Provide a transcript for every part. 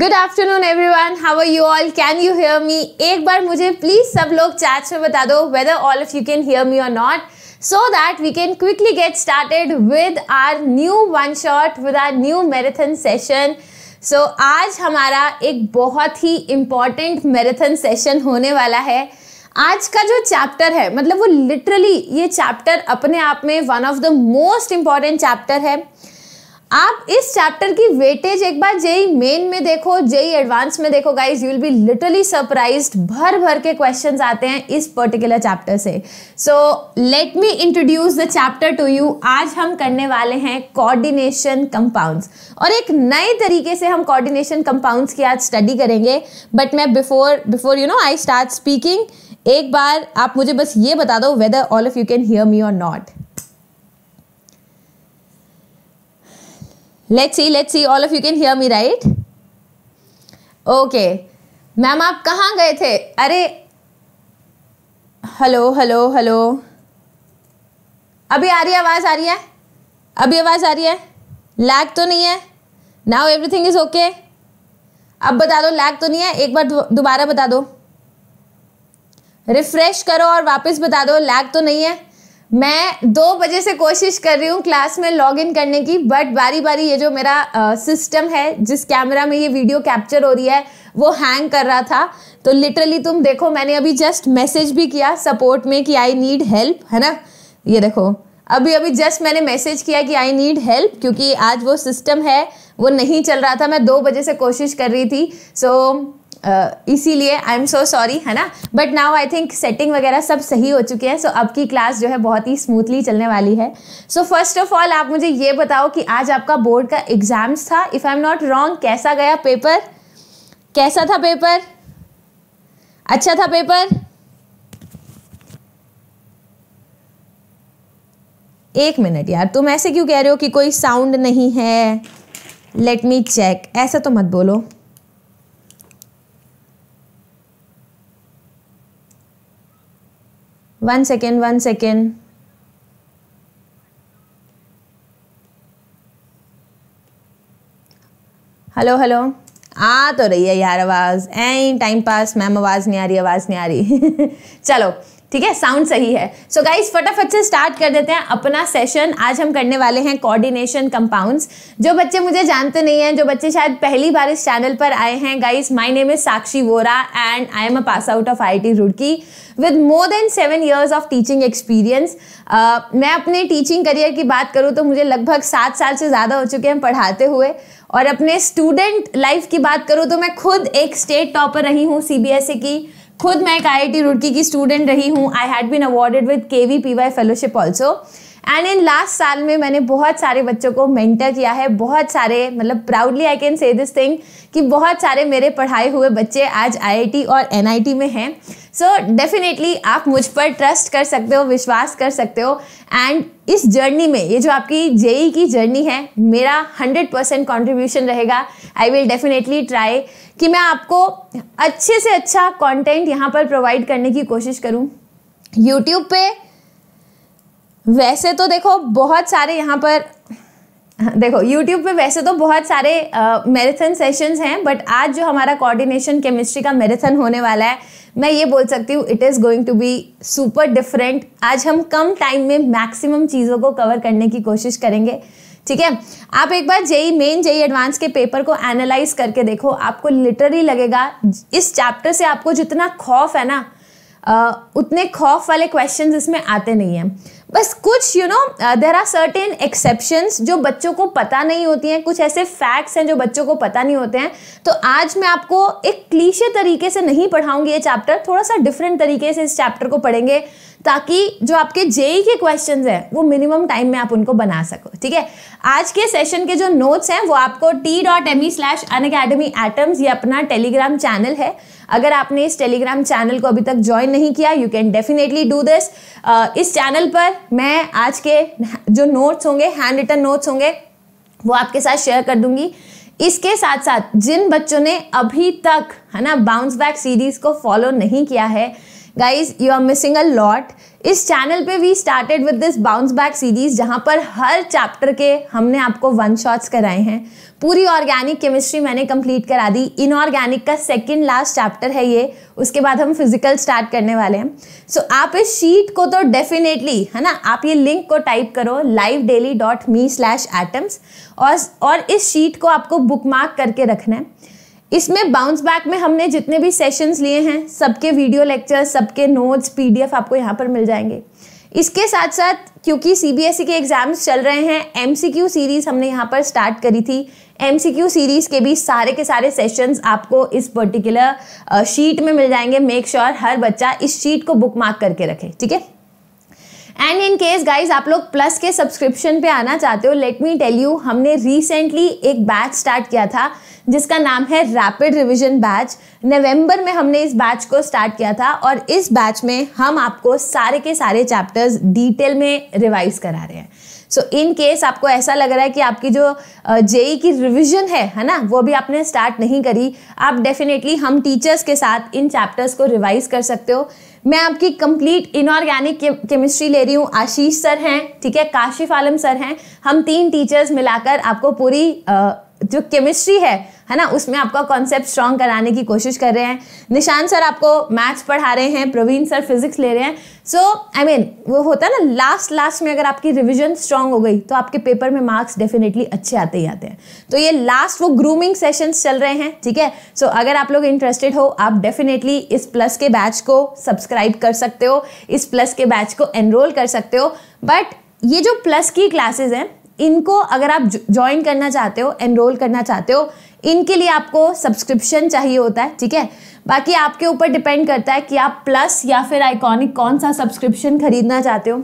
Good afternoon everyone how are you all can you hear me एक बार मुझे please सब लोग चैट्स में बता दो whether all of you can hear me और not so that we can quickly get started with our new one shot with our new marathon session so आज हमारा एक बहुत ही इम्पॉर्टेंट मैराथन सेशन होने वाला है आज का जो चैप्टर है मतलब वो लिटरली ये चैप्टर अपने आप में one of the most important chapter है आप इस चैप्टर की वेटेज एक बार जेई मेन में देखो जेई एडवांस में देखो guys you will be literally surprised भर भर के क्वेश्चंस आते हैं इस पर्टिकुलर चैप्टर से so let me introduce the chapter to you आज हम करने वाले हैं कोऑर्डिनेशन कंपाउंड्स और एक नए तरीके से हम कोऑर्डिनेशन कंपाउंड्स की आज स्टडी करेंगे बट मैं before before you know I start speaking एक बार आप मुझे बस ये बता दो whether all of you can hear me और not let's see let's see all of you can hear me right okay ma'am आप कहाँ गए थे अरे हेलो हेलो हेलो अभी आ रही है आवाज़ आ रही है अभी आवाज़ आ रही है लैग तो नहीं है नाउ एवरीथिंग इज़ ओके अब बता दो लैग तो नहीं है एक बार दोबारा बता दो रिफ्रेश करो और वापस बता दो लैग तो नहीं है मैं दो बजे से कोशिश कर रही हूँ क्लास में लॉग इन करने की बट बारी बारी ये जो मेरा सिस्टम है जिस कैमरा में ये वीडियो कैप्चर हो रही है वो हैंग कर रहा था तो लिटरली तुम देखो मैंने अभी जस्ट मैसेज भी किया सपोर्ट में कि आई नीड हेल्प है ना ये देखो अभी अभी जस्ट मैंने मैसेज किया कि आई नीड हेल्प क्योंकि आज वो सिस्टम है वो नहीं चल रहा था मैं दो बजे से कोशिश कर रही थी सो so, Uh, इसीलिए आई एम सो सॉरी है ना but now I think setting वगैरह सब सही हो चुके हैं सो so, अब की क्लास जो है बहुत ही स्मूथली चलने वाली है सो फर्स्ट ऑफ ऑल आप मुझे ये बताओ कि आज आपका बोर्ड का एग्जाम्स था if I am not wrong कैसा गया पेपर कैसा था पेपर अच्छा था पेपर एक मिनट यार तुम ऐसे क्यों कह रहे हो कि कोई साउंड नहीं है लेट मी चेक ऐसा तो मत बोलो one second one second hello hello आ तो रही है यार आवाज़ ऐ टाइम पास मैम आवाज़ नहीं आ रही आवाज़ नहीं आ रही चलो ठीक है साउंड सही है सो गाइज फटाफट से स्टार्ट कर देते हैं अपना सेशन आज हम करने वाले हैं कोऑर्डिनेशन कंपाउंड्स जो बच्चे मुझे जानते नहीं हैं जो बच्चे शायद पहली बार इस चैनल पर आए हैं guys my name is Sakshi Vora and I am a pass out of I Roorkee with more than seven years of teaching experience मैं अपने टीचिंग करियर की बात करूँ तो मुझे लगभग सात साल से ज़्यादा हो चुके हैं पढ़ाते हुए और अपने स्टूडेंट लाइफ की बात करूँ तो मैं खुद एक स्टेट टॉपर रही हूँ सी e की खुद मैं एक आई आई टी रुड़की की स्टूडेंट रही हूँ I had been awarded with K V P Y fellowship also and in last साल में मैंने बहुत सारे बच्चों को मेंटर किया है बहुत सारे मतलब proudly I can say this thing कि बहुत सारे मेरे पढ़ाए हुए बच्चे आज आई और एन में हैं सो so, डेफिनेटली आप मुझ पर ट्रस्ट कर सकते हो विश्वास कर सकते हो एंड इस जर्नी में ये जो आपकी जेई e की जर्नी है मेरा 100 परसेंट कॉन्ट्रीब्यूशन रहेगा आई विल डेफिनेटली ट्राई कि मैं आपको अच्छे से अच्छा कॉन्टेंट यहाँ पर प्रोवाइड करने की कोशिश करूँ यूट्यूब पे वैसे तो देखो बहुत सारे यहाँ पर देखो YouTube पे वैसे तो बहुत सारे मैराथन सेशंस हैं बट आज जो हमारा कोऑर्डिनेशन केमिस्ट्री का मैराथन होने वाला है मैं ये बोल सकती हूँ it is going to be super different आज हम कम टाइम में मैक्सिमम चीज़ों को कवर करने की कोशिश करेंगे ठीक है आप एक बार जेई मेन जेई एडवांस के पेपर को एनालाइज करके देखो आपको लिटरली लगेगा इस चैप्टर से आपको जितना खौफ है ना उतने खौफ वाले क्वेश्चंस इसमें आते नहीं हैं बस कुछ you know there are certain exceptions जो बच्चों को पता नहीं होती हैं कुछ ऐसे फैक्ट्स हैं जो बच्चों को पता नहीं होते हैं तो आज मैं आपको एक क्लीशे तरीके से नहीं पढ़ाऊंगी ये चैप्टर थोड़ा सा डिफरेंट तरीके से इस चैप्टर को पढ़ेंगे ताकि जो आपके जेई e के क्वेश्चन हैं वो मिनिमम टाइम में आप उनको बना सको ठीक है आज के सेशन के जो नोट्स हैं वो आपको T dot M E slash Unacademy atoms ये अपना टेलीग्राम चैनल है अगर आपने इस टेलीग्राम चैनल को अभी तक ज्वाइन नहीं किया you can definitely do this इस चैनल पर मैं आज के जो नोट्स होंगे हैंड रिटन नोट्स होंगे वो आपके साथ शेयर कर दूंगी इसके साथ साथ जिन बच्चों ने अभी तक है ना बाउंस बैक सीरीज को फॉलो नहीं किया है guys you are missing a lot इस चैनल पे we started with this bounce back series जहाँ पर हर चैप्टर के हमने आपको वन शॉट्स कराए हैं पूरी ऑर्गेनिक केमिस्ट्री मैंने कंप्लीट करा दी इनऑर्गेनिक का सेकंड लास्ट चैप्टर है ये उसके बाद हम फिजिकल स्टार्ट करने वाले हैं सो so, आप इस शीट को तो डेफिनेटली है ना आप ये लिंक को टाइप करो live daily dot me slash atoms और इस शीट को आपको बुक मार्क करके रखना है इसमें बाउंस बैक में हमने जितने भी सेशंस लिए हैं सबके वीडियो लेक्चर सबके नोट्स पीडीएफ आपको यहाँ पर मिल जाएंगे इसके साथ साथ क्योंकि सीबीएसई e के एग्जाम्स चल रहे हैं एमसीक्यू सीरीज हमने यहाँ पर स्टार्ट करी थी एमसीक्यू सीरीज के भी सारे के सारे सेशंस आपको इस पर्टिकुलर शीट में मिल जाएंगे मेक श्योर sure हर बच्चा इस शीट को बुक मार्क करके रखे ठीक है एंड इन केस गाइज आप लोग प्लस के सब्सक्रिप्शन पे आना चाहते हो लेट मी टेल यू हमने रिसेंटली एक बैच स्टार्ट किया था जिसका नाम है रैपिड रिविजन बैच नवंबर में हमने इस बैच को स्टार्ट किया था और इस बैच में हम आपको सारे के सारे चैप्टर्स डिटेल में रिवाइज करा रहे हैं सो इन केस आपको ऐसा लग रहा है कि आपकी जो जेई e की रिवीजन है है ना वो भी आपने स्टार्ट नहीं करी आप डेफिनेटली हम टीचर्स के साथ इन चैप्टर्स को रिवाइज कर सकते हो मैं आपकी कंप्लीट इनऑर्गेनिक केमिस्ट्री ले रही हूँ आशीष सर हैं ठीक है काशिफ आलम सर हैं हम तीन टीचर्स मिलाकर आपको पूरी जो केमिस्ट्री है है ना उसमें आपका कॉन्सेप्ट स्ट्रॉन्ग कराने की कोशिश कर रहे हैं निशान सर आपको मैथ्स पढ़ा रहे हैं प्रवीण सर फिजिक्स ले रहे हैं सो आई मीन वो होता है ना लास्ट लास्ट में अगर आपकी रिविजन स्ट्रांग हो गई तो आपके पेपर में मार्क्स डेफिनेटली अच्छे आते ही आते हैं तो ये लास्ट वो ग्रूमिंग सेशंस चल रहे हैं ठीक है सो so, अगर आप लोग इंटरेस्टेड हो आप डेफिनेटली इस प्लस के बैच को सब्सक्राइब कर सकते हो इस प्लस के बैच को एनरोल कर सकते हो बट ये जो प्लस की क्लासेज हैं इनको अगर आप ज्वाइन करना चाहते हो एनरोल करना चाहते हो इनके लिए आपको सब्सक्रिप्शन चाहिए होता है ठीक है बाकी आपके ऊपर डिपेंड करता है कि आप प्लस या फिर आइकॉनिक कौन सा सब्सक्रिप्शन खरीदना चाहते हो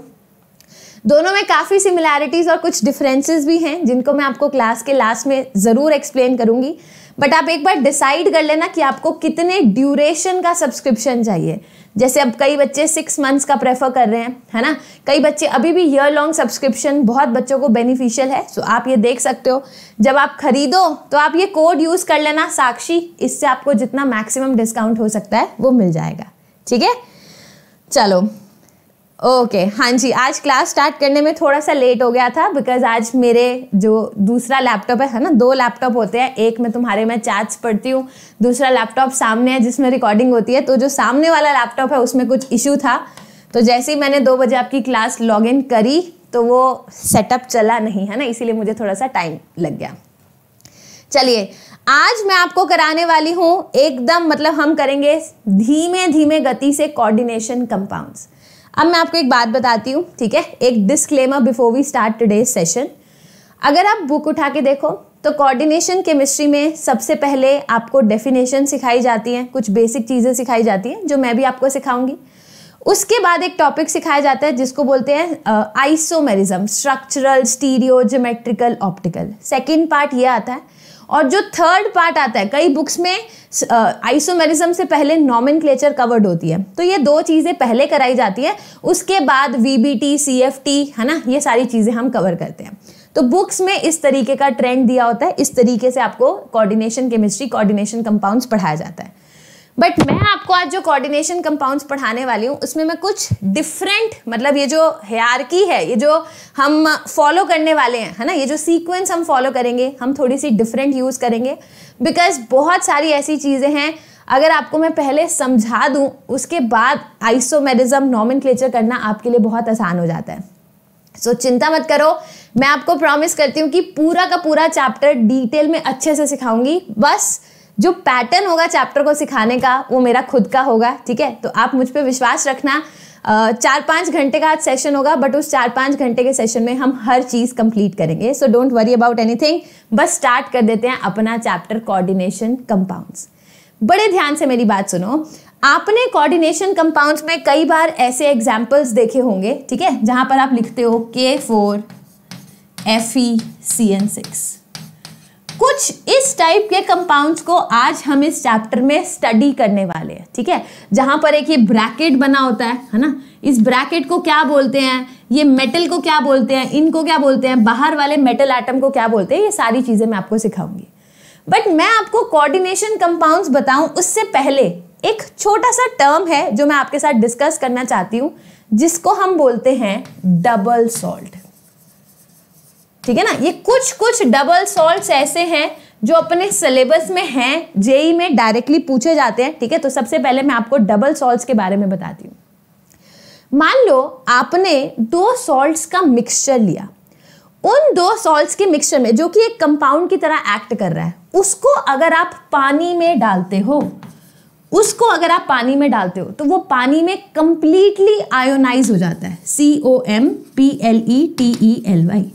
दोनों में काफ़ी सिमिलैरिटीज़ और कुछ डिफरेंसेस भी हैं जिनको मैं आपको क्लास के लास्ट में ज़रूर एक्सप्लेन करूँगी बट आप एक बार डिसाइड कर लेना कि आपको कितने ड्यूरेशन का सब्सक्रिप्शन चाहिए जैसे अब कई बच्चे सिक्स मंथ्स का प्रेफर कर रहे हैं है ना कई बच्चे अभी भी ईयर लॉन्ग सब्सक्रिप्शन बहुत बच्चों को बेनिफिशियल है सो आप ये देख सकते हो जब आप खरीदो तो आप ये कोड यूज़ कर लेना साक्षी इससे आपको जितना मैक्सिमम डिस्काउंट हो सकता है वो मिल जाएगा ठीक है चलो ओके okay, हाँ जी आज क्लास स्टार्ट करने में थोड़ा सा लेट हो गया था बिकॉज आज मेरे जो दूसरा लैपटॉप है है ना दो लैपटॉप होते हैं एक में तुम्हारे मैं चार्ज पढ़ती हूँ दूसरा लैपटॉप सामने है जिसमें रिकॉर्डिंग होती है तो जो सामने वाला लैपटॉप है उसमें कुछ इशू था तो जैसे ही मैंने दो बजे आपकी क्लास लॉग इन करी तो वो सेटअप चला नहीं है ना इसीलिए मुझे थोड़ा सा टाइम लग गया चलिए आज मैं आपको कराने वाली हूँ एकदम मतलब हम करेंगे धीमे धीमे गति से कोऑर्डिनेशन कंपाउंड्स अब मैं आपको एक बात बताती हूँ ठीक है एक disclaimer before we start today session अगर आप बुक उठा के देखो तो कोऑर्डिनेशन केमिस्ट्री में सबसे पहले आपको डेफिनेशन सिखाई जाती हैं कुछ बेसिक चीज़ें सिखाई जाती हैं जो मैं भी आपको सिखाऊंगी उसके बाद एक टॉपिक सिखाया जाता है जिसको बोलते हैं isomerism structural stereo geometrical optical second part ये आता है और जो थर्ड पार्ट आता है कई बुक्स में आइसोमेरिज्म से पहले नॉमिन क्लेचर कवर्ड होती है तो ये दो चीज़ें पहले कराई जाती है उसके बाद V B T C F T है ना ये सारी चीज़ें हम कवर करते हैं तो बुक्स में इस तरीके का ट्रेंड दिया होता है इस तरीके से आपको कोऑर्डिनेशन केमिस्ट्री कोऑर्डिनेशन कंपाउंड्स पढ़ाया जाता है बट मैं आपको आज जो कोऑर्डिनेशन कंपाउंड्स पढ़ाने वाली हूँ उसमें मैं कुछ डिफरेंट मतलब ये जो हेयरकी है ये जो हम फॉलो करने वाले हैं है ना ये जो सीक्वेंस हम फॉलो करेंगे हम थोड़ी सी डिफरेंट यूज़ करेंगे बिकॉज बहुत सारी ऐसी चीज़ें हैं अगर आपको मैं पहले समझा दूँ उसके बाद आइसोमेरिज्म क्लेचर करना आपके लिए बहुत आसान हो जाता है सो so, चिंता मत करो मैं आपको प्रॉमिस करती हूँ कि पूरा का पूरा चैप्टर डिटेल में अच्छे से सिखाऊंगी बस जो पैटर्न होगा चैप्टर को सिखाने का वो मेरा खुद का होगा ठीक है तो आप मुझ पर विश्वास रखना चार पाँच घंटे का आज सेशन होगा बट उस चार पाँच घंटे के सेशन में हम हर चीज़ कंप्लीट करेंगे so don't worry about anything बस स्टार्ट कर देते हैं अपना चैप्टर कोऑर्डिनेशन कंपाउंड्स बड़े ध्यान से मेरी बात सुनो आपने कोऑर्डिनेशन कंपाउंड्स में कई बार ऐसे एग्जाम्पल्स देखे होंगे ठीक है जहाँ पर आप लिखते हो K four F E C N six कुछ इस टाइप के कंपाउंड्स को आज हम इस चैप्टर में स्टडी करने वाले हैं ठीक है जहां पर एक ये ब्रैकेट बना होता है है ना इस ब्रैकेट को क्या बोलते हैं ये मेटल को क्या बोलते हैं इनको क्या बोलते हैं बाहर वाले मेटल एटम को क्या बोलते हैं ये सारी चीज़ें मैं आपको सिखाऊंगी बट मैं आपको कोऑर्डिनेशन कंपाउंड्स बताऊं उससे पहले एक छोटा सा टर्म है जो मैं आपके साथ डिस्कस करना चाहती हूँ जिसको हम बोलते हैं डबल सॉल्ट ठीक है ना ये कुछ कुछ डबल सॉल्ट ऐसे हैं जो अपने सिलेबस में हैं जेई में डायरेक्टली पूछे जाते हैं ठीक है तो सबसे पहले मैं आपको डबल सॉल्ट के बारे में बताती हूँ मान लो आपने दो सॉल्ट का मिक्सचर लिया उन दो सॉल्ट के मिक्सचर में जो कि एक कंपाउंड की तरह एक्ट कर रहा है उसको अगर आप पानी में डालते हो उसको अगर आप पानी में डालते हो तो वो पानी में कंप्लीटली आयोनाइज हो जाता है C O M P L E T E L Y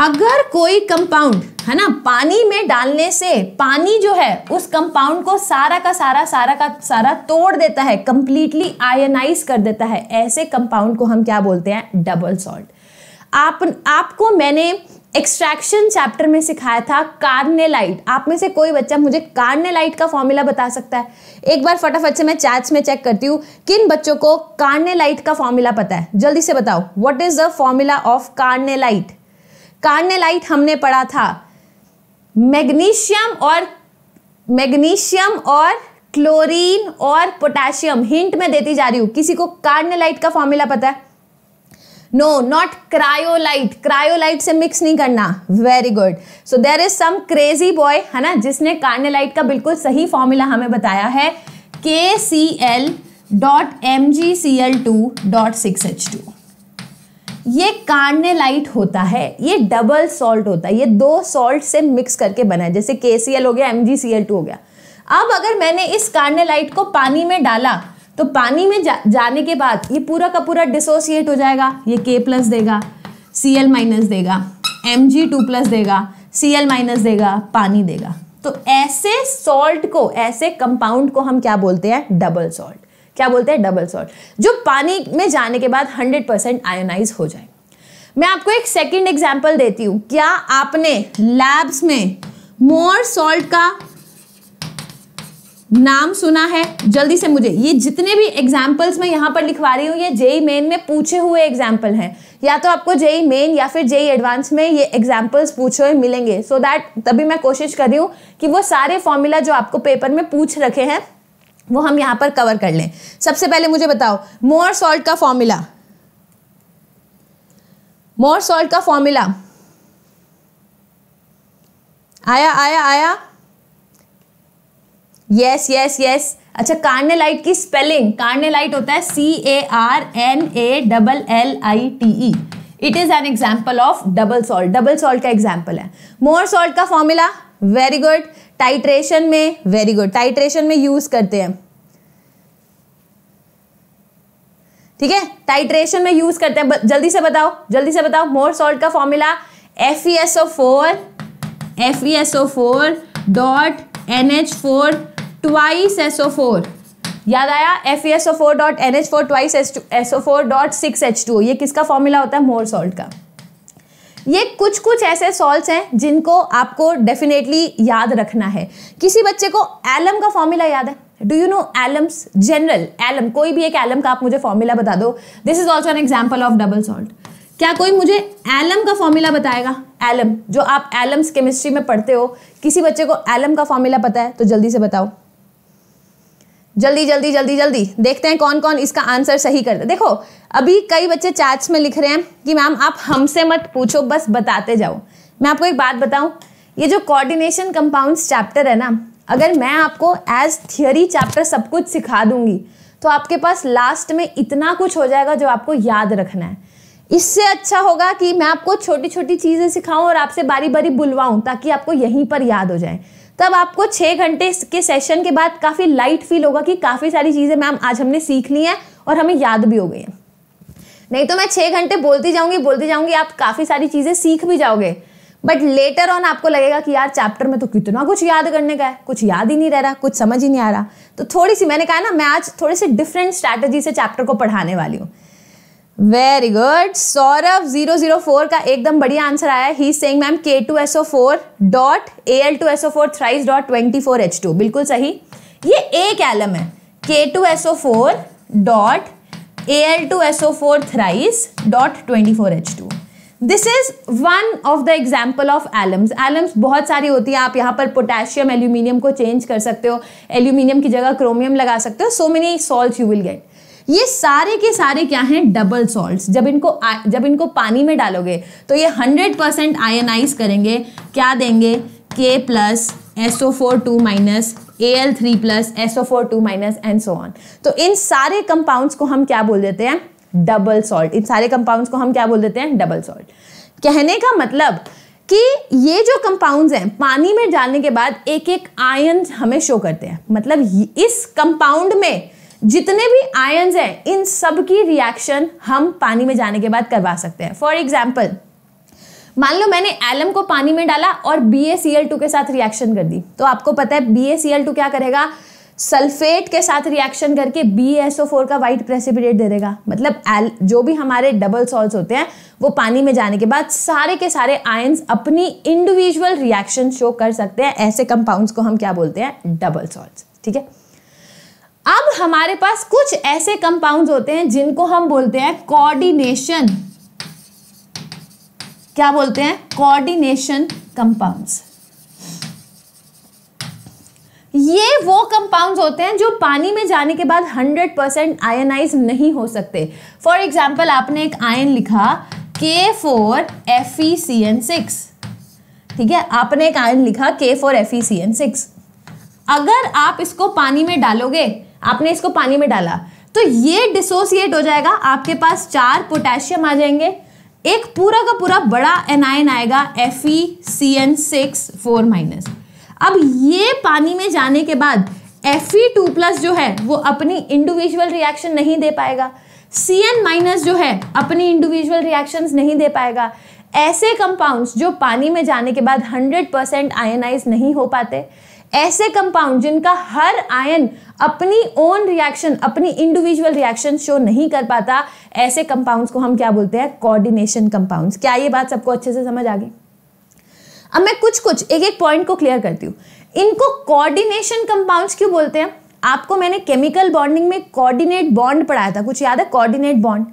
अगर कोई कंपाउंड है ना पानी में डालने से पानी जो है उस कंपाउंड को सारा का सारा सारा का सारा तोड़ देता है कंप्लीटली आयनाइज कर देता है ऐसे कंपाउंड को हम क्या बोलते हैं डबल सॉल्ट आप आपको मैंने एक्सट्रैक्शन चैप्टर में सिखाया था कार्नेलाइट आप में से कोई बच्चा मुझे कार्नेलाइट का फॉर्मूला बता सकता है एक बार फटाफट से मैं चैट्स में चेक करती हूँ किन बच्चों को कार्नेलाइट का फॉर्मूला पता है जल्दी से बताओ what is the formula of carnallite carnallite हमने पढ़ा था मैग्नीशियम और मैग्नीशियम और क्लोरीन और पोटेशियम हिंट में देती जा रही हूं किसी को कार्नेलाइट का फॉर्मूला पता है नो नॉट क्रायोलाइट क्रायोलाइट से मिक्स नहीं करना very good so there is some crazy boy है ना जिसने कार्नेलाइट का बिल्कुल सही फॉर्मूला हमें बताया है K C L dot M G C L two dot six H two ये कार्नेलाइट होता है ये डबल सॉल्ट होता है ये दो सॉल्ट से मिक्स करके बना है जैसे के हो गया एम हो गया अब अगर मैंने इस कार्नेलाइट को पानी में डाला तो पानी में जा, जाने के बाद ये पूरा का पूरा डिसोसिएट हो जाएगा ये के प्लस देगा सी एल माइनस देगा एम जी टू प्लस देगा सी एल माइनस देगा पानी देगा तो ऐसे सॉल्ट को ऐसे कंपाउंड को हम क्या बोलते हैं डबल सॉल्ट क्या बोलते हैं डबल सॉल्ट जो पानी में जाने के बाद 100 परसेंट आयोनाइज हो जाए मैं आपको एक सेकंड एग्जांपल देती हूँ क्या आपने लैब्स में मोर सॉल्ट का नाम सुना है जल्दी से मुझे ये जितने भी एग्जाम्पल्स मैं यहाँ पर लिखवा रही हूँ ये जेई मेन e में पूछे हुए एग्जाम्पल हैं या तो आपको जेई मेन e या फिर जेई एडवांस e में ये एग्जाम्पल्स पूछे हुए मिलेंगे सो so दैट तभी मैं कोशिश कर रही हूँ कि वो सारे फॉर्मूला जो आपको पेपर में पूछ रखे हैं वो हम यहाँ पर कवर कर लें सबसे पहले मुझे बताओ मोर सॉल्ट का फॉर्मूला मोर सॉल्ट का फॉर्मूला आया आया आया यस यस यस अच्छा कार्नेलाइट की स्पेलिंग कार्नेलाइट होता है C A R N A double L I T E it is an example of double salt double salt का एग्जाम्पल है मोर सॉल्ट का फॉर्मूला वेरी गुड टाइट्रेशन में very good titration में use करते हैं ठीक है टाइट्रेशन में यूज करते हैं जल्दी से बताओ जल्दी से बताओ मोर सॉल्ट का formula F E S O four F E S O four dot N H four twice S O four याद आया F E S O four dot N H four twice S O four dot six H two ये किसका formula होता है Mohr salt का ये कुछ कुछ ऐसे सॉल्व्स हैं जिनको आपको डेफिनेटली याद रखना है किसी बच्चे को एलम का फॉर्मूला याद है do you know alums general alum कोई भी एक एलम का आप मुझे फॉर्मूला बता दो this is also an example of double salt क्या कोई मुझे एलम का फॉर्मूला बताएगा एलम जो आप एलम्स केमिस्ट्री में पढ़ते हो किसी बच्चे को एलम का फॉर्मूला पता है तो जल्दी से बताओ जल्दी जल्दी जल्दी जल्दी देखते हैं कौन कौन इसका आंसर सही कर देखो अभी कई बच्चे चैट्स में लिख रहे हैं कि मैम आप हमसे मत पूछो बस बताते जाओ मैं आपको एक बात बताऊं ये जो कोऑर्डिनेशन कंपाउंड्स चैप्टर है ना अगर मैं आपको एज थियोरी चैप्टर सब कुछ सिखा दूंगी तो आपके पास लास्ट में इतना कुछ हो जाएगा जो आपको याद रखना है इससे अच्छा होगा कि मैं आपको छोटी छोटी चीज़ें सिखाऊं और आपसे बारी बारी बुलवाऊं ताकि आपको यहीं पर याद हो जाए तब आपको छः घंटे के सेशन के बाद काफ़ी लाइट फील होगा कि काफ़ी सारी चीज़ें मैम आज हमने सीख ली हैं और हमें याद भी हो गई हैं नहीं तो मैं छः घंटे बोलती जाऊंगी बोलती जाऊंगी आप काफ़ी सारी चीज़ें सीख भी जाओगे बट लेटर ऑन आपको लगेगा कि यार चैप्टर में तो कितना कुछ याद करने का है कुछ याद ही नहीं रह रहा कुछ समझ ही नहीं आ रहा तो थोड़ी सी मैंने कहा ना मैं आज थोड़ी से डिफरेंट स्ट्रैटेजी से चैप्टर को पढ़ाने वाली हूँ very good Saurabh zero zero four का एकदम बढ़िया आंसर आया he saying ma'am K two S O four dot A L two S O four thrice dot twenty four H two बिल्कुल सही ये एक एलम है K two S O four dot A L two S O four thrice dot twenty four H two this is one of the example of alums alums बहुत सारी होती है आप यहाँ पर पोटेशियम एल्यूमिनियम को चेंज कर सकते हो एल्यूमिनियम की जगह क्रोमियम लगा सकते हो so many salt you will get ये सारे के सारे क्या हैं डबल सॉल्ट जब इनको जब इनको पानी में डालोगे तो ये हंड्रेड परसेंट आयनाइज करेंगे क्या देंगे K plus SO four two minus A L three plus SO four two minus and so on तो इन सारे कंपाउंड्स को हम क्या बोल देते हैं डबल सॉल्ट इन सारे कंपाउंड्स को हम क्या बोल देते हैं डबल सॉल्ट कहने का मतलब कि ये जो कंपाउंड्स हैं पानी में डालने के बाद एक एक आयन हमें शो करते हैं मतलब इस कंपाउंड में जितने भी आयन्स हैं इन सब की रिएक्शन हम पानी में जाने के बाद करवा सकते हैं फॉर एग्जाम्पल मान लो मैंने एलम को पानी में डाला और बी टू के साथ रिएक्शन कर दी तो आपको पता है B A C L two क्या करेगा सल्फेट के साथ रिएक्शन करके बी फोर का वाइट प्रेसिपिटेट दे देगा मतलब एल जो भी हमारे डबल सॉल्ट होते हैं वो पानी में जाने के बाद सारे के सारे आयन्स अपनी इंडिविजुअल रिएक्शन शो कर सकते हैं ऐसे कंपाउंड्स को हम क्या बोलते हैं डबल सॉल्ट ठीक है अब हमारे पास कुछ ऐसे कंपाउंड्स होते हैं जिनको हम बोलते हैं कोऑर्डिनेशन क्या बोलते हैं कोऑर्डिनेशन कंपाउंड्स ये वो कंपाउंड्स होते हैं जो पानी में जाने के बाद 100% परसेंट आयनाइज नहीं हो सकते फॉर एग्जाम्पल आपने एक आयन लिखा K four F E C N six ठीक है आपने एक आयन लिखा K four F E C N six अगर आप इसको पानी में डालोगे आपने इसको पानी में डाला तो ये डिसोसिएट हो जाएगा आपके पास चार पोटेशियम आ जाएंगे एक पूरा का पूरा बड़ा एनायन आएगा F E C N six four minus अब ये पानी में जाने के बाद एफ ई टू प्लस जो है वो अपनी इंडिविजुअल रिएक्शन नहीं दे पाएगा सी एन माइनस जो है अपनी इंडिविजुअल रिएक्शन नहीं दे पाएगा ऐसे कंपाउंड्स जो पानी में जाने के बाद 100% परसेंट आयनाइज नहीं हो पाते ऐसे कंपाउंड जिनका हर आयन अपनी ओन रिएक्शन अपनी इंडिविजुअल रिएक्शन शो नहीं कर पाता ऐसे कंपाउंड्स को हम क्या बोलते हैं कोऑर्डिनेशन कंपाउंड्स क्या ये बात सबको अच्छे से समझ आ गई अब मैं कुछ कुछ एक एक पॉइंट को क्लियर करती हूँ इनको कोऑर्डिनेशन कंपाउंड्स क्यों बोलते हैं आपको मैंने केमिकल बॉन्डिंग में कोऑर्डिनेट बॉन्ड पढ़ाया था कुछ याद है कोऑर्डिनेट बॉन्ड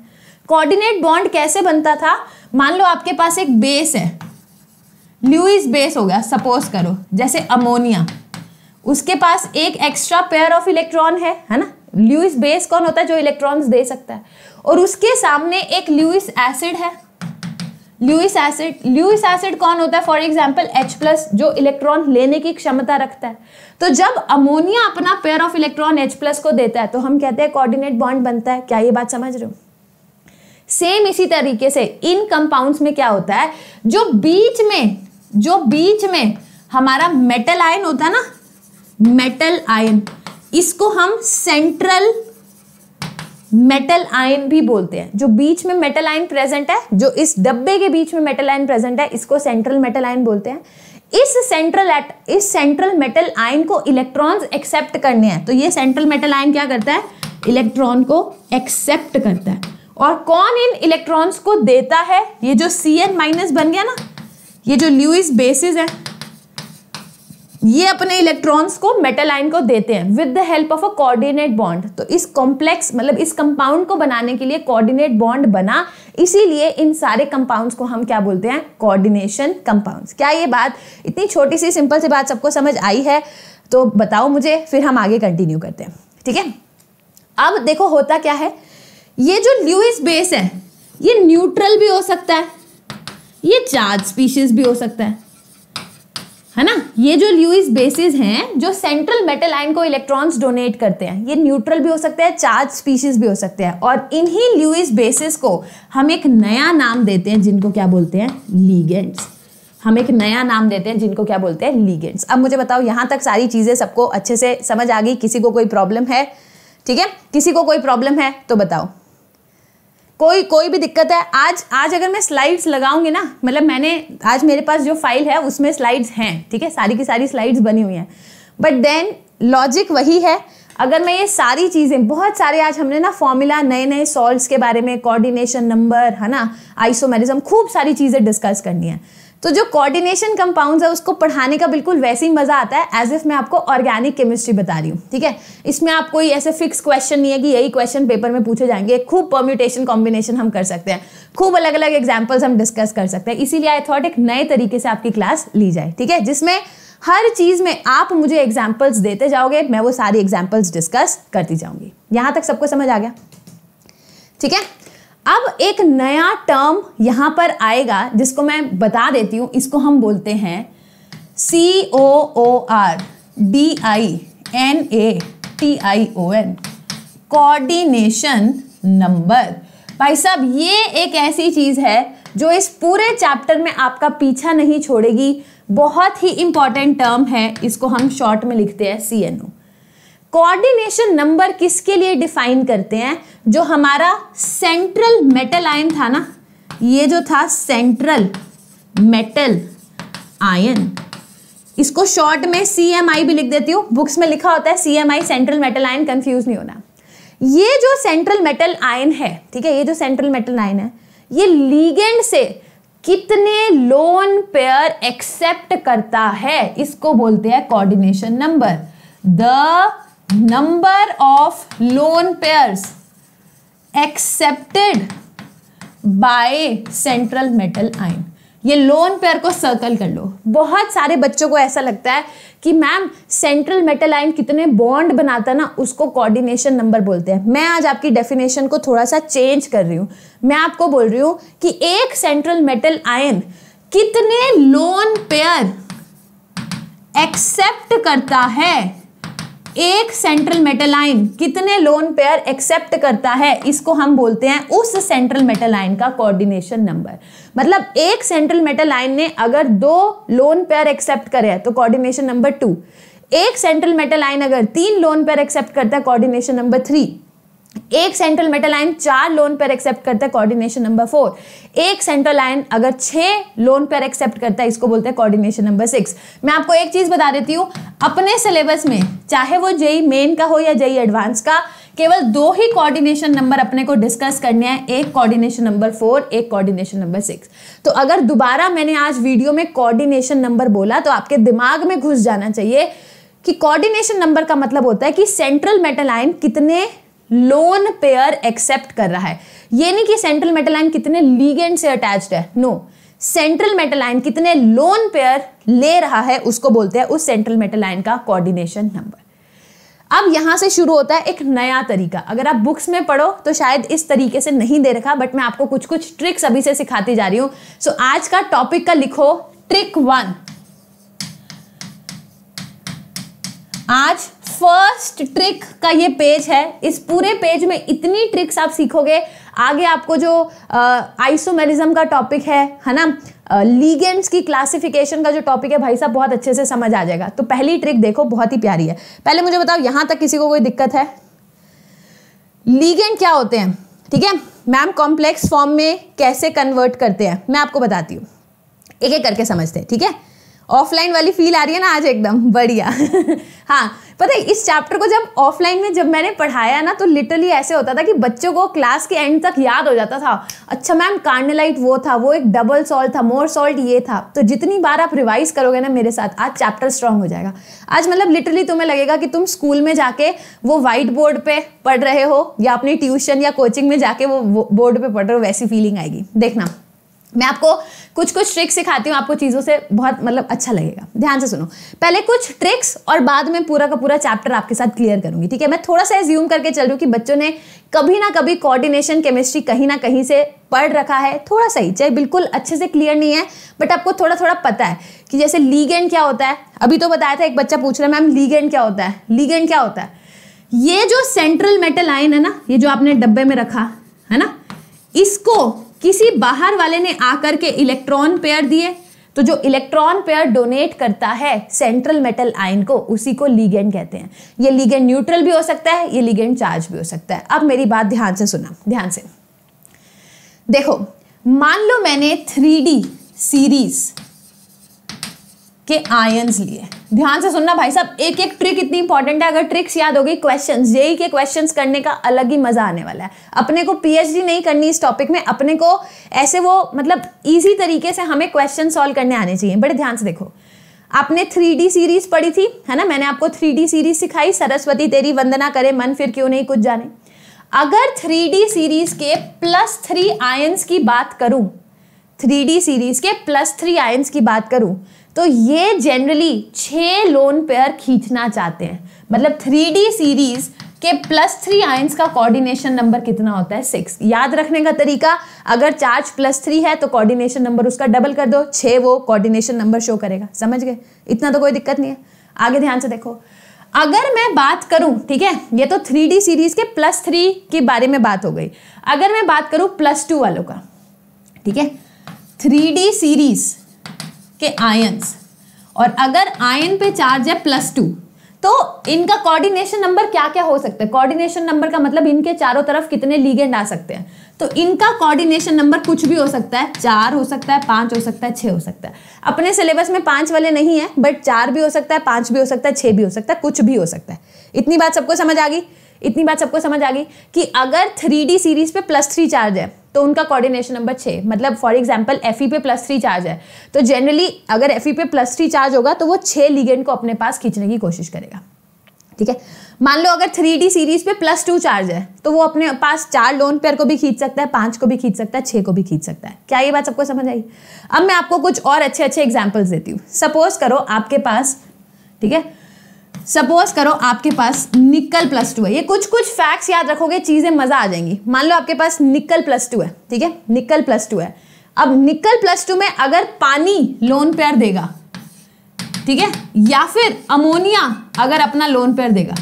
कोऑर्डिनेट बॉन्ड कैसे बनता था मान लो आपके पास एक बेस है ल्यूइस बेस हो गया सपोज करो जैसे अमोनिया उसके पास एक एक्स्ट्रा पेयर ऑफ इलेक्ट्रॉन है है ना ल्यूइस बेस कौन होता है जो इलेक्ट्रॉन्स दे सकता है और उसके सामने एक ल्यूइस एसिड है ल्यूइस एसिड ल्यूइस एसिड कौन होता है फॉर एग्जाम्पल एच प्लस जो इलेक्ट्रॉन लेने की क्षमता रखता है तो जब अमोनिया अपना pair of electron H plus को देता है तो हम कहते हैं कोऑर्डिनेट बॉन्ड बनता है क्या ये बात समझ रहे हो सेम इसी तरीके से इन कंपाउंड्स में क्या होता है जो बीच में जो बीच में हमारा मेटल आयन होता है ना मेटल आयन इसको हम सेंट्रल मेटल आयन भी बोलते हैं जो बीच में मेटल आयन प्रेजेंट है जो इस डब्बे के बीच में मेटल आयन प्रेजेंट है इसको सेंट्रल मेटल आयन बोलते हैं इस सेंट्रल एट इस सेंट्रल मेटल आयन को इलेक्ट्रॉन्स एक्सेप्ट करने हैं तो ये सेंट्रल मेटल आयन क्या करता है इलेक्ट्रॉन को एक्सेप्ट करता है और कौन इन इलेक्ट्रॉन्स को देता है ये जो सी एन माइनस बन गया ना ये जो ल्यूइस बेसिस है ये अपने इलेक्ट्रॉन्स को मेटल आइन को देते हैं with the help of a coordinate bond तो इस कॉम्प्लेक्स मतलब इस कंपाउंड को बनाने के लिए कोऑर्डिनेट बॉन्ड बना इसीलिए इन सारे कंपाउंड्स को हम क्या बोलते हैं कोऑर्डिनेशन कंपाउंड्स क्या ये बात इतनी छोटी सी सिंपल सी बात सबको समझ आई है तो बताओ मुझे फिर हम आगे कंटिन्यू करते हैं ठीक है अब देखो होता क्या है ये जो ल्यूइस बेस है ये न्यूट्रल भी हो सकता है ये चार्ज स्पीशीज भी हो सकता है है ना ये जो ल्यूइस बेसिस हैं जो सेंट्रल मेटल आयन को इलेक्ट्रॉन्स डोनेट करते हैं ये न्यूट्रल भी हो सकते हैं चार्ज स्पीशीज भी हो सकते हैं और इन्हीं ल्यूइस बेसिस को हम एक नया नाम देते हैं जिनको क्या बोलते हैं लीगेंट्स हम एक नया नाम देते हैं जिनको क्या बोलते हैं लीगेंट्स अब मुझे बताओ यहाँ तक सारी चीज़ें सबको अच्छे से समझ आ गई किसी को कोई प्रॉब्लम है ठीक है किसी को कोई प्रॉब्लम है तो बताओ कोई कोई भी दिक्कत है आज आज अगर मैं स्लाइड्स लगाऊंगी ना मतलब मैंने आज मेरे पास जो फाइल है उसमें स्लाइड्स हैं ठीक है सारी की सारी स्लाइड्स बनी हुई हैं बट देन लॉजिक वही है अगर मैं ये सारी चीज़ें बहुत सारे आज हमने ना फॉर्मूला नए नए सॉल्ट्स के बारे में कोऑर्डिनेशन नंबर है ना आइसोमेरिज्म खूब सारी चीज़ें डिस्कस करनी है तो जो कोऑर्डिनेशन कंपाउंड्स है उसको पढ़ाने का बिल्कुल वैसे ही मज़ा आता है एज इफ मैं आपको ऑर्गेनिक केमिस्ट्री बता रही हूँ ठीक है इसमें आप कोई ऐसे फिक्स क्वेश्चन नहीं है कि यही क्वेश्चन पेपर में पूछे जाएंगे खूब परम्यूटेशन कॉम्बिनेशन हम कर सकते हैं खूब अलग अलग एग्जाम्पल्स हम डिस्कस कर सकते हैं इसीलिए आई थॉट एक नए तरीके से आपकी क्लास ली जाए ठीक है जिसमें हर चीज़ में आप मुझे एग्जाम्पल्स देते जाओगे मैं वो सारी एग्जाम्पल्स डिस्कस करती जाऊंगी यहां तक सबको समझ आ गया ठीक है अब एक नया टर्म यहाँ पर आएगा जिसको मैं बता देती हूँ इसको हम बोलते हैं C O O R D I N A T I O N coordination number भाई साहब ये एक ऐसी चीज़ है जो इस पूरे चैप्टर में आपका पीछा नहीं छोड़ेगी बहुत ही इंपॉर्टेंट टर्म है इसको हम शॉर्ट में लिखते हैं C N O coordination number किसके लिए डिफाइन करते हैं जो हमारा सेंट्रल मेटल आयन था ना ये जो था सेंट्रल मेटल आयन इसको शॉर्ट में सी एम आई भी लिख देती हूँ बुक्स में लिखा होता है C M I central metal ion confuse नहीं होना ये जो सेंट्रल मेटल आयन है ठीक है ये जो सेंट्रल मेटल आयन है ये लीगेंड से कितने लोन पेयर एक्सेप्ट करता है इसको बोलते हैं coordination number the number of lone pair accepted by central metal ion ये लोन पेयर को सर्कल कर लो बहुत सारे बच्चों को ऐसा लगता है कि मैम सेंट्रल मेटल आइन कितने बॉन्ड बनाता है ना उसको कोऑर्डिनेशन नंबर बोलते हैं मैं आज आपकी डेफिनेशन को थोड़ा सा चेंज कर रही हूँ मैं आपको बोल रही हूँ कि एक सेंट्रल मेटल आयन कितने लोन पेयर एक्सेप्ट करता है एक सेंट्रल मेटल आइन कितने लोन पेयर एक्सेप्ट करता है इसको हम बोलते हैं उस सेंट्रल मेटल आइन का कोऑर्डिनेशन नंबर मतलब एक सेंट्रल मेटल आइन ने अगर दो लोन पेयर एक्सेप्ट करे तो कोऑर्डिनेशन नंबर टू एक सेंट्रल मेटल आइन अगर तीन लोन पेयर एक्सेप्ट करता है कोऑर्डिनेशन नंबर थ्री एक सेंट्रल मेटल आयन चार लोन पर एक्सेप्ट करता है कोऑर्डिनेशन नंबर फोर एक सेंट्रल आयन अगर छह लोन पर एक्सेप्ट करता है इसको बोलते हैं कोऑर्डिनेशन नंबर सिक्स मैं आपको एक चीज बता देती हूं अपने सिलेबस में चाहे वो जेई मेन e का हो या जेई एडवांस e का केवल दो ही कोऑर्डिनेशन नंबर अपने को डिस्कस करने हैं एक कोऑर्डिनेशन नंबर फोर एक कोऑर्डिनेशन नंबर सिक्स तो अगर दोबारा मैंने आज वीडियो में कोऑर्डिनेशन नंबर बोला तो आपके दिमाग में घुस जाना चाहिए कि कोऑर्डिनेशन नंबर का मतलब होता है कि सेंट्रल मेटल आयन कितने लोन पेयर एक्सेप्ट कर रहा है ये नहीं कि सेंट्रल मेटल आयन कितने लीगेंड से अटैच है नो सेंट्रल मेटल आयन कितने लोन पेयर ले रहा है उसको बोलते हैं उस सेंट्रल मेटल आयन का कोऑर्डिनेशन नंबर अब यहां से शुरू होता है एक नया तरीका अगर आप बुक्स में पढ़ो तो शायद इस तरीके से नहीं दे रखा बट मैं आपको कुछ कुछ ट्रिक्स अभी से सिखाती जा रही हूं सो so, आज का टॉपिक का लिखो ट्रिक वन आज फर्स्ट ट्रिक का ये पेज है इस पूरे पेज में इतनी ट्रिक्स आप सीखोगे आगे आपको जो आइसोमेरिज्म का टॉपिक है है ना लीगेंट्स की क्लासिफिकेशन का जो टॉपिक है भाई साहब बहुत अच्छे से समझ आ जाएगा तो पहली ट्रिक देखो बहुत ही प्यारी है पहले मुझे बताओ यहां तक किसी को कोई दिक्कत है लीगेंट क्या होते हैं ठीक है मैम कॉम्प्लेक्स फॉर्म में कैसे कन्वर्ट करते हैं मैं आपको बताती हूँ एक एक करके समझते हैं ठीक है ऑफलाइन वाली फील आ रही है ना आज एकदम बढ़िया हाँ पता है इस चैप्टर को जब ऑफलाइन में जब मैंने पढ़ाया ना तो लिटरली ऐसे होता था कि बच्चों को क्लास के एंड तक याद हो जाता था अच्छा मैम कार्नेलाइट वो था वो एक डबल सॉल्ट था मोर सॉल्ट ये था तो जितनी बार आप रिवाइज करोगे ना मेरे साथ आज चैप्टर स्ट्रांग हो जाएगा आज मतलब लिटरली तुम्हें लगेगा कि तुम स्कूल में जाके वो व्हाइट बोर्ड पर पढ़ रहे हो या अपनी ट्यूशन या कोचिंग में जाके वो बोर्ड पर पढ़ रहे हो वैसी फीलिंग आएगी देखना मैं आपको कुछ कुछ ट्रिक्स सिखाती हूँ आपको चीज़ों से बहुत मतलब अच्छा लगेगा ध्यान से सुनो पहले कुछ ट्रिक्स और बाद में पूरा का पूरा चैप्टर आपके साथ क्लियर करूंगी ठीक है मैं थोड़ा सा एज्यूम करके चल रही हूँ कि बच्चों ने कभी ना कभी कोऑर्डिनेशन केमिस्ट्री कहीं ना कहीं से पढ़ रखा है थोड़ा सा ही चाहे बिल्कुल अच्छे से क्लियर नहीं है बट आपको थोड़ा थोड़ा पता है कि जैसे लीगेंड क्या होता है अभी तो बताया था एक बच्चा पूछ रहा है मैम लीगेंड क्या होता है लीगेंड क्या होता है ये जो सेंट्रल मेटल आयन है ना ये जो आपने डब्बे में रखा है ना इसको किसी बाहर वाले ने आकर के इलेक्ट्रॉन पेयर दिए तो जो इलेक्ट्रॉन पेयर डोनेट करता है सेंट्रल मेटल आयन को उसी को लीगेंड कहते हैं ये लीगेंड न्यूट्रल भी हो सकता है ये लीगेंड चार्ज भी हो सकता है अब मेरी बात ध्यान से सुना ध्यान से देखो मान लो मैंने थ्री सीरीज के आयंस लिए ध्यान से सुनना भाई साहब एक एक ट्रिक इतनी इंपॉर्टेंट है अगर ट्रिक्स याद गई क्वेश्चन जेई के क्वेश्चन करने का अलग ही मजा आने वाला है अपने को पीएचडी नहीं करनी इस टॉपिक में अपने को ऐसे वो मतलब ईजी तरीके से हमें क्वेश्चन सॉल्व करने आने चाहिए बड़े ध्यान से देखो आपने थ्री डी सीरीज पढ़ी थी है ना मैंने आपको थ्री डी सीरीज सिखाई सरस्वती तेरी वंदना करे मन फिर क्यों नहीं कुछ जाने अगर थ्री डी सीरीज के प्लस थ्री आयंस की बात करूं थ्री डी सीरीज के प्लस थ्री आयंस की बात करूं तो ये जनरली छः लोन पेयर खींचना चाहते हैं मतलब थ्री डी सीरीज के प्लस थ्री आइंस का कोऑर्डिनेशन नंबर कितना होता है सिक्स याद रखने का तरीका अगर चार्ज प्लस थ्री है तो कोऑर्डिनेशन नंबर उसका डबल कर दो छः वो कोऑर्डिनेशन नंबर शो करेगा समझ गए इतना तो कोई दिक्कत नहीं है आगे ध्यान से देखो अगर मैं बात करूं ठीक है ये तो थ्री डी सीरीज के प्लस थ्री के बारे में बात हो गई अगर मैं बात करूं प्लस टू वालों का ठीक है थ्री डी सीरीज के आयंस और अगर आयन पे चार्ज है प्लस टू तो इनका कोऑर्डिनेशन नंबर क्या क्या हो सकता है कोऑर्डिनेशन नंबर का मतलब इनके चारों तरफ कितने लीगेंड आ सकते हैं तो इनका कोऑर्डिनेशन नंबर कुछ भी हो सकता है चार हो सकता है पांच हो सकता है छह हो सकता है अपने सिलेबस में पांच वाले नहीं है बट चार भी हो सकता है पांच भी हो सकता है छह भी हो सकता है कुछ भी हो सकता है इतनी बात सबको समझ आ गई इतनी बात सबको समझ आ गई कि अगर थ्री सीरीज पे प्लस थ्री चार्ज है तो उनका कोऑर्डिनेशन नंबर छः मतलब फॉर एग्जाम्पल एफ पे प्लस थ्री चार्ज है तो जनरली अगर एफ e पे प्लस थ्री चार्ज होगा तो वो छः लिगेंड को अपने पास खींचने की कोशिश करेगा ठीक है मान लो अगर थ्री डी सीरीज पे प्लस टू चार्ज है तो वो अपने पास चार लोन पेयर को भी खींच सकता है पांच को भी खींच सकता है छः को भी खींच सकता है क्या ये बात सबको समझ आई अब मैं आपको कुछ और अच्छे अच्छे एग्जाम्पल्स देती हूँ सपोज करो आपके पास ठीक है सपोज करो आपके पास निकल प्लस टू है ये कुछ कुछ फैक्ट्स याद रखोगे चीज़ें मज़ा आ जाएंगी मान लो आपके पास निकल प्लस टू है ठीक है निकल प्लस टू है अब निकल प्लस टू में अगर पानी लोन पेयर देगा ठीक है या फिर अमोनिया अगर अपना लोन पेयर देगा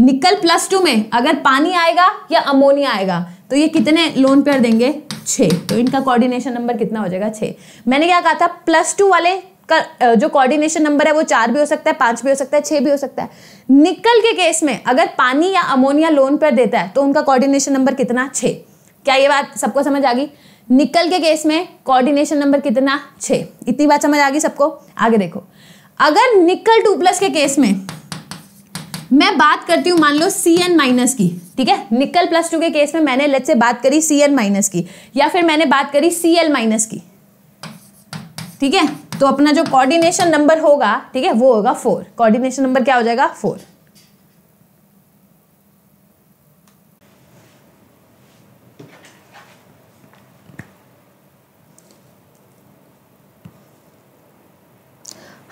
निकल प्लस टू में अगर पानी आएगा या अमोनिया आएगा तो ये कितने लोन पेयर देंगे छे तो इनका कोऑर्डिनेशन नंबर कितना हो जाएगा छे मैंने क्या कहा था प्लस टू वाले का जो कोऑर्डिनेशन नंबर है वो चार भी हो सकता है पांच भी हो सकता है छह भी हो सकता है निकल के केस में अगर पानी या अमोनिया लोन पर देता है तो उनका कोऑर्डिनेशन नंबर कितना छः क्या ये बात सबको समझ आ गई निकल के केस में कोऑर्डिनेशन नंबर कितना छ इतनी बात समझ आ गई सबको आगे देखो अगर निकल टू प्लस के केस में मैं बात करती हूं मान लो सी एन माइनस की ठीक है निकल प्लस टू के केस में मैंने लेट से बात करी सी एन माइनस की या फिर मैंने बात करी सी एल माइनस की ठीक है तो अपना जो कोऑर्डिनेशन नंबर होगा ठीक है वो होगा फोर कोऑर्डिनेशन नंबर क्या हो जाएगा four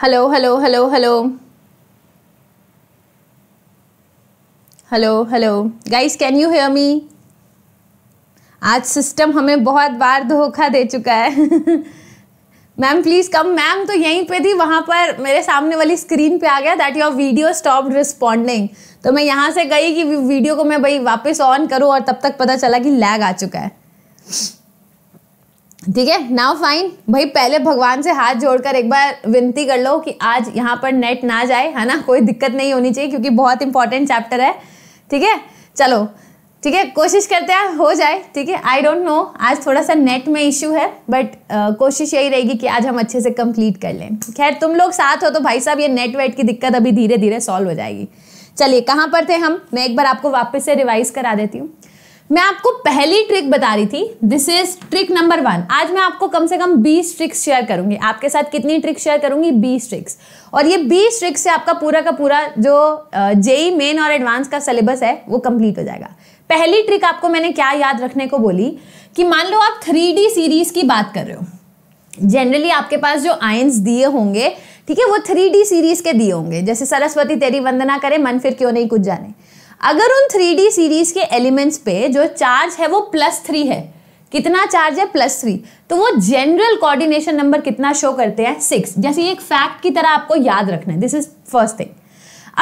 hello hello hello hello hello hello guys can you hear me आज सिस्टम हमें बहुत बार धोखा दे चुका है मैम प्लीज कम मैम तो यहीं पे थी वहां पर मेरे सामने वाली स्क्रीन पे आ गया that your video stop responding तो मैं यहाँ से गई कि वीडियो को मैं भाई वापस ऑन करूँ और तब तक पता चला कि लैग आ चुका है ठीक है नाउ फाइन भाई पहले भगवान से हाथ जोड़कर एक बार विनती कर लो कि आज यहाँ पर नेट ना जाए है ना कोई दिक्कत नहीं होनी चाहिए क्योंकि बहुत इंपॉर्टेंट चैप्टर है ठीक है चलो ठीक है कोशिश करते हैं हो जाए ठीक है आई डोंट नो आज थोड़ा सा नेट में इशू है बट uh, कोशिश यही रहेगी कि आज हम अच्छे से कंप्लीट कर लें खैर तुम लोग साथ हो तो भाई साहब ये नेट वेट की दिक्कत अभी धीरे धीरे सॉल्व हो जाएगी चलिए कहाँ पर थे हम मैं एक बार आपको वापस से रिवाइज करा देती हूँ मैं आपको पहली ट्रिक बता रही थी this is trick number one आज मैं आपको कम से कम बीस ट्रिक्स शेयर करूंगी आपके साथ कितनी ट्रिक शेयर करूंगी बीस ट्रिक्स और ये बीस ट्रिक्स से आपका पूरा का पूरा जो जेई मेन और एडवांस का सिलेबस है वो कंप्लीट हो जाएगा पहली ट्रिक आपको मैंने क्या याद रखने को बोली कि मान लो आप थ्री सीरीज की बात कर रहे हो जनरली आपके पास जो आयंस दिए होंगे ठीक है वो थ्री सीरीज के दिए होंगे जैसे सरस्वती तेरी वंदना करे मन फिर क्यों नहीं कुछ जाने अगर उन थ्री सीरीज के एलिमेंट्स पे जो चार्ज है वो प्लस थ्री है कितना चार्ज है प्लस थ्री तो वो जनरल कोऑर्डिनेशन नंबर कितना शो करते हैं सिक्स जैसे एक फैक्ट की तरह आपको याद रखना है दिस इज फर्स्ट थिंग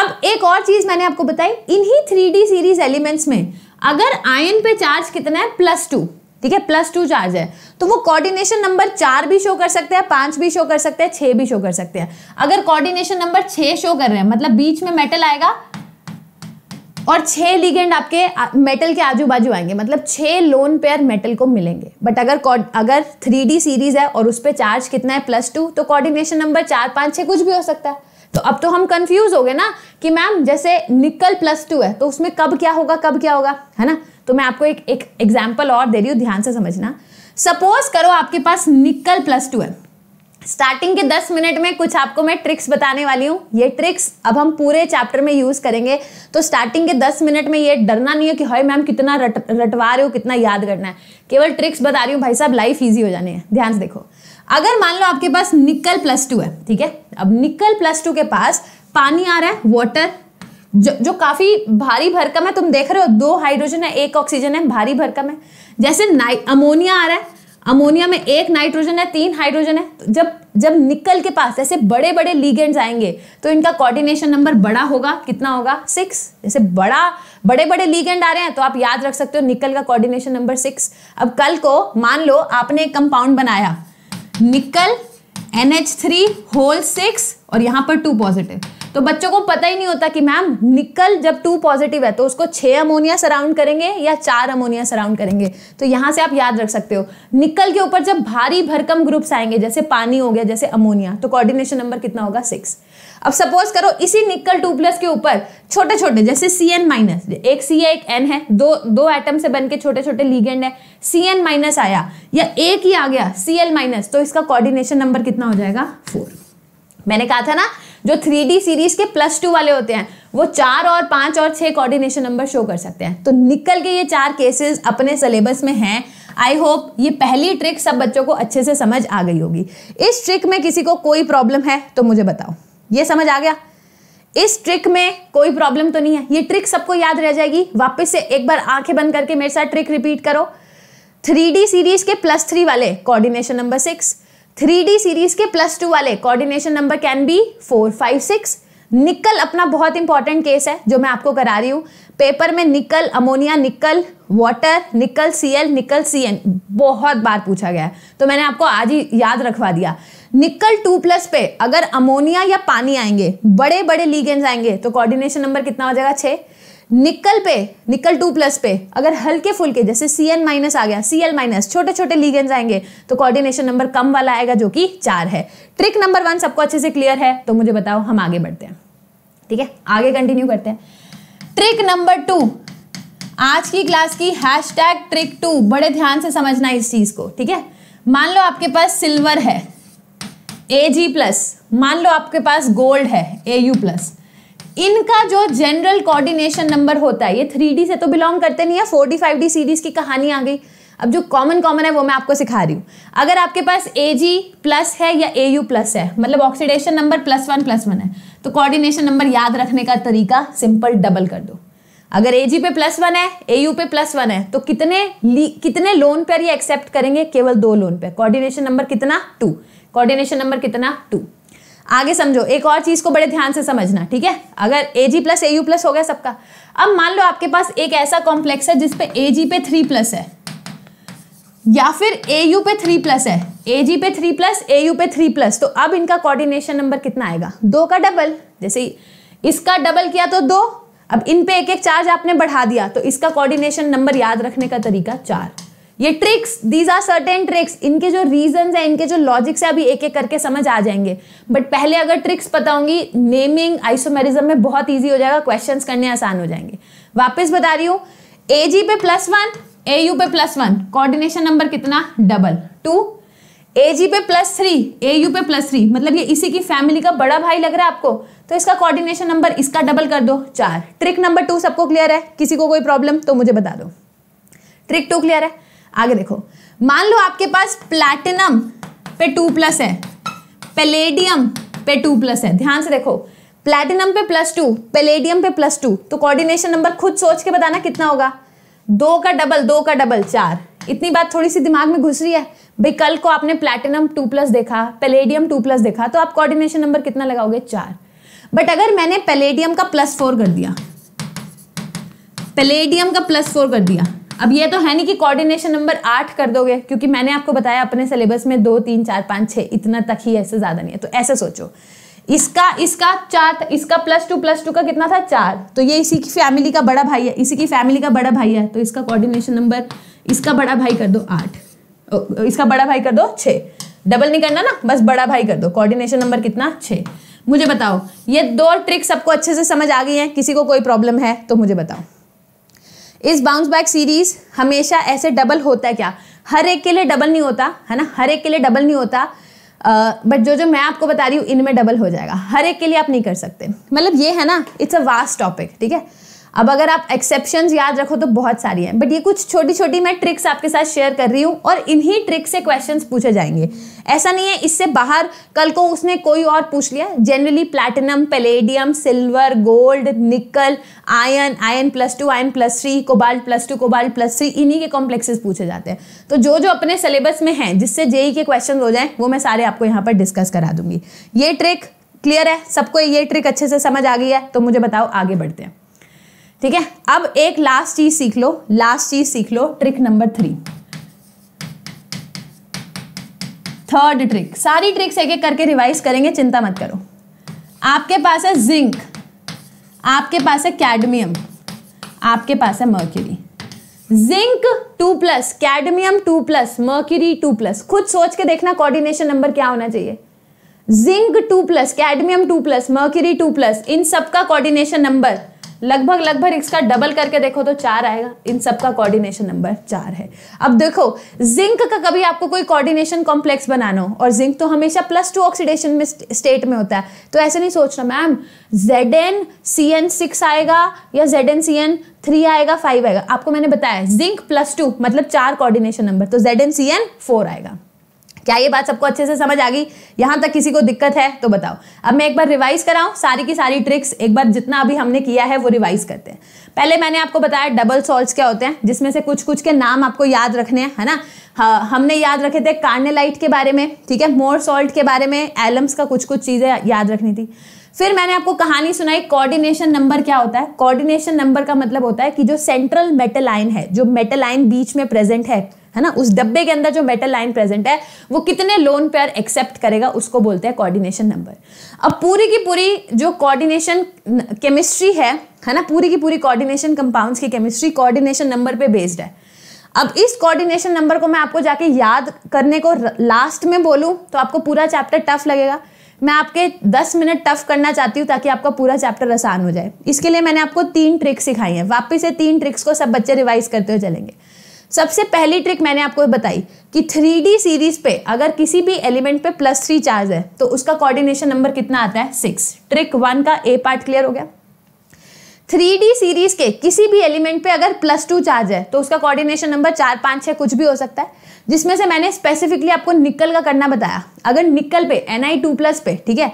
अब एक और चीज मैंने आपको बताई इन्हीं थ्री सीरीज एलिमेंट्स में अगर आयन पे चार्ज कितना है प्लस टू ठीक है प्लस टू चार्ज है तो वो कोऑर्डिनेशन नंबर चार भी शो कर सकते हैं पांच भी शो कर सकते हैं छह भी शो कर सकते हैं अगर कोऑर्डिनेशन नंबर छह शो कर रहे हैं मतलब बीच में मेटल आएगा और छह लिगेंड आपके मेटल के आजू बाजू आएंगे मतलब छह लोन पेयर मेटल को मिलेंगे बट अगर अगर थ्री सीरीज है और उस पर चार्ज कितना है प्लस टू तो कॉर्डिनेशन नंबर चार पाँच छः कुछ भी हो सकता है तो अब तो हम कंफ्यूज हो गए ना कि मैम जैसे निकल प्लस टू है तो उसमें कब क्या होगा कब क्या होगा है ना तो मैं आपको एक एक एग्जाम्पल और दे रही हूँ ध्यान से समझना सपोज करो आपके पास निकल प्लस टू है स्टार्टिंग के दस मिनट में कुछ आपको मैं ट्रिक्स बताने वाली हूँ ये ट्रिक्स अब हम पूरे चैप्टर में यूज़ करेंगे तो स्टार्टिंग के दस मिनट में ये डरना नहीं है कि हाई मैम कितना रट रटवा रहे हो कितना याद करना है केवल ट्रिक्स बता रही हूँ भाई साहब लाइफ ईजी हो जानी है ध्यान से देखो अगर मान लो आपके पास निकल प्लस टू है ठीक है अब निकल प्लस टू के पास पानी आ रहा है वाटर जो जो काफ़ी भारी भरकम है तुम देख रहे हो दो हाइड्रोजन है एक ऑक्सीजन है भारी भरकम है जैसे अमोनिया आ रहा है अमोनिया में एक नाइट्रोजन है तीन हाइड्रोजन है तो जब जब निकल के पास ऐसे बड़े बड़े लीगेंड्स आएंगे तो इनका कोऑर्डिनेशन नंबर बड़ा होगा कितना होगा सिक्स जैसे बड़ा बड़े बड़े लीगेंट आ रहे हैं तो आप याद रख सकते हो निकल का कोऑर्डिनेशन नंबर सिक्स अब कल को मान लो आपने एक कंपाउंड बनाया nickel N H three whole six और यहां पर टू पॉजिटिव तो बच्चों को पता ही नहीं होता कि मैम निकल जब टू पॉजिटिव है तो उसको छह अमोनिया सराउंड करेंगे या चार अमोनिया सराउंड करेंगे तो यहां से आप याद रख सकते हो निकल के ऊपर जब भारी भरकम ग्रुप्स आएंगे जैसे पानी हो गया जैसे अमोनिया तो कोऑर्डिनेशन नंबर कितना होगा सिक्स अब सपोज करो इसी निकल टू प्लस के ऊपर छोटे छोटे जैसे सी एन माइनस एक सी है एक एन है दो दो एटम से बन के छोटे छोटे लीगेंड है सी एन माइनस आया या एक ही आ गया सी एल माइनस तो इसका कोऑर्डिनेशन नंबर कितना हो जाएगा फोर मैंने कहा था ना जो थ्री डी सीरीज के प्लस टू वाले होते हैं वो चार और पांच और छह कोऑर्डिनेशन नंबर शो कर सकते हैं तो निकल के ये चार केसेस अपने सिलेबस में हैं आई होप ये पहली ट्रिक सब बच्चों को अच्छे से समझ आ गई होगी इस ट्रिक में किसी को कोई प्रॉब्लम है तो मुझे बताओ ये समझ आ गया इस ट्रिक में कोई प्रॉब्लम तो नहीं है ये ट्रिक सबको याद रह जाएगी वापस से एक बार आंखें बंद करके मेरे साथ ट्रिक रिपीट करो थ्री डी सीरीज के प्लस थ्री वाले coordination number six three D series के प्लस टू वाले coordination number can be four five six nickel अपना बहुत इंपॉर्टेंट केस है जो मैं आपको करा रही हूँ पेपर में निकल अमोनिया निकल वाटर निकल सी एल निकल सी एन बहुत बार पूछा गया है तो मैंने आपको आज ही याद रखवा दिया निकल टू प्लस पे अगर अमोनिया या पानी आएंगे बड़े बड़े लीगेंस आएंगे तो कोऑर्डिनेशन नंबर कितना हो जाएगा छः निकल पे निकल टू प्लस पे अगर हल्के फुलके जैसे सी एन माइनस आ गया सी एल माइनस छोटे छोटे लीगेंस आएंगे तो कोऑर्डिनेशन नंबर कम वाला आएगा जो कि चार है ट्रिक नंबर वन सबको अच्छे से क्लियर है तो मुझे बताओ हम आगे बढ़ते हैं ठीक है आगे कंटिन्यू करते हैं ट्रिक नंबर टू आज की क्लास की हैश टैग ट्रिक टू बड़े ध्यान से समझना इस चीज को ठीक है मान लो आपके पास सिल्वर है ए जी प्लस मान लो आपके पास गोल्ड है ए यू प्लस इनका जो जनरल कोऑर्डिनेशन नंबर होता है ये थ्री से तो बिलोंग करते नहीं है फोर्टी फाइव सीरीज की कहानी आ गई अब जो कॉमन कॉमन है वो मैं आपको सिखा रही हूँ अगर आपके पास ए जी प्लस है या ए यू प्लस है मतलब oxidation number plus one plus one है तो कोऑर्डिनेशन नंबर याद रखने का तरीका सिंपल डबल कर दो अगर ए जी पे प्लस वन है ए यू पे प्लस वन है तो कितने कितने लोन पर ये एक्सेप्ट करेंगे केवल दो लोन पे कॉर्डिनेशन नंबर कितना टू कॉर्डिनेशन नंबर कितना टू आगे समझो एक और चीज़ को बड़े ध्यान से समझना ठीक है अगर A G plus A U plus हो गया सबका अब मान लो आपके पास एक ऐसा कॉम्प्लेक्स है जिसपे ए जी पे थ्री प्लस है या फिर ए यू पे थ्री प्लस है ए जी पे थ्री प्लस ए यू पे थ्री प्लस तो अब इनका कोऑर्डिनेशन नंबर कितना आएगा दो का डबल जैसे इसका डबल किया तो दो अब इन पे एक एक चार्ज आपने बढ़ा दिया तो इसका कोऑर्डिनेशन नंबर याद रखने का तरीका चार ये tricks these are certain tricks इनके जो रीजन है इनके जो लॉजिक्स है अभी एक एक करके समझ आ जाएंगे बट पहले अगर ट्रिक्स पता होंगी नेमिंग आइसोमेरिज्म में बहुत ईजी हो जाएगा क्वेश्चन करने आसान हो जाएंगे वापस बता रही हूँ ए जी पे प्लस वन ए यू पे प्लस वन कॉर्डिनेशन नंबर कितना डबल टू ए जी पे प्लस थ्री ए यू पे प्लस थ्री मतलब ये इसी की फैमिली का बड़ा भाई लग रहा है आपको तो इसका कॉर्डिनेशन नंबर इसका डबल कर दो चार ट्रिक नंबर टू सबको क्लियर है किसी को कोई प्रॉब्लम तो मुझे बता दो ट्रिक टू क्लियर है आगे देखो मान लो आपके पास प्लैटिनम पे टू प्लस है पेलेडियम पे टू प्लस है ध्यान से देखो प्लैटिनम पे प्लस टू पेलेडियम पे प्लस टू तो कोऑर्डिनेशन नंबर खुद सोच के बताना कितना होगा दो का डबल दो का डबल चार इतनी बात थोड़ी सी दिमाग में घुस रही है भाई कल को आपने प्लैटिनम टू प्लस देखा पेलेडियम टू प्लस देखा तो आप कोऑर्डिनेशन नंबर कितना लगाओगे चार बट अगर मैंने पेलेडियम का प्लस फोर कर दिया पेलेडियम का प्लस फोर कर दिया अब ये तो है नहीं कि कोऑर्डिनेशन नंबर आठ कर दोगे क्योंकि मैंने आपको बताया अपने सिलेबस में दो तीन चार पाँच छः इतना तक ही ऐसे ज़्यादा नहीं है तो ऐसे सोचो इसका इसका चार इसका प्लस टू प्लस टू का कितना था चार तो ये इसी की फैमिली का बड़ा भाई है इसी की फैमिली का बड़ा भाई है तो इसका कोऑर्डिनेशन नंबर इसका बड़ा भाई कर दो आठ इसका बड़ा भाई कर दो छः डबल नहीं करना ना बस बड़ा भाई कर दो कोऑर्डिनेशन नंबर कितना छः मुझे बताओ ये दो ट्रिक सबको अच्छे से समझ आ गई हैं किसी को कोई प्रॉब्लम है तो मुझे बताओ इस बाउंस बैक सीरीज हमेशा ऐसे डबल होता है क्या हर एक के लिए डबल नहीं होता है ना हर एक के लिए डबल नहीं होता बट जो जो मैं आपको बता रही हूँ इनमें डबल हो जाएगा हर एक के लिए आप नहीं कर सकते मतलब ये है ना इट्स अ वास्ट टॉपिक ठीक है अब अगर आप एक्सेप्शन याद रखो तो बहुत सारी हैं बट ये कुछ छोटी छोटी मैं ट्रिक्स आपके साथ शेयर कर रही हूँ और इन्हीं ट्रिक से क्वेश्चन पूछे जाएंगे ऐसा नहीं है इससे बाहर कल को उसने कोई और पूछ लिया generally platinum palladium silver gold nickel ion ion plus two ion plus three cobalt plus two cobalt plus three इन्हीं के कॉम्प्लेक्सेस पूछे जाते हैं तो जो जो अपने सिलेबस में हैं जिससे जेई e के क्वेश्चन हो जाएँ वो मैं सारे आपको यहाँ पर डिस्कस करा दूंगी ये ट्रिक क्लियर है सबको ये ट्रिक अच्छे से समझ आ गई है तो मुझे बताओ आगे बढ़ते हैं ठीक है अब एक लास्ट चीज सीख लो लास्ट चीज सीख लो trick number three third trick सारी ट्रिक्स एक एक करके रिवाइज करेंगे चिंता मत करो आपके पास है जिंक आपके पास है कैडमियम आपके पास है mercury zinc two plus cadmium two plus mercury two plus खुद सोच के देखना कोऑर्डिनेशन नंबर क्या होना चाहिए zinc two plus cadmium two plus mercury two plus इन सबका कोऑर्डिनेशन नंबर लगभग लगभग इसका डबल करके देखो तो चार आएगा इन सब का कोऑर्डिनेशन नंबर चार है अब देखो जिंक का कभी आपको कोई कोऑर्डिनेशन कॉम्प्लेक्स बनाना हो और जिंक तो हमेशा प्लस टू ऑक्सीडेशन में स्टेट में होता है तो ऐसे नहीं सोचना ma'am Z N C N six आएगा या Z N C N three आएगा फाइव आएगा आपको मैंने बताया जिंक प्लस टू मतलब चार कॉर्डिनेशन नंबर तो Z N C N four आएगा क्या ये बात सबको अच्छे से समझ आ गई यहाँ तक किसी को दिक्कत है तो बताओ अब मैं एक बार रिवाइज कराऊँ सारी की सारी ट्रिक्स एक बार जितना अभी हमने किया है वो रिवाइज करते हैं पहले मैंने आपको बताया डबल सॉल्ट क्या होते हैं जिसमें से कुछ कुछ के नाम आपको याद रखने हैं है ना हाँ, हमने याद रखे थे कार्नेलाइट के बारे में ठीक है मोर सॉल्ट के बारे में एलम्स का कुछ कुछ चीज़ें याद रखनी थी फिर मैंने आपको कहानी सुनाई कोऑर्डिनेशन नंबर क्या होता है कोऑर्डिनेशन नंबर का मतलब होता है कि जो सेंट्रल मेटल लाइन है जो मेटल लाइन बीच में प्रेजेंट है है ना उस डब्बे के अंदर जो मेटल लाइन प्रेजेंट है वो कितने लोन पेयर एक्सेप्ट करेगा उसको बोलते हैं कोऑर्डिनेशन नंबर अब पूरी की पूरी जो कोऑर्डिनेशन केमिस्ट्री है है ना पूरी की पूरी कोऑर्डिनेशन कंपाउंड्स की केमिस्ट्री कोऑर्डिनेशन नंबर पे बेस्ड है अब इस कोऑर्डिनेशन नंबर को मैं आपको जाके याद करने को लास्ट में बोलूँ तो आपको पूरा चैप्टर टफ लगेगा मैं आपके 10 मिनट टफ करना चाहती हूँ ताकि आपका पूरा चैप्टर आसान हो जाए इसके लिए मैंने आपको तीन ट्रिक्स सिखाई हैं वापस से तीन ट्रिक्स को सब बच्चे रिवाइज करते हुए चलेंगे सबसे पहली ट्रिक मैंने आपको बताई कि थ्री सीरीज पे अगर किसी भी एलिमेंट पे प्लस थ्री चार्ज है तो उसका कोऑर्डिनेशन नंबर कितना आता है सिक्स ट्रिक वन का ए पार्ट क्लियर हो गया थ्री डी सीरीज के किसी भी एलिमेंट पे अगर प्लस टू चार्ज है तो उसका कोऑर्डिनेशन नंबर चार पाँच छः कुछ भी हो सकता है जिसमें से मैंने स्पेसिफिकली आपको निकल का करना बताया अगर निकल पे एन आई टू प्लस पे ठीक है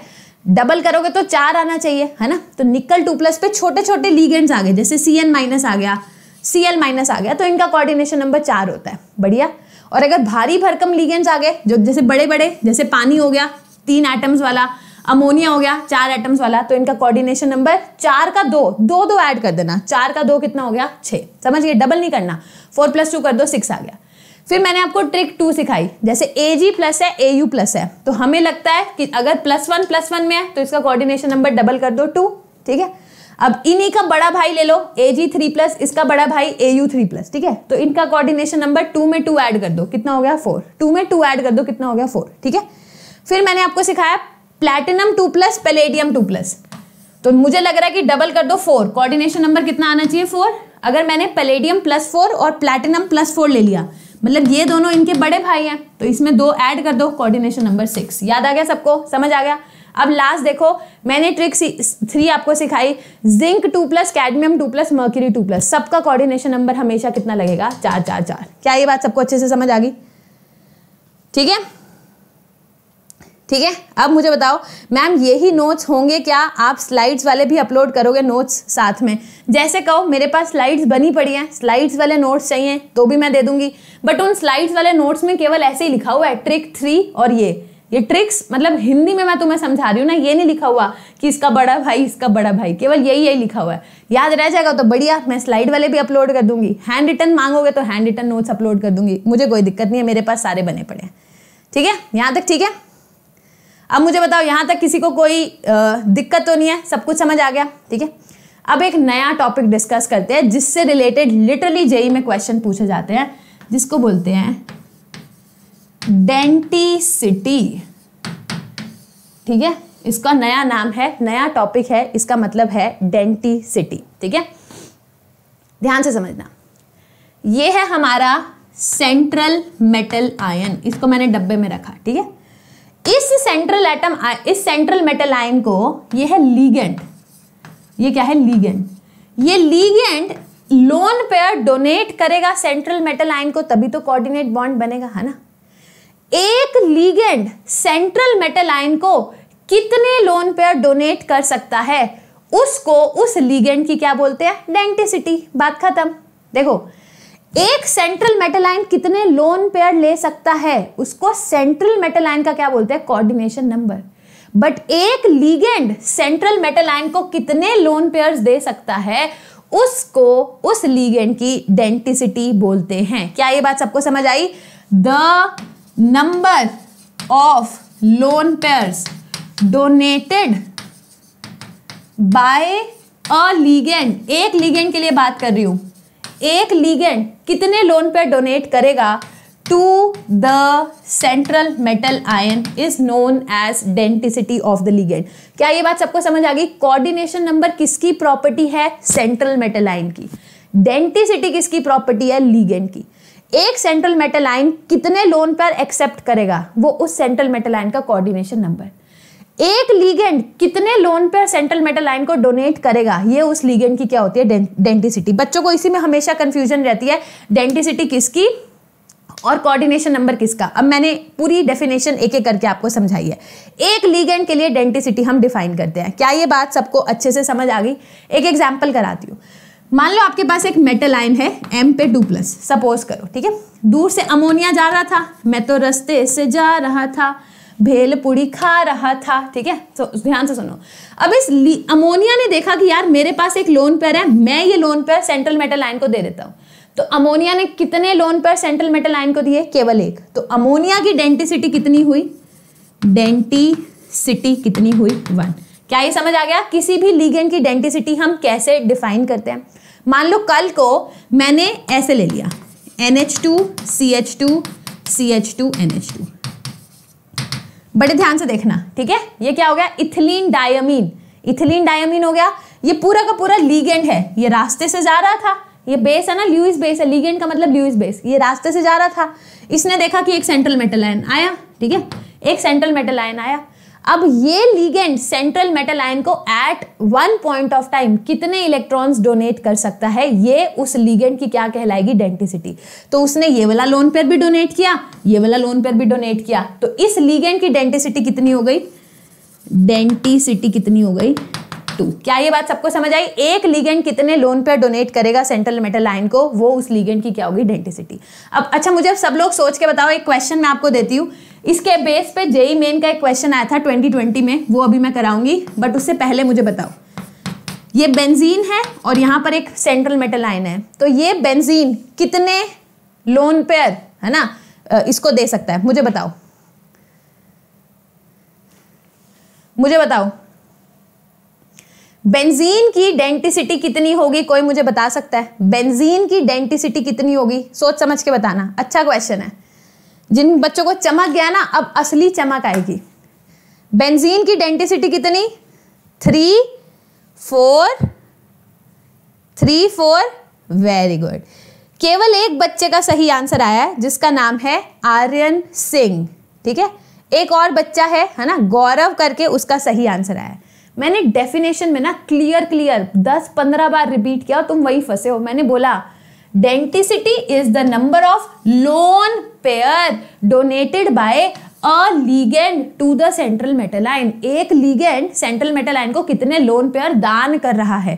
डबल करोगे तो चार आना चाहिए है ना तो निकल टू प्लस पे छोटे छोटे लीगेंड्स आ गए जैसे सी एन माइनस आ गया सी एल माइनस आ गया तो इनका कोऑर्डिनेशन नंबर चार होता है बढ़िया और अगर भारी भरकम लीगेंड्स आ गए जो जैसे बड़े बड़े जैसे पानी हो गया तीन एटम्स वाला अमोनिया हो गया चार एटम्स वाला तो इनका कोऑर्डिनेशन नंबर चार का दो दो दो ऐड कर देना चार का दो कितना हो गया छः समझ गए डबल नहीं करना फोर प्लस टू कर दो सिक्स आ गया फिर मैंने आपको ट्रिक टू सिखाई जैसे ए जी प्लस है ए यू प्लस है तो हमें लगता है कि अगर प्लस वन प्लस वन में है तो इसका कोऑर्डिनेशन नंबर डबल कर दो टू ठीक है अब इन्हीं का बड़ा भाई ले लो ए जी थ्री प्लस इसका बड़ा भाई ए यू थ्री प्लस ठीक है तो इनका कोऑर्डिनेशन नंबर टू में टू ऐड कर दो कितना हो गया फोर टू में टू ऐड कर दो कितना हो गया फोर ठीक है फिर मैंने आपको सिखाया platinum two plus palladium two plus तो मुझे लग रहा है कि डबल कर दो फोर कॉर्डिनेशन नंबर कितना आना चाहिए फोर अगर मैंने पेलेडियम प्लस फोर और प्लेटिनम प्लस फोर ले लिया मतलब ये दोनों इनके बड़े भाई हैं तो इसमें दो ऐड कर दो कॉर्डिनेशन नंबर सिक्स याद आ गया सबको समझ आ गया अब लास्ट देखो मैंने ट्रिक थ्री आपको सिखाई zinc two plus cadmium two plus mercury two plus सबका कोऑर्डिनेशन नंबर हमेशा कितना लगेगा चार चार चार क्या ये बात सबको अच्छे से समझ आ गई ठीक है ठीक है अब मुझे बताओ मैम यही नोट्स होंगे क्या आप स्लाइड्स वाले भी अपलोड करोगे नोट्स साथ में जैसे कहो मेरे पास स्लाइड्स बनी पड़ी हैं स्लाइड्स वाले नोट्स चाहिए तो भी मैं दे दूंगी बट उन स्लाइड्स वाले नोट्स में केवल ऐसे ही लिखा हुआ है ट्रिक थ्री और ये ये ट्रिक्स मतलब हिंदी में मैं तुम्हें समझा रही हूँ ना ये नहीं लिखा हुआ कि इसका बड़ा भाई इसका बड़ा भाई केवल यही यही लिखा हुआ है याद रह जाएगा तो बढ़िया मैं स्लाइड वाले भी अपलोड कर दूंगी हैंड रिटर्न मांगोगे तो हैंड रिटर्न नोट्स अपलोड कर दूंगी मुझे कोई दिक्कत नहीं है मेरे पास सारे बने पड़े हैं ठीक है यहाँ तक ठीक है अब मुझे बताओ यहाँ तक किसी को कोई दिक्कत तो नहीं है सब कुछ समझ आ गया ठीक है अब एक नया टॉपिक डिस्कस करते हैं जिससे रिलेटेड लिटरली जेई में क्वेश्चन पूछे जाते हैं जिसको बोलते हैं डेंटिसिटी ठीक है इसका नया नाम है नया टॉपिक है इसका मतलब है डेंटिसिटी ठीक है ध्यान से समझना ये है हमारा सेंट्रल मेटल आयन इसको मैंने डब्बे में रखा ठीक है इस सेंट्रल एटम इस सेंट्रल मेटल आयन को ये है लीगेंड ये क्या है लीगेंड ये लीगेंट लोन पेयर डोनेट करेगा सेंट्रल मेटल आयन को तभी तो कोऑर्डिनेट बॉन्ड बनेगा है ना एक लीगेंड सेंट्रल मेटल आयन को कितने लोन पेयर डोनेट कर सकता है उसको उस लीगेंड की क्या बोलते हैं डेंटिसिटी बात खत्म देखो एक सेंट्रल मेटल आयन कितने लोन पेयर ले सकता है उसको सेंट्रल मेटल आयन का क्या बोलते हैं कोऑर्डिनेशन नंबर बट एक लीगेंड सेंट्रल मेटल आयन को कितने लोन पेयर दे सकता है उसको उस लीगेंड की डेंटिसिटी बोलते हैं क्या ये बात सबको समझ आई the number of lone pairs donated by a ligand एक लीगेंड के लिए बात कर रही हूं एक लीगेंड कितने लोन पेयर डोनेट करेगा to the central metal ion is known as denticity of the ligand क्या ये बात सबको समझ आ गई कोऑर्डिनेशन नंबर किसकी प्रॉपर्टी है सेंट्रल मेटल आयन की डेंटिसिटी किसकी प्रॉपर्टी है लीगेंड की एक सेंट्रल मेटल लाइन कितने लोन पर एक्सेप्ट करेगा वो उस सेंट्रल मेटल लाइन का कोऑर्डिनेशन नंबर एक लीगेंड कितने lone pair central metal ion को डोनेट करेगा ये उस लीगेंड की क्या होती है डेंटिसिटी बच्चों को इसी में हमेशा कंफ्यूजन रहती है डेंटिसिटी किसकी और कोऑर्डिनेशन नंबर किसका अब मैंने पूरी डेफिनेशन एक एक करके आपको समझाई है एक लीगेंड के लिए डेंटिसिटी हम डिफाइन करते हैं क्या ये बात सबको अच्छे से समझ आ गई एक एग्जाम्पल कराती हूँ मान लो आपके पास एक मेटल आयन है एम पे टू प्लस सपोज करो ठीक है दूर से अमोनिया जा रहा था मैं तो रस्ते से जा रहा था भेल पुड़ी खा रहा था ठीक है तो ध्यान से सुनो अब इस अमोनिया ने देखा कि यार मेरे पास एक लोन पेयर है मैं ये lone pair central metal ion को दे देता हूँ तो अमोनिया ने कितने lone pair central metal ion को दिए केवल एक तो अमोनिया की डेंटिसिटी कितनी हुई डेंटिसिटी कितनी हुई वन क्या ये समझ आ गया किसी भी लीगेंड की डेंटिसिटी हम कैसे डिफाइन करते हैं मान लो कल को मैंने ऐसे ले लिया N H two C H two C H two N H two बड़े ध्यान से देखना ठीक है ये क्या हो गया इथिलीन डायमीन इथिलीन डायमीन हो गया ये पूरा का पूरा लीगेंड है ये रास्ते से जा रहा था ये बेस है ना ल्यूइस बेस है लीगेंड का मतलब ल्यूइस बेस ये रास्ते से जा रहा था इसने देखा कि एक सेंट्रल मेटल आयन आया ठीक है एक सेंट्रल मेटल आयन आया अब ये लीगेंड सेंट्रल मेटल आयन को at one point of time electrons इलेक्ट्रॉन्स डोनेट कर सकता है ये उस लीगेंड की क्या कहलाएगी डेंटिसिटी तो उसने ये वाला लोन पेयर भी डोनेट किया ये वाला लोन पेयर भी डोनेट किया तो इस लीगेंड की डेंटिसिटी कितनी हो गई डेंटिसिटी कितनी हो गई टू क्या ये बात सबको समझ आई एक लीगेंड कितने लोन पेयर डोनेट करेगा सेंट्रल मेटल आयन को वो उस लीगेंड की क्या होगी डेंटिसिटी अब अच्छा मुझे अब सब लोग सोच के बताओ एक क्वेश्चन मैं आपको देती हूँ इसके बेस पे जेई मेन e का एक क्वेश्चन आया था 2020 में वो अभी मैं कराऊंगी बट उससे पहले मुझे बताओ ये बेंजीन है और यहाँ पर एक सेंट्रल मेटल आयन है तो ये बेंजीन कितने लोन पेयर है ना इसको दे सकता है मुझे बताओ मुझे बताओ बेंजीन की डेंटिसिटी कितनी होगी कोई मुझे बता सकता है बेंजीन की डेंटिसिटी कितनी होगी सोच समझ के बताना अच्छा क्वेश्चन है जिन बच्चों को चमक गया ना अब असली चमक आएगी बेंजीन की डेंटिसिटी कितनी three four three four very good केवल एक बच्चे का सही आंसर आया है जिसका नाम है आर्यन सिंह ठीक है एक और बच्चा है है ना गौरव करके उसका सही आंसर आया है मैंने डेफिनेशन में ना क्लियर क्लियर दस पंद्रह बार रिपीट किया और तुम वही फंसे हो मैंने बोला denticity is the number of lone pair donated by a ligand to the central metal एक लीगेंड सेंट्रल मेटल को कितने लोन पेयर दान कर रहा है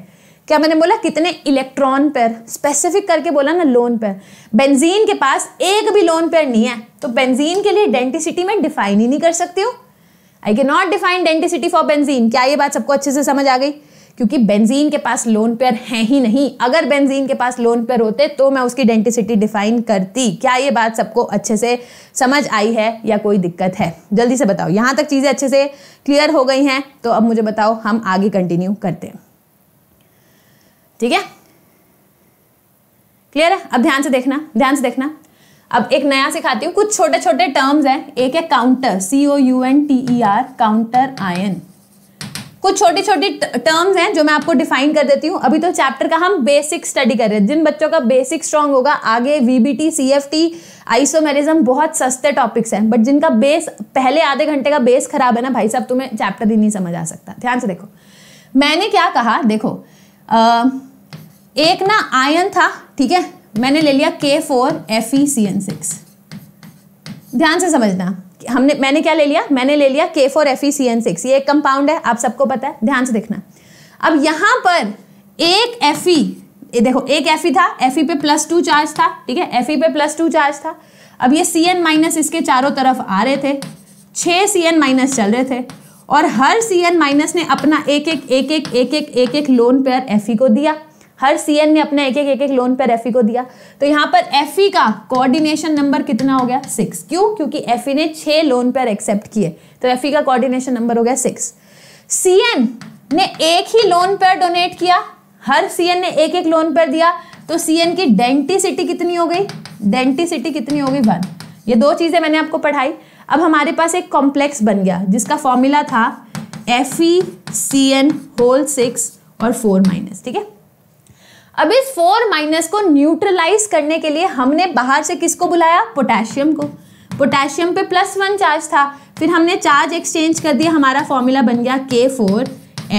क्या मैंने बोला कितने इलेक्ट्रॉन पेयर स्पेसिफिक करके बोला ना लोन पेयर बेंजीन के पास एक भी लोन पेयर नहीं है तो बेंजीन के लिए डेंटिसिटी में डिफाइन ही नहीं कर सकती हूँ I can not define denticity for benzene क्या ये बात सबको अच्छे से समझ आ गई क्योंकि बेंजीन के पास लोन पेयर है ही नहीं अगर बेंजीन के पास लोन पेयर होते तो मैं उसकी डेंटिसिटी डिफाइन करती क्या ये बात सबको अच्छे से समझ आई है या कोई दिक्कत है जल्दी से बताओ यहाँ तक चीज़ें अच्छे से क्लियर हो गई हैं तो अब मुझे बताओ हम आगे कंटिन्यू करते हैं ठीक है क्लियर है अब ध्यान से देखना ध्यान से देखना अब एक नया सिखाती हूँ कुछ छोटे छोटे टर्म्स हैं एक है counter C O U N T E R counter ion कुछ छोटी छोटी टर्म्स हैं जो मैं आपको डिफाइन कर देती हूँ अभी तो चैप्टर का हम बेसिक स्टडी कर रहे हैं जिन बच्चों का बेसिक स्ट्रांग होगा आगे वीबीटी सीएफटी आइसोमेरिज्म बहुत सस्ते टॉपिक्स हैं बट जिनका बेस पहले आधे घंटे का बेस खराब है ना भाई साहब तुम्हें चैप्टर ही नहीं समझ आ सकता ध्यान से देखो मैंने क्या कहा देखो आ, एक ना आयन था ठीक है मैंने ले लिया K four F E C N six ध्यान से समझना हमने मैंने क्या ले लिया मैंने ले लिया K four F E C N six ये एक कंपाउंड है आप सबको पता है ध्यान से देखना अब यहाँ पर एक एफ ई e, देखो एक एफ ई e था एफ ई e पे प्लस टू चार्ज था ठीक है एफ ई पे प्लस टू चार्ज था अब ये सी एन माइनस इसके चारों तरफ आ रहे थे छह सी एन माइनस चल रहे थे और हर सी एन माइनस ने अपना एक एक एक एक एक एक एक एक लोन पेयर एफ ई को दिया हर सीएन ने अपना एक एक एक एक लोन पर एफ e को दिया तो यहाँ पर एफ e का कोऑर्डिनेशन नंबर कितना हो गया सिक्स क्यों क्योंकि एफ e ने छह लोन पर एक्सेप्ट किए तो एफ का कोऑर्डिनेशन नंबर हो गया सिक्स सीएन ने एक ही लोन पर डोनेट किया हर सीएन ने एक एक लोन पर दिया तो सीएन की डेंटिसिटी कितनी हो गई डेंटिसिटी कितनी हो गई वन ये दो चीज़ें मैंने आपको पढ़ाई अब हमारे पास एक कॉम्प्लेक्स बन गया जिसका फॉर्मूला था F E C N whole six और फोर माइनस ठीक है अब इस फोर माइनस को न्यूट्रलाइज करने के लिए हमने बाहर से किसको बुलाया पोटेशियम को पोटेशियम पे प्लस वन चार्ज था फिर हमने चार्ज एक्सचेंज कर दिया हमारा फॉर्मूला बन गया K four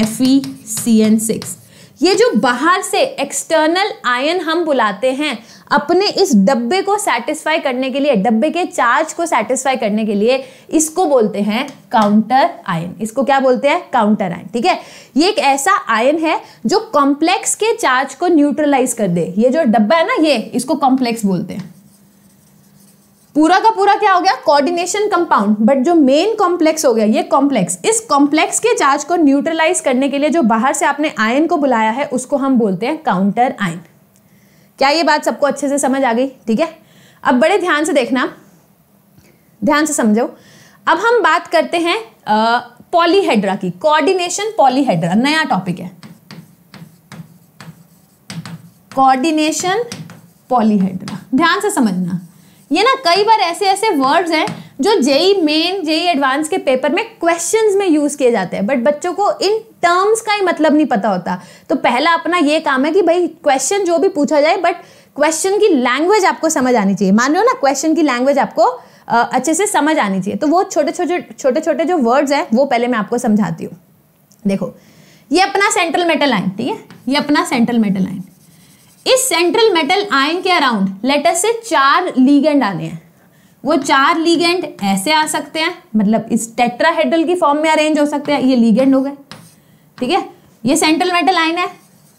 F E C N six ये जो बाहर से एक्सटर्नल आयन हम बुलाते हैं अपने इस डब्बे को सेटिस्फाई करने के लिए डब्बे के चार्ज को सेटिस्फाई करने के लिए इसको बोलते हैं काउंटर आयन इसको क्या बोलते हैं काउंटर आयन ठीक है ये एक ऐसा आयन है जो कॉम्प्लेक्स के चार्ज को न्यूट्रलाइज कर दे ये जो डब्बा है ना ये इसको कॉम्प्लेक्स बोलते हैं पूरा का पूरा क्या हो गया कोऑर्डिनेशन कंपाउंड बट जो मेन कॉम्प्लेक्स हो गया ये कॉम्प्लेक्स इस कॉम्प्लेक्स के चार्ज को न्यूट्रलाइज करने के लिए जो बाहर से आपने आयन को बुलाया है उसको हम बोलते हैं काउंटर आयन क्या ये बात सबको अच्छे से समझ आ गई ठीक है अब बड़े ध्यान से देखना ध्यान से समझो अब हम बात करते हैं पॉलीहेड्रा की कॉर्डिनेशन पॉलीहेड्रा नया टॉपिक है कॉर्डिनेशन पॉलीहेड्रा ध्यान से समझना ये ना कई बार ऐसे ऐसे वर्ड्स हैं जो जेई मेन जेई एडवांस के पेपर में क्वेश्चंस में यूज़ किए जाते हैं बट बच्चों को इन टर्म्स का ही मतलब नहीं पता होता तो पहला अपना ये काम है कि भाई क्वेश्चन जो भी पूछा जाए बट क्वेश्चन की लैंग्वेज आपको समझ आनी चाहिए मान लो ना क्वेश्चन की लैंग्वेज आपको अच्छे से समझ आनी चाहिए तो वो छोटे छोटे छोटे छोटे जो वर्ड्स हैं वो पहले मैं आपको समझाती हूँ देखो ये अपना सेंट्रल मेटल लाइन ठीक है ये अपना सेंट्रल मेटल लाइन इस सेंट्रल मेटल आयन के अराउंड लेटर से चार लीगेंड आने हैं वो चार लीगेंड ऐसे आ सकते हैं मतलब इस टेट्राहेड्रल की फॉर्म में अरेंज हो सकते हैं ये लीगेंड हो गए ठीक है ये सेंट्रल मेटल आयन है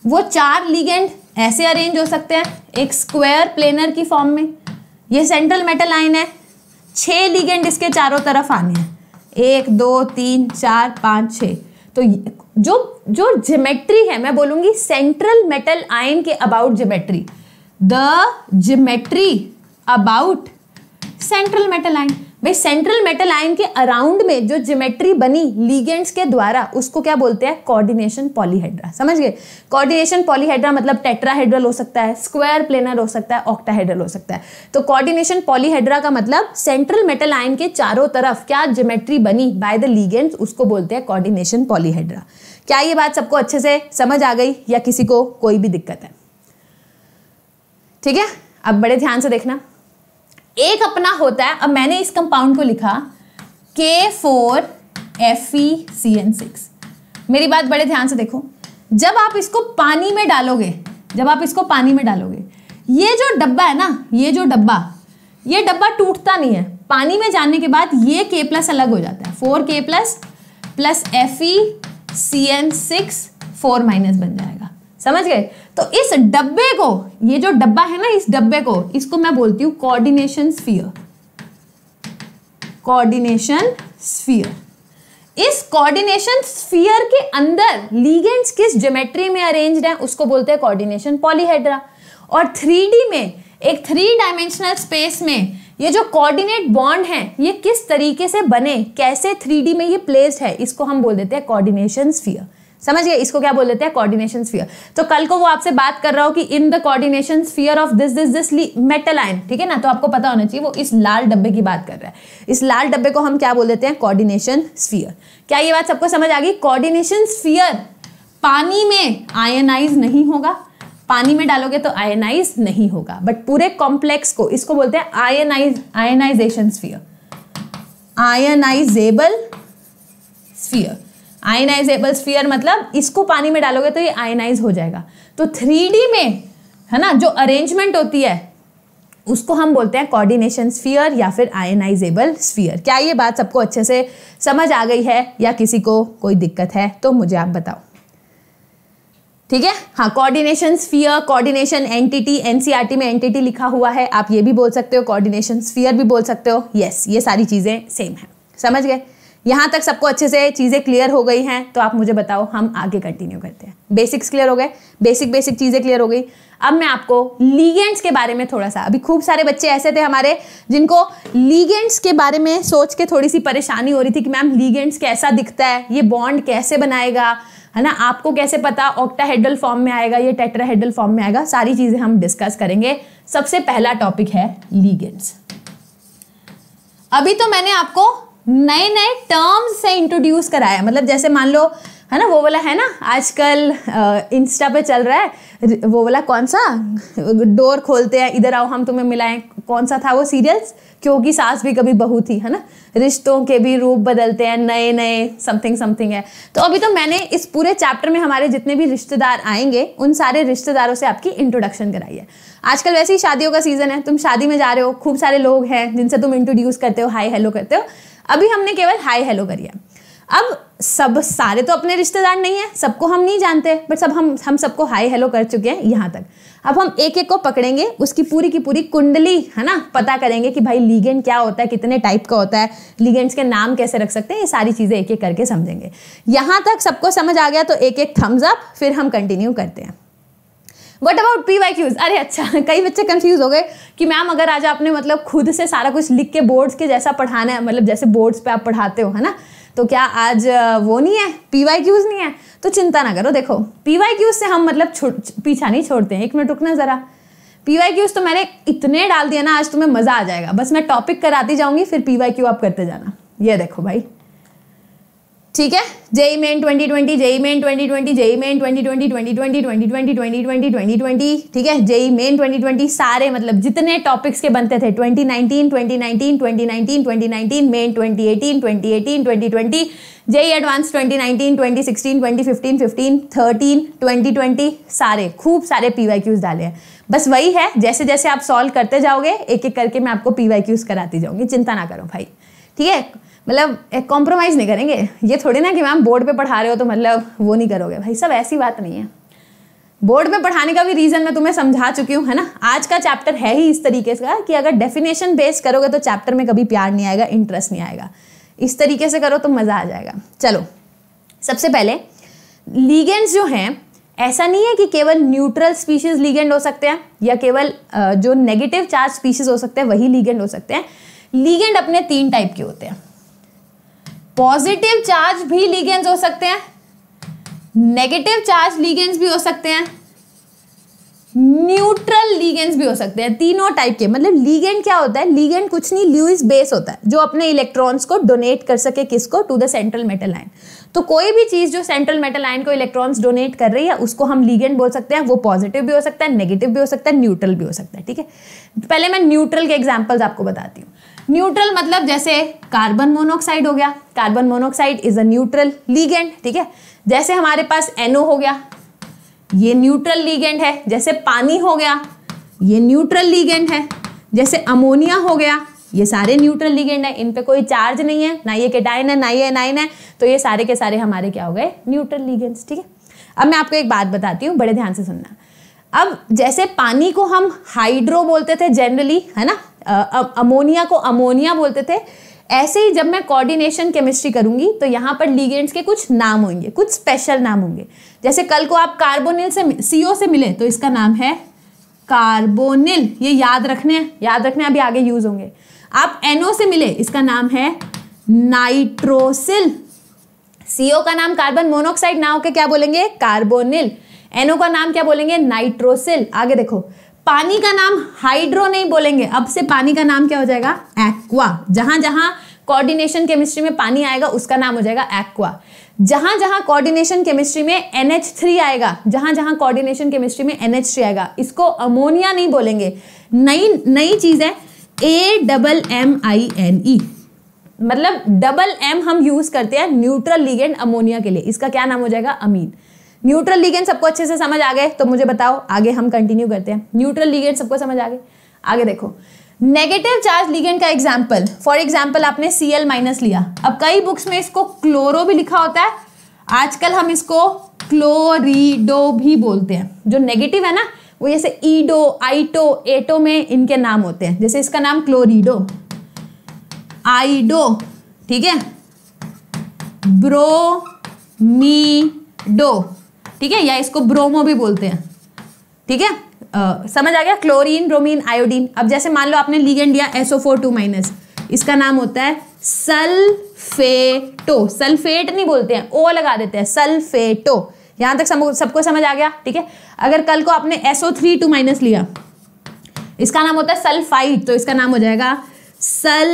वो चार लीगेंड ऐसे अरेंज हो सकते हैं एक स्क्वायर प्लेनर की फॉर्म में ये सेंट्रल मेटल आयन है छह लीगेंड इसके चारों तरफ आने हैं एक दो तीन चार पाँच छः तो जो जो जिमेट्री है मैं बोलूंगी सेंट्रल मेटल आयन के about geometry the geometry about central metal ion भाई सेंट्रल मेटल आयन के अराउंड में जो जिमेट्री बनी लीगेंट्स के द्वारा उसको क्या बोलते हैं कोऑर्डिनेशन पॉलीहेड्रा समझ गए कोऑर्डिनेशन पॉलीहेड्रा मतलब टेट्राहेड्रल हो सकता है स्क्वायर प्लेनर हो सकता है ऑक्टाहेड्रल हो सकता है तो कोऑर्डिनेशन पॉलीहेड्रा का मतलब सेंट्रल मेटल आयन के चारों तरफ क्या जिमेट्री बनी बाय द लीगेंट्स उसको बोलते हैं कॉर्डिनेशन पॉलीहेड्रा क्या ये बात सबको अच्छे से समझ आ गई या किसी को कोई भी दिक्कत है ठीक है अब बड़े ध्यान से देखना एक अपना होता है अब मैंने इस कंपाउंड को लिखा K four F E C N six मेरी बात बड़े ध्यान से देखो जब आप इसको पानी में डालोगे जब आप इसको पानी में डालोगे ये जो डब्बा है ना ये जो डब्बा ये डब्बा टूटता नहीं है पानी में जाने के बाद ये के प्लस अलग हो जाता है four K plus plus F E C N six four minus बन जाएगा समझ गए तो इस डब्बे को ये जो डब्बा है ना इस डब्बे को इसको मैं बोलती हूं कोऑर्डिनेशन स्फीयर कोऑर्डिनेशन स्फीयर इस कोऑर्डिनेशन स्फीयर के अंदर लीगेंड्स किस ज्योमेट्री में अरेंज्ड हैं उसको बोलते हैं कोऑर्डिनेशन पॉलीहेड्रा और थ्री में एक थ्री डायमेंशनल स्पेस में ये जो कोऑर्डिनेट बॉन्ड है ये किस तरीके से बने कैसे थ्री में ये प्लेस्ड है इसको हम बोल देते हैं कोऑर्डिनेशन स्फीयर समझ गए इसको क्या बोल देते हैं कोऑर्डिनेशन स्फीयर तो कल को वो आपसे बात कर रहा हो कि in the coordination sphere of this this this metal ion ठीक है ना तो आपको पता होना चाहिए वो इस लाल डब्बे की बात कर रहा है इस लाल डब्बे को हम क्या बोल देते हैं कोऑर्डिनेशन स्फीयर क्या ये बात सबको समझ आ गई कोऑर्डिनेशन स्फीयर पानी में आयनाइज नहीं होगा पानी में डालोगे तो आयनाइज नहीं होगा बट पूरे कॉम्प्लेक्स को इसको बोलते हैं ionise ionisation sphere ionisable sphere ionisable sphere मतलब इसको पानी में डालोगे तो ये आयनाइज हो जाएगा तो थ्री में है ना जो अरेंजमेंट होती है उसको हम बोलते हैं कोऑर्डिनेशन स्फीयर या फिर आयनाइजेबल स्फीयर क्या ये बात सबको अच्छे से समझ आ गई है या किसी को कोई दिक्कत है तो मुझे आप बताओ ठीक है हाँ coordination sphere coordination entity NCERT में एंटिटी लिखा हुआ है आप ये भी बोल सकते हो कोऑर्डिनेशन स्फीयर भी बोल सकते हो यस ये सारी चीज़ें सेम है समझ गए यहाँ तक सबको अच्छे से चीज़ें क्लियर हो गई हैं तो आप मुझे बताओ हम आगे कंटिन्यू करते हैं बेसिक्स क्लियर हो गए बेसिक बेसिक चीज़ें क्लियर हो गई अब मैं आपको लीगेंट्स के बारे में थोड़ा सा अभी खूब सारे बच्चे ऐसे थे हमारे जिनको लीगेंट्स के बारे में सोच के थोड़ी सी परेशानी हो रही थी कि मैम लीगेंट्स कैसा दिखता है ये बॉन्ड कैसे बनाएगा है ना आपको कैसे पता ऑक्टाहेड्रल फॉर्म में आएगा ये टेट्राहेड्रल फॉर्म में आएगा सारी चीज़ें हम डिस्कस करेंगे सबसे पहला टॉपिक है लीगेंट्स अभी तो मैंने आपको नए नए टर्म्स से इंट्रोड्यूस कराया मतलब जैसे मान लो है ना वो वाला है ना आजकल इंस्टा पे चल रहा है वो वाला कौन सा डोर खोलते हैं इधर आओ हम तुम्हें मिलाएं कौन सा था वो सीरियल्स क्योंकि सास भी कभी बहू थी है ना रिश्तों के भी रूप बदलते हैं नए नए समथिंग समथिंग है तो अभी तो मैंने इस पूरे चैप्टर में हमारे जितने भी रिश्तेदार आएंगे उन सारे रिश्तेदारों से आपकी इंट्रोडक्शन कराई है आजकल वैसे ही शादियों का सीज़न है तुम शादी में जा रहे हो खूब सारे लोग हैं जिनसे तुम इंट्रोड्यूस करते हो हाई हेलो करते हो अभी हमने केवल हाई हेलो कर अब सब सारे तो अपने रिश्तेदार नहीं है सबको हम नहीं जानते बट सब हम हम सबको हाई हेलो कर चुके हैं यहाँ तक अब हम एक एक को पकड़ेंगे उसकी पूरी की पूरी कुंडली है ना पता करेंगे कि भाई लीगेंड क्या होता है कितने टाइप का होता है लीगेंड्स के नाम कैसे रख सकते हैं ये सारी चीज़ें एक एक करके समझेंगे यहाँ तक सबको समझ आ गया तो एक एक थम्स अप फिर हम कंटिन्यू करते हैं what about P Y Qs अरे अच्छा कई बच्चे कन्फ्यूज हो गए कि मैम अगर आज आपने मतलब खुद से सारा कुछ लिख के बोर्ड्स के जैसा पढ़ाना है मतलब जैसे बोर्ड्स पे आप पढ़ाते हो है ना तो क्या आज वो नहीं है पी वाई क्यूज नहीं है तो चिंता ना करो देखो पी वाई क्यूज से हम मतलब पीछा नहीं छोड़ते हैं एक मिनट रुकना ज़रा पी वाई क्यूज तो मैंने इतने डाल दिया ना आज तुम्हें मज़ा आ जाएगा बस मैं टॉपिक कराती जाऊँगी फिर पी वाई क्यू आप करते जाना ये देखो भाई ठीक है JEE main 2020 JEE main 2020 JEE main 2020 2020 2020 2020 2020 ठीक है जेई मेन 2020 सारे मतलब जितने टॉपिक्स के बनते थे 2019 2019 2019 2019 मेन 2018 2018 2020 जेई एडवांस 2019 2016 2015 15 13 2020 सारे खूब सारे पी डाले हैं बस वही है जैसे जैसे आप सॉल्व करते जाओगे एक एक करके मैं आपको पी कराती जाऊंगी चिंता ना करो भाई ठीक है मतलब कॉम्प्रोमाइज़ नहीं करेंगे ये थोड़ी ना कि मैम बोर्ड पे पढ़ा रहे हो तो मतलब वो नहीं करोगे भाई सब ऐसी बात नहीं है बोर्ड पे पढ़ाने का भी रीज़न मैं तुम्हें समझा चुकी हूँ है ना आज का चैप्टर है ही इस तरीके का कि अगर डेफिनेशन बेस करोगे तो चैप्टर में कभी प्यार नहीं आएगा इंटरेस्ट नहीं आएगा इस तरीके से करो तो मज़ा आ जाएगा चलो सबसे पहले लीगेंड्स जो हैं ऐसा नहीं है कि केवल न्यूट्रल स्पीशीज लीगेंड हो सकते हैं या केवल जो नेगेटिव चार्ज स्पीशीज हो सकते हैं वही लीगेंड हो सकते हैं लीगेंड अपने तीन टाइप के होते हैं पॉजिटिव चार्ज भी लीगेंस हो सकते हैं नेगेटिव चार्ज लीगेंस भी हो सकते हैं न्यूट्रल लीगेंस भी हो सकते हैं तीनों टाइप के मतलब लीगेंट क्या होता है लीगेंट कुछ नहीं ल्यूइस बेस होता है जो अपने इलेक्ट्रॉन्स को डोनेट कर सके किसको to the central metal ion तो कोई भी चीज़ जो सेंट्रल मेटल आयन को इलेक्ट्रॉन्स डोनेट कर रही है उसको हम लीगेंट बोल सकते हैं वो पॉजिटिव भी हो सकता है नेगेटिव भी हो सकता है न्यूट्रल भी हो सकता है ठीक है पहले मैं न्यूट्रल के एग्जाम्पल्स आपको बताती हूँ न्यूट्रल मतलब जैसे कार्बन मोनोऑक्साइड हो गया carbon monoxide is a neutral ligand ठीक है जैसे हमारे पास एनओ हो गया ये न्यूट्रल लीगेंड है जैसे पानी हो गया ये न्यूट्रल लीगेंड है जैसे अमोनिया हो गया ये सारे न्यूट्रल लीगेंड है इन पे कोई चार्ज नहीं है ना ये केटाइन है ना ये एनाइन है तो ये सारे के सारे हमारे क्या हो गए न्यूट्रल लिगेंड्स ठीक है अब मैं आपको एक बात बताती हूँ बड़े ध्यान से सुनना अब जैसे पानी को हम हाइड्रो बोलते थे जनरली है ना अमोनिया को अमोनिया बोलते थे ऐसे ही जब मैं कोऑर्डिनेशन केमिस्ट्री करूंगी तो यहाँ पर लीगेंट्स के कुछ नाम होंगे कुछ स्पेशल नाम होंगे जैसे कल को आप कार्बोनिल से सीओ से मिले तो इसका नाम है कार्बोनिल ये याद रखने याद रखने अभी आगे यूज होंगे आप एनओ से मिले इसका नाम है नाइट्रोसिल सीओ का नाम कार्बन मोनोक्साइड ना होकर क्या बोलेंगे कार्बोनिल एनओ का नाम क्या बोलेंगे नाइट्रोसिल आगे देखो पानी का नाम हाइड्रो नहीं बोलेंगे अब से पानी का नाम क्या हो जाएगा एक्वा जहां जहां कोऑर्डिनेशन केमिस्ट्री में पानी आएगा उसका नाम हो जाएगा एक्वा जहां जहां कोऑर्डिनेशन केमिस्ट्री में एनएच थ्री आएगा जहां जहां कोऑर्डिनेशन केमिस्ट्री में एनएच थ्री आएगा इसको अमोनिया नहीं बोलेंगे नई नई चीज है A double M I N E मतलब डबल एम हम यूज करते हैं न्यूट्रल लिगेंड अमोनिया के लिए इसका क्या नाम हो जाएगा अमीन न्यूट्रल लीगेंट सबको अच्छे से समझ आ गए तो मुझे बताओ आगे हम कंटिन्यू करते हैं न्यूट्रल लीगेंट सबको समझ आ गए आगे देखो नेगेटिव चार्ज लीगेंट का एग्जाम्पल फॉर एग्जाम्पल आपने सी एल माइनस लिया अब कई बुक्स में इसको क्लोरो भी लिखा होता है आजकल हम इसको क्लोरीडो भी बोलते हैं जो नेगेटिव है ना वो जैसे ईडो आइटो एटो में इनके नाम होते हैं जैसे इसका नाम क्लोरीडो आइडो ठीक है ब्रोमीडो ठीक है या इसको ब्रोमो भी बोलते हैं ठीक है आ, समझ आ गया क्लोरीन ब्रोमीन आयोडीन अब जैसे मान लो आपने लीगेंड दिया एसओ फोर टू माइनस इसका नाम होता है सल्फेटो सल्फेट नहीं बोलते हैं ओ लगा देते हैं सल्फेटो यहां तक सबको समझ आ गया ठीक है अगर कल को आपने एसओ थ्री टू माइनस लिया इसका नाम होता है सल्फाइट तो इसका नाम हो जाएगा सल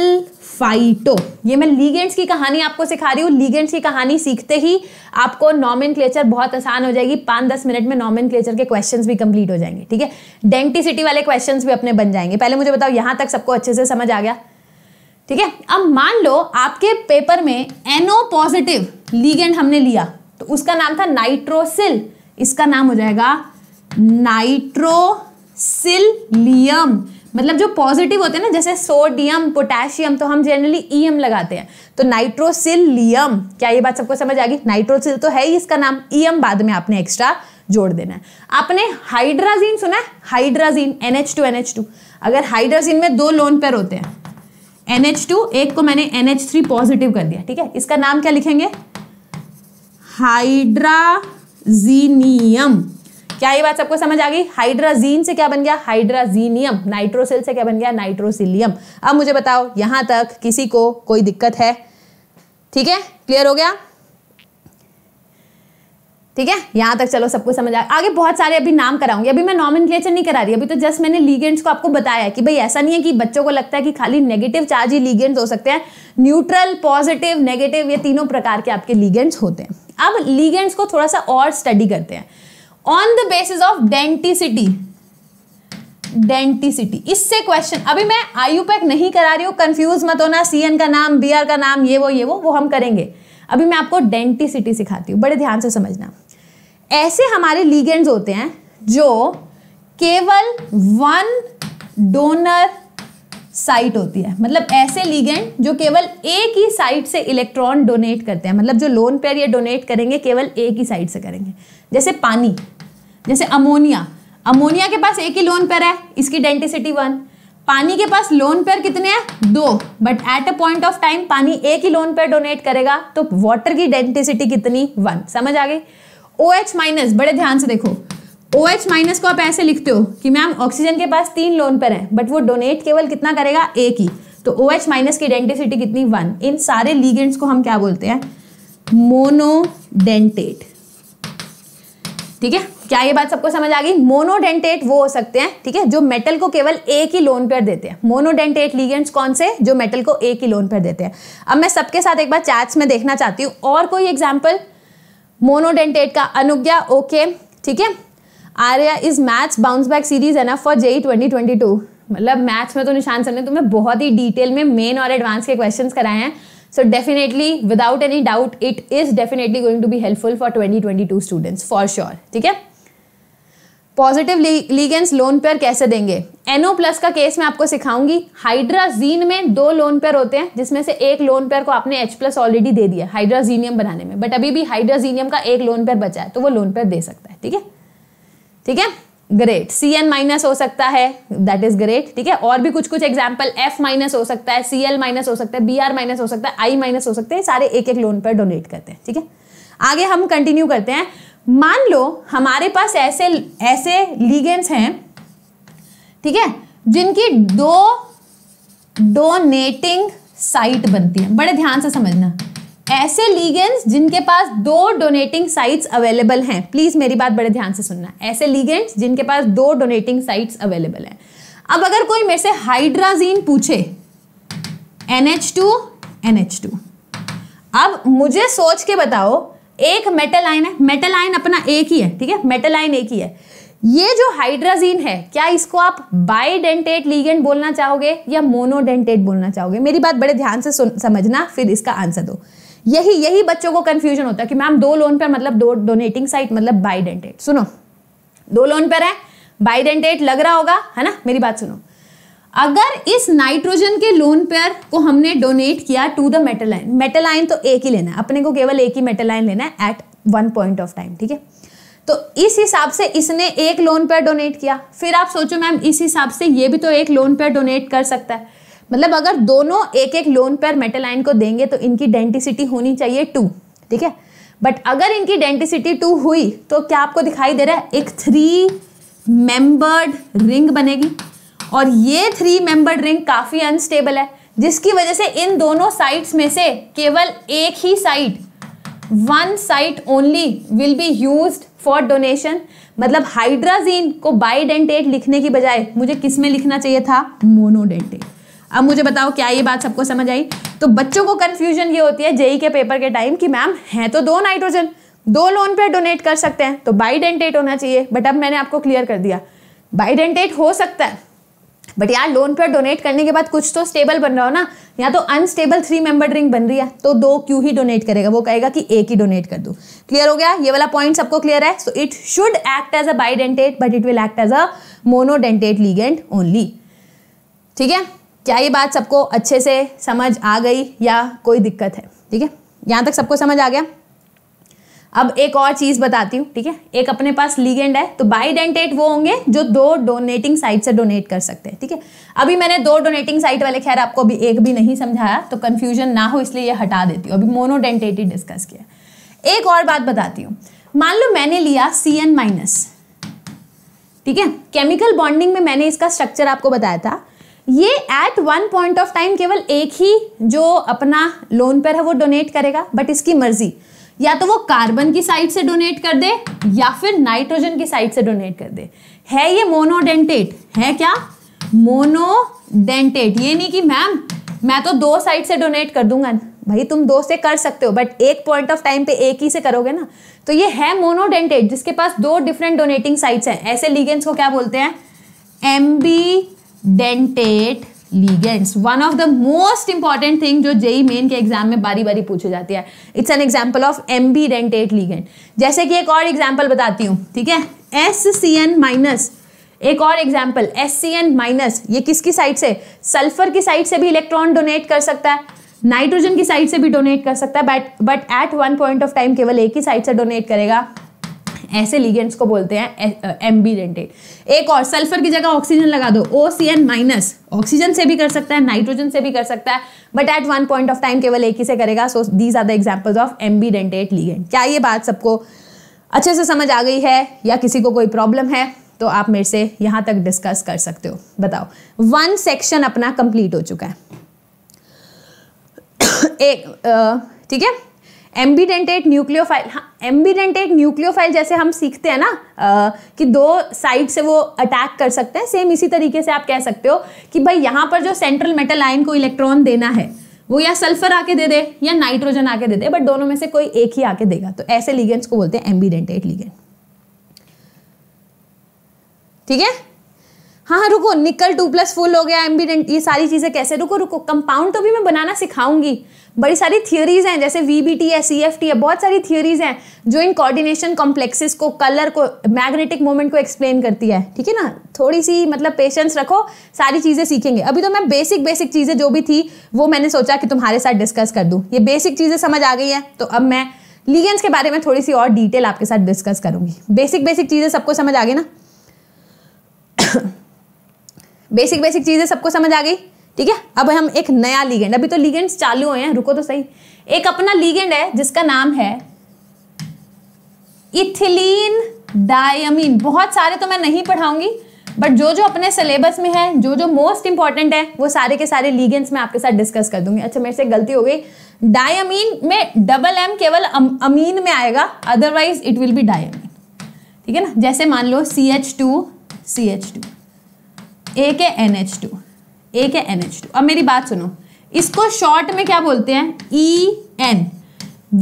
फाइटो ये मैं लीगेंट्स की कहानी आपको सिखा रही हूँ लीगेंट्स की कहानी सीखते ही आपको नॉमिन बहुत आसान हो जाएगी पाँच दस मिनट में नॉमिन के क्वेश्चन भी कंप्लीट हो जाएंगे ठीक है डेंटिसिटी वाले क्वेश्चन भी अपने बन जाएंगे पहले मुझे बताओ यहाँ तक सबको अच्छे से समझ आ गया ठीक है अब मान लो आपके पेपर में एनओ पॉजिटिव लीगेंट हमने लिया तो उसका नाम था नाइट्रोसिल इसका नाम हो जाएगा नाइट्रोसिलियम मतलब जो पॉजिटिव होते हैं ना जैसे सोडियम पोटेशियम तो हम जनरली ईएम e लगाते हैं तो नाइट्रोसिलियम क्या ये बात सबको समझ आ गई नाइट्रोसिल तो है ही इसका नाम ईएम e बाद में आपने एक्स्ट्रा जोड़ देना है आपने हाइड्राजीन सुना है हाइड्राजीन NH2 टू टू अगर हाइड्राजीन में दो लोन पेयर होते हैं टू एक को मैंने थ्री पॉजिटिव कर दिया ठीक है इसका नाम क्या लिखेंगे हाइड्राजीनियम क्या ये बात सबको समझ आ गई हाइड्राजीन से क्या बन गया हाइड्राजीनियम नाइट्रोसिल से क्या बन गया नाइट्रोसिलियम अब मुझे बताओ यहां तक किसी को कोई दिक्कत है ठीक है क्लियर हो गया ठीक है यहां तक चलो सबको समझ आ आगे बहुत सारे अभी नाम कराऊंगी अभी मैं क्लेचर नहीं करा रही अभी तो जस्ट मैंने लीगेंट्स को आपको बताया कि भाई ऐसा नहीं है कि बच्चों को लगता है कि खाली नेगेटिव चार्ज ही लीगेंट्स हो सकते हैं न्यूट्रल पॉजिटिव नेगेटिव ये तीनों प्रकार के आपके लीगेंट्स होते हैं अब लीगेंट्स को थोड़ा सा और स्टडी करते हैं on the basis of denticity denticity इससे क्वेश्चन अभी मैं आयु पैक नहीं करा रही हूँ कंफ्यूज मत होना सीएन का नाम बीआर का नाम ये वो ये वो वो हम करेंगे अभी मैं आपको डेंटिसिटी सिखाती हूँ बड़े ध्यान से समझना ऐसे हमारे लीगेंड्स होते हैं जो केवल वन डोनर साइट होती है मतलब ऐसे लीगेंड जो केवल एक ही साइट से इलेक्ट्रॉन डोनेट करते हैं मतलब जो लोन पेयर ये डोनेट करेंगे केवल एक ही साइट से करेंगे जैसे पानी जैसे अमोनिया अमोनिया के पास एक ही लोन पेयर है इसकी डेंटिसिटी वन पानी के पास लोन पेयर कितने हैं दो but at a point of time पानी एक ही लोन पेयर डोनेट करेगा तो वाटर की डेंटिसिटी कितनी वन समझ आ गई ओ एच माइनस बड़े ध्यान से देखो ओ एच माइनस को आप ऐसे लिखते हो कि मैम ऑक्सीजन के पास तीन लोन पेयर है बट वो डोनेट केवल कितना करेगा एक ही तो ओ एच माइनस की डेंटिसिटी कितनी वन इन सारे लीगेंट्स को हम क्या बोलते हैं मोनोडेंटेट ठीक है क्या ये बात सबको समझ आ गई मोनोडेंटेट वो हो सकते हैं ठीक है जो मेटल को केवल एक ही लोन पर देते हैं मोनोडेंटेट लीगेंट्स कौन से जो मेटल को एक ही लोन पर देते हैं अब मैं सबके साथ एक बार चैट्स में देखना चाहती हूँ और कोई एग्जाम्पल मोनोडेंटेट का अनुज्ञा ओके ठीक है Arya is maths bounce back series ना for JEE twenty twenty two मतलब मैथ्स में तो निशान सर ने तुम्हें बहुत ही डिटेल में मेन और एडवांस के क्वेश्चंस कराए हैं so definitely without any doubt it is definitely going to be helpful for twenty twenty two students for sure ठीक है पॉजिटिव लीगेंस लोन पेयर कैसे देंगे एनओ प्लस का केस मैं आपको सिखाऊंगी हाइड्राजीन में दो लोन पेयर होते हैं जिसमें से एक लोन पेयर को आपने एच प्लस ऑलरेडी दे दिया हाइड्राजीनियम बनाने में बट अभी भी हाइड्राजीनियम का एक लोन पेयर बचा है तो वो लोन पेयर दे सकता है ठीक है ठीक है ग्रेट सी एन माइनस हो सकता है दैट इज ग्रेट ठीक है और भी कुछ कुछ एग्जाम्पल एफ माइनस हो सकता है सी एल माइनस हो सकता है बी आर माइनस हो सकता है आई माइनस हो सकते हैं सारे एक एक लोन पर डोनेट करते हैं ठीक है आगे हम कंटिन्यू करते हैं मान लो हमारे पास ऐसे ऐसे लीगेंट्स हैं ठीक है जिनकी दो डोनेटिंग साइट बनती है बड़े ध्यान से समझना ऐसे लीगेंस जिनके पास दो डोनेटिंग साइट्स अवेलेबल हैं प्लीज मेरी बात बड़े ध्यान से सुनना ऐसे लीगेंट्स जिनके पास दो डोनेटिंग साइट्स अवेलेबल हैं अब अगर कोई मेरे से हाइड्राजीन पूछे NH2 NH2 अब मुझे सोच के बताओ एक मेटल आयन है मेटल आयन अपना एक ही है ठीक है मेटल आयन एक ही है ये जो हाइड्राजीन है क्या इसको आप बाइडेंटेट लीगेंट बोलना चाहोगे या मोनोडेंटेट बोलना चाहोगे मेरी बात बड़े ध्यान से समझना फिर इसका आंसर दो यही यही बच्चों को कंफ्यूजन होता है कि मैम दो लोन पर मतलब दो डोनेटिंग साइट मतलब बाइडेंटेट सुनो दो लोन पर है बाइडेंटेट लग रहा होगा है ना मेरी बात सुनो अगर इस नाइट्रोजन के लोन पेयर को हमने डोनेट किया टू द मेटल आइन तो एक ही लेना है अपने को केवल एक ही मेटालाइन लेना है at one point of time ठीक है तो इस हिसाब से इसने एक लोन पेयर डोनेट किया फिर आप सोचो मैम इस हिसाब से ये भी तो एक लोन पेयर डोनेट कर सकता है मतलब अगर दोनों एक एक लोन पेयर मेटल आइन को देंगे तो इनकी डेंटिसिटी होनी चाहिए टू ठीक है बट अगर इनकी डेंटिसिटी टू हुई तो क्या आपको दिखाई दे रहा है एक थ्री मेंबर्ड रिंग बनेगी और ये थ्री मेंबर्ड रिंग काफ़ी अनस्टेबल है जिसकी वजह से इन दोनों साइड्स में से केवल एक ही side one site only will be use for donation मतलब हाइड्राजीन को बाईडेंटेट लिखने की बजाय मुझे किस में लिखना चाहिए था मोनोडेंटेट अब मुझे बताओ क्या ये बात सबको समझ आई तो बच्चों को कन्फ्यूजन ये होती है जेई e के पेपर के टाइम कि मैम है तो दो नाइट्रोजन दो लोन पे डोनेट कर सकते हैं तो बाईडेंटेट होना चाहिए बट अब मैंने आपको क्लियर कर दिया बाईडेंटेट हो सकता है बट यार लोन पर डोनेट करने के बाद कुछ तो स्टेबल बन रहा हो ना या तो अनस्टेबल थ्री मेंबर रिंग बन रही है तो दो क्यों ही डोनेट करेगा वो कहेगा कि एक ही डोनेट कर दो क्लियर हो गया ये वाला पॉइंट सबको क्लियर है so it should act as a bidentate but it will act as a monodentate ligand only ठीक है क्या ये बात सबको अच्छे से समझ आ गई या कोई दिक्कत है ठीक है यहां तक सबको समझ आ गया अब एक और चीज़ बताती हूँ ठीक है एक अपने पास लीगेंड है तो डेंटेट वो होंगे जो दो डोनेटिंग साइट से डोनेट कर सकते हैं ठीक है अभी मैंने दो डोनेटिंग साइट वाले खैर आपको अभी एक भी नहीं समझाया तो कंफ्यूजन ना हो इसलिए ये हटा देती हूँ अभी मोनोडेंटेट ही डिस्कस किया एक और बात बताती हूँ मान लो मैंने लिया सी एन माइनस ठीक है केमिकल बॉन्डिंग में मैंने इसका स्ट्रक्चर आपको बताया था ये at one point of time केवल एक ही जो अपना लोन पर है वो डोनेट करेगा बट इसकी मर्जी या तो वो कार्बन की साइड से डोनेट कर दे या फिर नाइट्रोजन की साइड से डोनेट कर दे है ये मोनोडेंटेट है क्या मोनोडेंटेट ये नहीं कि मैम मैं तो दो साइड से डोनेट कर दूंगा भाई तुम दो से कर सकते हो बट एक पॉइंट ऑफ टाइम पे एक ही से करोगे ना तो ये है मोनोडेंटेट जिसके पास दो डिफरेंट डोनेटिंग साइट्स हैं ऐसे लीगेंस को क्या बोलते हैं ambidentate ligands one of the most important thing जो जेई मेन e e के एग्जाम में बारी बारी पूछे जाती है it's an example of ambidentate ligand जैसे कि एक और एग्जाम्पल बताती हूँ ठीक है एस सी एन माइनस एक और example S C N minus ये किसकी साइड से सल्फर की साइड से भी इलेक्ट्रॉन डोनेट कर सकता है नाइट्रोजन की साइड से भी डोनेट कर सकता है but but at one point of time केवल एक ही साइड से डोनेट करेगा ऐसे लिगेंड्स को बोलते हैं एम्बीडेंटेड एक और सल्फर की जगह ऑक्सीजन लगा दो O C N minus oxygen से भी कर सकता है नाइट्रोजन से भी कर सकता है but at one point of time केवल एक ही से करेगा so these are the examples of ambidentate ligand क्या ये बात सबको अच्छे से समझ आ गई है या किसी को कोई प्रॉब्लम है तो आप मेरे से यहाँ तक डिस्कस कर सकते हो बताओ वन सेक्शन अपना कंप्लीट हो चुका है एक ठीक है एम्बीडेंटेट न्यूक्लियोफाइल हाँ एम्बीडेंटेट न्यूक्लियोफाइल जैसे हम सीखते हैं ना आ, कि दो साइड से वो अटैक कर सकते हैं सेम इसी तरीके से आप कह सकते हो कि भाई यहाँ पर जो सेंट्रल मेटल आयन को इलेक्ट्रॉन देना है वो या सल्फर आके दे दे या नाइट्रोजन आके दे दे बट दोनों में से कोई एक ही आके देगा तो ऐसे लीगेंट्स को बोलते हैं एम्बीडेंटेट लीगेंट ठीक है हाँ हाँ रुको निकल टू प्लस फुल हो गया एम्बिडेंट ये सारी चीज़ें कैसे रुको रुको कंपाउंड तो भी मैं बनाना सिखाऊंगी बड़ी सारी थियोरीज हैं जैसे वी बी टी है सी एफ टी है बहुत सारी थियोरीज हैं जो इन कोऑर्डिनेशन कॉम्प्लेक्सेस को कलर को मैग्नेटिक मोमेंट को एक्सप्लेन करती है ठीक है ना थोड़ी सी मतलब पेशेंस रखो सारी चीज़ें सीखेंगे अभी तो मैं बेसिक बेसिक चीज़ें जो भी थी वो मैंने सोचा कि तुम्हारे साथ डिस्कस कर दूँ ये बेसिक चीज़ें समझ आ गई हैं तो अब मैं लीगेंस के बारे में थोड़ी सी और डिटेल आपके साथ डिस्कस करूँगी बेसिक बेसिक चीज़ें सबको समझ आ गई ना बेसिक बेसिक चीज़ें सबको समझ आ गई ठीक है अब हम एक नया लीगेंड अभी तो लीगेंड्स चालू हुए हैं रुको तो सही एक अपना लीगेंड है जिसका नाम है इथिलीन डायमीन बहुत सारे तो मैं नहीं पढ़ाऊंगी बट जो जो अपने सिलेबस में है जो जो मोस्ट इंपॉर्टेंट है वो सारे के सारे लीगेंड्स मैं आपके साथ डिस्कस कर दूंगी अच्छा मेरे से गलती हो गई डायमीन में डबल एम केवल अम, अमीन में आएगा otherwise it will be diamine ठीक है ना जैसे मान लो C H two C H two एक है एन एच टू एक है एन एच टू अब मेरी बात सुनो इसको शॉर्ट में क्या बोलते हैं E N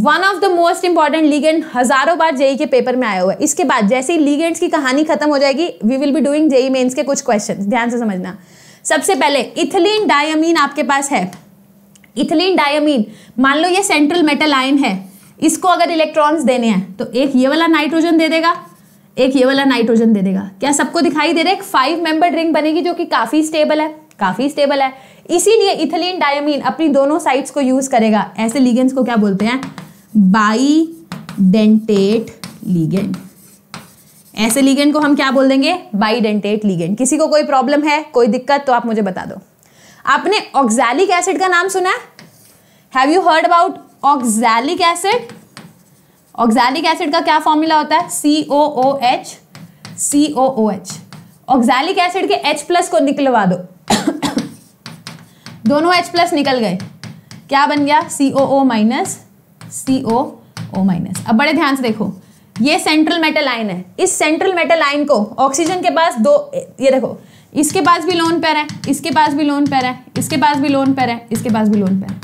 one of the most important ligand हजारों बार जेई e के पेपर में आया हुआ है इसके बाद जैसे ही लीगेंड्स की कहानी खत्म हो जाएगी we will be doing JEE Mains के कुछ क्वेश्चन ध्यान से समझना सबसे पहले इथिलीन डायमीन आपके पास है इथिलीन डायमीन मान लो ये सेंट्रल मेटल आयन है इसको अगर इलेक्ट्रॉन्स देने हैं तो एक ये वाला नाइट्रोजन दे देगा एक ये वाला नाइट्रोजन दे देगा क्या सबको दिखाई दे रहा है एक फाइव मेंबर रिंग बनेगी जो कि काफ़ी स्टेबल है काफ़ी स्टेबल है इसीलिए इथिलीन डायमीन अपनी दोनों साइड्स को यूज़ करेगा ऐसे लीगेंड्स को क्या बोलते हैं बाई डेंटेट लीगेंड ऐसे लीगेंड को हम क्या बोल देंगे बाई डेंटेट लीगेंड किसी को कोई प्रॉब्लम है कोई दिक्कत तो आप मुझे बता दो आपने ऑक्जैलिक एसिड का नाम सुना है have you heard about oxalic acid oxalic acid का क्या फॉर्मूला होता है C O O H C O O H oxalic acid के H प्लस को निकलवा दो दोनों H प्लस निकल गए क्या बन गया सी ओ ओ माइनस सी ओ ओ माइनस अब बड़े ध्यान से देखो ये सेंट्रल मेटल आयन है इस सेंट्रल मेटल आयन को ऑक्सीजन के पास दो ये देखो इसके पास भी लोन पैर है इसके पास भी लोन पैर है इसके पास भी लोन पैर है इसके पास भी लोन पैर है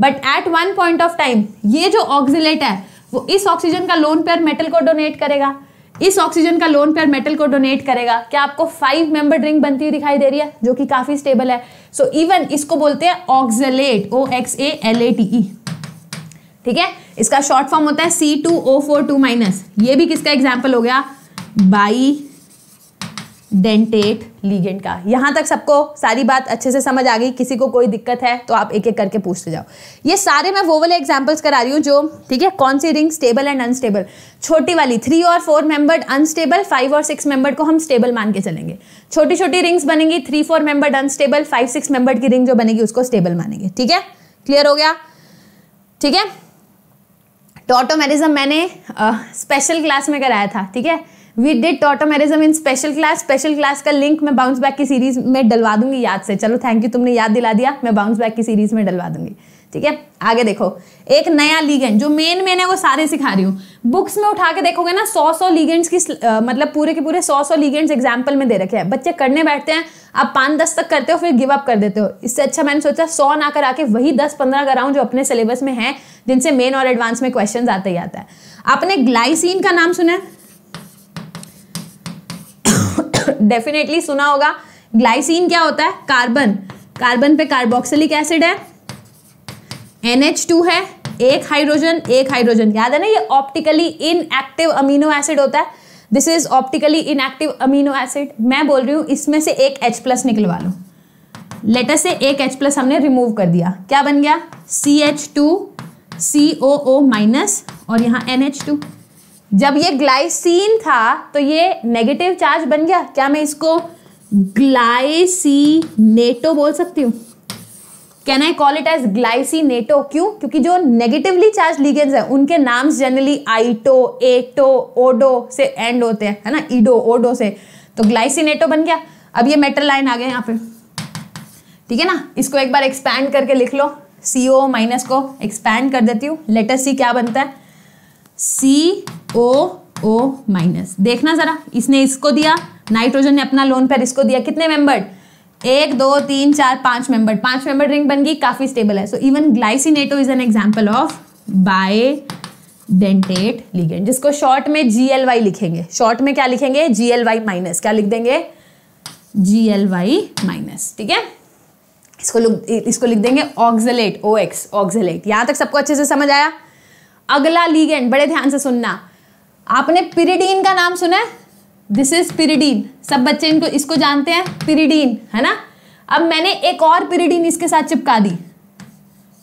but at one point of time ये जो ऑक्सीलेट है वो इस ऑक्सीजन का लोन पेयर मेटल को डोनेट करेगा इस ऑक्सीजन का लोन पेयर मेटल को डोनेट करेगा क्या आपको फाइव मेंबर रिंग बनती हुई दिखाई दे रही है जो कि काफी स्टेबल है सो so, इवन इसको बोलते हैं oxalate O X A L A T E ठीक है इसका शॉर्ट फॉर्म होता है C two O four two minus ये भी किसका एग्जाम्पल हो गया बाई डेंटेट लीगेंट का यहां तक सबको सारी बात अच्छे से समझ आ गई किसी को कोई दिक्कत है तो आप एक एक करके पूछते जाओ ये सारे मैं वो वाले एग्जाम्पल्स करा रही हूँ जो ठीक है कौन सी रिंग स्टेबल एंड अनस्टेबल छोटी वाली थ्री और फोर मेंबर्ड अनस्टेबल फाइव और सिक्स मेंबर्ड को हम स्टेबल मान के चलेंगे छोटी छोटी रिंग्स बनेंगी three four membered unstable five six membered की रिंग जो बनेगी उसको स्टेबल मानेंगे ठीक है क्लियर हो गया ठीक है टोटोमेरिज्म तो मैंने स्पेशल क्लास में कराया था ठीक है we did tautomerism in special class special class का लिंक मैं बाउंस बैक की सीरीज में डलवा दूंगी याद से चलो थैंक यू तुमने याद दिला दिया मैं बाउंस बैक की सीरीज में डलवा दूंगी ठीक है आगे देखो एक नया लीगेंड जो मेन मेन है वो सारे सिखा रही हूँ बुक्स में उठा के देखोगे ना सौ सौ लीगेंड्स की आ, मतलब पूरे के पूरे सौ सौ लीगेंड्स एग्जाम्पल में दे रखे हैं बच्चे करने बैठते हैं आप पाँच दस तक करते हो फिर गिव अप कर देते हो इससे अच्छा मैंने सोचा सौ ना करा के वही दस पंद्रह कराऊँ जो अपने सिलेबस में है जिनसे मेन और एडवांस में क्वेश्चन आते ही आता है आपने ग्लाइसिन का नाम सुना है डेफिनेटली सुना होगा ग्लाइसिन क्या होता है कार्बन कार्बन पे कार्बोक्सिलिक एसिड है टू है एक हाइड्रोजन एक हाइड्रोजन याद है ना ये ऑप्टिकली इनएक्टिव अमीनो एसिड होता है this is optically inactive amino acid मैं बोल रही हूं इसमें से एक एच प्लस निकलवा लो लेटर से एक एच प्लस हमने रिमूव कर दिया क्या बन गया C H two C O O minus और यहां एन एच टू जब ये ग्लाइसिन था तो ये नेगेटिव चार्ज बन गया क्या मैं इसको ग्लाइसिनेटो बोल सकती हूँ can I call it as glycinato क्यों क्योंकि जो नेगेटिवली चार्ज लिगेंस है उनके नाम्स जनरली आइटो एटो ओडो से एंड होते हैं है ना ईडो ओडो से तो ग्लाइसिनेटो बन गया अब ये मेटल लाइन आ गए यहाँ पे ठीक है ना इसको एक बार एक्सपैंड करके लिख लो सी ओ माइनस को एक्सपैंड कर देती हूँ लेटर सी क्या बनता है सी ओ ओ माइनस देखना ज़रा इसने इसको दिया नाइट्रोजन ने अपना लोन पर इसको दिया कितने मेंबर एक दो तीन चार पांच मेंबर पांच मेंबर रिंग बन गई काफी स्टेबल है so even glycinato is an example of bidentate ligand जिसको शॉर्ट में जी वाई लिखेंगे शॉर्ट में क्या लिखेंगे जी वाई माइनस क्या लिख देंगे जी वाई माइनस ठीक है इसको इसको लिख देंगे ऑक्सलेट ओ एक्स ऑक्जलेट यहां तक सबको अच्छे से समझ आया अगला लीगेंड बड़े ध्यान से सुनना आपने पिरिडीन का नाम सुना है दिस इज पिरिडीन सब बच्चे इनको इसको जानते हैं पिरिडीन है ना अब मैंने एक और पिरिडीन इसके साथ चिपका दी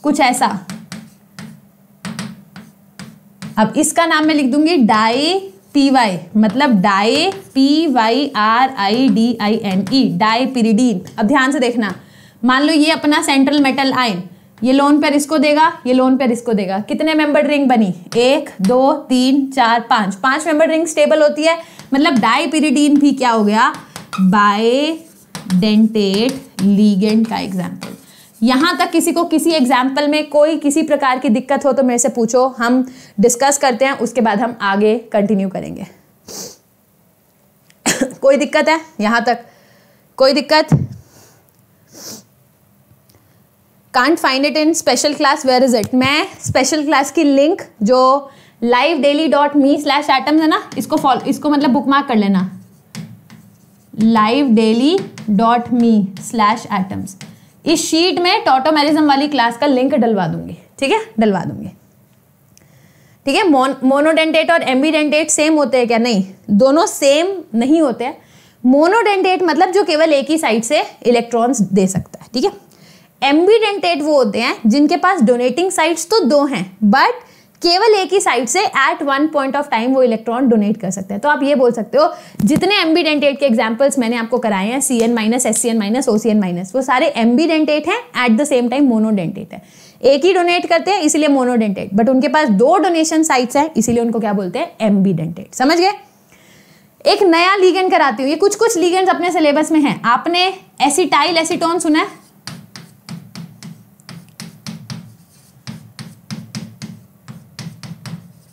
कुछ ऐसा अब इसका नाम मैं लिख दूंगी डाई पी वाई मतलब di P Y R I D I N E dipyridine अब ध्यान से देखना मान लो ये अपना सेंट्रल मेटल आयन ये लोन पर इसको देगा ये लोन पर इसको देगा कितने मेंबर रिंग बनी एक दो तीन चार पांच पांच मेंबर रिंग स्टेबल होती है मतलब डाईपिरिडीन भी क्या हो गया बाय डेंटेट लीगेंट का एग्जाम्पल यहाँ तक किसी को किसी एग्जाम्पल में कोई किसी प्रकार की दिक्कत हो तो मेरे से पूछो हम डिस्कस करते हैं उसके बाद हम आगे कंटिन्यू करेंगे कोई दिक्कत है यहाँ तक कोई दिक्कत can't find it in special class where is it मैं स्पेशल क्लास की लिंक जो live daily dot me slash atoms है ना इसको फॉलो इसको मतलब बुक मार्क कर लेना live daily dot me slash atoms इस शीट में टोटोमेरिज्म वाली क्लास का लिंक डलवा दूंगी ठीक है डलवा दूंगी ठीक है मोनोडेंटेट और एम्बीडेंटेट सेम होते हैं क्या नहीं दोनों सेम नहीं होते हैं मोनोडेंटेट मतलब जो केवल एक ही साइड से इलेक्ट्रॉन्स दे सकता है ठीक है एम्बीडेंटेड वो होते हैं जिनके पास डोनेटिंग साइट्स तो दो हैं बट केवल एक ही साइड से at one point of time वो इलेक्ट्रॉन डोनेट कर सकते हैं तो आप ये बोल सकते हो जितने एम्बीडेंटेट के एग्जांपल्स मैंने आपको कराए हैं C N minus S C N minus O C N minus वो सारे एम्बीडेंटेट हैं at the same time monodentate है एक ही डोनेट करते हैं इसीलिए मोनोडेंटेट बट उनके पास दो डोनेशन साइट्स हैं इसीलिए उनको क्या बोलते हैं एम्बीडेंटेट समझ गए एक नया लीगेंड कराती हूँ ये कुछ कुछ लीगेंड्स अपने सिलेबस में है आपने एसिटाइल एसिटोन सुना है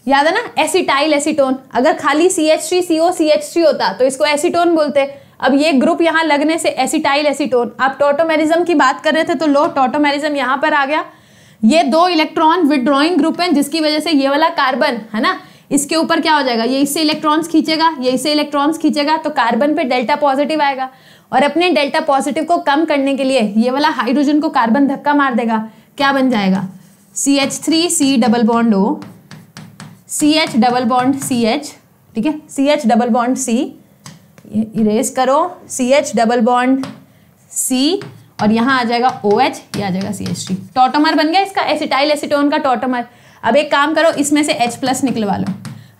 याद है ना एसिटाइल एसिटोन अगर खाली C H three C O C H three होता तो इसको एसिटोन बोलते अब ये ग्रुप यहाँ लगने से एसिटाइल एसिटोन आप टोटोमेरिज्म की बात कर रहे थे तो लो टोटोमेरिज्म यहाँ पर आ गया ये दो इलेक्ट्रॉन विड्रॉइंग ग्रुप है जिसकी वजह से ये वाला कार्बन है ना इसके ऊपर क्या हो जाएगा ये इससे इलेक्ट्रॉन्स खींचेगा ये इससे इलेक्ट्रॉन्स खींचेगा तो कार्बन पे डेल्टा पॉजिटिव आएगा और अपने डेल्टा पॉजिटिव को कम करने के लिए ये वाला हाइड्रोजन को कार्बन धक्का मार देगा क्या बन जाएगा C H three C double bond O C H double bond C H ठीक है C H double bond C erase करो C H double bond C और यहाँ आ जाएगा ओ एच ये आ जाएगा सी एच टी टोटोमर बन गया इसका एसिटाइल एसीटोन का टोटोमर अब एक काम करो इसमें से एच प्लस निकलवा लो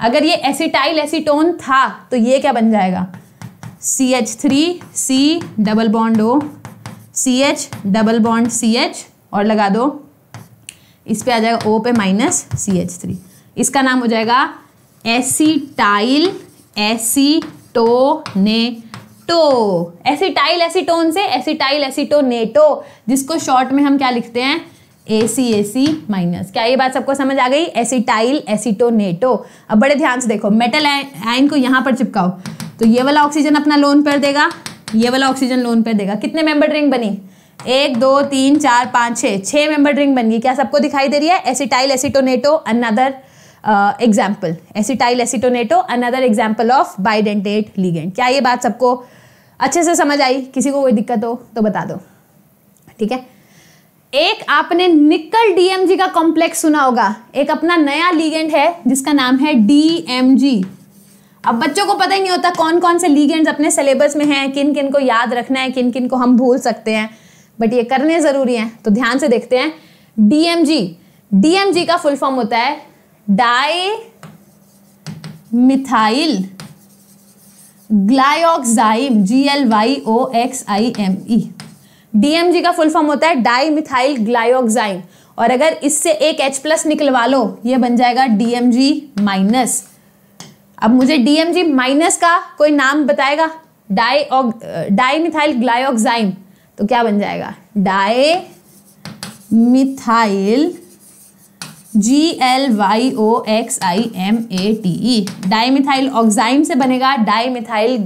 अगर ये एसिटाइल एसीटोन था तो ये क्या बन जाएगा C H three C double bond O C H double bond C H और लगा दो इस पर आ जाएगा ओ पे माइनस सी एच थ्री इसका नाम हो जाएगा एसीटाइल एसीटोनेटो एसीटाइल एसीटोन से एसीटाइल एसीटोनेटो जिसको शॉर्ट में हम क्या लिखते हैं ए सी ए सी माइनस क्या ये बात सबको समझ आ गई एसीटाइल एसीटोनेटो अब बड़े ध्यान से देखो मेटल आयन को यहां पर चिपकाओ तो ये वाला ऑक्सीजन अपना लोन पर देगा ये वाला ऑक्सीजन लोन पर देगा कितने मेंबर रिंग बनी एक दो तीन चार पाँच छः छः मेंबर रिंग बन गई क्या सबको दिखाई दे रही है acetylacetonato another example acetylacetonato another example of bidentate ligand क्या ये बात सबको अच्छे से समझ आई किसी को कोई दिक्कत हो तो बता दो ठीक है एक आपने निकल डीएमजी का कॉम्प्लेक्स सुना होगा एक अपना नया लीगेंड है जिसका नाम है डीएमजी अब बच्चों को पता ही नहीं होता कौन कौन से लीगेंड्स अपने सिलेबस में हैं किन किन को याद रखना है किन किन को हम भूल सकते हैं बट ये करने ज़रूरी हैं तो ध्यान से देखते हैं डीएमजी डीएमजी का फुल फॉर्म होता है dimethyl glyoxime G L Y O X I M E DMG का फुल फॉर्म होता है डाई मिथाइल ग्लायोक्साइम और अगर इससे एक H प्लस निकलवा लो ये बन जाएगा DMG माइनस अब मुझे DMG माइनस का कोई नाम बताएगा डाई डाई मिथाइल ग्लायोक्साइम तो क्या बन जाएगा dimethyl G L Y O X I M A T E dimethyl oxime से बनेगा डाईमिथाइल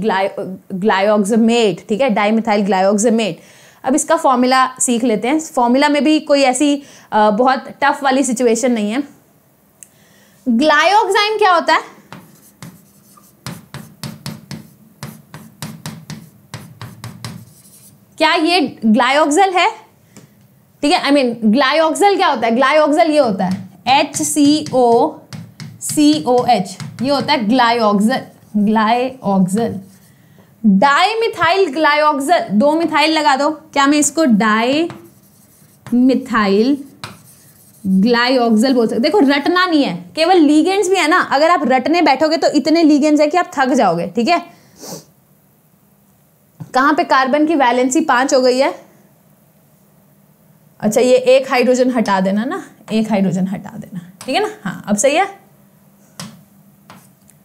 ग्लायोक्समेट ठीक है डाईमिथाइल ग्लायोक्समेट अब इसका फॉर्मूला सीख लेते हैं फॉर्मूला में भी कोई ऐसी बहुत टफ वाली सिचुएशन नहीं है ग्लायोक्साइम क्या होता है क्या ये ग्लायोक्सल है ठीक है आई मीन ग्लायोक्सल क्या होता है ग्लायोक्सल ये होता है H C O C O H ये होता है ग्लाइऑक्सल ग्लाइऑक्सल डाई मिथाइल ग्लाइऑक्सल दो मिथाइल लगा दो क्या मैं इसको डाई मिथाइल ग्लाइऑक्सल बोल सकते देखो रटना नहीं है केवल लीगेंड्स भी है ना अगर आप रटने बैठोगे तो इतने लीगेंड्स है कि आप थक जाओगे ठीक है कहां पे कार्बन की वैलेंसी पांच हो गई है अच्छा ये एक हाइड्रोजन हटा देना ना एक हाइड्रोजन हटा देना ठीक है ना हाँ अब सही है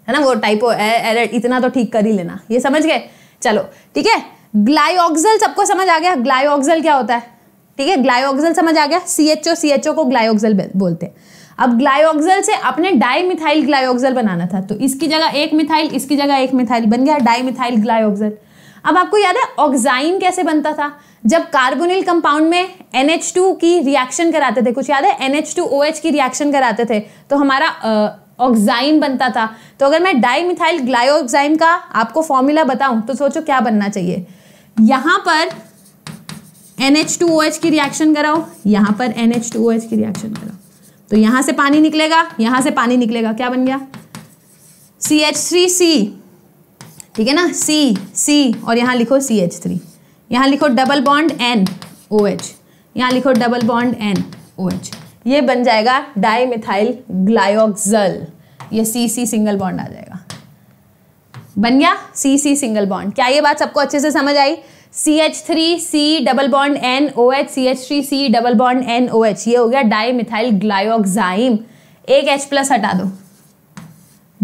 है ना वो टाइपो एरर इतना तो ठीक कर ही लेना ये समझ गए चलो ठीक है ग्लाइऑक्सल सबको समझ आ गया ग्लाइऑक्सल क्या होता है ठीक है ग्लाइऑक्सल समझ आ गया C H O C H O को ग्लाइऑक्सल बोलते हैं अब ग्लाइऑक्सल से अपने डाई मिथाइल ग्लाइऑक्सल बनाना था तो इसकी जगह एक मिथाइल इसकी जगह एक मिथाइल बन गया डाई मिथाइल ग्लाइऑक्सल अब आपको याद है ऑक्साइन कैसे बनता था जब कार्बोनिल कंपाउंड में NH2 की रिएक्शन कराते थे कुछ याद है NH2OH की रिएक्शन कराते थे तो हमारा ऑक्साइम बनता था तो अगर मैं ग्लायो ग्लायोक्साइम का आपको फॉर्मूला बताऊं तो सोचो क्या बनना चाहिए यहां पर NH2OH की रिएक्शन कराओ यहां पर NH2OH की रिएक्शन कराओ तो यहां से पानी निकलेगा यहां से पानी निकलेगा क्या बन गया सी एच थ्री सी ठीक है ना सी सी और यहाँ लिखो सी एच थ्री यहाँ लिखो double bond N O H यहाँ लिखो double bond N O H ये बन जाएगा डाईमिथाइल ग्लायोक्सल ये सी सी सिंगल बॉन्ड आ जाएगा बन गया सी सी सिंगल बॉन्ड क्या ये बात सबको अच्छे से समझ आई C H three C double bond N O H C H three C double bond N O H ये हो गया डाईमिथाइल ग्लायोक्साइम एक एच प्लस हटा दो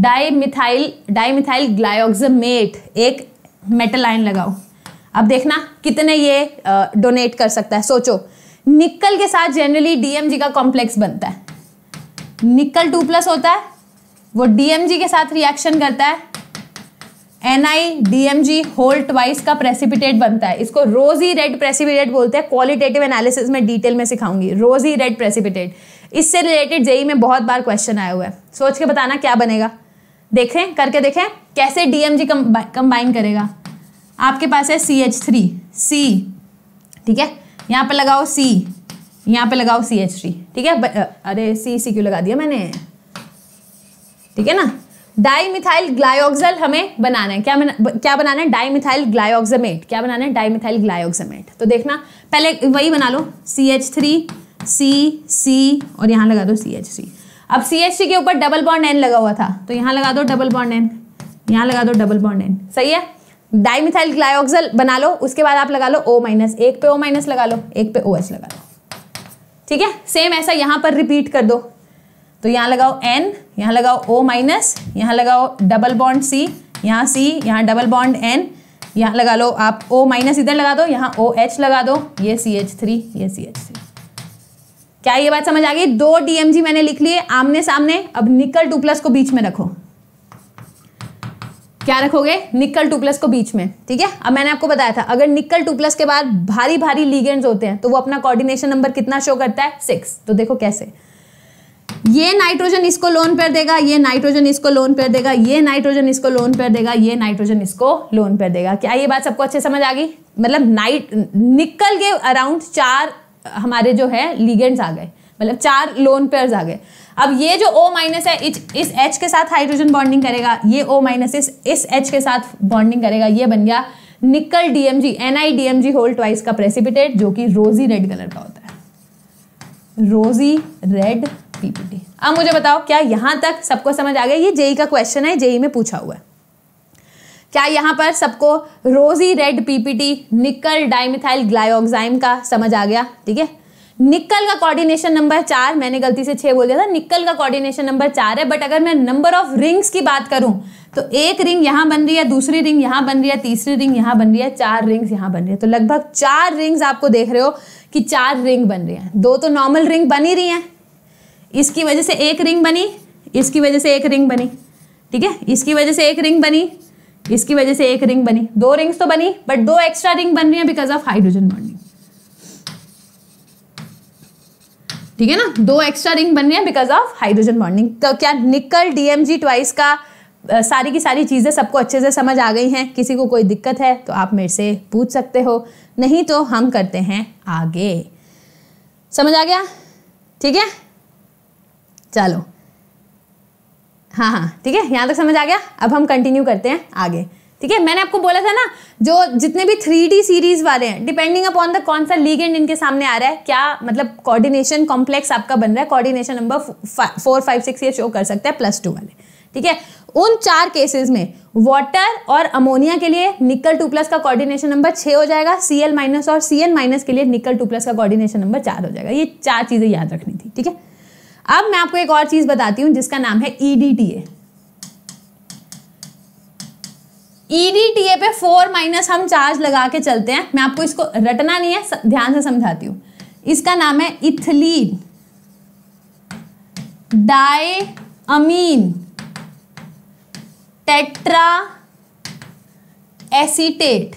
dimethyl dimethyl glyoximate एक मेटल आयन लगाओ अब देखना कितने ये डोनेट कर सकता है सोचो निकल के साथ जनरली डीएमजी का कॉम्प्लेक्स बनता है निकल टू प्लस होता है वो डीएमजी के साथ रिएक्शन करता है एनआई डीएमजी होल ट्वाइस का प्रेसिपिटेट बनता है इसको रोजी रेड प्रेसिपिटेट बोलते हैं क्वालिटेटिव एनालिसिस में डिटेल में सिखाऊंगी रोजी रेड प्रेसिपिटेट इससे रिलेटेड जेई में बहुत बार क्वेश्चन आया हुआ है सोच के बताना क्या बनेगा देखें करके देखें कैसे डीएमजी कंबाइन करेगा आपके पास है सी एच थ्री सी ठीक है यहाँ पे लगाओ सी यहाँ पे लगाओ सी एच थ्री ठीक है अरे सी सी क्यों लगा दिया मैंने ठीक है ना डाई मिथाइल ग्लायोक्सल हमें बनाना है क्या बना, क्या बनाना है डाई मिथाइल ग्लायोक्समेट क्या बनाना है डाई मिथाइल ग्लायोक्समेट तो देखना पहले वही बना लो सी एच थ्री सी सी और यहाँ लगा दो सी एच सी अब सी एच सी के ऊपर डबल बॉन्ड एन लगा हुआ था तो यहाँ लगा दो डबल बॉन्ड एन यहाँ लगा दो डबल बॉन्ड एन सही है डाइमिथाइल ग्लायोक्सल बना लो उसके बाद आप लगा लो ओ माइनस एक पे ओ माइनस लगा लो एक पे ओ एस लगा लो ठीक है सेम ऐसा यहाँ पर रिपीट कर दो तो यहाँ लगाओ एन यहाँ लगाओ ओ माइनस यहाँ लगाओ डबल बॉन्ड सी यहाँ सी यहाँ डबल बॉन्ड एन यहां लगा लो आप ओ माइनस इधर लगा दो यहां ओ एच लगा दो ये सी एच थ्री ये सी एच थ्री क्या ये बात समझ आ गई दो डीएमजी मैंने लिख लिए आमने सामने अब निकल टू प्लस को बीच में रखो क्या रखोगे निकल टू प्लस को बीच में ठीक है अब मैंने आपको बताया था अगर निकल टू प्लस के बाद भारी भारी लीगेंड्स होते हैं तो वो अपना कोऑर्डिनेशन नंबर कितना शो करता है सिक्स तो देखो कैसे ये नाइट्रोजन इसको लोन पर देगा ये नाइट्रोजन इसको लोन पर देगा ये नाइट्रोजन इसको लोन पर देगा ये नाइट्रोजन इसको लोन पर देगा क्या ये बात सबको अच्छे समझ आ गई मतलब नाइट निकल के अराउंड चार हमारे जो है लीगेंड्स आ गए मतलब चार लोन पेयर्स आ गए अब ये जो O माइनस है इस H के साथ हाइड्रोजन बॉन्डिंग करेगा ये O माइनस इस इस H के साथ बॉन्डिंग करेगा ये बन गया nickel DMG DMG whole twice का प्रेसिपिटेट जो कि रोजी रेड कलर का होता है रोजी रेड पीपीटी अब मुझे बताओ क्या यहां तक सबको समझ आ गया ये जेई e का क्वेश्चन है जेई e में पूछा हुआ है क्या यहां पर सबको rosy red PPT nickel dimethyl glyoxime का समझ आ गया ठीक है निकल का कोऑर्डिनेशन नंबर चार मैंने गलती से छह बोल दिया था निकल का कोऑर्डिनेशन नंबर चार है बट अगर मैं नंबर ऑफ रिंग्स की बात करूं तो एक रिंग यहां बन रही है दूसरी रिंग यहां बन रही है तीसरी रिंग यहां बन रही है चार रिंग्स यहां बन रही है तो लगभग चार रिंग्स आपको देख रहे हो कि चार रिंग बन रही है दो तो नॉर्मल रिंग बन ही रही है इसकी वजह से एक रिंग बनी इसकी वजह से एक रिंग बनी ठीक है इसकी वजह से एक रिंग बनी इसकी वजह से एक रिंग बनी दो रिंग्स तो बनी बट दो एक्स्ट्रा रिंग बन रही है बिकॉज ऑफ हाइड्रोजन बॉन्डिंग ठीक है ना दो एक्स्ट्रा रिंग बन रही है बिकॉज ऑफ हाइड्रोजन बॉन्डिंग तो क्या निकल डीएमजी ट्वाइस का आ, सारी की सारी चीज़ें सबको अच्छे से समझ आ गई हैं किसी को कोई दिक्कत है तो आप मेरे से पूछ सकते हो नहीं तो हम करते हैं आगे समझ आ गया ठीक है चलो हाँ हाँ ठीक है यहाँ तक समझ आ गया अब हम कंटिन्यू करते हैं आगे ठीक है मैंने आपको बोला था ना जो जितने भी थ्री डी सीरीज वाले हैं डिपेंडिंग अपॉन द कौन सा लीगेंड इनके सामने आ रहा है क्या मतलब कोऑर्डिनेशन कॉम्प्लेक्स आपका बन रहा है coordination number four five six ये शो कर सकते हैं प्लस टू वाले ठीक है उन चार केसेस में वाटर और अमोनिया के लिए निकल टू प्लस का कोऑर्डिनेशन नंबर छः हो जाएगा सी एल माइनस और सी एन माइनस के लिए निकल टू प्लस का कोऑर्डिनेशन नंबर चार हो जाएगा ये चार चीज़ें याद रखनी थी ठीक है अब मैं आपको एक और चीज़ बताती हूँ जिसका नाम है E D T A EDTA e पे फोर माइनस हम चार्ज लगा के चलते हैं मैं आपको इसको रटना नहीं है ध्यान से समझाती हूं इसका नाम है ethylene diamine tetraacetate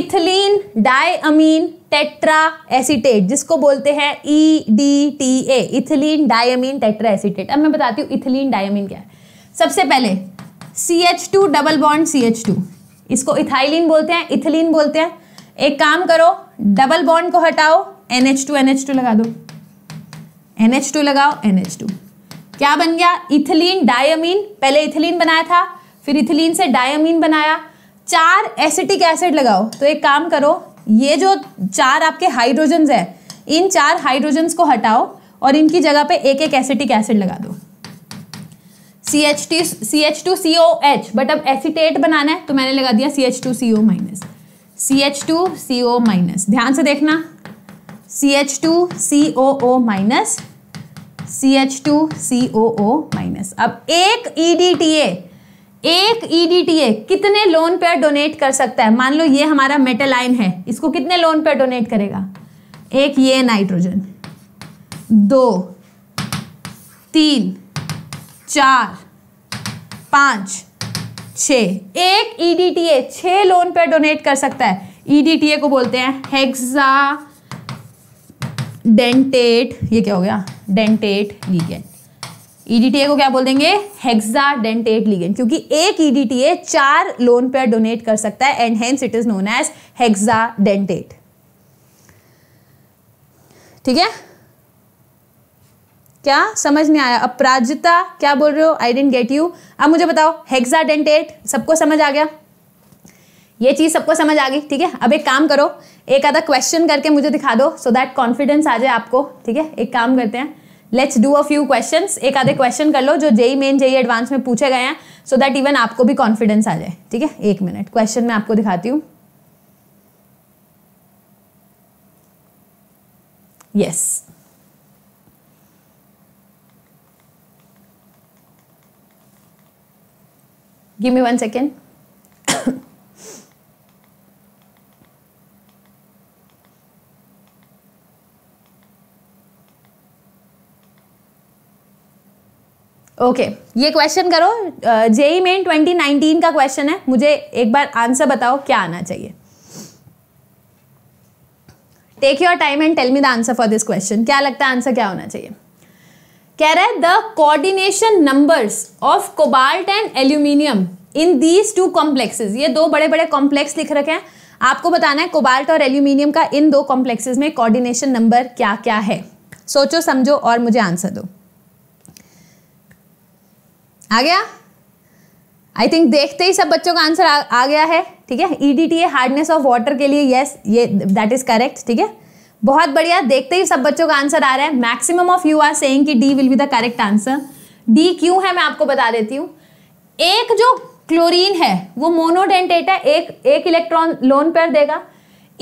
ethylene amine tetraacetate जिसको बोलते हैं E e D T A ethylene diamine tetraacetate अब मैं बताती हूँ इथिलीन डायमीन क्या है सबसे पहले C H two double bond C H two इसको इथाइलिन बोलते हैं इथिलीन बोलते हैं एक काम करो डबल बॉन्ड को हटाओ N H two N H two लगा दो एन एच टू लगाओ एन एच टू क्या बन गया इथिलीन डायमीन पहले इथिलीन बनाया था फिर इथिलीन से डायमीन बनाया चार एसिटिक एसिड लगाओ तो एक काम करो ये जो चार आपके हाइड्रोजन्स हैं इन चार हाइड्रोजन्स को हटाओ और इनकी जगह पे एक एक एसिटिक एसिड लगा दो C H T C H two C O H but अब एसीटेट बनाना है तो मैंने लगा दिया C H two C O minus C H two C O minus ध्यान से देखना C H two C O O minus C H two C O O minus अब एक ई डी टी ए एक ए e कितने lone pair donate कर सकता है मान लो ये हमारा मेटल आयन है इसको कितने लोन पेयर डोनेट करेगा एक ये नाइट्रोजन दो तीन चार पांच छ एक ईडीटीए e छः लोन पे डोनेट कर सकता है ईडीटीए e को बोलते हैं हेक्सा डेंटेट ये क्या हो गया डेंटेट लीगेंड ईडीटीए e को क्या बोल देंगे हेक्सा डेंटेट लीगेंड क्योंकि एक ईडीटीए चार लोन पर डोनेट कर सकता है and hence it is known as hexadentate ठीक है क्या समझ नहीं आया अपराजिता क्या बोल रहे हो आई डेंट गेट यू अब मुझे बताओ हेक्सा डेंटेट सबको समझ आ गया ये चीज़ सबको समझ आ गई ठीक है अब एक काम करो एक आधा क्वेश्चन करके मुझे दिखा दो सो दैट कॉन्फिडेंस आ जाए आपको ठीक है एक काम करते हैं let's do a few question एक आधे क्वेश्चन कर लो जो जेई मेन जेई एडवांस में पूछे गए हैं सो दैट इवन आपको भी कॉन्फिडेंस आ जाए ठीक है एक मिनट क्वेश्चन मैं आपको दिखाती हूँ yes yes. give me one second okay okay, ये क्वेश्चन करो जेई मेन 2019 का क्वेश्चन है मुझे एक बार आंसर बताओ क्या आना चाहिए take your time and tell me the answer for this question क्या लगता है आंसर क्या होना चाहिए कह रहा है the coordination numbers of cobalt and aluminium in these two complexes ये दो बड़े बड़े कॉम्प्लेक्स लिख रखे हैं आपको बताना है कोबाल्ट और एल्यूमिनियम का इन दो कॉम्प्लेक्सेस में कोऑर्डिनेशन नंबर क्या क्या है सोचो समझो और मुझे आंसर दो आ गया आई थिंक देखते ही सब बच्चों का आंसर आ, आ गया है ठीक है ए हार्डनेस ऑफ वाटर के लिए यस ये दैट इज करेक्ट ठीक है बहुत बढ़िया देखते ही सब बच्चों का आंसर आ रहा है maximum of you are saying कि D will be the correct answer D क्यों है मैं आपको बता देती हूँ एक जो क्लोरीन है वो मोनोडेंटेट है एक एक इलेक्ट्रॉन लोन पेयर देगा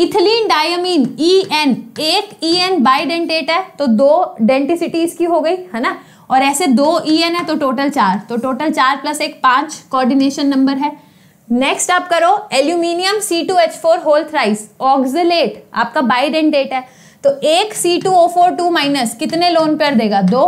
इथिलीन डायमीन ई एन एक ई एन बाईडेंटेट है तो दो डेंटिसिटी इसकी हो गई है ना और ऐसे दो ई e एन है तो टोटल चार तो टोटल चार प्लस एक पांच कोऑर्डिनेशन नंबर है नेक्स्ट आप करो aluminium C two H four whole thrice oxalate आपका डेट है तो एक C two O four two minus कितने लोन पेयर देगा दो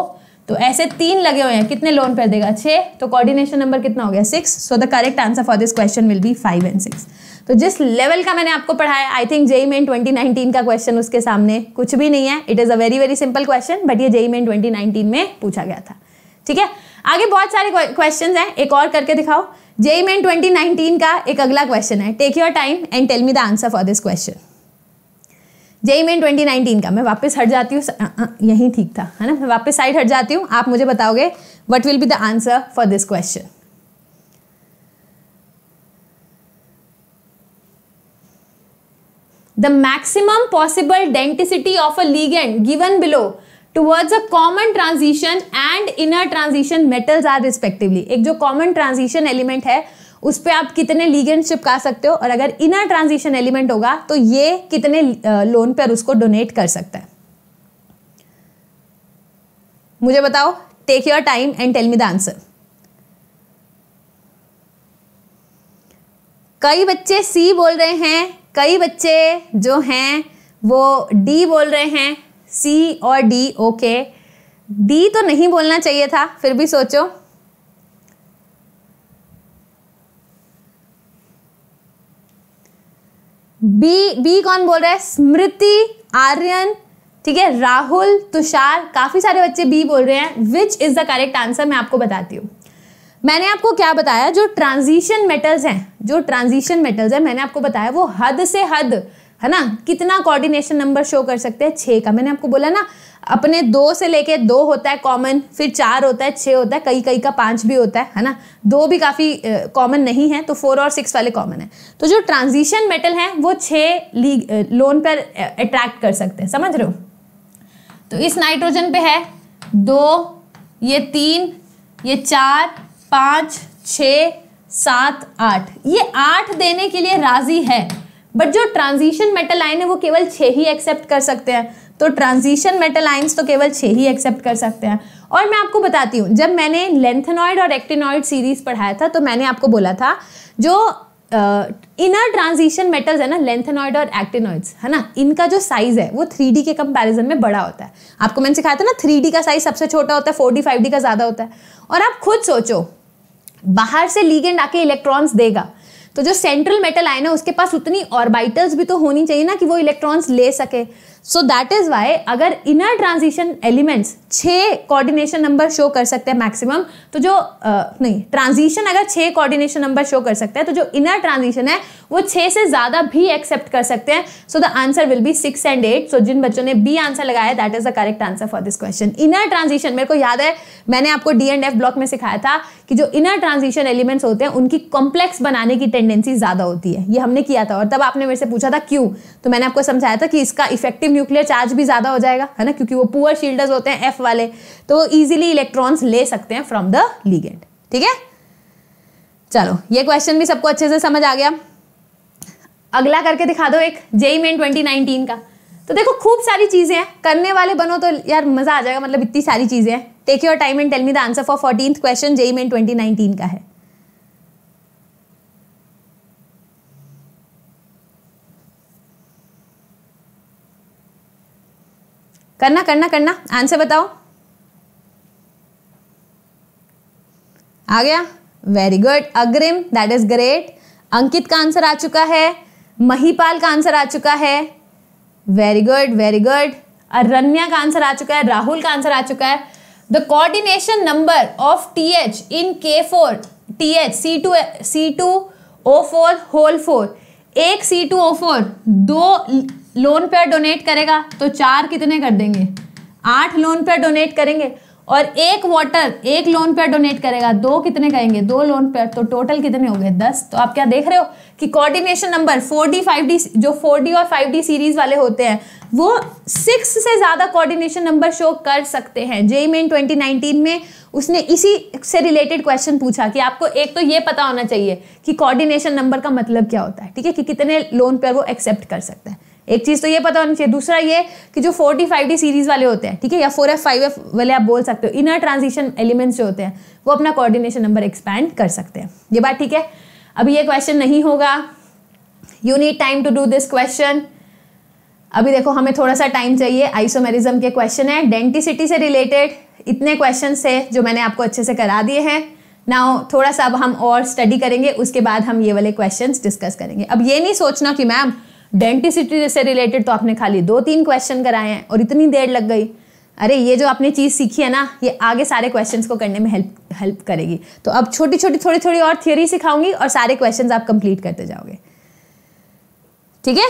तो ऐसे तीन लगे हुए हैं कितने लोन पेयर देगा छः तो कोऑर्डिनेशन नंबर कितना हो गया six so the correct answer for this question will be five and six तो जिस लेवल का मैंने आपको पढ़ाया I think JEE main twenty nineteen का क्वेश्चन उसके सामने कुछ भी नहीं है it is a very very simple question but ये जेई मेन ट्वेंटी नाइनटीन में पूछा गया था ठीक है आगे बहुत सारे क्वेश्चन हैं एक और करके दिखाओ जेई मेन ट्वेंटी नाइनटीन का एक अगला क्वेश्चन है take your time and tell me the answer for this question JEE main twenty nineteen का मैं वापस हट जाती हूँ यहीं ठीक था है ना मैं वापस साइड हट जाती हूँ आप मुझे बताओगे what will be the answer for this question the maximum possible density of a ligand given below towards a common transition and inner transition metals are respectively एक जो कॉमन ट्रांजिशन एलिमेंट है उस पर आप कितने लीगेंट चिपका सकते हो और अगर इनर ट्रांजिशन एलिमेंट होगा तो ये कितने लोन पर उसको डोनेट कर सकता है मुझे बताओ take your time and tell me the answer कई बच्चे सी बोल रहे हैं कई बच्चे जो हैं वो डी बोल रहे हैं सी और डी ओके डी तो नहीं बोलना चाहिए था फिर भी सोचो बी बी कौन बोल रहा है स्मृति आर्यन ठीक है राहुल तुषार काफी सारे बच्चे बी बोल रहे हैं which is the correct answer मैं आपको बताती हूँ मैंने आपको क्या बताया जो ट्रांजिशन मेटल्स हैं जो ट्रांजिशन मेटल्स हैं मैंने आपको बताया वो हद से हद है ना कितना कोऑर्डिनेशन नंबर शो कर सकते हैं छः का मैंने आपको बोला ना अपने दो से लेके दो होता है कॉमन फिर चार होता है छः होता है कई कई का पाँच भी होता है है ना दो भी काफ़ी कॉमन नहीं है तो फोर और सिक्स वाले कॉमन है तो जो ट्रांजिशन मेटल हैं वो छः लीग लोन पर अट्रैक्ट कर सकते हैं समझ रहे हो तो इस नाइट्रोजन पे है दो ये तीन ये चार पाँच छ सात आठ ये आठ देने के लिए राजी है बट जो ट्रांजिशन मेटल आयन है वो केवल छः ही एक्सेप्ट कर सकते हैं तो ट्रांजिशन मेटल आइंस तो केवल छः ही एक्सेप्ट कर सकते हैं और मैं आपको बताती हूँ जब मैंने लेंथेनॉइड और एक्टिनॉइड सीरीज पढ़ाया था तो मैंने आपको बोला था जो इनर ट्रांजिशन मेटल्स है ना लेंथेनॉइड और एक्टिनॉइड्स है ना इनका जो साइज है वो थ्री के कंपेरिजन में बड़ा होता है आपको मैंने सिखाया था ना थ्री का साइज सबसे छोटा होता है फोर फाइव का ज़्यादा होता है और आप खुद सोचो बाहर से लीगेंड आके इलेक्ट्रॉन्स देगा तो जो सेंट्रल मेटल आयन है उसके पास उतनी ऑर्बिटल्स भी तो होनी चाहिए ना कि वो इलेक्ट्रॉन्स ले सके सो दैट इज वाई अगर इनर ट्रांजिशन एलिमेंट्स छः कोऑर्डिनेशन नंबर शो कर सकते हैं मैक्सिमम तो जो uh, नहीं ट्रांजिशन अगर छः कोऑर्डिनेशन नंबर शो कर सकते हैं तो जो इनर ट्रांजिशन है वो छः से ज़्यादा भी एक्सेप्ट कर सकते हैं so the answer will be six and eight so जिन बच्चों ने बी आंसर लगाया that is the correct answer for this question inner transition मेरे को याद है मैंने आपको डी एंड एफ ब्लॉक में सिखाया था कि जो इनर ट्रांजिशन एलिमेंट्स होते हैं उनकी कॉम्प्लेक्स बनाने की टेंडेंसी ज़्यादा होती है ये हमने किया था और तब आपने मेरे से पूछा था क्यों तो मैंने आपको समझाया था कि इसका इफेक्टिव क्योंकि न्यूक्लियर चार्ज भी ज़्यादा हो जाएगा है ना क्योंकि वो पुअर शील्डर्स होते हैं एफ वाले तो वो इजिली इलेक्ट्रॉन्स ले सकते हैं फ्रॉम द लीगेंड ठीक है चलो ये क्वेश्चन भी सबको अच्छे से समझ आ गया अगला करके दिखा दो एक जेई मेन 2019 का तो देखो खूब सारी चीज़ें हैं करने वाले बनो तो यार मज़ा आ जाएगा मतलब इतनी सारी चीज़ें हैं take your time and tell me the answer for fourteen question JEE Main 2019 का है करना करना करना आंसर बताओ आ गया very good Agrim that is great Ankit का आंसर आ चुका है महीपाल का आंसर आ चुका है very good very good Aranya का आंसर आ चुका है राहुल का आंसर आ चुका है the coordination number of T H in K four T H C two C two O four whole four एक सी टू ओ फोर दो लोन पेयर डोनेट करेगा तो चार कितने कर देंगे आठ लोन पेयर डोनेट करेंगे और एक वाटर एक लोन पेयर डोनेट करेगा दो कितने कहेंगे दो लोन पेयर तो टोटल कितने हो गए दस तो आप क्या देख रहे हो कि coordination number four D five D जो फोर डी और फाइव डी सीरीज वाले होते हैं वो सिक्स से ज़्यादा कोऑर्डिनेशन नंबर शो कर सकते हैं जेई मेन ट्वेंटी नाइनटीन में उसने इसी से रिलेटेड क्वेश्चन पूछा कि आपको एक तो ये पता होना चाहिए कि कोऑर्डिनेशन नंबर का मतलब क्या होता है ठीक है कि कितने लोन पेयर वो एक्सेप्ट कर सकते हैं एक चीज़ तो ये पता होनी चाहिए दूसरा ये कि जो फोर्टी फाइव डी सीरीज़ वाले होते हैं ठीक है या फोर एफ फाइव एफ वाले आप बोल सकते हो इनर ट्रांजिशन एलिमेंट्स जो होते हैं वो अपना कोऑर्डिनेशन नंबर एक्सपैंड कर सकते हैं ये बात ठीक है अभी ये क्वेश्चन नहीं होगा you need time to do this question अभी देखो हमें थोड़ा सा टाइम चाहिए आइसोमेरिज्म के क्वेश्चन है डेंटिसिटी से रिलेटेड इतने क्वेश्चन है जो मैंने आपको अच्छे से करा दिए हैं ना थोड़ा सा अब हम और स्टडी करेंगे उसके बाद हम ये वाले क्वेश्चंस डिस्कस करेंगे अब ये नहीं सोचना कि मैम डेंटिसिटी से रिलेटेड तो आपने खाली दो तीन क्वेश्चन कराए हैं और इतनी देर लग गई अरे ये जो आपने चीज़ सीखी है ना ये आगे सारे क्वेश्चंस को करने में हेल्प हेल्प करेगी तो अब छोटी छोटी थोड़ी थोड़ी और थियोरी सिखाऊंगी और सारे क्वेश्चंस आप कंप्लीट करते जाओगे ठीक है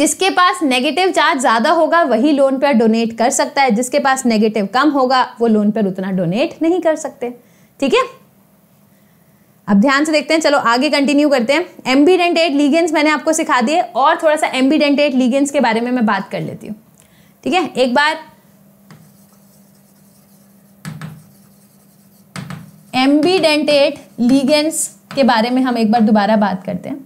जिसके पास नेगेटिव चार्ज ज़्यादा होगा वही लोन पर डोनेट कर सकता है जिसके पास नेगेटिव कम होगा वो लोन पर उतना डोनेट नहीं कर सकते ठीक है अब ध्यान से देखते हैं चलो आगे कंटिन्यू करते हैं एट लीगेंस मैंने आपको सिखा दिए और थोड़ा सा एट लीगेंस के बारे में मैं बात कर लेती हूँ ठीक है एक बार एम्बीडेंटेट लीगेंस के बारे में हम एक बार दोबारा बात करते हैं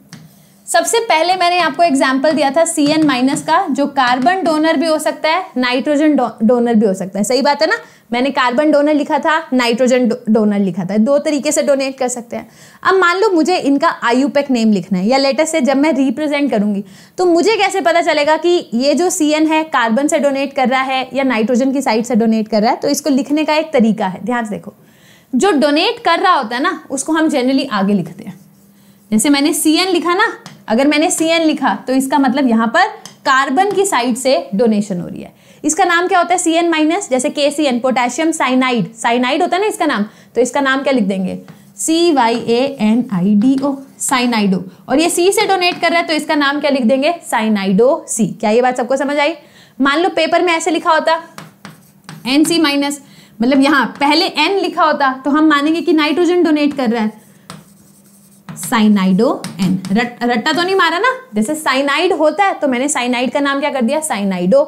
सबसे पहले मैंने आपको एग्जाम्पल दिया था सी एन माइनस का जो कार्बन डोनर भी हो सकता है नाइट्रोजन डोनर भी हो सकता है सही बात है ना मैंने कार्बन डोनर लिखा था नाइट्रोजन डोनर लिखा था दो तरीके से डोनेट कर सकते हैं अब मान लो मुझे इनका आयुपेक नेम लिखना है या लेटेस्ट से जब मैं रिप्रेजेंट करूंगी तो मुझे कैसे पता चलेगा कि ये जो सी है कार्बन से डोनेट कर रहा है या नाइट्रोजन की साइड से डोनेट कर रहा है तो इसको लिखने का एक तरीका है ध्यान से देखो जो डोनेट कर रहा होता है ना उसको हम जनरली आगे लिखते हैं जैसे मैंने सी लिखा ना अगर मैंने सी एन लिखा तो इसका मतलब यहाँ पर कार्बन की साइड से डोनेशन हो रही है इसका नाम क्या होता है सी एन माइनस जैसे के C N potassium cyanide cyanide होता है ना इसका नाम तो इसका नाम क्या लिख देंगे C Y A N I D O cyanido और ये सी से डोनेट कर रहा है तो इसका नाम क्या लिख देंगे साइनाइडो सी क्या ये बात सबको समझ आई मान लो पेपर में ऐसे लिखा होता एन सी माइनस मतलब यहाँ पहले एन लिखा होता तो हम मानेंगे कि नाइट्रोजन डोनेट कर रहा है साइनाइडो एन रट्टा तो नहीं मारा ना जैसे साइनाइड होता है तो मैंने साइनाइड का नाम क्या कर दिया साइनाइडो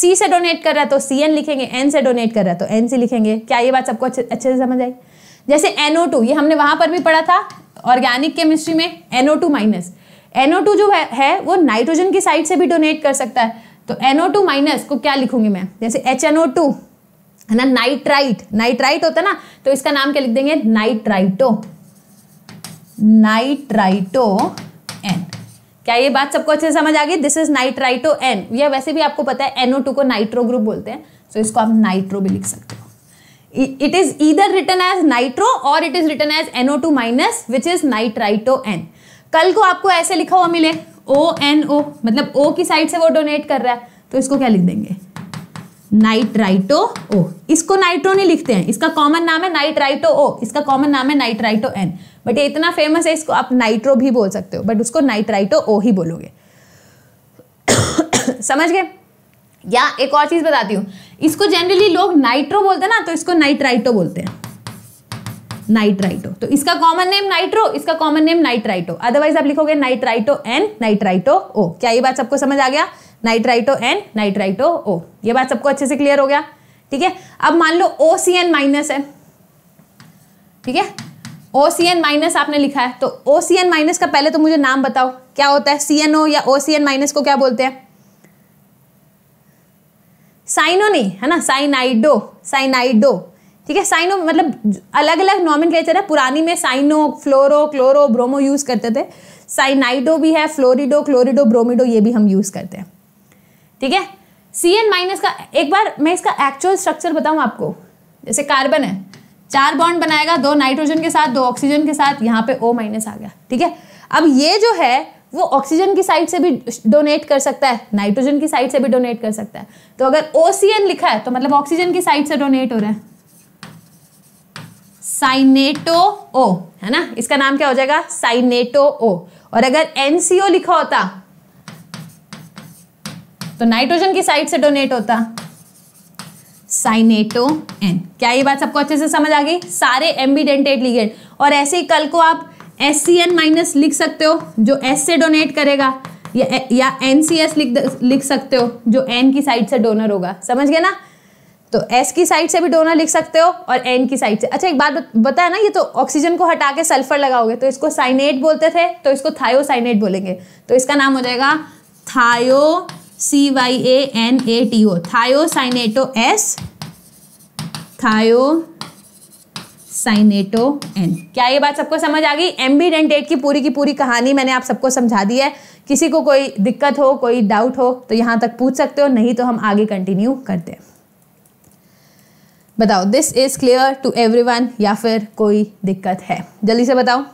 सी से डोनेट कर रहा है तो सी एन लिखेंगे एन से डोनेट कर रहा है तो एन सी लिखेंगे क्या ये बात सबको अच्छे अच्छे से समझ आई जैसे एनओ टू ये हमने वहां पर भी पढ़ा था ऑर्गेनिक केमिस्ट्री में NO two minus NO two जो है, है वो नाइट्रोजन की साइड से भी डोनेट कर सकता है तो एनओ टू माइनस को क्या लिखूंगी मैं जैसे एच एनओ टू है ना नाइट्राइट नाइट्राइट होता है ना तो इसका नाम क्या लिख देंगे नाइट्राइटो नाइट्राइटो एन क्या ये बात सबको अच्छे से समझ आ गई दिस इज नाइट्राइटो एन या वैसे भी आपको पता है एनओ टू को नाइट्रो ग्रुप बोलते हैं सो so इसको आप नाइट्रो भी लिख सकते हो is is either as nitro और it is is as NO two minus which is nitrito N कल को आपको ऐसे लिखा हुआ मिले ओ एन ओ मतलब ओ की साइड से वो डोनेट कर रहा है तो इसको क्या लिख देंगे नाइट्राइटो ओ इसको नाइट्रो नहीं लिखते हैं इसका कॉमन नाम है नाइट्राइटो ओ इसका कॉमन नाम है नाइट्राइटो एन बट ये इतना फेमस है इसको आप नाइट्रो भी बोल सकते हो बट उसको नाइट्राइटो ओ ही बोलोगे समझ गए या एक और चीज़ बताती हूँ इसको जनरली लोग नाइट्रो बोलते हैं ना तो इसको नाइट्राइटो बोलते हैं नाइट्राइटो तो इसका कॉमन नेम नाइट्रो इसका कॉमन नेम नाइट्राइटो अदरवाइज आप लिखोगे नाइट्राइटो एन नाइट्राइटो ओ क्या ये बात सबको समझ आ गया नाइट्राइटो एन नाइट्राइटो ओ ये बात सबको अच्छे से क्लियर हो गया ठीक है अब मान लो ओ सी एन माइनस है ठीक है ओ सी एन माइनस आपने लिखा है तो ओ सी एन माइनस का पहले तो मुझे नाम बताओ क्या होता है सी एन ओ या ओ सी एन माइनस को क्या बोलते हैं साइनो नहीं है ना साइनाइडो साइनाइडो ठीक है साइनो मतलब अलग अलग नॉमिन है पुरानी में cyano fluoro chloro bromo use करते थे साइनाइडो भी है फ्लोरिडो क्लोरिडो ब्रोमिडो ये भी हम यूज़ करते हैं ठीक है सी एन माइनस का एक बार मैं इसका एक्चुअल स्ट्रक्चर बताऊँ आपको जैसे कार्बन है चार बॉन्ड बनाएगा दो नाइट्रोजन के साथ दो ऑक्सीजन के साथ यहाँ पे ओ माइनस आ गया ठीक है अब ये जो है वो ऑक्सीजन की साइड से भी डोनेट कर सकता है नाइट्रोजन की साइड से भी डोनेट कर सकता है तो अगर ओ लिखा है तो मतलब ऑक्सीजन की साइड से डोनेट हो रहा है साइनेटो ओ है ना इसका नाम क्या हो जाएगा साइनेटो ओ और अगर एनसीओ लिखा होता तो नाइट्रोजन की साइड से डोनेट होता साइनेटो एन क्या ये बात सबको अच्छे से समझ आ गई सारे एम्बीडेंटेड लिगेंड और ऐसे ही कल को आप एस सी एन माइनस लिख सकते हो जो एस से डोनेट करेगा या या एन सी एस लिख लिख सकते हो जो एन की साइड से डोनर होगा समझ गए ना तो एस की साइड से भी डोनर लिख सकते हो और एन की साइड से अच्छा एक बात बताया ना ये तो ऑक्सीजन को हटा के सल्फर लगाओगे तो इसको साइनेट बोलते थे तो इसको थायोसाइनेट बोलेंगे तो इसका नाम हो जाएगा thio C Y A N A T O thiocyanato S thio cyanato N क्या ये बात सबको समझ आ गई एम्बी डेंटेट की पूरी की पूरी कहानी मैंने आप सबको समझा दी है किसी को कोई दिक्कत हो कोई डाउट हो तो यहां तक पूछ सकते हो नहीं तो हम आगे कंटिन्यू करते हैं बताओ this is clear to everyone या फिर कोई दिक्कत है जल्दी से बताओ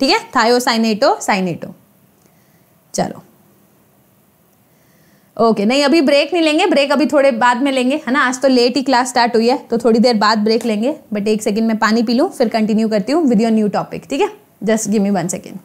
ठीक है थायोसाइनेटो साइनेटो चलो ओके नहीं अभी ब्रेक नहीं लेंगे ब्रेक अभी थोड़े बाद में लेंगे है ना आज तो लेट ही क्लास स्टार्ट हुई है तो थोड़ी देर बाद ब्रेक लेंगे बट एक सेकेंड में पानी पी लूँ फिर कंटिन्यू करती हूँ विद योर न्यू टॉपिक ठीक है just give me one second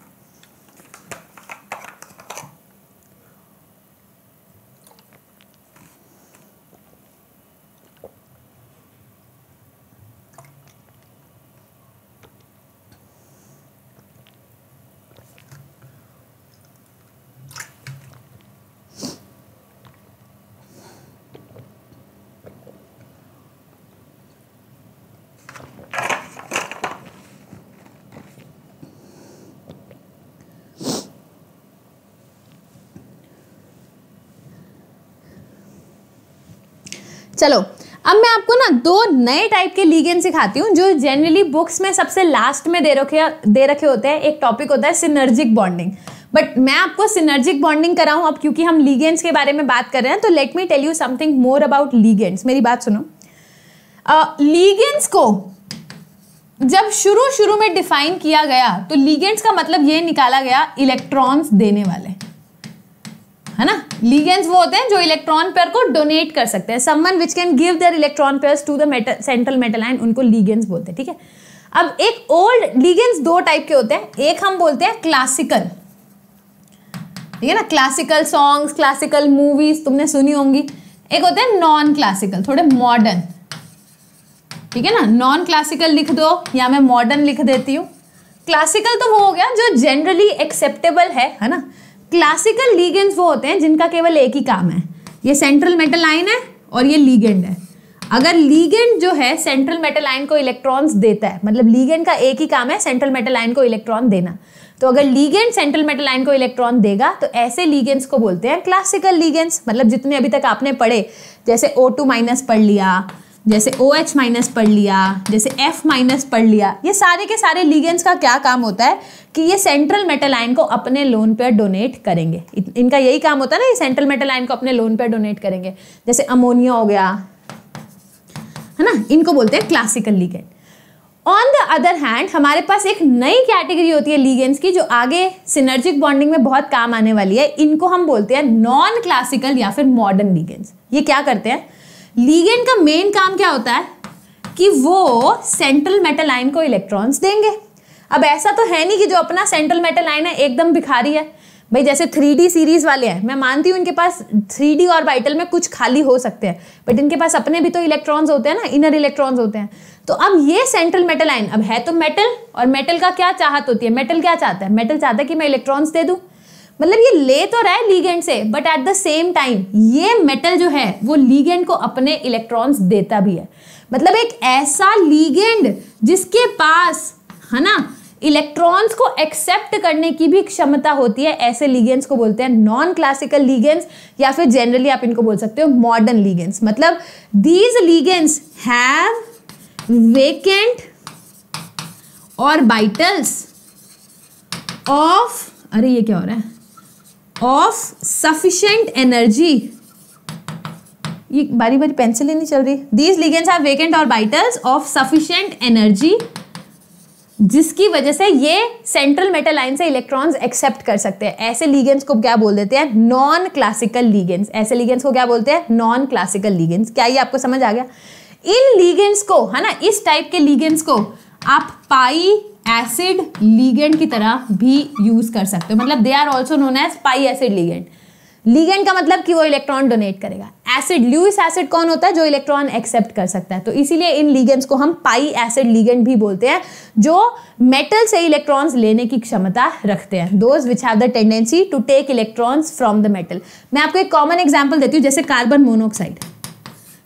चलो अब मैं आपको ना दो नए टाइप के लीगेन सिखाती हूँ जो जनरली बुक्स में सबसे लास्ट में दे रखे दे रखे होते हैं एक टॉपिक होता है सिनर्जिक बॉन्डिंग बट मैं आपको सिनर्जिक बॉन्डिंग कराऊँ अब क्योंकि हम लीगेंस के बारे में बात कर रहे हैं तो let me tell you something more about ligands मेरी बात सुनो लीगेंस uh, को जब शुरू शुरू में डिफाइन किया गया तो लीगेंट्स का मतलब ये निकाला गया इलेक्ट्रॉन्स देने वाले है ना लीगेंस वो होते हैं जो इलेक्ट्रॉन पेयर को डोनेट कर सकते हैं someone which can give their electron pair to the metal central metal ion उनको लीगेंस बोलते हैं ठीक है अब एक ओल्ड लीगेंस दो टाइप के होते हैं एक हम बोलते हैं क्लासिकल ठीक है ना क्लासिकल सॉन्ग्स क्लासिकल मूवीज तुमने सुनी होंगी एक होते हैं नॉन क्लासिकल थोड़े मॉडर्न ठीक है ना नॉन क्लासिकल लिख दो या मैं मॉडर्न लिख देती हूँ क्लासिकल तो वो हो गया जो जनरली एक्सेप्टेबल है है ना क्लासिकल लीगेंड्स वो होते हैं जिनका केवल एक ही काम है ये सेंट्रल मेटल आयन है और ये लीगेंड है अगर लीगेंड जो है सेंट्रल मेटल आयन को इलेक्ट्रॉन्स देता है मतलब लीगेंड का एक ही काम है सेंट्रल मेटल आयन को इलेक्ट्रॉन देना तो अगर लीगेंड सेंट्रल मेटल आयन को इलेक्ट्रॉन देगा तो ऐसे लीगेंड्स को बोलते हैं क्लासिकल लीगेंड्स मतलब जितने अभी तक आपने पढ़े जैसे ओ टू माइनस पढ़ लिया जैसे ओ एच माइनस पढ़ लिया जैसे एफ माइनस पढ़ लिया ये सारे के सारे लीगेंस का क्या काम होता है कि ये सेंट्रल मेटल आयन को अपने लोन पर डोनेट करेंगे इनका यही काम होता है ना ये सेंट्रल मेटल आयन को अपने लोन पर डोनेट करेंगे जैसे अमोनिया हो गया है ना इनको बोलते हैं classical ligand on the other hand हमारे पास एक नई कैटेगरी होती है लीगेंस की जो आगे सिनर्जिक बॉन्डिंग में बहुत काम आने वाली है इनको हम बोलते हैं नॉन क्लासिकल या फिर मॉडर्न लीगेंस ये क्या करते हैं लीगेंड का मेन काम क्या होता है कि वो सेंट्रल मेटल आइन को इलेक्ट्रॉन्स देंगे अब ऐसा तो है नहीं कि जो अपना सेंट्रल मेटल आइन है एकदम भिखारी है भाई जैसे थ्री सीरीज वाले हैं मैं मानती हूँ इनके पास थ्री और बाइटल में कुछ खाली हो सकते हैं बट इनके पास अपने भी तो इलेक्ट्रॉन्स होते हैं ना इनर इलेक्ट्रॉन्स होते हैं तो अब ये सेंट्रल मेटल आइन अब है तो मेटल और मेटल का क्या चाहत होती है मेटल क्या चाहता है मेटल चाहता है कि मैं इलेक्ट्रॉन्स दे दूँ मतलब ये ले तो रहा है लीगेंड से but at the same time ये मेटल जो है वो लीगेंड को अपने इलेक्ट्रॉन्स देता भी है मतलब एक ऐसा लीगेंड जिसके पास है ना इलेक्ट्रॉन्स को एक्सेप्ट करने की भी क्षमता होती है ऐसे लीगेंस को बोलते हैं नॉन क्लासिकल लीगेंस या फिर जनरली आप इनको बोल सकते हो मॉडर्न लीगेंस मतलब दीज लीगेंस हैव वेकेंट और बाइटल्स ऑफ अरे ये क्या हो रहा है ऑफ सफिशेंट एनर्जी ये बारी बारी पेंसिल ही नहीं चल रही दीज लिगेंड्स आर वेकेंट और बाइटल्स ऑफ सफिशियंट एनर्जी जिसकी वजह से ये सेंट्रल मेटल लाइन से इलेक्ट्रॉन्स एक्सेप्ट कर सकते हैं ऐसे लीगेंस को क्या बोल देते हैं नॉन क्लासिकल लीगेंस ऐसे लीगेंस को क्या बोलते हैं नॉन क्लासिकल लीगेंस क्या ये आपको समझ आ गया इन लीगेंस को है ना इस टाइप के लीगेंस को आप पाई एसिड लीगेंड की तरह भी यूज कर सकते हो मतलब they are also known as pi acid ligand ligand का मतलब कि वो इलेक्ट्रॉन डोनेट करेगा एसिड ल्यूस एसिड कौन होता है जो इलेक्ट्रॉन एक्सेप्ट कर सकता है तो इसीलिए इन लीगेंड्स को हम पाई एसिड लीगेंड भी बोलते हैं जो मेटल से इलेक्ट्रॉन्स लेने की क्षमता रखते हैं those which have the tendency to take electrons from the metal मैं आपको एक कॉमन एग्जाम्पल देती हूँ जैसे कार्बन मोनोऑक्साइड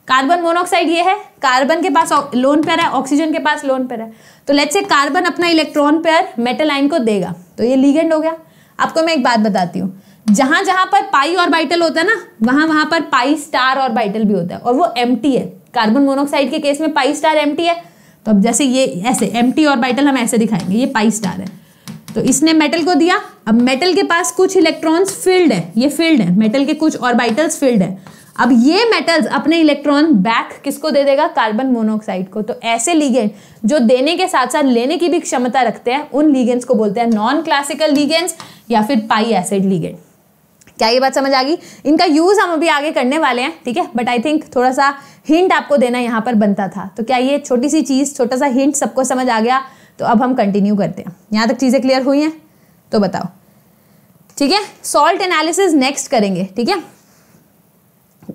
कार्बन मोनोऑक्साइड ये है कार्बन के पास लोन पेयर है ऑक्सीजन के पास लोन पेयर है तो लेट से कार्बन अपना इलेक्ट्रॉन पेयर मेटल आइन को देगा तो ये लीगेंड हो गया आपको मैं एक बात बताती हूँ जहां जहां पर पाई और बाइटल होता है ना वहां वहां पर पाई स्टार और बाइटल भी होता है और वो एम है कार्बन मोनोऑक्साइड के केस में पाई स्टार एम है तो अब जैसे ये ऐसे एम और बाइटल हम ऐसे दिखाएंगे ये पाई स्टार है तो इसने मेटल को दिया अब मेटल के पास कुछ इलेक्ट्रॉन्स फील्ड है ये फील्ड है मेटल के कुछ ऑर्बिटल्स फील्ड है अब ये मेटल्स अपने इलेक्ट्रॉन बैक किसको दे देगा कार्बन मोनोऑक्साइड को तो ऐसे लीगेंड जो देने के साथ साथ लेने की भी क्षमता रखते हैं उन लीगेंड्स को बोलते हैं नॉन क्लासिकल लीगेंड्स या फिर पाई एसिड लीगेंड क्या ये बात समझ आ गई इनका यूज़ हम अभी आगे करने वाले हैं ठीक है बट आई थिंक थोड़ा सा हिंट आपको देना यहाँ पर बनता था तो क्या ये छोटी सी चीज़ छोटा सा हिंट सबको समझ आ गया तो अब हम कंटिन्यू करते हैं यहाँ तक चीज़ें क्लियर हुई हैं तो बताओ ठीक है सॉल्ट एनालिसिस नेक्स्ट करेंगे ठीक है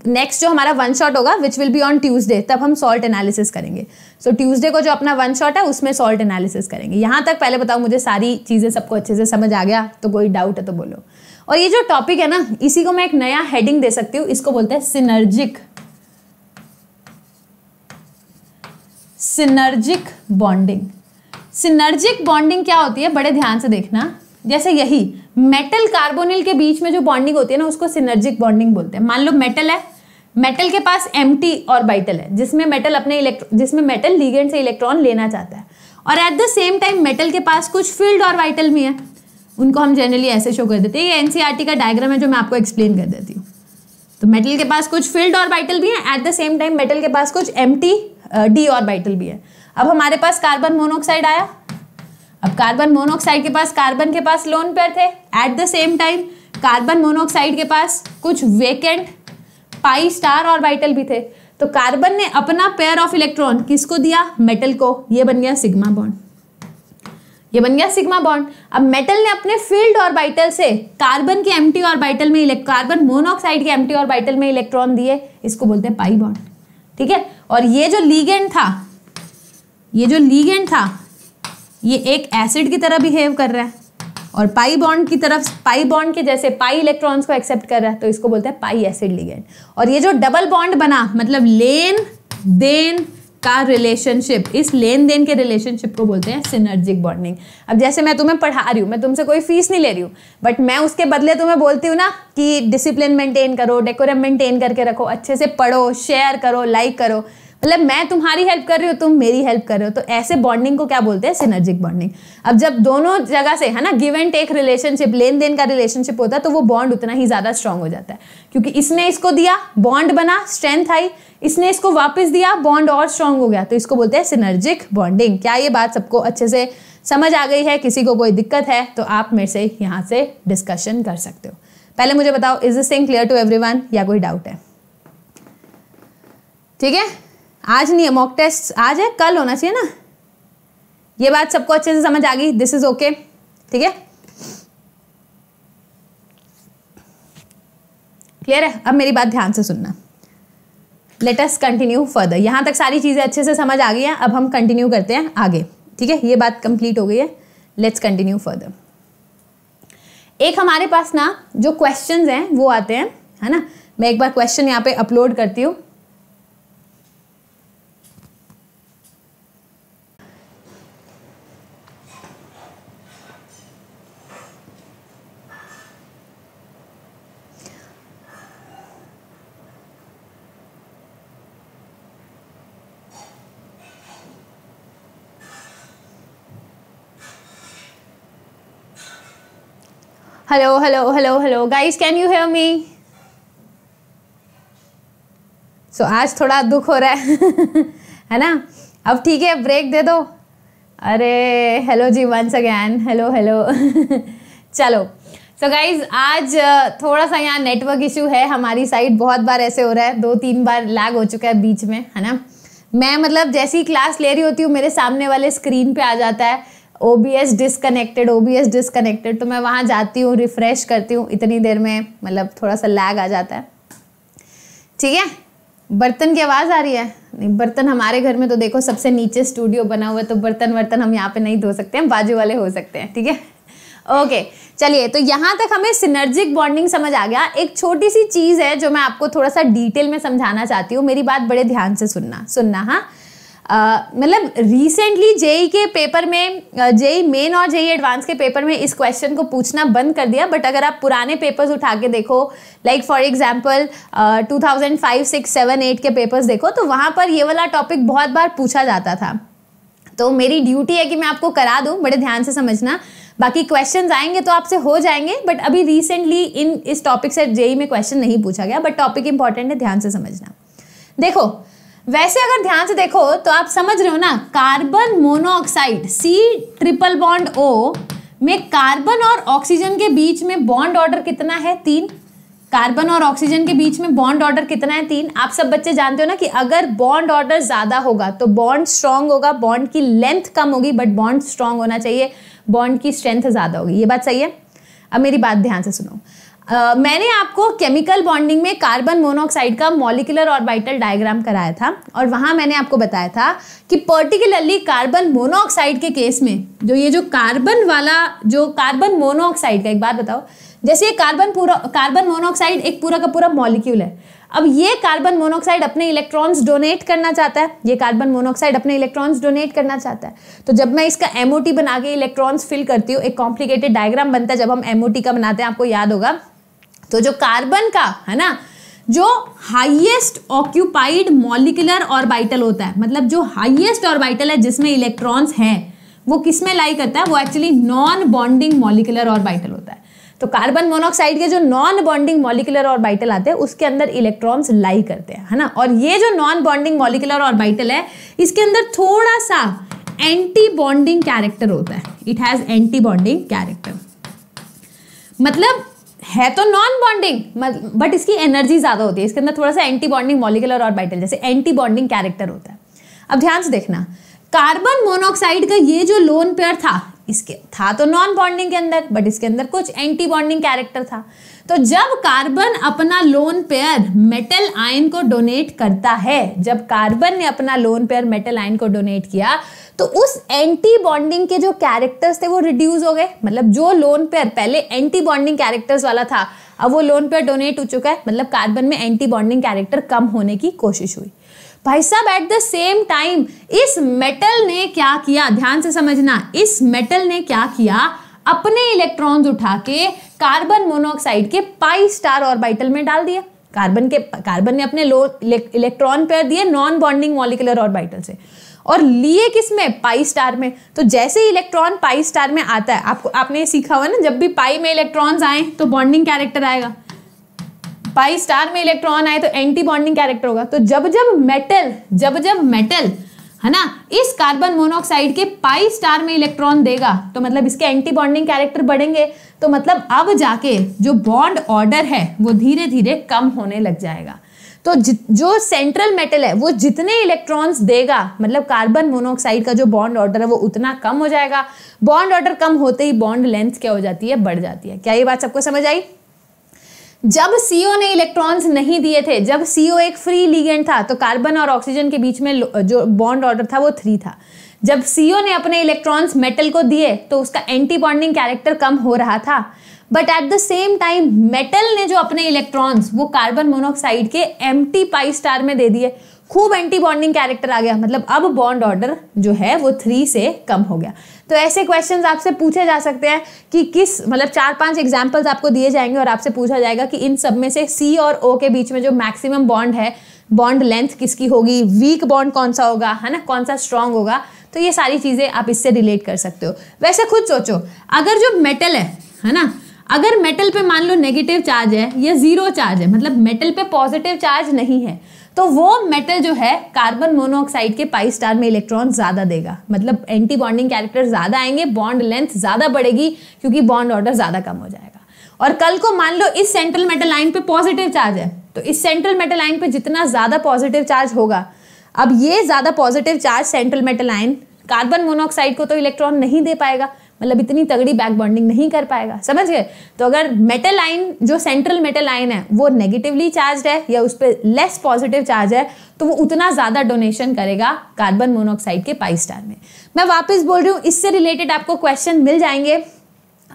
नेक्स्ट जो हमारा वन शॉट होगा which will be on Tuesday तब हम सॉल्ट एनालिसिस करेंगे सो so, ट्यूसडे को जो अपना वन शॉट है उसमें सॉल्ट एनालिसिस करेंगे यहाँ तक पहले बताओ मुझे सारी चीज़ें सबको अच्छे से समझ आ गया तो कोई डाउट है तो बोलो और ये जो टॉपिक है ना इसी को मैं एक नया हेडिंग दे सकती हूँ इसको बोलते हैं synergic synergic bonding synergic bonding क्या होती है बड़े ध्यान से देखना जैसे यही मेटल कार्बोनिल के बीच में जो बॉन्डिंग होती है ना उसको सिनर्जिक बॉन्डिंग बोलते हैं मान लो मेटल है मेटल के पास एम ऑर्बिटल है जिसमें मेटल अपने इलेक्ट्रॉन जिसमें मेटल लीगेंड से इलेक्ट्रॉन लेना चाहता है और at the same time metal के पास कुछ फील्ड ऑर्बिटल भी है उनको हम जनरली ऐसे शो कर देते हैं ये एनसीईआरटी e का डायग्राम है जो मैं आपको एक्सप्लेन कर देती हूँ तो मेटल के पास कुछ फील्ड ऑर्बिटल भी है at the same time metal के पास कुछ एम टी डी ऑर्बिटल भी है अब हमारे पास कार्बन मोनोऑक्साइड आया अब कार्बन मोनोऑक्साइड के पास कार्बन के पास लोन पेयर थे at the same time carbon monoxide के पास कुछ vacant pi star orbital भी थे तो कार्बन ने अपना पेयर ऑफ इलेक्ट्रॉन किसको दिया मेटल को ये बन गया सिग्मा बॉन्ड ये बन गया सिग्मा बॉन्ड अब मेटल ने अपने फील्ड और बाइटल से कार्बन के एम्प्टी बाइटल में कार्बन मोनोऑक्साइड के एम्प्टी बाइटल में इलेक्ट्रॉन दिए इसको बोलते हैं पाई बॉन्ड ठीक है और ये जो लीगेंड था ये जो लीगेंड था ये एक एसिड की तरह बिहेव कर रहा है और पाई बॉन्ड की तरफ पाई बॉन्ड के जैसे पाई इलेक्ट्रॉन्स को एक्सेप्ट कर रहा है तो इसको बोलते हैं पाई एसिड लिगेंड और ये जो डबल बॉन्ड बना मतलब लेन देन का रिलेशनशिप इस लेन देन के रिलेशनशिप को बोलते हैं सिनर्जिक बॉन्डिंग अब जैसे मैं तुम्हें पढ़ा रही हूँ मैं तुमसे कोई फीस नहीं ले रही हूँ बट मैं उसके बदले तुम्हें बोलती हूँ ना कि डिसिप्लिन मेंटेन करो डेकोरम मेंटेन करके रखो अच्छे से पढ़ो शेयर करो लाइक करो मतलब मैं तुम्हारी हेल्प कर रही हूँ तुम मेरी हेल्प कर रहे हो तो ऐसे बॉन्डिंग को क्या बोलते हैं सिनर्जिक बॉन्डिंग अब जब दोनों जगह से है ना गिव एंड टेक रिलेशनशिप लेन देन का रिलेशनशिप होता है तो वो बॉन्ड उतना ही ज़्यादा स्ट्रांग हो जाता है क्योंकि इसने इसको दिया बॉन्ड बना स्ट्रेंथ आई इसने इसको वापस दिया बॉन्ड और स्ट्रांग हो गया तो इसको बोलते हैं सिनर्जिक बॉन्डिंग क्या ये बात सबको अच्छे से समझ आ गई है किसी को कोई दिक्कत है तो आप मेरे से यहाँ से डिस्कशन कर सकते हो पहले मुझे बताओ is this thing clear to every या कोई डाउट है ठीक है आज नहीं है मॉक टेस्ट आज है कल होना चाहिए ना ये बात सबको अच्छे से समझ आ गई दिस इज ओके ठीक है क्लियर है अब मेरी बात ध्यान से सुनना लेटस कंटिन्यू फर्दर यहाँ तक सारी चीज़ें अच्छे से समझ आ गई हैं अब हम कंटिन्यू करते हैं आगे ठीक है ये बात कंप्लीट हो गई है लेट्स कंटिन्यू फर्दर एक हमारे पास ना जो क्वेश्चंस हैं वो आते हैं है ना मैं एक बार क्वेश्चन यहाँ पे अपलोड करती हूँ hello hello hello hello guys can you have me so आज थोड़ा दुख हो रहा है है ना अब ठीक है ब्रेक दे दो अरे hello ji once again hello hello चलो सो so गाइज आज थोड़ा सा यहाँ नेटवर्क इशू है हमारी साइड बहुत बार ऐसे हो रहा है दो तीन बार लैग हो चुका है बीच में है ना मैं मतलब जैसी क्लास ले रही होती हूँ मेरे सामने वाले स्क्रीन पे आ जाता है O B S disconnected O B S disconnected तो मैं वहाँ जाती हूँ रिफ़्रेश करती हूँ इतनी देर में मतलब थोड़ा सा लैग आ जाता है ठीक है बर्तन की आवाज़ आ रही है नहीं बर्तन हमारे घर में तो देखो सबसे नीचे स्टूडियो बना हुआ है तो बर्तन वर्तन हम यहाँ पे नहीं धो सकते हैं बाजू वाले हो सकते हैं ठीक है ओके चलिए तो यहाँ तक हमें सिनर्जिक बॉन्डिंग समझ आ गया एक छोटी सी चीज़ है जो मैं आपको थोड़ा सा डिटेल में समझाना चाहती हूँ मेरी बात बड़े ध्यान से सुनना सुनना हाँ मतलब रिसेंटली जेई e के पेपर में जेई मेन e और जेई एडवांस e के पेपर में इस क्वेश्चन को पूछना बंद कर दिया बट अगर आप पुराने पेपर्स उठा के देखो like for example 2005 six seven eight के पेपर्स देखो तो वहाँ पर ये वाला टॉपिक बहुत बार पूछा जाता था तो मेरी ड्यूटी है कि मैं आपको करा दूँ बड़े ध्यान से समझना बाकी क्वेश्चन आएंगे तो आपसे हो जाएंगे बट अभी रिसेंटली इन इस टॉपिक से जेई में क्वेश्चन नहीं पूछा गया बट टॉपिक इंपॉर्टेंट है ध्यान से समझना देखो वैसे अगर ध्यान से देखो तो आप समझ रहे हो ना carbon monoxide C triple bond O में कार्बन और ऑक्सीजन के बीच में बॉन्ड ऑर्डर कितना है तीन कार्बन और ऑक्सीजन के बीच में बॉन्ड ऑर्डर कितना है तीन आप सब बच्चे जानते हो ना कि अगर बॉन्ड ऑर्डर ज़्यादा होगा तो बॉन्ड स्ट्रांग होगा बॉन्ड की लेंथ कम होगी बट बॉन्ड स्ट्रांग होना चाहिए बॉन्ड की स्ट्रेंथ ज़्यादा होगी ये बात सही है अब मेरी बात ध्यान से सुनो Uh, मैंने आपको केमिकल बॉन्डिंग में कार्बन मोनोऑक्साइड का मॉलिकुलर ऑर्बिटल डायग्राम कराया था और वहाँ मैंने आपको बताया था कि पर्टिकुलरली कार्बन मोनोऑक्साइड के केस में जो ये जो कार्बन वाला जो कार्बन मोनोऑक्साइड का एक बात बताओ जैसे ये कार्बन पूरा कार्बन मोनोऑक्साइड एक पूरा का पूरा मॉलिक्यूल है अब ये कार्बन मोनोऑक्साइड अपने इलेक्ट्रॉन्स डोनेट करना चाहता है ये कार्बन मोनोऑक्साइड अपने इलेक्ट्रॉन्स डोनेट करना चाहता है तो जब मैं इसका एमओटी बना के इलेक्ट्रॉन्स फिल करती हूँ एक कॉम्प्लिकेटेड डायग्राम बनता है जब हम एमओटी का बनाते हैं आपको याद होगा तो जो कार्बन का है ना जो हाइएस्ट ऑक्यूपाइड मॉलिकुलर ऑर्बिटल होता है मतलब जो और ऑर्बिटल है जिसमें इलेक्ट्रॉन्स हैं वो किसमें लाई करता है वो actually non bonding molecular orbital होता है तो कार्बन मोनोऑक्साइड के जो नॉन बॉन्डिंग मॉलिकुलर ऑर्बिटल आते हैं उसके अंदर इलेक्ट्रॉन्स लाई करते हैं है ना और ये जो नॉन बॉन्डिंग मॉलिकुलर ऑर्बिटल है इसके अंदर थोड़ा सा एंटी बॉन्डिंग कैरेक्टर होता है it has anti bonding character मतलब है तो नॉन बॉन्डिंग बट इसकी एनर्जी ज़्यादा होती है इसके अंदर थोड़ा सा एंटी बॉन्डिंग मॉलिकुलर और बाइटल जैसे एंटी बॉन्डिंग कैरेक्टर होता है अब ध्यान से देखना कार्बन मोनोऑक्साइड का ये जो लोन पेयर था इसके था तो नॉन बॉन्डिंग के अंदर बट इसके अंदर कुछ एंटी बॉन्डिंग कैरेक्टर था तो जब कार्बन अपना लोन पेयर मेटल आयन को डोनेट करता है जब कार्बन ने अपना लोन पेयर मेटल आयन को डोनेट किया तो उस एंटी बॉन्डिंग के जो कैरेक्टर्स थे वो रिड्यूस हो गए मतलब जो लोन पेयर पहले एंटी बॉन्डिंग कैरेक्टर्स वाला था अब वो लोन पेयर डोनेट हो चुका है मतलब कार्बन में एंटी बॉन्डिंग कैरेक्टर कम होने की कोशिश हुई भाई साहब एट द सेम टाइम इस मेटल ने क्या किया ध्यान से समझना इस मेटल ने क्या किया अपने इलेक्ट्रॉन्स उठा के कार्बन मोनोऑक्साइड के पाई स्टार ऑर्बिटल में डाल दिया कार्बन के कार्बन ने अपने लो इलेक्ट्रॉन पेयर दिए नॉन बॉन्डिंग मॉलिकुलर ऑर्बिटल से और लिए किस में पाई स्टार में तो जैसे ही इलेक्ट्रॉन पाई स्टार में आता है आपको आपने सीखा हुआ ना जब भी पाई में इलेक्ट्रॉन्स आए तो बॉन्डिंग कैरेक्टर आएगा पाई स्टार में इलेक्ट्रॉन आए तो एंटी बॉन्डिंग कैरेक्टर होगा तो जब जब मेटल जब जब मेटल है ना इस कार्बन मोनोऑक्साइड के पाई स्टार में इलेक्ट्रॉन देगा तो मतलब इसके एंटी बॉन्डिंग कैरेक्टर बढ़ेंगे तो मतलब अब जाके जो बॉन्ड ऑर्डर है वो धीरे धीरे कम होने लग जाएगा तो जो सेंट्रल मेटल है वो जितने इलेक्ट्रॉन्स देगा मतलब कार्बन मोनोऑक्साइड का जो बॉन्ड ऑर्डर है वो उतना कम हो जाएगा बॉन्ड ऑर्डर कम होते ही बॉन्ड लेंथ क्या हो जाती है बढ़ जाती है क्या ये बात सबको समझ आई जब सीओ ने इलेक्ट्रॉन्स नहीं दिए थे जब सीओ एक फ्री लिगेंड था तो कार्बन और ऑक्सीजन के बीच में जो बॉन्ड ऑर्डर था वो थ्री था जब सीओ ने अपने इलेक्ट्रॉन्स मेटल को दिए तो उसका एंटी बॉन्डिंग कैरेक्टर कम हो रहा था but at the same time metal ने जो अपने इलेक्ट्रॉन्स वो कार्बन मोनोऑक्साइड के एम टी पाई स्टार में दे दिए खूब एंटी बॉन्डिंग कैरेक्टर आ गया मतलब अब बॉन्ड ऑर्डर जो है वो थ्री से कम हो गया तो ऐसे क्वेश्चंस आपसे पूछे जा सकते हैं कि किस मतलब चार पांच एग्जांपल्स आपको दिए जाएंगे और आपसे पूछा जाएगा कि इन सब में से सी और ओ के बीच में जो मैक्सिमम बॉन्ड है बॉन्ड लेंथ किसकी होगी वीक बॉन्ड कौन सा होगा है ना कौन सा स्ट्रांग होगा तो ये सारी चीज़ें आप इससे रिलेट कर सकते हो वैसे खुद सोचो अगर जो मेटल है है ना अगर मेटल पे मान लो नेगेटिव चार्ज है या जीरो चार्ज है मतलब मेटल पे पॉजिटिव चार्ज नहीं है तो वो मेटल जो है कार्बन मोनोऑक्साइड के पाई स्टार में इलेक्ट्रॉन ज़्यादा देगा मतलब एंटी बॉन्डिंग कैरेक्टर ज़्यादा आएंगे बॉन्ड लेंथ ज़्यादा बढ़ेगी क्योंकि बॉन्ड ऑर्डर ज़्यादा कम हो जाएगा और कल को मान लो इस सेंट्रल मेटल लाइन पे पॉजिटिव चार्ज है तो इस सेंट्रल मेटल लाइन पे जितना ज़्यादा पॉजिटिव चार्ज होगा अब ये ज़्यादा positive charge central metal ion carbon monoxide को तो इलेक्ट्रॉन नहीं दे पाएगा मतलब इतनी तगड़ी बैक बॉन्डिंग नहीं कर पाएगा समझ गए तो अगर मेटल लाइन जो सेंट्रल मेटल लाइन है वो नेगेटिवली चार्ज है या उस पर लेस पॉजिटिव चार्ज है तो वो उतना ज़्यादा डोनेशन करेगा कार्बन मोनोऑक्साइड के पाई स्टार में मैं वापस बोल रही हूँ इससे रिलेटेड आपको क्वेश्चन मिल जाएंगे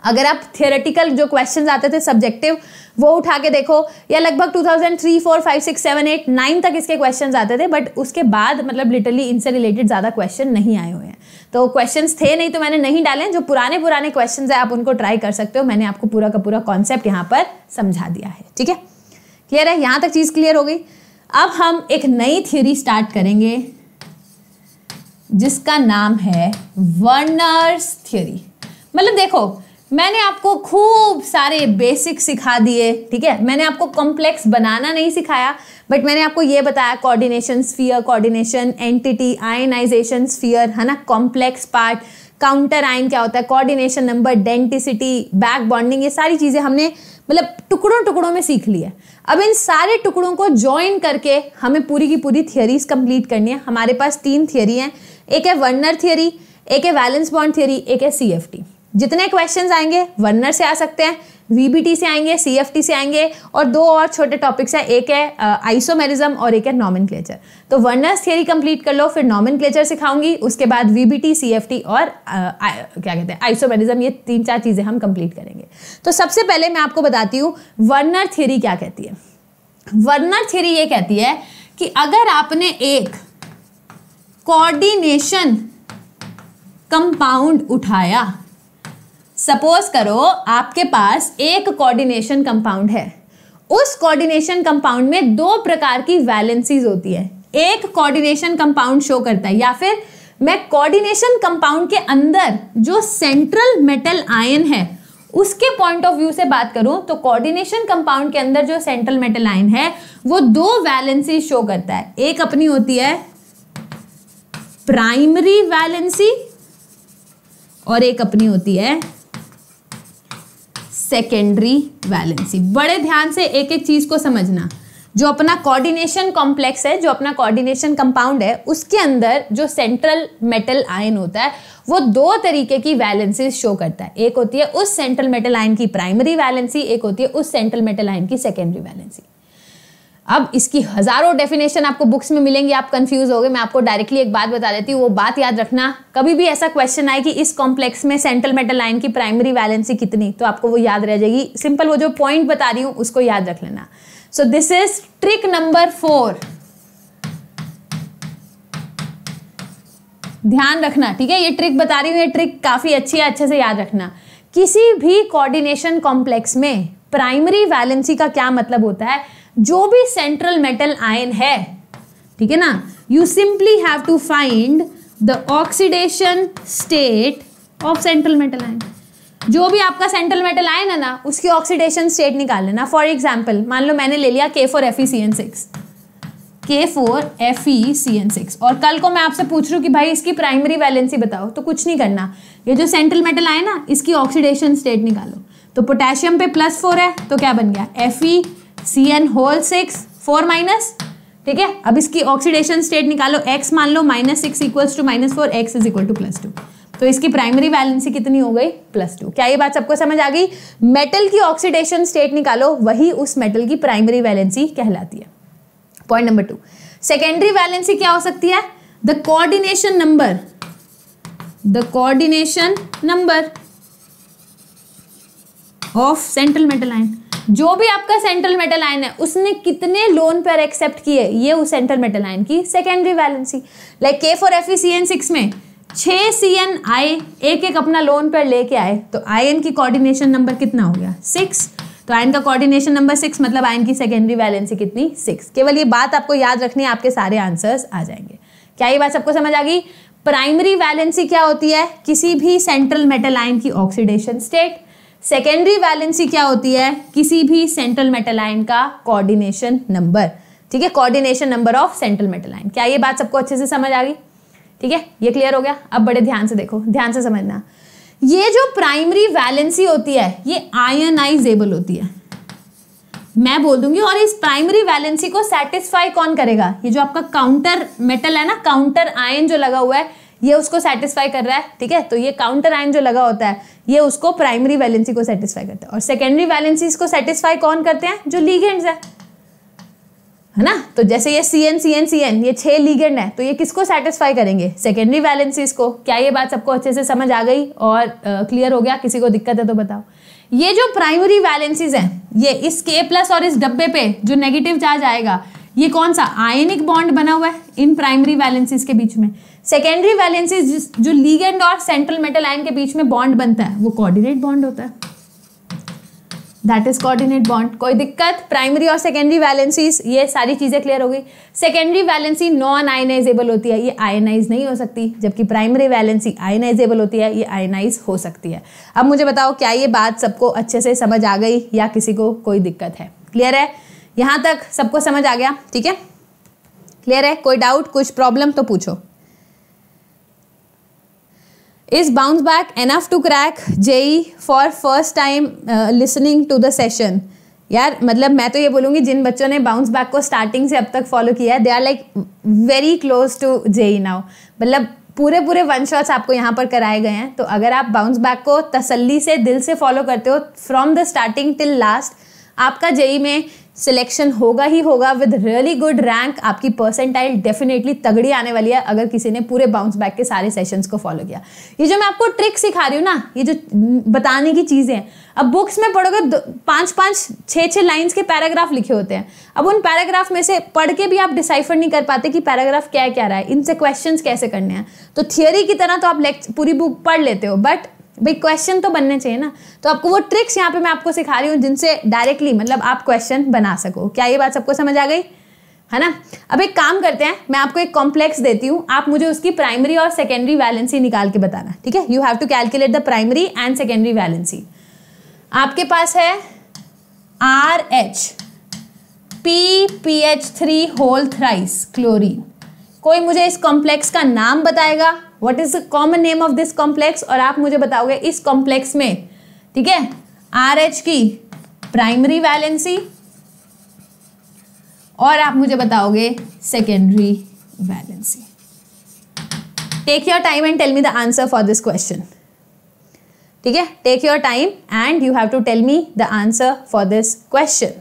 अगर आप थियोरेटिकल जो क्वेश्चन आते थे सब्जेक्टिव वो उठा के देखो या लगभग 2003 4 5 6 7 8 9 तक इसके क्वेश्चन आते थे बट उसके बाद मतलब लिटरली इनसे रिलेटेड ज़्यादा क्वेश्चन नहीं आए हुए हैं तो क्वेश्चंस थे नहीं तो मैंने नहीं डाले जो पुराने पुराने क्वेश्चंस है आप उनको ट्राई कर सकते हो मैंने आपको पूरा का पूरा कॉन्सेप्ट यहाँ पर समझा दिया है ठीक है क्लियर है यहाँ तक चीज़ क्लियर हो गई अब हम एक नई थियोरी स्टार्ट करेंगे जिसका नाम है वर्नर्स थियोरी मतलब देखो मैंने आपको खूब सारे बेसिक सिखा दिए ठीक है मैंने आपको कॉम्प्लेक्स बनाना नहीं सिखाया बट मैंने आपको ये बताया coordination sphere coordination entity ionisation sphere है ना कॉम्प्लेक्स पार्ट काउंटर आयन क्या होता है coordination number denticity back bonding ये सारी चीज़ें हमने मतलब टुकड़ों टुकड़ों में सीख लिया अब इन सारे टुकड़ों को ज्वाइन करके हमें पूरी की पूरी थियरीज कंप्लीट करनी है हमारे पास तीन थियरी हैं एक है वर्नर थियरी एक है वैलेंस बॉन्ड थियरी एक है सी जितने क्वेश्चंस आएंगे वर्नर से आ सकते हैं वीबीटी से आएंगे सीएफटी से आएंगे और दो और छोटे टॉपिक्स हैं एक है आइसोमेरिज्म uh, और एक है नॉमिन तो वर्नर्स थियरी कंप्लीट कर लो फिर नॉमन सिखाऊंगी उसके बाद वीबीटी सीएफटी और आ, uh, आ, क्या कहते हैं आइसोमेरिज्म ये तीन चार चीज़ें हम कंप्लीट करेंगे तो सबसे पहले मैं आपको बताती हूँ वर्नर थियरी क्या कहती है वर्नर थियरी ये कहती है कि अगर आपने एक कोऑर्डिनेशन कंपाउंड उठाया सपोज करो आपके पास एक कोऑर्डिनेशन कंपाउंड है उस कोऑर्डिनेशन कंपाउंड में दो प्रकार की वैलेंसीज होती है एक कोऑर्डिनेशन कंपाउंड शो करता है या फिर मैं कोऑर्डिनेशन कंपाउंड के अंदर जो सेंट्रल मेटल आयन है उसके पॉइंट ऑफ व्यू से बात करूं तो कोऑर्डिनेशन कंपाउंड के अंदर जो सेंट्रल मेटल आयन है वो दो वैलेंसी शो करता है एक अपनी होती है प्राइमरी वैलेंसी और एक अपनी होती है सेकेंडरी वैलेंसी बड़े ध्यान से एक एक चीज को समझना जो अपना कोऑर्डिनेशन कॉम्प्लेक्स है जो अपना कोऑर्डिनेशन कंपाउंड है उसके अंदर जो सेंट्रल मेटल आयन होता है वो दो तरीके की वैलेंसी शो करता है एक होती है उस सेंट्रल मेटल आयन की प्राइमरी वैलेंसी एक होती है उस सेंट्रल मेटल आयन की सेकेंडरी वैलेंसी अब इसकी हजारों डेफिनेशन आपको बुक्स में मिलेंगी आप कंफ्यूज हो गए मैं आपको डायरेक्टली एक बात बता देती हूँ वो बात याद रखना कभी भी ऐसा क्वेश्चन आए कि इस कॉम्प्लेक्स में सेंट्रल मेटल लाइन की प्राइमरी वैलेंसी कितनी तो आपको वो याद रह जाएगी सिंपल वो जो पॉइंट बता रही हूँ उसको याद रख लेना so this is trick number four ध्यान रखना ठीक है ये ट्रिक बता रही हूँ ये ट्रिक काफ़ी अच्छी है अच्छे से याद रखना किसी भी कोऑर्डिनेशन कॉम्प्लेक्स में प्राइमरी वैलेंसी का क्या मतलब होता है जो भी सेंट्रल मेटल आयन है ठीक है ना you simply have to find the oxidation state of central metal ion जो भी आपका सेंट्रल मेटल आयन है ना उसकी ऑक्सीडेशन स्टेट निकाल लेना फॉर एग्जाम्पल मान लो मैंने ले लिया K four F E C N six K four F E C N six और कल को मैं आपसे पूछ रहा हूँ कि भाई इसकी प्राइमरी वैलेंसी बताओ तो कुछ नहीं करना ये जो सेंट्रल मेटल आए ना इसकी ऑक्सीडेशन स्टेट निकालो तो पोटेशियम पे प्लस फोर है तो क्या बन गया F E C N whole six four minus ठीक है अब इसकी ऑक्सीडेशन स्टेट निकालो एक्स मान लो minus six equals to minus four x is equal to plus two तो इसकी प्राइमरी वैलेंसी कितनी हो गई प्लस टू क्या ये बात सबको समझ आ गई मेटल की ऑक्सीडेशन स्टेट निकालो वही उस मेटल की प्राइमरी वैलेंसी कहलाती है point number two secondary valency क्या हो सकती है the coordination number the coordination number of central metal ion जो भी आपका सेंट्रल मेटल आयन है उसने कितने लोन पेयर एक्सेप्ट किए ये उस सेंट्रल मेटल आयन की secondary valency like K four F C N six में छः सी एन आई एक एक अपना लोन पेयर लेके आए तो आयन की कोऑर्डिनेशन नंबर कितना हो गया सिक्स तो आयन का कोऑर्डिनेशन नंबर सिक्स मतलब आयन की सेकेंडरी वैलेंसी कितनी सिक्स केवल ये बात आपको याद रखनी है आपके सारे आंसर्स आ जाएंगे क्या ये बात सबको समझ आ गई प्राइमरी वैलेंसी क्या होती है किसी भी सेंट्रल मेटल आयन की ऑक्सीडेशन स्टेट सेकेंडरी वैलेंसी क्या होती है किसी भी सेंट्रल मेटालाइन का कोऑर्डिनेशन नंबर ठीक है coordination number of central metal ion क्या ये बात सबको अच्छे से समझ आ गई ठीक है ये क्लियर हो गया अब बड़े ध्यान से देखो ध्यान से समझना ये जो प्राइमरी वैलेंसी होती है ये आयनाइजेबल होती है मैं बोल दूंगी और इस प्राइमरी वैलेंसी को सेटिस्फाई कौन करेगा ये जो आपका काउंटर मेटल है ना काउंटर आयन जो लगा हुआ है ये उसको सेटिस्फाई कर रहा है ठीक है तो ये काउंटर आयन जो लगा होता है ये उसको प्राइमरी वैलेंसी को सेटिस्फाई करता है और सेकेंडरी वैलेंसी को सेटिस्फाई कौन करते हैं जो लीगेंड है है ना तो जैसे ये C N C N C N ये छह लीगेंड है तो ये किसको सेटिस्फाई करेंगे सेकेंडरी वैलेंसीज को क्या ये बात सबको अच्छे से समझ आ गई और क्लियर uh, हो गया किसी को दिक्कत है तो बताओ ये जो प्राइमरी वैलेंसीज हैं ये इस के प्लस और इस डब्बे पे जो नेगेटिव चार्ज आएगा ये कौन सा आयनिक बॉन्ड बना हुआ है इन प्राइमरी वैलेंसीज के बीच में सेकेंडरी वैलेंसी जो लीगेंड और सेंट्रल मेटल आयन के बीच में बॉन्ड बनता है वो कोऑर्डिनेट बॉन्ड होता है दैट इज कोऑर्डिनेट बॉन्ड कोई दिक्कत प्राइमरी और सेकेंडरी वैलेंसीज ये सारी चीज़ें क्लियर हो गई सेकेंडरी वैलेंसी नॉन आयनाइजेबल होती है ये आयनाइज नहीं हो सकती जबकि प्राइमरी वैलेंसी आयनाइजेबल होती है ये आयनाइज हो सकती है अब मुझे बताओ क्या ये बात सबको अच्छे से समझ आ गई या किसी को कोई दिक्कत है क्लियर है यहाँ तक सबको समझ आ गया ठीक है क्लियर है कोई डाउट कुछ प्रॉब्लम तो पूछो is bounce back enough to crack JEE for first time listening to the session यार मतलब मैं तो ये बोलूँगी जिन बच्चों ने बाउंस बैक को स्टार्टिंग से अब तक फॉलो किया है they are like very close to JEE now मतलब पूरे पूरे वन शॉट्स आपको यहाँ पर कराए गए हैं तो अगर आप बाउंस बैक को तसल्ली से दिल से फॉलो करते हो from the starting till last आपका जेई e में सिलेक्शन होगा ही होगा विद रियली गुड रैंक आपकी परसेंटाइल डेफिनेटली तगड़ी आने वाली है अगर किसी ने पूरे बाउंस बैक के सारे सेशंस को फॉलो किया ये जो मैं आपको ट्रिक सिखा रही हूँ ना ये जो बताने की चीज़ें हैं अब बुक्स में पढ़ोगे पाँच पाँच छः छः लाइन्स के पैराग्राफ लिखे होते हैं अब उन पैराग्राफ में से पढ़ के भी आप डिसाइफर नहीं कर पाते कि पैराग्राफ क्या क्या रहा है इनसे क्वेश्चन कैसे करने हैं तो थियोरी की तरह तो आप पूरी बुक पढ़ लेते हो बट भाई क्वेश्चन तो बनने चाहिए ना तो आपको वो ट्रिक्स यहाँ पे मैं आपको सिखा रही हूँ जिनसे डायरेक्टली मतलब आप क्वेश्चन बना सको क्या ये बात सबको समझ आ गई है ना अब एक काम करते हैं मैं आपको एक कॉम्प्लेक्स देती हूँ आप मुझे उसकी प्राइमरी और सेकेंडरी वैलेंसी निकाल के बताना ठीक है you have to calculate the primary and secondary valency आपके पास है R H P P H three whole thrice chlorine कोई मुझे इस कॉम्प्लेक्स का नाम बताएगा what is the common name of this complex और आप मुझे बताओगे इस कॉम्प्लेक्स में ठीक है आर एच की प्राइमरी वैलेंसी और आप मुझे बताओगे secondary valency take your time and tell me the answer for this question ठीक है take your time and you have to tell me the answer for this question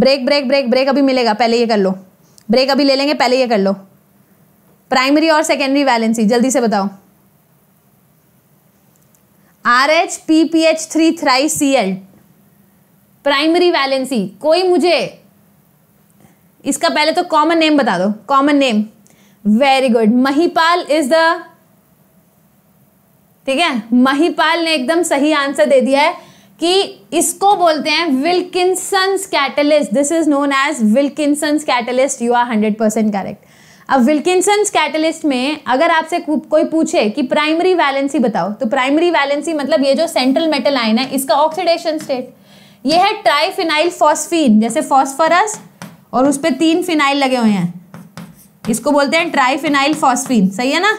break break break break अभी मिलेगा पहले ये कर लो break अभी ले लेंगे पहले ये कर लो प्राइमरी और सेकेंडरी वैलेंसी जल्दी से बताओ R H P P H three thrice C L primary valency कोई मुझे इसका पहले तो कॉमन नेम बता दो common name very good Mahipal is the ठीक है महीपाल ने एकदम सही आंसर दे दिया है कि इसको बोलते हैं Wilkinson's catalyst this is known as Wilkinson's catalyst you are hundred percent correct अब विल्किसन्स कैटलिस्ट में अगर आपसे कोई पूछे कि प्राइमरी वैलेंसी बताओ तो प्राइमरी वैलेंसी मतलब ये जो सेंट्रल मेटल आयन है इसका ऑक्सीडेशन स्टेट ये है ट्राईफिनाइल फॉस्फीन जैसे फॉस्फरस और उस पर तीन फिनाइल लगे हुए हैं इसको बोलते हैं ट्राईफिनाइल फॉस्फीन सही है ना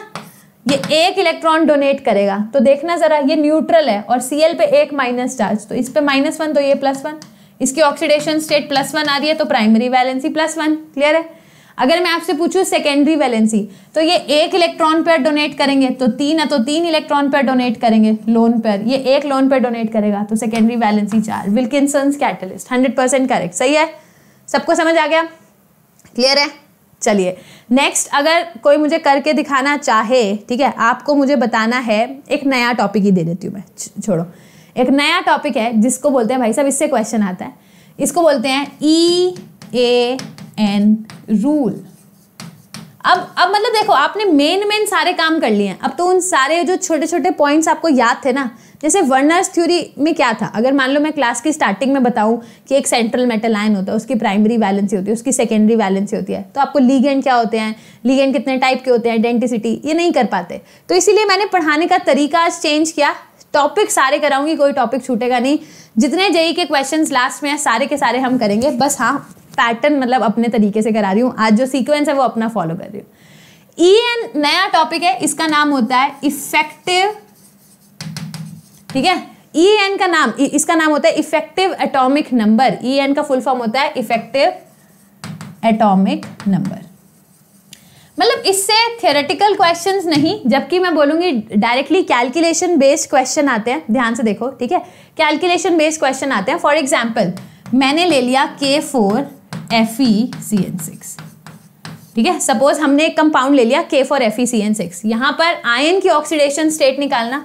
ये एक इलेक्ट्रॉन डोनेट करेगा तो देखना ज़रा ये न्यूट्रल है और सी पे एक माइनस चार्ज तो इस पर माइनस वन तो ये प्लस वन इसकी ऑक्सीडेशन स्टेट प्लस वन आ रही है तो primary valency plus one clear है अगर मैं आपसे पूछूं सेकेंडरी वैलेंसी तो ये एक इलेक्ट्रॉन पर डोनेट करेंगे तो तीन तो तीन इलेक्ट्रॉन पर डोनेट करेंगे लोन पर ये एक लोन पर डोनेट करेगा तो सेकेंडरी वैलेंसी चार Wilkinson's catalyst hundred percent correct सही है सबको समझ आ गया क्लियर है चलिए नेक्स्ट अगर कोई मुझे करके दिखाना चाहे ठीक है आपको मुझे बताना है एक नया टॉपिक ही दे देती हूँ मैं छोड़ो एक नया टॉपिक है जिसको बोलते हैं भाई साहब इससे क्वेश्चन आता है इसको बोलते हैं ई ए एन रूल अब अब मतलब देखो आपने मेन मेन सारे काम कर लिए हैं अब तो उन सारे जो छोटे छोटे पॉइंट्स आपको याद थे ना जैसे वर्नर्स थ्योरी में क्या था अगर मान लो मैं क्लास की स्टार्टिंग में बताऊं कि एक सेंट्रल मेटल आयन होता है उसकी प्राइमरी वैलेंसी होती है उसकी सेकेंडरी वैलेंसी होती है तो आपको लीगेंड क्या होते हैं लीगेंड कितने टाइप के होते हैं आइडेंटिसिटी ये नहीं कर पाते तो इसीलिए मैंने पढ़ाने का तरीका आज चेंज किया टॉपिक सारे कराऊंगी कोई टॉपिक छूटेगा नहीं जितने जेई के क्वेश्चन लास्ट में सारे के सारे हम करेंगे बस हाँ पैटर्न मतलब अपने तरीके से करा रही हूँ आज जो सीक्वेंस है वो अपना फॉलो कर रही हूँ ई e एन नया टॉपिक है इसका नाम होता है इफेक्टिव ठीक है ई e एन का नाम e- इसका नाम होता है effective atomic number E N का फुल फॉर्म होता है इफेक्टिव एटॉमिक नंबर मतलब इससे थियोरेटिकल क्वेश्चंस नहीं जबकि मैं बोलूंगी डायरेक्टली कैलकुलेशन बेस्ड क्वेश्चन आते हैं ध्यान से देखो ठीक है कैलकुलेशन बेस्ड क्वेश्चन आते हैं फॉर एग्जाम्पल मैंने ले लिया K four F E C N six ठीक है सपोज हमने एक कंपाउंड ले लिया K four F E C N six यहाँ पर आयन की ऑक्सीडेशन स्टेट निकालना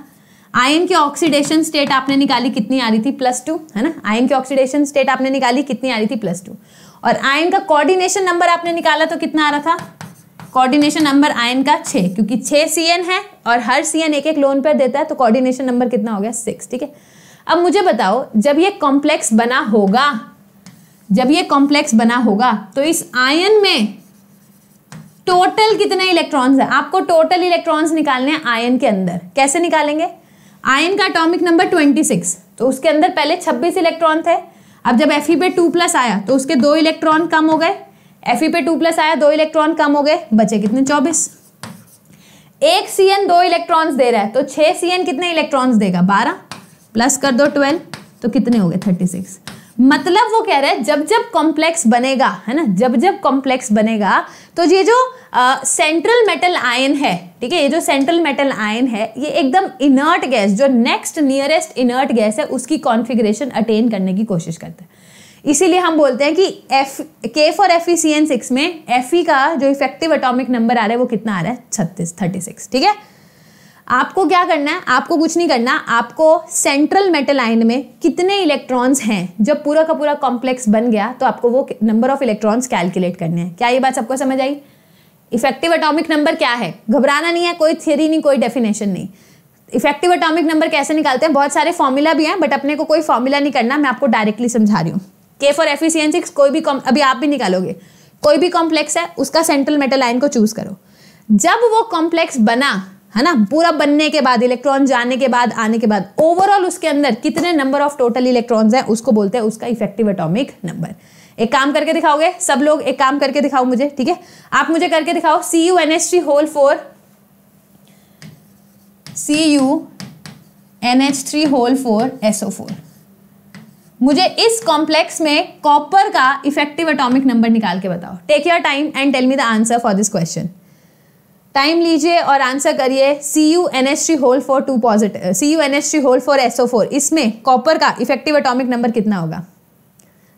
आयन की ऑक्सीडेशन स्टेट आपने निकाली कितनी आ रही थी प्लस टू है ना आयन की ऑक्सीडेशन स्टेट आपने निकाली कितनी आ रही थी प्लस टू और आयन का कोऑर्डिनेशन नंबर आपने निकाला तो कितना आ रहा था कोऑर्डिनेशन नंबर आयन का छः क्योंकि छः सी है और हर सी एक एक लोन पर देता है तो कोऑर्डिनेशन नंबर कितना हो गया सिक्स ठीक है अब मुझे बताओ जब ये कॉम्प्लेक्स बना होगा जब ये कॉम्प्लेक्स बना होगा तो इस आयन में टोटल कितने इलेक्ट्रॉन्स है आपको टोटल इलेक्ट्रॉन्स निकालने हैं आयन के अंदर कैसे निकालेंगे आयन का अटोमिक नंबर 26 तो उसके अंदर पहले 26 इलेक्ट्रॉन थे अब जब एफ पे टू प्लस आया तो उसके दो इलेक्ट्रॉन कम हो गए एफ पे टू प्लस आया दो इलेक्ट्रॉन कम हो गए बचे कितने 24 एक सी एन दो इलेक्ट्रॉन्स दे रहा है तो छः सी एन कितने इलेक्ट्रॉन्स देगा बारह प्लस कर दो ट्वेल्व तो कितने हो गए थर्टी सिक्स मतलब वो कह रहे हैं जब जब कॉम्प्लेक्स बनेगा है ना जब जब कॉम्प्लेक्स बनेगा तो ये जो सेंट्रल मेटल आयन है ठीक है ये जो सेंट्रल मेटल आयन है ये एकदम इनर्ट गैस जो नेक्स्ट नियरेस्ट इनर्ट गैस है उसकी कॉन्फिग्रेशन अटेन करने की कोशिश करते हैं इसीलिए हम बोलते हैं कि F K four F E C N six में एफ ई e का जो इफेक्टिव अटोमिक नंबर आ रहा है वो कितना आ रहा है छत्तीस थर्टी सिक्स ठीक है आपको क्या करना है आपको कुछ नहीं करना आपको सेंट्रल मेटल आयन में कितने इलेक्ट्रॉन्स हैं जब पूरा का पूरा कॉम्प्लेक्स बन गया तो आपको वो नंबर ऑफ इलेक्ट्रॉन्स कैलकुलेट करने हैं क्या ये बात सबको समझ आई इफेक्टिव अटोमिक नंबर क्या है घबराना नहीं है कोई थियरी नहीं कोई डेफिनेशन नहीं इफेक्टिव अटोमिक नंबर कैसे निकालते हैं बहुत सारे फॉर्मूला भी हैं बट अपने को कोई फॉर्मूला नहीं करना मैं आपको डायरेक्टली समझा रही हूँ के फॉर एफिशियंसी कोई भी अभी आप भी निकालोगे कोई भी कॉम्प्लेक्स है उसका सेंट्रल मेटल आयन को चूज करो जब वो कॉम्प्लेक्स बना है ना पूरा बनने के बाद इलेक्ट्रॉन जाने के बाद आने के बाद ओवरऑल उसके अंदर कितने नंबर ऑफ टोटल इलेक्ट्रॉन्स हैं उसको बोलते हैं उसका इफेक्टिव एटॉमिक नंबर एक काम करके दिखाओगे सब लोग एक काम करके दिखाओ मुझे ठीक है आप मुझे करके दिखाओ C U N S three whole four C U N H three whole four S O four मुझे इस कॉम्प्लेक्स में कॉपर का इफेक्टिव एटॉमिक नंबर निकाल के बताओ take your time and tell me the answer for this question time लीजिए और answer करिए C U N S three whole four two positive C U N S three whole four S O four इसमें copper का effective atomic number कितना होगा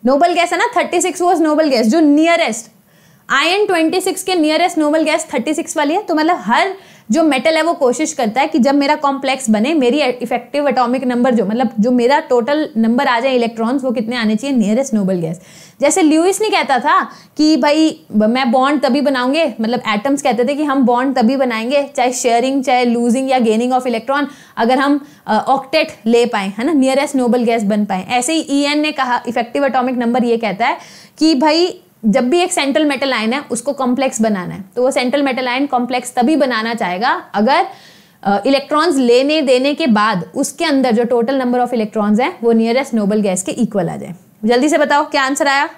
noble gas है ना thirty six was noble gas जो नियरेस्ट आयन 26 के nearest noble gas 36 वाली है तो मतलब हर जो मेटल है वो कोशिश करता है कि जब मेरा कॉम्प्लेक्स बने मेरी इफेक्टिव एटॉमिक नंबर जो मतलब जो मेरा टोटल नंबर आ जाए इलेक्ट्रॉन्स वो कितने आने चाहिए नियरेस्ट नोबल गैस जैसे ल्यूइस ने कहता था कि भाई मैं बॉन्ड तभी बनाऊंगे मतलब एटम्स कहते थे कि हम बॉन्ड तभी बनाएंगे चाहे शेयरिंग चाहे लूजिंग या गेनिंग ऑफ इलेक्ट्रॉन अगर हम ऑक्टेट uh, ले पाए है ना नियरेस्ट नोबल गैस बन पाए ऐसे ही ई e ने कहा इफेक्टिव अटोमिक नंबर ये कहता है कि भाई जब भी एक सेंट्रल मेटल लाइन है उसको कॉम्प्लेक्स बनाना है तो वो सेंट्रल मेटल लाइन कॉम्प्लेक्स तभी बनाना चाहेगा अगर इलेक्ट्रॉन्स लेने देने के बाद उसके अंदर जो टोटल नंबर ऑफ इलेक्ट्रॉन्स हैं वो नियरेस्ट नोबल गैस के इक्वल आ जाए जल्दी से बताओ क्या आंसर आया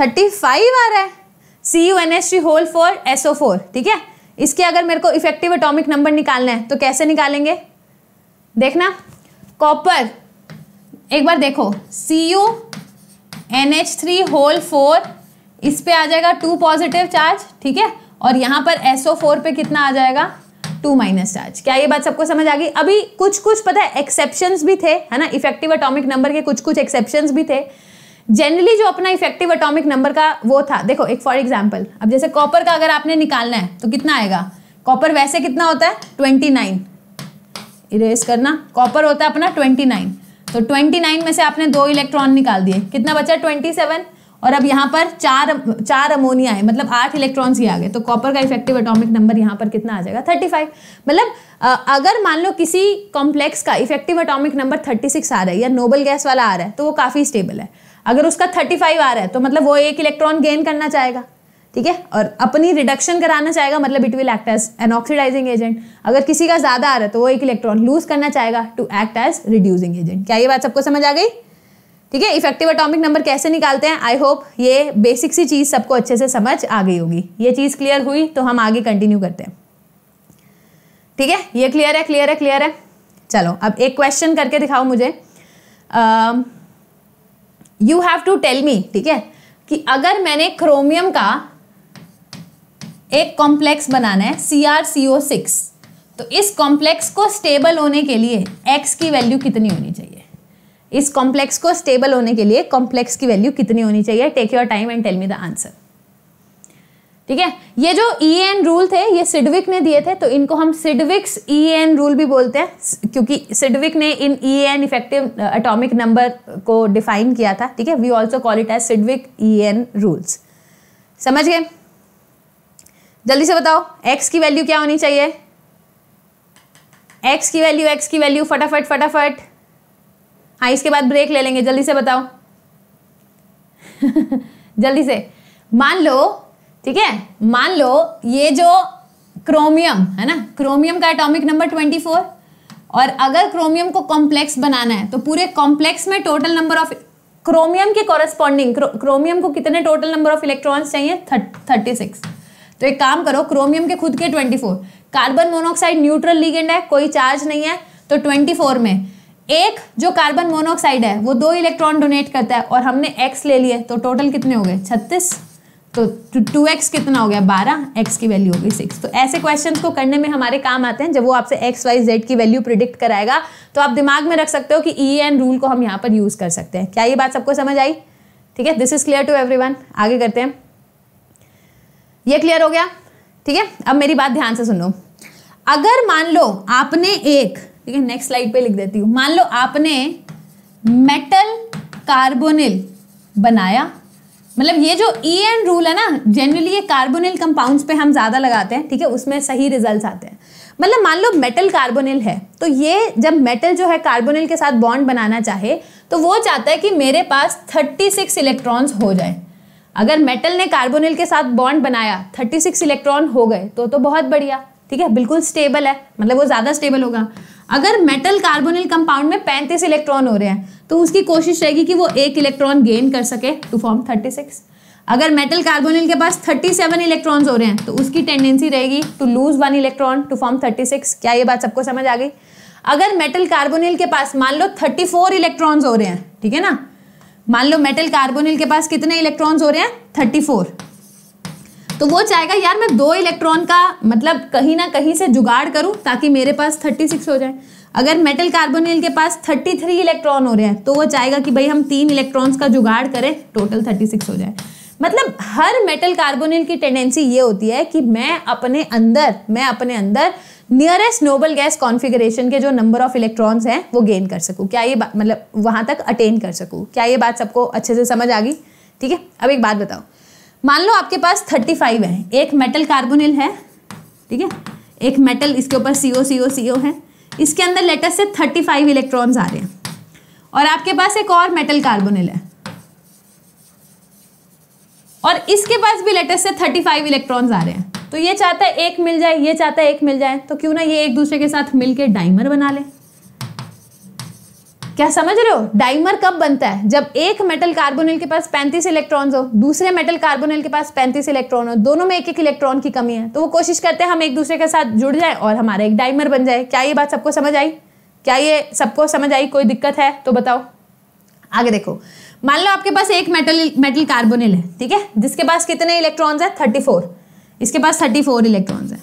थर्टी फाइव आ रहा है C U N S C whole four S O four ठीक है इसके अगर मेरे को इफेक्टिव एटॉमिक नंबर निकालना है तो कैसे निकालेंगे देखना कॉपर एक बार देखो C U N H three whole four इस पे आ जाएगा टू पॉजिटिव चार्ज ठीक है और यहाँ पर एस ओ फोर पे कितना आ जाएगा टू माइनस चार्ज क्या ये बात सबको समझ आ गई अभी कुछ कुछ पता है एक्सेप्शन भी थे है ना इफेक्टिव अटोमिक नंबर के कुछ कुछ एक्सेप्शन भी थे जनरली जो अपना इफेक्टिव अटोमिक नंबर का वो था देखो एक फॉर एग्जाम्पल अब जैसे कॉपर का अगर आपने निकालना है तो कितना आएगा कॉपर वैसे कितना होता है ट्वेंटी नाइन इरेज करना कॉपर होता है अपना ट्वेंटी नाइन तो 29 में से आपने दो इलेक्ट्रॉन निकाल दिए कितना बचा 27 और अब यहाँ पर चार चार अमोनिया है मतलब आठ इलेक्ट्रॉन्स ही आ गए तो कॉपर का इफेक्टिव एटॉमिक नंबर यहाँ पर कितना आ जाएगा 35 मतलब अगर मान लो किसी कॉम्प्लेक्स का इफेक्टिव एटॉमिक नंबर 36 आ रहा है या नोबल गैस वाला आ रहा है तो वो काफ़ी स्टेबल है अगर उसका थर्टी आ रहा है तो मतलब वो एक इलेक्ट्रॉन गेन करना चाहेगा ठीक है और अपनी रिडक्शन कराना चाहेगा मतलब it will act as an oxidising agent अगर किसी का ज़्यादा आ रहा है तो वो एक इलेक्ट्रॉन लूज करना चाहेगा to act as reducing agent क्या ये बात सबको समझ आ गई ठीक है इफेक्टिव अटोमिक नंबर कैसे निकालते हैं आई होप ये बेसिक सी चीज़ सबको अच्छे से समझ आ गई होगी ये चीज़ क्लियर हुई तो हम आगे कंटिन्यू करते हैं ठीक है ये क्लियर है क्लियर है क्लियर है चलो अब एक क्वेश्चन करके दिखाओ मुझे you have to tell me ठीक है कि अगर मैंने क्रोमियम का एक कॉम्प्लेक्स बनाना है सी आर सी ओ सिक्स तो इस कॉम्प्लेक्स को स्टेबल होने के लिए एक्स की वैल्यू कितनी होनी चाहिए इस कॉम्प्लेक्स को स्टेबल होने के लिए कॉम्प्लेक्स की वैल्यू कितनी होनी चाहिए take your time and tell me the answer ठीक है ये जो ई एन रूल थे ये सिडविक ने दिए थे तो इनको हम सिडविक्स ई एन रूल भी बोलते हैं क्योंकि सिडविक ने इन E N effective atomic number को डिफाइन किया था ठीक है we also call it as Sidgwick E N rules समझ गए जल्दी से बताओ एक्स की वैल्यू क्या होनी चाहिए एक्स की वैल्यू एक्स की वैल्यू फटाफट फटाफट हाँ इसके बाद ब्रेक ले लेंगे जल्दी से बताओ जल्दी से मान लो ठीक है मान लो ये जो क्रोमियम है ना क्रोमियम का एटॉमिक नंबर ट्वेंटी फोर और अगर क्रोमियम को कॉम्प्लेक्स बनाना है तो पूरे कॉम्प्लेक्स में टोटल नंबर ऑफ क्रोमियम के क्रो, क्रोमियम को कितने टोटल नंबर ऑफ इलेक्ट्रॉन्स चाहिए थर्टी सिक्स तो एक काम करो क्रोमियम के खुद के twenty four carbon monoxide neutral ligand है कोई चार्ज नहीं है तो ट्वेंटी फोर में एक जो कार्बन मोनोक्साइड है वो दो इलेक्ट्रॉन डोनेट करता है और हमने एक्स ले लिए तो टोटल कितने हो गए छत्तीस तो टू एक्स कितना हो गया बारह एक्स की वैल्यू होगी सिक्स तो ऐसे क्वेश्चंस को करने में हमारे काम आते हैं जब वो आपसे एक्स वाई जेड की वैल्यू प्रिडिक्ट कराएगा तो आप दिमाग में रख सकते हो कि ई एन रूल को हम यहाँ पर यूज़ कर सकते हैं क्या ये बात सबको समझ आई ठीक है this is clear to one आगे करते हैं ये क्लियर हो गया ठीक है अब मेरी बात ध्यान से सुनो अगर मान लो आपने एक ठीक है नेक्स्ट स्लाइड पे लिख देती हूँ मान लो आपने मेटल कार्बोनिल बनाया मतलब ये जो ई एन रूल है ना जनरली ये कार्बोनिल कंपाउंड्स पे हम ज़्यादा लगाते हैं ठीक है उसमें सही रिजल्ट्स आते हैं मतलब मान लो मेटल कार्बोनिल है तो ये जब मेटल जो है कार्बोनिल के साथ बॉन्ड बनाना चाहे तो वो चाहता है कि मेरे पास थर्टी सिक्स इलेक्ट्रॉन्स हो जाए अगर मेटल ने कार्बोनिल के साथ बॉन्ड बनाया 36 इलेक्ट्रॉन हो गए तो तो बहुत बढ़िया ठीक है बिल्कुल स्टेबल है मतलब वो ज़्यादा स्टेबल होगा अगर मेटल कार्बोनिल कंपाउंड में पैंतीस इलेक्ट्रॉन हो रहे हैं तो उसकी कोशिश रहेगी कि वो एक इलेक्ट्रॉन गेन कर सके टू फॉर्म सिक्स अगर मेटल कार्बोनिल के पास 37 इलेक्ट्रॉन्स हो रहे हैं तो उसकी टेंडेंसी रहेगी to lose one electron to form 36 क्या ये बात सबको समझ आ गई अगर मेटल कार्बोनिल के पास मान लो 34 इलेक्ट्रॉन्स हो रहे हैं ठीक है ना मान लो मेटल कार्बोनिल के पास कितने इलेक्ट्रॉन्स हो रहे हैं थर्टी फोर तो वो चाहेगा यार मैं दो इलेक्ट्रॉन का मतलब कहीं ना कहीं से जुगाड़ करूं ताकि मेरे पास थर्टी सिक्स हो जाए अगर मेटल कार्बोनिल के पास थर्टी थ्री इलेक्ट्रॉन हो रहे हैं तो वो चाहेगा कि भाई हम तीन इलेक्ट्रॉन्स का जुगाड़ करें टोटल थर्टी सिक्स हो जाए मतलब हर मेटल कार्बोनिल की टेंडेंसी ये होती है कि मैं अपने अंदर मैं अपने अंदर नियरेस्ट नोबल गैस कॉन्फिगरेशन के जो नंबर ऑफ इलेक्ट्रॉन्स हैं वो गेन कर सकूँ क्या ये मतलब वहाँ तक अटेन कर सकूँ क्या ये बात सबको अच्छे से समझ आ गई ठीक है अब एक बात बताओ मान लो आपके पास थर्टी फाइव है एक मेटल कार्बोनिल है ठीक है एक मेटल इसके ऊपर सी ओ सी ओ सी ओ है इसके अंदर लेटेस्ट से थर्टी फाइव इलेक्ट्रॉन्स आ रहे हैं और आपके पास एक और मेटल कार्बोनिल है और इसके पास भी लेटेस्ट से थर्टी फाइव इलेक्ट्रॉन्स आ रहे हैं तो ये चाहता है एक मिल जाए ये चाहता है एक मिल जाए तो क्यों ना ये एक दूसरे के साथ मिलके डाइमर बना ले क्या समझ रहे हो डाइमर कब बनता है जब एक मेटल कार्बोनिल के पास पैंतीस इलेक्ट्रॉन्स हो दूसरे मेटल कार्बोनिल के पास पैंतीस इलेक्ट्रॉन हो दोनों में एक एक इलेक्ट्रॉन की कमी है तो वो कोशिश करते हैं हम एक दूसरे के साथ जुड़ जाए और हमारा एक डाइमर बन जाए क्या ये बात सबको समझ आई क्या ये सबको समझ आई कोई दिक्कत है तो बताओ आगे देखो मान लो आपके पास एक मेटल मेटल कार्बोनिल है ठीक है जिसके पास कितने इलेक्ट्रॉन्स है थर्टी फोर इसके पास थर्टी फोर इलेक्ट्रॉन्स है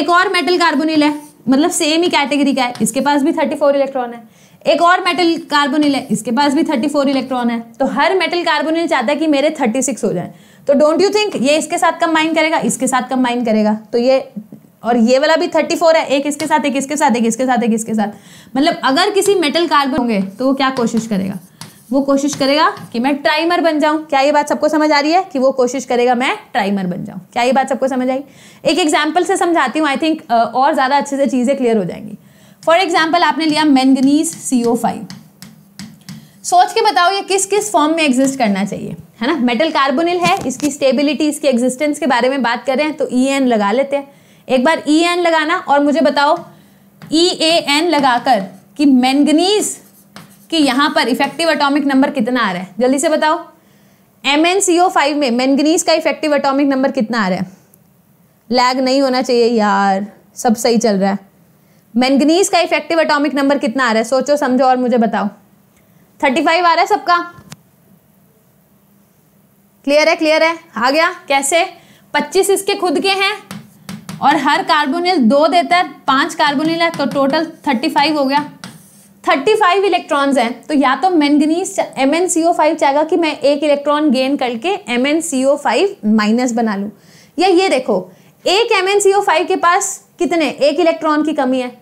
एक और मेटल कार्बोनिल है मतलब सेम ही कैटेगरी का है इसके पास भी थर्टी फोर इलेक्ट्रॉन है एक और मेटल कार्बोनिल है इसके पास भी थर्टी फोर इलेक्ट्रॉन है तो हर मेटल कार्बोनिल चाहता है कि मेरे थर्टी सिक्स हो जाए तो डोंट यू थिंक ये इसके साथ कंबाइन करेगा इसके साथ कंबाइन करेगा तो ये और ये वाला भी थर्टी फोर है एक इसके साथ एक इसके साथ एक इसके साथ एक इसके साथ मतलब अगर किसी मेटल कार्बन होंगे तो वो क्या कोशिश करेगा वो कोशिश करेगा कि मैं ट्राइमर बन जाऊं क्या ये बात सबको समझ आ रही है कि वो कोशिश करेगा मैं ट्राइमर बन जाऊं क्या ये बात सबको समझ आई एक एग्जाम्पल से समझाती हूँ आई थिंक और ज़्यादा अच्छे से चीज़ें क्लियर हो जाएंगी फॉर एग्जाम्पल आपने लिया मैंगनीज सी सोच के बताओ ये किस किस फॉर्म में एग्जिस्ट करना चाहिए है ना मेटल कार्बोनिल है इसकी स्टेबिलिटी इसकी एग्जिस्टेंस के बारे में बात करें तो ई e एन लगा लेते हैं एक बार ई e एन लगाना और मुझे बताओ ई ए एन लगाकर कि मैंगनीज कि यहाँ पर इफेक्टिव अटोमिक नंबर कितना आ रहा है जल्दी से बताओ M N C O five में मैंगनीज का इफेक्टिव अटोमिक नंबर कितना आ रहा है लैग नहीं होना चाहिए यार सब सही चल रहा है मैंगनीज का इफेक्टिव अटोमिक नंबर कितना आ रहा है सोचो समझो और मुझे बताओ थर्टी फाइव आ रहा है सबका क्लियर है क्लियर है आ गया कैसे पच्चीस इसके खुद के हैं और हर कार्बोनिल दो देता है पांच कार्बोनिल है तो टोटल थर्टी फाइव हो गया थर्टी फाइव इलेक्ट्रॉन्स हैं तो या तो manganese M N C O five चाहेगा कि मैं एक इलेक्ट्रॉन गेन करके M N C O five minus बना लूँ या ये देखो एक M N C O five के पास कितने एक इलेक्ट्रॉन की कमी है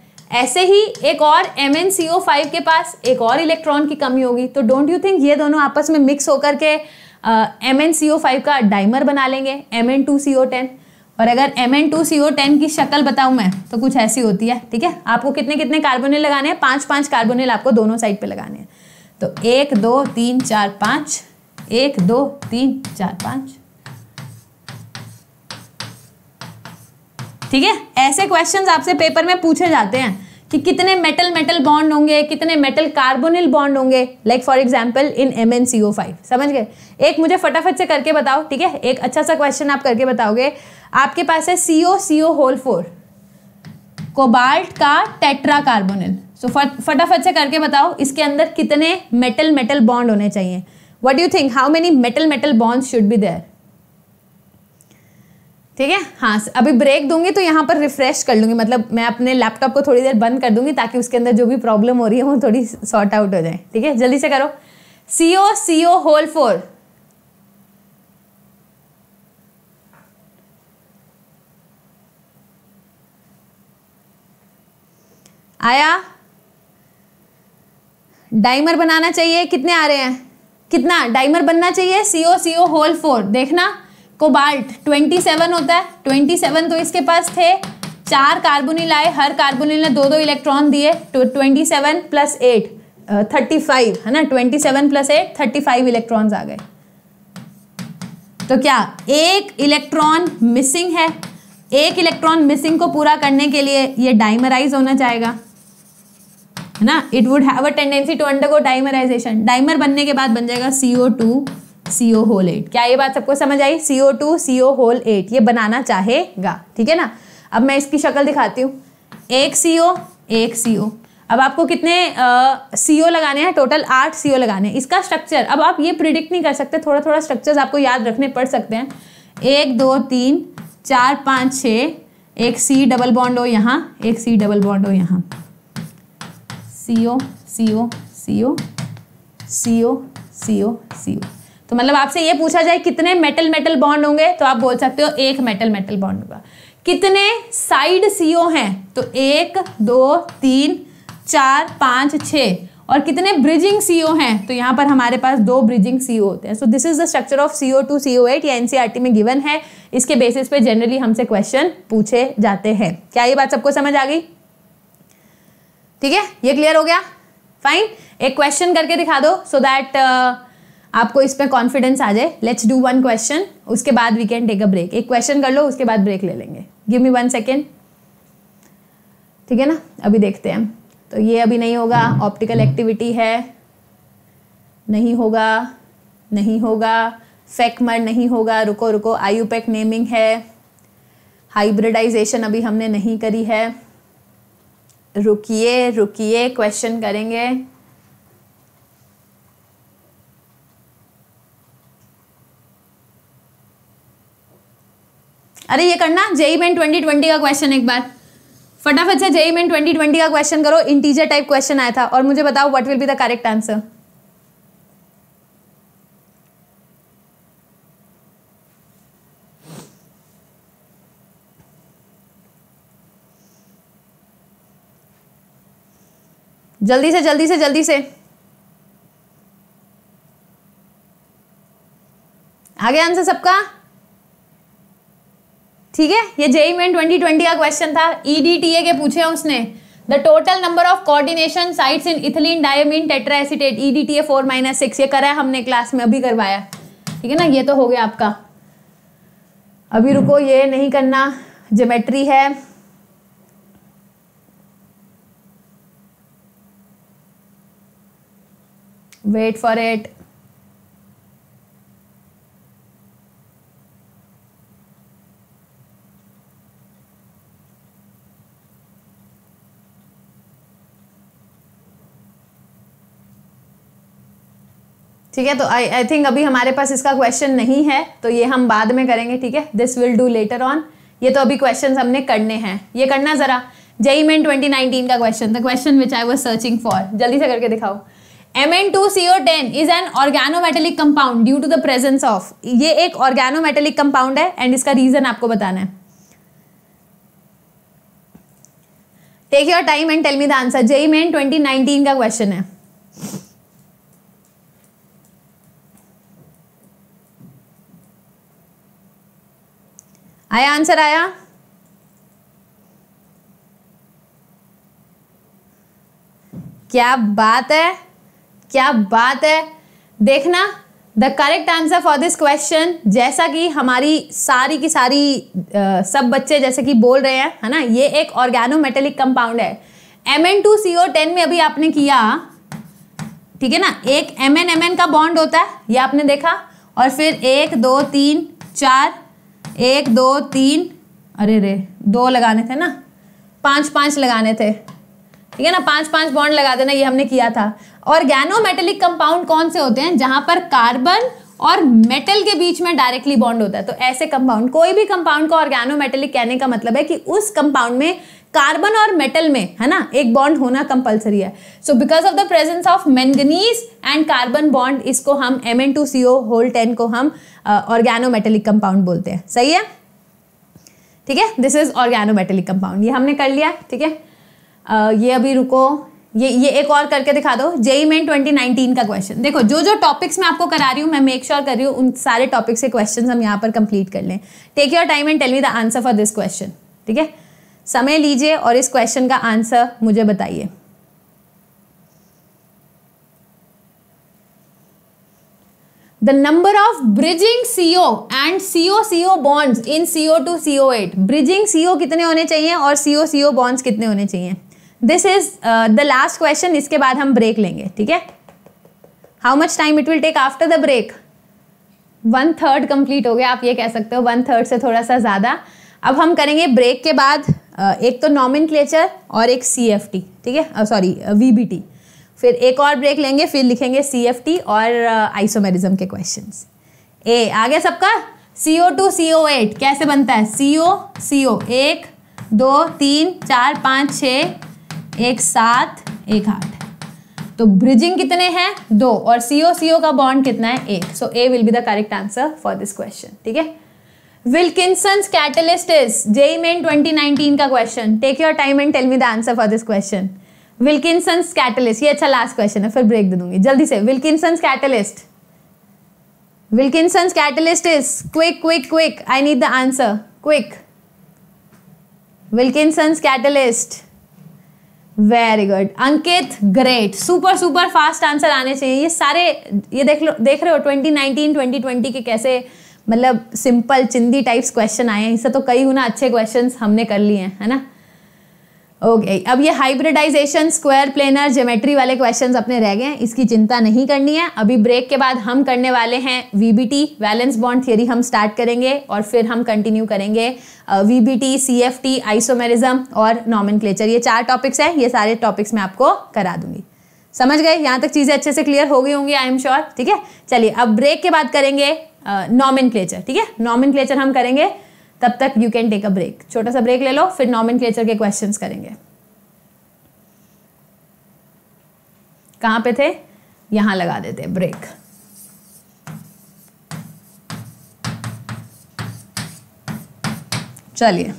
ऐसे ही एक और M N C O five के पास एक और इलेक्ट्रॉन की कमी होगी तो डोंट यू थिंक ये दोनों आपस में मिक्स होकर के M N C O five का डाइमर बना लेंगे M N two C O ten और अगर M N two C O ten की शक्ल बताऊं मैं तो कुछ ऐसी होती है ठीक है आपको कितने कितने कार्बोनिल लगाने हैं पांच पांच कार्बोनिल आपको दोनों साइड पे लगाने हैं तो एक दो तीन चार पांच एक दो तीन चार पांच ठीक है ऐसे क्वेश्चंस आपसे पेपर में पूछे जाते हैं कि कितने मेटल मेटल बॉन्ड होंगे कितने मेटल कार्बोनिल बॉन्ड होंगे like for example in M N C O five समझ गए एक मुझे फटाफट से करके बताओ ठीक है एक अच्छा सा क्वेश्चन आप करके बताओगे आपके पास है C O C O whole four cobalt का टेट्रा कार्बोनिल सो फटाफट से करके बताओ इसके अंदर कितने मेटल मेटल बॉन्ड होने चाहिए what you think how many metal metal bond should be there ठीक है हाँ अभी ब्रेक दूंगी तो यहाँ पर रिफ्रेश कर लूंगी मतलब मैं अपने लैपटॉप को थोड़ी देर बंद कर दूंगी ताकि उसके अंदर जो भी प्रॉब्लम हो रही है वो थोड़ी सॉर्ट आउट हो जाए ठीक है जल्दी से करो C O C O whole four आया डाइमर बनाना चाहिए कितने आ रहे हैं कितना डाइमर बनना चाहिए सीओ सीओ होल फोर देखना कोबाल्ट ट्वेंटी सेवन होता है ट्वेंटी सेवन तो इसके पास थे चार कार्बोनिल आए हर कार्बोनिल ने दो दो इलेक्ट्रॉन दिए twenty seven plus eight thirty five है ना twenty seven plus eight thirty five electrons आ गए तो क्या एक इलेक्ट्रॉन मिसिंग है एक इलेक्ट्रॉन मिसिंग को पूरा करने के लिए ये डाइमराइज होना चाहेगा है ना it would have a tendency to undergo dimerisation dimer बनने के बाद बन जाएगा C O two C O whole eight क्या ये बात सबको समझ आई C O two C O whole eight ये बनाना चाहेगा ठीक है ना अब मैं इसकी शक्ल दिखाती हूँ एक सी ओ एक सी ओ अब आपको कितने सी ओ लगाने हैं टोटल आठ सी ओ लगाने हैं इसका स्ट्रक्चर अब आप ये प्रिडिक्ट नहीं कर सकते थोड़ा थोड़ा स्ट्रक्चर्स आपको याद रखने पड़ सकते हैं एक दो तीन चार पाँच छः एक सी डबल बॉन्ड हो यहाँ एक सी डबल बॉन्ड हो यहाँ CO CO CO CO CO CO तो मतलब आपसे ये पूछा जाए कितने मेटल मेटल बॉन्ड होंगे तो आप बोल सकते हो एक मेटल मेटल बॉन्ड होगा कितने साइड सीओ हैं तो एक दो तीन चार पाँच छ और कितने ब्रिजिंग सीओ हैं तो यहाँ पर हमारे पास दो ब्रिजिंग सीओ होते हैं so this is the structure of CO two CO eight या एनसीईआरटी में गिवन है इसके बेसिस पे जनरली हमसे क्वेश्चन पूछे जाते हैं क्या ये बात सबको समझ आ गई ठीक है ये क्लियर हो गया फाइन एक क्वेश्चन करके दिखा दो सो so दैट uh, आपको इसमें कॉन्फिडेंस आ जाए लेट्स डू वन क्वेश्चन उसके बाद we can take a break एक क्वेश्चन कर लो उसके बाद ब्रेक ले लेंगे गिव मी वन सेकेंड ठीक है ना अभी देखते हैं तो ये अभी नहीं होगा ऑप्टिकल एक्टिविटी है नहीं होगा नहीं होगा मर नहीं होगा रुको रुको आयुपेक नेमिंग है हाइब्रिडाइजेशन अभी हमने नहीं करी है रुकिए रुकिए क्वेश्चन करेंगे अरे ये करना जेई मेन ट्वेंटी ट्वेंटी का क्वेश्चन एक बार फटाफट से जेई मेन ट्वेंटी ट्वेंटी का क्वेश्चन करो इंटीजर टाइप क्वेश्चन आया था और मुझे बताओ what will be the correct answer जल्दी से जल्दी से जल्दी से आ गया आंसर सबका ठीक है ये जेई मेन ट्वेंटी ट्वेंटी का क्वेश्चन था ईडीटीए e के पूछे हैं उसने the total number of coordination sites in ethylene diamine tetraacetate EDTA four minus six ये करा है हमने क्लास में अभी करवाया ठीक है ना ये तो हो गया आपका अभी रुको ये नहीं करना जोमेट्री है वेट फॉर इट ठीक है तो आई आई थिंक अभी हमारे पास इसका क्वेश्चन नहीं है तो ये हम बाद में करेंगे ठीक है this will do later on ये तो अभी क्वेश्चन हमने करने हैं ये करना ज़रा जेई मेन ट्वेंटी नाइनटीन का question the question which I was searching for जल्दी से करके दिखाओ Mn2CO10 is an organometallic compound due to the presence of ये एक organometallic compound है and इसका reason आपको बताना है Take your time and tell me the answer. JEE Main 2019 का question है आया आंसर आया क्या बात है क्या बात है देखना the correct answer for this question जैसा कि हमारी सारी की सारी आ, सब बच्चे जैसे कि बोल रहे हैं है ना ये एक ऑर्गेनोमेटेलिक कंपाउंड है M N two C O ten में अभी आपने किया ठीक है ना एक एम एन एम एन का बॉन्ड होता है ये आपने देखा और फिर एक दो तीन चार एक दो तीन अरे रे दो लगाने थे ना पांच पांच लगाने थे ठीक है ना पांच पांच बॉन्ड लगा देना ये हमने किया था ऑर्गेनोमेटेलिक कंपाउंड कौन से होते हैं जहां पर कार्बन और मेटल के बीच में डायरेक्टली बॉन्ड होता है तो ऐसे कंपाउंड कोई भी कंपाउंड को ऑर्गेनोमेटेलिक कहने का मतलब है कि उस कंपाउंड में कार्बन और मेटल में है ना एक बॉन्ड होना कंपलसरी है so because of the presence of manganese and carbon bond इसको हम M N two C O whole ten को हम ऑर्गेनोमेटेलिक कंपाउंड बोलते हैं सही है ठीक है दिस इज ऑर्गेनोमेटेलिक कंपाउंड ये हमने कर लिया ठीक है uh, ये अभी रुको ये ये एक और करके दिखा दो जेई मेन 2019 का क्वेश्चन देखो जो जो टॉपिक्स मैं आपको करा रही हूँ मैं मेक श्योर sure कर रही हूँ उन सारे टॉपिक्स के क्वेश्चन हम यहाँ पर कंप्लीट कर लें take your time and tell me the answer for this question ठीक है समय लीजिए और इस क्वेश्चन का आंसर मुझे बताइए the number of bridging CO and CO CO bonds in CO two CO eight bridging CO कितने होने चाहिए और सीओ सीओ बॉन्ड्स कितने होने चाहिए this is the last question इसके बाद हम ब्रेक लेंगे ठीक है how much time it will take after the break one third complete हो गया आप ये कह सकते हो वन थर्ड से थोड़ा सा ज़्यादा अब हम करेंगे ब्रेक के बाद एक तो नॉमिन और एक सी एफ टी ठीक है सॉरी वी बी टी फिर एक और ब्रेक लेंगे फिर लिखेंगे सी एफ टी और आइसोमेरिज्म के क्वेश्चन ए आ गया सबका सी ओ टू सी ओ एट कैसे बनता है सी ओ सी ओ एक दो तीन चार पाँच छः एक सात एक आठ तो ब्रिजिंग कितने हैं दो और सीओ सीओ का बॉन्ड कितना है एक so A will be the correct answer for this question ठीक है Wilkinson's catalyst is JEE Main nineteen का question take your time and tell me the answer for this question Wilkinson catalyst ये अच्छा last question है फिर break दे दूंगी जल्दी से Wilkinson catalyst Wilkinson catalyst is quick quick quick I need the answer quick Wilkinson catalyst very good Ankit great super super fast answer आने चाहिए ये सारे ये देख लो देख रहे हो 2019 2020 के कैसे मतलब सिंपल चिंदी टाइप्स क्वेश्चन आए हैं इससे तो कई गुना अच्छे क्वेश्चंस हमने कर लिए हैं है ना ओके अब ये हाइब्रिडाइजेशन स्क्वायर प्लेनर ज्योमेट्री वाले क्वेश्चंस अपने रह गए हैं इसकी चिंता नहीं करनी है अभी ब्रेक के बाद हम करने वाले हैं वीबीटी वैलेंस बॉन्ड थियरी हम स्टार्ट करेंगे और फिर हम कंटिन्यू करेंगे वीबीटी सीएफटी आइसोमेरिज्म और क्लेचर ये चार टॉपिक्स हैं ये सारे टॉपिक्स मैं आपको करा दूंगी समझ गए यहाँ तक चीज़ें अच्छे से क्लियर हो गई होंगी आई एम श्योर ठीक है चलिए अब ब्रेक के बाद करेंगे क्लेचर ठीक है क्लेचर हम करेंगे तब तक you can take a break छोटा सा ब्रेक ले लो फिर नॉमिन क्लेचर के क्वेश्चन करेंगे कहां पे थे यहां लगा देते ब्रेक चलिए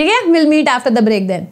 ठीक है will meet after the break then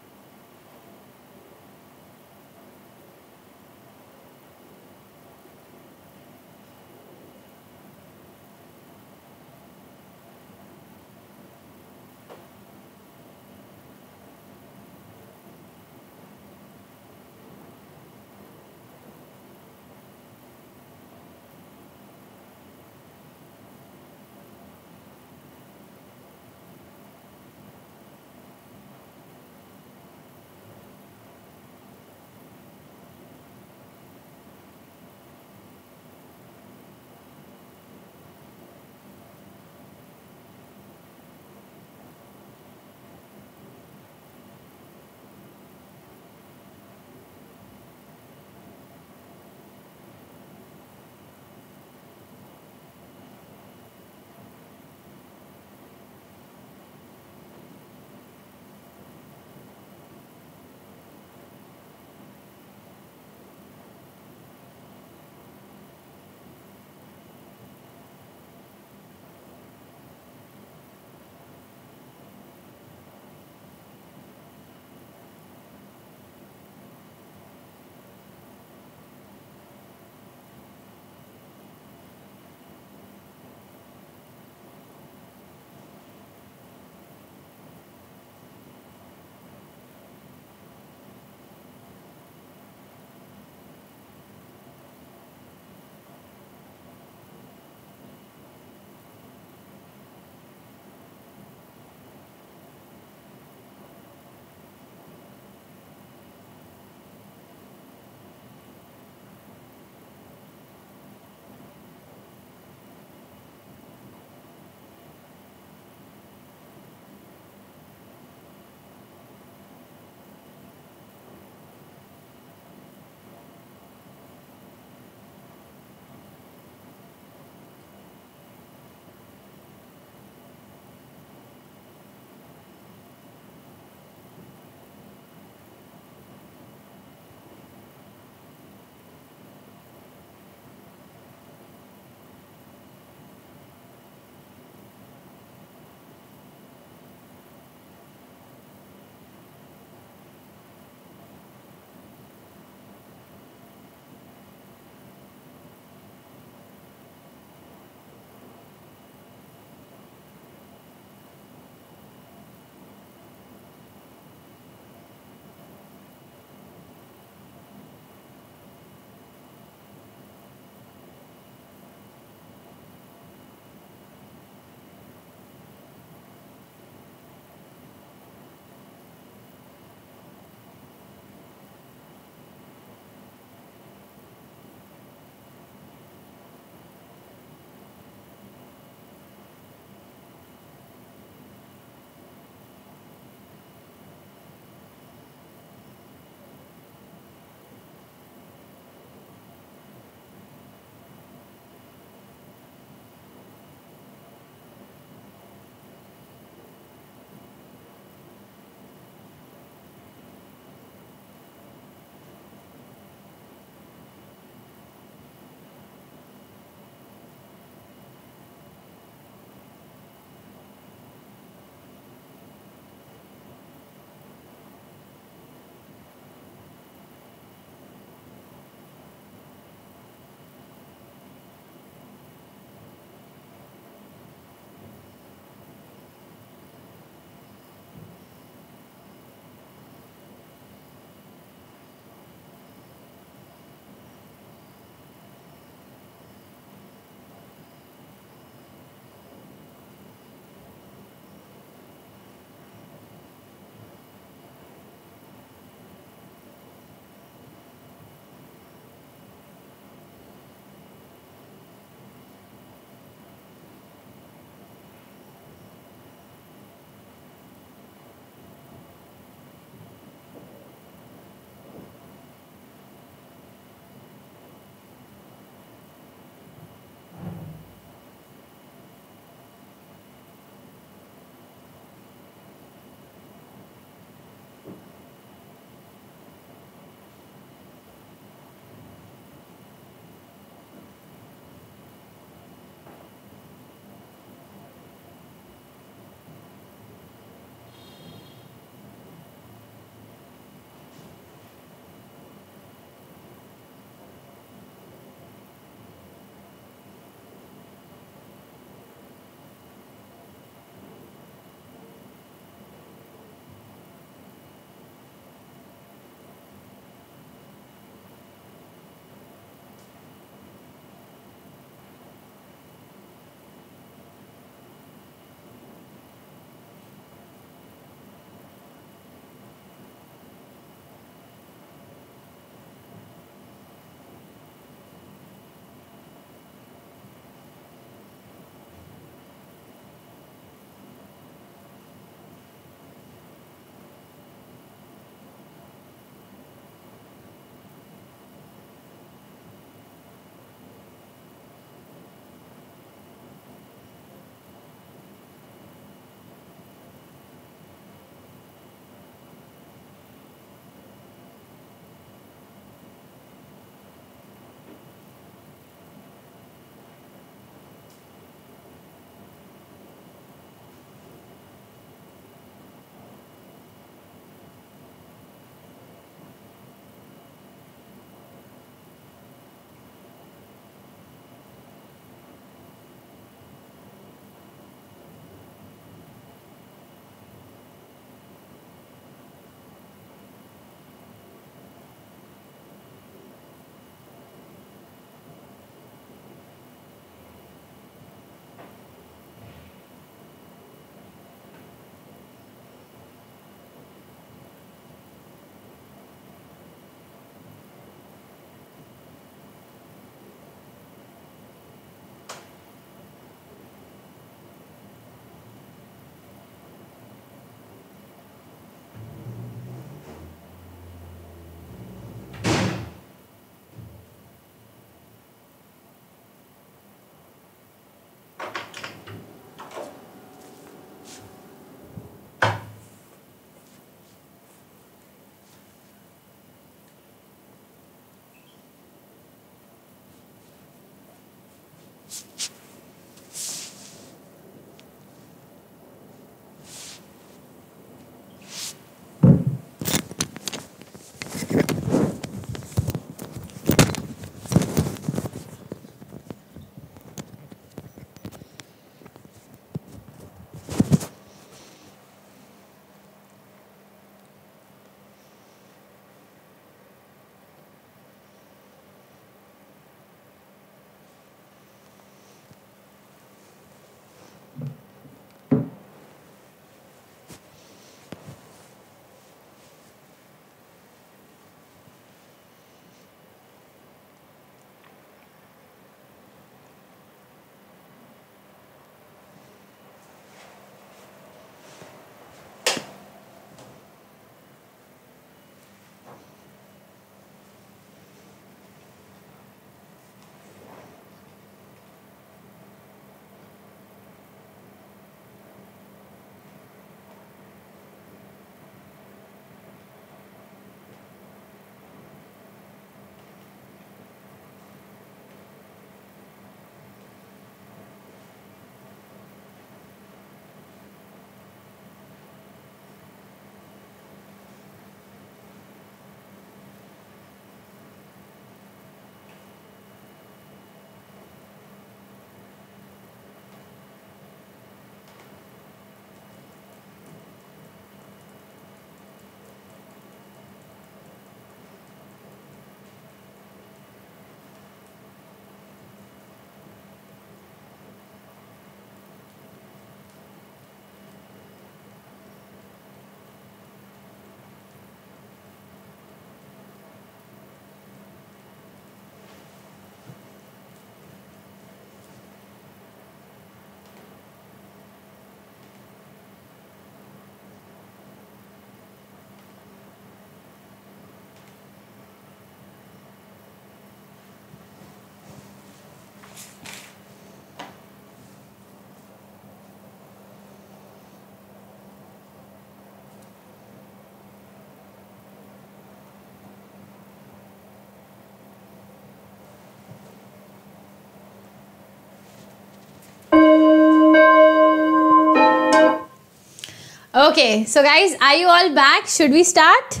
Okay, so guys, are you all back? Should we start?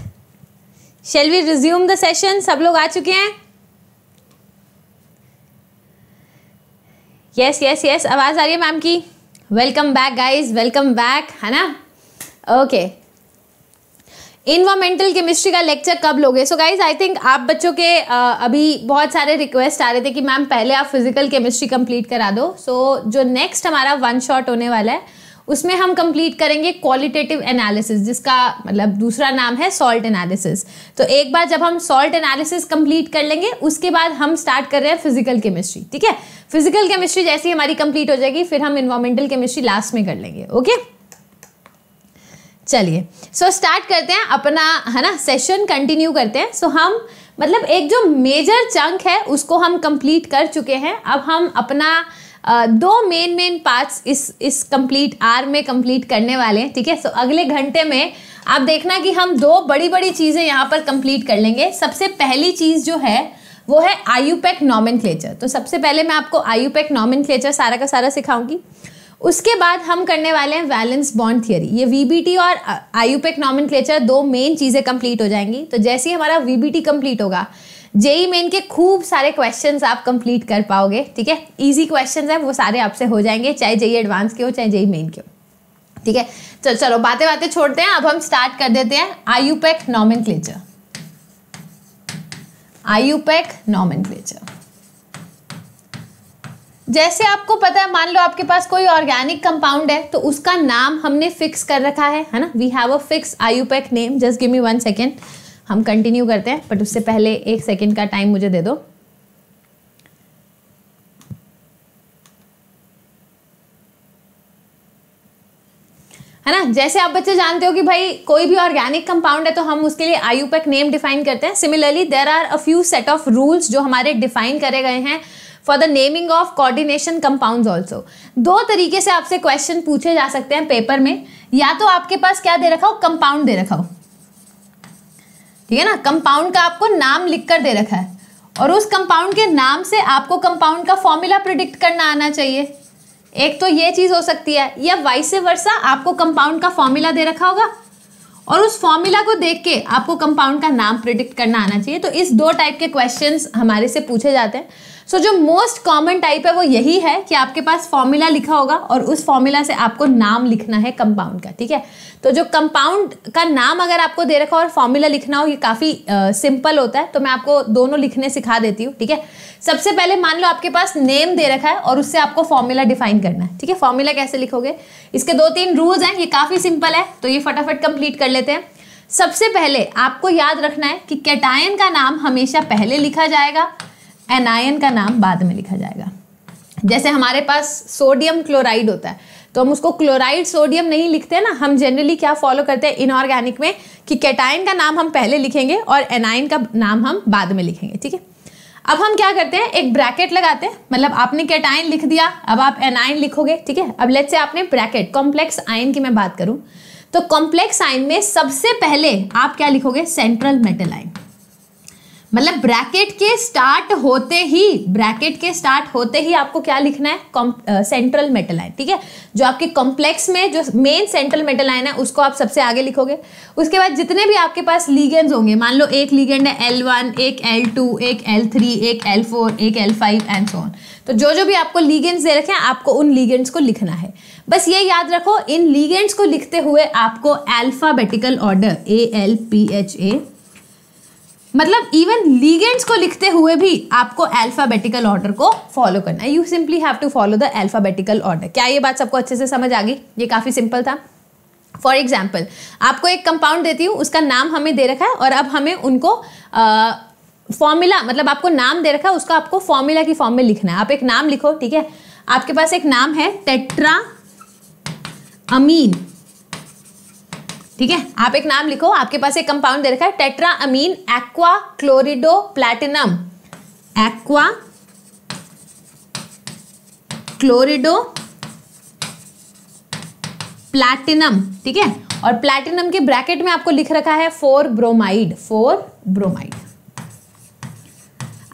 Shall we resume the session? सब लोग आ चुके हैं यस यस यस आवाज़ आ रही है मैम की welcome back guys welcome back है ना ओके इन्वामेंटल केमिस्ट्री का लेक्चर कब लोगे सो गाइज आई थिंक आप बच्चों के uh, अभी बहुत सारे रिक्वेस्ट आ रहे थे कि मैम पहले आप फिजिकल केमिस्ट्री कंप्लीट करा दो सो so, जो नेक्स्ट हमारा वन शॉट होने वाला है उसमें हम कंप्लीट करेंगे क्वालिटेटिव एनालिसिस जिसका मतलब दूसरा नाम है सॉल्ट एनालिसिस तो एक बार जब हम सॉल्ट एनालिसिस कंप्लीट कर लेंगे उसके बाद हम स्टार्ट कर रहे हैं फिजिकल केमिस्ट्री ठीक है फिजिकल केमिस्ट्री जैसी हमारी कंप्लीट हो जाएगी फिर हम इन्वायरमेंटल केमिस्ट्री लास्ट में कर लेंगे ओके चलिए सो स्टार्ट करते हैं अपना है ना सेशन कंटिन्यू करते हैं सो so, हम मतलब एक जो मेजर चंक है उसको हम कंप्लीट कर चुके हैं अब हम अपना दो मेन मेन पार्ट्स इस इस कंप्लीट आर में कंप्लीट करने वाले हैं ठीक है सो अगले घंटे में आप देखना कि हम दो बड़ी बड़ी चीज़ें यहाँ पर कंप्लीट कर लेंगे सबसे पहली चीज़ जो है वो है आयुपैक नॉमन तो सबसे पहले मैं आपको आयुपैक नॉमन सारा का सारा सिखाऊंगी उसके बाद हम करने वाले हैं वैलेंस बॉन्ड थियरी ये वीबीटी और आयुपेक नॉमन दो मेन चीज़ें कंप्लीट हो जाएंगी तो जैसे ही हमारा वीबीटी कंप्लीट होगा जेई मेन के खूब सारे क्वेश्चंस आप कंप्लीट कर पाओगे ठीक है इजी क्वेश्चंस हैं वो सारे आपसे हो जाएंगे चाहे जेई एडवांस के हो चाहे जेई मेन के हो ठीक है तो चलो बातें बातें छोड़ते हैं अब हम स्टार्ट कर देते हैं IUPAC nomenclature IUPAC nomenclature जैसे आपको पता है मान लो आपके पास कोई ऑर्गेनिक कंपाउंड है तो उसका नाम हमने फिक्स कर रखा है है ना we have a fix IUPAC name just give me one second हम कंटिन्यू करते हैं बट उससे पहले एक सेकेंड का टाइम मुझे दे दो है ना जैसे आप बच्चे जानते हो कि भाई कोई भी ऑर्गेनिक कंपाउंड है तो हम उसके लिए पैक नेम डिफाइन करते हैं similarly there are a few set of rules जो हमारे डिफाइन करे गए हैं for the naming of coordination compounds also दो तरीके से आपसे क्वेश्चन पूछे जा सकते हैं पेपर में या तो आपके पास क्या दे रखा हो कंपाउंड दे रखा हो ठीक है ना कंपाउंड का आपको नाम लिख कर दे रखा है और उस कंपाउंड के नाम से आपको कंपाउंड का फॉर्मूला प्रिडिक्ट करना आना चाहिए एक तो ये चीज़ हो सकती है या वाइस वर्षा आपको कंपाउंड का फॉर्मूला दे रखा होगा और उस फॉर्मूला को देख के आपको कंपाउंड का नाम प्रिडिक्ट करना आना चाहिए तो इस दो टाइप के क्वेश्चंस हमारे से पूछे जाते हैं सो so, जो मोस्ट कॉमन टाइप है वो यही है कि आपके पास फॉर्मूला लिखा होगा और उस फॉर्मूला से आपको नाम लिखना है कंपाउंड का ठीक है तो जो कंपाउंड का नाम अगर आपको दे रखा हो और फॉर्मूला लिखना हो ये काफ़ी सिंपल होता है तो मैं आपको दोनों लिखने सिखा देती हूँ ठीक है सबसे पहले मान लो आपके पास नेम दे रखा है और उससे आपको फॉर्मूला डिफाइन करना है ठीक है फॉर्मूला कैसे लिखोगे इसके दो तीन रूल्स हैं ये काफ़ी सिंपल है तो ये फटाफट कंप्लीट कर लेते हैं सबसे पहले आपको याद रखना है कि कैटायन का नाम हमेशा पहले लिखा जाएगा एनायन का नाम बाद में लिखा जाएगा जैसे हमारे पास सोडियम क्लोराइड होता है तो हम उसको क्लोराइड सोडियम नहीं लिखते ना हम जनरली क्या फॉलो करते हैं इनऑर्गेनिक में कि कैटाइन का नाम हम पहले लिखेंगे और एनायन का नाम हम बाद में लिखेंगे ठीक है अब हम क्या करते हैं एक ब्रैकेट लगाते हैं मतलब आपने कैटाइन लिख दिया अब आप एनायन लिखोगे ठीक है अब लेट से आपने ब्रैकेट कॉम्प्लेक्स आयन की मैं बात करूँ तो कॉम्प्लेक्स आयन में सबसे पहले आप क्या लिखोगे सेंट्रल मेटल आइन मतलब ब्रैकेट के स्टार्ट होते ही ब्रैकेट के स्टार्ट होते ही आपको क्या लिखना है सेंट्रल मेटल लाइन ठीक है जो आपके कॉम्प्लेक्स में जो मेन सेंट्रल मेटल लाइन है उसको आप सबसे आगे लिखोगे उसके बाद जितने भी आपके पास लीगेंड्स होंगे मान लो एक लीगेंड है एल वन एक एल टू एक एल थ्री एक एल फोर एक एल फाइव एंड सोन तो जो जो भी आपको लीगेंड्स दे रखे हैं आपको उन लीगेंड्स को लिखना है बस ये याद रखो इन लीगेंड्स को लिखते हुए आपको alphabetical order A L P H A मतलब इवन लीगेंट्स को लिखते हुए भी आपको अल्फाबेटिकल ऑर्डर को फॉलो करना है you simply have to follow the alphabetical order क्या ये बात सबको अच्छे से समझ आ गई ये काफ़ी सिंपल था फॉर एग्जाम्पल आपको एक कंपाउंड देती हूँ उसका नाम हमें दे रखा है और अब हमें उनको फॉर्मूला मतलब आपको नाम दे रखा है उसका आपको फॉर्मूला की फॉर्म में लिखना है आप एक नाम लिखो ठीक है आपके पास एक नाम है टेट्रा अमीन ठीक है आप एक नाम लिखो आपके पास एक कंपाउंड दे रखा है tetra ammine aqua chlorido platinum aqua chlorido platinum ठीक है और प्लैटिनम के ब्रैकेट में आपको लिख रखा है फोर ब्रोमाइड फोर ब्रोमाइड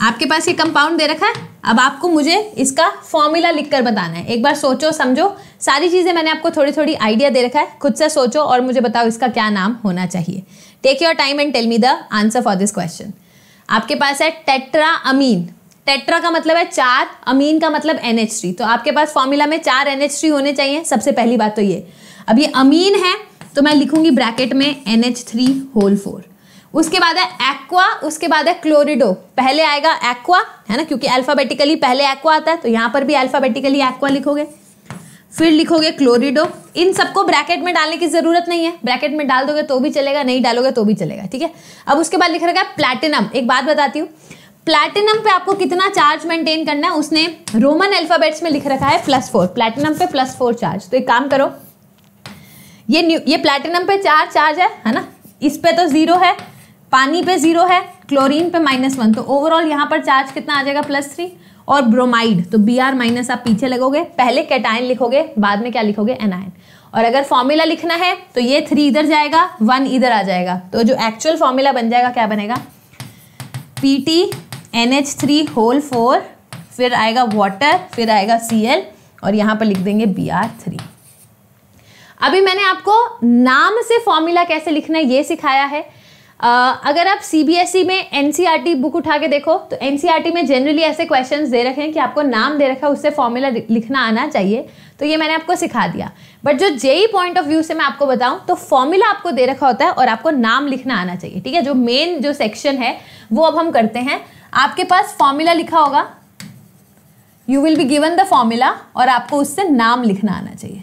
आपके पास ये कंपाउंड दे रखा है अब आपको मुझे इसका फॉर्मूला लिखकर बताना है एक बार सोचो समझो सारी चीज़ें मैंने आपको थोड़ी थोड़ी आइडिया दे रखा है खुद से सोचो और मुझे बताओ इसका क्या नाम होना चाहिए take your time and tell me the answer for this question आपके पास है टेट्रा अमीन टेट्रा का मतलब है चार अमीन का मतलब एन तो आपके पास फॉर्मूला में चार एन होने चाहिए सबसे पहली बात तो ये अब ये अमीन है तो मैं लिखूंगी ब्रैकेट में एन थ्री होल फोर उसके बाद है एक्वा उसके बाद है क्लोरिडो पहले आएगा एक्वा है ना क्योंकि अल्फ़ाबेटिकली पहले एक्वा आता है तो यहाँ पर भी अल्फ़ाबेटिकली एक्वा लिखोगे फिर लिखोगे क्लोरिडो इन सबको ब्रैकेट में डालने की ज़रूरत नहीं है ब्रैकेट में डाल दोगे तो भी चलेगा नहीं डालोगे तो भी चलेगा ठीक है अब उसके बाद लिख रखा है प्लैटिनम एक बात बताती हूँ प्लैटिनम पे आपको कितना चार्ज मेंटेन करना है उसने रोमन अल्फ़ाबेट्स में लिख रखा है प्लस फोर प्लैटिनम पे प्लस फोर चार्ज तो एक काम करो ये ये प्लैटिनम पे चार चार्ज है है ना इस पे तो ज़ीरो है पानी पे जीरो है क्लोरीन पे माइनस वन तो ओवरऑल यहाँ पर चार्ज कितना आ जाएगा प्लस थ्री और ब्रोमाइड तो बी आर माइनस आप पीछे लगोगे पहले कैटाइन लिखोगे बाद में क्या लिखोगे एनायन और अगर फॉर्मूला लिखना है तो ये थ्री इधर जाएगा वन इधर आ जाएगा तो जो एक्चुअल फॉर्मूला बन जाएगा क्या बनेगा P T N H three whole four फिर आएगा वाटर फिर आएगा सी एल और यहाँ पर लिख देंगे बी आर थ्री अभी मैंने आपको नाम से फॉर्मूला कैसे लिखना है ये सिखाया है अगर आप ई e में टी बुक e उठा के देखो तो टी e में जनरली ऐसे क्वेश्चन दे रखे हैं कि आपको नाम दे रखा है उससे फॉर्मूला लिखना आना चाहिए तो ये मैंने आपको सिखा दिया बट जो जेई पॉइंट ऑफ व्यू से मैं आपको बताऊं तो फॉर्मूला आपको दे रखा होता है और आपको नाम लिखना आना चाहिए ठीक है जो मेन जो सेक्शन है वो अब हम करते हैं आपके पास फॉर्मूला लिखा होगा you will be given the formula और आपको उससे नाम लिखना आना चाहिए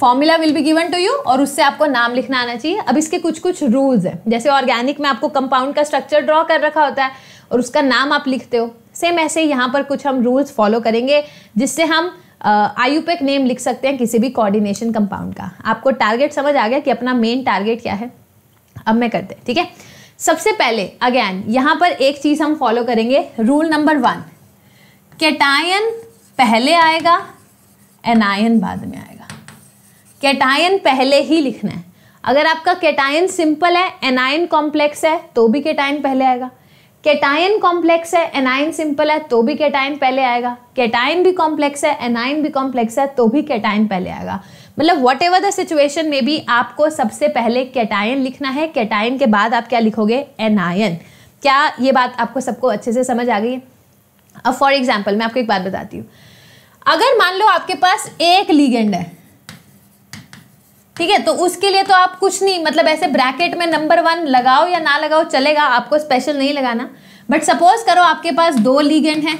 formula will be given to you और उससे आपको नाम लिखना आना चाहिए अब इसके कुछ कुछ रूल्स हैं जैसे ऑर्गेनिक में आपको कंपाउंड का स्ट्रक्चर ड्रॉ कर रखा होता है और उसका नाम आप लिखते हो सेम ऐसे यहाँ पर कुछ हम रूल्स फॉलो करेंगे जिससे हम आयुपेक नेम लिख सकते हैं किसी भी कोऑर्डिनेशन कंपाउंड का आपको टारगेट समझ आ गया कि अपना मेन टारगेट क्या है अब मैं करते ठीक है सबसे पहले अगेन यहाँ पर एक चीज़ हम फॉलो करेंगे रूल नंबर वन कैटायन पहले आएगा एनायन बाद में आएगा कैटायन पहले ही लिखना है अगर आपका कैटायन सिंपल है एनायन कॉम्प्लेक्स है तो भी कैटायन पहले आएगा कैटायन कॉम्प्लेक्स है एनायन सिंपल है तो भी कैटायन पहले आएगा कैटायन भी कॉम्प्लेक्स है एनायन भी कॉम्प्लेक्स है तो भी कैटायन पहले आएगा मतलब वट एवर द सिचुएशन में भी आपको सबसे पहले कैटायन लिखना है कैटायन के बाद आप क्या लिखोगे एनायन क्या ये बात आपको सबको अच्छे से समझ आ गई है अब फॉर एग्जाम्पल मैं आपको एक बात बताती हूँ अगर मान लो आपके पास एक लीगेंड है ठीक है तो उसके लिए तो आप कुछ नहीं मतलब ऐसे ब्रैकेट में नंबर वन लगाओ या ना लगाओ चलेगा आपको स्पेशल नहीं लगाना बट सपोज करो आपके पास दो लीगेंड हैं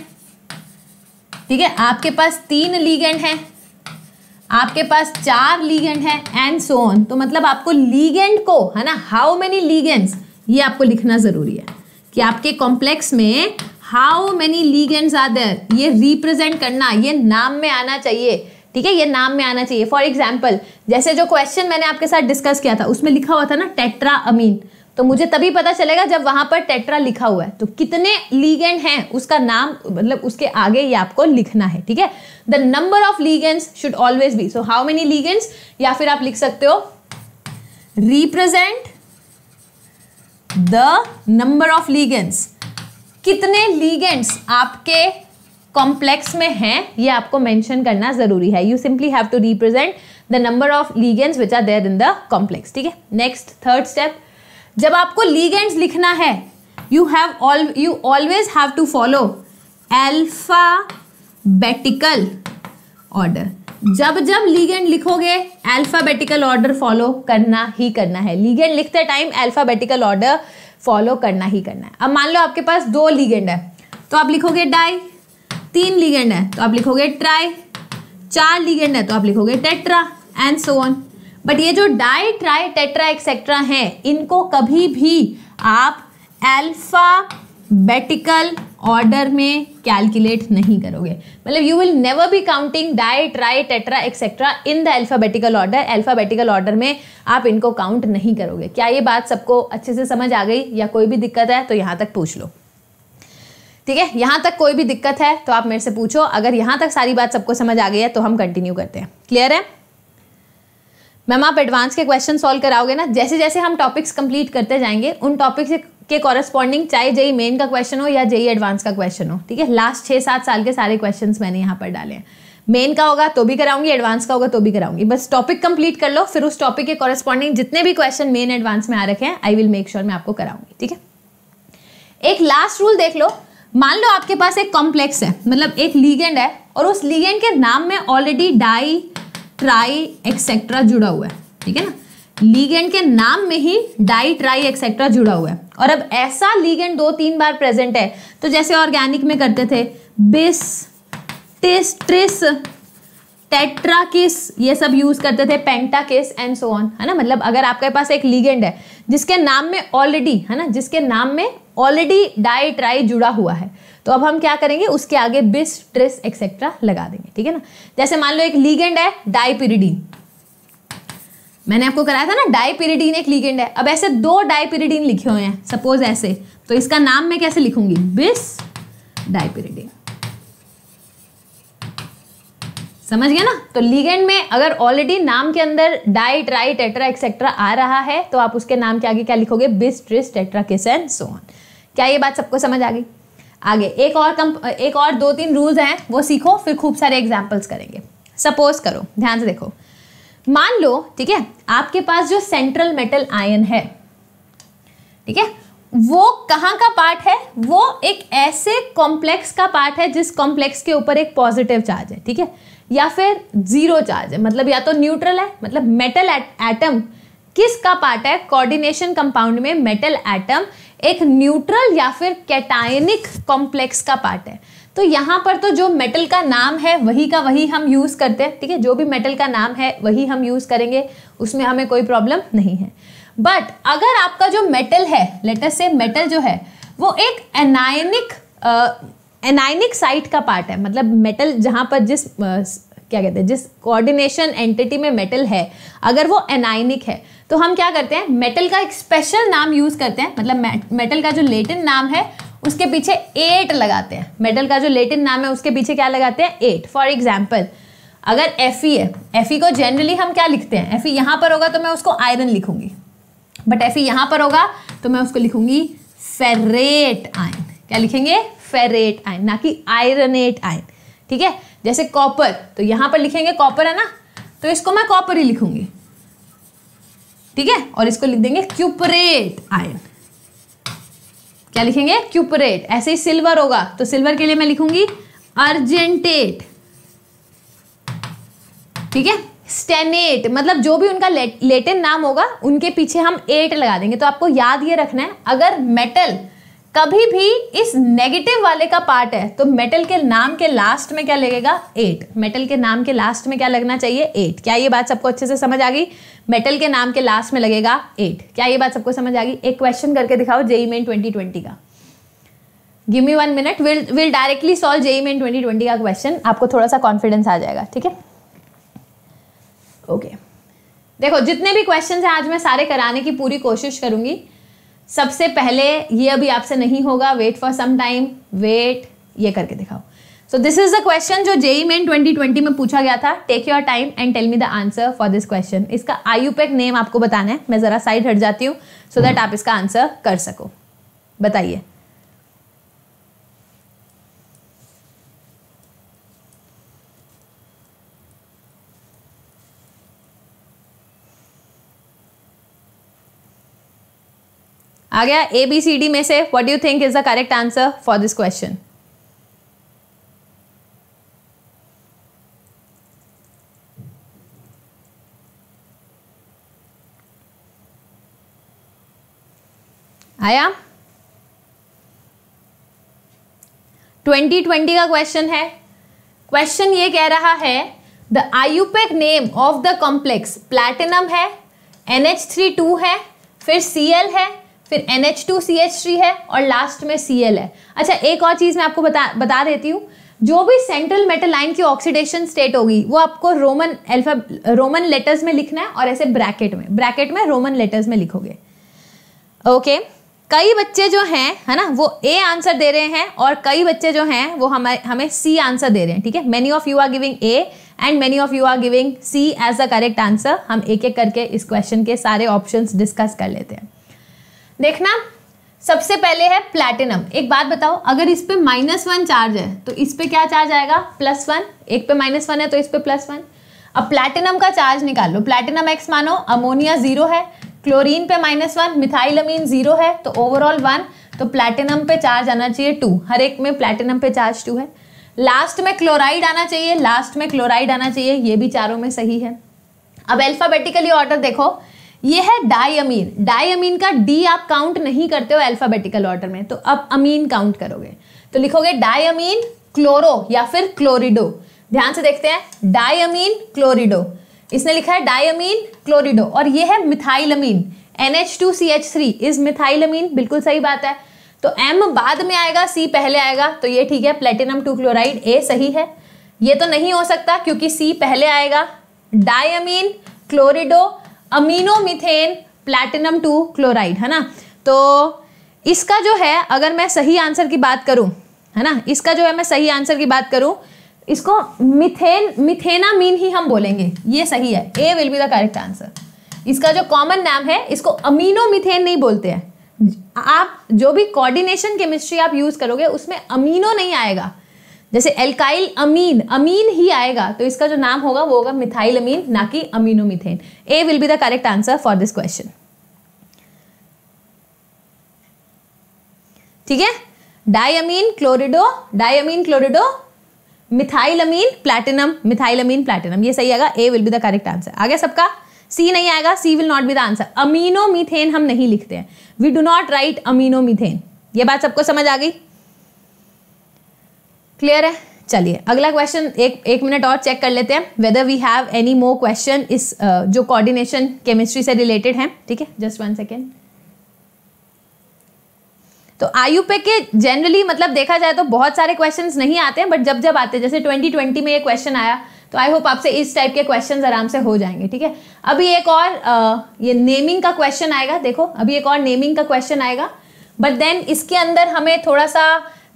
ठीक है आपके पास तीन लीगेंड हैं आपके पास चार लीगेंड हैं एंड सो ऑन तो मतलब आपको लीगेंड को है ना हाउ मेनी लीगेंड्स ये आपको लिखना ज़रूरी है कि आपके कॉम्प्लेक्स में how many ligands are there ये रिप्रेजेंट करना ये नाम में आना चाहिए ठीक है ये नाम में आना चाहिए फॉर एग्जाम्पल जैसे जो क्वेश्चन मैंने आपके साथ डिस्कस किया था उसमें लिखा हुआ था ना टेट्रा अमीन तो मुझे तभी पता चलेगा जब वहां पर टेट्रा लिखा हुआ है तो कितने लीगेंड हैं उसका नाम मतलब उसके आगे ये आपको लिखना है ठीक है the number of ligands should always be so how many ligands या फिर आप लिख सकते हो represent the number of ligands कितने लीगेंड्स आपके कॉम्प्लेक्स में हैं ये आपको मेंशन करना ज़रूरी है you simply have to represent the number of ligands which are there in the complex ठीक है नेक्स्ट थर्ड स्टेप जब आपको लीगेंट्स लिखना है you have all you always have to follow alphabetical order जब जब लीगेंड लिखोगे अल्फाबेटिकल ऑर्डर फॉलो करना ही करना है लीगेंड लिखते टाइम अल्फाबेटिकल ऑर्डर फॉलो करना ही करना है अब मान लो आपके पास दो लीगेंड है तो आप लिखोगे डाई तीन लिगेंड है तो आप लिखोगे ट्राई चार लिगेंड है तो आप लिखोगे tetra and so on but ये जो डाई ट्राई टेट्रा एक्सेट्रा है इनको कभी भी आप एल्फा बेटिकल ऑर्डर में कैलकुलेट नहीं करोगे मतलब you will never be counting di tri tetra etcetera in the alphabetical order alphabetical order में आप इनको काउंट नहीं करोगे क्या ये बात सबको अच्छे से समझ आ गई या कोई भी दिक्कत है तो यहाँ तक पूछ लो ठीक है यहाँ तक कोई भी दिक्कत है तो आप मेरे से पूछो अगर यहाँ तक सारी बात सबको समझ आ गई है तो हम कंटिन्यू करते हैं क्लियर है मैम आप एडवांस के क्वेश्चन सॉल्व कराओगे ना जैसे जैसे हम टॉपिक्स कंप्लीट करते जाएंगे उन टॉपिक्स के कॉरेस्पॉन्डिंग चाहे जेई मेन का क्वेश्चन हो या जेई एडवांस का क्वेश्चन हो ठीक है लास्ट छः सात साल के सारे क्वेश्चन मैंने यहाँ पर डाले हैं मेन का होगा तो भी कराऊंगी एडवांस का होगा तो भी कराऊंगी बस टॉपिक कंप्लीट कर लो फिर उस टॉपिक के कॉरेस्पॉन्डिंग जितने भी क्वेश्चन मेन एडवांस में आ रखे हैं आई विल मेक श्योर मैं आपको कराऊंगी ठीक है एक लास्ट रूल देख लो मान लो आपके पास एक कॉम्प्लेक्स है मतलब एक लीगेंड है और उस लीगेंड के नाम में ऑलरेडी डाई ट्राई एक्सेट्रा जुड़ा हुआ है ठीक है ना लीगेंड के नाम में ही डाई ट्राई एक्सेट्रा जुड़ा हुआ है और अब ऐसा लीगेंड दो तीन बार प्रेजेंट है तो जैसे ऑर्गेनिक में करते थे बिस टिस ट्रिस टेट्रा किस ये सब यूज़ करते थे पेंटा किस एंड सो ऑन है ना मतलब अगर आपके पास एक लीगेंड है जिसके नाम में ऑलरेडी है ना जिसके नाम में ऑलरेडी डाई ट्राई जुड़ा हुआ है तो अब हम क्या करेंगे उसके आगे बिस ट्रेस एक्सेट्रा लगा देंगे ठीक है ना जैसे मान लो एक लीगेंड है डाईपिरिडीन मैंने आपको कराया था ना डाईपिरिडीन एक लीगेंड है अब ऐसे दो डाईपिरिडीन लिखे हुए हैं सपोज ऐसे तो इसका नाम मैं कैसे लिखूंगी बिस डाईपिरिडीन समझ गया ना तो लीगेंड में अगर ऑलरेडी नाम के अंदर डाई ट्राई टेट्रा एक्सेट्रा आ रहा है तो आप उसके नाम के आगे क्या लिखोगे बिस ट्रिस टेट्रा के सो ऑन क्या ये बात सबको समझ आ गई आगे एक और कम एक और दो तीन रूल्स हैं वो सीखो फिर खूब सारे एग्जाम्पल्स करेंगे सपोज करो ध्यान से देखो मान लो ठीक है आपके पास जो सेंट्रल मेटल आयन है ठीक है वो कहाँ का पार्ट है वो एक ऐसे कॉम्प्लेक्स का पार्ट है जिस कॉम्प्लेक्स के ऊपर एक पॉजिटिव चार्ज है ठीक है या फिर जीरो चार्ज है मतलब या तो न्यूट्रल है मतलब मेटल एटम किसका पार्ट है कोऑर्डिनेशन कंपाउंड में मेटल एटम एक न्यूट्रल या फिर कैटायनिक कॉम्प्लेक्स का पार्ट है तो यहाँ पर तो जो मेटल का नाम है वही का वही हम यूज़ करते हैं ठीक है जो भी मेटल का नाम है वही हम यूज़ करेंगे उसमें हमें कोई प्रॉब्लम नहीं है बट अगर आपका जो मेटल है लेटर से मेटल जो है वो एक एनायनिक एनायनिक साइट का पार्ट है मतलब मेटल जहाँ पर जिस आ, क्या कहते हैं जिस कोऑर्डिनेशन एंटिटी में मेटल है अगर वो एनायनिक है तो हम क्या करते हैं मेटल का एक स्पेशल नाम यूज़ करते हैं मतलब मेटल का जो लेटिन नाम है उसके पीछे एट लगाते हैं मेटल का जो लेटिन नाम है उसके पीछे क्या लगाते हैं एट फॉर एग्जाम्पल अगर एफ ई है एफ ई को जनरली हम क्या लिखते हैं एफ ई यहाँ पर होगा तो मैं उसको आयरन लिखूंगी बट एफ ई यहाँ पर होगा तो मैं उसको लिखूंगी फेरेट आयन क्या लिखेंगे फेरेट आयन ना कि आयरनेट आयन ठीक है जैसे कॉपर तो यहाँ पर लिखेंगे कॉपर है ना तो इसको मैं कॉपर ही लिखूंगी ठीक है और इसको लिख देंगे क्यूपरेट आयन क्या लिखेंगे क्यूपरेट ऐसे ही सिल्वर होगा तो सिल्वर के लिए मैं लिखूंगी अर्जेंटेट ठीक है स्टेनेट मतलब जो भी उनका लेट, लेटेन नाम होगा उनके पीछे हम एट लगा देंगे तो आपको याद ये रखना है अगर मेटल कभी भी इस नेगेटिव वाले का पार्ट है तो मेटल के नाम के लास्ट में क्या लगेगा एट मेटल के नाम के लास्ट में क्या लगना चाहिए एट क्या ये बात सबको अच्छे से समझ आ गई मेटल के नाम के लास्ट में लगेगा एट क्या ये बात सबको समझ आ गई एक क्वेश्चन करके दिखाओ जेई मेन ट्वेंटी ट्वेंटी का give me one minute will will directly solve JEE main twenty twenty का क्वेश्चन आपको थोड़ा सा कॉन्फिडेंस आ जाएगा ठीक है ओके देखो जितने भी क्वेश्चन हैं आज मैं सारे कराने की पूरी कोशिश करूंगी सबसे पहले ये अभी आपसे नहीं होगा wait for some time wait ये करके दिखाओ so this is the question जो जेई मेन 2020 में पूछा गया था take your time and tell me the answer for this question इसका आयुपेक नेम आपको बताना है मैं ज़रा साइड हट जाती हूँ सो दैट आप इसका आंसर कर सको बताइए आ गया ए बी सी डी में से what do think is the correct answer for this question आया 2020 का क्वेश्चन है क्वेश्चन ये कह रहा है the IUPAC name of the complex platinum है एन थ्री टू है फिर सी एल है फिर N H two C H three है और लास्ट में सी एल है अच्छा एक और चीज़ मैं आपको बता बता देती हूँ जो भी सेंट्रल मेटल लाइन की ऑक्सीडेशन स्टेट होगी वो आपको रोमन एल्फा रोमन लेटर्स में लिखना है और ऐसे ब्रैकेट में ब्रैकेट में रोमन लेटर्स में लिखोगे ओके okay. कई बच्चे जो हैं है ना वो ए आंसर दे रहे हैं और कई बच्चे जो हैं वो हमें हमें सी आंसर दे रहे हैं ठीक है many of you are giving A and many of you are giving C as the correct answer हम एक एक करके इस क्वेश्चन के सारे ऑप्शन डिस्कस कर लेते हैं देखना सबसे पहले है प्लैटिनम एक बात बताओ अगर इस पर माइनस वन चार्ज है तो इस पर क्या चार्ज आएगा प्लस वन एक पे माइनस वन है तो इस पर प्लस वन अब प्लैटिनम का चार्ज निकाल लो प्लैटिनम एक्स मानो अमोनिया जीरो है क्लोरीन पे minus one methyl amine zero है तो ओवरऑल वन तो प्लैटिनम पे चार्ज आना चाहिए टू हर एक में प्लैटिनम पे चार्ज टू है लास्ट में क्लोराइड आना चाहिए लास्ट में क्लोराइड आना चाहिए ये भी चारों में सही है अब अल्फ़ाबेटिकली ऑर्डर देखो ये है डायमीन डायमीन का डी आप काउंट नहीं करते हो अल्फाबेटिकल ऑर्डर में तो अब अमीन काउंट करोगे तो लिखोगे डायमीन क्लोरो या फिर क्लोरिडो ध्यान से देखते हैं डायमीन क्लोरिडो इसने लिखा है डायमीन क्लोरिडो और ये है methylamine N H two C H three is methylamine बिल्कुल सही बात है तो एम बाद में आएगा सी पहले आएगा तो ये ठीक है प्लेटिनम टू क्लोराइड ए सही है ये तो नहीं हो सकता क्योंकि सी पहले आएगा diammine chlorido amino methane platinum two chloride है ना तो इसका जो है अगर मैं सही आंसर की बात करूं है ना इसका जो है मैं सही आंसर की बात करूं इसको मिथेन मिथेना मीन ही हम बोलेंगे ये सही है A will be the correct answer इसका जो कॉमन नाम है इसको अमीनो मिथेन नहीं बोलते हैं आप जो भी कोऑर्डिनेशन केमिस्ट्री आप यूज़ करोगे उसमें अमीनो नहीं आएगा जैसे एल्काइल अमीन अमीन ही आएगा तो इसका जो नाम होगा वो होगा मिथाइल अमीन ना कि aminomethane A will be the correct answer for this question ठीक है diammine chlorido diammine chlorido methyl amine platinum methyl amine platinum ये सही आएगा A will be the correct answer आ गया सबका सी नहीं आएगा C will not be the answer amino methane हम नहीं लिखते हैं we do not write amino methane ये बात सबको समझ आ गई क्लियर है चलिए अगला क्वेश्चन एक एक मिनट और चेक कर लेते हैं whether we have any more question इस जो कोऑर्डिनेशन केमिस्ट्री से रिलेटेड है ठीक है जस्ट वन सेकेंड तो आयु पे के जनरली मतलब देखा जाए तो बहुत सारे क्वेश्चंस नहीं आते हैं बट जब जब आते हैं जैसे 2020 में ये क्वेश्चन आया तो आई होप आपसे इस टाइप के क्वेश्चंस आराम से हो जाएंगे ठीक है अभी एक और आ, uh, ये नेमिंग का क्वेश्चन आएगा देखो अभी एक और नेमिंग का क्वेश्चन आएगा बट देन इसके अंदर हमें थोड़ा सा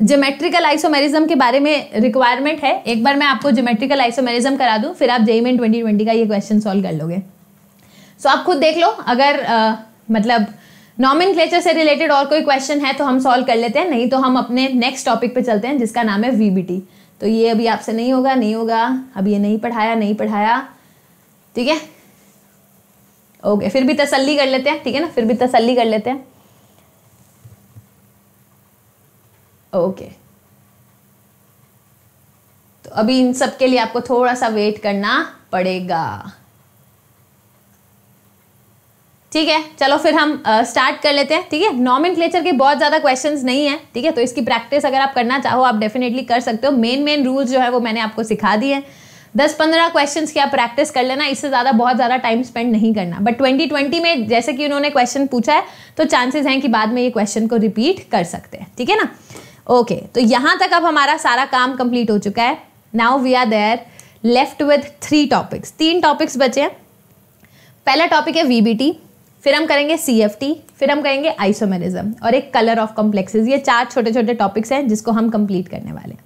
जोमेट्रिकल आइसोमेरिज्म के बारे में रिक्वायरमेंट है एक बार मैं आपको जोमेट्रिकल आइसोमेरिज्म करा दूं फिर आप जेईमेन ट्वेंटी ट्वेंटी का ये क्वेश्चन सॉल्व कर लोगे सो so, आप खुद देख लो अगर आ, मतलब नॉमिन से रिलेटेड और कोई क्वेश्चन है तो हम सॉल्व कर लेते हैं नहीं तो हम अपने नेक्स्ट टॉपिक पे चलते हैं जिसका नाम है वीबीटी तो ये अभी आपसे नहीं होगा नहीं होगा अब ये नहीं पढ़ाया नहीं पढ़ाया ठीक है ओके फिर भी तसल्ली कर लेते हैं ठीक है ना फिर भी तसल्ली कर लेते हैं ओके तो अभी इन सब के लिए आपको थोड़ा सा वेट करना पड़ेगा ठीक है चलो फिर हम स्टार्ट कर लेते हैं ठीक है नॉमिन क्लेचर के बहुत ज़्यादा क्वेश्चंस नहीं है ठीक है तो इसकी प्रैक्टिस अगर आप करना चाहो आप डेफिनेटली कर सकते हो मेन मेन रूल्स जो है वो मैंने आपको सिखा दिए दस पंद्रह क्वेश्चंस की आप प्रैक्टिस कर लेना इससे ज़्यादा बहुत ज़्यादा टाइम स्पेंड नहीं करना बट ट्वेंटी ट्वेंटी में जैसे कि उन्होंने क्वेश्चन पूछा है तो चांसेस हैं कि बाद में ये क्वेश्चन को रिपीट कर सकते हैं ठीक है ना ओके तो यहां तक अब हमारा सारा काम कंप्लीट हो चुका है now we are there left with three topics तीन टॉपिक्स बचे हैं पहला टॉपिक है वीबीटी फिर हम करेंगे सी फिर हम करेंगे आइसोमेरिज्म और एक कलर ऑफ कॉम्प्लेक्सेस ये चार छोटे छोटे टॉपिक्स हैं जिसको हम कंप्लीट करने वाले हैं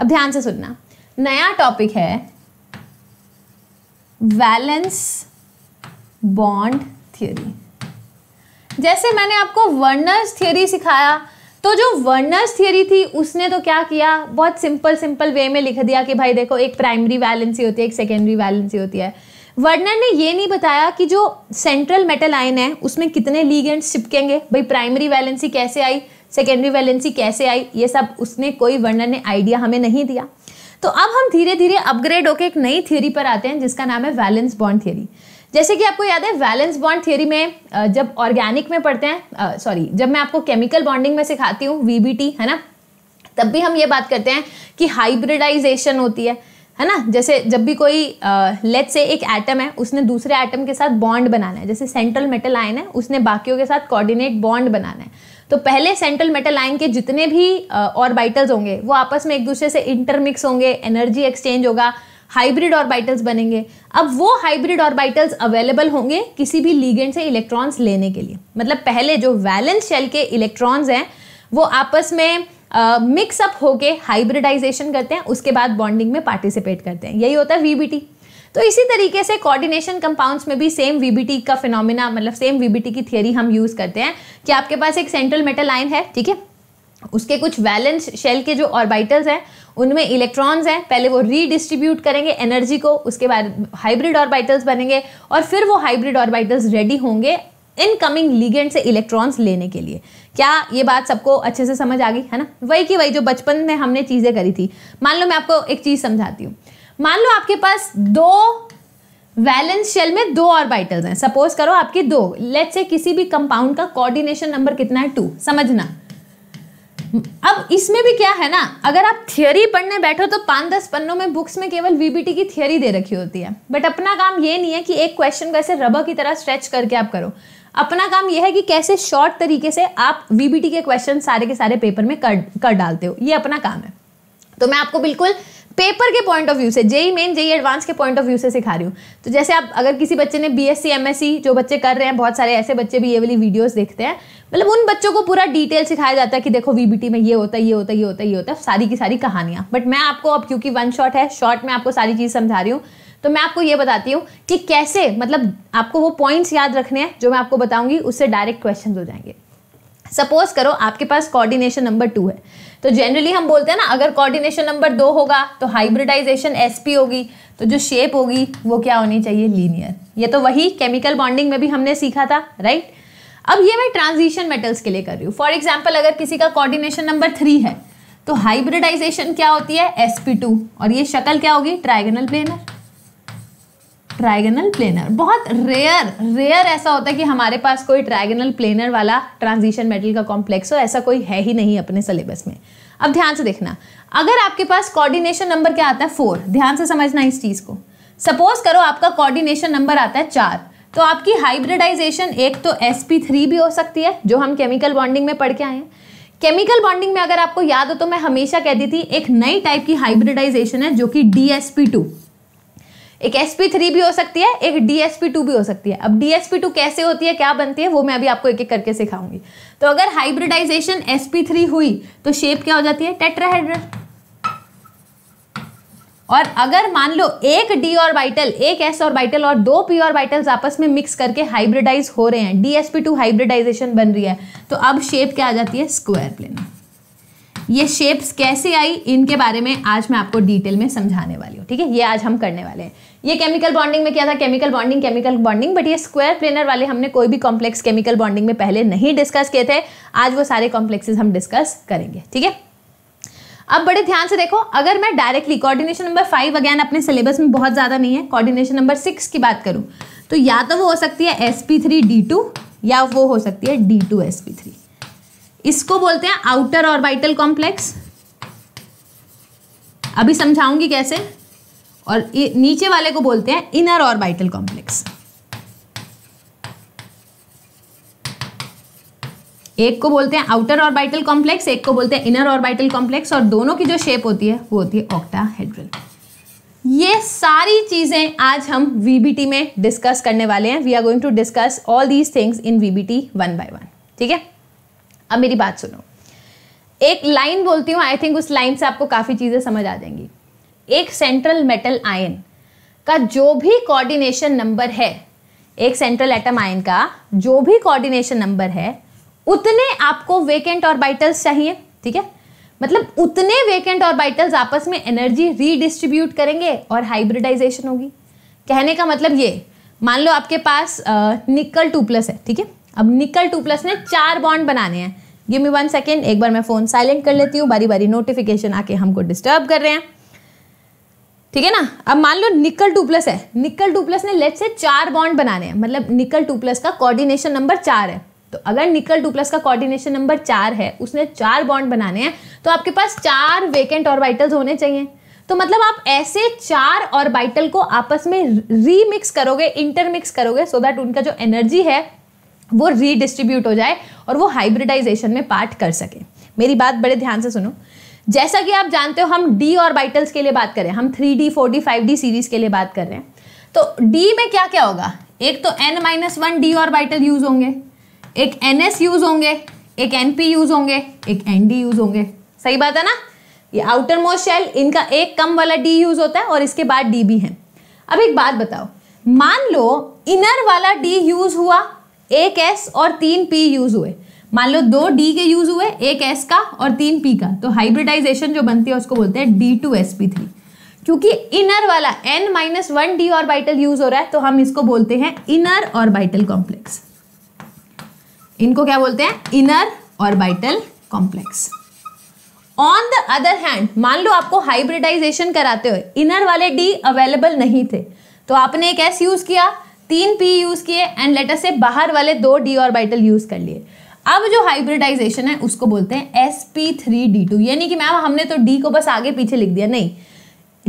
अब ध्यान से सुनना नया टॉपिक है वैलेंस बॉन्ड थियोरी जैसे मैंने आपको वर्नर्स थियोरी सिखाया तो जो वर्नर्स थियरी थी उसने तो क्या किया बहुत सिंपल सिंपल वे में लिख दिया कि भाई देखो एक प्राइमरी वैलेंसी होती है एक सेकेंडरी वैलेंसी होती है वर्नर ने ये नहीं बताया कि जो सेंट्रल मेटल आयन है उसमें कितने लीगेंट्स चिपकेंगे भाई प्राइमरी वैलेंसी कैसे आई सेकेंडरी वैलेंसी कैसे आई ये सब उसने कोई वर्नर ने आइडिया हमें नहीं दिया तो अब हम धीरे धीरे अपग्रेड होकर एक नई थियोरी पर आते हैं जिसका नाम है वैलेंस बॉन्ड थियरी जैसे कि आपको याद है वैलेंस बॉन्ड थियोरी में जब ऑर्गेनिक में पढ़ते हैं सॉरी जब मैं आपको केमिकल बॉन्डिंग में सिखाती हूँ वीबीटी है ना तब भी हम ये बात करते हैं कि हाइब्रिडाइजेशन होती है है ना जैसे जब भी कोई लेट से एक एटम है उसने दूसरे एटम के साथ बॉन्ड बनाना है जैसे सेंट्रल मेटल आयन है उसने बाकियों के साथ कोऑर्डिनेट बॉन्ड बनाना है तो पहले सेंट्रल मेटल आयन के जितने भी ऑर्बिटल्स होंगे वो आपस में एक दूसरे से इंटरमिक्स होंगे एनर्जी एक्सचेंज होगा हाइब्रिड ऑर्बिटल्स बनेंगे अब वो हाइब्रिड ऑर्बिटल्स अवेलेबल होंगे किसी भी लीगेंड से इलेक्ट्रॉन्स लेने के लिए मतलब पहले जो वैलेंस शेल के इलेक्ट्रॉन्स हैं वो आपस में मिक्सअप होके हाइब्रिडाइजेशन करते हैं उसके बाद बॉन्डिंग में पार्टिसिपेट करते हैं यही होता है वीबीटी तो इसी तरीके से कोऑर्डिनेशन कंपाउंड्स में भी सेम वीबीटी का फिनोमिना मतलब सेम वीबीटी की थियोरी हम यूज़ करते हैं कि आपके पास एक सेंट्रल मेटल आयन है ठीक है उसके कुछ वैलेंस शेल के जो ऑर्बिटल्स हैं उनमें इलेक्ट्रॉन्स हैं पहले वो रीडिस्ट्रीब्यूट करेंगे एनर्जी को उसके बाद हाइब्रिड ऑर्बिटल्स बनेंगे और फिर वो हाइब्रिड ऑर्बिटल्स रेडी होंगे इनकमिंग लीगेंट से इलेक्ट्रॉन्स लेने के लिए क्या ये बात सबको अच्छे से समझ आ गई है ना वही की वही जो बचपन में हमने चीज़ें करी थी मान लो मैं आपको एक चीज़ समझाती हूँ मान लो आपके पास दो वैलेंस शेल में दो ऑर्बिटल्स हैं सपोज करो आपके दो लेट्स से किसी भी कंपाउंड का कोऑर्डिनेशन नंबर कितना है टू समझना अब इसमें भी क्या है ना अगर आप थियोरी पढ़ने बैठो तो पाँच दस पन्नों में बुक्स में केवल वीबीटी की थियोरी दे रखी होती है बट अपना काम ये नहीं है कि एक क्वेश्चन को ऐसे रबर की तरह स्ट्रेच करके आप करो अपना काम यह है कि कैसे शॉर्ट तरीके से आप वीबीटी के क्वेश्चन सारे के सारे पेपर में कर कर डालते हो ये अपना काम है तो मैं आपको बिल्कुल पेपर के पॉइंट ऑफ व्यू से जेई मेन जेई एडवांस के पॉइंट ऑफ व्यू से सिखा रही हूँ तो जैसे आप अगर किसी बच्चे ने बीएससी एमएससी जो बच्चे कर रहे हैं बहुत सारे ऐसे बच्चे भी ये वाली वीडियोस देखते हैं मतलब उन बच्चों को पूरा डिटेल सिखाया जाता है कि देखो वीबीटी में ये होता है ये होता है ये होता है ये होता है सारी की सारी कहानियां बट मैं आपको अब क्योंकि वन शॉट है शॉर्ट में आपको सारी चीज़ समझा रही हूँ तो मैं आपको ये बताती हूँ कि कैसे मतलब आपको वो पॉइंट्स याद रखने हैं जो मैं आपको बताऊंगी उससे डायरेक्ट क्वेश्चन हो जाएंगे सपोज करो आपके पास कोऑर्डिनेशन नंबर टू है तो जनरली हम बोलते हैं ना अगर कोऑर्डिनेशन नंबर दो होगा तो हाइब्रिडाइजेशन एसपी होगी तो जो शेप होगी वो क्या होनी चाहिए लीनियर ये तो वही केमिकल बॉन्डिंग में भी हमने सीखा था राइट अब ये मैं ट्रांजिशन मेटल्स के लिए कर रही हूँ फॉर एग्जाम्पल अगर किसी का कॉर्डिनेशन नंबर थ्री है तो हाइब्रिडाइजेशन क्या होती है एस टू और ये शक्ल क्या होगी ट्राइगनल प्लेनर ट्राइगनल प्लेनर बहुत रेयर रेयर ऐसा होता है कि हमारे पास कोई ट्राइगनल प्लेनर वाला ट्रांजिशन मेटल का कॉम्प्लेक्स हो ऐसा कोई है ही नहीं अपने सिलेबस में अब ध्यान से देखना अगर आपके पास कोऑर्डिनेशन नंबर क्या आता है फोर ध्यान से समझना इस चीज़ को सपोज करो आपका कोऑर्डिनेशन नंबर आता है चार तो आपकी हाइब्रिडाइजेशन एक तो एस भी हो सकती है जो हम केमिकल बॉन्डिंग में पढ़ के आए हैं केमिकल बॉन्डिंग में अगर आपको याद हो तो मैं हमेशा कहती थी एक नई टाइप की हाइब्रिडाइजेशन है जो कि डी एस पी टू एक एस थ्री भी हो सकती है एक डी एस पी टू भी हो सकती है अब डी टू कैसे होती है क्या बनती है वो मैं अभी आपको एक एक करके सिखाऊंगी तो अगर हाइब्रिडाइजेशन sp3 थ्री हुई तो शेप क्या हो जाती है टेट्राहेड्रल और अगर मान लो एक डी और बाइटल एक एस और बाइटल और दो पी और बाइटल आपस में मिक्स करके हाइब्रिडाइज हो रहे हैं d S P two hybridisation बन रही है तो अब शेप क्या आ जाती है स्क्वायर प्लेन ये शेप्स कैसे आई इनके बारे में आज मैं आपको डिटेल में समझाने वाली हूँ ठीक है ये आज हम करने वाले हैं ये केमिकल बॉन्डिंग में क्या था chemical bonding chemical bonding but ये स्क्वायर प्लेनर वाले हमने कोई भी कॉम्प्लेक्स केमिकल बॉन्डिंग में पहले नहीं डिस्कस किए थे आज वो सारे कॉम्प्लेक्सेज हम डिस्कस करेंगे ठीक है अब बड़े ध्यान से देखो अगर मैं directly coordination number five again अपने सिलेबस में बहुत ज़्यादा नहीं है कोऑर्डिनेशन नंबर सिक्स की बात करूँ तो या तो वो हो सकती है s P three D two या वो हो सकती है d two S P three इसको बोलते हैं आउटर ऑर्बिटल कॉम्प्लेक्स अभी समझाऊंगी कैसे और नीचे वाले को बोलते हैं इनर ऑर्बिटल कॉम्प्लेक्स एक को बोलते हैं आउटर ऑर्बिटल कॉम्प्लेक्स एक को बोलते हैं इनर ऑर्बिटल कॉम्प्लेक्स और दोनों की जो शेप होती है वो होती है ऑक्टाहेड्रल ये सारी चीज़ें आज हम वीबीटी में डिस्कस करने वाले हैं we are going to discuss all these things in VBT one by one ठीक है अब मेरी बात सुनो एक लाइन बोलती हूँ आई थिंक उस लाइन से आपको काफ़ी चीज़ें समझ आ जाएंगी एक सेंट्रल मेटल आयन का जो भी कोऑर्डिनेशन नंबर है एक सेंट्रल एटम आयन का जो भी कोऑर्डिनेशन नंबर है उतने आपको वेकेंट ऑर्बिटल्स चाहिए ठीक है मतलब उतने वेकेंट ऑर्बिटल्स आपस में एनर्जी रीडिस्ट्रीब्यूट करेंगे और हाइब्रिडाइजेशन होगी कहने का मतलब ये मान लो आपके पास निकल टू प्लस है ठीक है अब निकल टू प्लस ने चार बॉन्ड बनाने हैं गिव मी वन सेकेंड एक बार मैं फ़ोन साइलेंट कर लेती हूँ बारी बारी नोटिफिकेशन आके हमको डिस्टर्ब कर रहे हैं ठीक है ना अब मान लो निकल टू प्लस है निकल टू प्लस ने लेट से चार बॉन्ड बनाने हैं मतलब निकल टू प्लस का कोऑर्डिनेशन नंबर चार है तो अगर निकल टू प्लस का कोऑर्डिनेशन नंबर चार है उसने चार बॉन्ड बनाने हैं तो आपके पास चार वेकेंट ऑर्बिटल्स होने चाहिए तो मतलब आप ऐसे चार ऑर्बिटल को आपस में रीमिक्स करोगे इंटरमिक्स करोगे सो दैट उनका जो एनर्जी है वो रीडिस्ट्रीब्यूट हो जाए और वो हाइब्रिडाइजेशन में पार्ट कर सके मेरी बात बड़े ध्यान से सुनो जैसा कि आप जानते हो हम डी और बाइटल्स के लिए बात करें हम three d four D five D series के लिए बात कर रहे हैं तो डी में क्या क्या होगा एक तो एन माइनस वन डी और बाइटल यूज होंगे एक एन एस यूज होंगे एक एन पी यूज होंगे एक एन डी यूज होंगे सही बात है ना ये आउटर मोस्ट शेल इनका एक कम वाला डी यूज होता है और इसके बाद डी भी है अब एक बात बताओ मान लो इनर वाला डी यूज हुआ एक एस और तीन पी यूज हुए मान लो दो डी के यूज हुए एक एस का और तीन पी का तो हाइब्रिडाइजेशन जो बनती है उसको बोलते हैं d two S P three क्योंकि इनर वाला n minus one d orbital use हो रहा है तो हम इसको बोलते हैं इनर ऑर्बिटल कॉम्प्लेक्स इनको क्या बोलते हैं inner orbital complex on the other hand मान लो आपको हाइब्रिडाइजेशन कराते हुए इनर वाले डी अवेलेबल नहीं थे तो आपने एक एस यूज किया तीन पी यूज़ किए एंड लेटर से बाहर वाले दो डी ऑर्बिटल यूज़ कर लिए अब जो हाइब्रिडाइजेशन है उसको बोलते हैं s P three D two यानी कि मैम हमने तो डी को बस आगे पीछे लिख दिया नहीं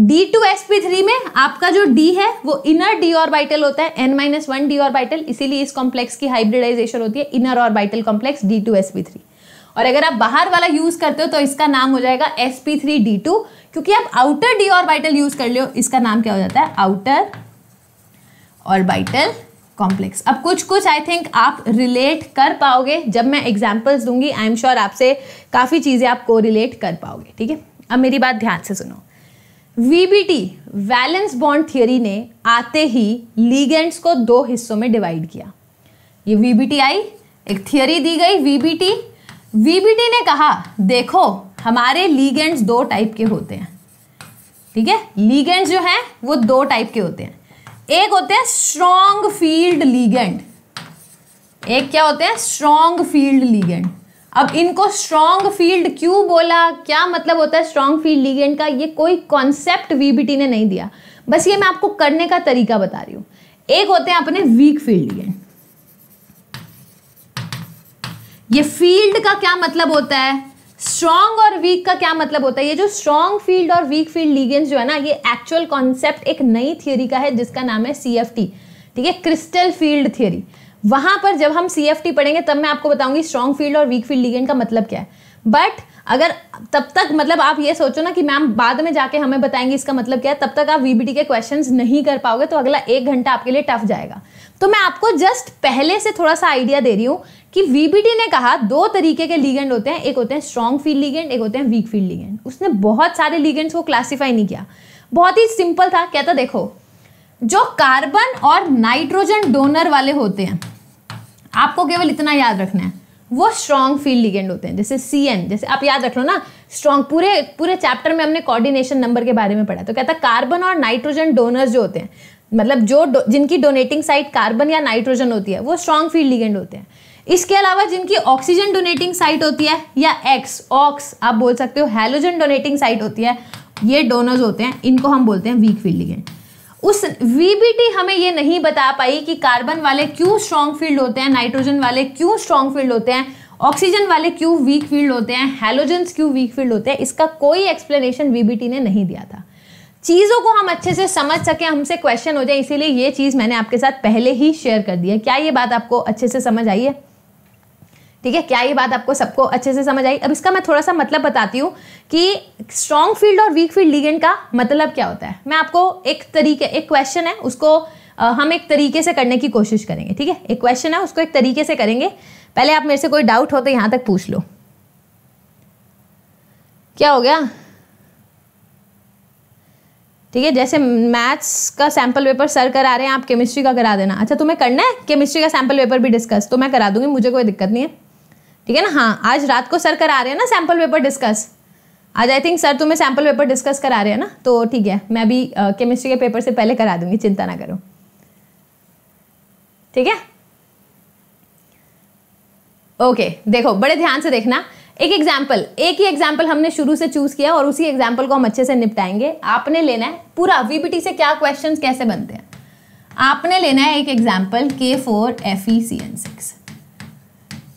d two S P three में आपका जो डी है वो इनर डी ऑर्बिटल होता है n minus one d orbital इसीलिए इस कॉम्प्लेक्स की हाइब्रिडाइजेशन होती है inner orbital complex d two S P three और अगर आप बाहर वाला यूज करते हो तो इसका नाम हो जाएगा s P three D two क्योंकि आप आउटर डी ऑर्बिटल यूज कर लियो इसका नाम क्या हो जाता है आउटर ऑर्बिटल कॉम्प्लेक्स अब कुछ कुछ आई थिंक आप रिलेट कर पाओगे जब मैं एग्जाम्पल्स दूंगी आई एम श्योर आपसे काफ़ी चीज़ें आप को रिलेट कर पाओगे ठीक है अब मेरी बात ध्यान से सुनो टी वैलेंस बॉन्ड थियोरी ने आते ही लीगेंड्स को दो हिस्सों में डिवाइड किया ये टी आई एक थियोरी दी गई बी टी ने कहा देखो हमारे लीगेंड्स दो टाइप के होते हैं ठीक है लीगेंट्स जो हैं वो दो टाइप के होते हैं एक होते हैं स्ट्रॉन्ग फील्ड लीगेंड एक क्या होते हैं स्ट्रॉन्ग फील्ड लीगेंड अब इनको स्ट्रॉन्ग फील्ड क्यों बोला क्या मतलब होता है स्ट्रॉन्ग फील्ड लीगेंड का ये कोई कॉन्सेप्ट वीबीटी ने नहीं दिया बस ये मैं आपको करने का तरीका बता रही हूं एक होते हैं अपने वीक फील्ड लीगेंड ये फील्ड का क्या मतलब होता है स्ट्रॉन्ग और वीक का क्या मतलब होता है ये जो स्ट्रॉन्ग फील्ड और वीक फील्ड लीगेंस जो है ना ये एक्चुअल कॉन्सेप्ट एक नई थियोरी का है जिसका नाम है सी एफ टी ठीक है क्रिस्टल फील्ड थियोरी वहां पर जब हम सी एफ टी पढ़ेंगे तब मैं आपको बताऊंगी स्ट्रॉन्ग फील्ड और वीक फील्ड लीगेंट का मतलब क्या है बट अगर तब तक मतलब आप ये सोचो ना कि मैम बाद में जाके हमें बताएंगे इसका मतलब क्या है तब तक आप वीबीटी के क्वेश्चंस नहीं कर पाओगे तो अगला एक घंटा आपके लिए टफ जाएगा तो मैं आपको जस्ट पहले से थोड़ा सा आइडिया दे रही हूँ कि वीबीटी ने कहा दो तरीके के लीगेंड होते हैं एक होते हैं स्ट्रॉन्ग फील्ड लीगेंड एक होते हैं वीक फील्ड लीगेंड उसने बहुत सारे लीगेंड्स को क्लासीफाई नहीं किया बहुत ही सिंपल था कहता देखो जो कार्बन और नाइट्रोजन डोनर वाले होते हैं आपको केवल इतना याद रखना है वो स्ट्रॉन्ग फील्ड लीगेंड होते हैं जैसे सी एन जैसे आप याद रख लो ना स्ट्रॉन्ग पूरे पूरे चैप्टर में हमने कोऑर्डिनेशन नंबर के बारे में पढ़ा तो कहता कार्बन और नाइट्रोजन डोनर्स जो होते हैं मतलब जो जिनकी डोनेटिंग साइट कार्बन या नाइट्रोजन होती है वो स्ट्रॉन्ग फील्ड लिगेंड होते हैं इसके अलावा जिनकी ऑक्सीजन डोनेटिंग साइट होती है या एक्स ऑक्स आप बोल सकते हो हेलोजन डोनेटिंग साइट होती है ये डोनर्स होते हैं इनको हम बोलते हैं वीक फील्ड लिगेंड उस वीबीटी हमें ये नहीं बता पाई कि कार्बन वाले क्यों स्ट्रॉन्ग फील्ड होते हैं नाइट्रोजन वाले क्यों स्ट्रॉन्ग फील्ड होते हैं ऑक्सीजन वाले क्यों वीक फील्ड होते हैं हेलोजन क्यों वीक फील्ड होते हैं इसका कोई एक्सप्लेनेशन वीबीटी ने नहीं दिया था चीज़ों को हम अच्छे से समझ सकें हमसे क्वेश्चन हो जाए इसीलिए ये चीज़ मैंने आपके साथ पहले ही शेयर कर दी है क्या ये बात आपको अच्छे से समझ आई है ठीक है क्या ये बात आपको सबको अच्छे से समझ आई अब इसका मैं थोड़ा सा मतलब बताती हूँ कि स्ट्रॉन्ग फील्ड और वीक फील्ड लीगेंट का मतलब क्या होता है मैं आपको एक तरीके एक क्वेश्चन है उसको हम एक तरीके से करने की कोशिश करेंगे ठीक है एक क्वेश्चन है उसको एक तरीके से करेंगे पहले आप मेरे से कोई डाउट हो तो यहाँ तक पूछ लो क्या हो गया ठीक है जैसे मैथ्स का सैम्पल पेपर सर करा रहे हैं आप केमिस्ट्री का करा देना अच्छा तुम्हें करना है केमिस्ट्री का सैम्पल पेपर भी डिस्कस तो मैं करा दूंगी मुझे कोई दिक्कत नहीं है ठीक है ना हाँ आज रात को सर करा रहे हैं ना सैम्पल पेपर डिस्कस आज आई थिंक सर तुम्हें सैम्पल पेपर डिस्कस करा रहे हैं ना तो ठीक है मैं अभी केमिस्ट्री के पेपर से पहले करा दूंगी चिंता ना करो ठीक है ओके देखो बड़े ध्यान से देखना एक एग्जाम्पल एक ही एग्जाम्पल हमने शुरू से चूज किया और उसी एग्जाम्पल को हम अच्छे से निपटाएंगे आपने लेना है पूरा वीपीटी से क्या क्वेश्चन कैसे बनते हैं आपने लेना है एक एग्जाम्पल के four F E C N six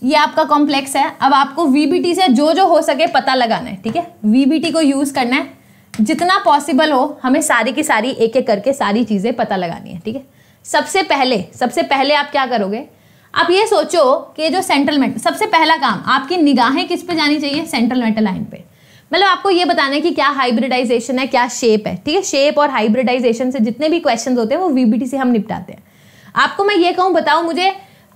ये आपका कॉम्प्लेक्स है अब आपको वीबीटी से जो जो हो सके पता लगाना है ठीक है वीबीटी को यूज़ करना है जितना पॉसिबल हो हमें सारी की सारी एक एक करके सारी चीज़ें पता लगानी है ठीक है सबसे पहले सबसे पहले आप क्या करोगे आप ये सोचो कि जो सेंट्रल मेटल सबसे पहला काम आपकी निगाहें किस पे जानी चाहिए सेंट्रल मेटल लाइन पे मतलब आपको ये बताना है कि क्या हाइब्रिडाइजेशन है क्या शेप है ठीक है शेप और हाइब्रिडाइजेशन से जितने भी क्वेश्चंस होते हैं वो वीबीटी से हम निपटाते हैं आपको मैं ये कहूँ बताओ मुझे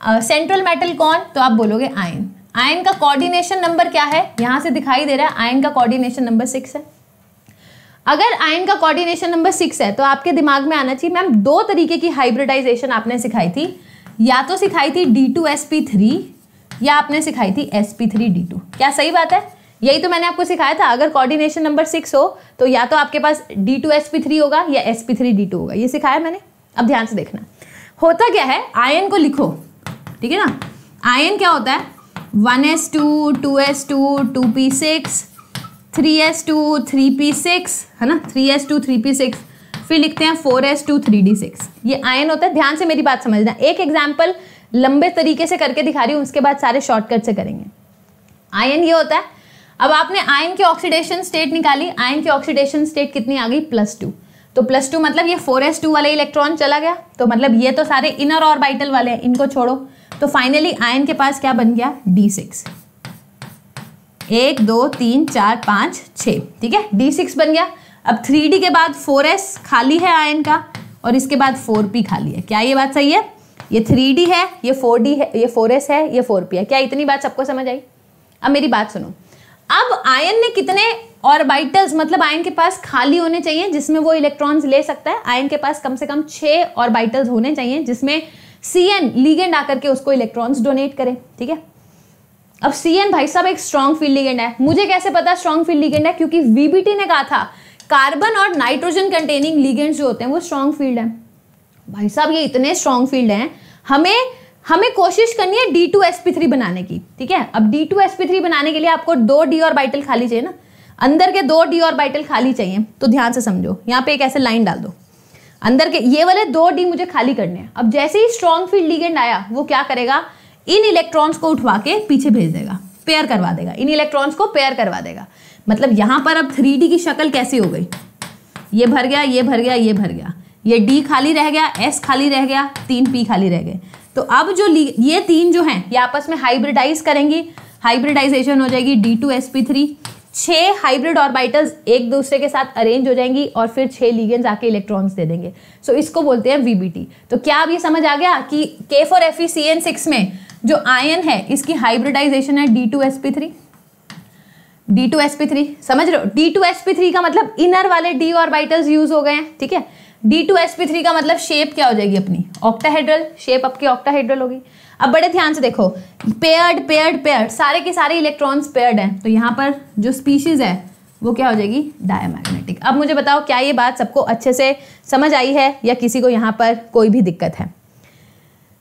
सेंट्रल uh, मेटल कौन तो आप बोलोगे आयन आयन का कोऑर्डिनेशन नंबर क्या है यहाँ से दिखाई दे रहा है आयन का कोऑर्डिनेशन नंबर सिक्स है अगर आयन का कोऑर्डिनेशन नंबर सिक्स है तो आपके दिमाग में आना चाहिए मैम दो तरीके की हाइब्रिडाइजेशन आपने सिखाई थी या तो सिखाई थी d two S P three या आपने सिखाई थी s P three D two क्या सही बात है यही तो मैंने आपको सिखाया था अगर कोऑर्डिनेशन नंबर सिक्स हो तो या तो आपके पास d two S P three होगा या s P three D two होगा ये सिखाया मैंने अब ध्यान से देखना होता क्या है आयन को लिखो ठीक है ना आयन क्या होता है one s two two s two two p six three s two three p six है ना three s two three p six फिर लिखते हैं four S two three D six ये आयन होता है ध्यान से मेरी बात समझना एक एग्जाम्पल लंबे तरीके से करके दिखा रही हूँ उसके बाद सारे शॉर्टकट से करेंगे आयन ये होता है अब आपने आयन की ऑक्सीडेशन स्टेट निकाली आयन की ऑक्सीडेशन स्टेट कितनी आ गई प्लस टू तो प्लस टू मतलब ये फोर एस टू वाला इलेक्ट्रॉन चला गया तो मतलब ये तो सारे इनर और बाइटल वाले हैं इनको छोड़ो तो फाइनली आयन के पास क्या बन गया डी सिक्स एक दो तीन चार पाँच छ ठीक है डी सिक्स बन गया अब थ्री के बाद फोर खाली है आयन का और इसके बाद फोर खाली है क्या ये बात सही है ये थ्री है ये फोर है ये फोर है ये फोर है क्या इतनी बात सबको समझ आई अब मेरी बात सुनो अब आयन ने कितने ऑर्बिटल्स मतलब आयन के पास खाली होने चाहिए जिसमें वो इलेक्ट्रॉन्स ले सकता है आयन के पास कम से कम छः ऑर्बिटल्स होने चाहिए जिसमें सी एन लीगेंड आकर के उसको इलेक्ट्रॉन्स डोनेट करें ठीक है अब सी एन भाई साहब एक स्ट्रॉन्ग फील्ड लीगेंड है मुझे कैसे पता स्ट्रॉन्ग फील्ड लीगेंड है क्योंकि वीबीटी ने कहा था कार्बन और नाइट्रोजन कंटेनिंग लीगेंट्स जो होते हैं वो स्ट्रॉन्ग फील्ड है भाई साहब ये इतने स्ट्रॉन्ग फील्ड हैं हमें हमें कोशिश करनी है d two S P three बनाने की ठीक है अब d two S P three बनाने के लिए आपको दो डी और बाइटल खाली चाहिए ना अंदर के दो डी और बाइटल खाली चाहिए तो ध्यान से समझो यहाँ पे एक ऐसे लाइन डाल दो अंदर के ये वाले दो डी मुझे खाली करने हैं अब जैसे ही स्ट्रॉन्ग फील्ड लिगेंड आया वो क्या करेगा इन इलेक्ट्रॉन्स को उठवा के पीछे भेज देगा पेयर करवा देगा इन इलेक्ट्रॉन्स को पेयर करवा देगा मतलब यहाँ पर अब थ्री की शक्ल कैसी हो गई ये भर गया ये भर गया ये भर गया ये डी खाली रह गया एस खाली रह गया तीन पी खाली रह गए तो अब जो ये तीन जो हैं ये आपस में हाइब्रिडाइज करेंगी हाइब्रिडाइजेशन हो जाएगी d two S P three छः हाइब्रिड ऑर्बिटल्स एक दूसरे के साथ अरेंज हो जाएंगी और फिर छः लीगेंस आके इलेक्ट्रॉन्स दे देंगे सो so, इसको बोलते हैं वीबीटी तो क्या अब ये समझ आ गया कि K four F E C N six में जो आयन है इसकी हाइब्रिडाइजेशन है d two S P three D two S P three समझ लो d two S P three का मतलब इनर वाले डी ऑर्बिटल्स यूज हो गए हैं ठीक है d two S P three का मतलब शेप क्या हो जाएगी अपनी ऑक्टाहेड्रल शेप आपकी ऑक्टाहेड्रल होगी अब बड़े ध्यान से देखो पेयर्ड पेयर्ड पेयर्ड सारे के सारे इलेक्ट्रॉन्स पेयर्ड हैं तो यहाँ पर जो स्पीशीज है वो क्या हो जाएगी डायमैग्नेटिक अब मुझे बताओ क्या ये बात सबको अच्छे से समझ आई है या किसी को यहाँ पर कोई भी दिक्कत है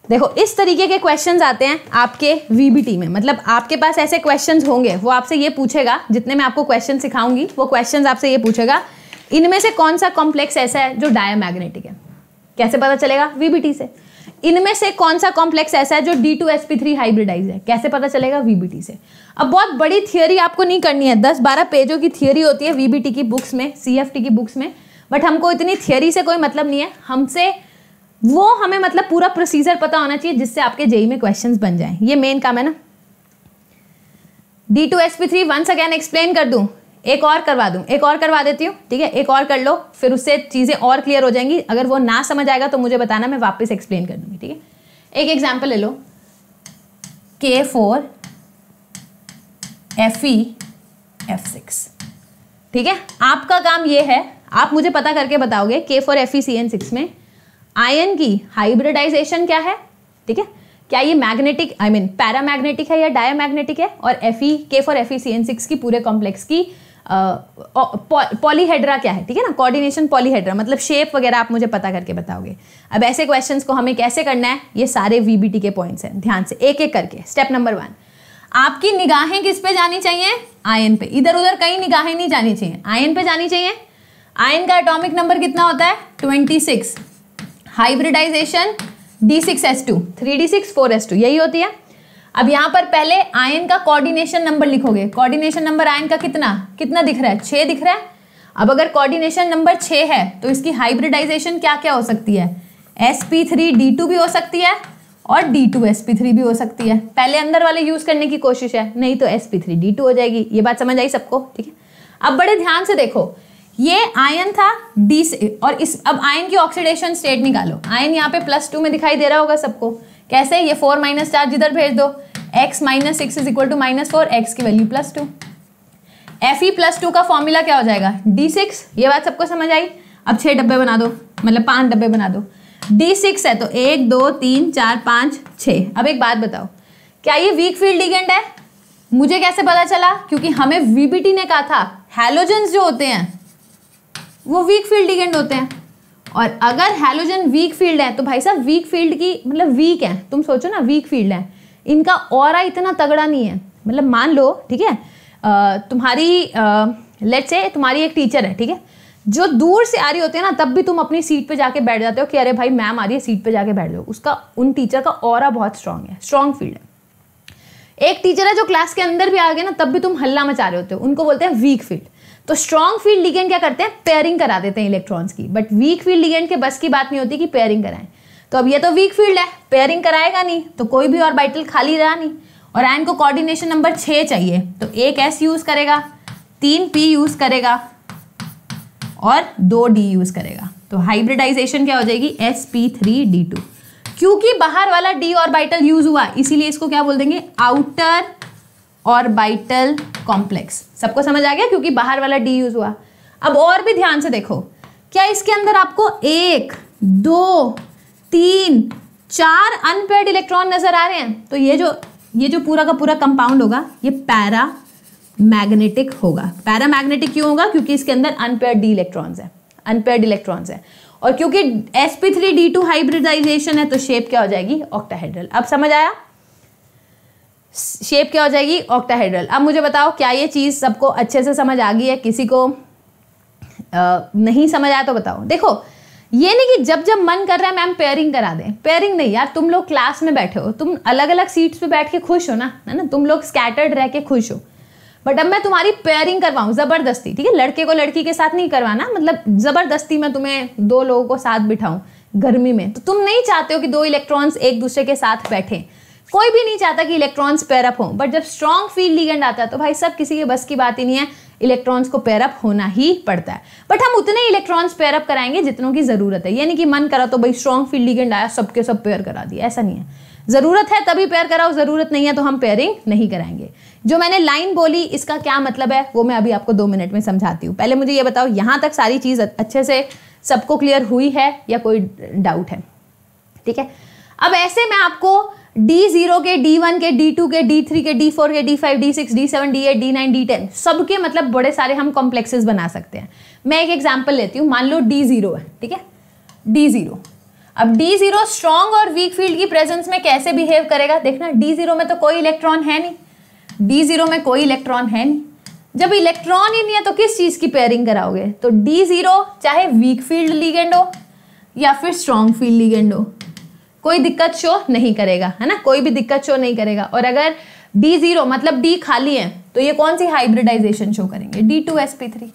देखो इस तरीके के क्वेश्चंस आते हैं आपके वीबीटी में मतलब आपके पास ऐसे क्वेश्चंस होंगे वो आपसे ये पूछेगा जितने मैं आपको क्वेश्चन सिखाऊंगी वो क्वेश्चंस आपसे ये पूछेगा इनमें से कौन सा कॉम्प्लेक्स ऐसा है जो डायमैग्नेटिक है कैसे पता चलेगा वीबीटी से इनमें से कौन सा कॉम्प्लेक्स ऐसा है जो डी टू थ्री हाइब्रिडाइज है कैसे पता चलेगा वीबीटी से अब बहुत बड़ी थियोरी आपको नहीं करनी है दस बारह पेजों की थियोरी होती है वीबीटी की बुक्स में सी की बुक्स में बट हमको इतनी थियोरी से कोई मतलब नहीं है हमसे वो हमें मतलब पूरा प्रोसीजर पता होना चाहिए जिससे आपके जेई में क्वेश्चन बन जाए ये मेन काम है ना d two S P three once again explain कर दूँ एक और करवा दूँ एक और करवा देती हूँ ठीक है एक और कर लो फिर उससे चीज़ें और क्लियर हो जाएंगी अगर वो ना समझ आएगा तो मुझे बताना मैं वापस एक्सप्लेन कर दूँगी ठीक है एक एग्जाम्पल ले लो K four F E F six ठीक है आपका काम ये है आप मुझे पता करके बताओगे K four F E C N six में आयन की हाइब्रिडाइजेशन क्या है ठीक है क्या ये मैग्नेटिक आई मीन पैरामैग्नेटिक है या डायामैग्नेटिक है और F E K four F E C N six की पूरे कॉम्प्लेक्स की पॉलीहेड्रा क्या है ठीक है ना कोऑर्डिनेशन पॉलीहेड्रा मतलब शेप वगैरह आप मुझे पता करके बताओगे अब ऐसे क्वेश्चंस को हमें कैसे करना है ये सारे वीबीटी के पॉइंट्स हैं ध्यान से एक एक करके स्टेप नंबर वन आपकी निगाहें किस पे जानी चाहिए आयन पे इधर उधर कई निगाहें नहीं जानी चाहिए आयन पे जानी चाहिए आयन का अटोमिक नंबर कितना होता है twenty six hybridisation d six S two three D six four S two यही होती है अब यहां पर पहले आयन का कोऑर्डिनेशन नंबर लिखोगे कोऑर्डिनेशन नंबर आयन का कितना कितना दिख रहा है छः दिख रहा है अब अगर कोऑर्डिनेशन नंबर छः है तो इसकी हाइब्रिडाइजेशन क्या क्या हो सकती है s P three D two भी हो सकती है और d two S P three भी हो सकती है पहले अंदर वाले यूज़ करने की कोशिश है नहीं तो S P three D two हो जाएगी ये बात समझ आई सबको ठीक है अब बड़े ध्यान से देखो ये आयन था डी से और इस अब आयन की ऑक्सीडेशन स्टेट निकालो आयन यहाँ पे प्लस टू में दिखाई दे रहा होगा सबको कैसे ये फोर माइनस चार्ज इधर भेज दो x minus six is equal to minus four x की value plus two F E plus two का फॉर्मूला क्या हो जाएगा डी सिक्स ये बात सबको समझ आई अब छः डब्बे बना दो मतलब पाँच डब्बे बना दो डी सिक्स है तो एक दो तीन चार पाँच छः अब एक बात बताओ क्या ये वीक फील्ड लिगेंड है मुझे कैसे पता चला क्योंकि हमें वीबीटी ने कहा था हेलोजेंस जो होते हैं वो वीक फील्ड लिगेंड होते हैं और अगर हेलोजन वीक फील्ड है तो भाई साहब वीक फील्ड की मतलब वीक है तुम सोचो ना वीक फील्ड है इनका और इतना तगड़ा नहीं है मतलब मान लो ठीक है तुम्हारी लेट से तुम्हारी एक टीचर है ठीक है जो दूर से आ रही होती है ना तब भी तुम अपनी सीट पे जाके बैठ जाते हो कि अरे भाई मैम आ रही है सीट पे जाके बैठ लो उसका उन टीचर का और बहुत स्ट्रांग है स्ट्रांग फील्ड है एक टीचर है जो क्लास के अंदर भी आ गए ना तब भी तुम हल्ला मचा रहे होते हो उनको बोलते हैं वीक फील्ड तो स्ट्रॉन्ग फील्ड लिगेंड क्या करते हैं पेयरिंग करा देते हैं इलेक्ट्रॉन्स की बट वीक फील्ड लिगेंड के बस की बात नहीं होती कि पेयरिंग कराएं तो अब ये तो वीक फील्ड है पेयरिंग कराएगा नहीं तो कोई भी ऑर्बिटल खाली रहा नहीं और आयन को कोऑर्डिनेशन नंबर छः चाहिए तो एक एस यूज़ करेगा तीन पी यूज़ करेगा और दो डी यूज़ करेगा तो हाइब्रिडाइजेशन क्या हो जाएगी S P three D two क्योंकि बाहर वाला डी ऑर्बिटल यूज़ हुआ इसीलिए इसको क्या बोल देंगे आउटर ऑर्बिटल कॉम्प्लेक्स सबको समझ आ गया क्योंकि बाहर वाला डी यूज हुआ अब और भी ध्यान से देखो क्या इसके अंदर आपको एक दो तीन चार अनपेड इलेक्ट्रॉन नजर आ रहे हैं तो ये जो ये जो पूरा का पूरा कंपाउंड होगा ये पैरा मैग्नेटिक होगा पैरा मैग्नेटिक क्यों होगा क्योंकि इसके अंदर अनपेड डी इलेक्ट्रॉन्स हैं अनपेड इलेक्ट्रॉन्स हैं और क्योंकि sp3d2 हाइब्रिडाइजेशन है तो शेप क्या हो जाएगी ऑक्टाहेड्रल अब समझ आया शेप क्या हो जाएगी ऑक्टाहेड्रल अब मुझे बताओ क्या ये चीज़ सबको अच्छे से समझ आ गई है किसी को आ, नहीं समझ आया तो बताओ देखो ये नहीं कि जब जब मन कर रहा है मैम पेयरिंग करा दें पेयरिंग नहीं यार तुम लोग क्लास में बैठे हो तुम अलग अलग सीट्स पे बैठ के खुश हो ना है ना तुम लोग स्कैटर्ड रह के खुश हो बट अब मैं तुम्हारी पेयरिंग करवाऊँ ज़बरदस्ती ठीक है लड़के को लड़की के साथ नहीं करवाना मतलब ज़बरदस्ती मैं तुम्हें दो लोगों को साथ बिठाऊँ गर्मी में तो तुम नहीं चाहते हो कि दो इलेक्ट्रॉन्स एक दूसरे के साथ बैठें कोई भी नहीं चाहता कि इलेक्ट्रॉन्स पेयरअप हो बट जब स्ट्रॉन्ग फील्ड लीगेंड आता है तो भाई सब किसी के बस की बात ही नहीं है इलेक्ट्रॉन्स को पेयरअप होना ही पड़ता है बट हम उतने इलेक्ट्रॉन्स पेयरअप कराएंगे जितनों की ज़रूरत है यानी कि मन करा तो भाई स्ट्रॉन्ग फील्ड लीगेंड आया सबके सब पेयर करा दिया ऐसा नहीं है ज़रूरत है तभी पेयर कराओ ज़रूरत नहीं है तो हम पेयरिंग नहीं कराएंगे जो मैंने लाइन बोली इसका क्या मतलब है वो मैं अभी आपको दो मिनट में समझाती हूँ पहले मुझे ये बताओ यहाँ तक सारी चीज़ अच्छे से सबको क्लियर हुई है या कोई डाउट है ठीक है अब ऐसे मैं आपको डी जीरो के डी वन के डी टू के डी थ्री के डी फोर के d five D six D seven D eight D nine D ten सबके मतलब बड़े सारे हम कॉम्प्लेक्सेस बना सकते हैं मैं एक एग्जाम्पल लेती हूँ मान लो डी जीरो है ठीक है डी जीरो अब डी जीरो स्ट्रॉन्ग और वीक फील्ड की प्रेजेंस में कैसे बिहेव करेगा देखना डी जीरो में तो कोई इलेक्ट्रॉन है नहीं डी जीरो में कोई इलेक्ट्रॉन है नहीं जब इलेक्ट्रॉन ही नहीं है तो किस चीज़ की पेयरिंग कराओगे तो डी जीरो चाहे वीक फील्ड लीगेंड हो या फिर स्ट्रॉन्ग फील्ड लीगेंड हो कोई दिक्कत शो नहीं करेगा है ना कोई भी दिक्कत शो नहीं करेगा और अगर डी जीरो मतलब डी खाली है तो ये कौन सी हाइब्रिडाइजेशन शो करेंगे d two S P three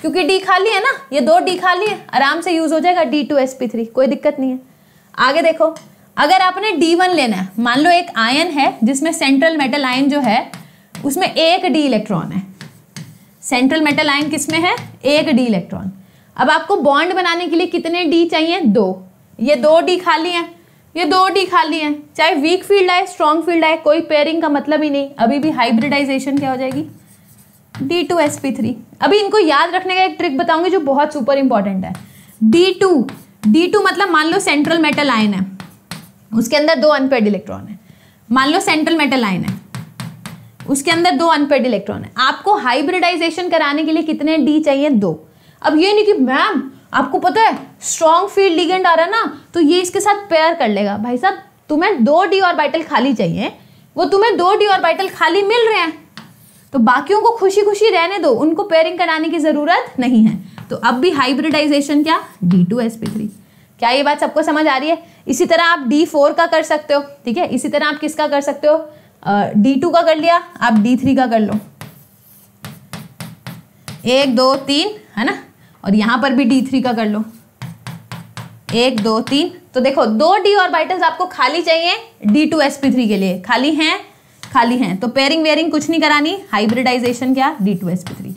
क्योंकि डी खाली है ना ये दो डी खाली है आराम से यूज हो जाएगा d two S P three कोई दिक्कत नहीं है आगे देखो अगर आपने डी वन लेना है मान लो एक आयन है जिसमें सेंट्रल मेटल आयन जो है उसमें एक डी इलेक्ट्रॉन है सेंट्रल मेटल आयन किसमें है एक डी इलेक्ट्रॉन अब आपको बॉन्ड बनाने के लिए कितने डी चाहिए दो ये दो डी खाली हैं ये दो डी खाली हैं चाहे वीक फील्ड आए स्ट्रॉन्ग फील्ड आए कोई पेयरिंग का मतलब ही नहीं अभी भी हाइब्रिडाइजेशन क्या हो जाएगी d two S P three अभी इनको याद रखने का एक ट्रिक बताऊंगी जो बहुत सुपर इंपॉर्टेंट है डी टू डी टू मतलब मान लो सेंट्रल मेटल आयन है उसके अंदर दो अनपेड इलेक्ट्रॉन है मान लो सेंट्रल मेटल आयन है उसके अंदर दो अनपेड इलेक्ट्रॉन है आपको हाइब्रिडाइजेशन कराने के लिए कितने डी चाहिए दो अब ये नहीं कि मैम आपको पता है स्ट्रॉन्ग फील्ड लिगेंड आ रहा है ना तो ये इसके साथ पेयर कर लेगा भाई साहब तुम्हें दो डी ऑर्बिटल खाली चाहिए वो तुम्हें दो डी ऑर्बिटल खाली मिल रहे हैं तो बाकियों को खुशी खुशी रहने दो उनको पेयरिंग कराने की ज़रूरत नहीं है तो अब भी हाइब्रिडाइजेशन क्या d two S P three क्या ये बात सबको समझ आ रही है इसी तरह आप डी फोर का कर सकते हो ठीक है इसी तरह आप किसका कर सकते हो डी टू का कर लिया आप डी थ्री का कर लो एक दो तीन है ना और यहां पर भी डी थ्री का कर लो एक दो तीन तो देखो दो डी ऑर्बिटल्स आपको खाली चाहिए d two S P three के लिए खाली हैं खाली हैं तो पेयरिंग वेयरिंग कुछ नहीं करानी हाइब्रिडाइजेशन क्या d two S P three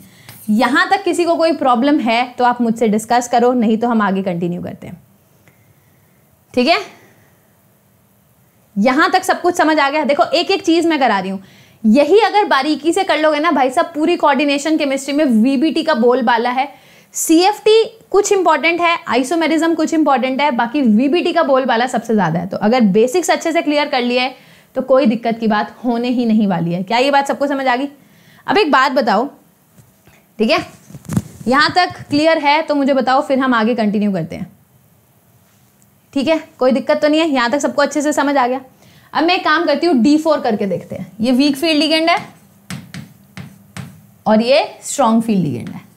यहां तक किसी को कोई प्रॉब्लम है तो आप मुझसे डिस्कस करो नहीं तो हम आगे कंटिन्यू करते हैं ठीक है यहां तक सब कुछ समझ आ गया देखो एक एक चीज़ मैं करा रही हूं यही अगर बारीकी से कर लोगे ना भाई साहब पूरी कोऑर्डिनेशन केमिस्ट्री में वीबीटी का बोलबाला है सीएफटी कुछ इंपॉर्टेंट है आइसोमेरिज्म कुछ इंपॉर्टेंट है बाकी वीबीटी का बोलबाला सबसे ज़्यादा है तो अगर बेसिक्स अच्छे से क्लियर कर लिए तो कोई दिक्कत की बात होने ही नहीं वाली है क्या ये बात सबको समझ आ गई अब एक बात बताओ ठीक है यहां तक क्लियर है तो मुझे बताओ फिर हम आगे कंटिन्यू करते हैं ठीक है कोई दिक्कत तो नहीं है यहां तक सबको अच्छे से समझ आ गया अब मैं एक काम करती हूँ डी फोर करके देखते हैं ये वीक फील्ड लिगेंड है और ये स्ट्रॉन्ग फील्ड लिगेंड है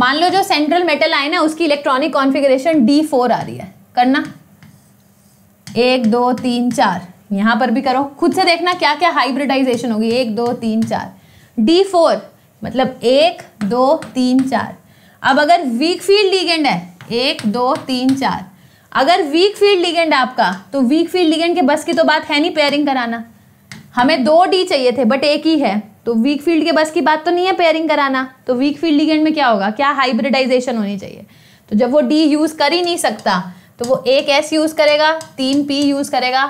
मान लो जो सेंट्रल मेटल आए ना उसकी इलेक्ट्रॉनिक कॉन्फिगरेशन डी फोर आ रही है करना एक दो तीन चार यहाँ पर भी करो खुद से देखना क्या क्या हाइब्रिडाइजेशन होगी एक दो तीन चार डी फोर मतलब एक दो तीन चार अब अगर वीक फील्ड लीगेंड है एक दो तीन चार अगर वीक फील्ड लीगेंड आपका तो वीक फील्ड लीगेंड के बस की तो बात है नहीं पेयरिंग कराना हमें दो डी चाहिए थे बट एक ही है तो वीक फील्ड के बस की बात तो नहीं है पेयरिंग कराना तो वीक फील्ड लिगेंड में क्या होगा क्या हाइब्रिडाइजेशन होनी चाहिए तो जब वो डी यूज़ कर ही नहीं सकता तो वो एक एस यूज़ करेगा तीन पी यूज़ करेगा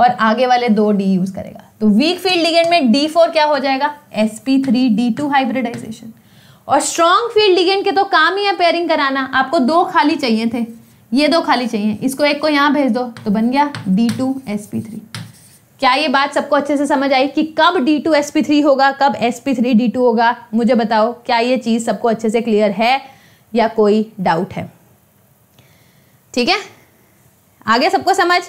और आगे वाले दो डी यूज़ करेगा तो वीक फील्ड लिगेंड में डी फोर क्या हो जाएगा s P three D two hybridisation और स्ट्रॉन्ग फील्ड लिगेंड के तो काम ही है पेयरिंग कराना आपको दो खाली चाहिए थे ये दो खाली चाहिए इसको एक को यहाँ भेज दो तो बन गया d two S P three क्या ये बात सबको अच्छे से समझ आई कि कब d two S P three होगा कब s P three D two होगा मुझे बताओ क्या ये चीज़ सबको अच्छे से क्लियर है या कोई डाउट है ठीक है आगे सबको समझ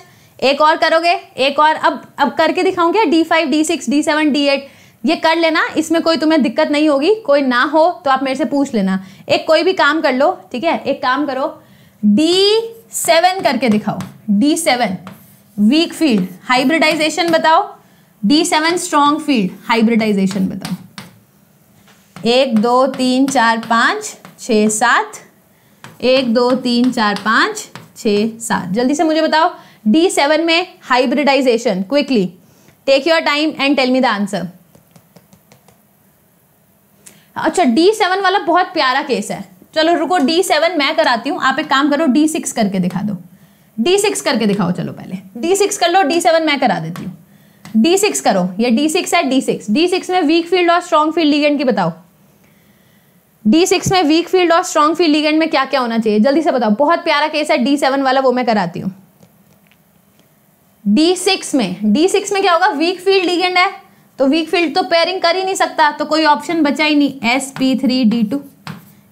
एक और करोगे एक और अब अब करके दिखाऊं क्या d five D six D seven D eight ये कर लेना इसमें कोई तुम्हें दिक्कत नहीं होगी कोई ना हो तो आप मेरे से पूछ लेना एक कोई भी काम कर लो ठीक है एक काम करो डी सेवन करके दिखाओ d seven weak field hybridisation बताओ d seven strong field hybridisation बताओ एक दो तीन चार पाँच छ सात एक दो तीन चार पाँच छ सात जल्दी से मुझे बताओ डी सेवन में hybridisation quickly take your time and tell me the answer अच्छा डी सेवन वाला बहुत प्यारा केस है चलो रुको डी सेवन मैं कराती हूँ आप एक काम करो डी सिक्स करके दिखा दो डी सिक्स करके दिखाओ चलो पहले डी सिक्स कर लो डी सेवन मैं करा देती हूँ डी सिक्स करो ये डी सिक्स है D6 D6 में वीक फील्ड और स्ट्रॉन्ग फील्ड लिगेंड की बताओ D6 में वीक फील्ड और स्ट्रॉन्ग फील्ड लिगेंड में क्या क्या होना चाहिए जल्दी से बताओ बहुत प्यारा केस है डी सेवन वाला वो मैं कराती हूँ डी सिक्स में डी सिक्स में क्या होगा वीक फील्ड लिगेंड है तो वीक फील्ड तो पेयरिंग कर ही नहीं सकता तो कोई ऑप्शन बचा ही नहीं s P three D two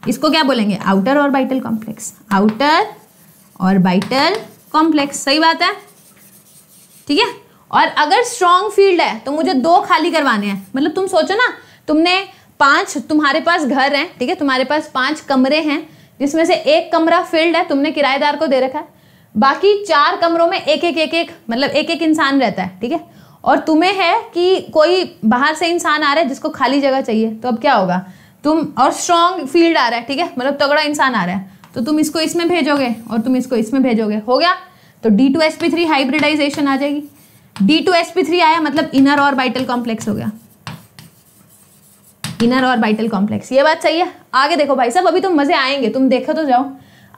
इसको क्या बोलेंगे आउटर और बाइटल कॉम्प्लेक्स आउटर और बाइटल कॉम्प्लेक्स सही बात है ठीक है और अगर स्ट्रॉन्ग फील्ड है तो मुझे दो खाली करवाने हैं मतलब तुम सोचो ना तुमने पांच तुम्हारे पास घर हैं ठीक है तुम्हारे पास पांच कमरे हैं जिसमें से एक कमरा फील्ड है तुमने किराएदार को दे रखा है बाकी चार कमरों में एक एक एक एक मतलब एक एक इंसान रहता है ठीक है और तुम्हें है कि कोई बाहर से इंसान आ रहा है जिसको खाली जगह चाहिए तो अब क्या होगा तुम और स्ट्रॉन्ग फील्ड आ रहा है ठीक है मतलब तगड़ा इंसान आ रहा है तो तुम इसको इसमें भेजोगे और तुम इसको इसमें भेजोगे हो गया तो D two S P three hybridisation आ जाएगी d two S P three आया मतलब इनर और बाइटल कॉम्प्लेक्स हो गया इनर और बाइटल कॉम्प्लेक्स ये बात सही है आगे देखो भाई साहब अभी तुम तो मजे आएंगे तुम देखो तो जाओ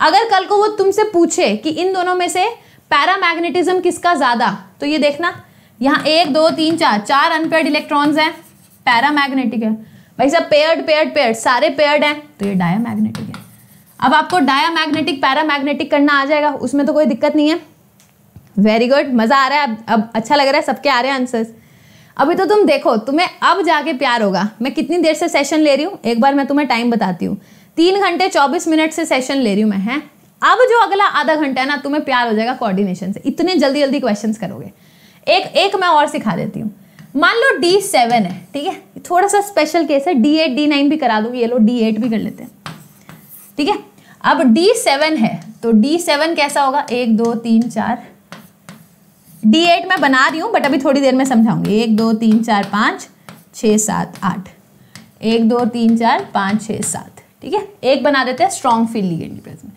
अगर कल को वो तुमसे पूछे कि इन दोनों में से मैग्नेटिज्म किसका ज़्यादा तो ये देखना यहाँ एक दो तीन चार चार अनपेयर्ड इलेक्ट्रॉन्स हैं पैरामैग्नेटिक है भाई साहब पेयर्ड पेयर्ड पेयर्ड सारे पेयर्ड हैं तो ये डायामैग्नेटिक है अब आपको डाया मैग्नेटिक पैरा मैग्नेटिक करना आ जाएगा उसमें तो कोई दिक्कत नहीं है वेरी गुड मज़ा आ रहा है अब अब अच्छा लग रहा है सबके आ रहे हैं आंसर्स अभी तो तुम देखो तुम्हें अब जाके प्यार होगा मैं कितनी देर से सेशन ले रही हूँ एक बार मैं तुम्हें टाइम बताती हूँ तीन घंटे चौबीस मिनट से सेशन ले रही हूँ मैं है अब जो अगला आधा घंटा है ना तुम्हें प्यार हो जाएगा कोऑर्डिनेशन से इतने जल्दी जल्दी क्वेश्चन करोगे एक एक मैं और सिखा देती हूँ मान लो डी सेवन है ठीक है थोड़ा सा स्पेशल केस है डी एट डी नाइन भी करा दूंगी ये लो डी एट भी कर लेते हैं ठीक है अब डी सेवन है तो डी सेवन कैसा होगा एक दो तीन चार डी एट मैं बना रही हूँ बट अभी थोड़ी देर में समझाऊंगी एक दो तीन चार पाँच छ सात आठ एक दो तीन चार पाँच छ सात ठीक है एक बना देते हैं स्ट्रॉन्ग फील लिगेंड प्रेस में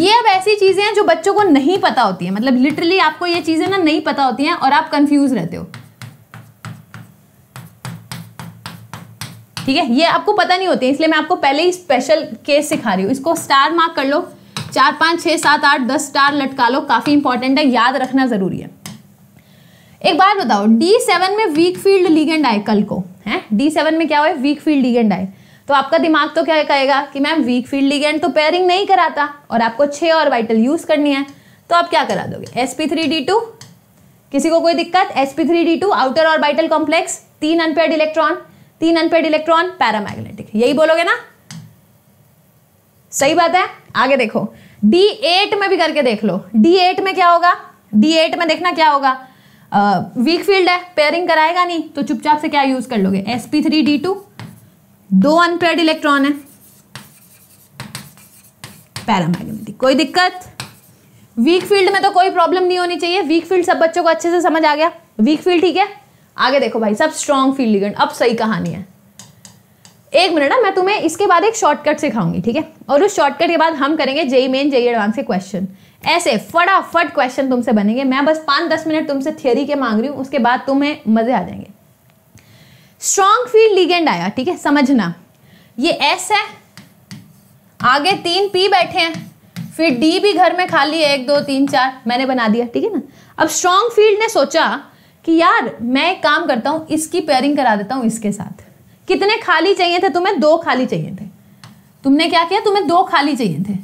ये अब ऐसी चीज़ें हैं जो बच्चों को नहीं पता होती है मतलब लिटरली आपको ये चीज़ें ना नहीं पता होती हैं और आप कन्फ्यूज़ रहते हो ठीक है ये आपको पता नहीं होती इसलिए मैं आपको पहले ही स्पेशल केस सिखा रही हूँ इसको स्टार मार्क कर लो चार पाँच छः सात आठ दस स्टार लटका लो काफ़ी इंपॉर्टेंट है याद रखना ज़रूरी है एक बात बताओ डी सेवन में वीक फील्ड लीगेंड आए कल को है डी सेवन में क्या हुआ है वीक फील्ड लीगेंड आए तो आपका दिमाग तो क्या कहेगा कि मैम वीक फील्ड लीगेंड तो पेयरिंग नहीं कराता और आपको छः और वाइटल यूज़ करनी है तो आप क्या करा दोगे sp3 d2 three D to किसी को कोई दिक्कत sp3 d2 three D two outer और वाइटल कॉम्प्लेक्स तीन अनपेड इलेक्ट्रॉन तीन अनपेड इलेक्ट्रॉन पैरामैग्नेटिक यही बोलोगे ना सही बात है आगे देखो D8 में भी करके देख लो D8 में क्या होगा D8 में देखना क्या होगा वीक uh, फील्ड है पेयरिंग कराएगा नहीं तो चुपचाप से क्या यूज कर लोगे टू दो अनपेड इलेक्ट्रॉन है पैरामैग्नेटिक कोई दिक्कत वीक फील्ड में तो कोई प्रॉब्लम नहीं होनी चाहिए वीक फील्ड सब बच्चों को अच्छे से समझ आ गया वीक फील्ड ठीक है आगे देखो भाई सब स्ट्रॉन्ग फील लिगेंड अब सही कहानी है एक मिनट ना मैं तुम्हें इसके बाद एक शॉर्टकट सिखाऊंगी ठीक है और उस शॉर्टकट के बाद हम करेंगे जेई मेन जेई एडवांस के क्वेश्चन ऐसे फटाफट क्वेश्चन तुमसे बनेंगे मैं बस पांच दस मिनट तुमसे थियोरी के मांग रही हूं उसके बाद तुम्हें मज़े आ जाएंगे स्ट्रॉन्ग फील लिगेंड आया ठीक है समझना ये एस है आगे तीन पी बैठे हैं फिर डी भी घर में खाली है एक दो तीन चार मैंने बना दिया ठीक है ना अब स्ट्रॉन्ग फील्ड ने सोचा कि यार मैं एक काम करता हूँ इसकी पेयरिंग करा देता हूँ इसके साथ कितने खाली चाहिए थे तुम्हें दो खाली चाहिए थे तुमने क्या किया तुम्हें दो खाली चाहिए थे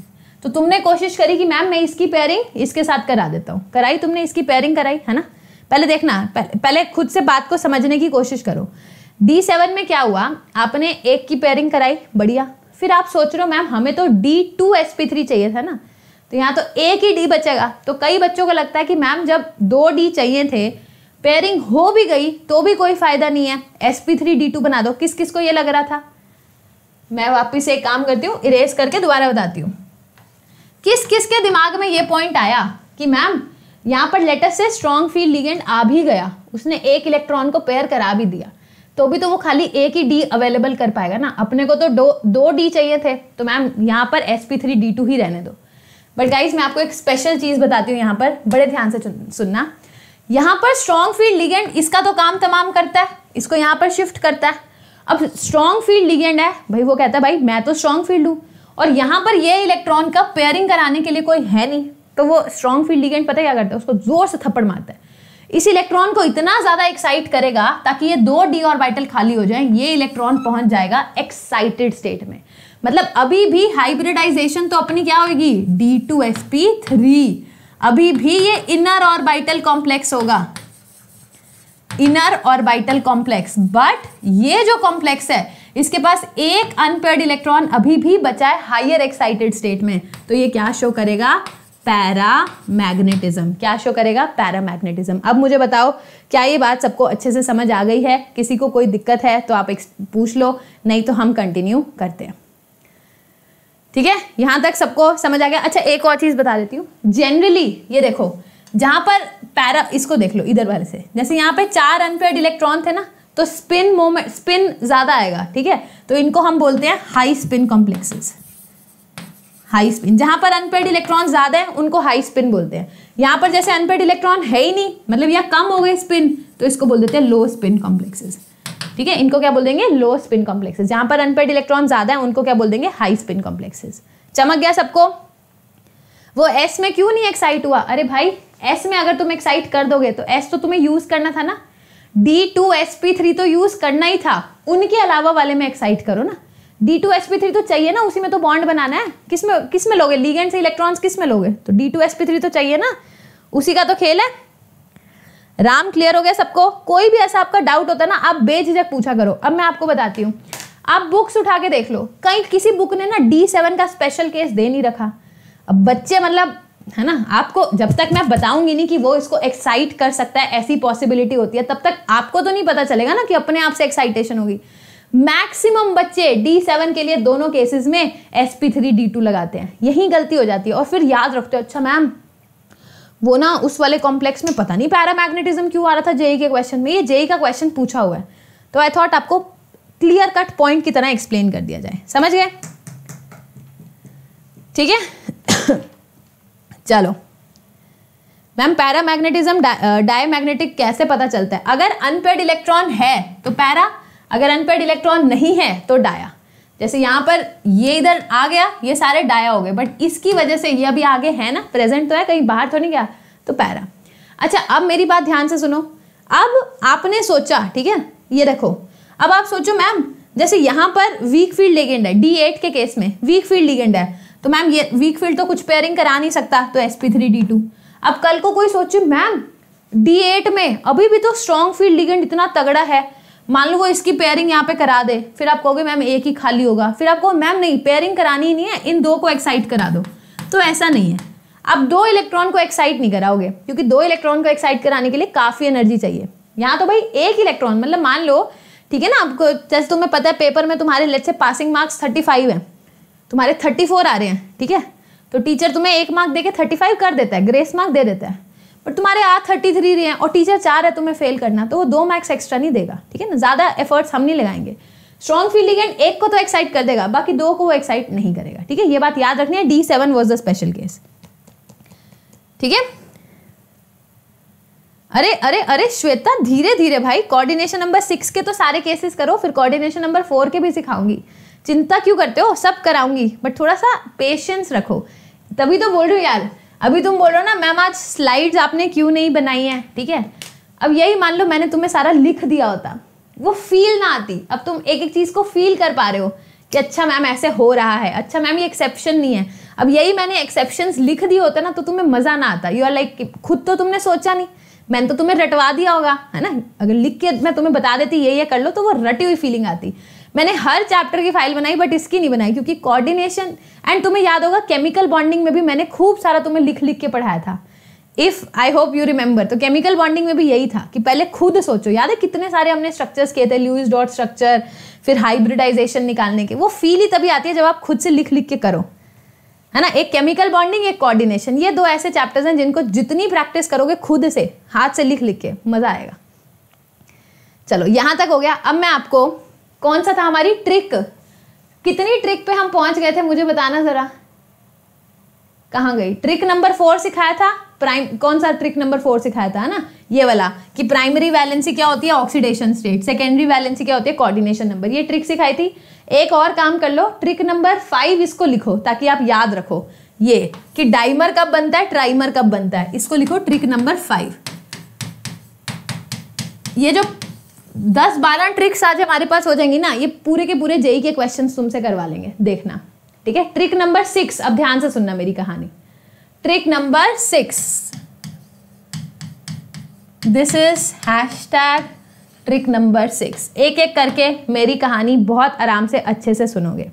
तो तुमने कोशिश करी कि मैम मैं इसकी पेयरिंग इसके साथ करा देता हूँ कराई तुमने इसकी पेयरिंग कराई है ना पहले देखना पहले, पहले खुद से बात को समझने की कोशिश करो डी सेवन में क्या हुआ आपने एक की पेयरिंग कराई बढ़िया फिर आप सोच रहे हो मैम हमें तो D two S P three चाहिए था ना तो यहाँ तो एक ही डी बचेगा तो कई बच्चों को लगता है कि मैम जब दो डी चाहिए थे पेयरिंग हो भी गई तो भी कोई फायदा नहीं है s P three D two बना दो किस किस को ये लग रहा था मैं वापस एक काम करती हूँ इरेज करके दोबारा बताती हूँ किस किस के दिमाग में ये पॉइंट आया कि मैम यहाँ पर लेटर से स्ट्रॉन्ग फील्ड लिगेंड आ भी गया उसने एक इलेक्ट्रॉन को पेयर करा भी दिया तो भी तो वो खाली एक ही डी अवेलेबल कर पाएगा ना अपने को तो दो दो डी चाहिए थे तो मैम यहाँ पर s P three D two ही रहने दो बट गाइज मैं आपको एक स्पेशल चीज़ बताती हूँ यहाँ पर बड़े ध्यान से सुनना यहां पर स्ट्रॉन्ग फील्ड लिगेंड इसका तो काम तमाम करता है इसको यहां पर शिफ्ट करता है अब स्ट्रॉन्ग फील्ड लिगेंड है भाई वो कहता है भाई मैं तो स्ट्रॉन्ग फील्ड हूं और यहां पर ये इलेक्ट्रॉन का पेयरिंग कराने के लिए कोई है नहीं तो वो स्ट्रॉन्ग फील्ड लिगेंड पता क्या करता है उसको जोर से थप्पड़ मारता है इस इलेक्ट्रॉन को इतना ज़्यादा एक्साइट करेगा ताकि ये दो डी ऑर्बिटल खाली हो जाए ये इलेक्ट्रॉन पहुंच जाएगा एक्साइटेड स्टेट में मतलब अभी भी हाइब्रिडाइजेशन तो अपनी क्या होगी d two S P three अभी भी ये इनर ऑर्बिटल कॉम्प्लेक्स होगा इनर ऑर्बिटल कॉम्प्लेक्स बट ये जो कॉम्प्लेक्स है इसके पास एक अनपेड इलेक्ट्रॉन अभी भी बचा है हायर एक्साइटेड स्टेट में तो ये क्या शो करेगा पैरा मैग्नेटिज्म क्या शो करेगा पैरा मैग्नेटिज्म अब मुझे बताओ क्या ये बात सबको अच्छे से समझ आ गई है किसी को कोई दिक्कत है तो आप पूछ लो नहीं तो हम कंटिन्यू करते हैं ठीक है यहां तक सबको समझ आ गया अच्छा एक और चीज़ बता देती हूँ जनरली ये देखो जहां पर पैरा इसको देख लो इधर वाले से जैसे यहाँ पे चार अनपेड इलेक्ट्रॉन थे ना तो स्पिन मोमेंट स्पिन ज़्यादा आएगा ठीक है तो इनको हम बोलते हैं high spin complexes high spin जहां पर अनपेड इलेक्ट्रॉन ज़्यादा है उनको हाई स्पिन बोलते हैं यहां पर जैसे अनपेड इलेक्ट्रॉन है ही नहीं मतलब यहाँ कम हो गए स्पिन तो इसको बोल देते हैं लो स्पिन कॉम्प्लेक्सेस ठीक है इनको क्या बोल देंगे लो स्पिन कॉम्प्लेक्सेज जहां पर अनपेड इलेक्ट्रॉन ज़्यादा है उनको क्या बोल देंगे हाई स्पिन कॉम्प्लेक्सेज चमक गया सबको वो एस में क्यों नहीं एक्साइट हुआ अरे भाई एस में अगर तुम एक्साइट कर दोगे तो एस तो तुम्हें यूज़ करना था ना d two S P three तो यूज़ करना ही था उनके अलावा वाले में एक्साइट करो ना d two S P three तो चाहिए ना उसी में तो बॉन्ड बनाना है किस में किस में लोगे लीगेंड से इलेक्ट्रॉन्स किस में लोगे तो D two S P three तो चाहिए ना उसी का तो खेल है राम क्लियर हो गया सबको कोई भी ऐसा आपका डाउट होता ना आप बेझिझक पूछा करो अब मैं आपको बताती हूँ आप बुक्स उठा के देख लो कहीं किसी बुक ने ना डी सेवन का स्पेशल केस दे नहीं रखा अब बच्चे मतलब है ना आपको जब तक मैं बताऊंगी नहीं कि वो इसको एक्साइट कर सकता है ऐसी पॉसिबिलिटी होती है तब तक आपको तो नहीं पता चलेगा ना कि अपने आप से एक्साइटेशन होगी मैक्सिमम बच्चे डी सेवन के लिए दोनों केसेस में s P three D two लगाते हैं यही गलती हो जाती है और फिर याद रखते हो अच्छा मैम वो ना उस वाले कॉम्प्लेक्स में पता नहीं पैरा मैग्नेटिज्म क्यों आ रहा था जेई के क्वेश्चन में ये जेई e का क्वेश्चन पूछा हुआ है तो आई थॉट आपको क्लियर कट पॉइंट की तरह एक्सप्लेन कर दिया जाए समझ गए ठीक है चलो ma'am paramagnetism diamagnetic कैसे पता चलता है अगर अनपेड इलेक्ट्रॉन है तो पैरा अगर अनपेड इलेक्ट्रॉन नहीं है तो डाया जैसे यहाँ पर ये इधर आ गया ये सारे डाया हो गए बट इसकी वजह से ये अभी आगे है ना प्रेजेंट तो है कहीं बाहर तो नहीं गया तो पैरा अच्छा अब मेरी बात ध्यान से सुनो अब आपने सोचा ठीक है ये रखो अब आप सोचो मैम जैसे यहाँ पर वीक फील्ड लिगेंड है डी एट के केस में वीक फील्ड लिगेंड है तो मैम ये वीक फील्ड तो कुछ पेयरिंग करा नहीं सकता तो S P three D two अब कल को कोई सोचे मैम डी एट में अभी भी तो स्ट्रॉन्ग फील्ड लिगेंड इतना तगड़ा है मान लो वो इसकी पेयरिंग यहाँ पे करा दे फिर आप कहोगे मैम एक ही खाली होगा फिर आपको मैम नहीं पेयरिंग करानी ही नहीं है इन दो को एक्साइट करा दो तो ऐसा नहीं है आप दो इलेक्ट्रॉन को एक्साइट नहीं कराओगे क्योंकि दो इलेक्ट्रॉन को एक्साइट कराने के लिए काफ़ी एनर्जी चाहिए यहाँ तो भाई एक इलेक्ट्रॉन मतलब मान लो ठीक है ना आपको जैसे तुम्हें पता है पेपर में तुम्हारे लेट से पासिंग मार्क्स थर्टी फाइव है तुम्हारे थर्टी फोर आ रहे हैं ठीक है तो टीचर तुम्हें एक मार्क देके थर्टी फाइव कर देता है ग्रेस मार्क दे देता है पर तुम्हारे आ थर्टी थ्री रहे हैं और टीचर चाह रहा है तुम्हें फेल करना तो वो दो मार्क्स एक्स्ट्रा नहीं देगा ठीक है ना ज़्यादा एफर्ट्स हम नहीं लगाएंगे स्ट्रॉन्ग फीलिंग एंड एक को तो एक्साइट कर देगा बाकी दो को वो एक्साइट नहीं करेगा ठीक है ये बात याद रखनी है D seven was the special case ठीक है अरे अरे अरे श्वेता धीरे धीरे भाई कोऑर्डिनेशन नंबर सिक्स के तो सारे केसेस करो फिर कोऑर्डिनेशन नंबर फोर के भी सिखाऊंगी चिंता क्यों करते हो सब कराऊंगी बट थोड़ा सा पेशेंस रखो तभी तो बोल रही हूँ यार अभी तुम बोल रहे हो ना मैम आज स्लाइड्स आपने क्यों नहीं बनाई है ठीक है अब यही मान लो मैंने तुम्हें सारा लिख दिया होता वो फील ना आती अब तुम एक एक चीज़ को फील कर पा रहे हो कि अच्छा मैम ऐसे हो रहा है अच्छा मैम ये एक्सेप्शन नहीं है अब यही मैंने एक्सेप्शन लिख दिए होते ना तो तुम्हें मज़ा ना आता यू आर लाइक खुद तो तुमने सोचा नहीं मैंने तो तुम्हें रटवा दिया होगा है ना अगर लिख के मैं तुम्हें बता देती ये ये कर लो तो वो रटी हुई फीलिंग आती मैंने हर चैप्टर की फाइल बनाई बट इसकी नहीं बनाई क्योंकि कोऑर्डिनेशन एंड तुम्हें याद होगा केमिकल बॉन्डिंग में भी मैंने खूब सारा तुम्हें लिख लिख के पढ़ाया था if I hope you remember तो केमिकल बॉन्डिंग में भी यही था कि पहले खुद सोचो याद है कितने सारे हमने स्ट्रक्चर्स किए थे ल्यूज डॉट स्ट्रक्चर फिर हाइब्रिडाइजेशन निकालने के वो फील ही तभी आती है जब आप खुद से लिख लिख के करो है ना एक केमिकल बॉन्डिंग एक कोऑर्डिनेशन ये दो ऐसे चैप्टर्स हैं जिनको जितनी प्रैक्टिस करोगे खुद से हाथ से लिख लिख के मज़ा आएगा चलो यहां तक हो गया अब मैं आपको कौन सा था हमारी ट्रिक कितनी ट्रिक पे हम पहुंच गए थे मुझे बताना ज़रा कहाँ गई ट्रिक नंबर फोर सिखाया था प्राइम कौन सा ट्रिक नंबर फोर सिखाया था ना ये वाला कि प्राइमरी वैलेंसी क्या होती है ऑक्सीडेशन स्टेट सेकेंडरी वैलेंसी क्या होती है कोऑर्डिनेशन नंबर ये ट्रिक सिखाई थी एक और काम कर लो ट्रिक नंबर फाइव इसको लिखो ताकि आप याद रखो ये कि डाइमर कब बनता है ट्राइमर कब बनता है इसको लिखो ट्रिक नंबर फाइव ये जो दस बारह ट्रिक्स आज हमारे पास हो जाएंगी ना ये पूरे के पूरे जेई के क्वेश्चन तुमसे करवा लेंगे देखना ठीक है ट्रिक नंबर सिक्स अब ध्यान से सुनना मेरी कहानी trick number six this is hashtag trick number six एक एक करके मेरी कहानी बहुत आराम से अच्छे से सुनोगे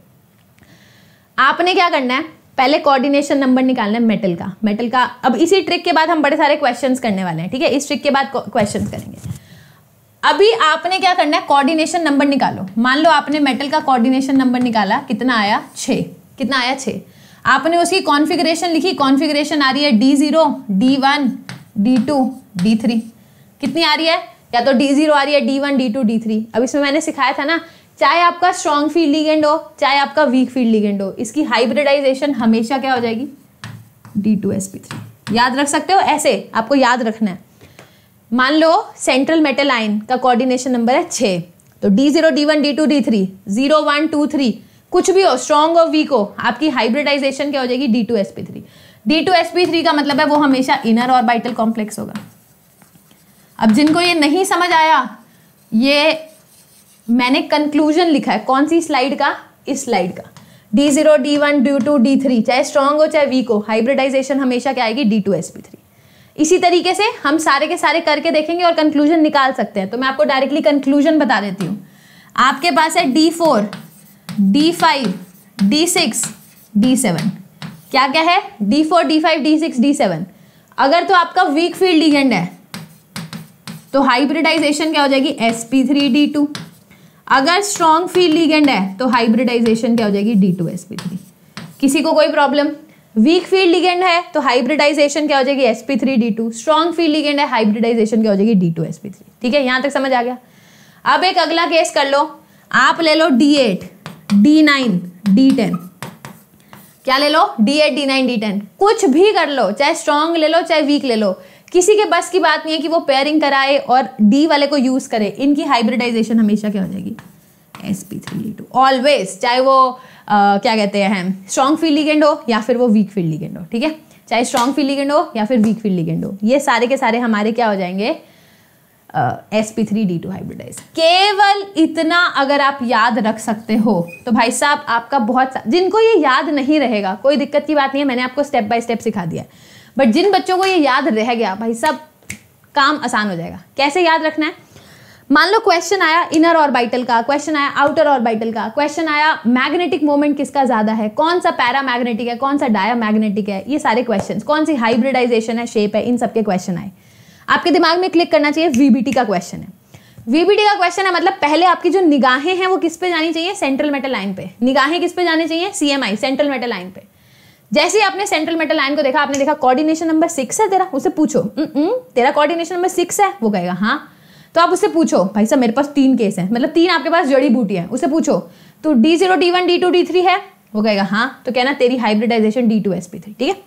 आपने क्या करना है पहले कोऑर्डिनेशन नंबर निकालना है मेटल का मेटल का अब इसी ट्रिक के बाद हम बड़े सारे क्वेश्चंस करने वाले हैं ठीक है इस ट्रिक के बाद क्वेश्चंस करेंगे अभी आपने क्या करना है कोऑर्डिनेशन नंबर निकालो मान लो आपने मेटल का कोऑर्डिनेशन नंबर निकाला कितना आया छः कितना आया छः आपने उसकी कॉन्फ़िगरेशन लिखी कॉन्फ़िगरेशन आ रही है d zero d one D two D three कितनी आ रही है या तो डी ज़ीरो आ रही है d one D two D three अब इसमें मैंने सिखाया था ना चाहे आपका स्ट्रॉन्ग फील्ड लिगेंड हो चाहे आपका वीक फील्ड लिगेंड हो इसकी हाइब्रिडाइजेशन हमेशा क्या हो जाएगी d two S P three याद रख सकते हो ऐसे आपको याद रखना है मान लो सेंट्रल मेटल आइन का कोऑर्डिनेशन नंबर है छः तो D zero D one D two D three zero one two three कुछ भी हो स्ट्रॉन्ग और वीक हो आपकी हाइब्रिडाइजेशन क्या हो जाएगी d two S P three D two S P three का मतलब है वो हमेशा इनर और बाइटल कॉम्प्लेक्स होगा अब जिनको ये नहीं समझ आया ये मैंने कंक्लूजन लिखा है कौन सी स्लाइड का इस स्लाइड का d zero D one D two D three चाहे स्ट्रॉन्ग हो चाहे वीक हो हाइब्रिडाइजेशन हमेशा क्या आएगी d two S P three इसी तरीके से हम सारे के सारे करके देखेंगे और कंक्लूजन निकाल सकते हैं तो मैं आपको डायरेक्टली कंक्लूजन बता देती हूँ आपके पास है D four D five D six D seven क्या क्या है D four D five D six D seven अगर तो आपका वीक फील्ड लिगेंड है तो हाइब्रिडाइजेशन क्या हो जाएगी S P three D two अगर स्ट्रॉन्ग फील्ड लिगेंड है तो हाइब्रिडाइजेशन क्या हो जाएगी d two S P three किसी को कोई प्रॉब्लम वीक फील्ड लिगेंड है तो हाइब्रिडाइजेशन क्या हो जाएगी sp three D two strong field ligand है हाइब्रिडाइजेशन क्या हो जाएगी डी टू एसपी थ्री ठीक है यहां तक समझ आ गया अब एक अगला केस कर लो आप ले लो d eight D nine D ten क्या ले लो d eight D nine D ten कुछ भी कर लो चाहे स्ट्रॉन्ग ले लो चाहे वीक ले लो किसी के बस की बात नहीं है कि वो पेयरिंग कराए और डी वाले को यूज करे इनकी हाइब्रिडाइजेशन हमेशा क्या हो जाएगी sp three D two always चाहे वो क्या कहते हैं स्ट्रॉन्ग फील लिगेंड हो या फिर वो वीक फील लिगेंड हो ठीक है चाहे स्ट्रॉन्ग फील लिगेंड हो या फिर वीक फील्ड लिगेंड हो ये सारे के सारे हमारे क्या हो जाएंगे s P three D two hybridize केवल इतना अगर आप याद रख सकते हो तो भाई साहब आपका बहुत जिनको ये याद नहीं रहेगा कोई दिक्कत की बात नहीं है मैंने आपको स्टेप बाय स्टेप सिखा दिया है बट जिन बच्चों को ये याद रह गया भाई साहब काम आसान हो जाएगा कैसे याद रखना है मान लो क्वेश्चन आया इनर ऑर्बिटल का क्वेश्चन आया आउटर ऑर्बिटल का क्वेश्चन आया मैग्नेटिक मोमेंट किसका ज्यादा है कौन सा पैरा मैग्नेटिक है कौन सा डाया मैग्नेटिक है ये सारे क्वेश्चन कौन सी हाइब्रिडाइजेशन है शेप है इन सबके क्वेश्चन आए आपके दिमाग में क्लिक करना चाहिए वीबीटी का क्वेश्चन है वीबीटी का क्वेश्चन है मतलब पहले आपकी जो निगाहें हैं वो किस पे जानी चाहिए सेंट्रल मेटल लाइन पे निगाहें किस पे जानी चाहिए सीएमआई सेंट्रल मेटल लाइन पे जैसे ही आपने सेंट्रल मेटल लाइन को देखा आपने देखा कोऑर्डिनेशन नंबर सिक्स है तेरा उसे पूछो हम्म, हम्म, तेरा कोऑर्डिनेशन नंबर सिक्स है वो कहेगा हाँ तो आप उससे पूछो भाई साहब मेरे पास तीन केस हैं मतलब तीन आपके पास जड़ी बूटी है उससे पूछो तो D zero D one D two D three है वो कहेगा हाँ तो कहना तेरी hybridization d two S P three ठीक है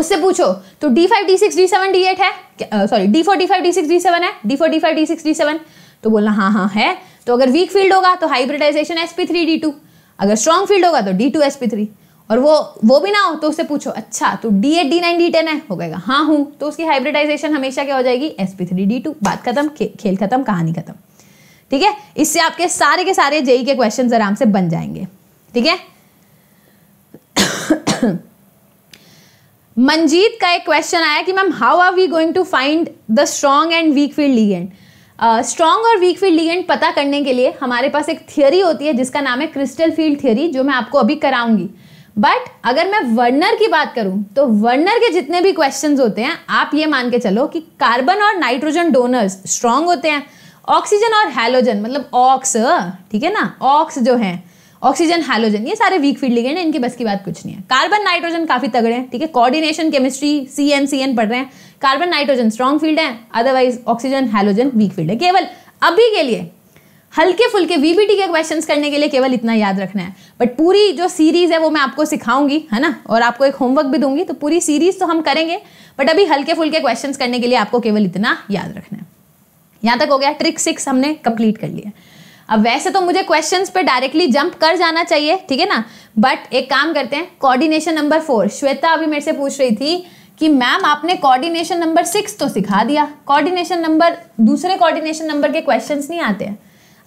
उससे पूछो तो d five D six D seven D eight है sorry d four D five D six D seven है D four D five D six D seven तो बोलना हाँ हाँ है तो अगर वीक फील्ड होगा तो hybridization S P three D two अगर स्ट्रॉन्ग फील्ड होगा तो D two S P three और वो वो भी ना हो तो उससे पूछो अच्छा तो d eight D nine D ten है हो गएगा हाँ हूँ तो उसकी हाइब्रिडाइजेशन हमेशा क्या हो जाएगी S P three D two बात खत्म खे, खेल खत्म कहानी खत्म ठीक है इससे आपके सारे के सारे जेई के क्वेश्चन आराम से बन जाएंगे ठीक है मंजीत का एक क्वेश्चन आया कि ma'am how are we going to find the strong and weak field ligand strong और वीक फील्ड लिगेंड पता करने के लिए हमारे पास एक थियोरी होती है जिसका नाम है क्रिस्टल फील्ड थियोरी जो मैं आपको अभी कराऊंगी बट अगर मैं वर्नर की बात करूं तो वर्नर के जितने भी क्वेश्चन होते हैं आप ये मान के चलो कि कार्बन और नाइट्रोजन डोनर्स स्ट्रांग होते हैं ऑक्सीजन और हेलोजन मतलब ऑक्स ठीक है ना ऑक्स जो है ऑक्सीजन हेलोजन ये सारे वीक फील्ड लिगेंड हैं इनकी बस की बात कुछ नहीं है कार्बन नाइट्रोजन काफी तगड़े हैं ठीक है coordination chemistry C N C N पढ़ रहे हैं कार्बन नाइट्रोजन स्ट्रॉन्ग फील्ड है otherwise oxygen halogen weak field है केवल अभी के लिए हल्के फुल्के वीबीटी के क्वेश्चंस करने के लिए केवल इतना याद रखना है बट पूरी जो सीरीज़ है वो मैं आपको सिखाऊंगी है ना और आपको एक होमवर्क भी दूंगी तो पूरी सीरीज़ तो हम करेंगे बट अभी हल्के फुल्के क्वेश्चंस करने के लिए आपको केवल इतना याद रखना है यहाँ तक हो गया ट्रिक सिक्स हमने कंप्लीट कर लिया अब वैसे तो मुझे क्वेश्चन पे डायरेक्टली जंप कर जाना चाहिए ठीक है ना बट एक काम करते हैं कॉर्डिनेशन नंबर फोर श्वेता अभी मेरे से पूछ रही थी कि मैम आपने कॉर्डिनेशन नंबर सिक्स तो सिखा दिया कॉर्डिनेशन नंबर दूसरे कॉर्डिनेशन नंबर के क्वेश्चन नहीं आते हैं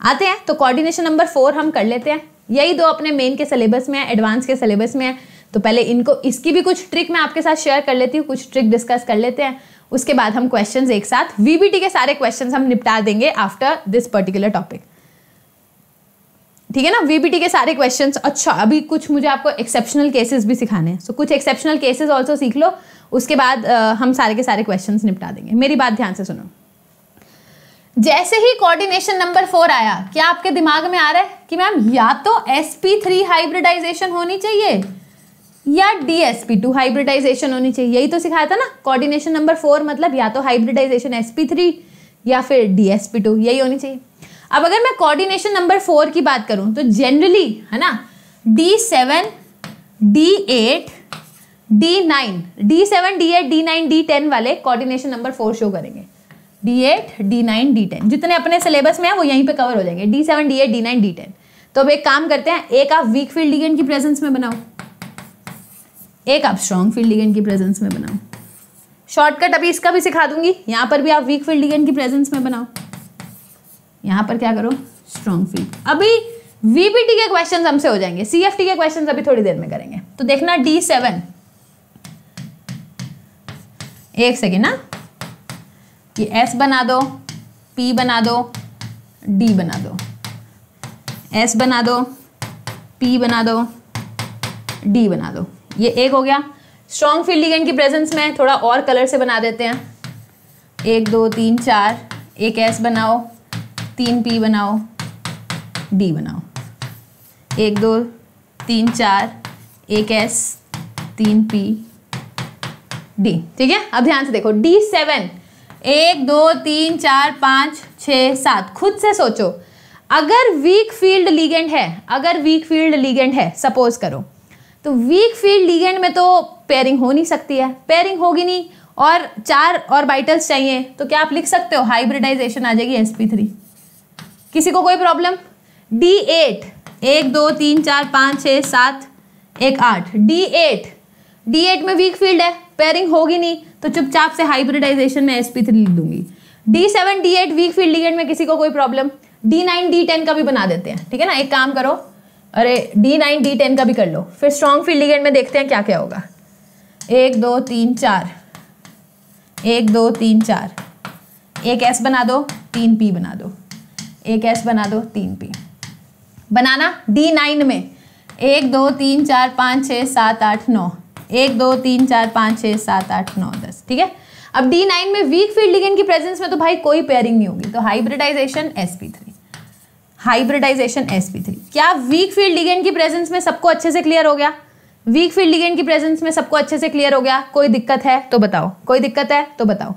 आते हैं तो कोऑर्डिनेशन नंबर फोर हम कर लेते हैं यही दो अपने मेन के सिलेबस में है एडवांस के सिलेबस में है तो पहले इनको इसकी भी कुछ ट्रिक मैं आपके साथ शेयर कर लेती हूँ कुछ ट्रिक डिस्कस कर लेते हैं उसके बाद हम क्वेश्चंस एक साथ वीबीटी के सारे क्वेश्चंस हम निपटा देंगे आफ्टर दिस पर्टिकुलर टॉपिक ठीक है ना वीबीटी के सारे क्वेश्चंस अच्छा अभी कुछ मुझे आपको एक्सेप्शनल केसेस भी सिखाने हैं सो so, कुछ एक्सेप्शनल केसेस ऑल्सो सीख लो उसके बाद आ, हम सारे के सारे क्वेश्चंस निपटा देंगे मेरी बात ध्यान से सुनो जैसे ही कोऑर्डिनेशन नंबर फोर आया क्या आपके दिमाग में आ रहा है कि मैम या तो एस पी थ्री हाइब्रिडाइजेशन होनी चाहिए या d S P two hybridization होनी चाहिए यही तो सिखाया था ना कोऑर्डिनेशन नंबर फोर मतलब या तो हाइब्रिडाइजेशन एस पी थ्री या फिर डी एस पी टू यही होनी चाहिए अब अगर मैं कोऑर्डिनेशन नंबर फोर की बात करूं तो जनरली है ना D seven D eight D nine d seven D eight D nine D ten वाले कोऑर्डिनेशन नंबर फोर शो करेंगे d eight D nine D ten जितने अपने सिलेबस में है वो यहीं पे कवर हो जाएंगे d seven D eight D nine D ten तो अब एक काम करते हैं एक आप वीक फील्ड लिगेंड की प्रेजेंस में बनाओ एक आप स्ट्रॉन्ग फील्ड लिगेंड की प्रेजेंस में बनाओ शॉर्टकट अभी इसका भी सिखा दूंगी यहां पर भी आप वीक फील्ड लिगेंड की प्रेजेंस में बनाओ यहां पर क्या करो स्ट्रॉन्ग फील्ड अभी वीबीटी के क्वेश्चन हमसे हो जाएंगे सीएफटी के क्वेश्चन अभी थोड़ी देर में करेंगे तो देखना डी सेवन एक सेकेंड ना हाँ। कि एस बना दो पी बना दो डी बना दो एस बना दो पी बना दो डी बना दो ये एक हो गया स्ट्रॉन्ग फील्ड लिगेंड की प्रेजेंस में थोड़ा और कलर से बना देते हैं एक दो तीन चार एक एस बनाओ तीन पी बनाओ डी बनाओ एक दो तीन चार एक एस तीन पी डी ठीक है अब ध्यान से देखो डी सेवन एक दो तीन चार पाँच छ सात खुद से सोचो अगर वीक फील्ड लीगेंड है अगर वीक फील्ड लीगेंड है सपोज करो तो वीक फील्ड लीगेंड में तो पेयरिंग हो नहीं सकती है पेयरिंग होगी नहीं और चार और बाइटल्स चाहिए तो क्या आप लिख सकते हो हाइब्रिडाइजेशन आ जाएगी एस थ्री किसी को कोई प्रॉब्लम डी एट एक दो तीन चार पाँच छः सात एक आठ डी एट डी एट में वीक फील्ड है पेयरिंग होगी नहीं तो चुपचाप से हाइब्रिडाइजेशन में एसपी थ्री लिख दूंगी d seven D eight weak field ligand में किसी को कोई problem d nine D ten का भी बना देते हैं ठीक है ना एक काम करो अरे डी नाइन डी टेन का भी कर लो फिर स्ट्रॉन्ग फील्ड लिगेंड में देखते हैं क्या क्या होगा एक दो तीन चार एक दो तीन चार एक एस बना दो तीन पी बना दो एक एस बना दो तीन पी बनाना डी नाइन में एक दो तीन चार पाँच छः सात आठ नौ एक दो तीन चार पाँच छः सात आठ नौ दस ठीक है अब डी नाइन में वीक फील्ड लिगेंड की प्रेजेंस में तो भाई कोई पेयरिंग नहीं होगी तो hybridization S P three hybridization S P three क्या वीक फील्ड लिगेंड की प्रेजेंस में सबको अच्छे से क्लियर हो गया वीक फील्ड लिगेंड की प्रेजेंस में सबको अच्छे से क्लियर हो गया कोई दिक्कत है तो बताओ कोई दिक्कत है तो बताओ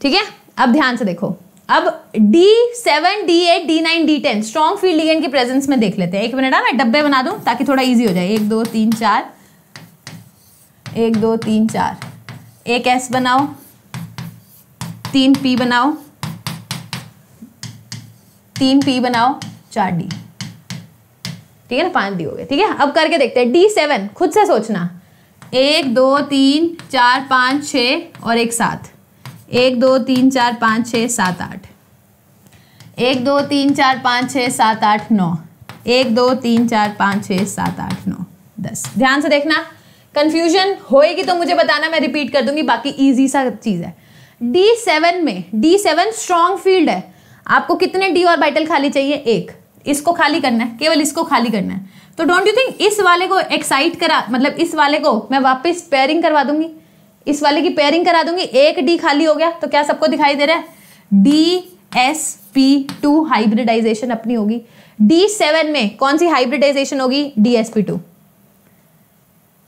ठीक है अब ध्यान से देखो अब d seven D eight D nine D ten strong field ligand की प्रेजेंस में देख लेते हैं एक मिनट हाँ, मैं डब्बे बना दूं ताकि थोड़ा इजी हो जाए एक दो तीन चार एक दो तीन चार एक एस बनाओ तीन पी बनाओ तीन पी बनाओ चार डी ठीक है ना पांच डी हो गए ठीक है अब करके देखते हैं डी सेवन खुद से सोचना एक दो तीन चार पाँच छ और एक सात एक दो तीन चार पाँच छ सात आठ एक दो तीन चार पाँच छः सात आठ नौ एक दो तीन चार पाँच छ सात आठ नौ दस ध्यान से देखना कन्फ्यूजन होएगी तो मुझे बताना मैं रिपीट कर दूंगी बाकी ईजी सा चीज़ है डी सेवन में डी सेवन स्ट्रॉन्ग फील्ड है आपको कितने डी और बाइटल खाली चाहिए एक इसको खाली करना है केवल इसको खाली करना है तो डोंट यू थिंक इस वाले को एक्साइट करा मतलब इस वाले को मैं वापस पेयरिंग करवा दूंगी इस वाले की पेयरिंग करा दूंगी एक डी खाली हो गया तो क्या सबको दिखाई दे रहा है d S P two hybridization अपनी होगी डी सेवन में कौन सी हाइब्रिडाइजेशन होगी डी एस पी टू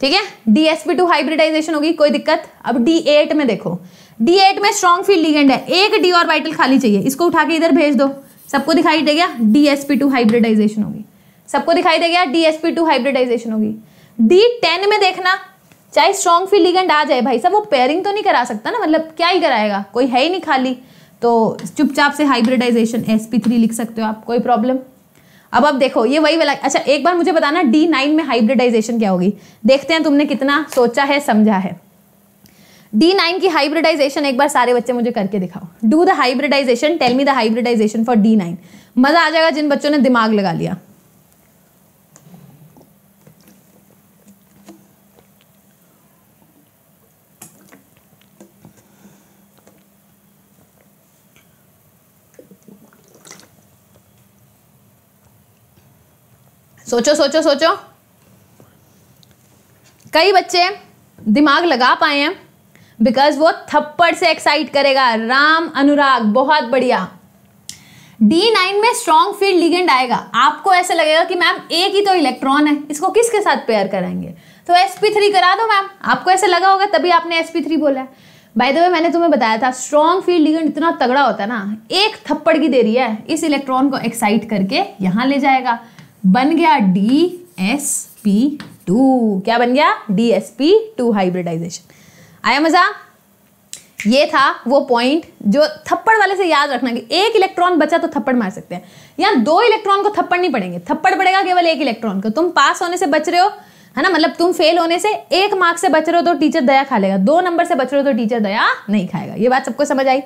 ठीक है डीएसपी टू हाइब्रिडाइजेशन होगी कोई दिक्कत अब डी एट में देखो डी एट में स्ट्रॉन्ग फील्ड लिगेंड है एक डी और वाइटल खाली चाहिए इसको उठा के इधर भेज दो सबको दिखाई देगा डीएसपी टू हाइब्रिडाइजेशन होगी सबको दिखाई देगा डीएसपी टू हाइब्रिडाइजेशन होगी डी टेन में देखना चाहे स्ट्रॉन्ग फील्ड लिगेंड आ जाए भाई सब वो पेयरिंग तो नहीं करा सकता ना मतलब क्या ही कराएगा कोई है ही नहीं खाली तो चुपचाप से हाइब्रिडाइजेशन एस थ्री लिख सकते हो आप कोई प्रॉब्लम अब अब देखो ये वही वाला अच्छा एक बार मुझे बताना डी नाइन में हाइब्रिडाइजेशन क्या होगी देखते हैं तुमने कितना सोचा है समझा है डी नाइन की हाइब्रिडाइजेशन एक बार सारे बच्चे मुझे करके दिखाओ do the hybridization tell me the hybridization for d nine मजा आ जाएगा जिन बच्चों ने दिमाग लगा लिया सोचो सोचो सोचो कई बच्चे दिमाग लगा पाए हैं बिकॉज वो थप्पड़ से एक्साइट करेगा राम अनुराग बहुत बढ़िया डी नाइन में स्ट्रॉन्ग फील्ड लिगेंड आएगा आपको ऐसा लगेगा कि मैम एक ही तो इलेक्ट्रॉन है इसको किसके साथ पेयर कराएंगे तो एस पी थ्री करा दो मैम आपको ऐसा लगा होगा तभी आपने एस पी थ्री बोला है बाय द वे मैंने तुम्हें बताया था स्ट्रॉन्ग फील्ड लिगेंड इतना तगड़ा होता है ना एक थप्पड़ की देरी है इस इलेक्ट्रॉन को एक्साइट करके यहाँ ले जाएगा बन गया डी एस पी टू क्या बन गया d S P two hybridization आया मजा ये था वो पॉइंट जो थप्पड़ वाले से याद रखना कि एक इलेक्ट्रॉन बचा तो थप्पड़ मार सकते हैं या दो इलेक्ट्रॉन को थप्पड़ नहीं पड़ेंगे थप्पड़ पड़ेगा केवल एक इलेक्ट्रॉन को तुम पास होने से बच रहे हो है ना मतलब तुम फेल होने से एक मार्क्स से बच रहे हो तो टीचर दया खा लेगा दो नंबर से बच रहे हो तो टीचर दया नहीं खाएगा ये बात सबको समझ आई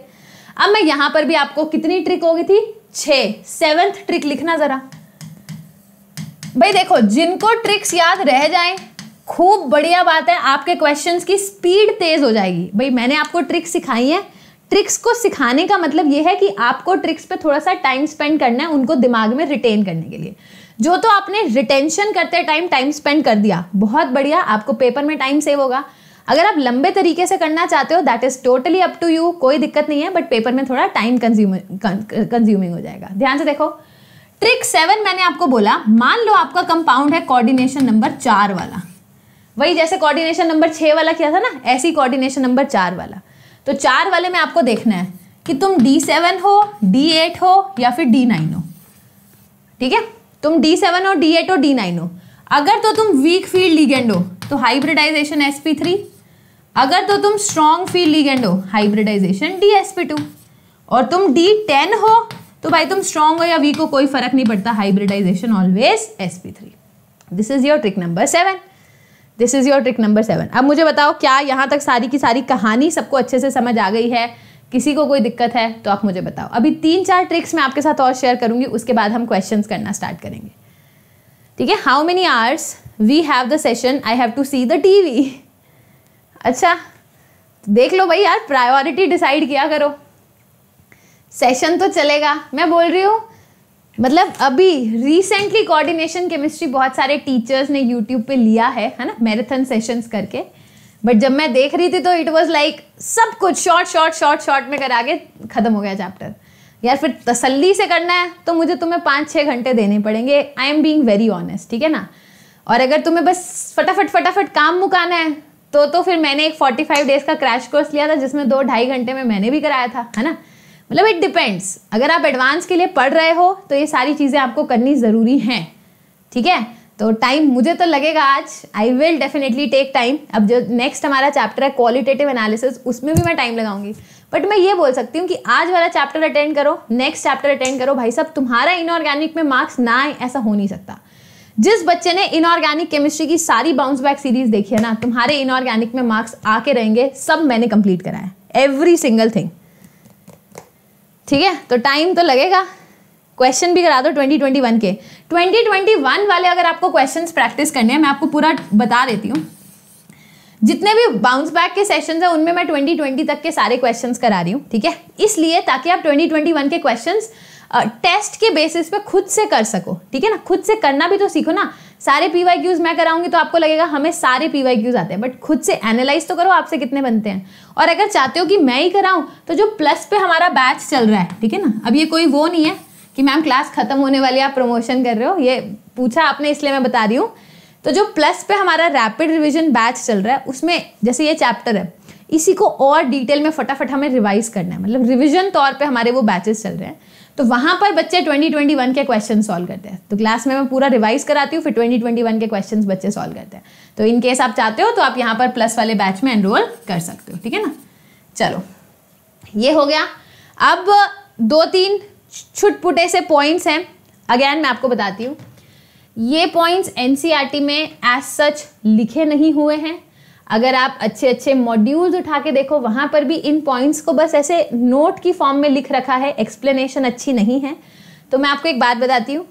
अब मैं यहां पर भी आपको कितनी ट्रिक होगी थी छे सेवेंथ ट्रिक लिखना ज़रा भाई देखो जिनको ट्रिक्स याद रह जाए खूब बढ़िया बात है आपके क्वेश्चंस की स्पीड तेज हो जाएगी भाई मैंने आपको ट्रिक्स सिखाई है ट्रिक्स को सिखाने का मतलब यह है कि आपको ट्रिक्स पे थोड़ा सा टाइम स्पेंड करना है उनको दिमाग में रिटेन करने के लिए जो तो आपने रिटेंशन करते टाइम टाइम स्पेंड कर दिया बहुत बढ़िया आपको पेपर में टाइम सेव होगा अगर आप लंबे तरीके से करना चाहते हो that is totally up to you कोई दिक्कत नहीं है बट पेपर में थोड़ा टाइम कंज्यूम कंज्यूमिंग हो जाएगा ध्यान से देखो ट्रिक सेवन मैंने आपको बोला मान लो आपका कंपाउंड है कोऑर्डिनेशन नंबर चार वाला वही जैसे कोऑर्डिनेशन नंबर छः वाला किया था ना ऐसी कोऑर्डिनेशन नंबर चार वाला तो चार वाले में आपको देखना है कि तुम डी सेवन हो डी एट हो या फिर डी नाइन हो ठीक है तुम डी सेवन हो डी एट हो डी नाइन हो अगर तो तुम वीक फील्ड लिगेंड हो तो हाइब्रिडाइजेशन एस पी थ्री अगर तो तुम स्ट्रॉन्ग फील्ड लिगेंड हो hybridization d S P two और तुम डी टेन हो तो भाई तुम स्ट्रांग हो या वीक हो कोई फर्क नहीं पड़ता hybridization always s P three this is your trick number seven this is your trick number seven अब मुझे बताओ क्या यहाँ तक सारी की सारी कहानी सबको अच्छे से समझ आ गई है किसी को कोई दिक्कत है तो आप मुझे बताओ अभी तीन चार ट्रिक्स मैं आपके साथ और शेयर करूंगी उसके बाद हम क्वेश्चन करना स्टार्ट करेंगे ठीक है how many hours we have the session I have to see the T V अच्छा देख लो भाई यार प्रायोरिटी डिसाइड किया करो सेशन तो चलेगा मैं बोल रही हूँ मतलब अभी रिसेंटली कोऑर्डिनेशन केमिस्ट्री बहुत सारे टीचर्स ने यूट्यूब पे लिया है है ना मैराथन सेशंस करके बट जब मैं देख रही थी तो इट वाज लाइक सब कुछ शॉर्ट शॉर्ट शॉर्ट शॉर्ट में करा के ख़त्म हो गया चैप्टर यार फिर तसल्ली से करना है तो मुझे तुम्हें पाँच छः घंटे देने पड़ेंगे I am being very honest ठीक है ना और अगर तुम्हें बस फटाफट फटाफट काम मुकाना है तो तो फिर मैंने एक फाइव डेज का क्रैश कोर्स लिया था जिसमें दो ढाई घंटे में मैंने भी कराया था है ना मतलब इट डिपेंड्स अगर आप एडवांस के लिए पढ़ रहे हो तो ये सारी चीज़ें आपको करनी ज़रूरी हैं ठीक है तो टाइम मुझे तो लगेगा आज I will definitely take time अब जो नेक्स्ट हमारा चैप्टर है क्वालिटेटिव एनालिसिस उसमें भी मैं टाइम लगाऊंगी बट मैं ये बोल सकती हूँ कि आज वाला चैप्टर अटेंड करो नेक्स्ट चैप्टर अटेंड करो भाई साहब तुम्हारा इनऑर्गेनिक में मार्क्स ना आए ऐसा हो नहीं सकता जिस बच्चे ने इनऑर्गेनिक केमिस्ट्री की सारी बाउंस बैक सीरीज देखी है ना तुम्हारे इनऑर्गेनिक में मार्क्स आके रहेंगे सब मैंने कंप्लीट कराया एवरी सिंगल थिंग ठीक है तो टाइम तो लगेगा क्वेश्चन भी करा दो 2021 के 2021 वाले अगर आपको क्वेश्चंस प्रैक्टिस करने हैं मैं आपको पूरा बता देती हूँ जितने भी बाउंस बैक के सेशंस हैं उनमें मैं 2020 तक के सारे क्वेश्चंस करा रही हूँ ठीक है इसलिए ताकि आप 2021 के क्वेश्चंस टेस्ट के बेसिस पे खुद से कर सको ठीक है ना खुद से करना भी तो सीखो ना सारे पी वाई क्यूज़ मैं कराऊंगी तो आपको लगेगा हमें सारे पी वाई क्यूज़ आते हैं बट खुद से एनालाइज तो करो आपसे कितने बनते हैं और अगर चाहते हो कि मैं ही कराऊं तो जो प्लस पे हमारा बैच चल रहा है ठीक है ना अब ये कोई वो नहीं है कि मैम क्लास खत्म होने वाली है आप प्रमोशन कर रहे हो ये पूछा आपने इसलिए मैं बता रही हूँ तो जो प्लस पे हमारा रैपिड रिविजन बैच चल रहा है उसमें जैसे ये चैप्टर है इसी को और डिटेल में फटाफट हमें रिवाइज करना है मतलब रिविजन तौर पर हमारे वो बैचेस चल रहे हैं तो वहाँ पर बच्चे 2021 के क्वेश्चन सॉल्व करते हैं तो क्लास में मैं पूरा रिवाइज कराती हूँ फिर 2021 के क्वेश्चन बच्चे सॉल्व करते हैं तो इन केस आप चाहते हो तो आप यहाँ पर प्लस वाले बैच में एनरोल कर सकते हो ठीक है ना चलो ये हो गया अब दो तीन छुटपुटे से पॉइंट्स हैं अगेन मैं आपको बताती हूँ ये पॉइंट्स एन e में एज सच लिखे नहीं हुए हैं अगर आप अच्छे अच्छे मॉड्यूल्स उठा के देखो वहाँ पर भी इन पॉइंट्स को बस ऐसे नोट की फॉर्म में लिख रखा है एक्सप्लेनेशन अच्छी नहीं है तो मैं आपको एक बात बताती हूँ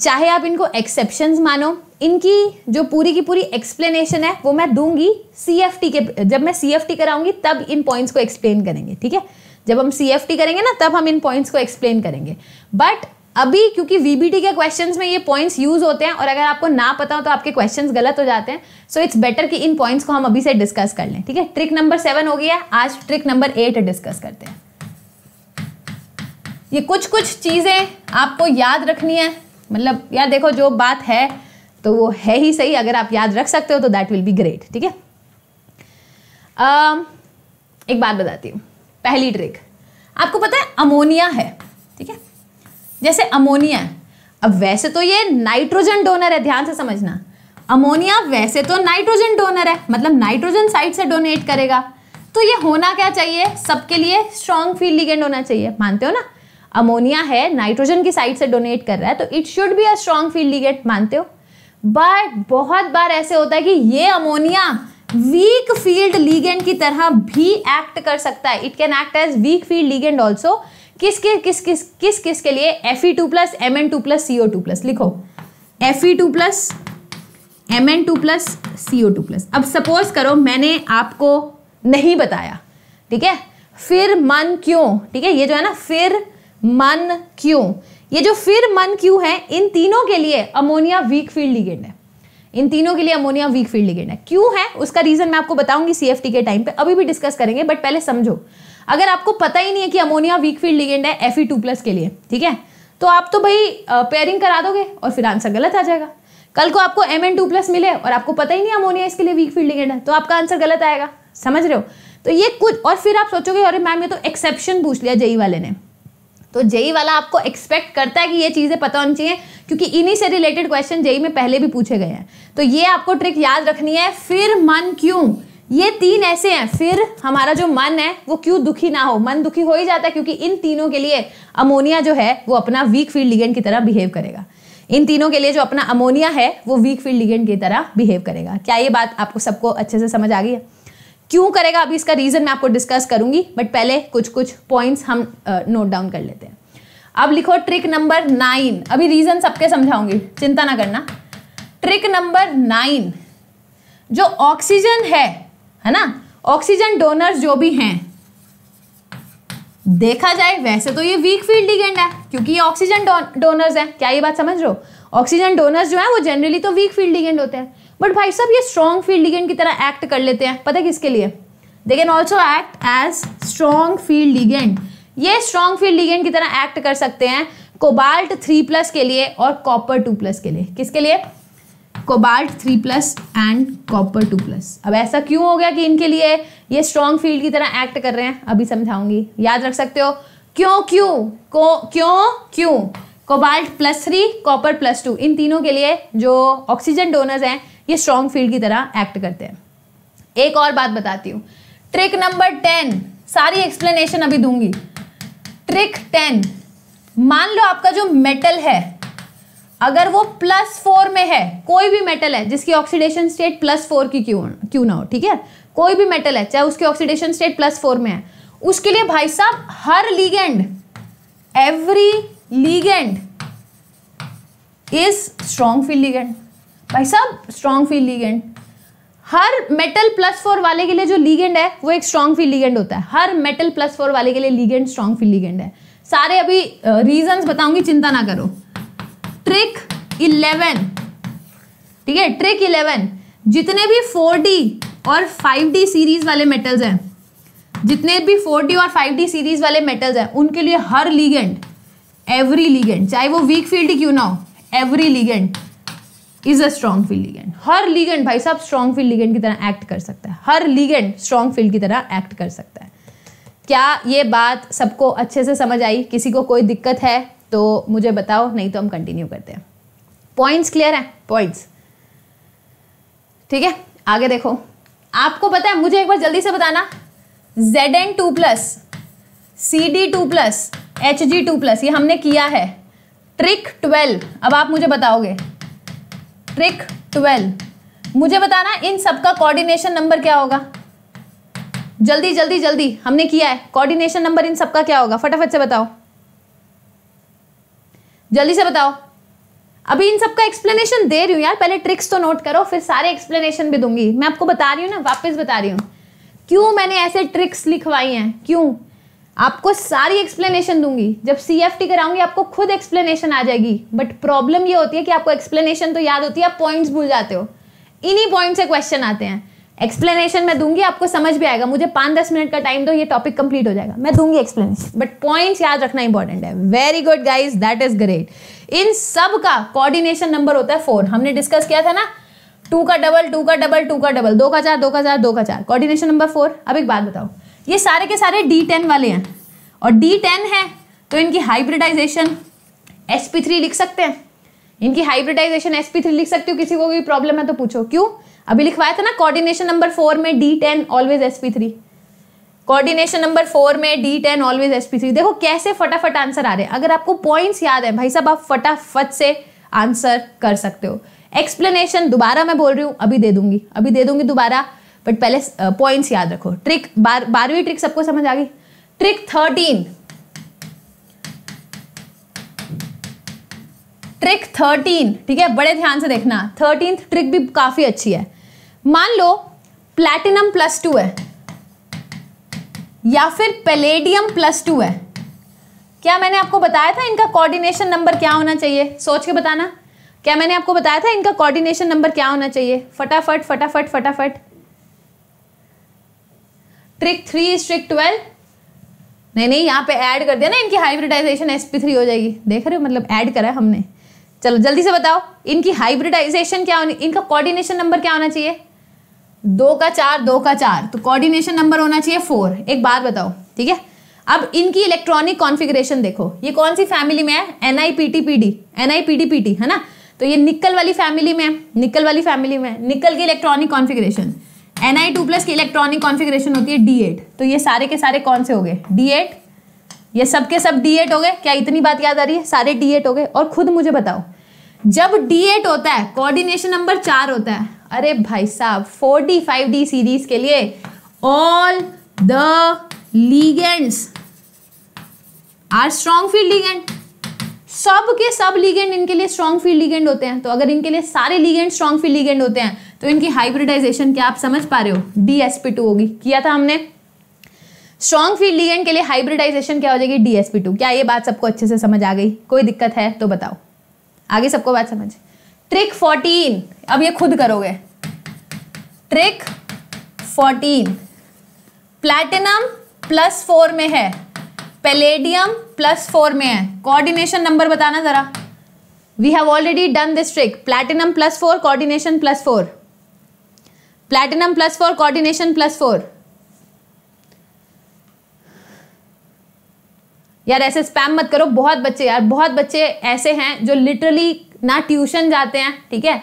चाहे आप इनको एक्सेप्शंस मानो इनकी जो पूरी की पूरी एक्सप्लेनेशन है वो मैं दूंगी सी के जब मैं सी कराऊंगी तब इन पॉइंट्स को एक्सप्लेन करेंगे ठीक है जब हम सी करेंगे ना तब हम इन पॉइंट्स को एक्सप्लेन करेंगे बट अभी क्योंकि वीबीटी के क्वेश्चंस में ये पॉइंट्स यूज होते हैं और अगर आपको ना पता हो तो आपके क्वेश्चंस गलत हो जाते हैं सो इट्स बेटर कि इन पॉइंट्स को हम अभी से डिस्कस कर लें ठीक है ट्रिक नंबर सेवन हो गया आज ट्रिक नंबर एट डिस्कस करते हैं ये कुछ कुछ चीज़ें आपको याद रखनी है मतलब यार देखो जो बात है तो वो है ही सही अगर आप याद रख सकते हो तो दैट विल बी ग्रेट ठीक है एक बात बताती हूँ पहली ट्रिक आपको पता है अमोनिया है जैसे अमोनिया अब वैसे तो ये नाइट्रोजन डोनर है ध्यान से समझना अमोनिया वैसे तो नाइट्रोजन डोनर है मतलब नाइट्रोजन साइड से डोनेट करेगा तो ये होना क्या चाहिए सबके लिए स्ट्रॉन्ग फील्ड लिगेंड होना चाहिए मानते हो ना अमोनिया है नाइट्रोजन की साइड से डोनेट कर रहा है तो it should be a strong field ligand मानते हो बट बहुत बार ऐसे होता है कि ये अमोनिया वीक फील्ड लीगेंड की तरह भी एक्ट कर सकता है it can act as weak field ligand also किस किस किस किस किस के लिए F E two plus M N two plus CO two plus लिखो F E two plus M N two plus CO two plus अब सपोज करो मैंने आपको नहीं बताया ठीक है फिर मन क्यों ठीक है ये जो है ना फिर मन क्यों ये जो फिर मन क्यों है इन तीनों के लिए अमोनिया वीक फील्ड लिगेंड है इन तीनों के लिए अमोनिया वीक फील्ड लिगेंड है क्यों है उसका रीजन मैं आपको बताऊंगी सीएफटी के टाइम पे अभी भी डिस्कस करेंगे बट पहले समझो अगर आपको पता ही नहीं है कि अमोनिया वीक फील्ड लिगेंड है एफ प्लस के लिए ठीक है तो आप तो भाई पेयरिंग करा दोगे और फिर आंसर गलत आ जाएगा कल को आपको एम एन टू प्लस मिले और आपको पता ही नहीं अमोनिया इसके लिए वीक फील्ड लिगेंड है तो आपका आंसर गलत आएगा समझ रहे हो तो ये कुछ और फिर आप सोचोगे अरे मैम ये तो एक्सेप्शन पूछ लिया जेई वाले ने तो जेई वाला आपको एक्सपेक्ट करता है कि ये चीज़ें पता होनी चाहिए क्योंकि इन्हीं से रिलेटेड क्वेश्चन जेई में पहले भी पूछे गए हैं तो ये आपको ट्रिक याद रखनी है फिर मन क्यों ये तीन ऐसे हैं फिर हमारा जो मन है वो क्यों दुखी ना हो मन दुखी हो ही जाता है क्योंकि इन तीनों के लिए अमोनिया जो है वो अपना वीक फील्ड लिगेंड की तरह बिहेव करेगा इन तीनों के लिए जो अपना अमोनिया है वो वीक फील्ड लिगेंड की तरह बिहेव करेगा क्या ये बात आपको सबको अच्छे से समझ आ गई है क्यों करेगा अभी इसका रीज़न मैं आपको डिस्कस करूंगी बट पहले कुछ कुछ पॉइंट्स हम नोट डाउन कर लेते हैं अब लिखो ट्रिक नंबर नाइन अभी रीज़न सबके समझाऊंगी चिंता ना करना ट्रिक नंबर नाइन जो ऑक्सीजन है है ना ऑक्सीजन डोनर्स जो भी हैं देखा जाए वैसे तो ये वीक फील्ड लिगेंड है क्योंकि ये ऑक्सीजन डोनर्स हैं क्या ये बात समझ रहे हो ऑक्सीजन डोनर्स जो हैं वो जनरली तो वीक फील्ड लिगेंड होते हैं बट भाई साहब ये स्ट्रॉन्ग फील्ड लिगेंड की तरह एक्ट कर लेते हैं पता है किसके लिए they can also act as strong field ligand ये स्ट्रॉन्ग फील्ड लिगेंड की तरह एक्ट कर सकते हैं कोबाल्ट थ्री प्लस के लिए और कॉपर टू प्लस के लिए किसके लिए cobalt three plus and copper two plus अब ऐसा क्यों हो गया कि इनके लिए ये स्ट्रॉन्ग फील्ड की तरह एक्ट कर रहे हैं अभी समझाऊंगी याद रख सकते हो क्यों क्यों को क्यों क्यों cobalt plus three copper plus two इन तीनों के लिए जो ऑक्सीजन डोनर्स हैं ये स्ट्रॉन्ग फील्ड की तरह एक्ट करते हैं एक और बात बताती हूँ ट्रिक नंबर टेन सारी एक्सप्लेनेशन अभी दूंगी ट्रिक टेन मान लो आपका जो मेटल है अगर वो प्लस फोर में है कोई भी मेटल है जिसकी ऑक्सीडेशन स्टेट प्लस फोर की क्यों क्यों ना हो ठीक है कोई भी मेटल है चाहे उसकी ऑक्सीडेशन स्टेट प्लस फोर में है उसके लिए भाई साहब हर ligand every ligand is strong field ligand भाई साहब स्ट्रॉन्ग फील लीगेंड हर मेटल प्लस फोर वाले के लिए जो लीगेंड है वो एक स्ट्रॉन्ग फील लीगेंड होता है हर मेटल प्लस फोर वाले के लिए लीगेंड स्ट्रॉन्ग फील लीगेंड है सारे अभी रीजंस बताऊंगी चिंता ना करो ट्रिक इलेवन ठीक है ट्रिक इलेवन जितने भी फोर डी और फाइव डी सीरीज वाले मेटल्स हैं जितने भी फोर डी और फाइव डी सीरीज वाले मेटल्स हैं उनके लिए हर लीगेंड एवरी लीगेंड चाहे वो वीक फील्ड ही क्यों ना हो every ligand is a strong field ligand हर लीगेंड भाई साहब स्ट्रॉन्ग फील्ड लीगेंड की तरह एक्ट कर सकता है हर लीगेंड स्ट्रॉन्ग फील्ड की तरह एक्ट कर सकता है क्या ये बात सबको अच्छे से समझ आई किसी को कोई दिक्कत है तो मुझे बताओ नहीं तो हम कंटिन्यू करते हैं पॉइंट्स क्लियर है पॉइंट्स ठीक है आगे देखो आपको पता है मुझे एक बार जल्दी से बताना Z N two plus C D two plus H G two plus ये हमने किया है ट्रिक ट्वेल्व अब आप मुझे बताओगे ट्रिक ट्वेल्व मुझे बताना इन सबका कोऑर्डिनेशन नंबर क्या होगा जल्दी जल्दी जल्दी हमने किया है कोऑर्डिनेशन नंबर इन सबका क्या होगा फटाफट से बताओ जल्दी से बताओ अभी इन सबका एक्सप्लेनेशन दे रही हूँ यार पहले ट्रिक्स तो नोट करो फिर सारे एक्सप्लेनेशन भी दूंगी मैं आपको बता रही हूँ ना वापस बता रही हूँ क्यों मैंने ऐसे ट्रिक्स लिखवाई हैं क्यों आपको सारी एक्सप्लेनेशन दूंगी जब सी एफ टी कराऊंगी आपको खुद एक्सप्लेनेशन आ जाएगी बट प्रॉब्लम ये होती है कि आपको एक्सप्लेनेशन तो याद होती है आप पॉइंट्स भूल जाते हो इन्हीं पॉइंट से क्वेश्चन आते हैं एक्सप्लेनेशन मैं दूंगी आपको समझ भी आएगा मुझे पाँच दस मिनट का टाइम दो ये टॉपिक कंप्लीट हो जाएगा मैं दूंगी एक्सप्लेनेशन बट पॉइंट्स याद रखना इंपॉर्टेंट है very good guys that is great इन सब का कोऑर्डिनेशन नंबर होता है फोर हमने डिस्कस किया था ना टू का डबल टू का डबल टू का डबल दो का चार दो का चार दो का चार कॉर्डिनेशन नंबर फोर अब एक बात बताओ ये सारे के सारे डी टेन वाले हैं और डी टेन है तो इनकी हाइब्रिडाइजेशन एस पी थ्री लिख सकते हैं इनकी हाइब्रिडाइजेशन एस पी थ्री लिख सकते हो किसी को भी प्रॉब्लम है तो पूछो क्यों अभी लिखवाया था ना कोऑर्डिनेशन नंबर फोर में d ten always s P three coordination number four में d ten always s P three देखो कैसे फटाफट आंसर आ रहे हैं अगर आपको पॉइंट्स याद है भाई साहब आप फटाफट से आंसर कर सकते हो एक्सप्लेनेशन दोबारा मैं बोल रही हूँ अभी दे दूंगी अभी दे दूंगी दोबारा बट पहले पॉइंट्स याद रखो ट्रिक बार बारहवीं ट्रिक सबको समझ आ गई ट्रिक थर्टीन ट्रिक थर्टीन ठीक है बड़े ध्यान से देखना थर्टीन ट्रिक भी काफ़ी अच्छी है मान लो प्लैटिनम प्लस टू है या फिर पेलेडियम प्लस टू है क्या मैंने आपको बताया था इनका कोऑर्डिनेशन नंबर क्या होना चाहिए सोच के बताना क्या मैंने आपको बताया था इनका कोऑर्डिनेशन नंबर क्या होना चाहिए फटाफट फटाफट फटाफट trick three is trick twelve नहीं नहीं यहाँ पे ऐड कर दिया ना इनकी हाइब्रिडाइजेशन एस पी थ्री हो जाएगी देख रहे हो मतलब ऐड करा है हमने चलो जल्दी से बताओ इनकी हाइब्रिडाइजेशन क्या होनी इनका कोऑर्डिनेशन नंबर क्या होना चाहिए दो का चार दो का चार तो कोऑर्डिनेशन नंबर होना चाहिए फोर एक बात बताओ ठीक है अब इनकी इलेक्ट्रॉनिक कॉन्फ़िगरेशन देखो ये कौन सी फैमिली में है N I P T P D N I P T P T है ना तो ये निकल वाली फैमिली में है निकल वाली फैमिली में है निकल की electronic configuration N I two plus की इलेक्ट्रॉनिक कॉन्फ़िगरेशन होती है डी एट तो ये सारे के सारे कौन से हो गए डी एट ये सब के सब डी एट हो गए क्या इतनी बात याद आ रही है सारे डी एट हो गए और खुद मुझे बताओ जब डी एट होता है कोऑर्डिनेशन नंबर चार होता है अरे भाई साहब फोर्टी फाइव डी सीरीज के लिए all the ligands are strong field ligand सब के सब लीगेंड इनके लिए स्ट्रॉन्ग फील्ड लीगेंड होते हैं तो अगर इनके लिए सारे लीगेंड स्ट्रॉन्ग फील्ड लीगेंड होते हैं तो इनकी हाइब्रिडाइजेशन क्या आप समझ पा रहे हो डी होगी किया था हमने स्ट्रॉन्ग फील्ड लीगेंड के लिए हाइब्रिडाइजेशन क्या हो जाएगी डीएसपी टू क्या ये बात सबको अच्छे से समझ आ गई कोई दिक्कत है तो बताओ आगे सबको बात समझ ट्रिक फोर्टीन अब ये खुद करोगे trick fourteen platinum plus four में है पेलेडियम प्लस फोर में है कोऑर्डिनेशन नंबर बताना ज़रा we have already done this trick platinum plus four coordination plus four platinum plus four coordination plus four यार ऐसे स्पैम मत करो बहुत बच्चे यार बहुत बच्चे ऐसे हैं जो लिटरली ना ट्यूशन जाते हैं ठीक है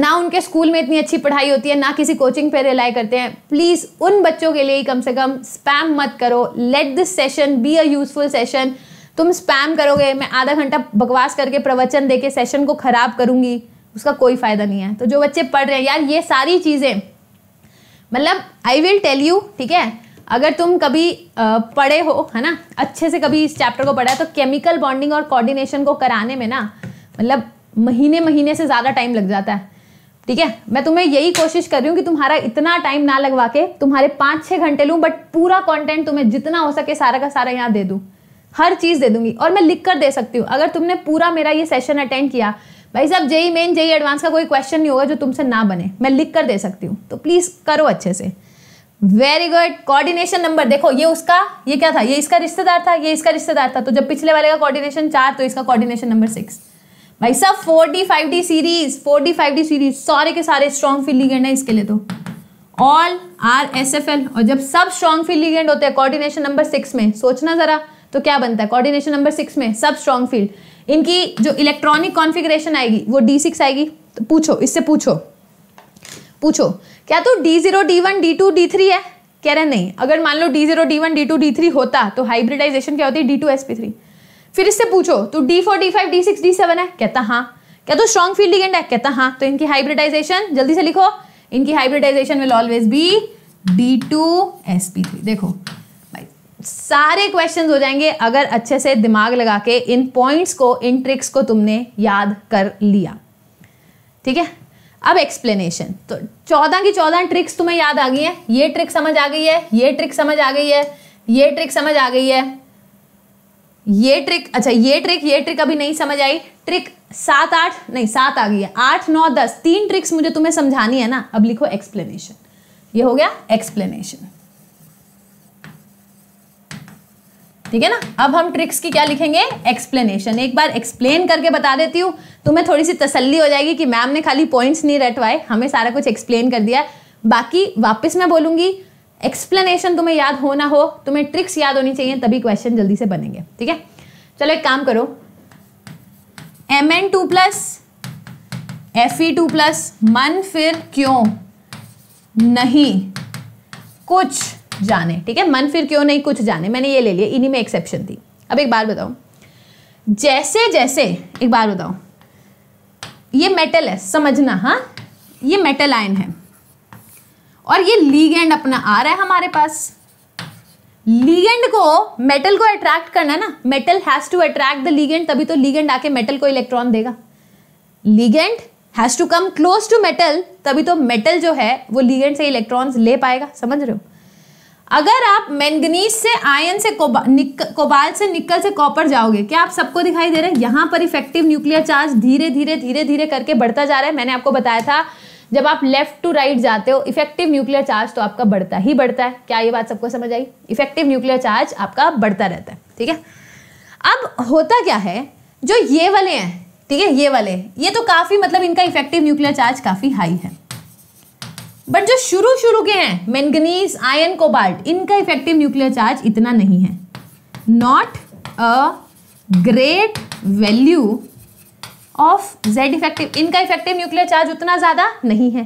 ना उनके स्कूल में इतनी अच्छी पढ़ाई होती है ना किसी कोचिंग पे रिलाई करते हैं प्लीज़ उन बच्चों के लिए ही कम से कम स्पैम मत करो let this session be a useful session तुम स्पैम करोगे मैं आधा घंटा बकवास करके प्रवचन दे के सेशन को ख़राब करूँगी उसका कोई फ़ायदा नहीं है तो जो बच्चे पढ़ रहे हैं यार ये सारी चीज़ें मतलब आई विल टेल यू ठीक है अगर तुम कभी पढ़े हो है ना अच्छे से कभी इस चैप्टर को पढ़ा है तो केमिकल बॉन्डिंग और कोऑर्डिनेशन को कराने में ना मतलब महीने महीने से ज़्यादा टाइम लग जाता है ठीक है मैं तुम्हें यही कोशिश कर रही हूँ कि तुम्हारा इतना टाइम ना लगवा के तुम्हारे पाँच छः घंटे लूँ बट पूरा कॉन्टेंट तुम्हें जितना हो सके सारा का सारा यहाँ दे दूँ हर चीज़ दे दूंगी और मैं लिख कर दे सकती हूँ अगर तुमने पूरा मेरा ये सेशन अटेंड किया भाई साहब जेई मेन जेई एडवांस का कोई क्वेश्चन नहीं होगा जो तुमसे ना बने मैं लिख कर दे सकती हूँ तो प्लीज़ करो अच्छे से वेरी गुड कोऑर्डिनेशन नंबर देखो ये उसका ये क्या था ये इसका रिश्तेदार था ये इसका रिश्तेदार था तो जब पिछले वाले का कोऑर्डिनेशन चार तो इसका कोऑर्डिनेशन नंबर सिक्स भाई साहब four D five D series four D five D series सारे के सारे स्ट्रॉन्ग फील्ड लिगेंड है इसके लिए तो all are S F L और जब सब स्ट्रॉन्ग फील्ड लिगेंड होते हैं कोऑर्डिनेशन नंबर सिक्स में सोचना जरा तो क्या बनता है कोऑर्डिनेशन नंबर सिक्स में सब स्ट्रॉन्ग फील्ड इनकी जो इलेक्ट्रॉनिक कॉन्फिग्रेशन आएगी वो डी सिक्स आएगी तो पूछो इससे पूछो पूछो क्या तो D zero D one D two D three है कह रहे नहीं अगर मान लो D zero D one D two D three होता तो हाइब्रिडाइजेशन क्या होती D two S P three फिर इससे पूछो तो D four D five D six D seven है कहता हाँ क्या तो स्ट्रॉन्ग फील्ड लिगेंड है कहता हाँ तो इनकी हाइब्रिडाइजेशन जल्दी से लिखो इनकी hybridisation will always be D two S P three देखो सारे क्वेश्चंस हो जाएंगे अगर अच्छे से दिमाग लगा के इन पॉइंट्स को इन ट्रिक्स को तुमने याद कर लिया ठीक है अब एक्सप्लेनेशन तो चौदह की चौदह ट्रिक्स तुम्हें याद आ गई है ये ट्रिक समझ आ गई है ये ट्रिक समझ आ गई है ये ट्रिक समझ आ गई है ये ट्रिक अच्छा ये ट्रिक ये ट्रिक अभी नहीं समझ आई ट्रिक सात आठ नहीं सात आ गई है आठ नौ दस तीन ट्रिक्स मुझे तुम्हें समझानी है ना अब लिखो एक्सप्लेनेशन ये हो गया एक्सप्लेनेशन ठीक है ना अब हम ट्रिक्स की क्या लिखेंगे एक्सप्लेनेशन एक बार एक्सप्लेन करके बता देती हूँ तुम्हें थोड़ी सी तसल्ली हो जाएगी कि मैम ने खाली पॉइंट्स नहीं रटवाए हमें सारा कुछ एक्सप्लेन कर दिया बाकी वापस मैं बोलूंगी एक्सप्लेनेशन तुम्हें याद हो ना हो तुम्हें ट्रिक्स याद होनी चाहिए तभी क्वेश्चन जल्दी से बनेंगे ठीक है चलो एक काम करो M N two plus F E two plus मन फिर क्यों नहीं कुछ जाने ठीक है मन फिर क्यों नहीं कुछ जाने मैंने ये ले लिया इन्हीं में एक्सेप्शन थी अब एक बार बताओ जैसे जैसे एक बार बताओ ये मेटल है समझना हाँ ये मेटल आयन है और ये लीगेंड अपना आ रहा है हमारे पास लीगेंड को मेटल को अट्रैक्ट करना है ना metal has to attract the ligand तभी तो लीगेंड आके मेटल को इलेक्ट्रॉन देगा ligand has to come close to metal तभी तो मेटल जो है वो लीगेंड से इलेक्ट्रॉन्स ले पाएगा समझ रहे हो अगर आप मैंगनीज से आयन से कोबाल से निकल से कॉपर जाओगे क्या आप सबको दिखाई दे रहे हैं यहां पर इफेक्टिव न्यूक्लियर चार्ज धीरे धीरे धीरे धीरे करके बढ़ता जा रहा है मैंने आपको बताया था जब आप लेफ्ट टू राइट जाते हो इफेक्टिव न्यूक्लियर चार्ज तो आपका बढ़ता ही बढ़ता है क्या ये बात सबको समझ आई इफेक्टिव न्यूक्लियर चार्ज आपका बढ़ता रहता है ठीक है अब होता क्या है जो ये वाले हैं ठीक है ये वाले ये तो काफ़ी मतलब इनका इफेक्टिव न्यूक्लियर चार्ज काफ़ी हाई है बट जो शुरू शुरू के हैं मैंगनीज आयन कोबाल्ट इनका इफेक्टिव न्यूक्लियर चार्ज इतना नहीं है not a great value of Z effective इनका इफेक्टिव न्यूक्लियर चार्ज उतना ज़्यादा नहीं है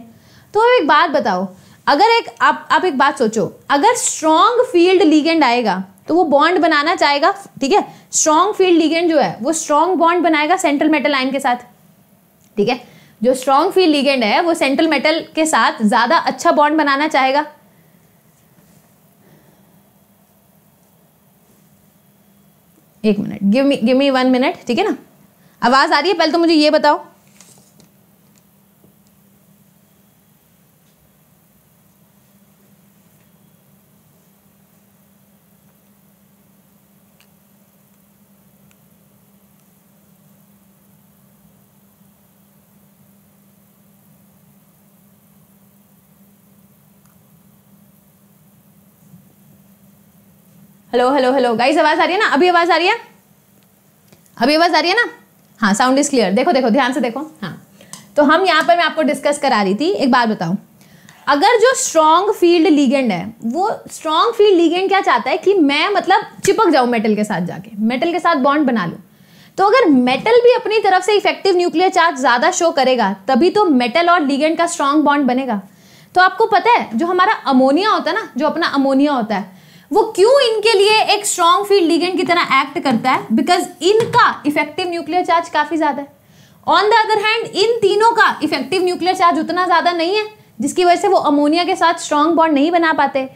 तो एक बात बताओ अगर एक आप आप एक बात सोचो अगर स्ट्रॉन्ग फील्ड लीगेंड आएगा तो वो बॉन्ड बनाना चाहेगा ठीक है स्ट्रॉन्ग फील्ड लीगेंड जो है वो स्ट्रॉन्ग बॉन्ड बनाएगा सेंट्रल मेटल आयन के साथ ठीक है जो स्ट्रॉन्ग फील्ड लीगेंड है वो सेंट्रल मेटल के साथ ज़्यादा अच्छा बॉन्ड बनाना चाहेगा एक minute give me give me one minute ठीक है ना आवाज आ रही है पहले तो मुझे ये बताओ हेलो हेलो हेलो गाइस आवाज आ रही है ना अभी आवाज आ रही है अभी आवाज आ रही है ना हाँ साउंड इज क्लियर देखो देखो ध्यान से देखो हाँ तो हम यहाँ पर मैं आपको डिस्कस करा रही थी एक बार बताऊँ अगर जो स्ट्रॉन्ग फील्ड लीगेंड है वो स्ट्रॉन्ग फील्ड लीगेंड क्या चाहता है कि मैं मतलब चिपक जाऊँ मेटल के साथ जाके मेटल के साथ बॉन्ड बना लूँ तो अगर मेटल भी अपनी तरफ से इफेक्टिव न्यूक्लियर चार्ज ज़्यादा शो करेगा तभी तो मेटल और लीगेंड का स्ट्रॉन्ग बॉन्ड बनेगा तो आपको पता है जो हमारा अमोनिया होता है ना जो अपना अमोनिया होता है वो क्यों इनके लिए एक स्ट्रॉन्ग फील्ड लिगेंड की तरह एक्ट करता है बिकॉज इनका इफेक्टिव न्यूक्लियर चार्ज काफ़ी ज़्यादा है ऑन द अदर हैंड इन तीनों का इफेक्टिव न्यूक्लियर चार्ज उतना ज़्यादा नहीं है जिसकी वजह से वो अमोनिया के साथ स्ट्रॉन्ग बॉन्ड नहीं बना पाते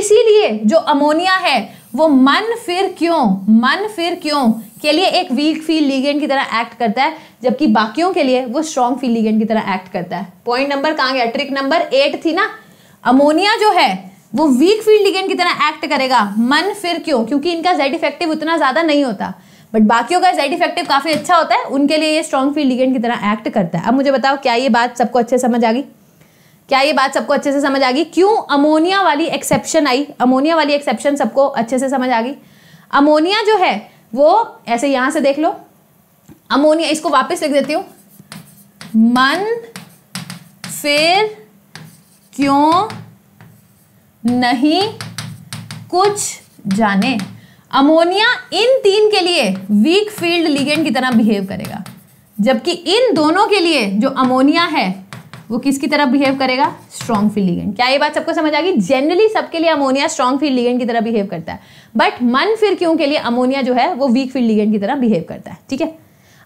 इसीलिए जो अमोनिया है वो मन फिर क्यों मन फिर क्यों के लिए एक वीक फील लीगेंट की तरह एक्ट करता है जबकि बाकियों के लिए वो स्ट्रॉन्ग फील लीगेंट की तरह एक्ट करता है पॉइंट नंबर कहाँ गया ट्रिक नंबर एट थी ना अमोनिया जो है वो वीक फील्ड लिगेंड की तरह एक्ट करेगा मन फिर क्यों क्योंकि इनका जेड इफेक्टिव उतना ज़्यादा नहीं होता बट बाकियों का जेड इफेक्टिव काफ़ी अच्छा होता है उनके लिए ये स्ट्रॉन्ग फील्ड लिगेंड की तरह एक्ट करता है अब मुझे बताओ क्या ये बात सबको अच्छे समझ आ गई क्या ये बात सबको अच्छे से समझ आ गई क्यों अमोनिया वाली एक्सेप्शन आई अमोनिया वाली एक्सेप्शन सबको अच्छे से समझ आ गई अमोनिया जो है वो ऐसे यहां से देख लो अमोनिया इसको वापस लिख देती हूँ मन फिर क्यों नहीं कुछ जाने अमोनिया इन तीन के लिए वीक फील्ड लिगेंड की तरह बिहेव करेगा जबकि इन दोनों के लिए जो अमोनिया है वो किसकी तरह बिहेव करेगा स्ट्रॉन्ग फील्ड लिगेंड क्या ये बात सबको समझ आ गई जनरली सबके लिए अमोनिया स्ट्रॉन्ग फील्ड लिगेंड की तरह बिहेव करता है बट मन फिर क्यों के लिए अमोनिया जो है वो वीक फील्ड लिगेंड की तरह बिहेव करता है ठीक है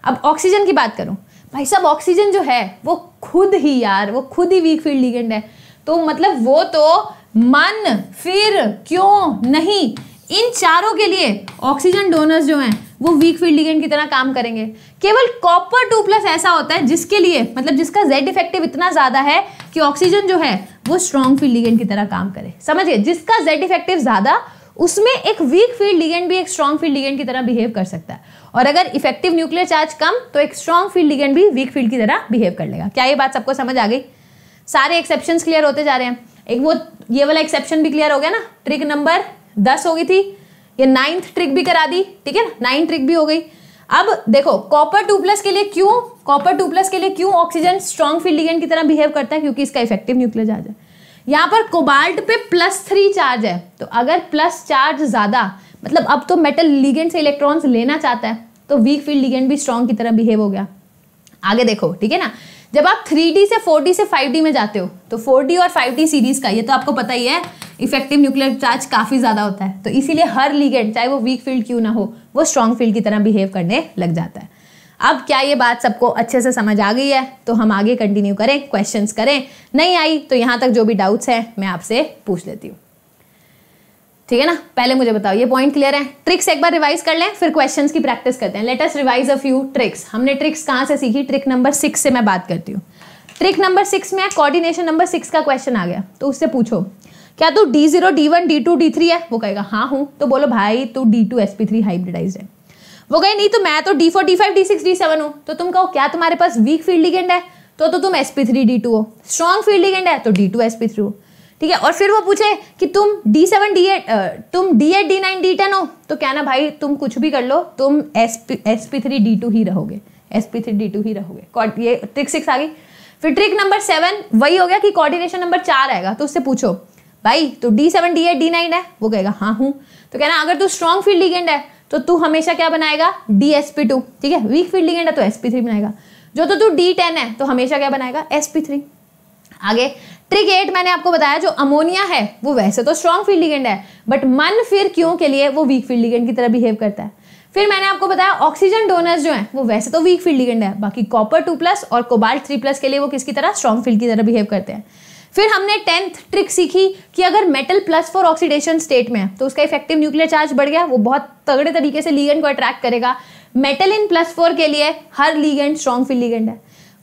अब ऑक्सीजन की बात करूं भाई साहब ऑक्सीजन जो है वो खुद ही यार वो खुद ही वीक फील्ड लिगेंड है तो मतलब वो तो मन फिर क्यों नहीं इन चारों के लिए ऑक्सीजन डोनर्स जो हैं वो वीक फील्ड लिगेंड की तरह काम करेंगे केवल कॉपर टू प्लस ऐसा होता है जिसके लिए मतलब जिसका जेड इफेक्टिव इतना ज़्यादा है कि ऑक्सीजन जो है वो स्ट्रॉन्ग फील्ड लिगेंड की तरह काम करे समझिए जिसका जेड इफेक्टिव ज़्यादा उसमें एक वीक फील्ड लिगेंड भी एक स्ट्रॉन्ग फील्ड लिगेंड की तरह बिहेव कर सकता है और अगर इफेक्टिव न्यूक्लियर चार्ज कम तो एक स्ट्रॉन्ग फील्ड लिगेंड भी वीक फील्ड की तरह बिहेव कर लेगा क्या ये बात सबको समझ आ गई सारे एक्सेप्शन क्लियर होते जा रहे हैं एक वो ये वाला एक्सेप्शन भी क्लियर हो गया ना ट्रिक नंबर दस हो गई थी ये नाइन्थ ट्रिक भी करा दी ठीक है ना नाइन ट्रिक भी हो गई अब देखो कॉपर टू प्लस के लिए क्यों कॉपर टू प्लस के लिए क्यों ऑक्सीजन स्ट्रॉन्ग फील्डिगेंट की तरह बिहेव करता है क्योंकि इसका इफेक्टिव न्यूक्लियर चार्ज है यहाँ पर कोबाल्ट पे प्लस थ्री चार्ज है तो अगर प्लस चार्ज ज़्यादा मतलब अब तो मेटल लिगेंड से इलेक्ट्रॉन्स लेना चाहता है तो वीक फील्ड लिगेंड भी स्ट्रॉन्ग की तरह बिहेव हो गया आगे देखो ठीक है ना जब आप थ्री से फोर से फाइव में जाते हो तो फोर और फाइव सीरीज का ये तो आपको पता ही है इफेक्टिव न्यूक्लियर चार्ज काफ़ी ज़्यादा होता है तो इसीलिए हर लीगेंड चाहे वो वीक फील्ड क्यों ना हो वो स्ट्रॉन्ग फील्ड की तरह बिहेव करने लग जाता है अब क्या ये बात सबको अच्छे से समझ आ गई है तो हम आगे कंटिन्यू करें क्वेश्चंस करें नहीं आई तो यहाँ तक जो भी डाउट्स हैं मैं आपसे पूछ लेती हूँ ठीक है ना पहले मुझे बताओ ये पॉइंट क्लियर है ट्रिक्स एक बार रिवाइज कर लें फिर क्वेश्चंस की प्रैक्टिस करते हैं latest revise a few tricks हमने ट्रिक्स कहाँ से सीखी ट्रिक नंबर सिक्स से मैं बात करती हूँ ट्रिक नंबर सिक्स में कोऑर्डिनेशन नंबर सिक्स का क्वेश्चन आ गया तो उससे पूछो क्या तू D zero D one D two D three है वो कहेगा हाँ हूँ तो बोलो भाई तू D two S P three hybridise है वो कहे नहीं तो मैं तो D four D five D six D seven हूँ तो तुम कहो क्या तुम्हारे पास वीक फील्ड लिगेंड है तो, तो तुम S P three D two हो स्ट्रॉन्ग फील्ड लिगेंड है तो D two S P three हो ठीक है और फिर वो पूछे कि तुम डी सेवन डी एट तुम D eight D nine D ten हो तो क्या ना भाई तुम कुछ भी कर लो तुम S P S P three D two ही रहोगे S P three D two ही रहोगे ये ट्रिक सिक्स आ गई फिर ट्रिक नंबर सेवन वही हो गया कि कोऑर्डिनेशन नंबर चार आएगा तो उससे पूछो भाई तो D seven D eight D nine है वो कहेगा हाँ हूँ तो कहना अगर तू स्ट्रॉन्ग फील्ड लीगेंड है तो तू हमेशा क्या बनाएगा डी एस पी टू ठीक है वीक फील्ड लीगेंड है तो एस पी थ्री बनाएगा जो तो तू डी टेन है तो हमेशा क्या बनाएगा एस पी थ्री आगे ट्रिक एट मैंने आपको बताया जो अमोनिया है वो वैसे तो स्ट्रॉन्ग फील्ड लिगेंड है बट मन फिर क्यों के लिए वो वीक फील्ड लिगेंड की तरह बिहेव करता है फिर मैंने आपको बताया ऑक्सीजन डोनर्स जो हैं वो वैसे तो वीक फील्ड लिगेंड है बाकी कॉपर टू प्लस और कोबाल्ट थ्री प्लस के लिए वो किसकी तरह स्ट्रॉन्ग फील्ड की तरह बिहेव करते हैं फिर हमने टेंथ ट्रिक सीखी कि अगर metal plus four oxidation state में है तो उसका इफेक्टिव न्यूक्लियर चार्ज बढ़ गया वो बहुत तगड़े तरीके से लीगेंड को अट्रैक्ट करेगा मेटल इन प्लस फोर के लिए हर लीगेंड स्ट्रॉन्ग फील्ड लीगेंड है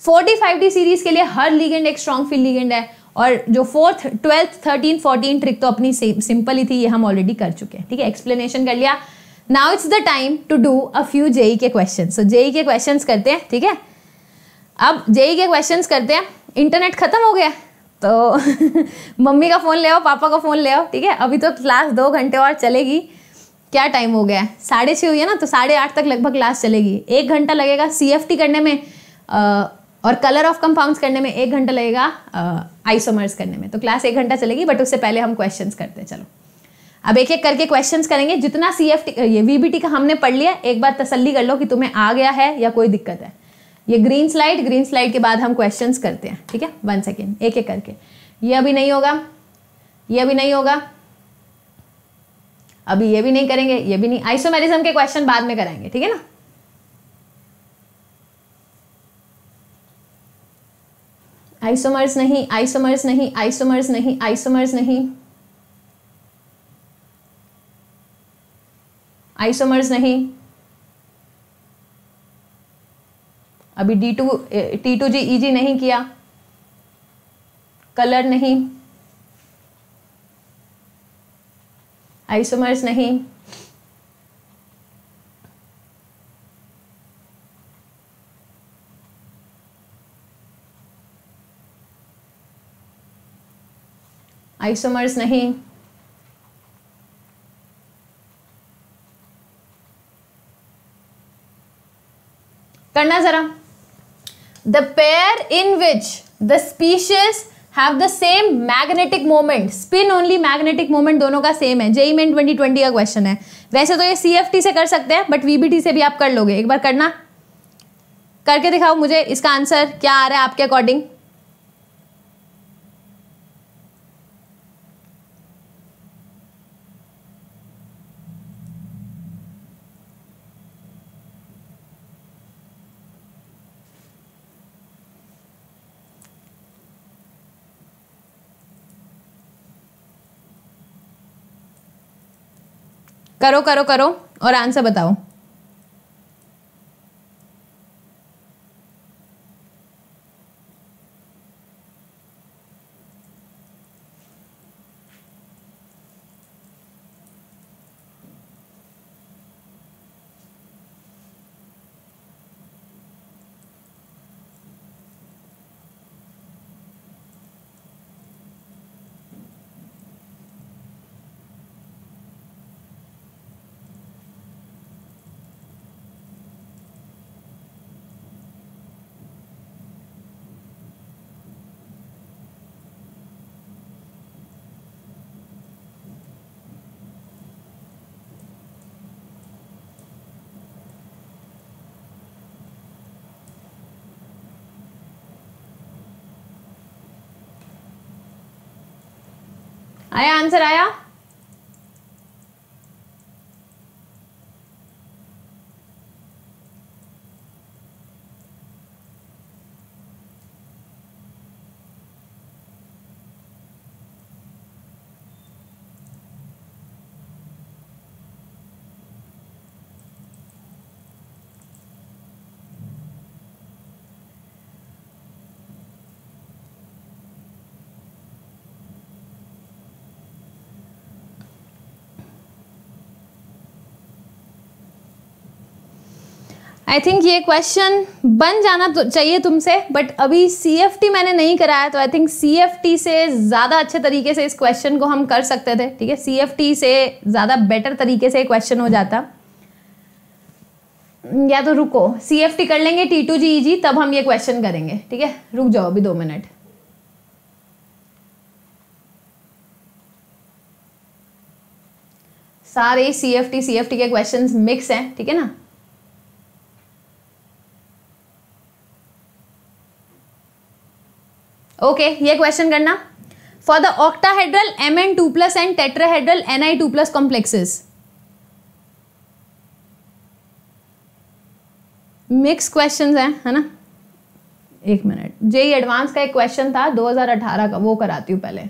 फोर्टी फाइव डी सीरीज के लिए हर लीगेंड एक स्ट्रॉन्ग फील्ड लीगेंड है और जो fourth twelfth thirteen fourteen trick तो अपनी सिंपल ही थी ये हम ऑलरेडी कर चुके हैं ठीक है एक्सप्लेनेशन कर लिया now it's the time to do a few JEE के क्वेश्चन सो जेई के क्वेश्चन करते हैं ठीक है अब जेई के क्वेश्चन करते हैं इंटरनेट खत्म हो गया तो मम्मी का फ़ोन ले आओ पापा का फ़ोन ले आओ ठीक है अभी तो क्लास दो घंटे और चलेगी क्या टाइम हो गया है साढ़े छः हुई है ना तो साढ़े आठ तक लगभग क्लास चलेगी एक घंटा लगेगा सी करने में आ, और कलर ऑफ कंपाउंड्स करने में एक घंटा लगेगा आइसोमर्स करने में तो क्लास एक घंटा चलेगी बट उससे पहले हम क्वेश्चन करते हैं चलो अब एक एक करके क्वेश्चन करेंगे जितना सी एफ टी ये वीबीटी का हमने पढ़ लिया एक बार तसल्ली कर लो कि तुम्हें आ गया है या कोई दिक्कत है ये ग्रीन स्लाइड ग्रीन स्लाइड के बाद हम क्वेश्चन करते हैं ठीक है वन सेकेंड एक एक करके ये अभी नहीं होगा ये अभी नहीं होगा अभी ये भी नहीं करेंगे ये भी नहीं आइसोमेरिज्म के क्वेश्चन बाद में कराएंगे ठीक है ना आइसोमर्स नहीं आइसोमर्स नहीं आइसोमर्स नहीं आइसोमर्स नहीं आइसोमर्स नहीं अभी D two T two G E G नहीं किया कलर नहीं आइसोमर्स नहीं आइसोमर्स नहीं करना जरा the pair in which the species have the same magnetic moment spin only magnetic moment दोनों का सेम है जेई मेन ट्वेंटी ट्वेंटी का क्वेश्चन है वैसे तो ये सी से कर सकते हैं बट वीबीटी से भी आप कर लोगे एक बार करना करके दिखाओ मुझे इसका आंसर क्या आ रहा है आपके अकॉर्डिंग करो करो करो और आंसर बताओ आया आंसर आया आई थिंक ये क्वेश्चन बन जाना तो चाहिए तुमसे बट अभी सी एफ टी मैंने नहीं कराया तो I think C F T से ज़्यादा अच्छे तरीके से इस क्वेश्चन को हम कर सकते थे ठीक है सी एफ टी से ज़्यादा बेटर तरीके से क्वेश्चन हो जाता या तो रुको सी एफ टी कर लेंगे टी टू जी ई जी तब हम ये क्वेश्चन करेंगे ठीक है रुक जाओ अभी दो मिनट सारे C F T C F T के क्वेश्चन मिक्स हैं ठीक है ना ओके ये क्वेश्चन करना for the octahedral M N two plus and tetrahedral N I two plus complexes mix question है है ना एक मिनट जे एडवांस का एक क्वेश्चन था 2018 का वो कराती हूँ पहले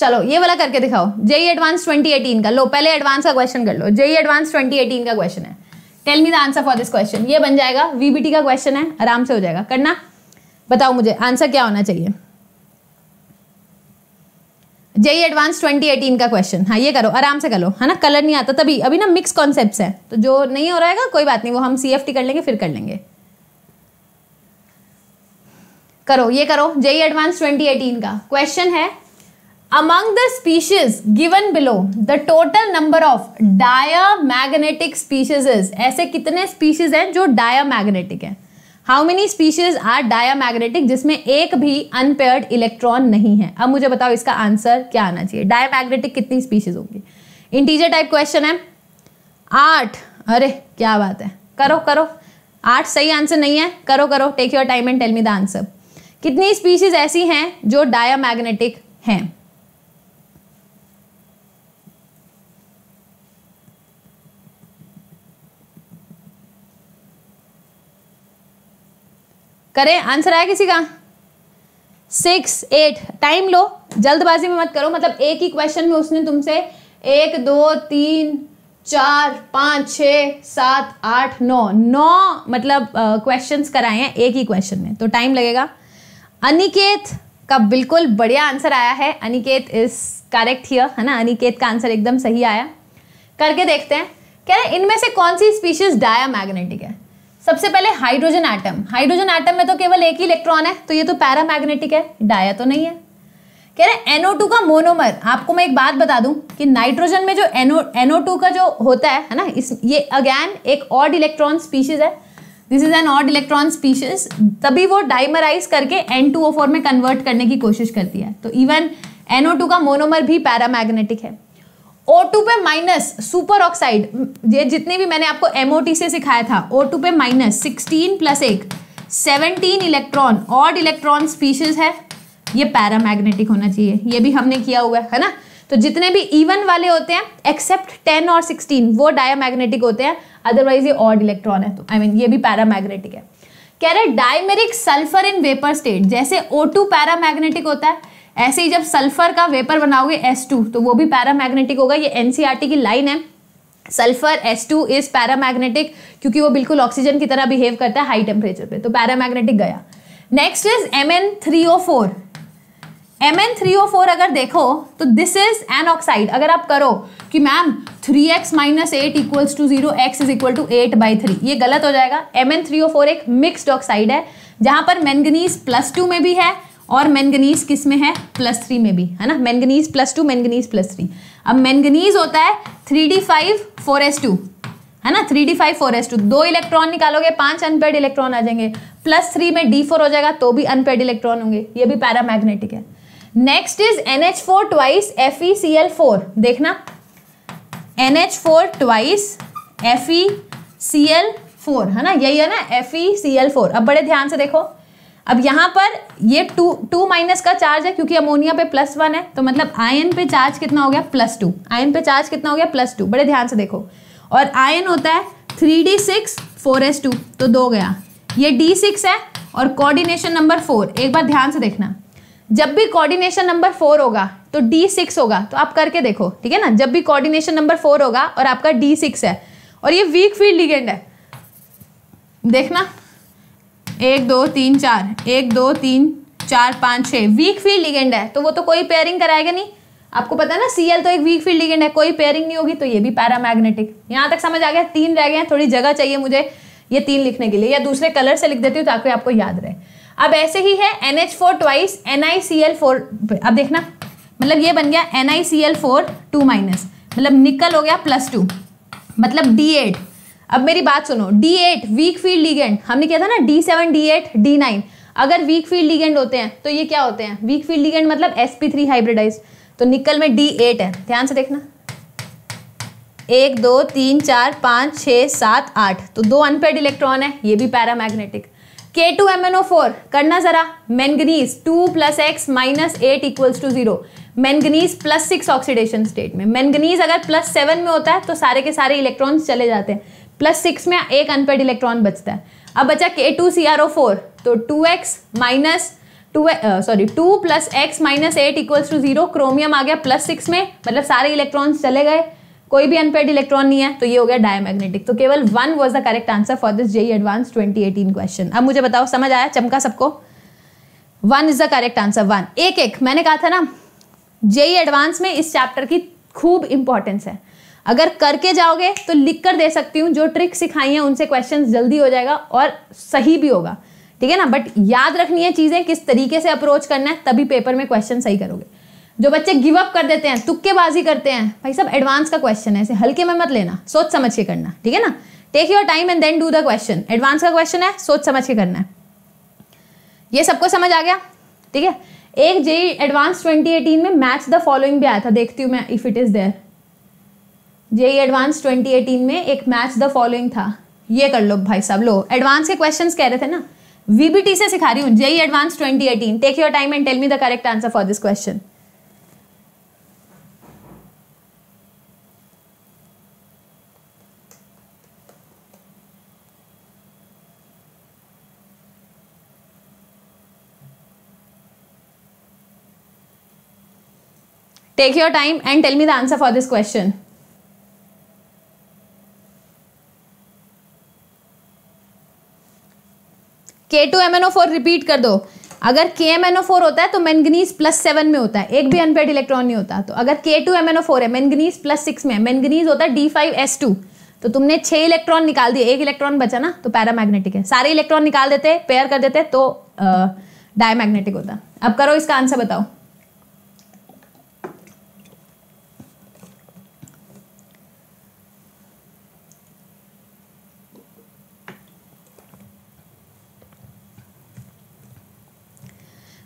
चलो ये वाला करके दिखाओ जेई एडवांस 2018 का लो पहले एडवांस का क्वेश्चन कर लो जेई एडवांस 2018 का क्वेश्चन है tell me the answer for this question ये बन जाएगा वीबीटी का क्वेश्चन है आराम से हो जाएगा करना बताओ मुझे आंसर क्या होना चाहिए जेई एडवांस 2018 का क्वेश्चन हाँ ये करो आराम से करो है ना कलर नहीं आता तभी अभी ना मिक्स कॉन्सेप्ट है तो जो नहीं हो रहा है कोई बात नहीं वो हम सी कर लेंगे फिर कर लेंगे करो ये करो जेई एडवांस 2018 का क्वेश्चन है Among the species given below, the total number of diamagnetic species is ऐसे कितने species हैं जो diamagnetic हैं? How many species are magnetic जिसमें एक भी अनपेयर्ड इलेक्ट्रॉन नहीं है अब मुझे बताओ इसका आंसर क्या आना चाहिए मैग्नेटिक कितनी स्पीशीज होंगी इंटीजर टाइप क्वेश्चन है आठ अरे क्या बात है करो करो आठ सही आंसर नहीं है करो करो take your time and tell me the answer कितनी स्पीशीज ऐसी हैं जो डायामैग्नेटिक हैं करें आंसर आया किसी का सिक्स एट टाइम लो जल्दबाजी में मत करो मतलब एक ही क्वेश्चन में उसने तुमसे एक दो तीन चार पाँच छ सात आठ नौ नौ मतलब क्वेश्चंस uh, कराए हैं एक ही क्वेश्चन में तो टाइम लगेगा अनिकेत का बिल्कुल बढ़िया आंसर आया है अनिकेत इज करेक्ट हियर है ना अनिकेत का आंसर एकदम सही आया करके देखते हैं कह रहे इनमें से कौन सी स्पीशीज डाया मैग्नेटिक है सबसे पहले हाइड्रोजन एटम हाइड्रोजन एटम में तो केवल एक ही इलेक्ट्रॉन है तो ये तो पैरामैग्नेटिक है डाया तो नहीं है कह रहे एनओ टू का मोनोमर आपको मैं एक बात बता दूं कि नाइट्रोजन में जो एनो एनओ टू का जो होता है है ना इस ये अगैन एक ऑड इलेक्ट्रॉन स्पीशीज है this is an odd electron species तभी वो डाइमराइज करके एन टू ओ फोर में कन्वर्ट करने की कोशिश करती है तो इवन एनओ टू का मोनोमर भी पैरामैग्नेटिक है O2 पे माइनस सुपर ऑक्साइड ये जितने भी मैंने आपको एमओटी से सिखाया था O2 पे माइनस सिक्सटीन प्लस एक seventeen electron odd electron species है ये पैरामैग्नेटिक होना चाहिए ये भी हमने किया हुआ है ना तो जितने भी इवन वाले होते हैं एक्सेप्ट टेन और सिक्सटीन वो डायामैग्नेटिक होते हैं अदरवाइज ये ऑड इलेक्ट्रॉन है तो आई I मीन mean, ये भी पैरामैग्नेटिक है कह रहे dimeric sulphur in vapour state जैसे O2 पैरामैग्नेटिक होता है ऐसे ही जब सल्फर का वेपर बनाओगे एस टू तो वो भी पैरामैग्नेटिक होगा ये एनसीईआरटी e की लाइन है sulphur S two is paramagnetic क्योंकि वो बिल्कुल ऑक्सीजन की तरह बिहेव करता है हाई टेम्परेचर पे तो पैरामैग्नेटिक गया next is M N three O four M N three O four अगर देखो तो दिस इज एन ऑक्साइड अगर आप करो कि ma'am three X minus eight equals to zero X is equal to eight by three ये गलत हो जाएगा M N three O four एक मिक्सड ऑक्साइड है जहां पर मैंगनीज प्लस टू में भी है और मैंगनीज किस में है प्लस थ्री में भी है ना manganese plus two manganese plus three अब मैंगनीज होता है three D five four S two है ना three D five four S two दो इलेक्ट्रॉन निकालोगे पांच अनपेड इलेक्ट्रॉन आ जाएंगे प्लस थ्री में डी फोर हो जाएगा तो भी अनपेड इलेक्ट्रॉन होंगे ये भी पैरा मैग्नेटिक है next is N H four twice F E C L four देखना N H four twice F E C L four है ना यही है ना F E C L four अब बड़े ध्यान से देखो अब यहाँ पर ये टू टू माइनस का चार्ज है क्योंकि अमोनिया पे प्लस वन है तो मतलब आयन पे चार्ज कितना हो गया प्लस टू आयन पे चार्ज कितना हो गया प्लस टू बड़े ध्यान से देखो और आयन होता है three D six four S two तो दो गया ये डी सिक्स है और कोऑर्डिनेशन नंबर फोर एक बार ध्यान से देखना जब भी कोऑर्डिनेशन नंबर फोर होगा तो डी सिक्स होगा तो आप करके देखो ठीक है ना जब भी कोऑर्डिनेशन नंबर फोर होगा और आपका डी सिक्स है और ये वीक फील्ड लिगेंड है देखना एक दो तीन चार एक दो तीन चार पाँच छः वीक फील्ड लिगेंड है तो वो तो कोई पेयरिंग कराएगा नहीं आपको पता है ना सीएल तो एक वीक फील्ड लिगेंड है कोई पेयरिंग नहीं होगी तो ये भी पैरामैग्नेटिक यहाँ तक समझ आ गया तीन रह गए हैं थोड़ी जगह चाहिए मुझे ये तीन लिखने के लिए या दूसरे कलर से लिख देती हूँ ताकि आपको याद रहे अब ऐसे ही है N H four twice N I C L four अब देखना मतलब ये बन गया N I C L four two minus मतलब निकल हो गया प्लस टू मतलब डी एट अब मेरी बात सुनो D eight weak field ligand हमने क्या था ना D seven D eight D nine अगर वीक फील्ड लीगेंड होते हैं तो ये क्या होते हैं वीक फील्ड लीगेंड मतलब sp3 थ्री हाइब्रिडाइज तो निकल में डी एट है ध्यान से देखना एक दो तीन चार पाँच छ सात आठ तो दो अनपेड इलेक्ट्रॉन है ये भी paramagnetic K two M N O four करना ज़रा manganese two plus X minus eight equals to zero manganese plus six oxidation state में मैंगनीज अगर प्लस सेवन में होता है तो सारे के सारे इलेक्ट्रॉन्स चले जाते हैं प्लस सिक्स में एक अनपेड इलेक्ट्रॉन बचता है अब बचा K two C R O four तो two X minus two sorry two plus X minus eight equals to zero chromium आ गया प्लस सिक्स में मतलब सारे इलेक्ट्रॉन्स चले गए कोई भी अनपेड इलेक्ट्रॉन नहीं है तो ये हो गया डायमैग्नेटिक तो केवल one was the correct answer for this JEE advance twenty eighteen question अब मुझे बताओ समझ आया चमका सबको one is the correct answer one एक एक मैंने कहा था ना जेई एडवांस e में इस चैप्टर की खूब इंपॉर्टेंस है अगर करके जाओगे तो लिख कर दे सकती हूँ जो ट्रिक सिखाई है उनसे क्वेश्चन जल्दी हो जाएगा और सही भी होगा ठीक है ना बट याद रखनी है चीज़ें किस तरीके से अप्रोच करना है तभी पेपर में क्वेश्चन सही करोगे जो बच्चे गिव अप कर देते हैं तुक्केबाजी करते हैं भाई सब एडवांस का क्वेश्चन है इसे हल्के में मत लेना सोच समझ के करना ठीक है ना take your time and then do the question advanced का क्वेश्चन है सोच समझ के करना है ये सबको समझ आ गया ठीक है एक जे एडवांस 2018 में मैच द फॉलोइंग भी आया था देखती हूँ मैं if it is there JEE Advanced 2018 में एक मैच द फॉलोइंग था ये कर लो भाई साहब लो एडवांस के क्वेश्चंस कह रहे थे ना वीबीटी से सिखा रही हूँ JEE Advanced 2018 take your time and tell me the correct answer for this question Take your time and tell me the answer for this question. K two M N O four repeat कर दो अगर के M N O four होता है तो manganese plus seven में होता है एक भी अनपेड इलेक्ट्रॉन नहीं होता तो अगर K two M N O four है मैंगनीज प्लस सिक्स में है मैंगनीज होता है डी फाइव एस टू तो तुमने छः इलेक्ट्रॉन निकाल दिए एक इलेक्ट्रॉन बचा ना तो पैरामैग्नेटिक है सारे इलेक्ट्रॉन निकाल देते पेयर कर देते तो डायमैग्नेटिक होता अब करो इसका आंसर बताओ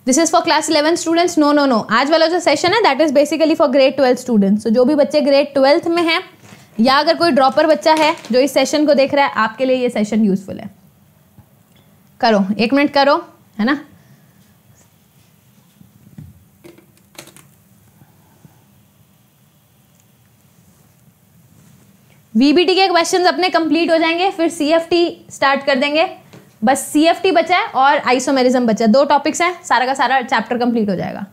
this is for class eleven students no no no आज वाला जो सेशन है that is basically for grade twelfth students जो भी बच्चे ग्रेड ट्वेल्थ में हैं या अगर कोई ड्रॉपर बच्चा है जो इस सेशन को देख रहा है आपके लिए ये सेशन यूजफुल है करो एक मिनट करो है ना वीबीटी के क्वेश्चंस अपने कंप्लीट हो जाएंगे फिर सीएफटी स्टार्ट कर देंगे बस सी एफ टी बचा है और आइसोमेरिज्म बचा है दो टॉपिक्स हैं सारा का सारा चैप्टर कंप्लीट हो जाएगा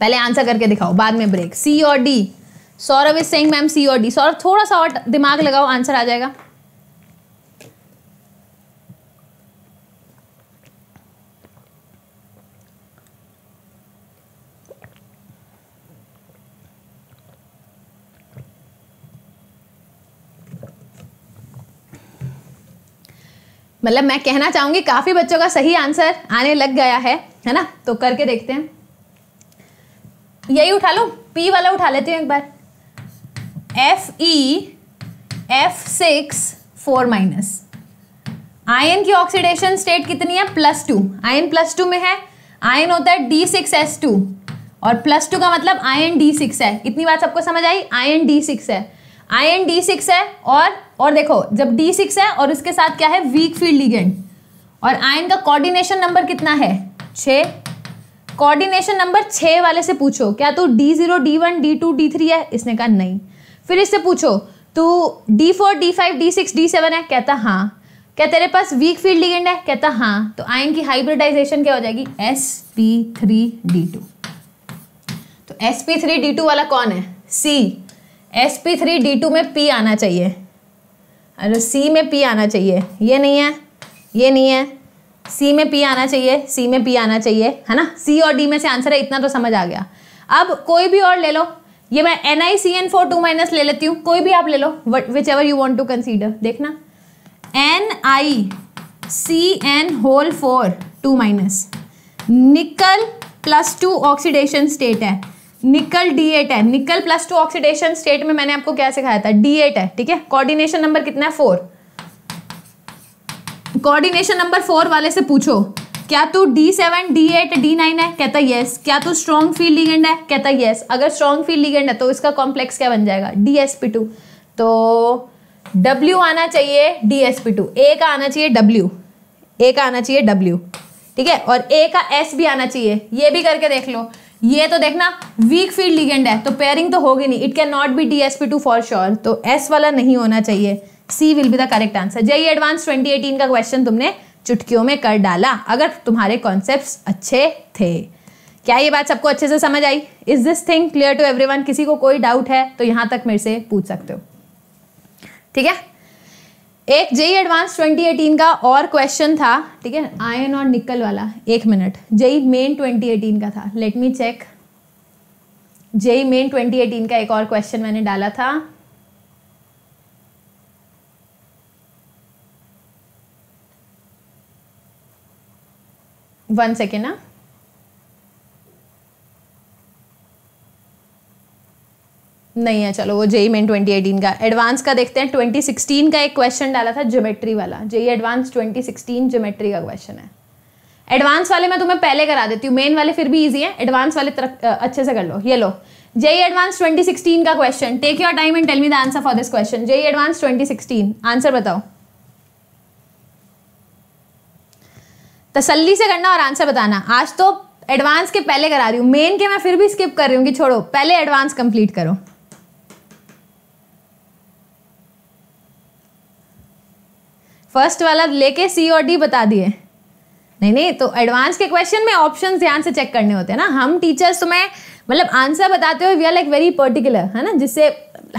पहले आंसर करके दिखाओ बाद में ब्रेक सी और D Saurabh is saying ma'am C और डी सौरभ थोड़ा सा और दिमाग लगाओ आंसर आ जाएगा मतलब मैं कहना चाहूंगी काफ़ी बच्चों का सही आंसर आने लग गया है है ना तो करके देखते हैं यही उठा लो पी वाला उठा लेती हूँ एक बार F E F six four minus ion की ऑक्सीडेशन स्टेट कितनी है plus two ion plus two में है आयन होता है डी सिक्स एस टू और प्लस टू का मतलब आयन डी सिक्स है इतनी बात सबको समझ आई आयन डी सिक्स है आयन डी सिक्स है और और देखो जब डी सिक्स है और उसके साथ क्या है वीक फील्ड लिगेंड और आयन का कोऑर्डिनेशन नंबर कितना है छ कोऑर्डिनेशन नंबर छ वाले से पूछो क्या तू D zero D one D two D three है इसने कहा नहीं फिर इससे पूछो तू D four D five D six D seven है कहता हाँ क्या तेरे पास वीक फील्ड लिगेंड है कहता हाँ तो आयन की हाइब्रिडाइजेशन क्या हो जाएगी S P three D two तो S P three D two वाला कौन है C S P three D two में पी आना चाहिए अरे सी में पी आना चाहिए ये नहीं है ये नहीं है सी में पी आना चाहिए सी में पी आना चाहिए है ना सी और डी में से आंसर है इतना तो समझ आ गया अब कोई भी और ले लो ये मैं N I C N four two minus ले लेती हूँ कोई भी आप ले लो whichever you want to consider देखना N I C N whole four two minus nickel plus two oxidation state है निकल डी एट है निकल प्लस टू ऑक्सीडेशन स्टेट में मैंने आपको क्या सिखाया था डी एट है ठीक है कोऑर्डिनेशन नंबर कितना है फोर कोऑर्डिनेशन नंबर फोर वाले से पूछो क्या तू D seven D eight D nine है कहता यस क्या तू स्ट्रॉन्ग फील्ड लिगेंड है कहता यस अगर स्ट्रॉन्ग फील्ड लिगेंड है तो इसका कॉम्प्लेक्स क्या बन जाएगा डी एस पी टू तो डब्ल्यू आना चाहिए D S P two A का आना चाहिए डब्ल्यू ए का आना चाहिए डब्ल्यू ठीक है और ए का एस भी आना चाहिए ये भी करके देख लो ये तो देखना वीक फील्ड लिगेंड है तो पेयरिंग तो होगी नहीं it can not be D S P two for sure तो एस वाला नहीं होना चाहिए C will be the correct answer JEE advance 2018 का क्वेश्चन तुमने चुटकियों में कर डाला अगर तुम्हारे कॉन्सेप्ट अच्छे थे क्या ये बात सबको अच्छे से समझ आई is this thing clear to every किसी को कोई डाउट है तो यहां तक मेरे से पूछ सकते हो ठीक है एक जेई एडवांस 2018 का और क्वेश्चन था ठीक है आयन और निकल वाला एक मिनट जेई मेन 2018 का था let me check JEE main 2018 का एक और क्वेश्चन मैंने डाला था वन सेकेंड ना नहीं है चलो वो जेई मेन ट्वेंटी एटीन का एडवांस का देखते हैं ट्वेंटी सिक्सटीन का एक क्वेश्चन डाला था ज्योमेट्री वाला JEE advance twenty sixteen geometry का क्वेश्चन है एडवांस वाले मैं तुम्हें पहले करा देती हूँ मेन वाले फिर भी इजी है एडवांस वाले तरफ अच्छे से कर लो ये लो जेई एडवांस सिक्सटीन का question take your time and tell me the answer for this question JEE advance sixteen answer बताओ तसल्ली से करना और आंसर बताना आज तो एडवांस के पहले करा रही हूँ मेन के मैं फिर भी स्किप कर रही हूँ कि छोड़ो पहले एडवांस कंप्लीट करो फर्स्ट वाला लेके सी और डी बता दिए नहीं नहीं तो एडवांस के क्वेश्चन में ऑप्शन ध्यान से चेक करने होते हैं ना हम टीचर्स तुम्हें मतलब आंसर बताते हुए we are like very particular है ना जिससे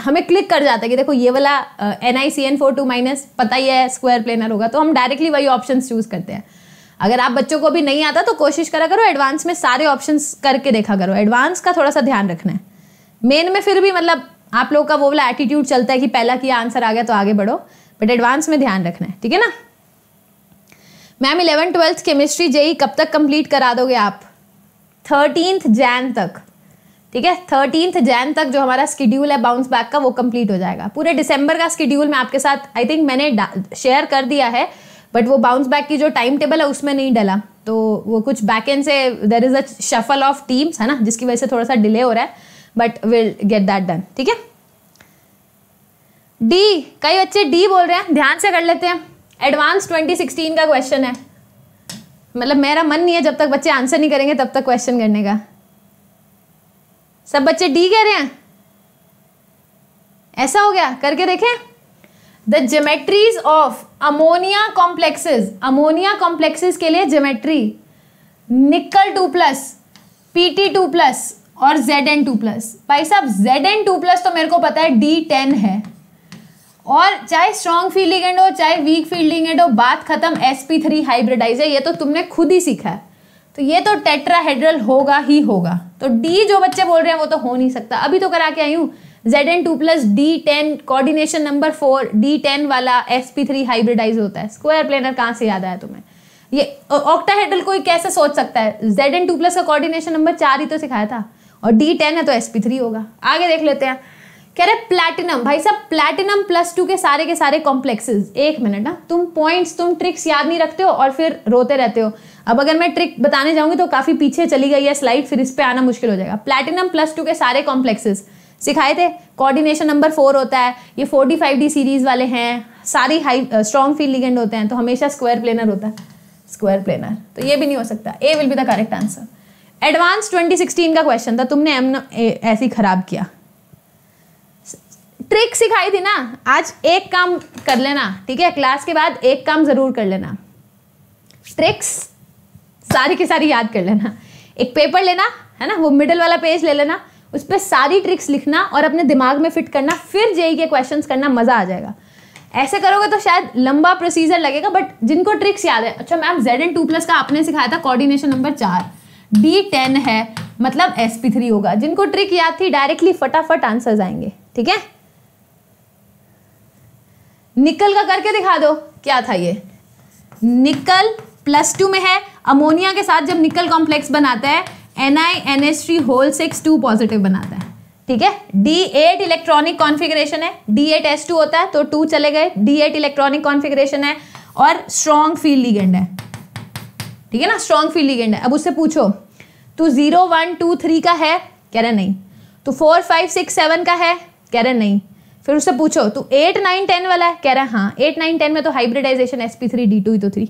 हमें क्लिक कर जाता है कि देखो ये वाला N I C N four two minus पता ही है स्क्वायर प्लेनर होगा तो हम डायरेक्टली वही ऑप्शन चूज़ करते हैं अगर आप बच्चों को भी नहीं आता तो कोशिश करा करो एडवांस में सारे ऑप्शन करके देखा करो एडवांस का थोड़ा सा ध्यान रखना है मेन में फिर भी मतलब आप लोगों का वो वाला एटीट्यूड चलता है कि पहला किया आंसर आ गया तो आगे बढ़ो बट एडवांस में ध्यान रखना है ठीक है ना ma'am eleven twelfth chemistry JEE कब तक कंप्लीट करा दोगे आप थर्टीनथ जैन तक ठीक है थर्टीनथ जैन तक जो हमारा स्कीड्यूल है बाउंस बैक का वो कंप्लीट हो जाएगा पूरे दिसंबर का स्कीड्यूल मैं आपके साथ आई थिंक मैंने शेयर कर दिया है बट वो बाउंस बैक की जो टाइम टेबल है उसमें नहीं डला तो वो कुछ बैक एंड से there is a shuffle of teams है ना जिसकी वजह से थोड़ा सा डिले हो रहा है but will get that done ठीक है डी कई बच्चे डी बोल रहे हैं ध्यान से कर लेते हैं एडवांस 2016 का क्वेश्चन है मतलब मेरा मन नहीं है जब तक बच्चे आंसर नहीं करेंगे तब तक क्वेश्चन करने का सब बच्चे डी कह रहे हैं ऐसा हो गया करके देखें the geometries of ammonia complexes ammonia complexes के लिए geometry nickel two plus P T two plus और जेड एन टू प्लस भाई साहब जेड एन टू प्लस तो मेरे को पता है डी टेन है और चाहे स्ट्रॉन्ग फील्डिंग एंड हो चाहे वीक फील्डिंग एंड हो बात खत्म एस पी थ्री हाइब्रिडाइज है ये तो तुमने खुद ही सीखा है तो ये तो टेट्राहेड्रल होगा ही होगा तो डी जो बच्चे बोल रहे हैं वो तो हो नहीं सकता अभी तो करा के आई हूँ Z N two plus D ten coordination number four D ten वाला एस पी थ्री हाइब्रिडाइज होता है स्क्वायर प्लेनर कहाँ से याद आया तुम्हें ये ऑक्टाहेड्रल कोई कैसे सोच सकता है जेड एन टू प्लस का कॉर्डिनेशन नंबर चार ही तो सिखाया था और डी टेन है तो एस पी थ्री होगा आगे देख लेते हैं कह रहे प्लैटिनम भाई साहब प्लैटिनम प्लस टू के सारे के सारे कॉम्प्लेक्सेस एक मिनट ना तुम पॉइंट्स तुम ट्रिक्स याद नहीं रखते हो और फिर रोते रहते हो अब अगर मैं ट्रिक बताने जाऊंगी तो काफ़ी पीछे चली गई है स्लाइड फिर इस पर आना मुश्किल हो जाएगा प्लैटिनम प्लस टू के सारे कॉम्प्लेक्सेस सिखाए थे कोऑर्डिनेशन नंबर फोर होता है ये फोर्टी फाइव डी सीरीज़ वाले हैं सारी हाई स्ट्रॉन्ग फील्ड लिगेंड होते हैं तो हमेशा स्क्वायर प्लेनर होता है स्क्वायर प्लेनर तो ये भी नहीं हो सकता A will be the correct answer advance sixteen का क्वेश्चन था तुमने एम ऐसी खराब किया ट्रिक सिखाई थी ना आज एक काम कर लेना ठीक है क्लास के बाद एक काम ज़रूर कर लेना ट्रिक्स सारी की सारी याद कर लेना एक पेपर लेना है ना वो मिडल वाला पेज ले लेना उस पर सारी ट्रिक्स लिखना और अपने दिमाग में फिट करना फिर जेई के क्वेश्चन करना मज़ा आ जाएगा ऐसे करोगे तो शायद लंबा प्रोसीजर लगेगा बट जिनको ट्रिक्स याद है अच्छा ma'am Z N two plus का आपने सिखाया था कोऑर्डिनेशन नंबर चार डी टेन है मतलब एस पी थ्री होगा जिनको ट्रिक याद थी डायरेक्टली फटाफट आंसर्स आएंगे ठीक है निकल का करके दिखा दो क्या था ये निकल प्लस टू में है अमोनिया के साथ जब निकल कॉम्प्लेक्स बनाता है N I N S three whole six two positive बनाता है ठीक है डी एट इलेक्ट्रॉनिक कॉन्फिग्रेशन है डी एट एस टू होता है तो टू चले गए डी एट इलेक्ट्रॉनिक कॉन्फिग्रेशन है और स्ट्रॉन्ग फील्ड लिगेंड है ठीक है ना स्ट्रॉन्ग फील्ड लिगेंड है अब उससे पूछो तो जीरो वन टू थ्री का है कह रहे नहीं तो फोर फाइव सिक्स सेवन का है कह रहे नहीं फिर उससे पूछो तू एट नाइन टेन वाला है कह रहा है हाँ एट नाइन टेन में तो hybridization S P three D two तो three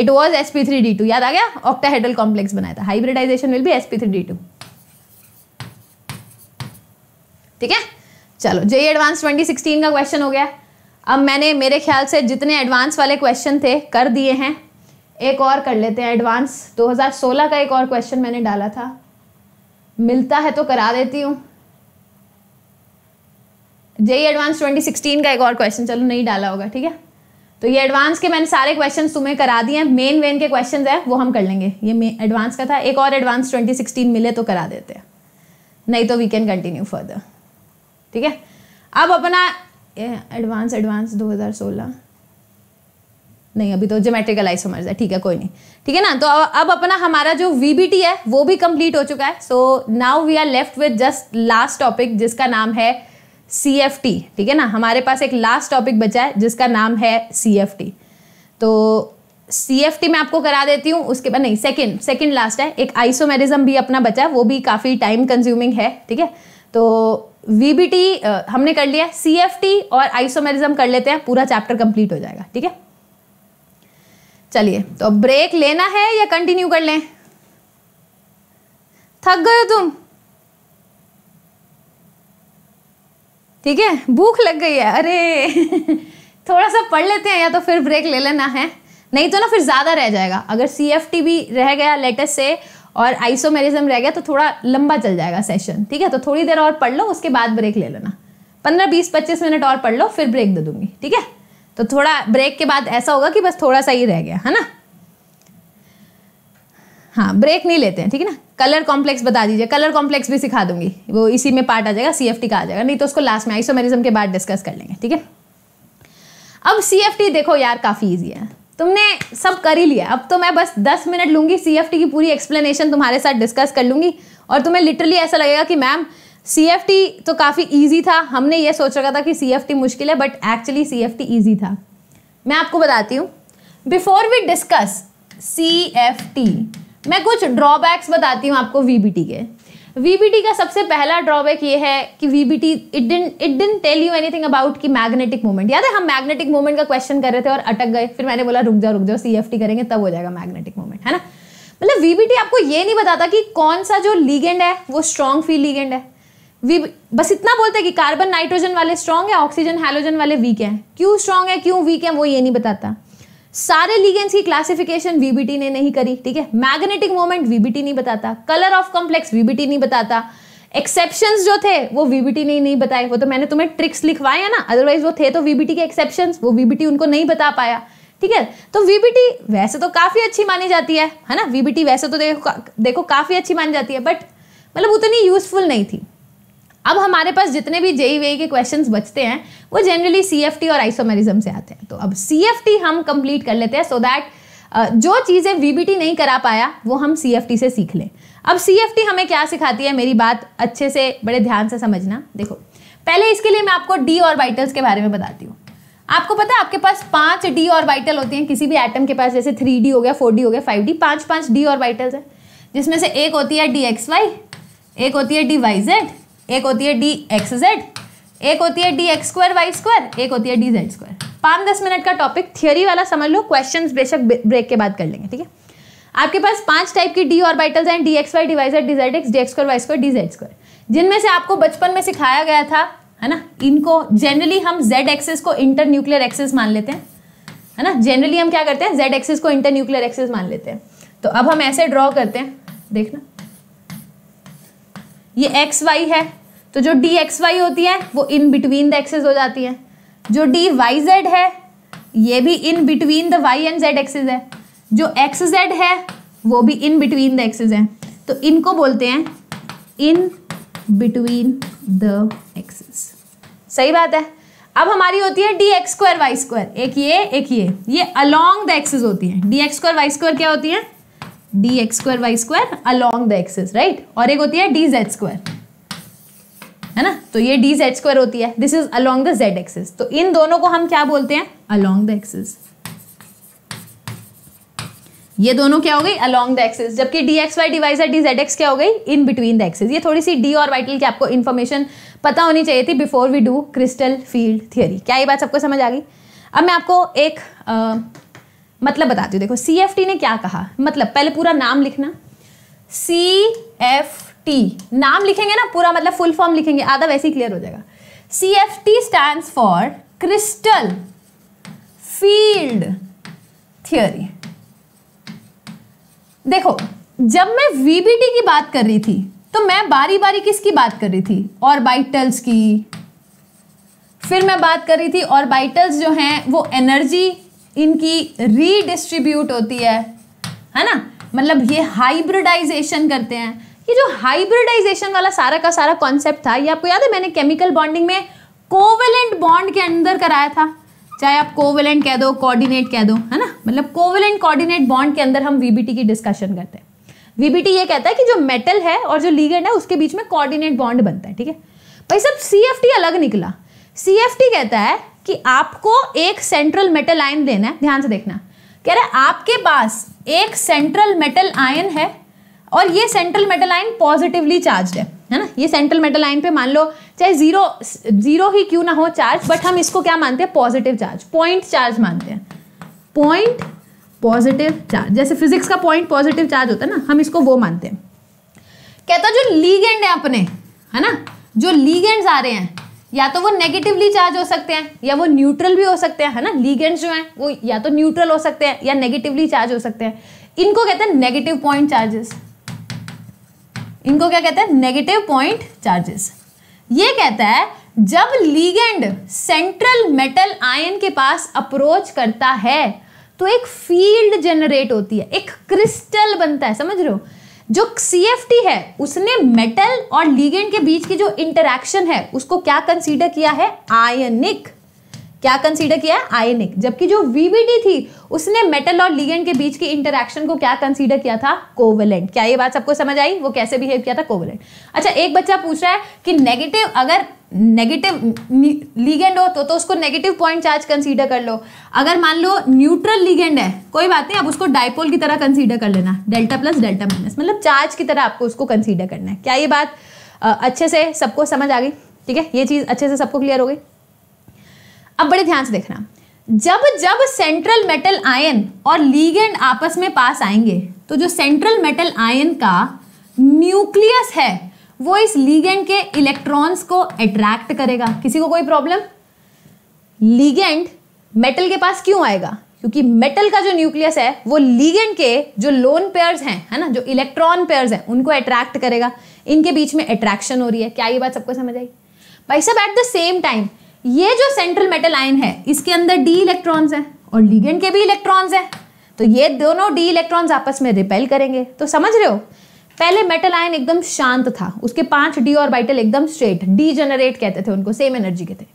it was S P three D two याद आ गया ऑक्टाहेड्रल कॉम्प्लेक्स बनाया था hybridization will be S P three D two ठीक है चलो जेई एडवांस ट्वेंटी सिक्सटीन का क्वेश्चन हो गया अब मैंने मेरे ख्याल से जितने एडवांस वाले क्वेश्चन थे कर दिए हैं एक और कर लेते हैं एडवांस 2016 का एक और क्वेश्चन मैंने डाला था मिलता है तो करा देती हूँ जेई एडवांस 2016 का एक और क्वेश्चन चलो नहीं डाला होगा ठीक है तो ये एडवांस के मैंने सारे क्वेश्चन तुम्हें करा दिए हैं मेन वेन के क्वेश्चन है वो हम कर लेंगे ये एडवांस का था एक और एडवांस 2016 मिले तो करा देते हैं नहीं तो वी कैन कंटिन्यू फर्दर ठीक है अब अपना एडवांस एडवांस 2016 नहीं अभी तो जोमेट्रिकल आइसोमर्स है ठीक है कोई नहीं ठीक है ना तो अब अपना हमारा जो वीबीटी है वो भी कंप्लीट हो चुका है so now we are left with just last topic जिसका नाम है सी एफ टी ठीक है ना हमारे पास एक लास्ट टॉपिक बचा है जिसका नाम है सी एफ टी तो सी एफ टी मैं आपको करा देती हूँ उसके बाद नहीं सेकेंड सेकेंड लास्ट है एक आइसोमेरिज्म भी अपना बचा है वो भी काफ़ी टाइम कंज्यूमिंग है ठीक है तो वी बी टी हमने कर लिया सी एफ टी और आइसोमेरिज्म कर लेते हैं पूरा चैप्टर कंप्लीट हो जाएगा ठीक है चलिए तो ब्रेक लेना है या कंटिन्यू कर लें थक गए तुम ठीक है भूख लग गई है अरे थोड़ा सा पढ़ लेते हैं या तो फिर ब्रेक ले लेना है नहीं तो ना फिर ज़्यादा रह जाएगा अगर सी एफ टी भी रह गया लेटेस्ट से और आइसोमेरिज्म रह गया तो थोड़ा लंबा चल जाएगा सेशन ठीक है तो थोड़ी देर और पढ़ लो उसके बाद ब्रेक ले लेना पंद्रह बीस पच्चीस मिनट और पढ़ लो फिर ब्रेक दे दूंगी ठीक है तो थोड़ा ब्रेक के बाद ऐसा होगा कि बस थोड़ा सा ही रह गया है ना हाँ ब्रेक नहीं लेते हैं ठीक है ना कलर कॉम्प्लेक्स बता दीजिए कलर कॉम्प्लेक्स भी सिखा दूंगी वो इसी में पार्ट आ जाएगा सी एफ टी का आ जाएगा नहीं तो उसको लास्ट में आइसोमेरिज्म के बाद डिस्कस कर लेंगे ठीक है अब सी एफ टी देखो यार काफ़ी ईजी है तुमने सब कर ही लिया अब तो मैं बस दस मिनट लूँगी सी एफ टी की पूरी एक्सप्लेनेशन तुम्हारे साथ डिस्कस कर लूँगी और तुम्हें लिटरली ऐसा लगेगा कि मैम सी एफ टी तो काफ़ी ईजी था हमने ये सोच रखा था कि सी एफ टी मुश्किल है but actually C F T easy था मैं आपको बताती हूँ before we discuss C F T मैं कुछ ड्रॉबैक्स बताती हूँ आपको वीबीटी के वीबीटी का सबसे पहला ड्रॉबैक ये है कि VBT it didn't it didn't tell you anything about कि मैग्नेटिक मोमेंट याद है हम मैग्नेटिक मोमेंट का क्वेश्चन कर रहे थे और अटक गए फिर मैंने बोला रुक जाओ रुक जाओ सी करेंगे तब हो जाएगा मैग्नेटिक मोमेंट है ना मतलब वीबीटी आपको ये नहीं बताता कि कौन सा जो लीगेंड है वो स्ट्रॉन्ग फी लीगेंड है वी बस इतना बोलते हैं कि कार्बन नाइट्रोजन वाले स्ट्रॉन्ग है ऑक्सीजन हाइलोजन वाले वीक हैं क्यों स्ट्रॉन्ग है क्यों वीक है वो ये नहीं बताता सारे लीगेंस की क्लासिफिकेशन वीबीटी ने नहीं करी ठीक है मैग्नेटिक मोमेंट वीबीटी नहीं बताता कलर ऑफ कॉम्प्लेक्स वीबीटी नहीं बताता एक्सेप्शन जो थे वो वीबीटी ने नहीं बताए वो तो मैंने तुम्हें ट्रिक्स लिखवाए ना अदरवाइज वो थे तो वीबीटी के एक्सेप्शन वो वीबीटी उनको नहीं बता पाया ठीक है तो वीबीटी वैसे तो काफ़ी अच्छी मानी जाती है है ना वीबीटी वैसे तो देखो देखो काफ़ी अच्छी मानी जाती है बट मतलब उतनी यूजफुल नहीं थी अब हमारे पास जितने भी जेई वेई e के क्वेश्चंस बचते हैं वो जनरली सी और आइसोमेरिज्म से आते हैं तो अब सी हम कंप्लीट कर लेते हैं सो so दैट जो चीज़ें वीबीटी नहीं करा पाया वो हम सी से सीख लें अब सी हमें क्या सिखाती है मेरी बात अच्छे से बड़े ध्यान से समझना देखो पहले इसके लिए मैं आपको डी ऑर्बिटल्स के बारे में बताती हूँ आपको पता है आपके पास पांच डी ऑर्बिटल होती हैं किसी भी एटम के पास जैसे थ्री डी हो गया फोर डी हो गया फाइव डी पाँच पाँच डी ऑर्बिटल्स है जिसमें से एक होती है डी एक्स वाई एक होती है डी वाई जेड एक होती है डी एक्स जेड एक होती है D x square Y square एक होती है डी जेड स्क्वायर पाँच दस मिनट का टॉपिक थियोरी वाला समझ लो क्वेश्चन बेशक ब्रेक के बाद कर लेंगे ठीक है आपके पास पांच टाइप की डी ऑर्बिटल्स हैं D x Y divisor D Z X D x square Y square D Z square जिनमें से आपको बचपन में सिखाया गया था है ना इनको जनरली हम जेड एक्सेस को इंटर न्यूक्लियर एक्सेस मान लेते हैं है ना जनरली हम क्या करते हैं जेड एक्सेस को इंटर न्यूक्लियर एक्सेस मान लेते हैं तो अब हम ऐसे ड्रॉ करते हैं देखना ये एक्स वाई है तो जो डी एक्स वाई होती है वो इन बिटवीन द एक्सेस हो जाती है जो डी वाई जेड है ये भी in between the Y and Z axis है जो एक्स जेड है वो भी इन बिटवीन द एक्सेस है तो इनको बोलते हैं इन बिटवीन द एक्सेस सही बात है अब हमारी होती है D x square Y square एक ये एक ये ये अलोंग द एक्सेस होती है D x square Y square क्या होती है D x square Y square along the axis right और एक होती है डी जेड स्क्वायर है ना तो ये डी जेड स्क्वायर होती है this is along the Z axis तो इन दोनों को हम क्या बोलते हैं अलोंग द एक्सिस ये दोनों क्या हो गई अलोंग द एक्सिस जबकि D x Y divisor D Z X क्या हो गई इन बिटवीन द एक्सिस ये थोड़ी सी डी और वाइटल की आपको इन्फॉर्मेशन पता होनी चाहिए थी before we do crystal field theory क्या ये बात सबको समझ आ गई अब मैं आपको एक आ, मतलब बताती हूँ देखो सी एफ टी ने क्या कहा मतलब पहले पूरा नाम लिखना सी एफ टी नाम लिखेंगे ना पूरा मतलब फुल फॉर्म लिखेंगे आधा वैसे ही क्लियर हो जाएगा C F T stand for crystal field theory देखो जब मैं वीबीटी की बात कर रही थी तो मैं बारी बारी किसकी बात कर रही थी और बाइटल्स की फिर मैं बात कर रही थी और बाइटल्स जो हैं वो एनर्जी इनकी रीडिस्ट्रीब्यूट होती है है ना मतलब ये हाइब्रिडाइजेशन करते हैं ये जो हाइब्रिडाइजेशन वाला सारा का सारा कॉन्सेप्ट था ये आपको याद है मैंने केमिकल बॉन्डिंग में कोवेलेंट बॉन्ड के अंदर कराया था चाहे आप कोवेलेंट कह दो कोऑर्डिनेट कह दो है ना मतलब कोवेलेंट कोऑर्डिनेट बॉन्ड के अंदर हम वीबीटी की डिस्कशन करते हैं वीबीटी ये कहता है कि जो मेटल है और जो लीगेंड है उसके बीच में कोऑर्डिनेट बॉन्ड बनता है ठीक है भाई सब सी अलग निकला सी कहता है कि आपको एक सेंट्रल मेटल आयन देना है ध्यान से देखना कह रहा है आपके पास एक सेंट्रल मेटल आयन है और ये central metal ion positively charge है है ना ये सेंट्रल मेटल आयन पे मान लो चाहे जीरो जीरो ही क्यों ना हो चार्ज बट हम इसको क्या मानते हैं पॉजिटिव चार्ज पॉइंट चार्ज मानते हैं पॉइंट पॉजिटिव चार्ज जैसे फिजिक्स का पॉइंट पॉजिटिव चार्ज होता है ना हम इसको वो मानते हैं कहता जो लीगेंड है अपने है ना जो लीगेंड्स आ रहे हैं या तो वो नेगेटिवली चार्ज हो सकते हैं या वो न्यूट्रल भी हो सकते हैं है ना लीगेंड्स जो हैं वो या तो न्यूट्रल हो सकते हैं या नेगेटिवली चार्ज हो सकते हैं इनको कहते हैं नेगेटिव पॉइंट चार्जेस इनको क्या कहते हैं नेगेटिव पॉइंट चार्जेस ये कहता है जब लीगेंड सेंट्रल मेटल आयन के पास अप्रोच करता है तो एक फील्ड जनरेट होती है एक क्रिस्टल बनता है समझ रहे हो जो सी है उसने मेटल और लीगेंड के बीच की जो इंटरेक्शन है उसको क्या कंसीडर किया है आयनिक क्या कंसीडर किया है आयनिक जबकि जो वीबीडी थी उसने मेटल और लिगेंड के बीच की इंटरेक्शन को क्या कंसीडर किया था कोवेलेंट क्या ये बात सबको समझ आई वो कैसे बिहेव किया था कोवेलेंट अच्छा एक बच्चा पूछ रहा है कि नेगेटिव अगर नेगेटिव लीगेंड हो तो तो उसको नेगेटिव पॉइंट चार्ज कंसीडर कर लो अगर मान लो न्यूट्रल लीगेंड है कोई बात नहीं अब उसको डायपोल की तरह कंसीडर कर लेना डेल्टा प्लस डेल्टा माइनस मतलब चार्ज की तरह आपको उसको कंसीडर करना है क्या ये बात अच्छे से सबको समझ आ गई ठीक है ये चीज़ अच्छे से सबको क्लियर हो गई अब बड़े ध्यान से देखना जब जब सेंट्रल मेटल आयन और लीगेंड आपस में पास आएंगे तो जो सेंट्रल मेटल आयन का न्यूक्लियस है वो इस लीगेंड के इलेक्ट्रॉन्स को अट्रैक्ट करेगा किसी को कोई प्रॉब्लम लीगेंड मेटल के पास क्यों आएगा क्योंकि मेटल का जो न्यूक्लियस है वो लीगेंड के जो लोन पेयर्स हैं है ना जो इलेक्ट्रॉन पेयर्स हैं उनको अट्रैक्ट करेगा इनके बीच में अट्रैक्शन हो रही है क्या ये बात सबको समझ आई भाई सब एट द सेम टाइम ये जो सेंट्रल मेटल आयन है इसके अंदर डी इलेक्ट्रॉन्स हैं और लिगेंड के भी इलेक्ट्रॉन्स हैं तो ये दोनों डी इलेक्ट्रॉन्स आपस में रिपेल करेंगे तो समझ रहे हो पहले मेटल आयन एकदम शांत था उसके पांच डी और बाइटल एकदम स्ट्रेट डी जनरेट कहते थे उनको सेम एनर्जी के थे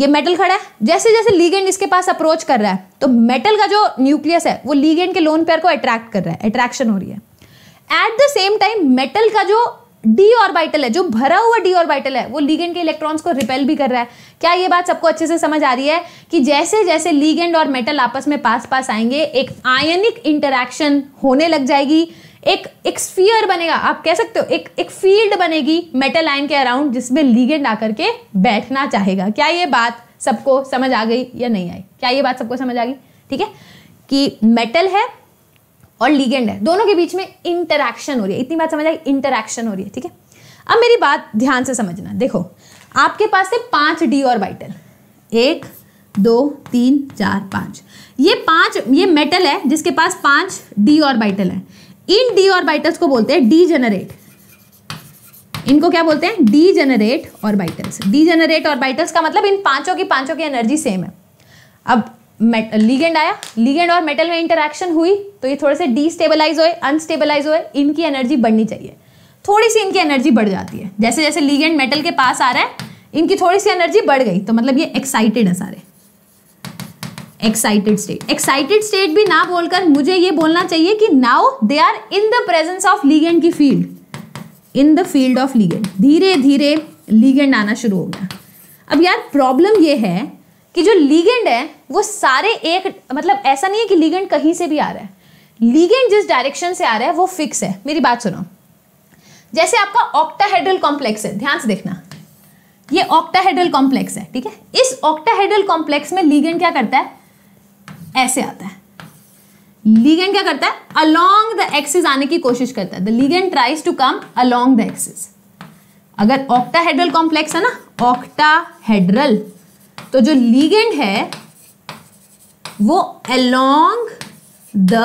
ये मेटल खड़ा है जैसे जैसे लीगेंड इसके पास अप्रोच कर रहा है तो मेटल का जो न्यूक्लियस है वो लीगेंड के लोन पेयर को अट्रैक्ट कर रहा है अट्रैक्शन हो रही है at the same time metal का जो डी ऑर्बिटल है जो भरा हुआ डी ऑर्बिटल है वो लीगेंड के इलेक्ट्रॉन्स को रिपेल भी कर रहा है क्या ये बात सबको अच्छे से समझ आ रही है कि जैसे जैसे लीगेंड और मेटल आपस में पास पास आएंगे एक आयनिक इंटरैक्शन होने लग जाएगी एक एक स्फीयर बनेगा आप कह सकते हो एक एक फील्ड बनेगी मेटल आयन के अराउंड जिसमें लीगेंड आकर के बैठना चाहेगा क्या ये बात सबको समझ आ गई या नहीं आई क्या ये बात सबको समझ आ गई ठीक है कि मेटल है और लीगेंड है दोनों के बीच में इंटरैक्शन हो रही है इतनी बात समझ आई इंटरैक्शन हो रही है ठीक है अब मेरी बात ध्यान से समझना देखो आपके पास है पांच डी बाइटल एक दो तीन चार पाँच ये पांच ये मेटल है जिसके पास पांच डी और बाइटल है इन डी और बाइटल्स को बोलते हैं डी जनरेट इनको क्या बोलते हैं डी जनरेट और बाइटल्स डी जनरेट और बाइटल्स का मतलब इन पांचों की पांचों की एनर्जी सेम है अब लीगेंड आया लीगेंड और मेटल में इंटरेक्शन हुई तो ये थोड़े से डिस्टेबलाइज हुए अनस्टेबलाइज हुए इनकी एनर्जी बढ़नी चाहिए थोड़ी सी इनकी एनर्जी बढ़ जाती है जैसे जैसे लीगेंड मेटल के पास आ रहा है इनकी थोड़ी सी एनर्जी बढ़ गई तो मतलब ये एक्साइटेड है सारे एक्साइटेड स्टेट एक्साइटेड स्टेट भी ना बोलकर मुझे ये बोलना चाहिए कि now they are in the presence of ligand की field in the field of ligand धीरे धीरे लीगेंड आना शुरू हो गया अब यार प्रॉब्लम ये है कि जो लीगेंड है वो सारे एक मतलब ऐसा नहीं है कि लीगेंड कहीं से भी आ रहा है लीगेंड जिस डायरेक्शन से आ रहा है वो फिक्स है मेरी बात सुनो जैसे आपका ऑक्टाहेड्रल कॉम्प्लेक्स है ध्यान से देखना ये ऑक्टाहेड्रल कॉम्प्लेक्स है ठीक है इस ऑक्टाहेड्रल कॉम्प्लेक्स में लीगेंड क्या करता है ऐसे आता है लीगेंड क्या करता है अलोंग द एक्सिस आने की कोशिश करता है the ligand tries to come along the axis अगर ऑक्टाहेड्रल कॉम्प्लेक्स है ना ऑक्टाहेड्रल तो जो लीगेंड है वो अलोंग द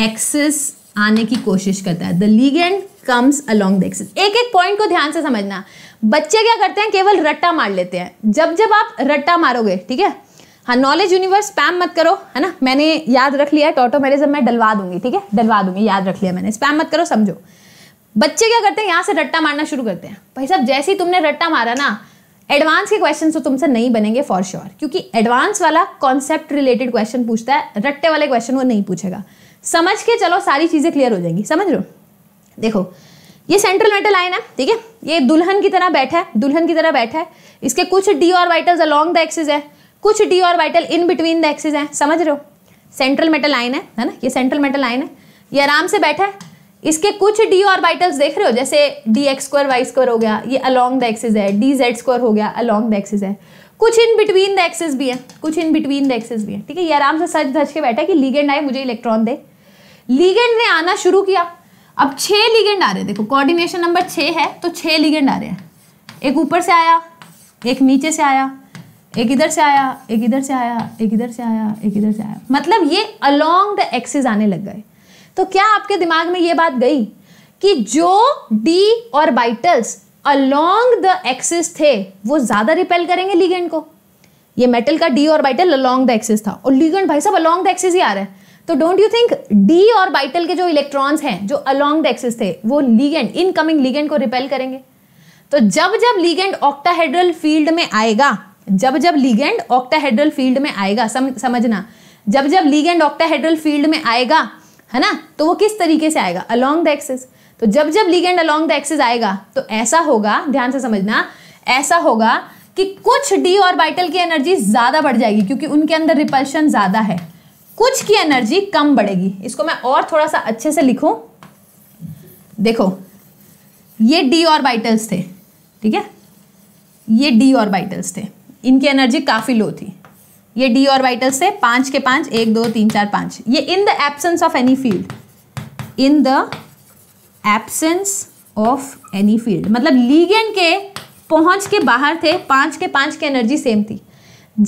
एक्सिस आने की कोशिश करता है the ligand comes along the axis एक एक पॉइंट को ध्यान से समझना बच्चे क्या करते हैं केवल रट्टा मार लेते हैं जब जब आप रट्टा मारोगे ठीक है हाँ नॉलेज यूनिवर्स स्पैम मत करो है ना मैंने याद रख लिया टोटो मेरे सब मैं डलवा दूंगी ठीक है डलवा दूंगी याद रख लिया मैंने स्पैम मत करो समझो बच्चे क्या करते हैं यहाँ से रट्टा मारना शुरू करते हैं भाई साहब जैसे ही तुमने रट्टा मारा ना एडवांस के क्वेश्चन तो तुमसे नहीं बनेंगे फॉर श्योर sure, क्योंकि एडवांस वाला कॉन्सेप्ट रिलेटेड क्वेश्चन पूछता है रट्टे वाले क्वेश्चन वो नहीं पूछेगा समझ के चलो सारी चीज़ें क्लियर हो जाएंगी समझ लो देखो ये सेंट्रल मेटल आयन है ठीक है ये दुल्हन की तरह बैठा है दुल्हन की तरह बैठा है इसके कुछ डी और वाइटल्स अलॉन्ग द एक्सिस है कुछ D orbital in between the axis है समझ रहे हो सेंट्रल मेटल आयन है ना ये सेंट्रल मेटल आयन है ये आराम से बैठा है इसके कुछ डी ऑर्बिटल्स देख रहे हो जैसे D x square Y square हो गया ये अलोंग द एक्सिस है डी जेड स्क्वायर हो गया अलोंग द एक्सिस है कुछ इन बिटवीन द एक्सेस भी है कुछ इन बिटवीन द एक्सेस भी है ठीक है ये आराम से सच धज के बैठा कि लीगेंड आए मुझे इलेक्ट्रॉन दे लीगेंड ने आना शुरू किया अब छः लीगेंड आ रहे हैं देखो कोऑर्डिनेशन नंबर छः है तो छः लीगेंड आ रहे हैं एक ऊपर से आया एक नीचे से आया एक इधर से आया एक इधर से आया एक इधर से आया एक इधर से आया मतलब ये अलोंग द एक्सेस आने लग गए तो क्या आपके दिमाग में ये बात गई कि जो D orbitals along the axis थे वो ज़्यादा रिपेल करेंगे लीगेंड को ये मेटल का d orbital along the axis था और लीगेंड भाई साहब अलोंग द एक्सिस ही आ रहा है तो don't you think d orbital के जो इलेक्ट्रॉन्स हैं जो अलोंग द एक्सिस थे वो लीगेंड इनकमिंग लीगेंड को रिपेल करेंगे तो जब जब लीगेंड ऑक्टाहेड्रल फील्ड में आएगा जब जब लीगेंड ऑक्टाहेड्रल फील्ड में आएगा सम, समझना जब जब लीगेंड ऑक्टाहेड्रल फील्ड में आएगा है ना तो वो किस तरीके से आएगा अलोंग द एक्सेस तो जब जब लीगेंड अलोंग द एक्सेस आएगा तो ऐसा होगा ध्यान से समझना ऐसा होगा कि कुछ डी और बाइटल की एनर्जी ज़्यादा बढ़ जाएगी क्योंकि उनके अंदर रिपल्शन ज़्यादा है कुछ की एनर्जी कम बढ़ेगी इसको मैं और थोड़ा सा अच्छे से लिखूं देखो ये डी और बाइटल्स थे ठीक है ये डी और बाइटल्स थे इनकी एनर्जी काफ़ी लो थी ये डी ऑर्बिटल से पांच के पांच एक दो तीन चार पांच ये in the absence of any field in the absence of any field मतलब लीगेंड के पहुंच के बाहर थे पांच के पांच की एनर्जी सेम थी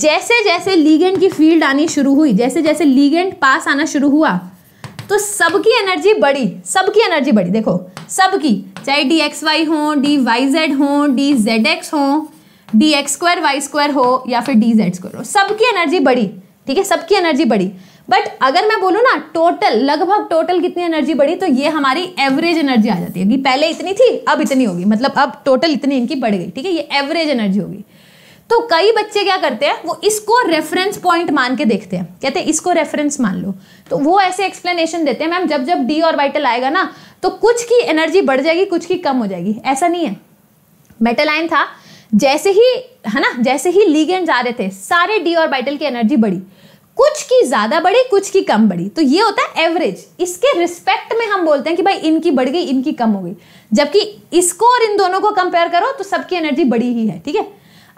जैसे जैसे लीगेंड की फील्ड आनी शुरू हुई जैसे जैसे लीगेंड पास आना शुरू हुआ तो सबकी एनर्जी बढ़ी सबकी एनर्जी बढ़ी देखो सबकी चाहे डी एक्स वाई हो डी वाई जेड हो डी जेड एक्स हों d x square Y square हो या फिर डी जेड स्क्वायर हो सबकी एनर्जी बढ़ी ठीक है सबकी एनर्जी बढ़ी बट अगर मैं बोलूँ ना टोटल लगभग टोटल कितनी एनर्जी बढ़ी तो ये हमारी एवरेज एनर्जी आ जाती है कि पहले इतनी थी अब इतनी होगी मतलब अब टोटल इतनी इनकी बढ़ गई ठीक है ये एवरेज एनर्जी होगी तो कई बच्चे क्या करते हैं वो इसको रेफरेंस पॉइंट मान के देखते हैं कहते हैं इसको रेफरेंस मान लो तो वो ऐसे एक्सप्लेनेशन देते हैं मैम जब जब डी और वाइटल आएगा ना तो कुछ की एनर्जी बढ़ जाएगी कुछ की कम हो जाएगी ऐसा नहीं है मेटल आयन था जैसे ही है ना जैसे ही लीगेंड जा रहे थे सारे डी और बाइटल की एनर्जी बढ़ी कुछ की ज्यादा बढ़ी कुछ की कम बढ़ी तो ये होता है एवरेज इसके रिस्पेक्ट में हम बोलते हैं कि भाई इनकी बढ़ गई इनकी कम हो गई जबकि इसको और इन दोनों को कंपेयर करो तो सबकी एनर्जी बड़ी ही है ठीक है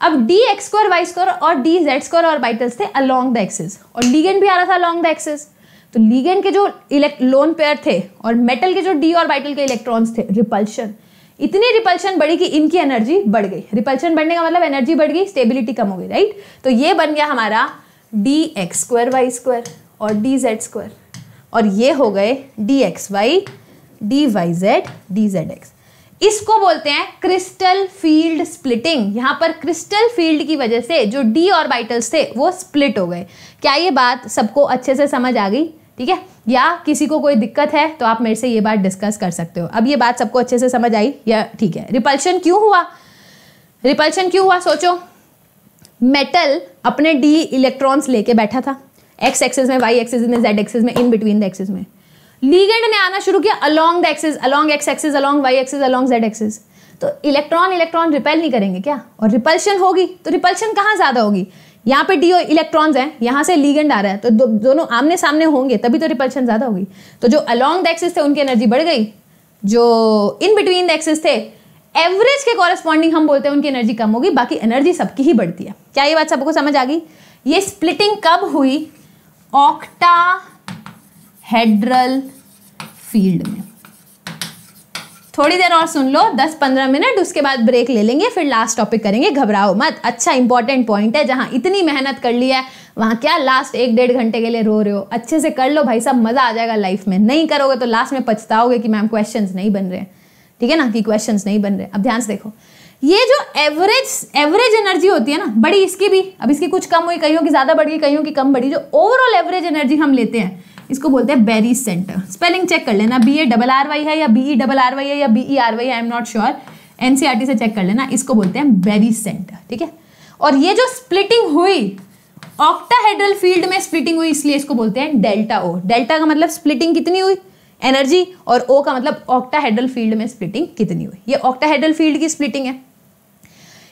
अब d x square Y square और डी जेड स्क्वायर बाइटल्स थे अलॉन्ग द एक्सेस और लीगेंड भी आ रहा था अलॉन्ग द एक्सेस तो लीगेंड के जो इलेक्ट लोन पेयर थे और मेटल के जो डी और बाइटल के इलेक्ट्रॉन्स थे रिपल्शन इतनी रिपल्शन बढ़ी कि इनकी एनर्जी बढ़ गई रिपल्शन बढ़ने का मतलब एनर्जी बढ़ गई स्टेबिलिटी कम हो गई राइट तो ये बन गया हमारा d x square Y square और डी जेड स्क्वायर और ये हो गए d x y d y z d Z x इसको बोलते हैं क्रिस्टल फील्ड स्प्लिटिंग यहाँ पर क्रिस्टल फील्ड की वजह से जो डी ऑर्बिटल्स थे वो स्प्लिट हो गए क्या ये बात सबको अच्छे से समझ आ गई ठीक है या किसी को कोई दिक्कत है तो आप मेरे से ये बात डिस्कस कर सकते हो अब ये बात सबको अच्छे से समझ आई या ठीक है रिपल्शन क्यों हुआ रिपल्शन क्यों हुआ सोचो मेटल अपने डी इलेक्ट्रॉन्स लेके बैठा था एक्स एक्सेस में वाई एक्सेस में जेड एक्सेस में इन बिटवीन द एक्सेस में लीगेंड ने आना शुरू किया along the axes along x axes along y axes along z axes तो इलेक्ट्रॉन इलेक्ट्रॉन रिपेल नहीं करेंगे क्या और रिपल्शन होगी तो रिपल्शन कहाँ ज़्यादा होगी यहाँ पे डी ओ इलेक्ट्रॉन्स हैं यहाँ से लीगेंड आ रहा है तो दो, दोनों आमने सामने होंगे तभी तो रिपल्शन ज़्यादा होगी तो जो अलॉन्ग द एक्सिस थे उनकी एनर्जी बढ़ गई जो इन बिटवीन द एक्सिस थे एवरेज के कॉरेस्पॉन्डिंग हम बोलते हैं उनकी एनर्जी कम होगी बाकी एनर्जी सबकी ही बढ़ती है क्या ये बात सबको समझ आ गई ये स्प्लिटिंग कब हुई ऑक्टा हेड्रल फील्ड में थोड़ी देर और सुन लो 10-15 मिनट उसके बाद ब्रेक ले लेंगे फिर लास्ट टॉपिक करेंगे घबराओ मत अच्छा इंपॉर्टेंट पॉइंट है जहाँ इतनी मेहनत कर ली है वहाँ क्या लास्ट एक डेढ़ घंटे के लिए रो रहे हो अच्छे से कर लो भाई साहब मज़ा आ जाएगा लाइफ में नहीं करोगे तो लास्ट में पछताओगे कि मैम क्वेश्चन नहीं बन रहे ठीक है ना कि क्वेश्चन नहीं बन रहे अब ध्यान से देखो ये जो एवरेज एवरेज एनर्जी होती है ना बड़ी इसकी भी अब इसकी कुछ कम हुई कहीं हो कि ज़्यादा बढ़ गई कहीं हो कि कम बढ़ी जो ओवरऑल एवरेज एनर्जी हम लेते हैं इसको बोलते हैं बेरी सेंटर स्पेलिंग चेक कर लेना B A double R Y है या B E double R Y है या B E R Y I am not sure टी से चेक कर लेना इसको बोलते हैं बेरी सेंटर ठीक है और ये जो स्प्लिटिंग हुई ऑक्टाहेड्रल फील्ड में स्प्लिटिंग हुई इसलिए इसको बोलते हैं डेल्टा ओ डेल्टा का मतलब स्प्लिटिंग कितनी हुई एनर्जी और ओ का मतलब ऑक्टाहेड्रल फील्ड में स्प्लिटिंग कितनी हुई ये ऑक्टाहेड्रल फील्ड की स्प्लिटिंग है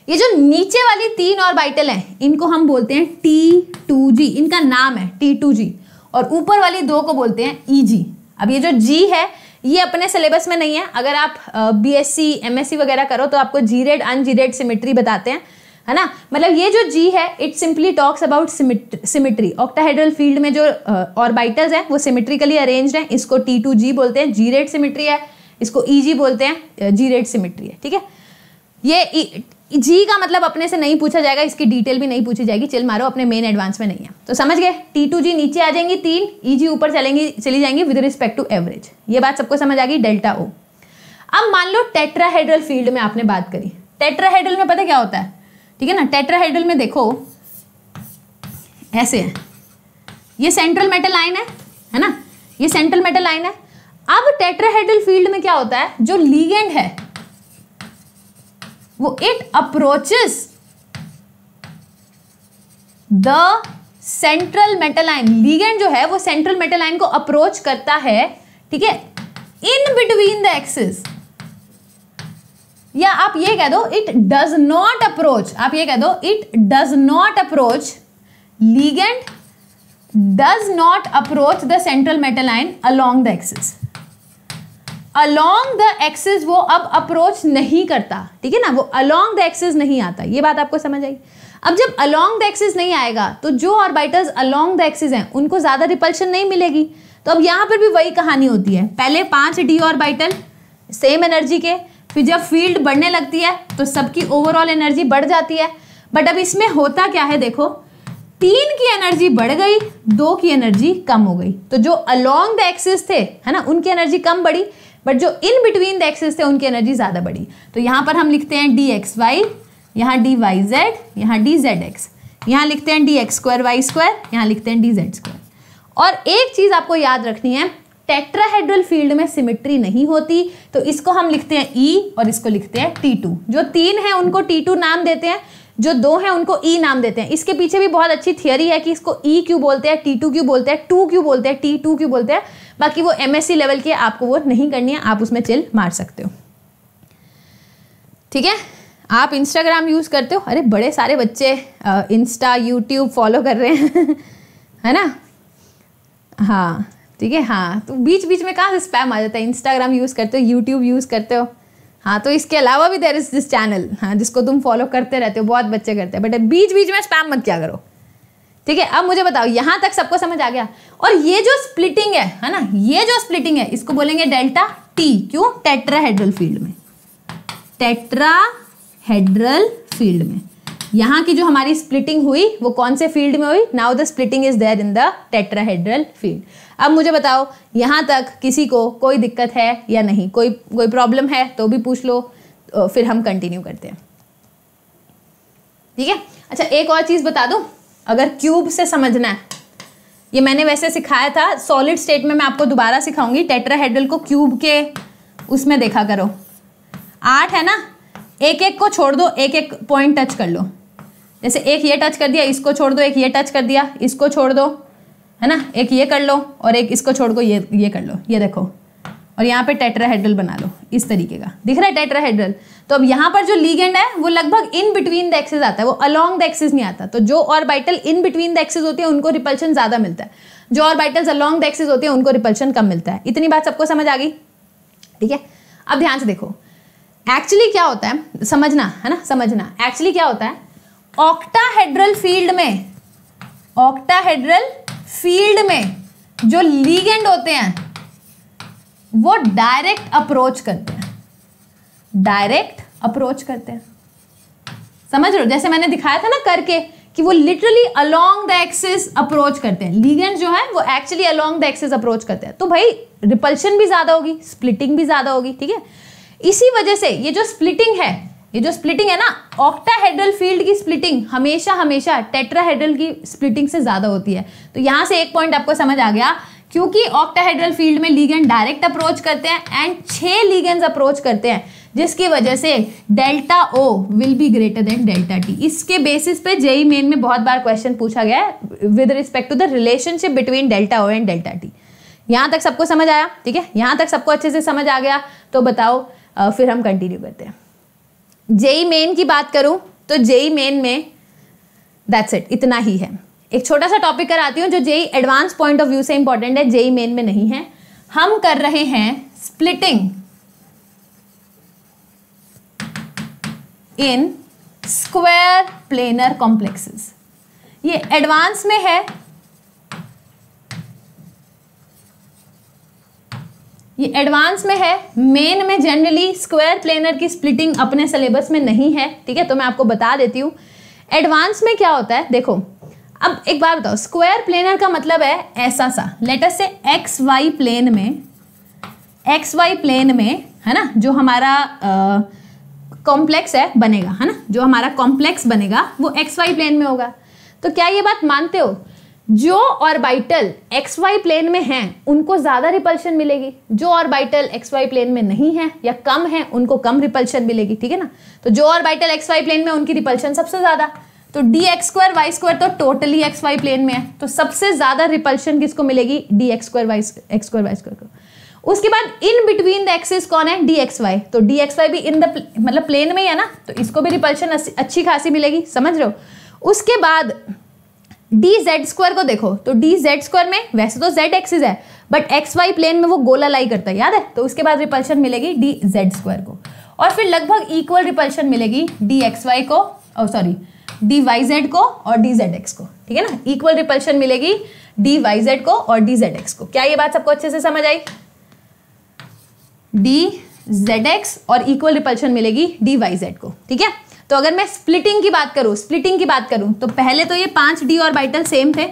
ये जो नीचे वाली तीन और बाइटल हैं इनको हम बोलते हैं टी टू जी इनका नाम है टी टू जी और ऊपर वाली दो को बोलते हैं ईजी e अब ये जो जी है ये अपने सिलेबस में नहीं है अगर आप B S C M S C वगैरह करो तो आपको gerade ungerade symmetry बताते हैं है ना मतलब ये जो जी है it simply talks about symmetry octahedral field में जो ऑर्बिटल्स uh, हैं वो सिमिट्रिकली अरेंज हैं इसको टी टू जी बोलते हैं जी रेड सिमिट्री है इसको ई e जी बोलते हैं जी रेड सिमिट्री है ठीक है ये e, जी का मतलब अपने से नहीं पूछा जाएगा इसकी डिटेल भी नहीं पूछी जाएगी चिल मारो अपने मेन एडवांस में नहीं है तो समझ गए टी टू जी नीचे आ जाएंगी तीन ई e जी ऊपर चलेंगी चली जाएंगी विद रिस्पेक्ट टू एवरेज ये बात सबको समझ आ गई डेल्टा ओ अब मान लो टेट्राहेड्रल फील्ड में आपने बात करी टेट्राहेड्रल में पता क्या होता है ठीक है ना टेट्राहेड्रल में देखो ऐसे है ये सेंट्रल मेटल लाइन है है ना ये सेंट्रल मेटल लाइन है अब टेट्राहेड्रल फील्ड में क्या होता है जो लीगेंड है वो it approaches the central metal ion ligand जो है वो सेंट्रल मेटल लाइन को अप्रोच करता है ठीक है इन बिटवीन द एक्सिस या आप ये कह दो इट डज नॉट अप्रोच आप ये कह दो it does not approach ligand does not approach the central metal ion along the axis along the axes वो अब अप्रोच नहीं करता ठीक है ना वो अलोंग द एक्सेस नहीं आता ये बात आपको समझ आई अब जब अलोंग द एक्सेस नहीं आएगा तो जो ऑर्बिटल्स अलोंग द एक्सेस हैं उनको ज़्यादा रिपल्शन नहीं मिलेगी तो अब यहां पर भी वही कहानी होती है पहले पांच डी ऑर्बिटल सेम एनर्जी के फिर जब फील्ड बढ़ने लगती है तो सबकी ओवरऑल एनर्जी बढ़ जाती है बट अब इसमें होता क्या है देखो तीन की एनर्जी बढ़ गई दो की एनर्जी कम हो गई तो जो अलोंग द एक्सेस थे है ना उनकी एनर्जी कम बढ़ी बट जो इन बिटवीन द एक्सेस थे उनकी एनर्जी ज़्यादा बढ़ी तो यहां पर हम लिखते हैं डी एक्स वाई यहाँ डी वाई जेड यहाँ डी जेड एक्स यहाँ लिखते हैं D x square Y square यहाँ लिखते हैं डी जेड स्क्वायर और एक चीज़ आपको याद रखनी है टेट्राहेड्रल फील्ड में सिमिट्री नहीं होती तो इसको हम लिखते हैं ई e और इसको लिखते हैं टी टू जो तीन है उनको टी टू नाम देते हैं जो दो हैं उनको ई e नाम देते हैं इसके पीछे भी बहुत अच्छी थियरी है कि इसको ई e क्यों बोलते हैं टी टू क्यों बोलते हैं टू क्यों बोलते हैं टी टू क्यों बोलते हैं बाकी वो एमएससी लेवल की आपको वो नहीं करनी है आप उसमें चिल मार सकते हो ठीक है आप इंस्टाग्राम यूज़ करते हो अरे बड़े सारे बच्चे इंस्टा यूट्यूब फॉलो कर रहे हैं है ना हाँ ठीक है हाँ तो बीच बीच में कहाँ से स्पैम आ जाता है इंस्टाग्राम यूज़ करते हो यूट्यूब यूज़ करते हो हाँ तो इसके अलावा भी देर इज दिस चैनल हाँ जिसको तुम फॉलो करते रहते हो बहुत बच्चे करते हैं बट बीच बीच में स्पैम मत क्या करो ठीक है अब मुझे बताओ यहाँ तक सबको समझ आ गया और ये जो स्प्लिटिंग है है ना ये जो स्प्लिटिंग है इसको बोलेंगे डेल्टा टी क्यों टेट्राहेड्रल फील्ड में टेट्राहेड्रल फील्ड में यहाँ की जो हमारी स्प्लिटिंग हुई वो कौन से फील्ड में हुई now the splitting is there in the tetrahedral field अब मुझे बताओ यहाँ तक किसी को कोई दिक्कत है या नहीं कोई कोई प्रॉब्लम है तो भी पूछ लो फिर हम कंटिन्यू करते हैं ठीक है अच्छा एक और चीज़ बता दूं अगर क्यूब से समझना है ये मैंने वैसे सिखाया था सॉलिड स्टेट में मैं आपको दोबारा सिखाऊंगी टेट्राहेड्रल को क्यूब के उसमें देखा करो आठ है ना एक एक को छोड़ दो एक एक पॉइंट टच कर लो जैसे एक ये टच कर दिया इसको छोड़ दो एक ये टच कर दिया इसको छोड़ दो है ना एक ये कर लो और एक इसको छोड़ दो ये ये कर लो ये देखो और यहाँ पे टेट्राहेड्रल बना लो इस तरीके का दिख रहा है टेट्राहेड्रल तो अब यहाँ पर जो लीगेंड है वो लगभग इन बिटवीन द एक्सेस आता है वो अलोंग द एक्सेस नहीं आता तो जो orbital in between the access होती है उनको रिपल्शन ज़्यादा मिलता है जो ऑर्बिटल्स अलोंग द एक्सेस होती है उनको रिपल्शन कम मिलता है इतनी बात सबको समझ आ गई ठीक है अब ध्यान से देखो एक्चुअली क्या होता है समझना है ना समझना एक्चुअली क्या होता है ऑक्टाहेड्रल फील्ड में ऑक्टाहेड्रल फील्ड में जो लीगेंड होते हैं वो डायरेक्ट अप्रोच करते हैं डायरेक्ट अप्रोच करते हैं समझ रहे हो जैसे मैंने दिखाया था ना करके कि वो literally along the axis approach करते हैं लीगेंड जो है वो actually along the axis approach करते हैं तो भाई रिपल्शन भी ज़्यादा होगी स्प्लिटिंग भी ज़्यादा होगी ठीक है इसी वजह से ये जो स्प्लिटिंग है ये जो स्प्लिटिंग है ना ऑक्टाहेड्रल फील्ड की स्प्लिटिंग हमेशा हमेशा टेट्राहेड्रल की स्प्लिटिंग से ज़्यादा होती है तो यहाँ से एक पॉइंट आपको समझ आ गया क्योंकि ऑक्टाहेड्रल फील्ड में लीगेंड डायरेक्ट अप्रोच करते हैं एंड छह लीगेंड्स अप्रोच करते हैं जिसकी वजह से delta o will be greater then delta t इसके बेसिस पे जेई मेन e में बहुत बार क्वेश्चन पूछा गया है with respect to the relationship between delta O and delta t यहाँ तक सबको समझ आया ठीक है यहाँ तक सबको अच्छे से समझ आ गया तो बताओ फिर हम कंटिन्यू करते हैं जेई मेन की बात करूं तो जेई मेन में दैट्स इट इतना ही है एक छोटा सा टॉपिक कराती हूँ जो JEE advance point of view से इंपॉर्टेंट है जेई मेन में नहीं है हम कर रहे हैं splitting in square planar complexes ये एडवांस में है ये एडवांस में है मेन में जनरली स्क्वायर प्लेनर की स्प्लिटिंग अपने सिलेबस में नहीं है ठीक है तो मैं आपको बता देती हूँ एडवांस में क्या होता है देखो अब एक बार बताओ स्क्वायर प्लेनर का मतलब है ऐसा सा let's say x y plane में एक्स वाई प्लेन में है ना जो हमारा कॉम्प्लेक्स है बनेगा है ना जो हमारा कॉम्प्लेक्स बनेगा वो एक्स वाई प्लेन में होगा तो क्या ये बात मानते हो जो ऑर्बिटल एक्स वाई प्लेन में हैं उनको ज़्यादा रिपल्शन मिलेगी जो ऑर्बिटल एक्स वाई प्लेन में नहीं है या कम है उनको कम रिपल्शन मिलेगी ठीक है ना तो जो ऑर्बिटल एक्स वाई प्लेन में उनकी रिपल्शन सबसे ज़्यादा तो d x square Y square तो टोटली एक्स वाई प्लेन में है तो सबसे ज़्यादा रिपल्शन किसको मिलेगी d x square y x square Y square को उसके बाद इन बिटवीन द एक्सिस कौन है डी एक्स वाई तो डी एक्स वाई भी इन द मतलब प्लेन में ही है ना तो इसको भी रिपल्शन अच्छी खासी मिलेगी समझ रहे हो उसके बाद डी जेड स्क्वायर को देखो तो डी जेड स्क्वायर में वैसे तो जेड एक्सिस है बट एक्स वाई प्लेन में वो गोला लाई करता है याद है तो उसके बाद रिपल्शन मिलेगी डी जेड स्क्वायर को और फिर लगभग इक्वल रिपल्शन मिलेगी डी एक्स वाई को और सॉरी डी वाई जेड को और डी जेड एक्स को ठीक है ना इक्वल रिपल्शन मिलेगी डी वाई जेड को और डी जेड एक्स को क्या ये बात सबको अच्छे से समझ आई डी जेड एक्स और इक्वल रिपल्शन मिलेगी डी वाई जेड को ठीक है तो अगर मैं स्प्लिटिंग की बात करूं स्प्लिटिंग की बात करूं तो पहले तो ये पांच डी ऑर्बिटल सेम थे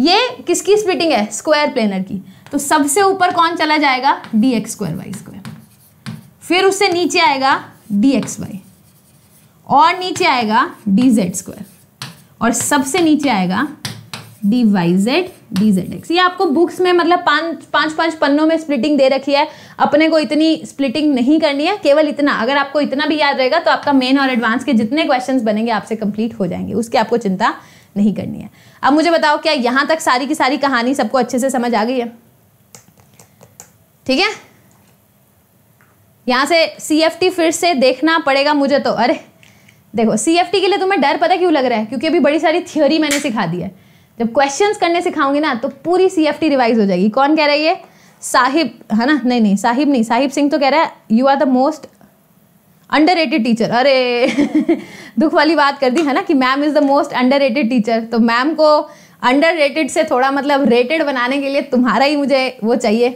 ये किसकी स्प्लिटिंग है स्क्वायर प्लेनर की तो सबसे ऊपर कौन चला जाएगा d x square Y square फिर उससे नीचे आएगा डी एक्स वाई और नीचे आएगा डी जेड स्क्वायर और सबसे नीचे आएगा d y z d Z x ये आपको बुक्स में मतलब पांच पांच पांच पन्नों में स्प्लिटिंग दे रखी है अपने को इतनी स्प्लिटिंग नहीं करनी है केवल इतना अगर आपको इतना भी याद रहेगा तो आपका मेन और एडवांस के जितने क्वेश्चन बनेंगे आपसे कंप्लीट हो जाएंगे उसकी आपको चिंता नहीं करनी है अब मुझे बताओ क्या यहाँ तक सारी की सारी कहानी सबको अच्छे से समझ आ गई है ठीक है यहाँ से सी फिर से देखना पड़ेगा मुझे तो अरे देखो सी के लिए तुम्हें डर पता क्यों लग रहा है क्योंकि अभी बड़ी सारी थ्योरी मैंने सिखा दी है जब क्वेश्चंस करने सिखाऊंगी ना तो पूरी सी रिवाइज हो जाएगी कौन कह रहा है ये साहिब है ना नहीं नहीं साहिब नहीं साहिब सिंह तो कह रहा है you are the most underrated teacher अरे दुख वाली बात कर दी है ना कि ma'am is the most underrated teacher तो मैम को अंडर रेटेड से थोड़ा मतलब रेटेड बनाने के लिए तुम्हारा ही मुझे वो चाहिए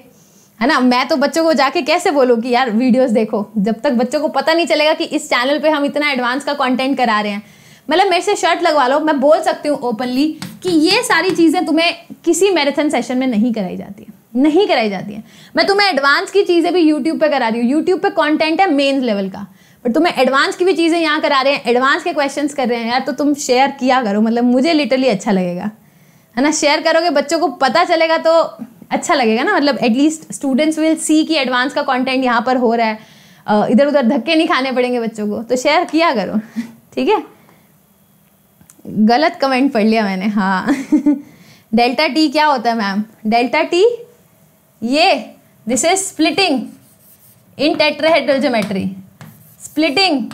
है ना मैं तो बच्चों को जाके कैसे बोलूँ कि यार वीडियोस देखो जब तक बच्चों को पता नहीं चलेगा कि इस चैनल पे हम इतना एडवांस का कंटेंट करा रहे हैं मतलब मेरे से शर्ट लगवा लो मैं बोल सकती हूँ ओपनली कि ये सारी चीज़ें तुम्हें किसी मैराथन सेशन में नहीं कराई जाती है नहीं कराई जाती है मैं तुम्हें एडवांस की चीज़ें भी यूट्यूब पर करा रही हूँ यूट्यूब पर कॉन्टेंट है मेन लेवल का बट तुम्हें एडवांस की भी चीज़ें यहाँ करा रहे हैं एडवांस के क्वेश्चंस कर रहे हैं यार तो तुम शेयर किया करो मतलब मुझे लिटरली अच्छा लगेगा है ना शेयर करोगे बच्चों को पता चलेगा तो अच्छा लगेगा ना मतलब एटलीस्ट स्टूडेंट्स विल सी कि एडवांस का कंटेंट यहाँ पर हो रहा है इधर उधर धक्के नहीं खाने पड़ेंगे बच्चों को तो शेयर किया करो ठीक है गलत कमेंट पढ़ लिया मैंने हाँ डेल्टा टी क्या होता है मैम डेल्टा टी ये this is splitting in tetrahedral geometry splitting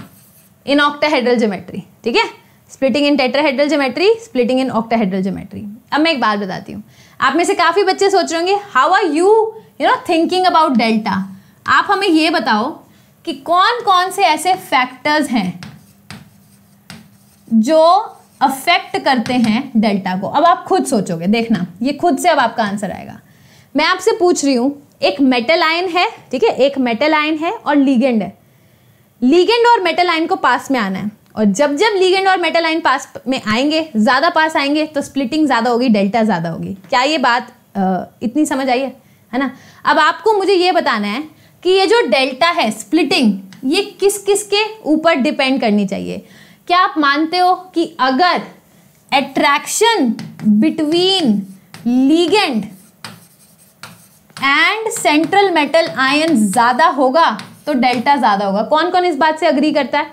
in octahedral geometry ठीक है splitting in tetrahedral geometry splitting in octahedral geometry अब मैं एक बात बताती हूँ आप में से काफ़ी बच्चे सोच रहे होंगे how are you you know thinking about delta आप हमें ये बताओ कि कौन कौन से ऐसे फैक्टर्स हैं जो अफेक्ट करते हैं डेल्टा को अब आप खुद सोचोगे देखना ये खुद से अब आपका आंसर आएगा मैं आपसे पूछ रही हूँ एक मेटल आयन है ठीक है एक मेटल आयन है और लीगेंड है लीगेंड और मेटल आयन को पास में आना है और जब जब लीगेंड और मेटल आयन पास में आएंगे ज़्यादा पास आएंगे तो स्प्लिटिंग ज़्यादा होगी डेल्टा ज़्यादा होगी क्या ये बात आ, इतनी समझ आई है है ना अब आपको मुझे ये बताना है कि ये जो डेल्टा है स्प्लिटिंग ये किस किस के ऊपर डिपेंड करनी चाहिए क्या आप मानते हो कि अगर attraction between ligand and central metal ion ज़्यादा होगा तो डेल्टा ज़्यादा होगा कौन कौन इस बात से अग्री करता है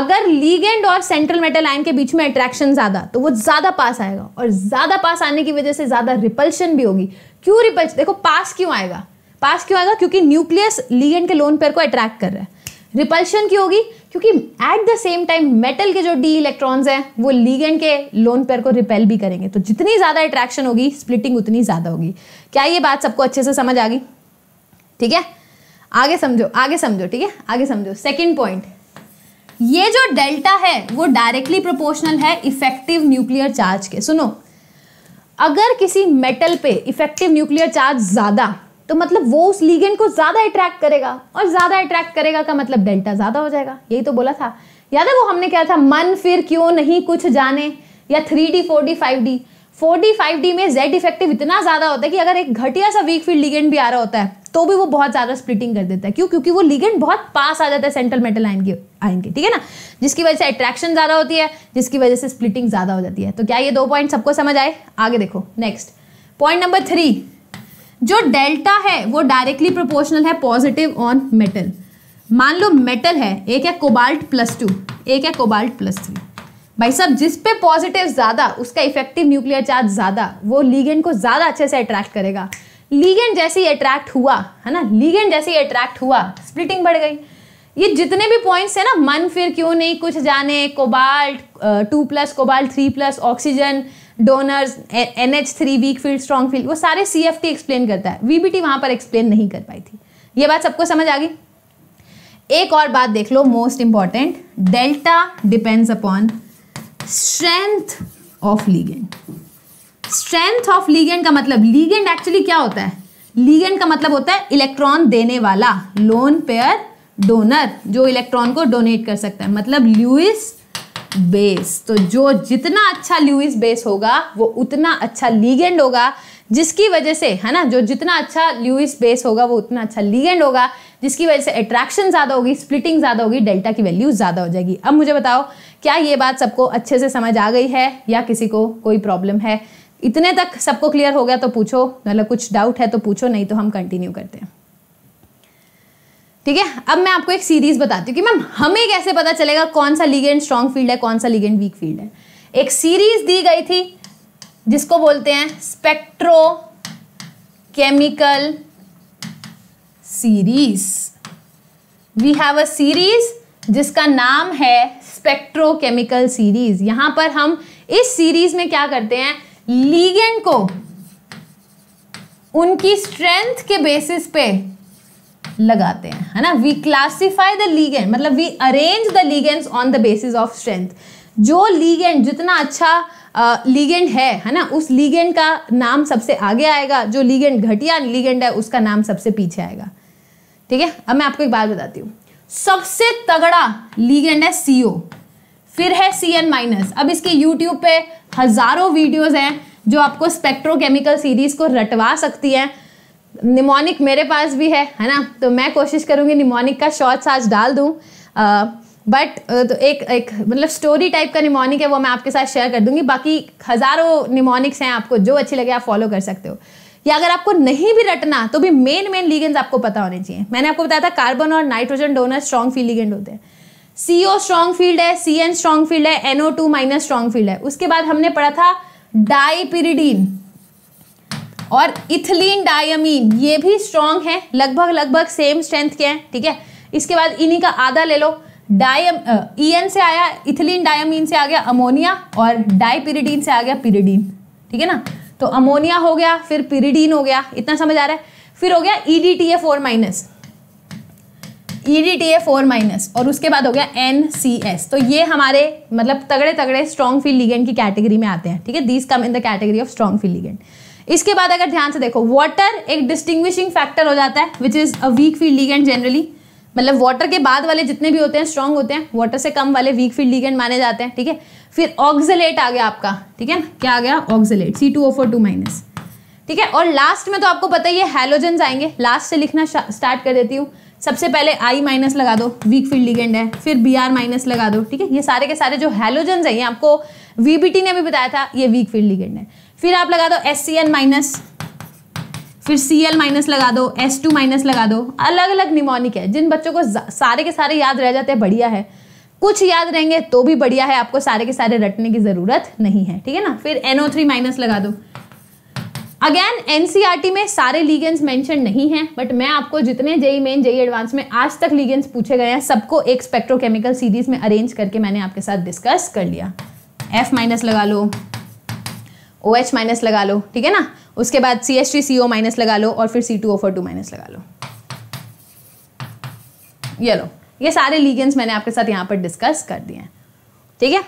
अगर लीगेंड और सेंट्रल मेटल आयन के बीच में अट्रैक्शन ज़्यादा तो वो ज़्यादा पास आएगा और ज़्यादा पास आने की वजह से ज़्यादा रिपल्शन भी होगी क्यों रिपल्शन देखो पास क्यों आएगा पास क्यों आएगा क्योंकि न्यूक्लियस लीगेंड के लोन पेयर को अट्रैक्ट कर रहा है रिपल्शन की होगी क्योंकि at the same time metal के जो डी इलेक्ट्रॉन्स हैं वो लीगेंड के लोन पेयर को रिपेल भी करेंगे तो जितनी ज़्यादा अट्रैक्शन होगी स्प्लिटिंग उतनी ज़्यादा होगी क्या ये बात सबको अच्छे से समझ आ गई ठीक है आगे समझो आगे समझो ठीक है आगे समझो सेकेंड पॉइंट ये जो डेल्टा है वो डायरेक्टली प्रोपोर्शनल है इफेक्टिव न्यूक्लियर चार्ज के सुनो अगर किसी मेटल पे इफेक्टिव न्यूक्लियर चार्ज ज़्यादा तो मतलब वो उस लीगेंड को ज़्यादा अट्रैक्ट करेगा और ज़्यादा अट्रैक्ट करेगा का मतलब डेल्टा ज़्यादा हो जाएगा यही तो बोला था याद है वो हमने क्या था मन फिर क्यों नहीं कुछ जाने या three d four D five d four five d में जेड इफेक्टिव इतना ज़्यादा होता है कि अगर एक घटिया सा वीक फील्ड लीगेंड भी आ रहा होता है तो भी वो बहुत ज़्यादा स्प्लिटिंग कर देता है क्यों क्योंकि वो लीगेंड बहुत पास आ जाता है सेंट्रल मेटल आयन के आयन के ठीक है ना जिसकी वजह से अट्रैक्शन ज़्यादा होती है जिसकी वजह से स्प्लिटिंग ज़्यादा हो जाती है तो क्या ये दो पॉइंट सबको समझ आए आगे देखो नेक्स्ट पॉइंट नंबर थ्री जो डेल्टा है वो डायरेक्टली प्रोपोर्शनल है पॉजिटिव ऑन मेटल मान लो मेटल है एक है कोबाल्ट प्लस टू एक है कोबाल्ट प्लस थ्री भाई साहब जिस पे पॉजिटिव ज़्यादा उसका इफेक्टिव न्यूक्लियर चार्ज ज़्यादा वो लीगेंड को ज़्यादा अच्छे से अट्रैक्ट करेगा लीगेंड जैसे ही अट्रैक्ट हुआ है ना लीगेंड जैसे ही अट्रैक्ट हुआ स्प्लिटिंग बढ़ गई ये जितने भी पॉइंट्स हैं ना मन फिर क्यों नहीं कुछ जाने cobalt two plus cobalt three plus oxygen donors N H three weak field strong field वो सारे सी एफ टी एक्सप्लेन करता है वीबीटी वहाँ पर एक्सप्लेन नहीं कर पाई थी ये बात सबको समझ आ गई एक और बात देख लो most important delta depends upon strength of ligand strength of ligand का मतलब लीगेंड एक्चुअली क्या होता है लीगेंड का मतलब होता है इलेक्ट्रॉन देने वाला लोन पेयर डोनर जो इलेक्ट्रॉन को डोनेट कर सकता है मतलब ल्यूइस बेस तो जो जितना अच्छा ल्यूइस बेस होगा वो उतना अच्छा लीगेंड होगा जिसकी वजह से है ना जो जितना अच्छा ल्यूइस बेस होगा वो उतना अच्छा लीगेंड होगा जिसकी वजह से अट्रैक्शन ज़्यादा होगी स्प्लिटिंग ज़्यादा होगी डेल्टा की वैल्यू ज़्यादा हो जाएगी अब मुझे बताओ क्या ये बात सबको अच्छे से समझ आ गई है या किसी को कोई प्रॉब्लम है इतने तक सबको क्लियर हो गया तो पूछो मतलब कुछ डाउट है तो पूछो नहीं तो हम कंटिन्यू करते हैं ठीक है अब मैं आपको एक सीरीज बताती हूँ कि मैम हमें कैसे पता चलेगा कौन सा लीगेंड स्ट्रॉन्ग फील्ड है कौन सा लीगेंड वीक फील्ड है एक सीरीज दी गई थी जिसको बोलते हैं spectrochemical series we have a series जिसका नाम है स्पेक्ट्रोकेमिकल सीरीज यहां पर हम इस सीरीज में क्या करते हैं लीगेंड को उनकी स्ट्रेंथ के बेसिस पे लगाते हैं है ना वी क्लासीफाई द लीगेंड मतलब we arrange the ligands on the basis of strength जो लीगेंड जितना अच्छा लीगेंड है है ना उस लीगेंड का नाम सबसे आगे आएगा जो लीगेंड घटिया लीगेंड है उसका नाम सबसे पीछे आएगा ठीक है अब मैं आपको एक बात बताती हूँ सबसे तगड़ा लीगेंड है सी फिर है सी एन माइनस अब इसके यूट्यूब पे हज़ारों वीडियोज़ हैं जो आपको स्पेक्ट्रोकेमिकल सीरीज़ को रटवा सकती हैं निमोनिक मेरे पास भी है है ना तो मैं कोशिश करूँगी निमोनिक का शॉर्ट्स आज डाल दूँ बट तो एक एक मतलब स्टोरी टाइप का निमोनिक है वो मैं आपके साथ शेयर कर दूंगी बाकी हज़ारों निमोनिक्स हैं आपको जो अच्छी लगे आप फॉलो कर सकते हो या अगर आपको नहीं भी रटना तो भी मेन मेन लीगेंस आपको पता होने चाहिए मैंने आपको बताया था कार्बन और nitrogen donor strong field ligand होते हैं सी ओ स्ट्रॉन्ग फील्ड है सी एन स्ट्रॉन्ग फील्ड है NO two minus strong field है उसके बाद हमने पढ़ा था डाईपिरिडीन और इथिलीन डायमीन ये भी स्ट्रांग है लगभग लगभग सेम स्ट्रेंथ के हैं ठीक है इसके बाद इन्हीं का आधा ले लो डायम ई एन से आया इथिलीन डायमीन से आ गया अमोनिया और डाईपिरिडीन से आ गया पिरिडीन ठीक है ना तो अमोनिया हो गया फिर पिरिडीन हो गया इतना समझ आ रहा है फिर हो गया E D T A four minus E D T A four minus और उसके बाद हो गया एन सी एस तो ये हमारे मतलब तगड़े तगड़े स्ट्रॉन्ग फील लिगेंड की कैटेगरी में आते हैं ठीक है these come in the category of strong field ligand इसके बाद अगर ध्यान से देखो वाटर एक डिस्टिंग्विशिंग फैक्टर हो जाता है which is a weak field ligand generally मतलब वाटर के बाद वाले जितने भी होते हैं स्ट्रॉन्ग होते हैं वाटर से कम वाले वीक फील्ड लीगेंड माने जाते हैं ठीक है फिर ऑक्जलेट आ गया आपका ठीक है ना क्या आ गया oxalate C two O four two minus ठीक है और लास्ट में तो आपको पता ही है हेलोजन आएंगे लास्ट से लिखना स्टार्ट कर देती हूँ सबसे पहले आई माइनस लगा दो वीक फील्ड लिगेंड है फिर बी आर माइनस लगा दो ठीक है ये सारे के सारे जो हेलोजन है ये आपको वीबीटी ने भी बताया था ये वीक फील्ड लिगेंड है फिर आप लगा दो एस सी एन माइनस फिर सी एल माइनस लगा दो एस टू माइनस लगा दो अलग अलग निमोनिक है जिन बच्चों को सारे के सारे याद रह जाते हैं बढ़िया है कुछ याद रहेंगे तो भी बढ़िया है आपको सारे के सारे रटने की ज़रूरत नहीं है ठीक है ना फिर एनओ थ्री माइनस लगा दो अगेन एनसीईआरटी e में सारे लीगेंस मेंशन नहीं है बट मैं आपको जितने जेई मेन जेई एडवांस में आज तक लीगेंस पूछे गए हैं सबको एक स्पेक्ट्रोकेमिकल सीरीज में अरेंज करके मैंने आपके साथ डिस्कस कर लिया एफ माइनस लगा लो ओ एच माइनस लगा लो ठीक है ना उसके बाद C H T C O minus लगा लो और फिर C two O four two minus लगा लो ये लो ये सारे लीगेंस मैंने आपके साथ यहाँ पर डिस्कस कर दिए हैं ठीक है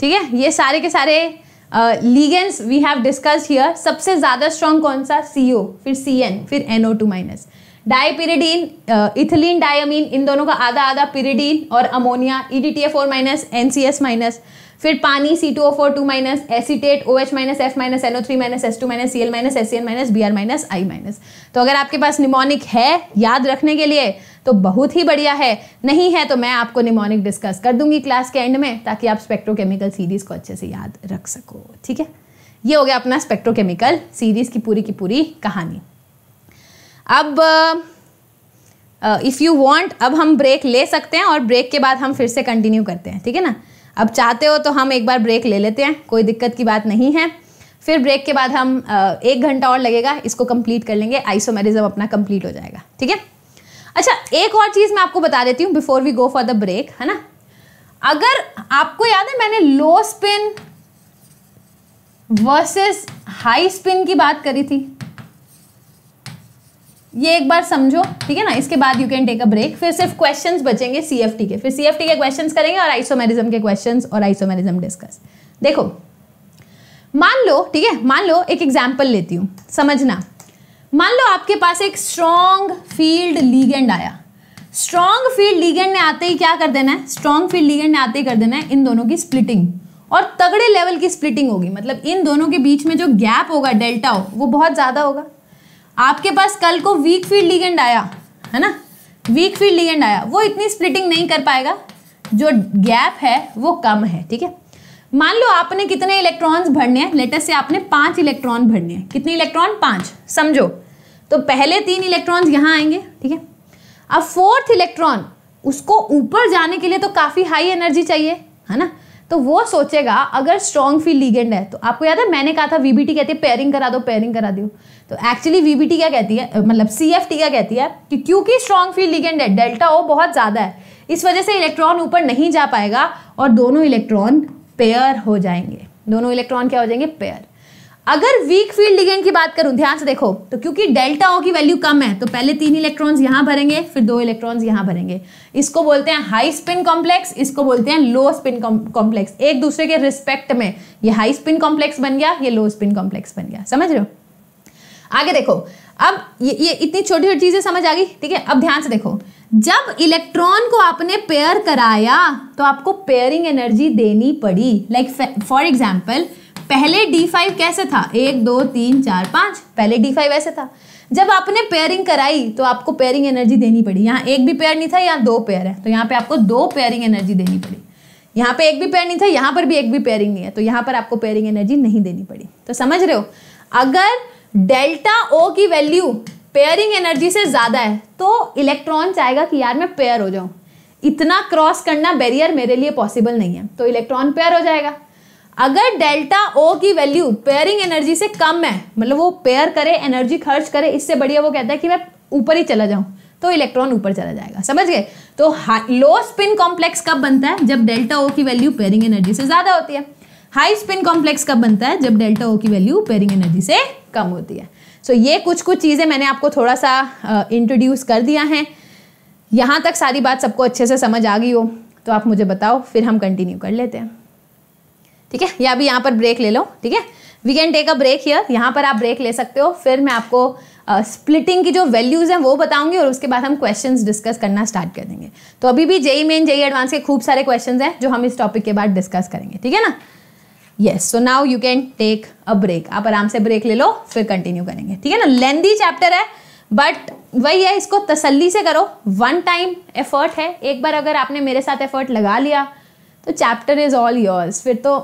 ठीक है ये सारे के सारे ligands we have discussed here सबसे ज़्यादा स्ट्रॉन्ग कौन सा सी ओ फिर सी एन फिर N O two minus dipyridine ethylene diamine इन दोनों का आधा आधा पिरिडीन और ammonia E D T A four minus N C S minus फिर पानी C two O four two minus acetate O H minus F minus N O three minus S two minus C L minus S C N minus B R minus I minus तो अगर आपके पास mnemonic है याद रखने के लिए तो बहुत ही बढ़िया है नहीं है तो मैं आपको निमोनिक डिस्कस कर दूंगी क्लास के एंड में ताकि आप स्पेक्ट्रोकेमिकल सीरीज को अच्छे से याद रख सको ठीक है ये हो गया अपना स्पेक्ट्रोकेमिकल सीरीज की पूरी की पूरी कहानी अब इफ़ यू वांट अब हम ब्रेक ले सकते हैं और ब्रेक के बाद हम फिर से कंटिन्यू करते हैं ठीक है ना अब चाहते हो तो हम एक बार ब्रेक ले लेते हैं कोई दिक्कत की बात नहीं है फिर ब्रेक के बाद हम uh, एक घंटा और लगेगा इसको कंप्लीट कर लेंगे आइसोमेरिज्म अपना कंप्लीट हो जाएगा ठीक है अच्छा एक और चीज़ मैं आपको बता देती हूँ before we go for the break है ना अगर आपको याद है मैंने low spin versus high spin की बात करी थी ये एक बार समझो ठीक है ना इसके बाद you can take a break फिर सिर्फ क्वेश्चंस बचेंगे टी के फिर टी के क्वेश्चंस करेंगे और आइसोमेरिज्म के क्वेश्चंस और आइसोमेरिज्म डिस्कस देखो मान लो ठीक है मान लो एक एग्जाम्पल लेती हूँ समझना मान लो आपके पास एक स्ट्रॉन्ग फील्ड लीगेंड आया स्ट्रॉन्ग फील्ड लीगेंड ने आते ही क्या कर देना है स्ट्रॉन्ग फील्ड लीगेंड ने आते ही कर देना है इन दोनों की स्प्लिटिंग और तगड़े लेवल की स्प्लिटिंग होगी मतलब इन दोनों के बीच में जो गैप होगा डेल्टा हो वो बहुत ज़्यादा होगा आपके पास कल को वीक फील्ड लिगेंड आया है ना वीक फील्ड लिगेंड आया वो इतनी स्प्लिटिंग नहीं कर पाएगा जो गैप है वो कम है ठीक है मान लो आपने कितने इलेक्ट्रॉन्स भरने हैं लेटेस्ट से आपने पांच इलेक्ट्रॉन भरने हैं कितने इलेक्ट्रॉन पांच समझो तो पहले तीन इलेक्ट्रॉन्स यहां आएंगे ठीक है अब फोर्थ इलेक्ट्रॉन उसको ऊपर जाने के लिए तो काफ़ी हाई एनर्जी चाहिए है ना तो वो सोचेगा अगर स्ट्रॉन्ग फील लीगेंड है तो आपको याद है मैंने कहा था वीबीटी कहते पेयरिंग करा दो पेयरिंग करा दो तो एक्चुअली वीबीटी क्या कहती है मतलब सीएफटी क्या कहती है कि क्योंकि स्ट्रॉन्ग फील्ड लिगेंड है डेल्टा ओ बहुत ज़्यादा है इस वजह से इलेक्ट्रॉन ऊपर नहीं जा पाएगा और दोनों इलेक्ट्रॉन पेयर हो जाएंगे दोनों इलेक्ट्रॉन क्या हो जाएंगे पेयर अगर वीक फील्ड लिगेंड की बात करूं ध्यान से देखो तो क्योंकि डेल्टा ओ की वैल्यू कम है तो पहले तीन इलेक्ट्रॉन्स यहां भरेंगे फिर दो इलेक्ट्रॉन्स यहां भरेंगे इसको बोलते हैं हाई स्पिन कॉम्प्लेक्स इसको बोलते हैं लो स्पिन कॉम्प्लेक्स एक दूसरे के रिस्पेक्ट में ये हाई स्पिन कॉम्प्लेक्स बन गया ये लो स्पिन कॉम्प्लेक्स बन गया समझ रहे हो आगे देखो अब ये, ये इतनी छोटी छोटी चीज़ें समझ आ गई ठीक है अब ध्यान से देखो जब इलेक्ट्रॉन को आपने पेयर कराया तो आपको पेयरिंग एनर्जी देनी पड़ी लाइक फॉर एग्जाम्पल पहले डी फाइव कैसे था एक दो तीन चार पाँच पहले डी फाइव ऐसे था जब आपने पेयरिंग कराई तो आपको पेयरिंग एनर्जी देनी पड़ी यहाँ एक भी पेयर नहीं था यहाँ दो पेयर है तो यहाँ पे आपको दो पेयरिंग एनर्जी देनी पड़ी यहाँ पे एक भी पेयर नहीं था यहाँ पर भी एक भी पेयरिंग नहीं है तो यहाँ पर आपको पेयरिंग एनर्जी नहीं देनी पड़ी तो समझ रहे हो अगर डेल्टा ओ की वैल्यू पेयरिंग एनर्जी से ज़्यादा है तो इलेक्ट्रॉन चाहेगा कि यार मैं पेयर हो जाऊं इतना क्रॉस करना बैरियर मेरे लिए पॉसिबल नहीं है तो इलेक्ट्रॉन पेयर हो जाएगा अगर डेल्टा ओ की वैल्यू पेयरिंग एनर्जी से कम है मतलब वो पेयर करे एनर्जी खर्च करे इससे बढ़िया वो कहता है कि मैं ऊपर ही चला जाऊं तो इलेक्ट्रॉन ऊपर चला जाएगा समझ गए तो लो स्पिन कॉम्प्लेक्स कब बनता है जब डेल्टा ओ की वैल्यू पेयरिंग एनर्जी से ज़्यादा होती है हाई स्पिन कॉम्प्लेक्स कब बनता है जब डेल्टा ओ की वैल्यू पेरिंग एनर्जी से कम होती है सो so, ये कुछ कुछ चीज़ें मैंने आपको थोड़ा सा इंट्रोड्यूस uh, कर दिया है यहाँ तक सारी बात सबको अच्छे से समझ आ गई हो तो आप मुझे बताओ फिर हम कंटिन्यू कर लेते हैं ठीक है या अभी यहाँ पर ब्रेक ले लो ठीक है we can take a break here यहाँ पर आप ब्रेक ले सकते हो फिर मैं आपको स्प्लिटिंग uh, की जो वैल्यूज़ हैं वो बताऊंगी और उसके बाद हम क्वेश्चन डिस्कस करना स्टार्ट कर देंगे तो अभी भी जेई मेन जेई एडवांस के खूब सारे क्वेश्चन हैं जो हम इस टॉपिक के बाद डिस्कस करेंगे ठीक है ना yes so now you can take a break आप आराम से ब्रेक ले लो फिर कंटिन्यू करेंगे ठीक है ना लेंदी चैप्टर है बट वही है इसको तसल्ली से करो वन टाइम एफर्ट है एक बार अगर आपने मेरे साथ एफर्ट लगा लिया तो चैप्टर इज़ ऑल योर्स फिर तो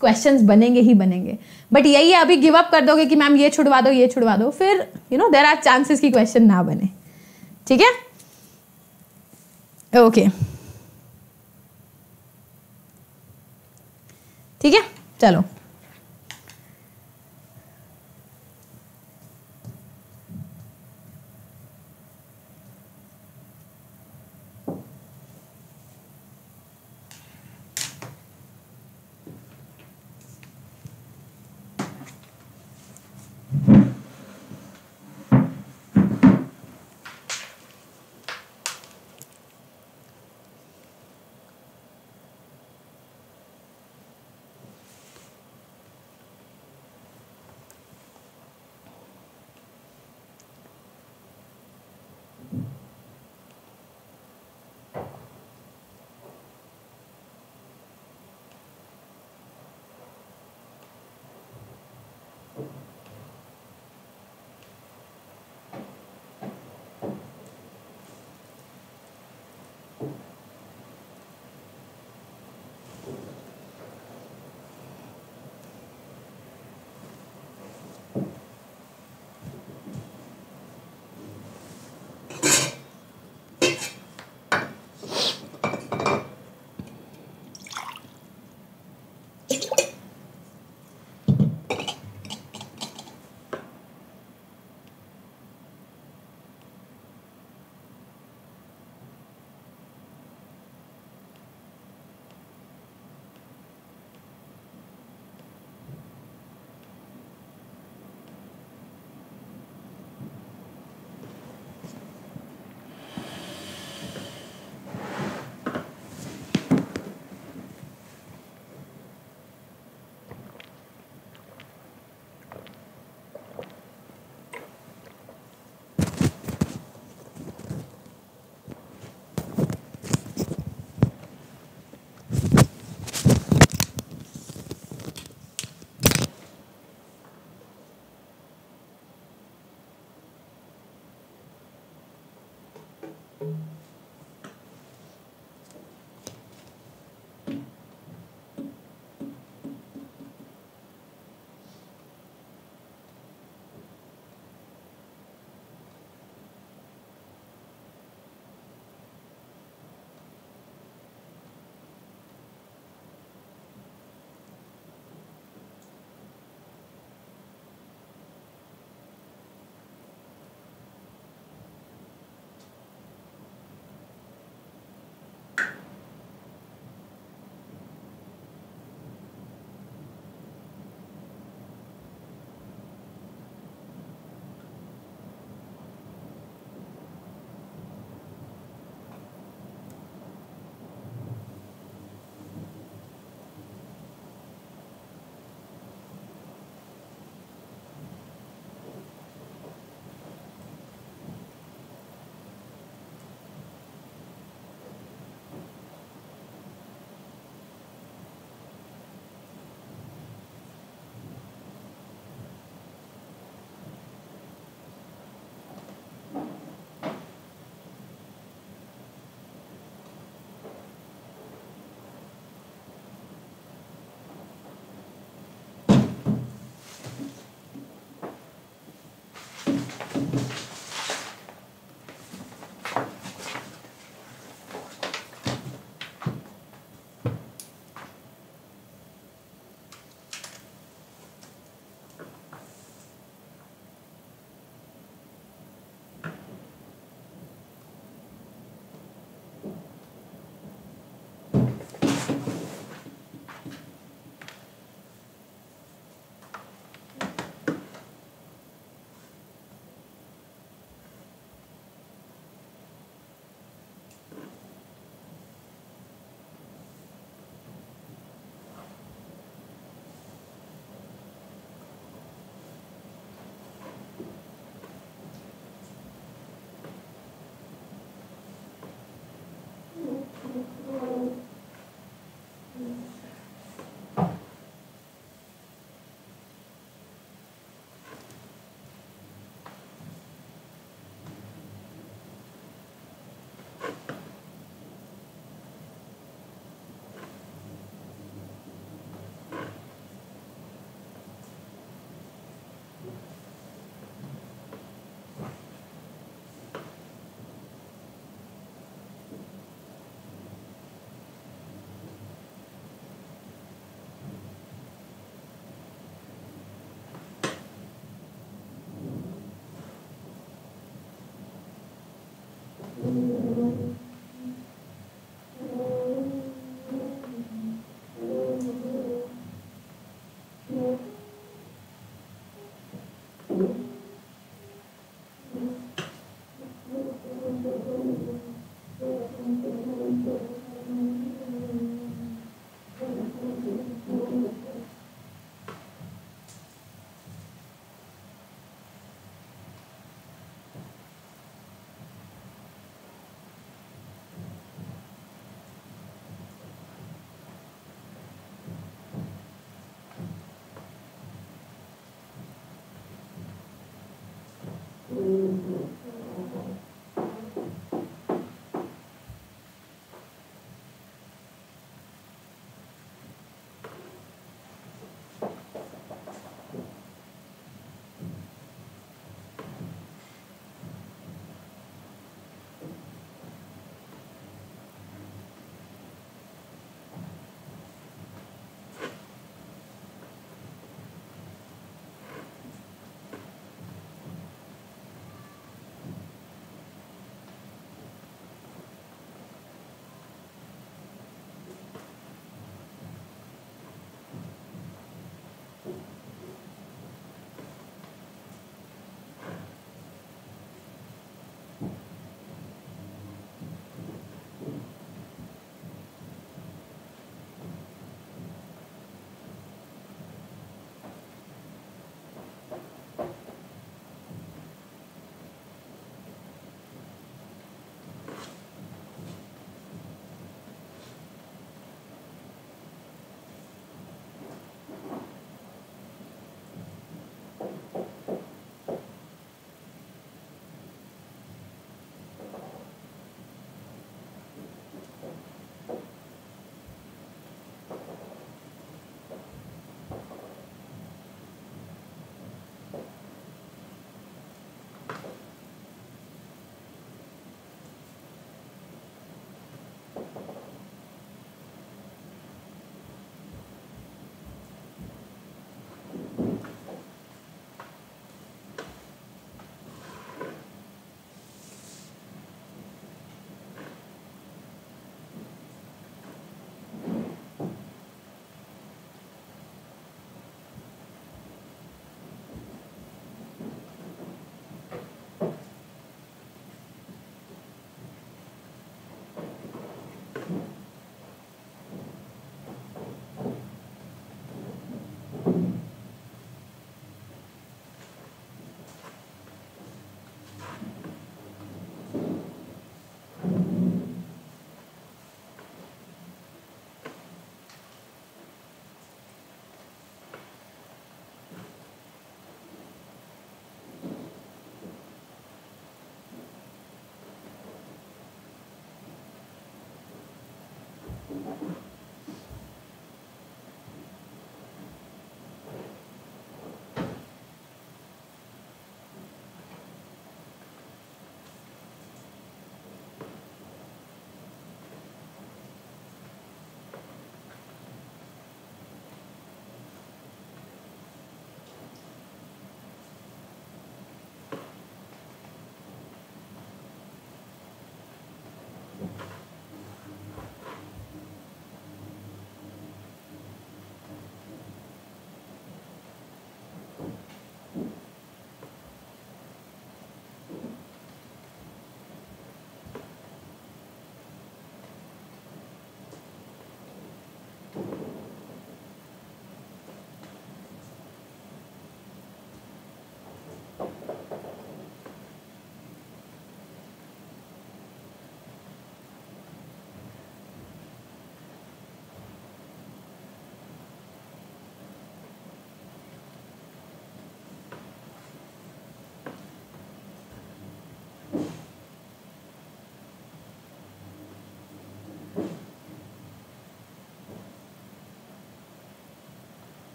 क्वेश्चंस बनेंगे ही बनेंगे बट यही है अभी गिव अप कर दोगे कि मैम ये छुड़वा दो ये छुड़वा दो फिर you know there are chances कि क्वेश्चन ना बने ठीक है ओके ठीक है Chalo. Thank you.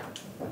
Thank you.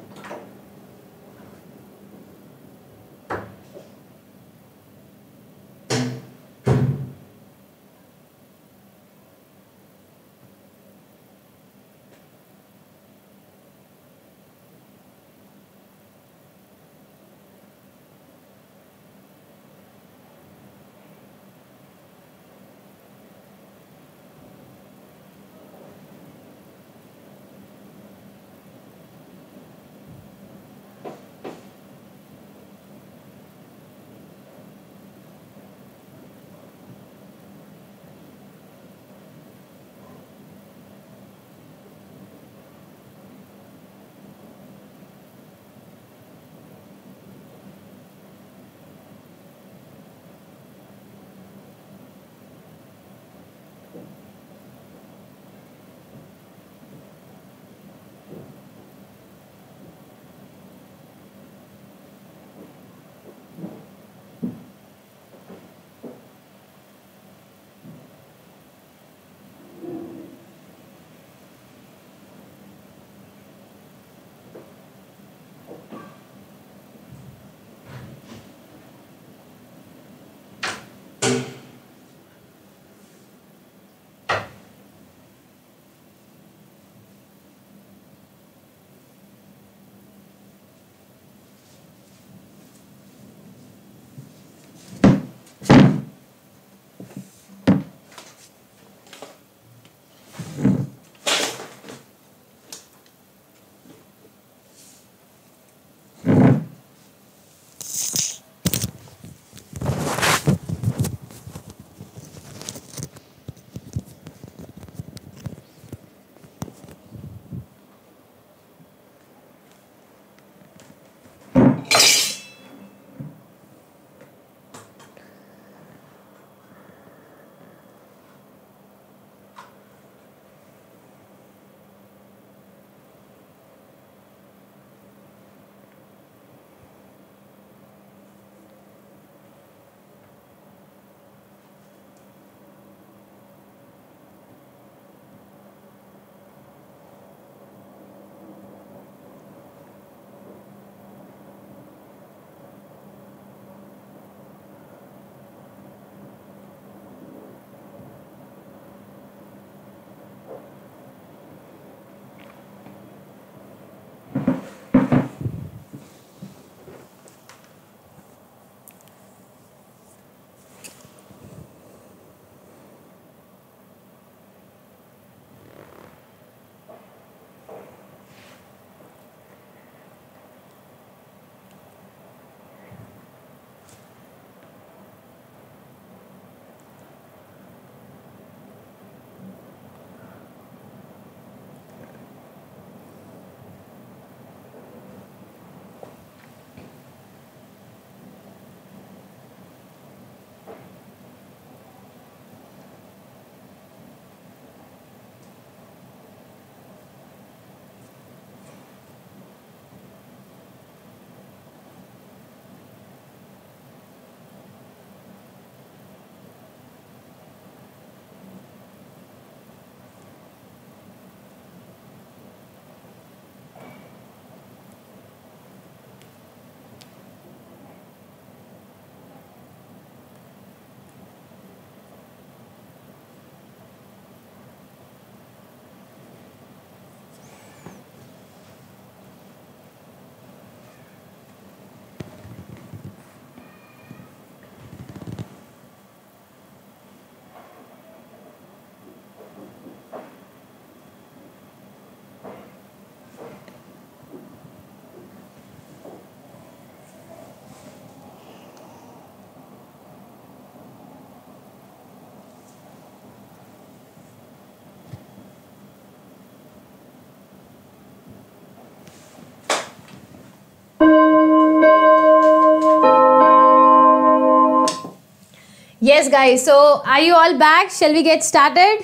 Yes guys so I you all back shall we get started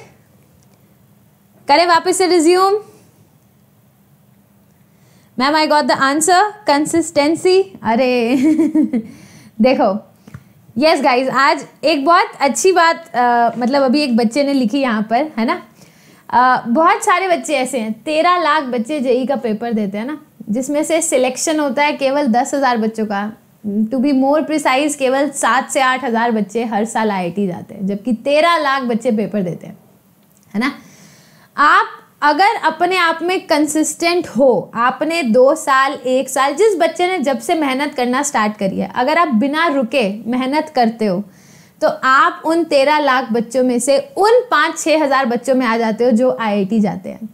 करें वापस से resume ma'am I got the answer consistency अरे देखो यस yes गाइज आज एक बहुत अच्छी बात uh, मतलब अभी एक बच्चे ने लिखी यहाँ पर है ना uh, बहुत सारे बच्चे ऐसे हैं तेरह लाख बच्चे जेई का पेपर देते हैं ना जिसमें से सिलेक्शन होता है केवल दस हज़ार बच्चों का टू बी मोर प्रिसाइज केवल सात से आठ हज़ार बच्चे हर साल आई जाते हैं जबकि तेरह लाख बच्चे पेपर देते हैं है ना आप अगर अपने आप में कंसिस्टेंट हो आपने दो साल एक साल जिस बच्चे ने जब से मेहनत करना स्टार्ट करी है अगर आप बिना रुके मेहनत करते हो तो आप उन तेरह लाख बच्चों में से उन पाँच छः हज़ार बच्चों में आ जाते हो जो आईआईटी जाते हैं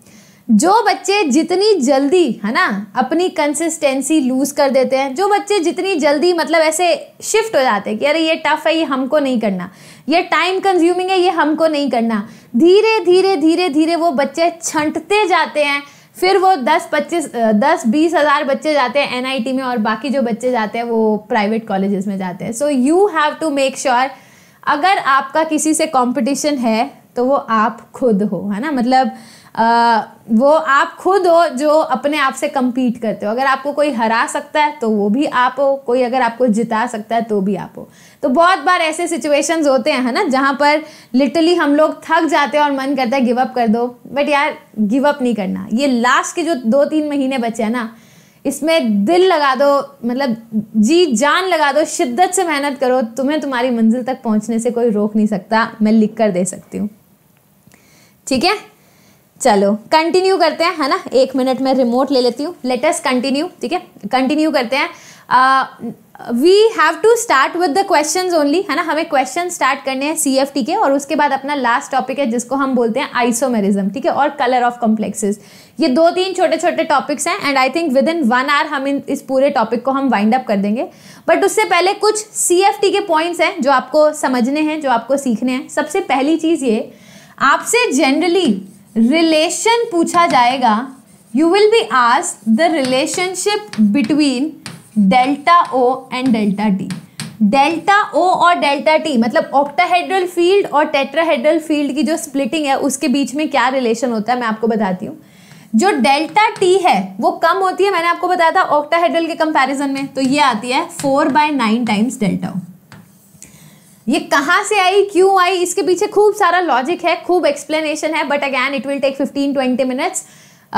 जो बच्चे जितनी जल्दी है ना अपनी कंसिस्टेंसी लूज कर देते हैं जो बच्चे जितनी जल्दी मतलब ऐसे शिफ्ट हो जाते हैं कि अरे ये टफ है ये हमको नहीं करना ये टाइम कंज्यूमिंग है ये हमको नहीं करना धीरे धीरे धीरे धीरे वो बच्चे छंटते जाते हैं फिर वो दस पच्चीस दस बीस हज़ार बच्चे जाते हैं एन में और बाकी जो बच्चे जाते हैं वो प्राइवेट कॉलेजेस में जाते हैं so you have to make sure अगर आपका किसी से कंपटीशन है तो वो आप खुद हो है ना मतलब वो आप खुद हो जो अपने आप से कम्पीट करते हो अगर आपको कोई हरा सकता है तो वो भी आप हो कोई अगर आपको जिता सकता है तो भी आप हो तो बहुत बार ऐसे सिचुएशंस होते हैं है ना जहाँ पर लिटरली हम लोग थक जाते हैं और मन करता है गिव अप कर दो बट यार गिव अप नहीं करना ये लास्ट के जो दो तीन महीने बचे हैं ना इसमें दिल लगा दो मतलब जी जान लगा दो शिद्दत से मेहनत करो तुम्हें तुम्हारी मंजिल तक पहुंचने से कोई रोक नहीं सकता मैं लिख कर दे सकती हूँ ठीक है चलो कंटिन्यू करते हैं है ना एक मिनट में रिमोट ले लेती हूँ लेटेस्ट कंटिन्यू ठीक है कंटिन्यू करते हैं we have to start with the question only है ना हमें क्वेश्चन स्टार्ट करने हैं सी एफ टी के और उसके बाद अपना लास्ट टॉपिक है जिसको हम बोलते हैं आइसोमेरिज्म ठीक है और कलर ऑफ कॉम्प्लेक्सेस ये दो तीन छोटे छोटे टॉपिक्स हैं and I think within one hour हम इन इस पूरे टॉपिक को हम वाइंड अप कर देंगे बट उससे पहले कुछ सी एफ टी के पॉइंट्स हैं जो आपको समझने हैं जो आपको सीखने हैं सबसे पहली चीज़ ये आपसे जनरली रिलेशन पूछा जाएगा you will be ask the relationship between delta O and delta T delta O और डेल्टा टी मतलब ऑक्टाहेड्रल फील्ड और टेट्राहेड्रल फील्ड की जो स्प्लिटिंग है उसके बीच में क्या रिलेशन होता है मैं आपको बताती हूँ जो डेल्टा टी है वो कम होती है मैंने आपको बताया था ऑक्टाहेड्रल के कंपैरिजन में तो ये आती है four by nine times delta O ये कहाँ से आई क्यों आई इसके पीछे खूब सारा लॉजिक है खूब एक्सप्लेनेशन है but again it will take fifteen twenty minutes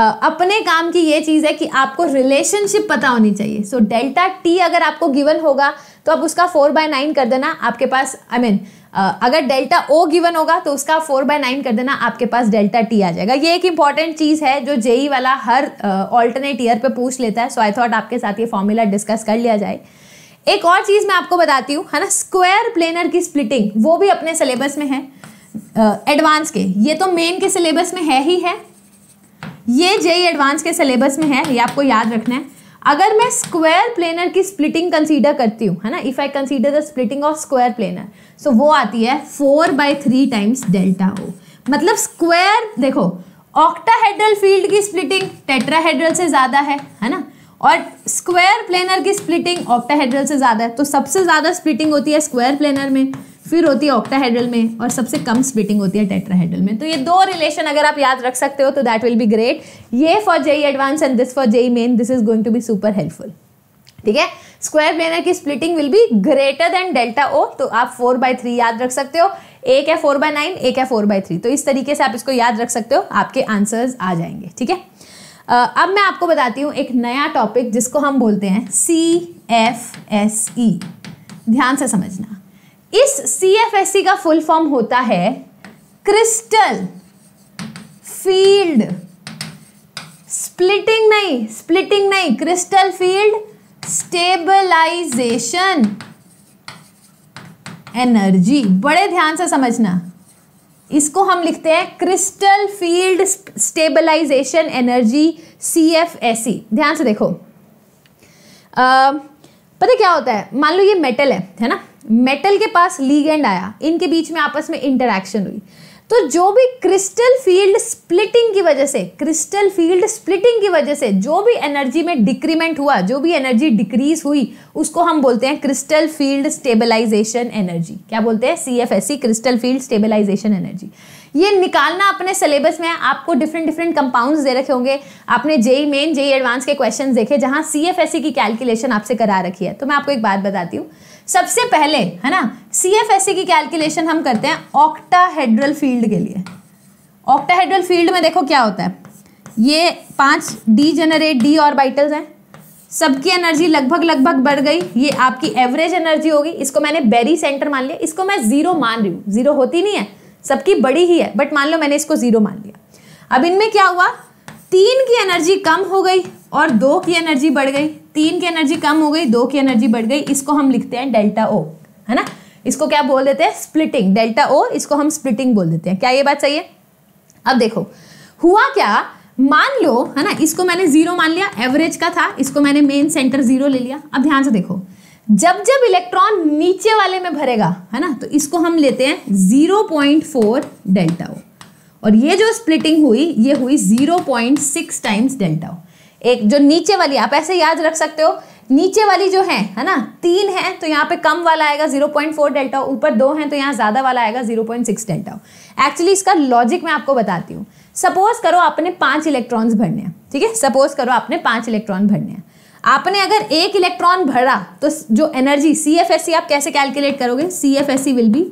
अपने काम की ये चीज़ है कि आपको रिलेशनशिप पता होनी चाहिए सो डेल्टा टी अगर आपको गिवन होगा तो आप उसका फोर बाय नाइन कर देना आपके पास I I mean mean, Uh, अगर डेल्टा ओ गिवन होगा तो उसका फोर बाय नाइन कर देना आपके पास डेल्टा टी आ जाएगा ये एक इंपॉर्टेंट चीज़ है जो जेई e वाला हर ऑल्टरनेट uh, ईयर पे पूछ लेता है सो आई थॉट आपके साथ ये फॉर्मूला डिस्कस कर लिया जाए एक और चीज़ मैं आपको बताती हूँ है ना स्क्वायर प्लेनर की स्प्लिटिंग वो भी अपने सिलेबस में है एडवांस uh, के ये तो मेन के सिलेबस में है ही है ये जेई एडवांस के सिलेबस में है ये आपको याद रखना है अगर मैं स्क्वायर प्लेनर की स्प्लिटिंग कंसीडर करती हूँ है ना if I consider the splitting of square planar so वो आती है four by three times delta O मतलब स्क्वायर देखो ऑक्टाहेड्रल फील्ड की स्प्लिटिंग टेट्राहेड्रल से ज़्यादा है है ना और स्क्वायर प्लेनर की स्प्लिटिंग ऑक्टाहेड्रल से ज़्यादा है तो सबसे ज़्यादा स्प्लिटिंग होती है स्क्वायर प्लेनर में फिर होती है ऑक्टाहेड्रल में और सबसे कम स्प्लिटिंग होती है टेट्राहेड्रल में तो ये दो रिलेशन अगर आप याद रख सकते हो तो दैट विल बी ग्रेट ये for JEE advance and this for JEE main this is going to be super helpful ठीक है स्क्वायर प्लेनर की splitting will be greater then delta O तो आप फोर बाय थ्री याद रख सकते हो एक है फोर बाय नाइन एक है फोर बाय थ्री तो इस तरीके से आप इसको याद रख सकते हो आपके आंसर्स आ जाएंगे ठीक है अब मैं आपको बताती हूँ एक नया टॉपिक जिसको हम बोलते हैं सी एफ एस ई ध्यान से समझना इस सी एफ एस ई का फुल फॉर्म होता है क्रिस्टल फील्ड स्प्लिटिंग नहीं स्प्लिटिंग नहीं क्रिस्टल फील्ड स्टेबलाइजेशन एनर्जी बड़े ध्यान से समझना इसको हम लिखते हैं crystal field stabilization energy C F S E ध्यान से देखो आ, पता क्या होता है मान लो ये मेटल है है ना मेटल के पास लीगेंड आया इनके बीच में आपस में इंटरेक्शन हुई तो जो भी क्रिस्टल फील्ड स्प्लिटिंग की वजह से क्रिस्टल फील्ड स्प्लिटिंग की वजह से जो भी एनर्जी में डिक्रीमेंट हुआ जो भी एनर्जी डिक्रीज हुई उसको हम बोलते हैं क्रिस्टल फील्ड स्टेबलाइजेशन एनर्जी क्या बोलते हैं C F S C crystal field stabilization energy ये निकालना अपने सिलेबस में आपको डिफरेंट डिफरेंट कंपाउंड्स दे रखे होंगे आपने जेई मेन जेई एडवांस के क्वेश्चन देखे जहां सी एफ एस सी की कैलकुलेशन आपसे करा रखी है तो मैं आपको एक बात बताती हूँ सबसे पहले है ना सी एफ एस ए की कैलकुलेशन हम करते हैं ऑक्टाहेड्रल फील्ड के लिए ऑक्टाहेड्रल फील्ड में देखो क्या होता है ये पांच डी जनरेट डी ऑर्बिटल्स हैं सबकी एनर्जी लगभग लगभग बढ़ गई ये आपकी एवरेज एनर्जी होगी इसको मैंने बेरी सेंटर मान लिया इसको मैं जीरो मान रही हूँ जीरो होती नहीं है सबकी बड़ी ही है बट मान लो मैंने इसको जीरो मान लिया अब इनमें क्या हुआ तीन की एनर्जी कम हो गई और दो की एनर्जी बढ़ गई तीन की एनर्जी कम हो गई दो की एनर्जी बढ़ गई इसको हम लिखते हैं डेल्टा ओ है ना इसको क्या बोल देते हैं स्प्लिटिंग डेल्टा ओ इसको हम स्प्लिटिंग बोल देते हैं क्या ये बात सही है अब देखो हुआ क्या मान लो है ना इसको मैंने जीरो मान लिया एवरेज का था इसको मैंने मेन सेंटर जीरो ले लिया अब ध्यान से देखो जब जब इलेक्ट्रॉन नीचे वाले में भरेगा है ना तो इसको हम लेते हैं zero point four delta O और ये जो स्प्लिटिंग हुई ये हुई zero point six times delta O एक जो नीचे वाली आप ऐसे याद रख सकते हो नीचे वाली जो है है ना तीन है तो यहाँ पे कम वाला आएगा 0.4 डेल्टा ऊपर दो हैं तो यहाँ ज़्यादा वाला आएगा 0.6 डेल्टा एक्चुअली इसका लॉजिक मैं आपको बताती हूँ सपोज करो आपने पांच इलेक्ट्रॉन्स भरने हैं ठीक है सपोज करो आपने पांच इलेक्ट्रॉन भरने हैं आपने अगर एक इलेक्ट्रॉन भरा तो जो एनर्जी सी आप कैसे कैलकुलेट करोगे सी विल बी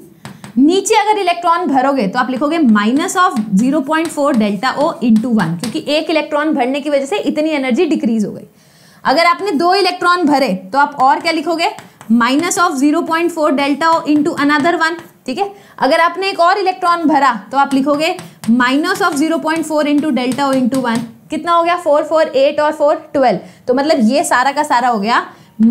नीचे अगर इलेक्ट्रॉन भरोगे तो आप लिखोगे minus of zero point four delta O into one क्योंकि एक इलेक्ट्रॉन भरने की वजह से इतनी एनर्जी डिक्रीज हो गई अगर आपने दो इलेक्ट्रॉन भरे तो आप और क्या लिखोगे minus of zero point four delta O into another one ठीक है अगर आपने एक और इलेक्ट्रॉन भरा तो आप लिखोगे minus of zero point four into delta O into one कितना हो गया फोर फोर एट और फोर ट्वेल्व तो मतलब ये सारा का सारा हो गया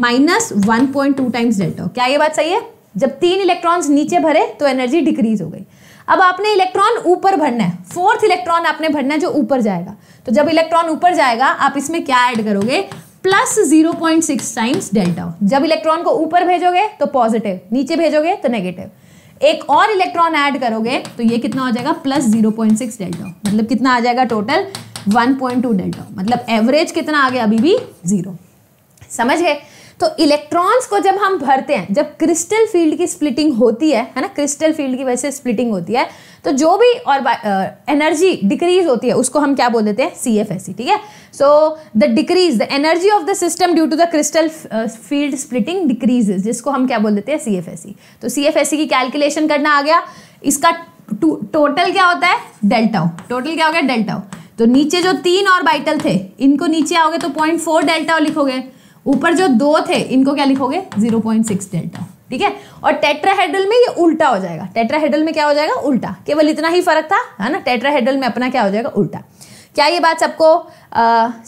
minus one point two times delta क्या ये बात सही है जब तीन इलेक्ट्रॉन्स नीचे भरे तो एनर्जी डिक्रीज हो गई अब आपने इलेक्ट्रॉन ऊपर भरना है फोर्थ इलेक्ट्रॉन आपने भरना है जो ऊपर जाएगा तो जब इलेक्ट्रॉन ऊपर जाएगा आप इसमें क्या ऐड करोगे plus zero point six times delta जब इलेक्ट्रॉन को ऊपर भेजोगे तो पॉजिटिव नीचे भेजोगे तो नेगेटिव एक और इलेक्ट्रॉन ऐड करोगे तो ये कितना हो जाएगा plus zero point six delta मतलब कितना आ जाएगा total one point two delta मतलब एवरेज कितना आ गया अभी भी जीरो समझ गए तो इलेक्ट्रॉन्स को जब हम भरते हैं जब क्रिस्टल फील्ड की स्प्लिटिंग होती है है ना क्रिस्टल फील्ड की वजह से स्प्लिटिंग होती है तो जो भी और एनर्जी डिक्रीज होती है उसको हम क्या बोल देते हैं सी एफ एस सी ठीक है so the decrease the energy of the system due to the crystal field splitting decrease जिसको हम क्या बोल देते हैं सी एफ एस सी तो सी एफ एस सी की कैलकुलेशन करना आ गया इसका टोटल क्या होता है डेल्टाओ टोटल क्या हो गया डेल्टाओ तो नीचे जो तीन और बाइटल थे इनको नीचे आओगे तो पॉइंट फोर डेल्टाओ लिखोगे ऊपर जो दो थे इनको क्या लिखोगे 0.6 डेल्टा ठीक है और टेट्राहेड्रल में ये उल्टा हो जाएगा टेट्राहेड्रल में क्या हो जाएगा उल्टा केवल इतना ही फर्क था है ना टेट्राहेड्रल में अपना क्या हो जाएगा उल्टा क्या ये बात सबको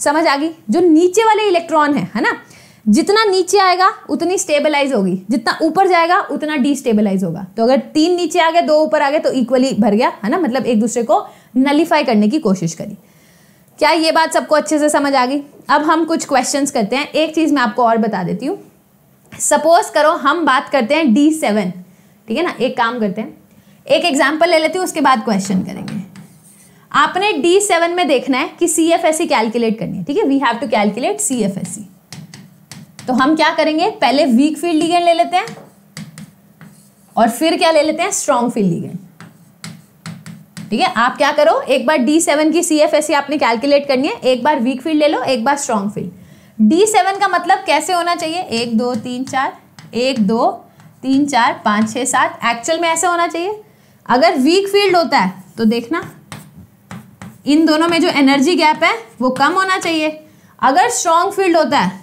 समझ आ गई जो नीचे वाले इलेक्ट्रॉन है है ना जितना नीचे आएगा उतनी स्टेबलाइज होगी जितना ऊपर जाएगा उतना डिस्टेबलाइज होगा तो अगर तीन नीचे आ गए दो ऊपर आ गए तो इक्वली भर गया है ना मतलब एक दूसरे को नलीफाई करने की कोशिश करी क्या ये बात सबको अच्छे से समझ आ गई अब हम कुछ क्वेश्चन करते हैं एक चीज़ मैं आपको और बता देती हूँ सपोज करो हम बात करते हैं डी सेवन ठीक है ना एक काम करते हैं एक एग्जाम्पल ले लेती हूँ उसके बाद क्वेश्चन करेंगे आपने डी सेवन में देखना है कि C F S C calculate करनी है ठीक है we have to calculate C F S C तो हम क्या करेंगे पहले वीक फील्ड लीगन ले लेते हैं और फिर क्या ले लेते हैं स्ट्रॉन्ग फील्ड लीगन ठीक है आप क्या करो एक बार डी सेवन की सी एफ एस आपने कैलकुलेट करनी है एक बार वीक फील्ड ले लो एक बार स्ट्रॉन्ग फील्ड डी सेवन का मतलब कैसे होना चाहिए एक दो तीन चार एक दो तीन चार पाँच छः सात एक्चुअल में ऐसे होना चाहिए अगर वीक फील्ड होता है तो देखना इन दोनों में जो एनर्जी गैप है वो कम होना चाहिए अगर स्ट्रॉन्ग फील्ड होता है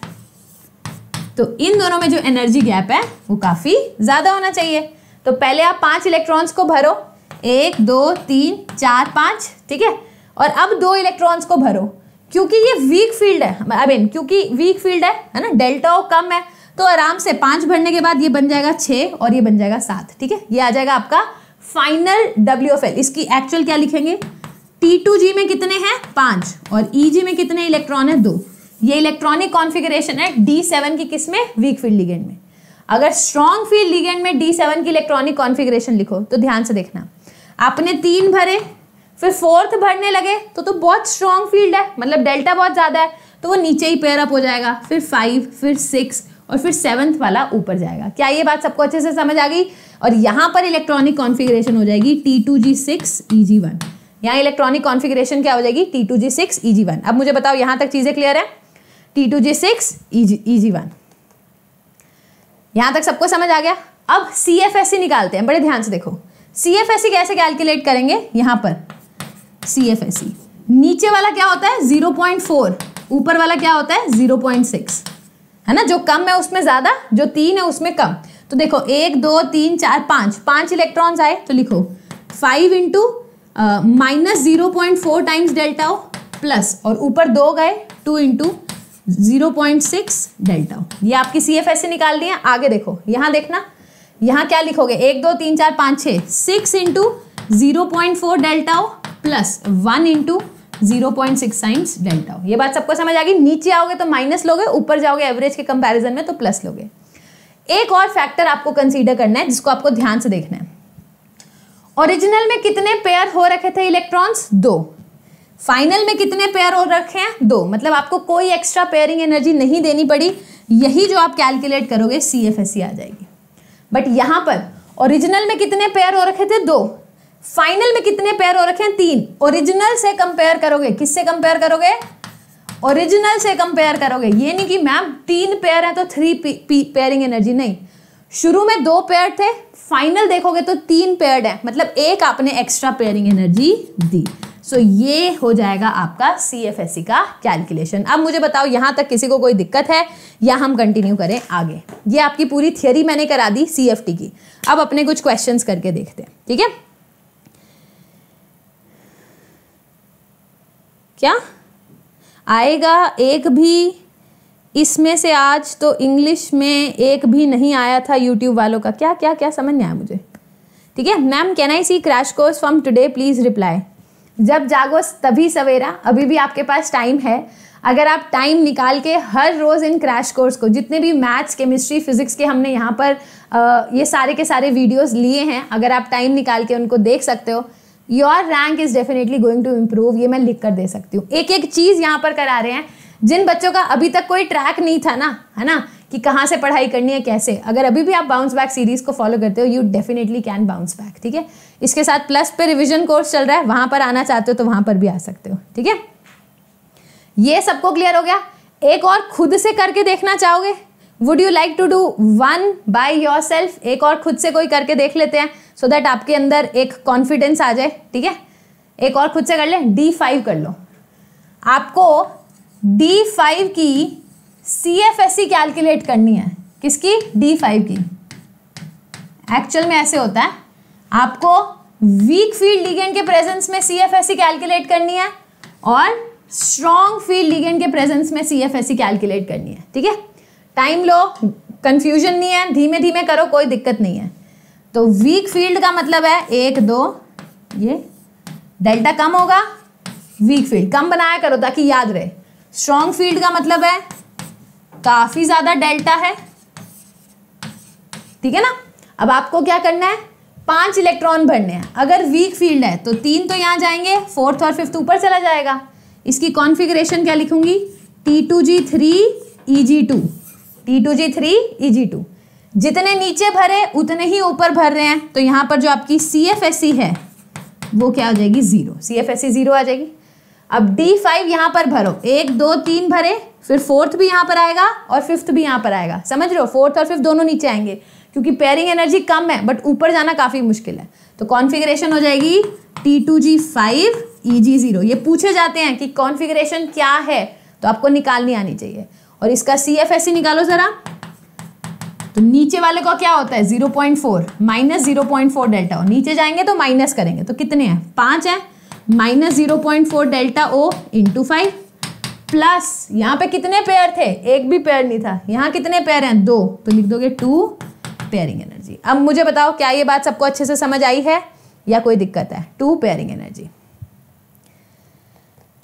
तो इन दोनों में जो एनर्जी गैप है वो काफ़ी ज़्यादा होना चाहिए तो पहले आप पांच इलेक्ट्रॉन्स को भरो एक दो तीन चार पाँच ठीक है और अब दो इलेक्ट्रॉन्स को भरो क्योंकि ये वीक फील्ड है आई मीन क्योंकि वीक फील्ड है है ना डेल्टा ओ कम है तो आराम से पाँच भरने के बाद ये बन जाएगा छः और ये बन जाएगा सात ठीक है ये आ जाएगा आपका फाइनल डब्ल्यू एफ एल इसकी एक्चुअल क्या लिखेंगे टी टू जी में कितने हैं पाँच और ई e जी में कितने इलेक्ट्रॉन है दो ये इलेक्ट्रॉनिक कॉन्फिगरेशन है डी सेवन की किस में वीक फील्ड लिगेंड में अगर स्ट्रॉन्ग फील्ड लिगेंड में डी सेवन की इलेक्ट्रॉनिक कॉन्फिगरेशन लिखो तो ध्यान से देखना आपने तीन भरे फिर फोर्थ भरने लगे तो तो बहुत स्ट्रांग फील्ड है मतलब डेल्टा बहुत ज़्यादा है तो वो नीचे ही पेयर अप हो जाएगा फिर फाइव फिर सिक्स और फिर सेवन्थ वाला ऊपर जाएगा क्या ये बात सबको अच्छे से समझ आ गई और यहाँ पर इलेक्ट्रॉनिक कॉन्फिग्रेशन हो जाएगी T two G six E G one यहाँ इलेक्ट्रॉनिक कॉन्फिग्रेशन क्या हो जाएगी T two G six E G one अब मुझे बताओ यहाँ तक चीज़ें क्लियर है T two G six E G E G one यहाँ तक सबको समझ आ गया अब सी एफ एस सी निकालते हैं बड़े ध्यान से देखो सी एफ एस सी कैसे कैलकुलेट करेंगे यहां पर सी एफ एस सी नीचे वाला क्या होता है जीरो पॉइंट फोर ऊपर वाला क्या होता है जीरो पॉइंट सिक्स है ना जो कम है उसमें ज़्यादा जो तीन है उसमें कम तो देखो एक दो तीन चार पांच पांच इलेक्ट्रॉन्स आए तो लिखो five into minus zero point four times delta O plus और ऊपर दो गए two into zero point six delta O ये आपकी सी एफ सी निकाल दिए आगे देखो यहां देखना यहाँ क्या लिखोगे एक दो तीन चार पाँच छः six into zero point four delta plus one into zero point six science delta ये बात सबको समझ आ गई नीचे आओगे तो माइनस लोगे ऊपर जाओगे एवरेज के कंपैरिजन में तो प्लस लोगे एक और फैक्टर आपको कंसीडर करना है जिसको आपको ध्यान से देखना है ओरिजिनल में कितने पेयर हो रखे थे इलेक्ट्रॉन्स दो फाइनल में कितने पेयर हो रखे हैं दो मतलब आपको कोई एक्स्ट्रा पेयरिंग एनर्जी नहीं देनी पड़ी यही जो आप कैलकुलेट करोगे सी एफ एस सी आ जाएगी बट यहां पर ओरिजिनल में कितने पेयर हो रखे थे दो फाइनल में कितने पेयर हो रखे हैं तीन ओरिजिनल से कंपेयर करोगे किससे कंपेयर करोगे ओरिजिनल से कंपेयर करोगे ये नहीं कि मैम तीन पेयर है तो थ्री पेयरिंग एनर्जी नहीं शुरू में दो पेयर थे फाइनल देखोगे तो तीन पेयर है मतलब एक आपने एक्स्ट्रा पेयरिंग एनर्जी दी सो so, ये हो जाएगा आपका सी एफ एस सी का कैलकुलेशन अब मुझे बताओ यहाँ तक किसी को कोई दिक्कत है या हम कंटिन्यू करें आगे ये आपकी पूरी थियोरी मैंने करा दी सी एफ टी की अब अपने कुछ क्वेश्चंस करके देखते हैं ठीक है क्या आएगा एक भी इसमें से आज तो इंग्लिश में एक भी नहीं आया था यूट्यूब वालों का क्या क्या क्या समझ नहीं आया मुझे ठीक है ma'am can I see crash course from today please reply जब जागो तभी सवेरा अभी भी आपके पास टाइम है अगर आप टाइम निकाल के हर रोज़ इन क्रैश कोर्स को जितने भी मैथ्स केमिस्ट्री फिजिक्स के हमने यहाँ पर आ, ये सारे के सारे वीडियोस लिए हैं अगर आप टाइम निकाल के उनको देख सकते हो your rank is definitely going to improve ये मैं लिख कर दे सकती हूँ एक एक चीज़ यहाँ पर करा रहे हैं जिन बच्चों का अभी तक कोई ट्रैक नहीं था ना है ना कि कहाँ से पढ़ाई करनी है कैसे अगर अभी भी आप बाउंस बैक सीरीज को फॉलो करते हो you definitely can bounce back ठीक है इसके साथ प्लस पे रिविजन कोर्स चल रहा है वहां पर आना चाहते हो तो वहां पर भी आ सकते हो ठीक है ये सबको क्लियर हो गया एक और खुद से करके देखना चाहोगे would you like to do one by yourself एक और खुद से कोई करके देख लेते हैं सो so दैट आपके अंदर एक कॉन्फिडेंस आ जाए ठीक है एक और खुद से कर ले डी फाइव कर लो आपको डी फाइव की C F S C calculate करनी है किसकी डी फाइव की एक्चुअल में ऐसे होता है आपको वीक फील्ड लिगेंड के प्रेजेंस में C F S C calculate करनी है और स्ट्रॉन्ग फील्ड लिगेंड के प्रेजेंस में C F S C calculate करनी है ठीक है टाइम लो कंफ्यूजन नहीं है धीमे धीमे करो कोई दिक्कत नहीं है तो वीक फील्ड का मतलब है एक दो ये डेल्टा कम होगा वीक फील्ड कम बनाया करो ताकि याद रहे स्ट्रॉन्ग फील्ड का मतलब है काफी ज्यादा डेल्टा है ठीक है ना अब आपको क्या करना है पांच इलेक्ट्रॉन भरने हैं अगर वीक फील्ड है तो तीन तो यहां जाएंगे फोर्थ और फिफ्थ ऊपर चला जाएगा इसकी कॉन्फ़िगरेशन क्या लिखूंगी T two G three E G two T two G three E G two जितने नीचे भरे उतने ही ऊपर भर रहे हैं तो यहां पर जो आपकी सी एफ एस सी है वो क्या हो जाएगी zero C F S C zero आ जाएगी अब डी फाइव यहां पर भरो एक दो तीन भरे फिर फोर्थ भी यहाँ पर आएगा और फिफ्थ भी यहाँ पर आएगा समझ रहे हो फोर्थ और फिफ्थ दोनों नीचे आएंगे क्योंकि पेयरिंग एनर्जी कम है बट ऊपर जाना काफ़ी मुश्किल है तो कॉन्फिग्रेशन हो जाएगी T two G five E G zero ये पूछे जाते हैं कि कॉन्फिग्रेशन क्या है तो आपको निकालनी आनी चाहिए और इसका सी एफ एस सी निकालो ज़रा तो नीचे वाले का क्या होता है zero point four minus zero point four delta O नीचे जाएंगे तो माइनस करेंगे तो कितने हैं पांच है minus zero point four delta O into five plus यहाँ पे कितने पेयर थे एक भी पेयर नहीं था यहाँ कितने पेयर हैं दो तो लिख दोगे टू पेयरिंग एनर्जी अब मुझे बताओ क्या ये बात सबको अच्छे से समझ आई है या कोई दिक्कत है टू पेयरिंग एनर्जी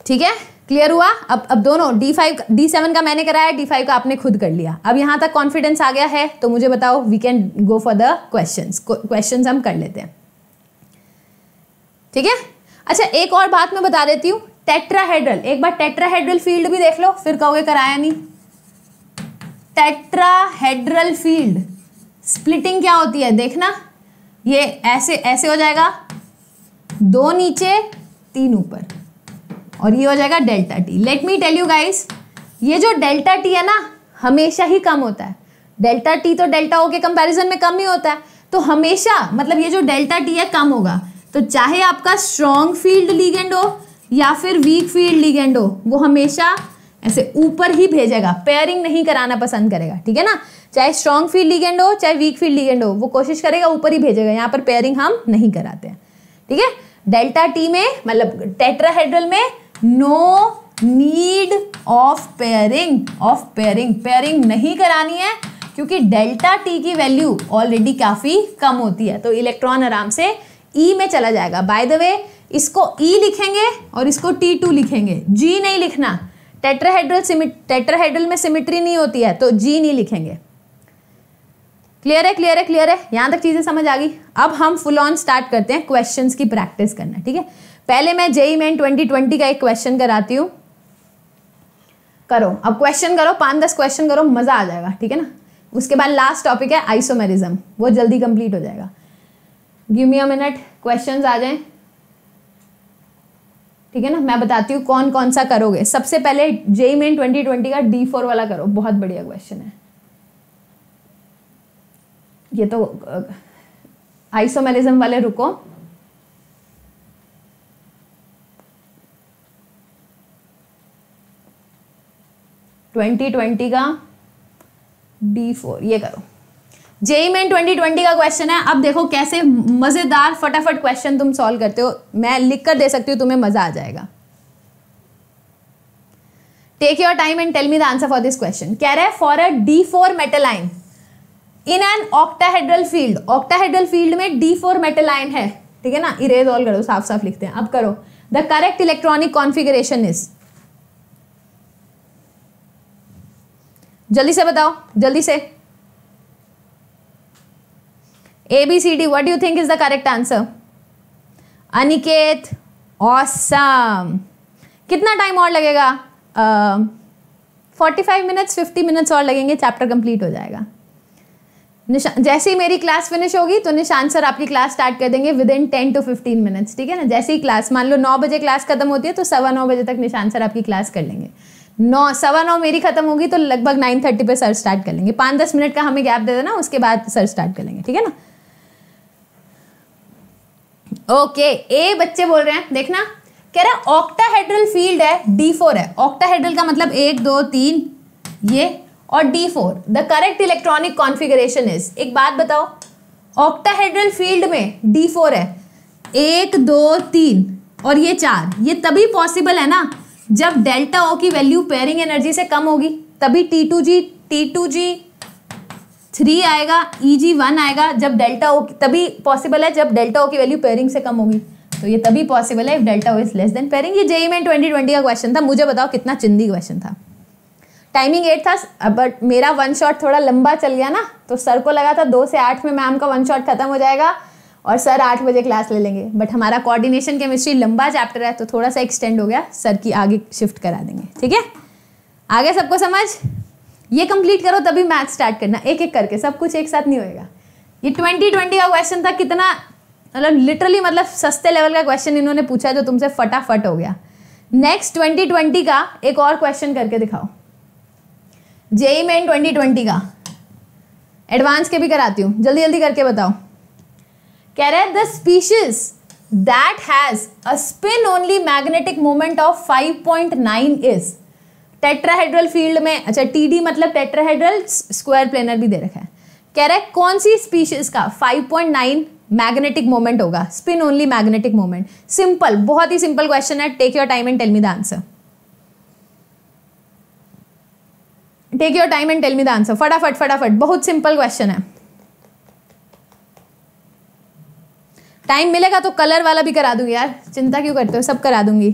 ठीक है क्लियर हुआ अब अब दोनों डी फाइव डी सेवन का मैंने कराया डी फाइव का आपने खुद कर लिया अब यहाँ तक कॉन्फिडेंस आ गया है तो मुझे बताओ we can go for the question question हम कर लेते हैं ठीक है अच्छा एक और बात मैं बता देती हूँ टेट्राहेड्रल एक बार टेट्राहेड्रल फील्ड भी देख लो फिर कहोगे कराया नहीं टेट्राहेड्रल फील्ड स्प्लिटिंग क्या होती है देखना ये ऐसे ऐसे हो जाएगा दो नीचे तीन ऊपर और ये हो जाएगा delta T let me tell you guys ये जो डेल्टा टी है ना हमेशा ही कम होता है डेल्टा टी तो डेल्टा ओ के कंपैरिजन में कम ही होता है तो हमेशा मतलब ये जो डेल्टा टी है कम होगा तो चाहे आपका स्ट्रॉन्ग फील्ड लीगेंड हो या फिर वीक फील्ड लिगेंड हो वो हमेशा ऐसे ऊपर ही भेजेगा पेयरिंग नहीं कराना पसंद करेगा ठीक है ना चाहे स्ट्रॉन्ग फील्ड लिगेंड हो चाहे वीक फील्ड लिगेंड हो वो कोशिश करेगा ऊपर ही भेजेगा यहाँ पर पेयरिंग हम नहीं कराते हैं ठीक है डेल्टा टी में मतलब टेट्राहेड्रल में no need of pairing of pairing pairing नहीं करानी है क्योंकि डेल्टा टी की वैल्यू ऑलरेडी काफ़ी कम होती है तो इलेक्ट्रॉन आराम से ई e में चला जाएगा बाय द वे इसको ई e लिखेंगे और इसको टी टू लिखेंगे जी नहीं लिखना टेट्राहेड्रल टेट्राहेड्रल में सिमिट्री नहीं होती है तो जी नहीं लिखेंगे क्लियर है क्लियर है क्लियर है यहां तक चीज़ें समझ आ गई अब हम फुल ऑन स्टार्ट करते हैं क्वेश्चन की प्रैक्टिस करना ठीक है पहले मैं जेई मैन ट्वेंटी ट्वेंटी का एक क्वेश्चन कराती हूँ करो अब क्वेश्चन करो पांच दस क्वेश्चन करो मज़ा आ जाएगा ठीक है ना उसके बाद लास्ट टॉपिक है आइसोमेरिज्म वो जल्दी कंप्लीट हो जाएगा give me a minute questions आ जाएं ठीक है ना मैं बताती हूँ कौन कौन सा करोगे सबसे पहले जेई मेन ट्वेंटी ट्वेंटी का डी फोर वाला करो बहुत बढ़िया क्वेश्चन है ये तो आइसोमेलिज्म वाले रुको ट्वेंटी ट्वेंटी का डी फोर ये करो जेई मेन 2020 का क्वेश्चन है अब देखो कैसे मज़ेदार फटाफट क्वेश्चन तुम सॉल्व करते हो मैं लिख कर दे सकती हूँ तुम्हें मज़ा आ जाएगा take your time and tell me the answer for this question कह रहे for a D four metal ion in an octahedral field octahedral field में डी फोर मेटेलाइन है ठीक है ना इरेज ऑल करो साफ साफ लिखते हैं अब करो the correct electronic configuration is जल्दी से बताओ जल्दी से A B C D what you think is the correct answer Aniket awesome कितना टाइम और लगेगा forty five minutes fifty minutes और लगेंगे चैप्टर कंप्लीट हो जाएगा निशान जैसे ही मेरी क्लास फिनिश होगी तो निशान सर आपकी क्लास स्टार्ट कर देंगे within ten to fifteen minutes ठीक है ना जैसे ही क्लास मान लो नौ बजे क्लास खत्म होती है तो सवा नौ बजे तक निशान सर आपकी क्लास कर लेंगे नौ सवा नौ मेरी खत्म होगी तो लगभग नाइन थर्टी पर सर स्टार्ट कर लेंगे पाँच दस मिनट का हमें गैप दे देना उसके बाद सर स्टार्ट कर लेंगे ठीक है ना ओके ए बच्चे बोल रहे हैं देखना कह रहा है ऑक्टाहेड्रल फील्ड है डी फोर है ऑक्टाहेड्रल का मतलब एक दो तीन ये और D four the correct electronic configuration is एक बात बताओ ऑक्टाहेड्रल फील्ड में डी फोर है एक दो तीन और ये चार ये तभी पॉसिबल है ना जब डेल्टा ओ की वैल्यू पेयरिंग एनर्जी से कम होगी तभी T two G T two G three आएगा ई जी वन आएगा जब डेल्टा ओ तभी पॉसिबल है जब डेल्टा ओ की वैल्यू पेयरिंग से कम होगी तो ये तभी पॉसिबल है if delta O is less than pairing ये जेई में ट्वेंटी ट्वेंटी का क्वेश्चन था मुझे बताओ कितना चिंदी क्वेश्चन था टाइमिंग एट था बट मेरा वन शॉट थोड़ा लंबा चल गया ना तो सर को लगा था दो से आठ में मैम का वन शॉट खत्म हो जाएगा और सर आठ बजे क्लास ले लेंगे बट हमारा कोऑर्डिनेशन केमिस्ट्री लंबा चैप्टर है तो थोड़ा सा एक्सटेंड हो गया सर की आगे शिफ्ट करा देंगे ठीक है आगे सबको समझ ये कंप्लीट करो तभी मैथ स्टार्ट करना एक एक करके सब कुछ एक साथ नहीं होएगा ये ट्वेंटी ट्वेंटी का क्वेश्चन था कितना मतलब लिटरली मतलब सस्ते लेवल का क्वेश्चन इन्होंने पूछा जो तुमसे फटाफट हो गया नेक्स्ट ट्वेंटी ट्वेंटी का एक और क्वेश्चन करके दिखाओ जेई मेन ट्वेंटी ट्वेंटी का एडवांस के भी कराती हूँ जल्दी जल्दी करके बताओ कह रहे the species that has a spin only magnetic moment of five point nine is tetrahedral field में अच्छा टी मतलब टेट्राहेड्रल स्क्वायर प्लेनर भी दे रखा है कह रहा है कौन सी स्पीशीज का 5.9 मैग्नेटिक मोमेंट होगा spin only magnetic moment simple बहुत ही सिंपल क्वेश्चन है take your time and tell me the answer take your time and tell me the answer फटाफट फटाफट बहुत सिंपल क्वेश्चन है टाइम मिलेगा तो कलर वाला भी करा दूंगी यार चिंता क्यों करते हो सब करा दूंगी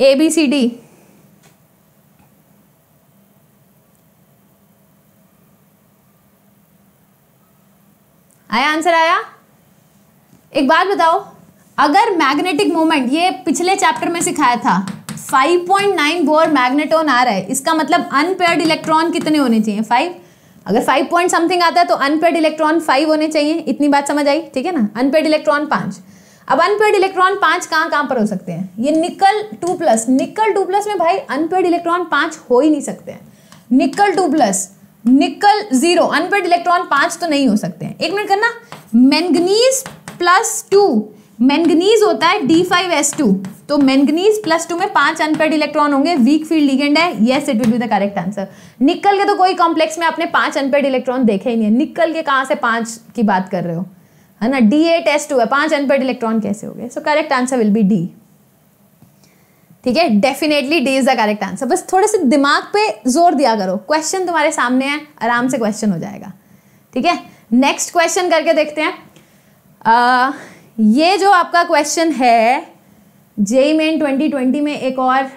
ए बी सी डी आया आंसर आया एक बात बताओ अगर मैग्नेटिक मोमेंट ये पिछले चैप्टर में सिखाया था 5.9 बोर मैग्नेटोन आ रहा है इसका मतलब अनपेड इलेक्ट्रॉन कितने होने चाहिए फाइव अगर फाइव पॉइंट समथिंग आता है तो अनपेड इलेक्ट्रॉन फाइव होने चाहिए इतनी बात समझ आई ठीक है ना अनपेड इलेक्ट्रॉन पांच अब अनपेड इलेक्ट्रॉन पांच कहाँ कहाँ पर हो सकते हैं ये nickel two plus nickel two plus में भाई अनपेड इलेक्ट्रॉन पांच हो ही नहीं सकते हैं nickel two plus nickel zero unpaired electron पांच तो नहीं हो सकते हैं एक मिनट करना मैंगनीज प्लस टू मैंगनीज होता है डी फाइव एस टू तो मैंगनीज प्लस टू में पांच अनपेड इलेक्ट्रॉन होंगे वीक फील्ड लिगेंड है yes it will be the correct answer nickel के तो कोई कॉम्प्लेक्स में आपने पांच अनपेड इलेक्ट्रॉन देखे ही नहीं है निकल के कहाँ से पांच की बात कर रहे हो है ना डी एट एस टू है पांच अनपेड इलेक्ट्रॉन कैसे हो गए so correct answer will be D ठीक है definitely D is the correct answer बस थोड़े से दिमाग पे जोर दिया करो क्वेश्चन तुम्हारे सामने है आराम से क्वेश्चन हो जाएगा ठीक है नेक्स्ट क्वेश्चन करके देखते हैं आ, ये जो आपका क्वेश्चन है जेई मेन 2020 में एक और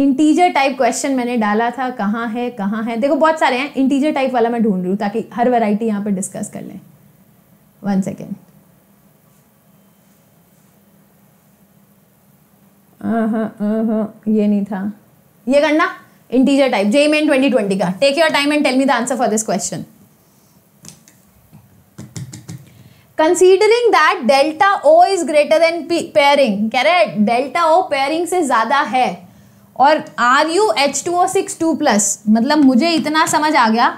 इंटीजर टाइप क्वेश्चन मैंने डाला था कहाँ है कहाँ है देखो बहुत सारे हैं इंटीजर टाइप वाला मैं ढूंढ रही हूँ ताकि हर वैरायटी यहाँ पर डिस्कस कर लें वन सेकेंड Uh-huh, uh-huh. ये नहीं था ये करना integer type JEE main twenty twenty का take your time and tell me the answer for this question considering that delta O is greater than pairing कह रहे डेल्टा ओ पेयरिंग से ज़्यादा है और R U H two O six two plus मतलब मुझे इतना समझ आ गया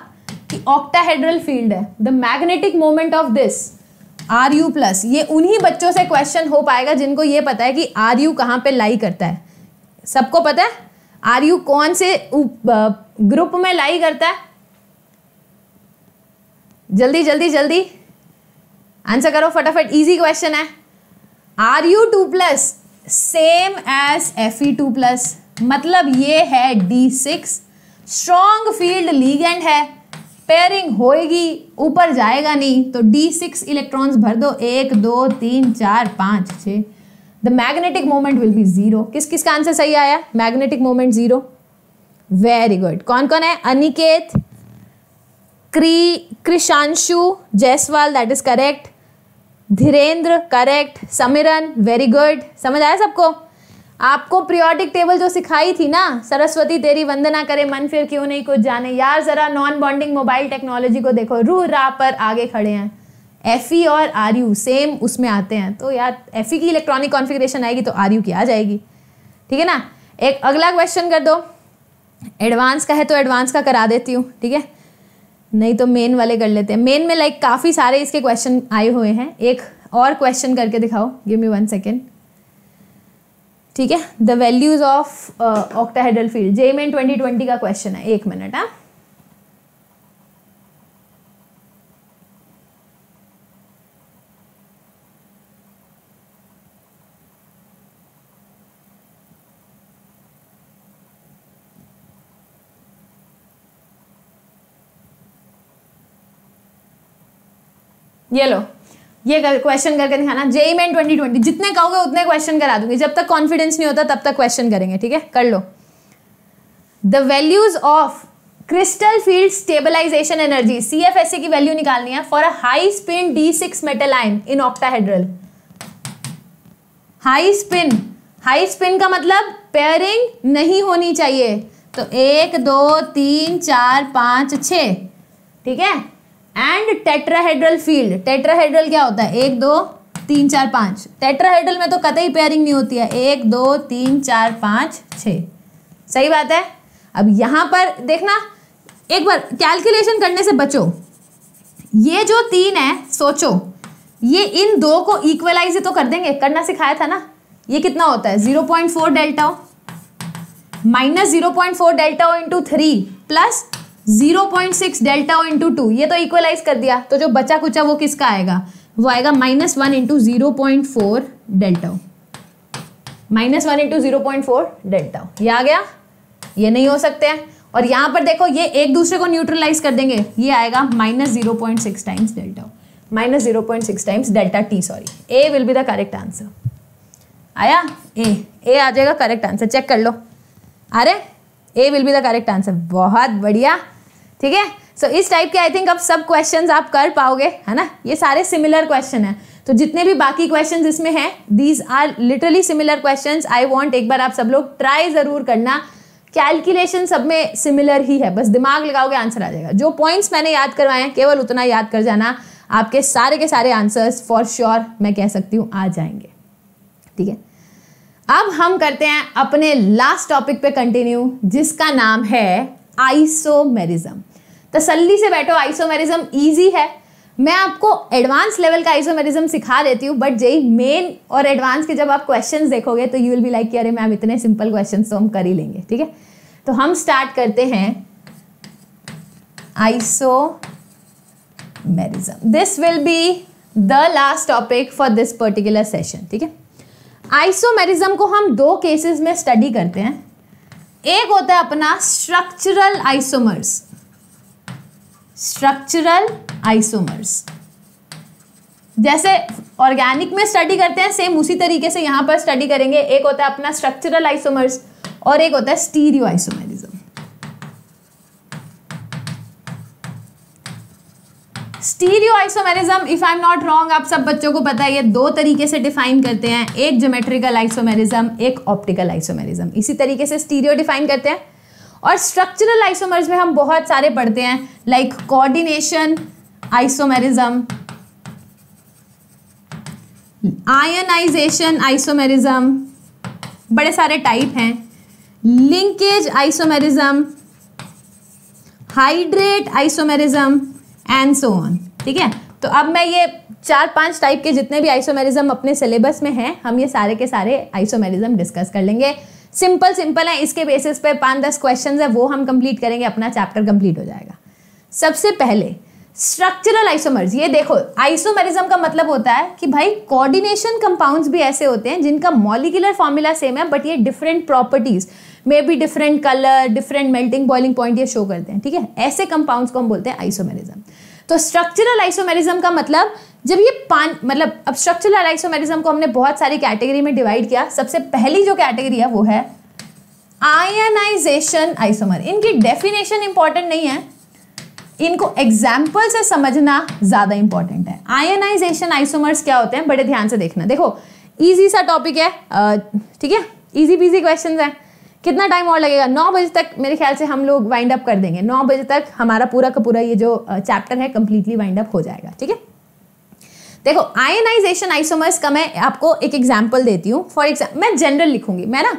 कि ऑक्टाहेड्रल फील्ड है the magnetic moment of this R U plus ये उन्हीं बच्चों से क्वेश्चन हो पाएगा जिनको ये पता है कि आर यू कहाँ पे लाई करता है सबको पता है आर यू कौन से ग्रुप में लाई करता है जल्दी जल्दी जल्दी आंसर करो फटाफट इजी क्वेश्चन है R U two plus same as F E two plus मतलब ये है D six strong field ligand है पेयरिंग होएगी ऊपर जाएगा नहीं तो डी सिक्स इलेक्ट्रॉन्स भर दो एक दो तीन चार पाँच छः the magnetic moment will be zero किस किस का आंसर सही आया magnetic moment zero very good कौन कौन है अनिकेत क्री Krishanshu Jaiswal that is correct Dhirendra correct Samiran very good समझ आया सबको आपको प्रियोडिक टेबल जो सिखाई थी ना सरस्वती तेरी वंदना करे मन फिर क्यों नहीं कुछ जाने यार जरा नॉन बॉन्डिंग मोबाइल टेक्नोलॉजी को देखो रू रा पर आगे खड़े हैं एफ ई e और आर यू सेम उसमें आते हैं तो यार एफ ई e की इलेक्ट्रॉनिक कॉन्फ़िगरेशन आएगी तो आर यू की आ जाएगी ठीक है ना एक अगला क्वेश्चन कर दो एडवांस का है तो एडवांस का करा देती हूँ ठीक है नहीं तो मेन वाले कर लेते हैं मेन में लाइक काफ़ी सारे इसके क्वेश्चन आए हुए हैं एक और क्वेश्चन करके दिखाओ गिव मी वन सेकेंड ठीक है the values of octahedral field JEE Main twenty twenty का क्वेश्चन है एक मिनट हाँ ये लो ये क्वेश्चन करके दिखाना जेई मेन ट्वेंटी ट्वेंटी जितने कहोगे उतने क्वेश्चन करा दूंगी जब तक कॉन्फिडेंस नहीं होता तब तक क्वेश्चन करेंगे ठीक है कर लो the values of crystal field stabilization energy C F S E की वैल्यू निकालनी है for a high spin D six metal ion in octahedral high spin high spin का मतलब पेयरिंग नहीं होनी चाहिए तो एक दो तीन चार पांच छ ठीक है एंड टेट्राहेड्रल फील्ड टेट्राहेड्रल क्या होता है एक दो तीन चार पाँच टेट्राहेड्रल में तो कतई पेयरिंग नहीं होती है एक दो तीन चार पाँच छ सही बात है अब यहाँ पर देखना एक बार कैलकुलेशन करने से बचो ये जो तीन है सोचो ये इन दो को इक्वलाइज तो कर देंगे करना सिखाया था ना ये कितना होता है zero point four delta O minus zero point four delta O into three plus zero point six delta O into two ये तो इक्वलाइज कर दिया तो जो बचा कुचा वो किसका आएगा वो आएगा minus one into zero point four delta O minus one into zero point four delta O ये आ गया ये नहीं हो सकते हैं और यहां पर देखो ये एक दूसरे को न्यूट्रलाइज कर देंगे ये आएगा minus zero point six times delta O minus zero point six times delta T sorry A will be the correct answer आया ए ए आ जाएगा करेक्ट आंसर चेक कर लो अरे A will be the correct answer बहुत बढ़िया ठीक है सो इस टाइप के आई थिंक अब सब क्वेश्चन आप कर पाओगे है ना ये सारे सिमिलर क्वेश्चन है तो जितने भी बाकी क्वेश्चंस इसमें हैं these are literally similar questions I want एक बार आप सब लोग ट्राई ज़रूर करना कैलकुलेशन सब में सिमिलर ही है बस दिमाग लगाओगे आंसर आ जाएगा जो पॉइंट्स मैंने याद करवाए हैं केवल उतना याद कर जाना आपके सारे के सारे आंसर्स फॉर श्योर मैं कह सकती हूँ आ जाएंगे ठीक है अब हम करते हैं अपने लास्ट टॉपिक पे कंटिन्यू जिसका नाम है आइसोमेरिज्म तसल्ली से बैठो आइसोमेरिज्म ईजी है मैं आपको एडवांस लेवल का आइसोमेरिज्म सिखा देती हूँ बट जेई मेन और एडवांस के जब आप क्वेश्चन देखोगे तो यू विल बी लाइक कि अरे मैम इतने सिंपल क्वेश्चन तो हम कर ही लेंगे ठीक है तो हम स्टार्ट करते हैं isomerism this will be the last topic for this particular session ठीक है आइसोमेरिज्म को हम दो केसेस में स्टडी करते हैं एक होता है अपना स्ट्रक्चरल आइसोमर्स स्ट्रक्चरल आइसोमर्स जैसे ऑर्गेनिक में स्टडी करते हैं सेम उसी तरीके से यहां पर स्टडी करेंगे एक होता है अपना स्ट्रक्चरल आइसोमर्स और एक होता है stereo isomerism stereo isomerism if I am not wrong आप सब बच्चों को पता है ये दो तरीके से डिफाइन करते हैं एक जोमेट्रिकल आइसोमेरिज्म एक ऑप्टिकल आइसोमेरिज्म इसी तरीके से स्टीरियो डिफाइन करते हैं और स्ट्रक्चरल आइसोमर्स में हम बहुत सारे पढ़ते हैं like coordination isomerism ionization isomerism बड़े सारे टाइप हैं linkage isomerism hydrate isomerism and so on ठीक है तो अब मैं ये चार पांच टाइप के जितने भी आइसोमेरिज्म अपने सिलेबस में हैं हम ये सारे के सारे आइसोमेरिज्म डिस्कस कर लेंगे सिंपल सिंपल है इसके बेसिस पे पाँच दस क्वेश्चन है वो हम कंप्लीट करेंगे अपना चैप्टर कंप्लीट हो जाएगा सबसे पहले स्ट्रक्चरल आइसोमर्स ये देखो आइसोमेरिज्म का मतलब होता है कि भाई कोऑर्डिनेशन कंपाउंड्स भी ऐसे होते हैं जिनका मॉलिकुलर फॉर्मूला सेम है बट ये different properties may be different colour different melting boiling point ये शो करते हैं ठीक है ऐसे कंपाउंड्स को हम बोलते हैं आइसोमेरिज्म तो स्ट्रक्चरल आइसोमेरिज्म का मतलब जब ये पान मतलब अब स्ट्रक्चरल आइसोमेरिज्म को हमने बहुत सारी कैटेगरी में डिवाइड किया सबसे पहली जो कैटेगरी है वो है आयनाइजेशन आइसोमर इनकी डेफिनेशन इंपॉर्टेंट नहीं है इनको एग्जाम्पल से समझना ज़्यादा इंपॉर्टेंट है आयनाइजेशन आइसोमर्स क्या होते हैं बड़े ध्यान से देखना देखो ईजी सा टॉपिक है ठीक है ईजी बीजी क्वेश्चन है कितना टाइम और लगेगा नौ बजे तक मेरे ख्याल से हम लोग वाइंड अप कर देंगे नौ बजे तक हमारा पूरा का पूरा ये जो चैप्टर है कम्प्लीटली वाइंड अप हो जाएगा ठीक है देखो आयनाइजेशन आइसोमर्स का मैं आपको एक एग्जाम्पल देती हूँ फॉर एग्जाम्पल मैं जनरल लिखूंगी मैं ना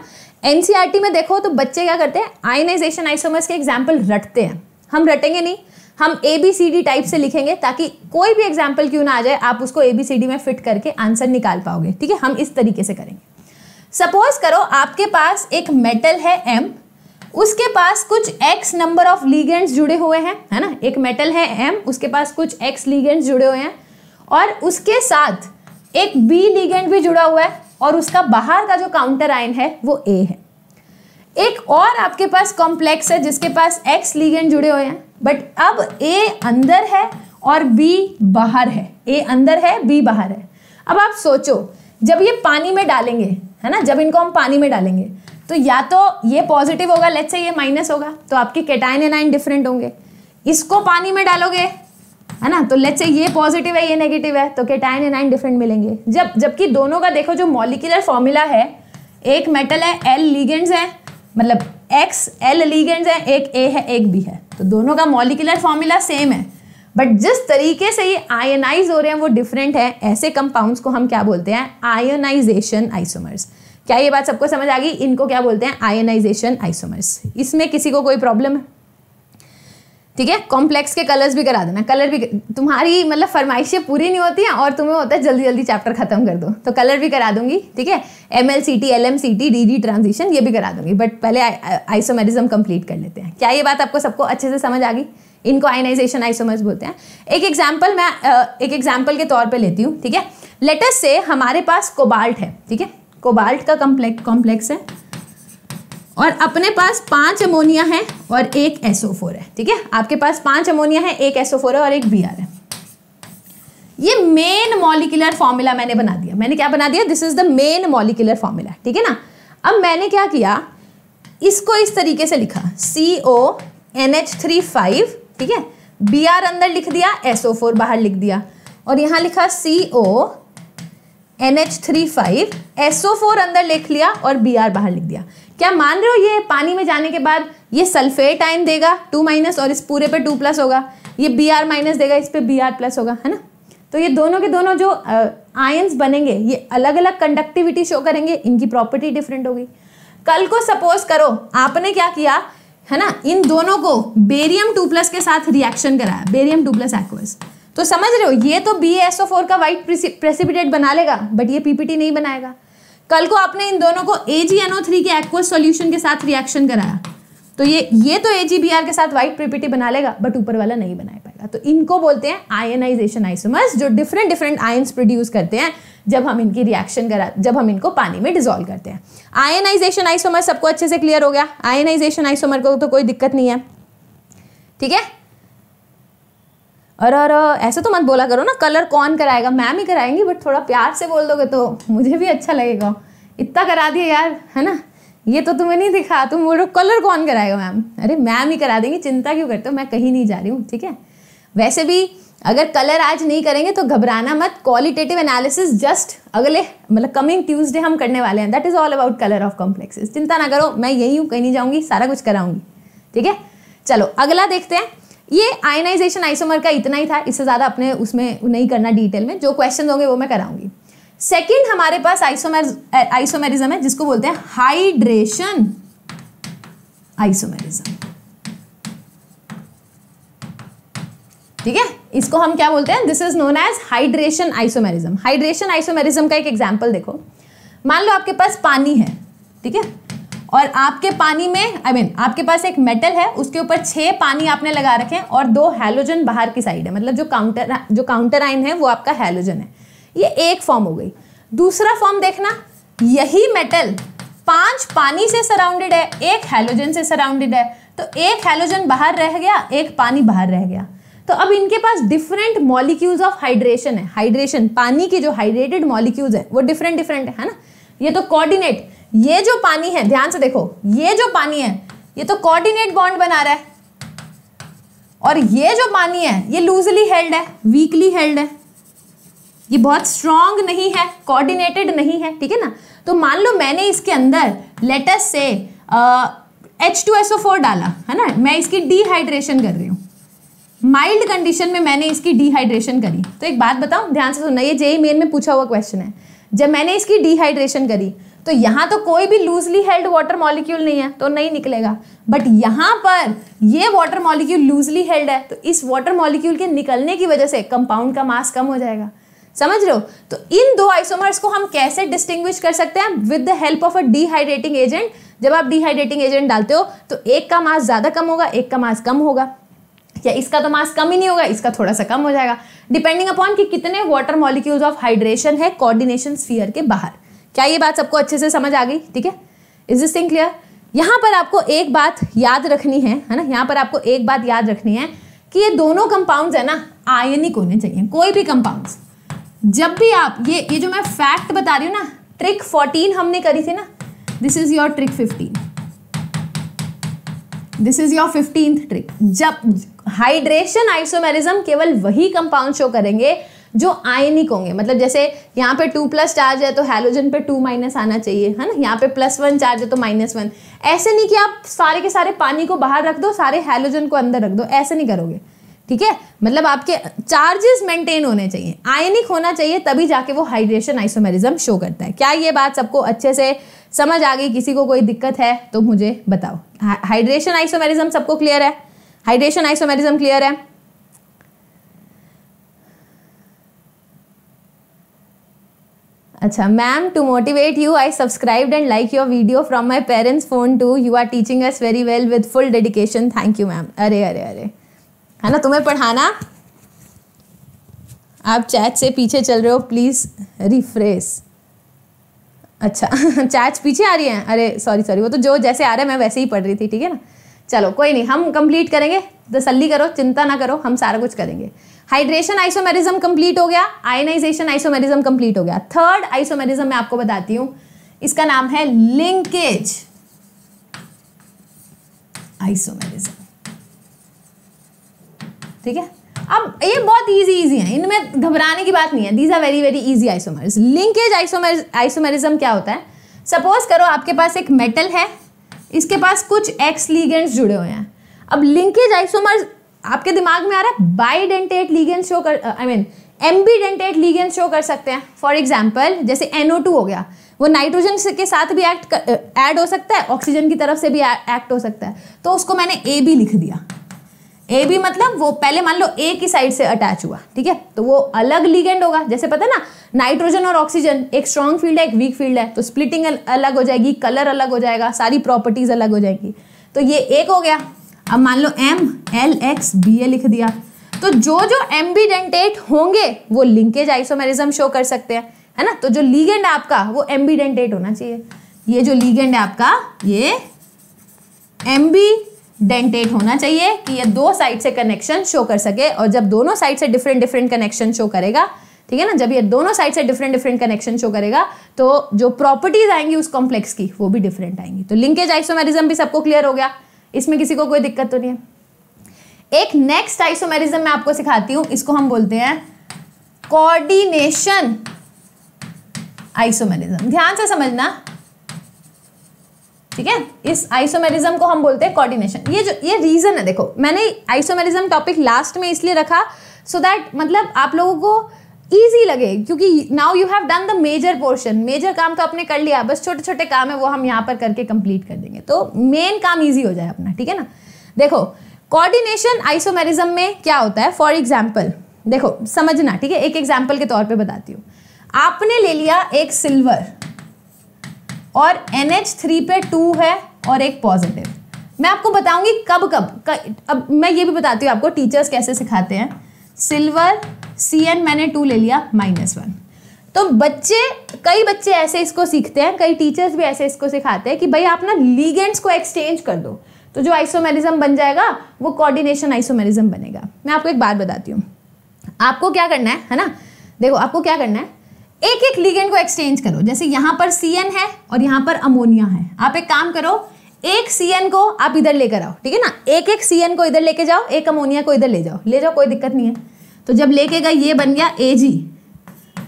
एनसीईआरटी e में देखो तो बच्चे क्या करते हैं आयनाइजेशन आइसोमर्स के एग्जाम्पल रटते हैं हम रटेंगे नहीं हम A B C D type से लिखेंगे ताकि कोई भी एग्जाम्पल क्यों ना आ जाए आप उसको ए बी सी डी में फिट करके आंसर निकाल पाओगे ठीक है हम इस तरीके से करेंगे सपोज करो आपके पास एक मेटल है एम उसके पास कुछ एक्स नंबर ऑफ लीगेंट्स जुड़े हुए हैं है ना एक मेटल है एम उसके पास कुछ एक्स लीगेंट्स जुड़े हुए हैं और उसके साथ एक बी लीगेंट भी जुड़ा हुआ है और उसका बाहर का जो काउंटर आयन है वो ए है एक और आपके पास कॉम्प्लेक्स है जिसके पास एक्स लीगेंट जुड़े हुए हैं बट अब ए अंदर है और बी बाहर है ए अंदर है बी बाहर है अब आप सोचो जब ये पानी में डालेंगे है ना जब इनको हम पानी में डालेंगे तो या तो ये पॉजिटिव होगा लेट्स से ये माइनस होगा तो आपके केटाइन एनाइन डिफरेंट होंगे इसको पानी में डालोगे है ना तो लेट्स से ये पॉजिटिव है ये नेगेटिव है तो केटाइन एनाइन डिफरेंट मिलेंगे जब जबकि दोनों का देखो जो मॉलिकुलर फॉर्मूला है एक मेटल है एल लीगेंड्स है मतलब एक्स एल लीगेंड्स है एक ए है एक बी है तो दोनों का मॉलिकुलर फॉर्मूला सेम है बट जिस तरीके से ये आयनाइज हो रहे हैं वो डिफरेंट है ऐसे कंपाउंड्स को हम क्या बोलते हैं आयोनाइजेशन आइसोमर्स क्या ये बात सबको समझ आ गई इनको क्या बोलते हैं आयोनाइजेशन आइसोमर्स इसमें किसी को कोई प्रॉब्लम है ठीक है कॉम्प्लेक्स के कलर्स भी करा देना कलर भी तुम्हारी मतलब फरमाइशें पूरी नहीं होती हैं और तुम्हें होता है जल्दी जल्दी चैप्टर खत्म कर दो तो कलर भी करा दूंगी ठीक है M L C T L M C T D D transition ये भी करा दूंगी बट पहले आइसोमेरिज्म कंप्लीट कर लेते हैं क्या ये बात आपको सबको अच्छे से समझ आ गई इनको आयनाइजेशन आइसोमर्स बोलते हैं एक एग्जाम्पल मैं एक एग्जाम्पल के तौर पे लेती हूँ ठीक है लेटस से हमारे पास कोबाल्ट है ठीक है कोबाल्ट का कॉम्प्लेक्स कॉम्प्लेक्स है और अपने पास पांच अमोनिया है और एक एसओ फोर है ठीक है आपके पास पांच अमोनिया है एक एसओ फोर है और एक बी है ये मेन मॉलिकुलर फॉर्मूला मैंने बना दिया मैंने क्या बना दिया this is the main molecular formula ठीक है ना अब मैंने क्या किया इसको इस तरीके से लिखा C O N H three five ठीक है बी आर अंदर लिख दिया एसओ फोर बाहर लिख दिया और यहां लिखा C O N H three five S O four अंदर लिख लिया और बी आर बाहर लिख दिया क्या मान रहे हो ये पानी में जाने के बाद ये सल्फेट आयन देगा टू माइनस और इस पूरे पे टू प्लस होगा ये बी आर माइनस देगा इस पे बी आर प्लस होगा है ना तो ये दोनों के दोनों जो आयन्स बनेंगे ये अलग अलग कंडक्टिविटी शो करेंगे इनकी प्रॉपर्टी डिफरेंट होगी कल को सपोज करो आपने क्या किया है ना इन दोनों को बेरियम टू प्लस के साथ रिएक्शन कराया बेरियम टू प्लस एक्वस तो समझ रहे हो ये तो बी एस ओ फोर का वाइट प्रेसिपिटेट बना लेगा बट ये पीपीटी नहीं बनाएगा कल को आपने इन दोनों को A G N O three के एक्वस सोल्यूशन के साथ रिएक्शन कराया तो ये ये तो ए जी बी आर के साथ वाइट पीपीटी बना लेगा बट ऊपर वाला नहीं बनाएगा जाएगा तो इनको बोलते हैं आयनाइजेशन आइसोमर्स जो डिफरेंट डिफरेंट आयन्स प्रोड्यूस करते हैं जब हम इनकी रिएक्शन करा जब हम इनको पानी में डिजोल्व करते हैं आयनाइजेशन आइसोमर सबको अच्छे से क्लियर हो गया आयनाइजेशन आइसोमर को तो कोई दिक्कत नहीं है ठीक है अरे अरे ऐसा तो मत बोला करो ना कलर कौन कराएगा मैम ही कराएंगी बट थोड़ा प्यार से बोल दोगे तो मुझे भी अच्छा लगेगा इतना करा दिया यार है ना ये तो तुम्हें नहीं दिखा तुम बोल रहे हो कलर कौन कराएगा मैम अरे मैम ही करा देंगी चिंता क्यों करते हो मैं कहीं नहीं जा रही हूँ ठीक है वैसे भी अगर कलर आज नहीं करेंगे तो घबराना मत क्वालिटेटिव एनालिसिस जस्ट अगले मतलब कमिंग ट्यूसडे हम करने वाले हैं that is all about colour of complexes चिंता ना करो मैं यही हूँ कहीं नहीं जाऊँगी सारा कुछ कराऊंगी ठीक है चलो अगला देखते हैं ये आयनाइजेशन आइसोमर का इतना ही था इससे ज़्यादा अपने उसमें नहीं करना डिटेल में जो क्वेश्चन होंगे वो मैं कराऊंगी सेकेंड हमारे पास आइसोमर आइसोमेरिज्म है जिसको बोलते हैं हाइड्रेशन आइसोमेरिज्म ठीक है इसको हम क्या बोलते हैं this is known as hydration isomerism hydration isomerism का एक एग्जाम्पल देखो मान लो आपके पास पानी है ठीक है और आपके पानी में आई I मीन mean, आपके पास एक मेटल है उसके ऊपर छः पानी आपने लगा रखे हैं और दो हेलोजन बाहर की साइड है मतलब जो काउंटर जो काउंटर आइन है वो आपका हेलोजन है ये एक फॉर्म हो गई दूसरा फॉर्म देखना यही मेटल पांच पानी से सराउंडेड है एक हेलोजन से सराउंडेड है तो एक हेलोजन बाहर रह गया एक पानी बाहर रह गया तो अब इनके पास डिफरेंट मॉलिक्यूल्स ऑफ हाइड्रेशन है हाइड्रेशन पानी के जो हाइड्रेटेड मॉलिक्यूल्स है वो डिफरेंट डिफरेंट है ना ये तो कोऑर्डिनेट ये जो पानी है ध्यान से देखो ये जो पानी है ये तो कोऑर्डिनेट बॉन्ड बना रहा है और ये जो पानी है ये लूजली हेल्ड है वीकली हेल्ड है ये बहुत स्ट्रांग नहीं है कोऑर्डिनेटेड नहीं है ठीक है ना तो मान लो मैंने इसके अंदर लेटस से H two S O four डाला है ना मैं इसकी डिहाइड्रेशन कर रही हूँ माइल्ड कंडीशन में मैंने इसकी डिहाइड्रेशन करी तो एक बात बताऊं ध्यान से सुनना ये जेई मेन e में पूछा हुआ क्वेश्चन है जब मैंने इसकी डिहाइड्रेशन करी तो यहाँ तो कोई भी लूजली हेल्ड वाटर मॉलिक्यूल नहीं है तो नहीं निकलेगा बट यहाँ पर ये वाटर मॉलिक्यूल लूजली हेल्ड है तो इस वाटर मॉलिक्यूल के निकलने की वजह से कंपाउंड का मास कम हो जाएगा समझ लो तो इन दो आइसोमर्स को हम कैसे डिस्टिंग्विश कर सकते हैं with the help of a dehydrating agent जब आप डिहाइड्रेटिंग एजेंट डालते हो तो एक का मास ज़्यादा कम होगा एक का मास कम होगा या इसका तो मास कम ही नहीं होगा इसका थोड़ा सा कम हो जाएगा डिपेंडिंग अपॉन कि कितने वाटर मॉलिक्यूल्स ऑफ हाइड्रेशन है कोऑर्डिनेशन स्फीयर के बाहर क्या ये बात सबको अच्छे से समझ आ गई ठीक है इज दिस थिंग क्लियर यहाँ पर आपको एक बात याद रखनी है है ना यहाँ पर आपको एक बात याद रखनी है कि ये दोनों कंपाउंड्स है ना आयनिक होने चाहिए कोई भी कंपाउंड्स जब भी आप ये ये जो मैं फैक्ट बता रही हूँ ना ट्रिक फोर्टीन हमने करी थी ना this is your trick fifteen this is your fifteenth trick जब हाइड्रेशन आइसोमेरिज्म केवल वही कंपाउंड शो करेंगे जो आयनिक होंगे मतलब जैसे यहाँ पे टू प्लस चार्ज है तो हेलोजन पे टू माइनस आना चाहिए है ना यहाँ पे प्लस वन चार्ज है तो माइनस वन ऐसे नहीं कि आप सारे के सारे पानी को बाहर रख दो सारे हेलोजन को अंदर रख दो ऐसे नहीं करोगे ठीक है मतलब आपके चार्जेस मेंटेन होने चाहिए आयनिक होना चाहिए तभी जाके वो हाइड्रेशन आइसोमेरिज्म शो करता है क्या ये बात सबको अच्छे से समझ आ गई किसी को कोई दिक्कत है तो मुझे बताओ हाइड्रेशन आइसोमेरिज्म सबको क्लियर है हाइड्रेशन आइसोमेरिज्म क्लियर है अच्छा ma'am to motivate you I subscribe and like your video from my parents phone to you are teaching us very well with full dedication thank you ma'am अरे अरे अरे है ना तुम्हें पढ़ाना आप चैट से पीछे चल रहे हो प्लीज़ रिफ्रेस अच्छा चैट पीछे आ रही है अरे सॉरी सॉरी वो तो जो जैसे आ रहा है मैं वैसे ही पढ़ रही थी ठीक है ना चलो कोई नहीं हम कंप्लीट करेंगे तसली करो चिंता ना करो हम सारा कुछ करेंगे हाइड्रेशन आइसोमेरिज्म कंप्लीट हो गया आयनाइजेशन आइसोमेरिज्म कंप्लीट हो गया थर्ड आइसोमेरिज्म मैं आपको बताती हूं इसका नाम है लिंकेज आइसोमेरिज्म ठीक है अब ये बहुत इजी इजी है इनमें घबराने की बात नहीं है these are very very easy isomerism linkage isomerism क्या होता है सपोज करो आपके पास एक मेटल है इसके पास कुछ एक्स लीगेंट्स जुड़े हुए हैं अब लिंकेज आइसोमर आपके दिमाग में आ रहा है बाईडेंटेट लीगेंट शो कर I mean ambidentate ligand show कर सकते हैं फॉर एग्जाम्पल जैसे टू हो गया वो नाइट्रोजन के साथ भी एक्ट ऐड हो सकता है ऑक्सीजन की तरफ से भी एक्ट हो सकता है तो उसको मैंने ए बी लिख दिया ए बी मतलब वो पहले मान लो ए की साइड से अटैच हुआ ठीक है तो वो अलग लीगेंड होगा जैसे पता है ना नाइट्रोजन और ऑक्सीजन एक स्ट्रॉन्ग फील्ड है एक वीक फील्ड है तो स्प्लिटिंग अलग हो जाएगी कलर अलग हो जाएगा सारी प्रॉपर्टीज अलग हो जाएगी तो ये एक हो गया अब मान लो M L X B A लिख दिया तो जो जो एम्बीडेंटेट होंगे वो लिंकेज आइसोमेरिज्म शो कर सकते हैं है ना तो जो लीगेंड आपका वो एम्बीडेंटेट होना चाहिए ये जो लीगेंड है आपका ये एम्बी डेंटेट होना चाहिए कि ये दो साइड से कनेक्शन शो कर सके और जब दोनों साइड से डिफरेंट डिफरेंट कनेक्शन शो करेगा ठीक है ना जब ये दोनों साइड से डिफरेंट डिफरेंट कनेक्शन शो करेगा तो जो प्रॉपर्टीज आएंगी उस कॉम्प्लेक्स की वो भी डिफरेंट आएंगी तो लिंकेज आइसोमेरिज्म भी सबको क्लियर हो गया इसमें किसी को कोई दिक्कत तो नहीं है एक नेक्स्ट आइसोमेरिज्म मैं आपको सिखाती हूँ इसको हम बोलते हैं कोऑर्डिनेशन आइसोमेरिज्म ध्यान से समझना ठीक है इस आइसोमेरिज्म को हम बोलते हैं कोऑर्डिनेशन ये जो ये रीज़न है देखो मैंने आइसोमेरिज्म टॉपिक लास्ट में इसलिए रखा सो so दैट मतलब आप लोगों को ईजी लगे क्योंकि now you have done the major portion major काम तो आपने कर लिया बस छोटे छोटे काम है वो हम यहाँ पर करके कंप्लीट कर देंगे तो मेन काम ईजी हो जाए अपना ठीक है ना देखो कोऑर्डिनेशन आइसोमेरिज्म में क्या होता है फॉर एग्जाम्पल देखो समझना ठीक है एक एग्जाम्पल के तौर पर बताती हूँ आपने ले लिया एक सिल्वर और एन एच थ्री पे टू है और एक पॉजिटिव मैं आपको बताऊंगी कब कब अब मैं ये भी बताती हूँ आपको टीचर्स कैसे सिखाते हैं सिल्वर सी एन मैंने टू ले लिया माइनस वन तो बच्चे कई बच्चे ऐसे इसको सीखते हैं कई टीचर्स भी ऐसे इसको सिखाते हैं कि भाई आप ना लीगेंट्स को एक्सचेंज कर दो तो जो आइसोमेरिज्म बन जाएगा वो कोऑर्डिनेशन आइसोमेरिज्म बनेगा मैं आपको एक बात बताती हूँ आपको क्या करना है है ना देखो आपको क्या करना है एक एक लीगेंड को एक्सचेंज करो जैसे यहां पर सी है और यहां पर अमोनिया है आप एक काम करो एक सी को आप इधर लेकर आओ ठीक है ना एक एक सी को इधर लेके जाओ एक अमोनिया को इधर ले जाओ ले जाओ कोई दिक्कत नहीं है तो जब लेके गए ये बन गया ए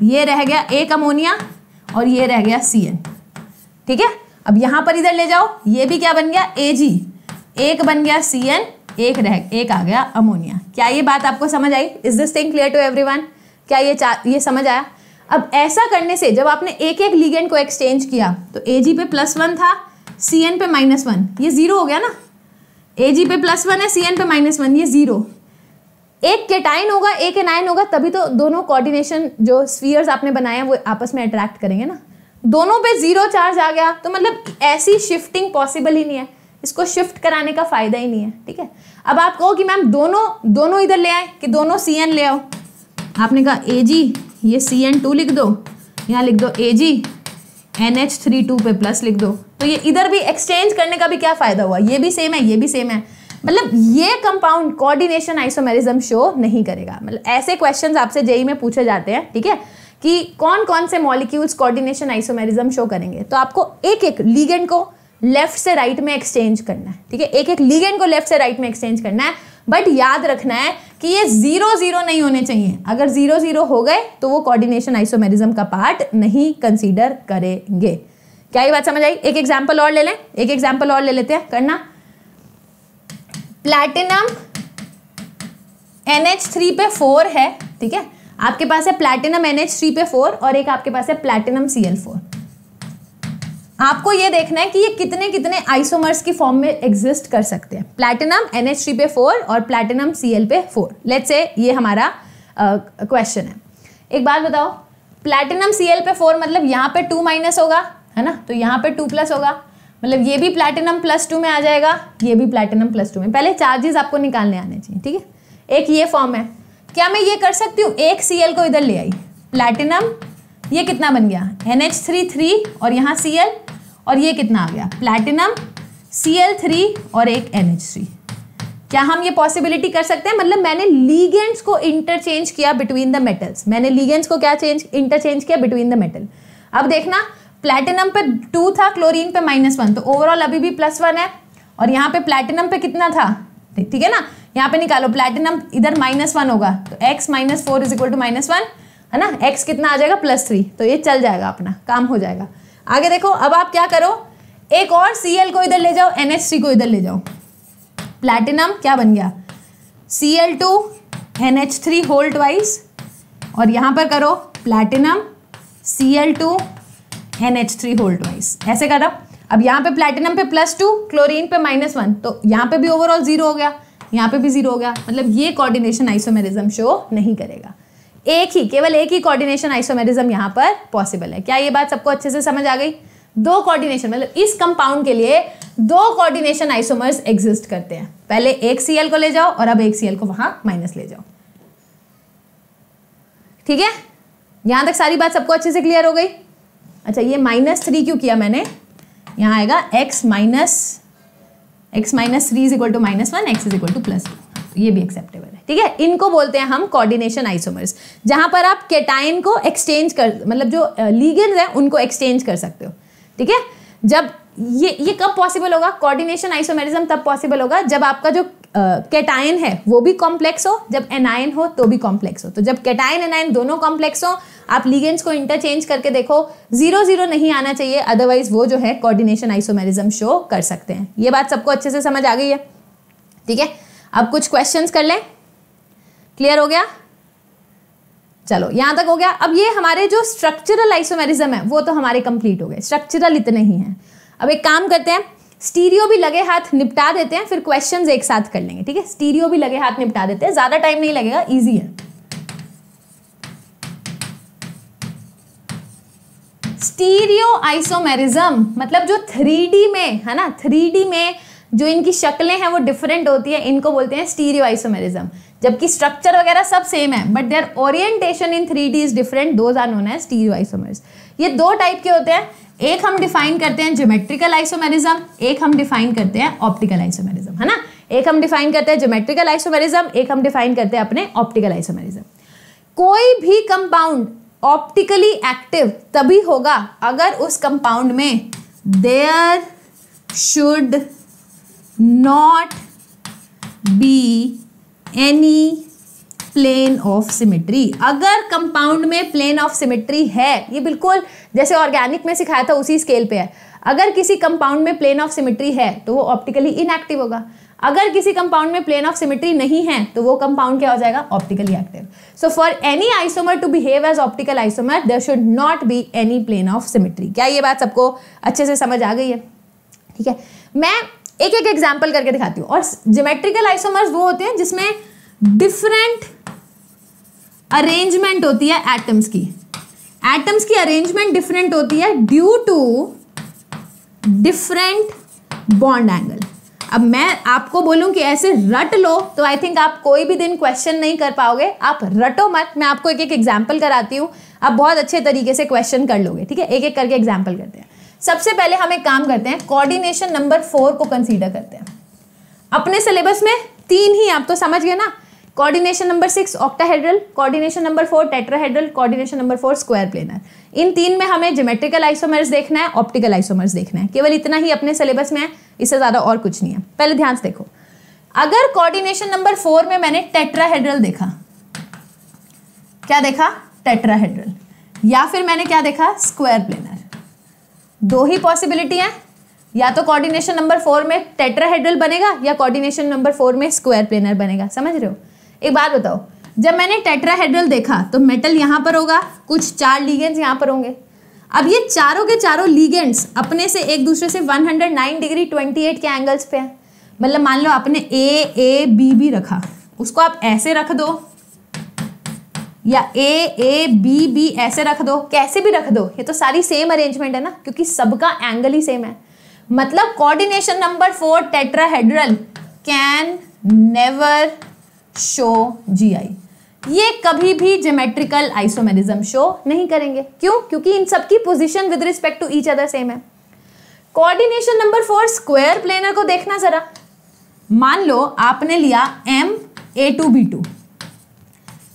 ये रह गया एक अमोनिया और ये रह गया सी ठीक है अब यहां पर इधर ले जाओ ये भी क्या बन गया ए एक बन गया सी एक रह एक आ गया अमोनिया क्या ये बात आपको समझ आई is this thing clear to one क्या ये ये समझ आया अब ऐसा करने से जब आपने एक एक लीगेंट को एक्सचेंज किया तो ए जी पे प्लस वन था सी एन पे माइनस वन ये ज़ीरो हो गया ना ए जी पे प्लस वन है सी एन पे माइनस वन ये ज़ीरो एक केटाइन होगा एक एनाइन होगा तभी तो दोनों कोऑर्डिनेशन जो स्फीयर्स आपने बनाए हैं वो आपस में अट्रैक्ट करेंगे ना दोनों पे ज़ीरो चार्ज आ गया तो मतलब ऐसी शिफ्टिंग पॉसिबल ही नहीं है इसको शिफ्ट कराने का फ़ायदा ही नहीं है ठीक है अब आप कहो कि मैम दोनों दोनों इधर ले आए कि दोनों सी एन ले आओ आपने कहा ए जी ये सी एन टू लिख दो यहाँ लिख दो A G N H three two पे प्लस लिख दो तो ये इधर भी एक्सचेंज करने का भी क्या फ़ायदा हुआ ये भी सेम है ये भी सेम है मतलब ये कंपाउंड कोऑर्डिनेशन आइसोमेरिज्म शो नहीं करेगा मतलब ऐसे क्वेश्चंस आपसे जेई e में पूछे जाते हैं ठीक है कि कौन कौन से मॉलिक्यूल्स कोऑर्डिनेशन आइसोमेरिज्म शो करेंगे तो आपको एक एक लीगेंड को लेफ्ट से राइट right में एक्सचेंज करना है ठीक है एक एक लीगेंड को लेफ्ट से राइट right में एक्सचेंज करना है बट याद रखना है कि ये जीरो जीरो नहीं होने चाहिए अगर जीरो जीरो हो गए तो वो कोऑर्डिनेशन आइसोमेरिज्म का पार्ट नहीं कंसीडर करेंगे क्या ये बात समझ आई एक एग्जाम्पल और ले लें एक एग्जाम्पल और ले लेते हैं करना प्लैटिनम एनएच थ्री पे फोर है ठीक है आपके पास है प्लैटिनम एन एच थ्री पे फोर और एक आपके पास है प्लैटिनम सी फोर आपको ये देखना है कि ये कितने कितने आइसोमर्स की फॉर्म में एग्जिस्ट कर सकते हैं प्लेटिनम एन एच थ्री पे फोर और प्लेटिनम सी एल पे फोर लेट से ये हमारा क्वेश्चन uh, है एक बात बताओ प्लेटिनम सी एल पे फोर मतलब यहाँ पे टू माइनस होगा है ना तो यहाँ पे टू प्लस होगा मतलब ये भी प्लेटिनम प्लस टू में आ जाएगा ये भी प्लेटिनम प्लस टू में पहले चार्जेस आपको निकालने आने चाहिए ठीक है एक ये फॉर्म है क्या मैं ये कर सकती हूँ एक सी को इधर ले आई प्लेटिनम ये कितना बन गया एन एच थ्री थ्री और यहाँ सी और ये कितना आ गया प्लैटिनम सी एल थ्री और एक एन एच थ्री क्या हम ये पॉसिबिलिटी कर सकते हैं मतलब मैंने लीगेंट्स को इंटरचेंज किया बिटवीन द मेटल्स मैंने लीगेंट्स को क्या चेंज इंटरचेंज किया बिटवीन द मेटल अब देखना प्लैटिनम पे टू था क्लोरीन पे माइनस वन तो ओवरऑल अभी भी प्लस वन है और यहाँ पे प्लैटिनम पे कितना था ठीक है ना यहाँ पे निकालो प्लैटिनम इधर माइनस वन होगा तो X minus four is equal to minus one है ना एक्स कितना आ जाएगा प्लस थ्री तो ये चल जाएगा अपना काम हो जाएगा आगे देखो अब आप क्या करो एक और सी को इधर ले जाओ एन को इधर ले जाओ प्लैटिनम क्या बन गया C L two N H three whole twice और यहां पर करो platinum C L two N H three whole twice ऐसे करो अब यहां पे प्लैटिनम पे प्लस टू क्लोरीन पे माइनस वन तो यहां पे भी ओवरऑल जीरो हो गया यहां पे भी जीरो हो गया मतलब ये कोऑर्डिनेशन आइसोमेरिज्म शो नहीं करेगा एक ही केवल एक ही कोऑर्डिनेशन आइसोमेरिज्म यहां पर पॉसिबल है क्या ये बात सबको अच्छे से समझ आ गई दो कोऑर्डिनेशन मतलब इस कंपाउंड के लिए दो कोऑर्डिनेशन आइसोमर्स एग्जिस्ट करते हैं पहले एक सीएल को ले जाओ और अब एक सीएल को वहां माइनस ले जाओ ठीक है यहां तक सारी बात सबको अच्छे से क्लियर हो गई अच्छा ये माइनस थ्री क्यों किया मैंने यहां आएगा X minus X minus three is equal to minus one X is equal to plus ये भी एक्सेप्टेबल ठीक है इनको बोलते हैं हम कोऑर्डिनेशन आइसोमर्स जहां पर आप केटाइन को एक्सचेंज कर मतलब जो लीगन हैं उनको एक्सचेंज कर सकते हो ठीक है जब ये ये कब पॉसिबल होगा कोऑर्डिनेशन आइसोमेरिज्म तब पॉसिबल होगा जब आपका जो केटाइन uh, है वो भी कॉम्प्लेक्स हो जब एनायन हो तो भी कॉम्प्लेक्स हो तो जब केटाइन एनायन दोनों कॉम्प्लेक्स हो आप लीगेंड्स को इंटरचेंज करके देखो जीरो जीरो नहीं आना चाहिए अदरवाइज वो जो है कोऑर्डिनेशन आइसोमेरिज्म शो कर सकते हैं ये बात सबको अच्छे से समझ आ गई है ठीक है अब कुछ क्वेश्चंस कर लें क्लियर हो गया चलो यहां तक हो गया अब ये हमारे जो स्ट्रक्चरल आइसोमेरिज्म है वो तो हमारे कंप्लीट हो गए स्ट्रक्चरल इतने ही हैं अब एक काम करते हैं स्टीरियो भी लगे हाथ निपटा देते हैं फिर क्वेश्चंस एक साथ कर लेंगे ठीक है स्टीरियो भी लगे हाथ निपटा देते हैं ज्यादा टाइम नहीं लगेगा इजी है स्टीरियो आइसोमेरिज्म मतलब जो थ्री में है ना थ्री में जो इनकी शक्लें हैं वो डिफरेंट होती है इनको बोलते हैं स्टीरियो आइसोमेरिज्म जबकि स्ट्रक्चर वगैरह सब सेम है but their orientation in three D is different those are known as stereo isomers ये दो टाइप के होते हैं एक हम डिफाइन करते हैं ज्योमेट्रिकल आइसोमेरिज्म एक हम डिफाइन करते हैं ऑप्टिकल आइसोमेरिज्म है ना एक हम डिफाइन करते हैं ज्योमेट्रिकल आइसोमेरिज्म एक हम डिफाइन करते हैं अपने ऑप्टिकल आइसोमेरिज्म कोई भी कंपाउंड ऑप्टिकली एक्टिव तभी होगा अगर उस कंपाउंड में there should not be any plane of symmetry अगर कंपाउंड में प्लेन ऑफ सिमेट्री है ये बिल्कुल जैसे ऑर्गेनिक में सिखाया था उसी स्केल पे है अगर किसी कंपाउंड में प्लेन ऑफ सिमेट्री है तो वो ऑप्टिकली इनएक्टिव होगा अगर किसी कंपाउंड में प्लेन ऑफ सिमेट्री नहीं है तो वो कंपाउंड क्या हो जाएगा optically active so for any isomer to behave as optical isomer there should not be any plane of symmetry क्या ये बात सबको अच्छे से समझ आ गई है ठीक है मैं एक एक एग्जाम्पल करके दिखाती हूँ और जोमेट्रिकल आइसोमर्स वो होते हैं जिसमें डिफरेंट अरेंजमेंट होती है एटम्स की एटम्स की अरेंजमेंट डिफरेंट होती है due to different bond angle अब मैं आपको बोलूं कि ऐसे रट लो तो आई थिंक आप कोई भी दिन क्वेश्चन नहीं कर पाओगे आप रटो मत मैं आपको एक एक एग्जाम्पल कराती हूँ आप बहुत अच्छे तरीके से क्वेश्चन कर लोगे ठीक है एक एक करके एग्जाम्पल करते हैं सबसे पहले हम एक काम करते हैं कोऑर्डिनेशन नंबर फोर को कंसीडर करते हैं अपने सिलेबस में तीन ही आप तो समझ गए ना coordination number six octahedral coordination number four tetrahedral coordination number four square planar इन तीन में हमें जोमेट्रिकल आइसोमर्स देखना है ऑप्टिकल आइसोमर्स देखना है केवल इतना ही अपने सिलेबस में है इससे ज़्यादा और कुछ नहीं है पहले ध्यान से देखो अगर कोऑर्डिनेशन नंबर फोर में मैंने टेट्राहेड्रल देखा क्या देखा टेट्राहेड्रल या फिर मैंने क्या देखा स्क्वायर प्लेनर दो ही पॉसिबिलिटी है या तो कोऑर्डिनेशन नंबर फोर में टेट्राहेड्रल बनेगा या कोऑर्डिनेशन नंबर फोर में स्क्वायर प्लेनर बनेगा समझ रहे हो एक बात बताओ जब मैंने टेट्राहेड्रल देखा तो मेटल यहाँ पर होगा कुछ चार लीगेंड्स यहाँ पर होंगे अब ये चारों के चारों लीगेंड्स अपने से एक दूसरे से 109 डिग्री 28 के एंगल्स पे हैं मतलब मान लो आपने ए ए बी बी रखा उसको आप ऐसे रख दो या ए ए बी बी ऐसे रख दो कैसे भी रख दो ये तो सारी सेम अरेंजमेंट है ना क्योंकि सबका एंगल ही सेम है मतलब coordination number four tetrahedral can never show GI ये कभी भी जोमेट्रिकल आइसोमेरिज्म शो नहीं करेंगे क्यों क्योंकि इन सबकी position with respect to each other same है coordination number four square planar को देखना जरा मान लो आपने लिया M A two B two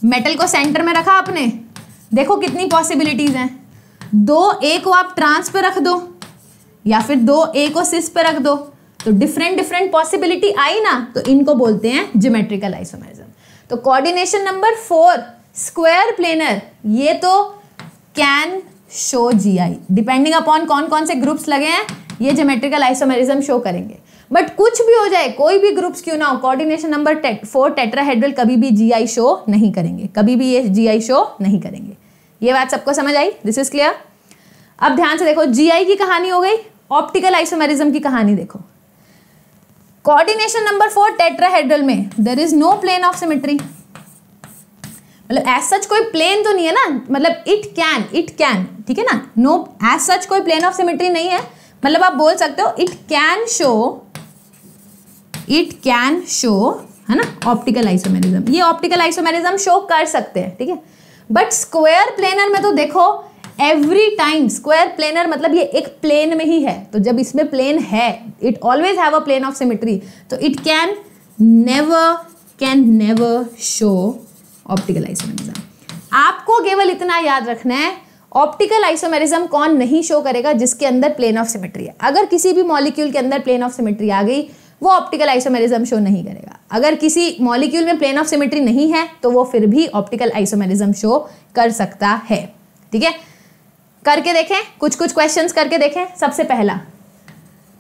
metal को सेंटर में रखा आपने देखो कितनी पॉसिबिलिटीज हैं दो ए को आप ट्रांस पे रख दो या फिर दो ए को सिस पे रख दो तो डिफरेंट डिफरेंट पॉसिबिलिटी आई ना तो इनको बोलते हैं जोमेट्रिकल आइसोमेरिज्म तो coordination number four square planar ये तो can show GI depending upon कौन कौन से ग्रुप्स लगे हैं ये जोमेट्रिकल आइसोमेरिज्म शो करेंगे बट कुछ भी हो जाए कोई भी ग्रुप्स क्यों ना हो कोऑर्डिनेशन नंबर फोर टेट्राहेड्रल कभी भी जीआई शो नहीं करेंगे कभी भी ये आई शो नहीं करेंगे ये बात सबको समझ आई दिस इज क्लियर अब ध्यान से देखो आई की कहानी हो गई ऑप्टिकल आइसोमेरिज्म की कहानी देखो कोऑर्डिनेशन नंबर फोर टेट्राहेड्रल में there is no plane of symmetry मतलब एज सच कोई प्लेन तो नहीं है ना मतलब इट कैन इट कैन ठीक है ना नो एज सच कोई प्लेन ऑफ सिमेट्री नहीं है मतलब आप बोल सकते हो it can show it can show है ना ऑप्टिकल आइसोमेरिज्म ये ऑप्टिकल आइसोमेरिज्म शो कर सकते हैं ठीक है बट स्क्वायर प्लेनर में तो देखो एवरी टाइम स्क्वायर प्लेनर मतलब ये एक प्लेन में ही है तो जब इसमें प्लेन है it always have a plane of symmetry तो it can never can never show optical isomerism आपको केवल इतना याद रखना है ऑप्टिकल आइसोमेरिज्म कौन नहीं शो करेगा जिसके अंदर प्लेन ऑफ सिमेट्री है अगर किसी भी मॉलिक्यूल के अंदर प्लेन ऑफ सिमेट्री आ गई वो ऑप्टिकल आइसोमेरिज्म शो नहीं करेगा अगर किसी मॉलिक्यूल में प्लेन ऑफ सिमेट्री नहीं है तो वो फिर भी ऑप्टिकल आइसोमेरिज्म शो कर सकता है ठीक है करके देखें कुछ कुछ क्वेश्चंस करके देखें सबसे पहला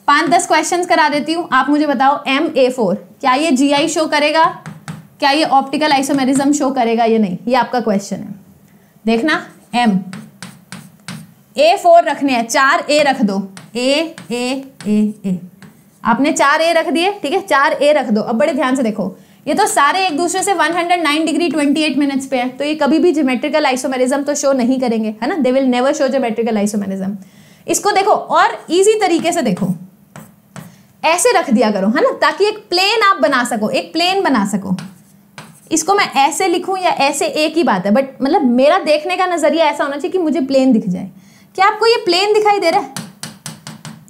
पांच दस क्वेश्चंस करा देती हूँ आप मुझे बताओ एम ए फोर क्या ये जी आई शो करेगा क्या ये ऑप्टिकल आइसोमेरिज्म शो करेगा या नहीं ये आपका क्वेश्चन है देखना एम ए फोर रखने हैं चार ए रख दो ए ए ए ए आपने चार ए रख दिए ठीक है चार ए रख दो अब बड़े ध्यान से देखो ये तो सारे एक दूसरे से 109 डिग्री 28 मिनट्स पे है तो ये कभी भी जोमेट्रिकल आइसोमेरिज्म तो शो नहीं करेंगे है ना they will never show geometrical isomerism इसको देखो और इजी तरीके से देखो ऐसे रख दिया करो है ना ताकि एक प्लेन आप बना सको एक प्लेन बना सको इसको मैं ऐसे लिखूं या ऐसे एक ही बात है बट मतलब मेरा देखने का नज़रिया ऐसा होना चाहिए कि मुझे प्लेन दिख जाए क्या आपको ये प्लेन दिखाई दे रहा है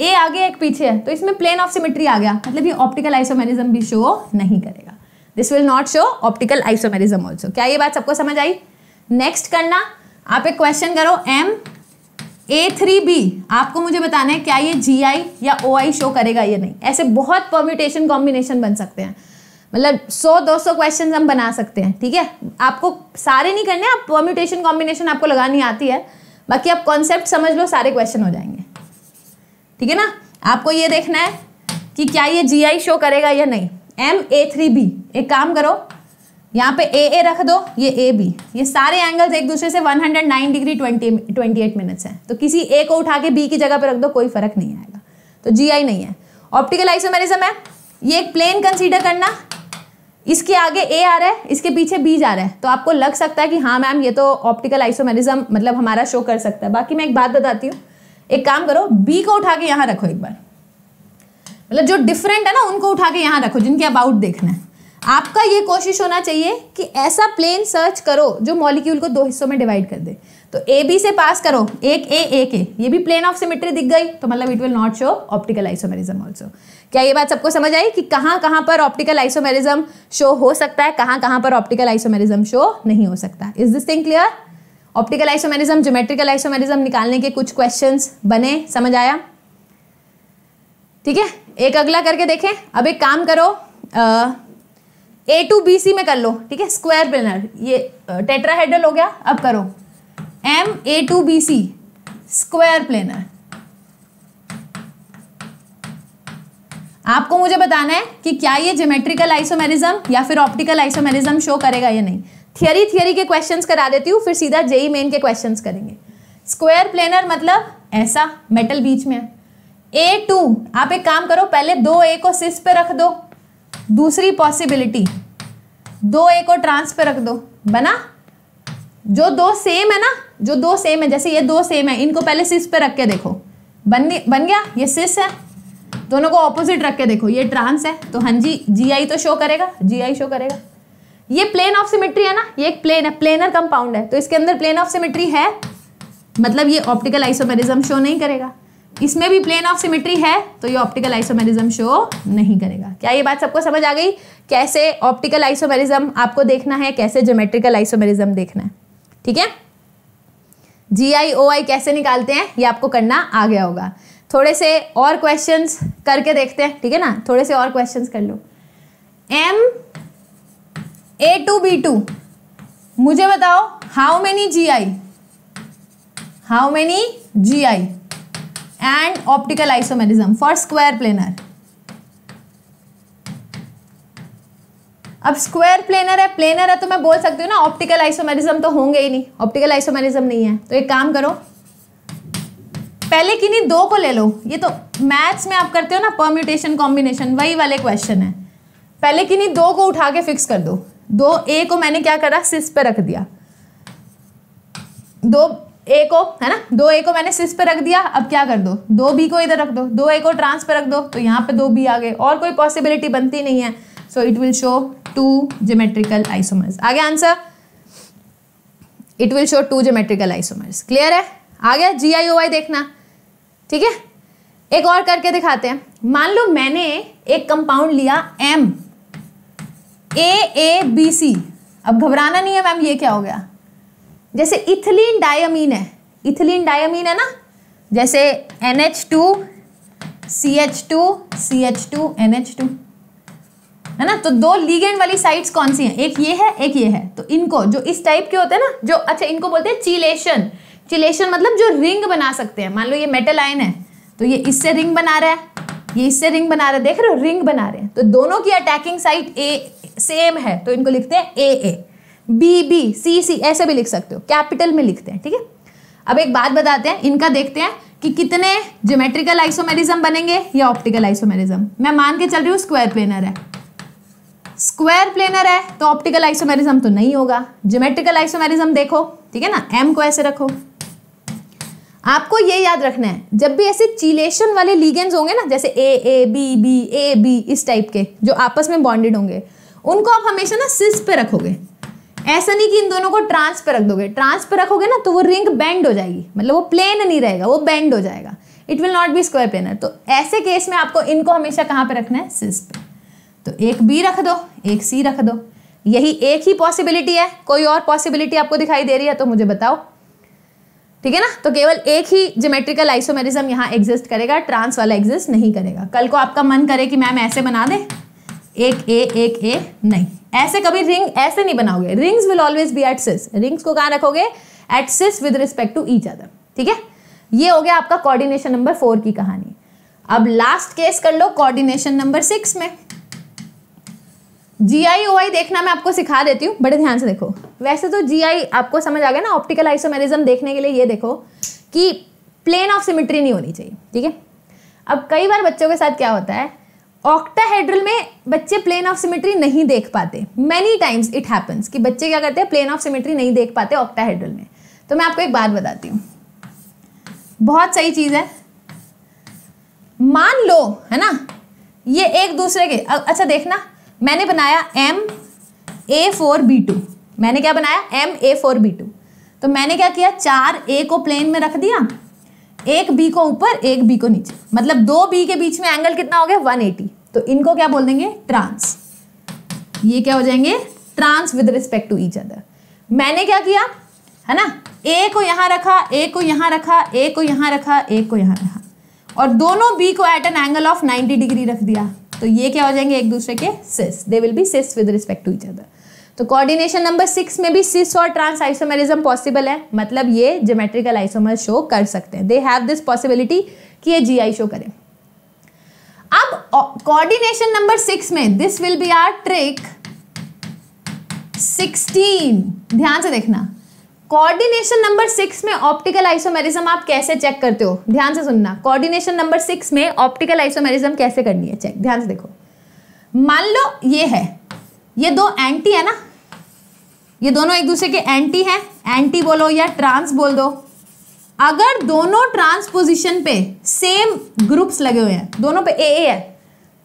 ए आगे एक पीछे है तो इसमें प्लेन ऑफ सिमेट्री आ गया मतलब ये ऑप्टिकल आइसोमेरिज्म भी शो नहीं करेगा this will not show optical isomerism also क्या ये बात सबको समझ आई नेक्स्ट करना आप एक क्वेश्चन करो एम ए थ्री बी आपको मुझे बताना है क्या ये जी आई या ओ आई शो करेगा या नहीं ऐसे बहुत परम्यूटेशन कॉम्बिनेशन बन सकते हैं मतलब 100 200 क्वेश्चन हम बना सकते हैं ठीक है आपको सारे नहीं करने आप परम्यूटेशन कॉम्बिनेशन आपको लगानी आती है बाकी आप कॉन्सेप्ट समझ लो सारे क्वेश्चन हो जाएंगे ठीक है ना आपको ये देखना है कि क्या ये जी शो करेगा या नहीं एम ए थ्री बी एक काम करो यहाँ पे ए ए रख दो ये ए बी ये सारे एंगल्स एक दूसरे से 109 डिग्री 20 28 मिनट्स हैं तो किसी ए को उठा के बी की जगह पे रख दो कोई फर्क नहीं आएगा तो जी आई नहीं है ऑप्टिकल आइसोमेरिज्म है ये एक प्लेन कंसीडर करना इसके आगे ए आ रहा है इसके पीछे बी जा रहा है तो आपको लग सकता है कि हाँ मैम ये तो ऑप्टिकल आइसोमेरिज्म मतलब हमारा शो कर सकता है बाकी मैं एक बात बताती हूँ एक काम करो बी को उठा के यहाँ रखो एक बार मतलब जो डिफरेंट है ना उनको उठा के यहाँ रखो जिनके अबाउट देखना है आपका ये कोशिश होना चाहिए कि ऐसा प्लेन सर्च करो जो मॉलिक्यूल को दो हिस्सों में डिवाइड कर दे तो ए बी से पास करो एक ए एक ए ये भी प्लेन ऑफ सिमेट्री दिख गई तो मतलब it will not show optical isomerism also क्या ये बात सबको समझ आई कि कहाँ कहाँ पर ऑप्टिकल आइसोमेरिज्म शो हो सकता है कहाँ कहाँ पर ऑप्टिकल आइसोमेरिज्म शो नहीं हो सकता is this thing clear optical isomerism geometrical isomerism निकालने के कुछ क्वेश्चन बने समझ आया ठीक है एक अगला करके देखें अब एक काम करो ए टू बी सी में कर लो ठीक है स्क्वायर प्लेनर ये टेट्राहेड्रल हो गया अब करो M A two B C square planar आपको मुझे बताना है कि क्या ये ज्योमेट्रिकल आइसोमेरिज्म या फिर ऑप्टिकल आइसोमेरिज्म शो करेगा या नहीं थियरी थियरी के क्वेश्चंस करा देती हूँ फिर सीधा जेई मेन e के क्वेश्चंस करेंगे स्क्वायर प्लेनर मतलब ऐसा मेटल बीच में ए टू आप एक काम करो पहले दो ए को सिस पे रख दो दूसरी पॉसिबिलिटी दो ए को ट्रांस पे रख दो बना जो दो सेम है ना जो दो सेम है जैसे ये दो सेम है इनको पहले सिस पे रख के देखो बन बन गया ये सिस है दोनों को ऑपोजिट रख के देखो ये ट्रांस है तो हाँ जी जी आई तो शो करेगा जी आई शो करेगा ये प्लेन ऑफ सिमेट्री है ना ये एक प्लेन है प्लेनर कंपाउंड है तो इसके अंदर प्लेन ऑफ सिमेट्री है मतलब ये ऑप्टिकल आइसोमेरिज्म शो नहीं करेगा इसमें भी प्लेन ऑफ सिमेट्री है तो ये ऑप्टिकल आइसोमेरिज्म शो नहीं करेगा क्या ये बात सबको समझ आ गई कैसे ऑप्टिकल आइसोमेरिज्म आपको देखना है कैसे ज्योमेट्रिकल आइसोमेरिज्म देखना है ठीक है जी आई ओ आई कैसे निकालते हैं ये आपको करना आ गया होगा थोड़े से और क्वेश्चंस करके देखते हैं ठीक है ना थोड़े से और क्वेश्चंस कर लो M A two B two मुझे बताओ how many G I how many G I and optical isomerism for square planar अब स्क्वायर प्लेनर है प्लेनर है तो मैं बोल सकती हूँ ना ऑप्टिकल आइसोमेरिज्म तो होंगे ही नहीं ऑप्टिकल आइसोमेरिज्म नहीं है तो एक काम करो पहले नहीं दो को ले लो ये तो मैथ्स में आप करते हो ना परम्यूटेशन कॉम्बिनेशन वही वाले क्वेश्चन है पहले नहीं दो को उठा के फिक्स कर दो दो ए को मैंने क्या करा सिस पे रख दिया दो ए को है ना दो ए को मैंने सिस पे रख दिया अब क्या कर दो दो बी को इधर रख दो दो ए को ट्रांस पे रख दो तो यहाँ पे दो बी आ गए और कोई पॉसिबिलिटी बनती नहीं है so it will show two geometrical isomers आगे answer it will show two geometrical isomers clear है आ गया जी आई ओ आई देखना ठीक है एक और करके दिखाते हैं मान लो मैंने एक कंपाउंड लिया एम ए ए बी सी अब घबराना नहीं है मैम ये क्या हो गया जैसे इथिलीन डायमीन है इथिलीन डायमीन है ना जैसे N H two C H two C H two N H two है ना तो दो लीगेंड वाली साइट्स कौन सी हैं एक ये है एक ये है तो इनको जो इस टाइप के होते हैं ना जो अच्छा इनको बोलते हैं चिलेशन चिलेशन मतलब जो रिंग बना सकते हैं मान लो ये मेटल आयन है तो ये इससे रिंग बना रहा है ये इससे रिंग बना रहा है देख रहे हो रिंग बना रहे हैं तो दोनों की अटैकिंग साइट ए सेम है तो इनको लिखते हैं ए ए बी बी सी सी ऐसे भी लिख सकते हो कैपिटल में लिखते हैं ठीक है अब एक बात बताते हैं इनका देखते हैं कि कितने ज्योमेट्रिकल आइसोमेरिज्म बनेंगे या ऑप्टिकल आइसोमेरिज्म मैं मान के चल रही हूँ स्क्वायर प्लेनर है स्क्वायर प्लेनर है तो ऑप्टिकल आइसोमेरिज्म तो नहीं होगा ज्योमेट्रिकल आइसोमेरिज्म देखो ठीक है ना एम को ऐसे रखो आपको ये याद रखना है जब भी ऐसे चीलेशन वाले लीगेंस होंगे ना जैसे A A B B A B इस टाइप के जो आपस में बॉन्डेड होंगे उनको आप हमेशा ना सिस पे रखोगे ऐसा नहीं कि इन दोनों को ट्रांस पे रख दोगे ट्रांस पे रखोगे ना तो वो रिंग बेंड हो जाएगी मतलब वो प्लेन नहीं रहेगा वो बेंड हो जाएगा it will not be square planar तो ऐसे केस में आपको इनको हमेशा कहाँ पे रखना है सिस पे तो एक बी रख दो एक सी रख दो यही एक ही पॉसिबिलिटी है कोई और पॉसिबिलिटी आपको दिखाई दे रही है तो मुझे बताओ ठीक है ना तो केवल एक ही जोमेट्रिकल आइसोमेरिज्म यहाँ एग्जिस्ट करेगा ट्रांस वाला एग्जिस्ट नहीं करेगा कल को आपका मन करे कि मैम ऐसे बना दे एक ए एक ए नहीं ऐसे कभी रिंग ऐसे नहीं बनाओगे rings will always be at cis rings को कहाँ रखोगे at cis with respect to each other ठीक है ये हो गया आपका कोऑर्डिनेशन नंबर फोर की कहानी अब लास्ट केस कर लो कोऑर्डिनेशन नंबर सिक्स में जी आई ओ आई देखना मैं आपको सिखा देती हूँ बड़े ध्यान से देखो वैसे तो जी आई आपको समझ आ गया ना ऑप्टिकल आइसोमेरिज्म देखने के लिए ये देखो कि प्लेन ऑफ सिमिट्री नहीं होनी चाहिए ठीक है अब कई बार बच्चों के साथ क्या होता है ऑक्टाहेड्रल में बच्चे प्लेन ऑफ सिमेट्री नहीं देख पाते मैनी टाइम्स इट हैपन्स कि बच्चे क्या करते हैं प्लेन ऑफ सिमेट्री नहीं देख पाते ऑक्टाहेड्रल में तो मैं आपको एक बात बताती हूँ बहुत सही चीज़ है मान लो है ना ये एक दूसरे के अच्छा देखना मैंने बनाया M A four B two मैंने क्या बनाया M A four B two तो मैंने क्या किया चार ए को प्लेन में रख दिया एक बी को ऊपर एक बी को नीचे मतलब दो बी के बीच में एंगल कितना हो गया 180 तो इनको क्या बोल देंगे ट्रांस ये क्या हो जाएंगे trans with respect to each other मैंने क्या किया है ना ए को यहां रखा ए को यहां रखा ए को यहां रखा ए को यहां रखा और दोनों बी को at an angle of 90 degree रख दिया तो ये क्या हो जाएंगे एक दूसरे के cis they will be cis with respect to each other तो कोऑर्डिनेशन नंबर सिक्स में भी सिस और ट्रांस आइसोमेरिज्म पॉसिबल है मतलब ये जोमेट्रिकल आइसोमर शो कर सकते हैं दे हैव दिस पॉसिबिलिटी कि ये जीआई शो करें अब कोऑर्डिनेशन नंबर सिक्स में this will be our trick sixteen ध्यान से देखना कोऑर्डिनेशन नंबर सिक्स में ऑप्टिकल आइसोमेरिज्म आप कैसे चेक करते हो ध्यान से सुनना कोऑर्डिनेशन नंबर सिक्स में ऑप्टिकल आइसोमेरिज्म कैसे करनी है चेक ध्यान से देखो मान लो ये है ये दो एंटी है ना ये दोनों एक दूसरे के एंटी हैं एंटी बोलो या ट्रांस बोल दो अगर दोनों ट्रांसपोजिशन पे सेम ग्रुप्स लगे हुए हैं दोनों पे ए ए है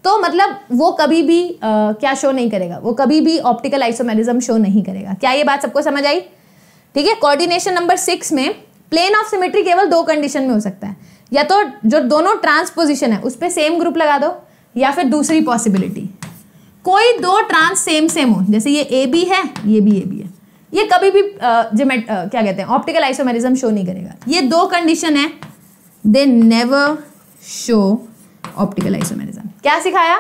तो मतलब वो कभी भी आ, क्या शो नहीं करेगा वो कभी भी ऑप्टिकल आइसोमेरिज्म शो नहीं करेगा क्या ये बात सबको समझ आई ठीक है कोऑर्डिनेशन नंबर सिक्स में प्लेन ऑफ सिमेट्री केवल दो कंडीशन में हो सकता है या तो जो दोनों ट्रांसपोजिशन है उस पर सेम ग्रुप लगा दो या फिर दूसरी पॉसिबिलिटी कोई दो ट्रांस सेम सेम हो जैसे ये ए बी है ये भी ए बी है ये कभी भी जोमेट क्या कहते हैं ऑप्टिकल आइसोमेरिज्म शो नहीं करेगा ये दो कंडीशन है they never show optical isomerism क्या सिखाया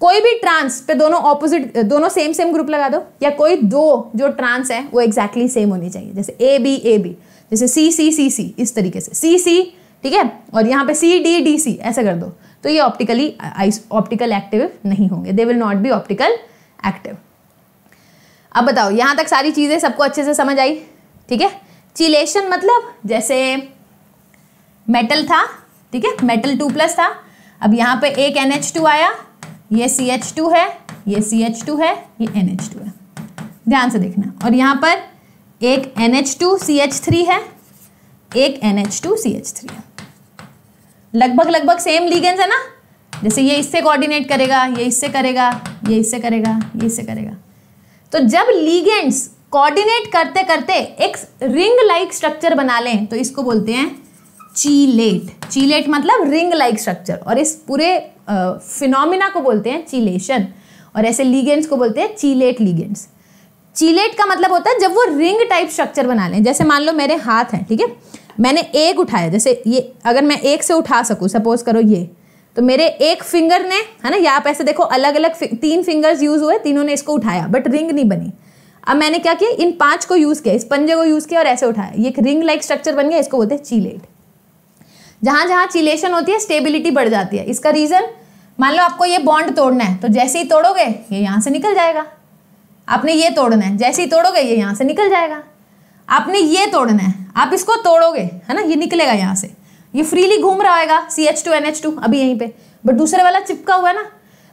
कोई भी ट्रांस पे दोनों ऑपोजिट दोनों सेम सेम ग्रुप लगा दो या कोई दो जो ट्रांस है वो एग्जैक्टली exactly सेम होनी चाहिए जैसे ए बी ए बी जैसे सी सी सी सी इस तरीके से सी सी ठीक है और यहाँ पे सी डी डी सी ऐसा कर दो तो ये ऑप्टिकली ऑप्टिकल एक्टिव नहीं होंगे they will not be optical active अब बताओ यहाँ तक सारी चीज़ें सबको अच्छे से समझ आई ठीक है चिलेशन मतलब जैसे मेटल था ठीक है मेटल टू प्लस था अब यहाँ पे एक एन एच टू आया ये सी एच टू है ये सी एच टू है ये एन एच टू है ध्यान से देखना और यहाँ पर एक N H two C H three है एक N H two C H three है लगभग लगभग सेम लीगेंस है ना जैसे ये इससे कोऑर्डिनेट करेगा ये इससे करेगा ये इससे करेगा ये इससे करेगा तो जब लीगेंट्स कोऑर्डिनेट करते करते एक रिंग लाइक स्ट्रक्चर बना लें तो इसको बोलते हैं चीलेट चीलेट मतलब रिंग लाइक स्ट्रक्चर और इस पूरे फिनोमिना को बोलते हैं चीलेशन और ऐसे लीगेंट्स को बोलते हैं चीलेट लीगेंट्स चीलेट का मतलब होता है जब वो रिंग टाइप स्ट्रक्चर बना लें जैसे मान लो मेरे हाथ हैं ठीक है मैंने एक उठाया जैसे ये अगर मैं एक से उठा सकूँ सपोज करो ये तो मेरे एक फिंगर ने है ना यहाँ आप ऐसे देखो अलग अलग तीन फिंगर्स यूज़ हुए तीनों ने इसको उठाया बट रिंग नहीं बनी अब मैंने क्या किया इन पांच को यूज़ किया इस पंजे को यूज़ किया और ऐसे उठाया ये एक रिंग लाइक स्ट्रक्चर बन गया इसको बोलते हैं चीलेट जहां जहाँ चिलेशन होती है स्टेबिलिटी बढ़ जाती है इसका रीज़न मान लो आपको ये बॉन्ड तोड़ना है तो जैसे ही तोड़ोगे ये यहाँ से निकल जाएगा आपने ये तोड़ना है जैसे ही तोड़ोगे ये यहाँ से निकल जाएगा आपने ये तोड़ना है आप इसको तोड़ोगे है ना ये निकलेगा यहाँ से ये फ्रीली घूम रहा होगा C H two N H two अभी यहीं पे बट दूसरे वाला चिपका हुआ है ना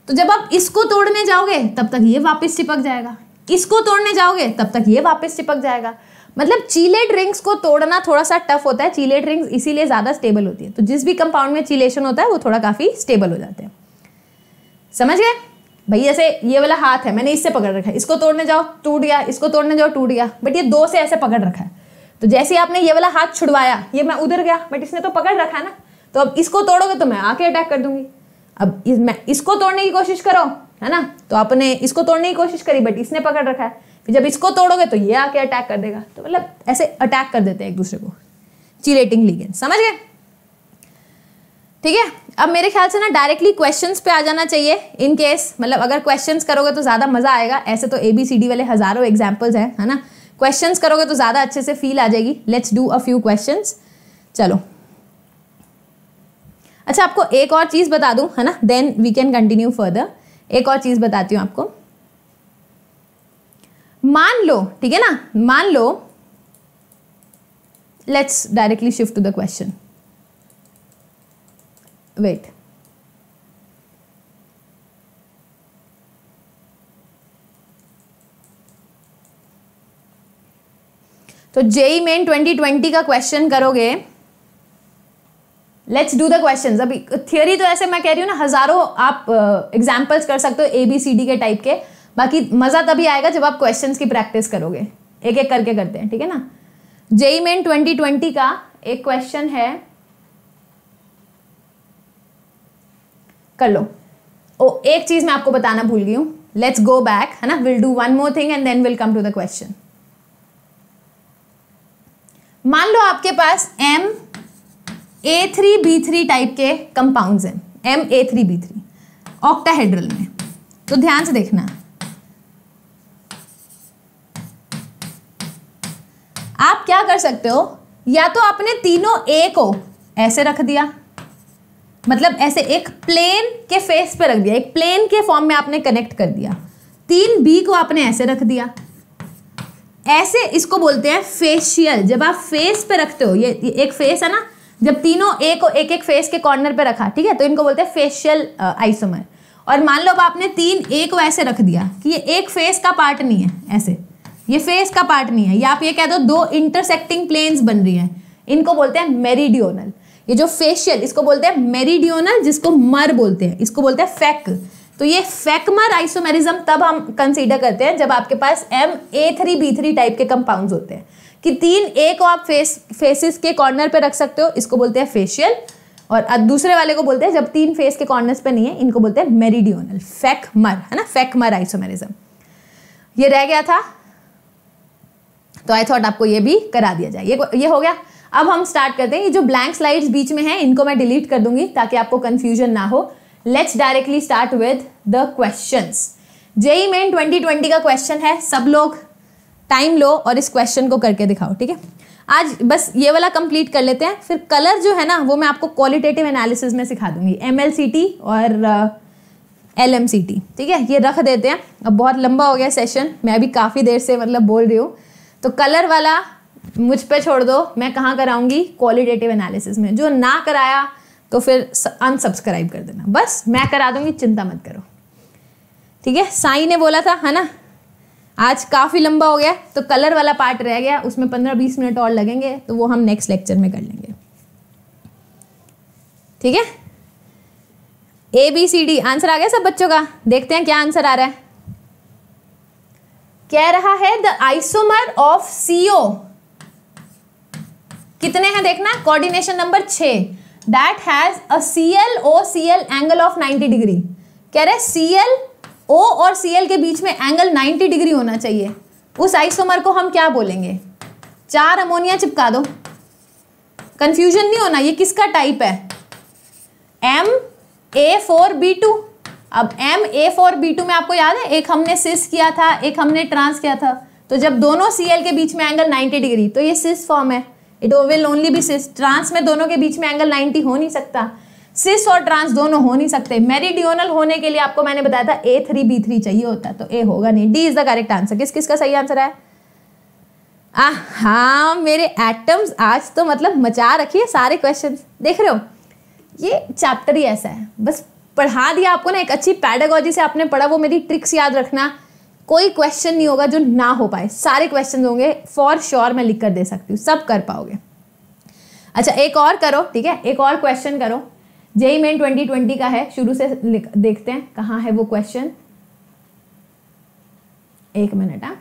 तो जब आप इसको तोड़ने जाओगे तब तक ये वापस चिपक जाएगा इसको तोड़ने जाओगे तब तक ये वापस चिपक जाएगा मतलब चीले ड्रिंक्स को तोड़ना थोड़ा सा टफ होता है चीले ड्रिंक्स इसीलिए ज़्यादा स्टेबल होती है तो जिस भी कंपाउंड में चीलेशन होता है वो थोड़ा काफ़ी स्टेबल हो जाते हैं समझ गए भाई जैसे ये वाला हाथ है मैंने इससे पकड़ रखा है इसको तोड़ने जाओ टूट गया इसको तोड़ने जाओ टूट गया बट ये दो से ऐसे पकड़ रखा है तो जैसे ही आपने ये वाला हाथ छुड़वाया ये मैं उधर गया बट इसने तो पकड़ रखा है ना तो अब इसको तोड़ोगे तो मैं आके अटैक कर दूंगी अब इस मैं इसको तोड़ने की कोशिश करो है ना तो आपने इसको तोड़ने की कोशिश करी बट इसने पकड़ रखा है फिर जब इसको तोड़ोगे तो ये आके अटैक कर देगा तो मतलब ऐसे अटैक कर देते हैं एक दूसरे को चिलेटिंग लीगेंस समझ गए ठीक है अब मेरे ख्याल से ना डायरेक्टली क्वेश्चंस पे आ जाना चाहिए इन केस मतलब अगर क्वेश्चंस करोगे तो ज़्यादा मज़ा आएगा ऐसे तो ए बी सी डी वाले हज़ारों एग्जाम्पल्स हैं है ना क्वेश्चंस करोगे तो ज़्यादा अच्छे से फील आ जाएगी let's do a few question चलो अच्छा आपको एक और चीज़ बता दूँ है ना then we can continue further एक और चीज़ बताती हूँ आपको मान लो ठीक है ना मान लो let's directly shift to the question wait तो जेई मेन 2020 का क्वेश्चन करोगे लेट्स डू द क्वेश्चन अभी थियोरी तो ऐसे मैं कह रही हूं ना हजारों आप एग्जाम्पल्स uh, कर सकते हो ए बी सी डी के टाइप के बाकी मज़ा तभी आएगा जब आप क्वेश्चंस की प्रैक्टिस करोगे एक एक करके करते हैं ठीक है ना जेई मेन 2020 का एक क्वेश्चन है कर लो ओ एक चीज़ मैं आपको बताना भूल गई हूँ लेट्स गो बैक है ना will do one more thing and then will come to the question मान लो आपके पास M A three B three type के कंपाउंड्स हैं M A three B three octahedral में तो ध्यान से देखना आप क्या कर सकते हो या तो आपने तीनों ए को ऐसे रख दिया मतलब ऐसे एक प्लेन के फेस पे रख दिया एक प्लेन के फॉर्म में आपने कनेक्ट कर दिया तीन बी को आपने ऐसे रख दिया ऐसे इसको बोलते हैं फेशियल जब आप फेस पे रखते हो ये, ये एक फेस है ना जब तीनों ए को एक एक फेस के कॉर्नर पे रखा ठीक है तो इनको बोलते हैं फेशियल आइसोमर और मान लो अब आपने तीन ए को ऐसे रख दिया कि ये एक फेस का पार्ट नहीं है ऐसे ये फेस का पार्ट नहीं है या आप ये कह दो इंटरसेक्टिंग प्लेन्स बन रही हैं इनको बोलते हैं मेरीडियोनल ये जो फेशियल इसको बोलते हैं मेरिडियोनल जिसको मर बोलते हैं इसको बोलते हैं फैक तो ये फैकमर आइसोमेरिज्म तब हम कंसीडर करते हैं जब आपके पास M A three B three type के कंपाउंड्स होते हैं कि तीन ए को आप फेस फेसिस के कॉर्नर पर रख सकते हो इसको बोलते हैं फेशियल और दूसरे वाले को बोलते हैं जब तीन फेस के कॉर्नर्स पर नहीं है इनको बोलते हैं मेरिडियोनल फैकमर है ना फैकमर आइसोमेरिज्म ये रह गया था तो आई थॉट आपको ये भी करा दिया जाए ये ये हो गया अब हम स्टार्ट करते हैं ये जो ब्लैंक स्लाइड्स बीच में हैं इनको मैं डिलीट कर दूंगी ताकि आपको कन्फ्यूजन ना हो let's directly start with the question JEE main 2020 का क्वेश्चन है सब लोग टाइम लो और इस क्वेश्चन को करके दिखाओ ठीक है आज बस ये वाला कंप्लीट कर लेते हैं फिर कलर जो है ना वो मैं आपको क्वालिटेटिव एनालिसिस में सिखा दूंगी एम और एल एम सी टी ठीक है ये रख देते हैं अब बहुत लंबा हो गया सेशन मैं अभी काफ़ी देर से मतलब बोल रही हूँ तो कलर वाला मुझ पे छोड़ दो मैं कहाँ कराऊंगी क्वालिटेटिव एनालिसिस में जो ना कराया तो फिर अनसब्सक्राइब कर देना बस मैं करा दूंगी चिंता मत करो ठीक है साई ने बोला था है ना आज काफ़ी लंबा हो गया तो कलर वाला पार्ट रह गया उसमें पंद्रह बीस मिनट और लगेंगे तो वो हम नेक्स्ट लेक्चर में कर लेंगे ठीक है A B C D answer आ गया सब बच्चों का देखते हैं क्या आंसर आ रहा है कह रहा है द आइसोमर ऑफ सीओ कितने हैं देखना कोऑर्डिनेशन नंबर छ that has a C L O C L angle of 90 degree कह रहे सी एल ओ और सी एल के बीच में एंगल 90 डिग्री होना चाहिए उस आइसोमर को हम क्या बोलेंगे चार अमोनिया चिपका दो कंफ्यूजन नहीं होना ये किसका टाइप है M A four B two अब M A four B two में आपको याद है एक हमने सिस किया था एक हमने ट्रांस किया था तो जब दोनों सी एल के बीच में एंगल 90 डिग्री तो ये सिस फॉर्म है it will only be cis trans में दोनों के बीच में एंगल 90 हो नहीं सकता सिस और ट्रांस दोनों हो नहीं सकते मेरिडियोनल होने के लिए आपको मैंने बताया था ए थ्री बी थ्री चाहिए होता तो ए होगा नहीं D is the correct answer किस किस का सही आंसर है आ हाँ मेरे एटम्स आज तो मतलब मचा रखिए सारे क्वेश्चन देख रहे हो ये चैप्टर ही ऐसा है बस पढ़ा दिया आपको ना एक अच्छी पैडागोजी से आपने पढ़ा वो मेरी ट्रिक्स याद रखना कोई क्वेश्चन नहीं होगा जो ना हो पाए सारे क्वेश्चन होंगे फॉर श्योर sure मैं लिख कर दे सकती हूँ सब कर पाओगे अच्छा एक और करो ठीक है एक और क्वेश्चन करो जेई मेन ट्वेंटी ट्वेंटी का है शुरू से देखते हैं कहाँ है वो क्वेश्चन एक मिनट हाँ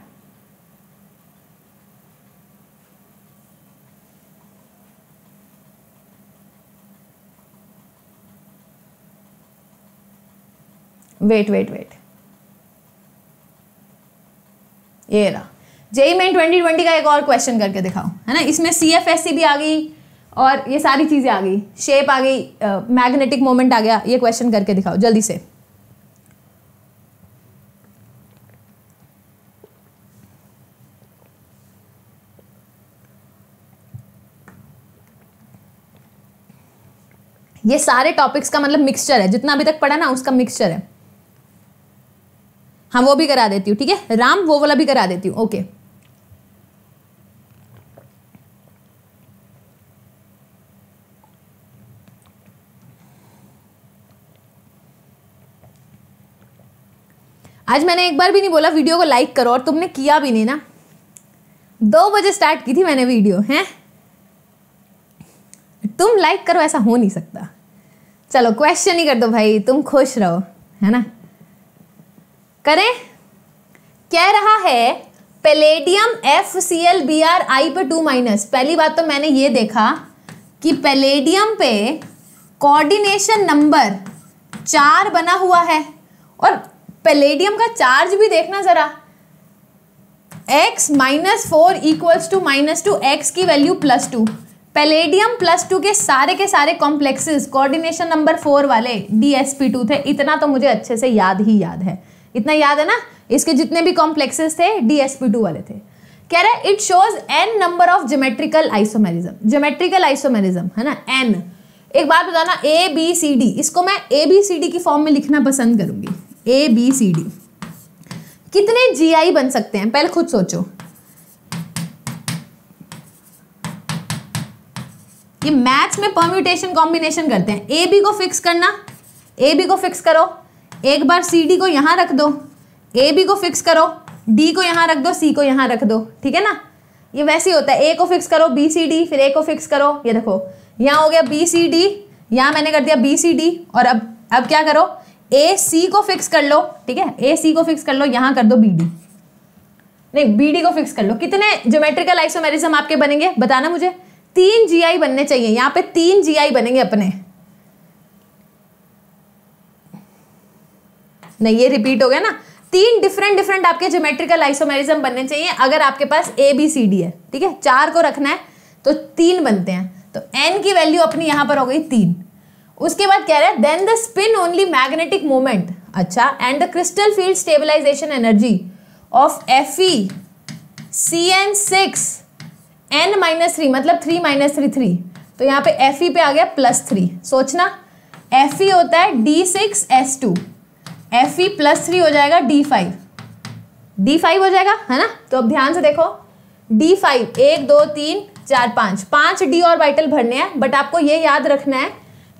वेट वेट वेट ये रहा जेई मेन ट्वेंटी ट्वेंटी का एक और क्वेश्चन करके दिखाओ है ना इसमें सी एफ एस सी भी आ गई और ये सारी चीज़ें आ गई शेप आ गई मैग्नेटिक मोमेंट आ गया ये क्वेश्चन करके दिखाओ जल्दी से ये सारे टॉपिक्स का मतलब मिक्सचर है जितना अभी तक पढ़ा ना उसका मिक्सचर है हाँ वो भी करा देती हूँ ठीक है राम वो वाला भी करा देती हूँ ओके आज मैंने एक बार भी नहीं बोला वीडियो को लाइक करो और तुमने किया भी नहीं ना दो बजे स्टार्ट की थी मैंने वीडियो हैं तुम लाइक करो ऐसा हो नहीं सकता चलो क्वेश्चन ही कर दो भाई तुम खुश रहो है ना करें कह रहा है palladium F C L B R I पे टू माइनस पहली बात तो मैंने ये देखा कि पेलेडियम पे कोऑर्डिनेशन नंबर चार बना हुआ है और पेलेडियम का चार्ज भी देखना ज़रा X minus four equals to minus two X की value plus two palladium plus two के सारे के सारे कॉम्प्लेक्सेस कोऑर्डिनेशन नंबर फोर वाले डी एस पी टू थे इतना तो मुझे अच्छे से याद ही याद है इतना याद है ना इसके जितने भी कॉम्प्लेक्सेस थे डीएसपी टू वाले थे कह रहा है it shows an number of geometrical isomerism geometrical isomerism है ना एन एक बात बताना ए बी सी डी इसको मैं ए बी सी डी की फॉर्म में लिखना पसंद करूंगी ए बी सी डी कितने जी आई बन सकते हैं पहले खुद सोचो ये मैथ्स में परम्यूटेशन कॉम्बिनेशन करते हैं ए बी को फिक्स करना ए बी को फिक्स करो एक बार सी डी को यहाँ रख दो ए बी को फिक्स करो डी को यहाँ रख दो सी को यहाँ रख दो ठीक है ना ये वैसे ही होता है ए को फिक्स करो बी सी डी फिर ए को फिक्स करो ये देखो यहाँ हो गया बी सी डी यहाँ मैंने कर दिया बी सी डी और अब अब क्या करो ए सी को फिक्स कर लो ठीक है ए सी को फिक्स कर लो यहाँ कर दो बी डी नहीं बी डी को फिक्स कर लो कितने ज्योमेट्रिकल आइसोमेरिज्म आपके बनेंगे बताना मुझे तीन जी आई बनने चाहिए यहाँ पे तीन जी आई बनेंगे अपने नहीं ये रिपीट हो गया ना तीन डिफरेंट डिफरेंट आपके जोमेट्रिकल आइसोमेरिज्म बनने चाहिए अगर आपके पास ए बी सी डी है ठीक है चार को रखना है तो तीन बनते हैं तो एन की वैल्यू अपनी यहां पर हो गई तीन उसके बाद कह रहे हैं then the spin only magnetic moment अच्छा and the crystal field stabilization energy of F E C N six N minus three मतलब थ्री माइनस थ्री थ्री तो यहाँ पे एफ ई पे आ गया प्लस थ्री सोचना एफ ई होता है D six S two F E plus three हो जाएगा डी फाइव डी फाइव हो जाएगा है ना तो अब ध्यान से देखो डी फाइव एक दो तीन चार पांच पांच डी और वाइटल भरने हैं बट आपको यह याद रखना है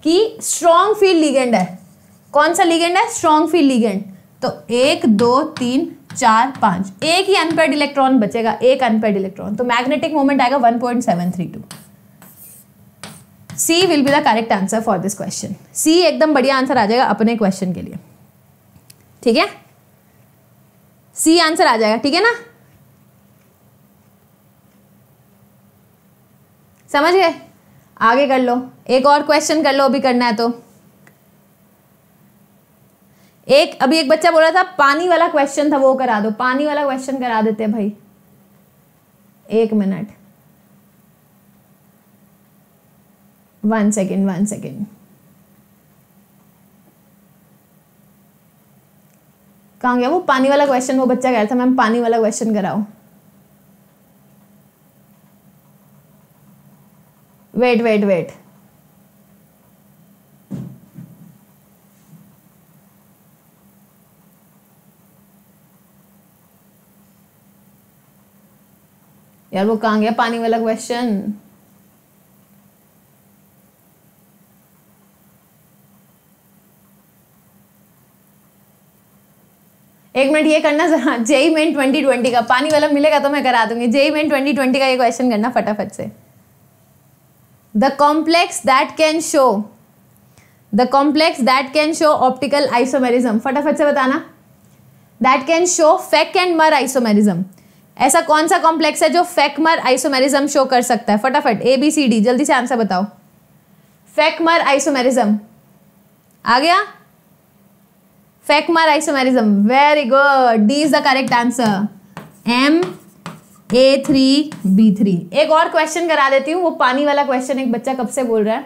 कि स्ट्रॉन्ग फील्ड लीगेंड है कौन सा लीगेंड है स्ट्रॉन्ग फील्ड लीगेंड तो एक दो तीन चार पांच एक ही अनपेड इलेक्ट्रॉन बचेगा एक अनपेड इलेक्ट्रॉन तो मैग्नेटिक मोमेंट आएगा one point seven three two C will be the correct answer for this question C एकदम बढ़िया आंसर आ जाएगा अपने क्वेश्चन के लिए ठीक है सी आंसर आ जाएगा ठीक है ना समझ गए आगे कर लो एक और क्वेश्चन कर लो अभी करना है तो एक अभी एक बच्चा बोल रहा था पानी वाला क्वेश्चन था वो करा दो पानी वाला क्वेश्चन करा देते हैं भाई एक minute one second one second कहाँ गया वो पानी वाला क्वेश्चन वो बच्चा कह रहा था मैम पानी वाला क्वेश्चन कराओ वेट वेट वेट यार वो कहाँ गया पानी वाला क्वेश्चन एक मिनट ये करना जरा जेई मेन ट्वेंटी ट्वेंटी का पानी वाला मिलेगा तो मैं करा दूंगी जेई मेन ट्वेंटी ट्वेंटी का ये क्वेश्चन करना फटाफट से the complex that can show the complex that can show optical isomerism फटाफट से बताना that can show fac and mer isomerism ऐसा कौन सा कॉम्प्लेक्स है जो फैक मर आइसोमेरिज्म शो कर सकता है फटाफट ए बी सी डी जल्दी से आंसर बताओ फैक मर आइसोमेरिज्म आ गया fac mer isomerism very good D is the correct answer M A three B three एक और क्वेश्चन करा देती हूँ वो पानी वाला क्वेश्चन एक बच्चा कब से बोल रहा है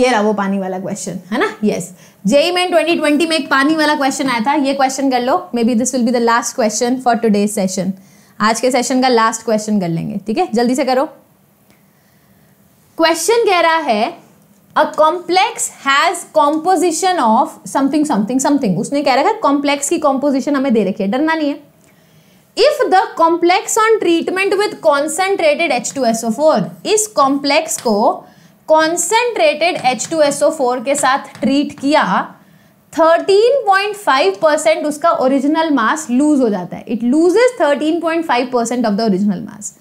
ये रहा वो पानी वाला क्वेश्चन है ना यस जेई मेन 2020 में एक पानी वाला क्वेश्चन आया था ये क्वेश्चन कर लो maybe this will be the last question for today session आज के सेशन का लास्ट क्वेश्चन कर लेंगे ठीक है जल्दी से करो क्वेश्चन कह रहा है a complex has composition of something something something उसने कह रखा है कॉम्प्लेक्स की कॉम्पोजिशन हमें दे रखी है डरना नहीं है if the complex on treatment with concentrated H two S O four इस कॉम्प्लेक्स को concentrated H two S O four के साथ ट्रीट किया थर्टीन पॉइंट फाइव परसेंट उसका ओरिजिनल मास लूज हो जाता है it loses five percent of the original mass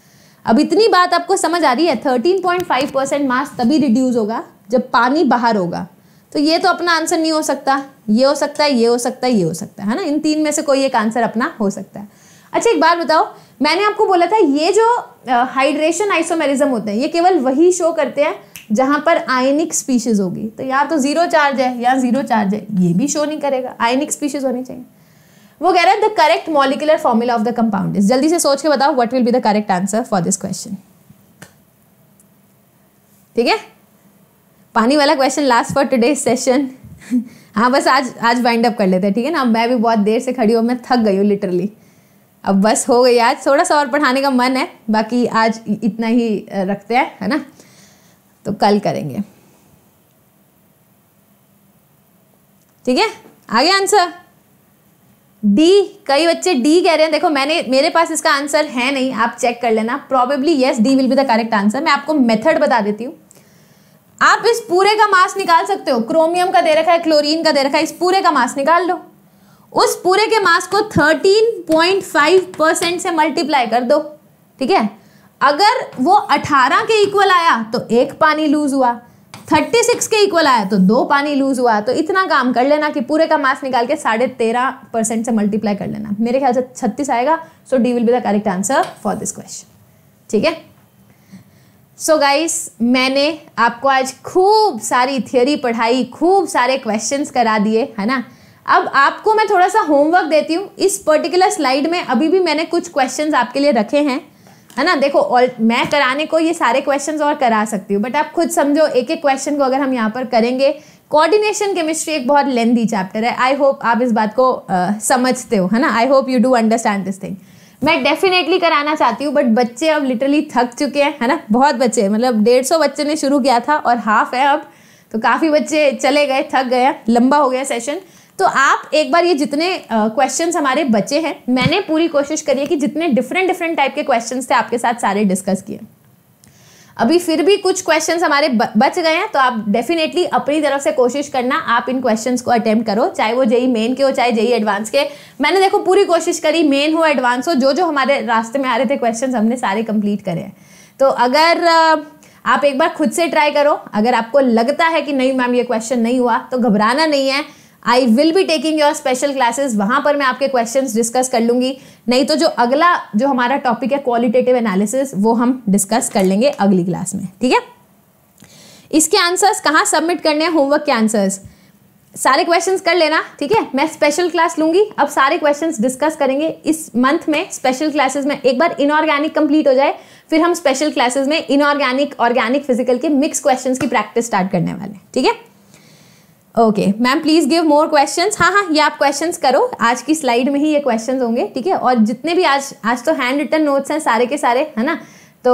अब इतनी बात आपको समझ आ रही है thirteen point five percent mass तभी रिड्यूज होगा जब पानी बाहर होगा तो ये तो अपना आंसर नहीं हो सकता ये हो सकता है ये हो सकता है ये हो सकता है ना इन तीन में से कोई एक आंसर अपना हो सकता है अच्छा एक बात बताओ मैंने आपको बोला था ये जो हाइड्रेशन आइसोमेरिज्म होते हैं ये केवल वही शो करते हैं जहाँ पर आयनिक स्पीशीज होगी तो या तो जीरो चार्ज है या जीरो चार्ज है ये भी शो नहीं करेगा आयनिक स्पीशीज होनी चाहिए वो कह रहा है the correct molecular formula of the compound is जल्दी से सोच के बताओ what will be the correct answer for this question ठीक है पानी वाला question last for today session हाँ बस आज आज वाइंड अप कर लेते हैं ठीक है ना मैं भी बहुत देर से खड़ी हूँ मैं थक गई हूँ लिटरली अब बस हो गई आज थोड़ा सा और पढ़ाने का मन है बाकी आज इतना ही रखते हैं है ना तो कल करेंगे ठीक है आगे आंसर डी कई बच्चे डी कह रहे हैं देखो मैंने मेरे पास इसका आंसर है नहीं आप चेक कर लेना probably yes D will be the correct answer मैं आपको मेथड बता देती हूँ आप इस पूरे का मास निकाल सकते हो क्रोमियम का दे रखा है क्लोरीन का दे रखा है इस पूरे का मास निकाल लो उस पूरे के मास को 13.5 परसेंट से मल्टीप्लाई कर दो ठीक है अगर वो 18 के इक्वल आया तो एक पानी लूज हुआ 36 के इक्वल आया तो दो पानी लूज हुआ तो इतना काम कर लेना कि पूरे का मास निकाल के साढ़े तेरह परसेंट से मल्टीप्लाई कर लेना मेरे ख्याल से छत्तीस आएगा so D will be the correct answer for this question ठीक है सो so गाइस मैंने आपको आज खूब सारी थियोरी पढ़ाई खूब सारे क्वेश्चंस करा दिए है ना अब आपको मैं थोड़ा सा होमवर्क देती हूँ इस पर्टिकुलर स्लाइड में अभी भी मैंने कुछ क्वेश्चंस आपके लिए रखे हैं है ना देखो और मैं कराने को ये सारे क्वेश्चंस और करा सकती हूँ बट आप खुद समझो एक एक क्वेश्चन को अगर हम यहाँ पर करेंगे कोऑर्डिनेशन केमिस्ट्री एक बहुत लेंदी चैप्टर है आई होप आप इस बात को uh, समझते हो है ना I hope you do understand this thing मैं डेफिनेटली कराना चाहती हूँ बट बच्चे अब लिटरली थक चुके हैं है ना बहुत बच्चे मतलब डेढ़ सौ बच्चे ने शुरू किया था और हाफ है अब तो काफ़ी बच्चे चले गए थक गए लंबा हो गया सेशन तो आप एक बार ये जितने क्वेश्चन हमारे बचे हैं मैंने पूरी कोशिश करी है कि जितने डिफरेंट डिफरेंट टाइप के क्वेश्चन थे आपके साथ सारे डिस्कस किए अभी फिर भी कुछ क्वेश्चन हमारे बच गए हैं तो आप डेफिनेटली अपनी तरफ से कोशिश करना आप इन क्वेश्चन को अटैम्प्ट करो चाहे वो जेई मेन के हो चाहे जेई एडवांस के मैंने देखो पूरी कोशिश करी मेन हो एडवांस हो जो जो हमारे रास्ते में आ रहे थे क्वेश्चन हमने सारे कंप्लीट करे हैं तो अगर आप एक बार खुद से ट्राई करो अगर आपको लगता है कि नहीं मैम ये क्वेश्चन नहीं हुआ तो घबराना नहीं है I will be taking your special classes वहां पर मैं आपके क्वेश्चन डिस्कस कर लूंगी नहीं तो जो अगला जो हमारा टॉपिक है क्वालिटेटिव एनालिसिस वो हम डिस्कस कर लेंगे अगली क्लास में ठीक है इसके आंसर्स कहाँ सबमिट करने हैं होमवर्क के आंसर्स सारे क्वेश्चन कर लेना ठीक है मैं स्पेशल क्लास लूंगी अब सारे क्वेश्चन डिस्कस करेंगे इस मंथ में स्पेशल क्लासेस में एक बार इनऑर्गेनिक कंप्लीट हो जाए फिर हम स्पेशल क्लासेस में इनऑर्गेनिक ऑर्गेनिक फिजिकल के मिक्स क्वेश्चन की प्रैक्टिस स्टार्ट करने वाले ठीक है okay ma'am please give more questions हाँ हाँ ये आप क्वेश्चंस करो आज की स्लाइड में ही ये क्वेश्चंस होंगे ठीक है और जितने भी आज आज तो हैंड रिटन नोट्स हैं सारे के सारे है ना तो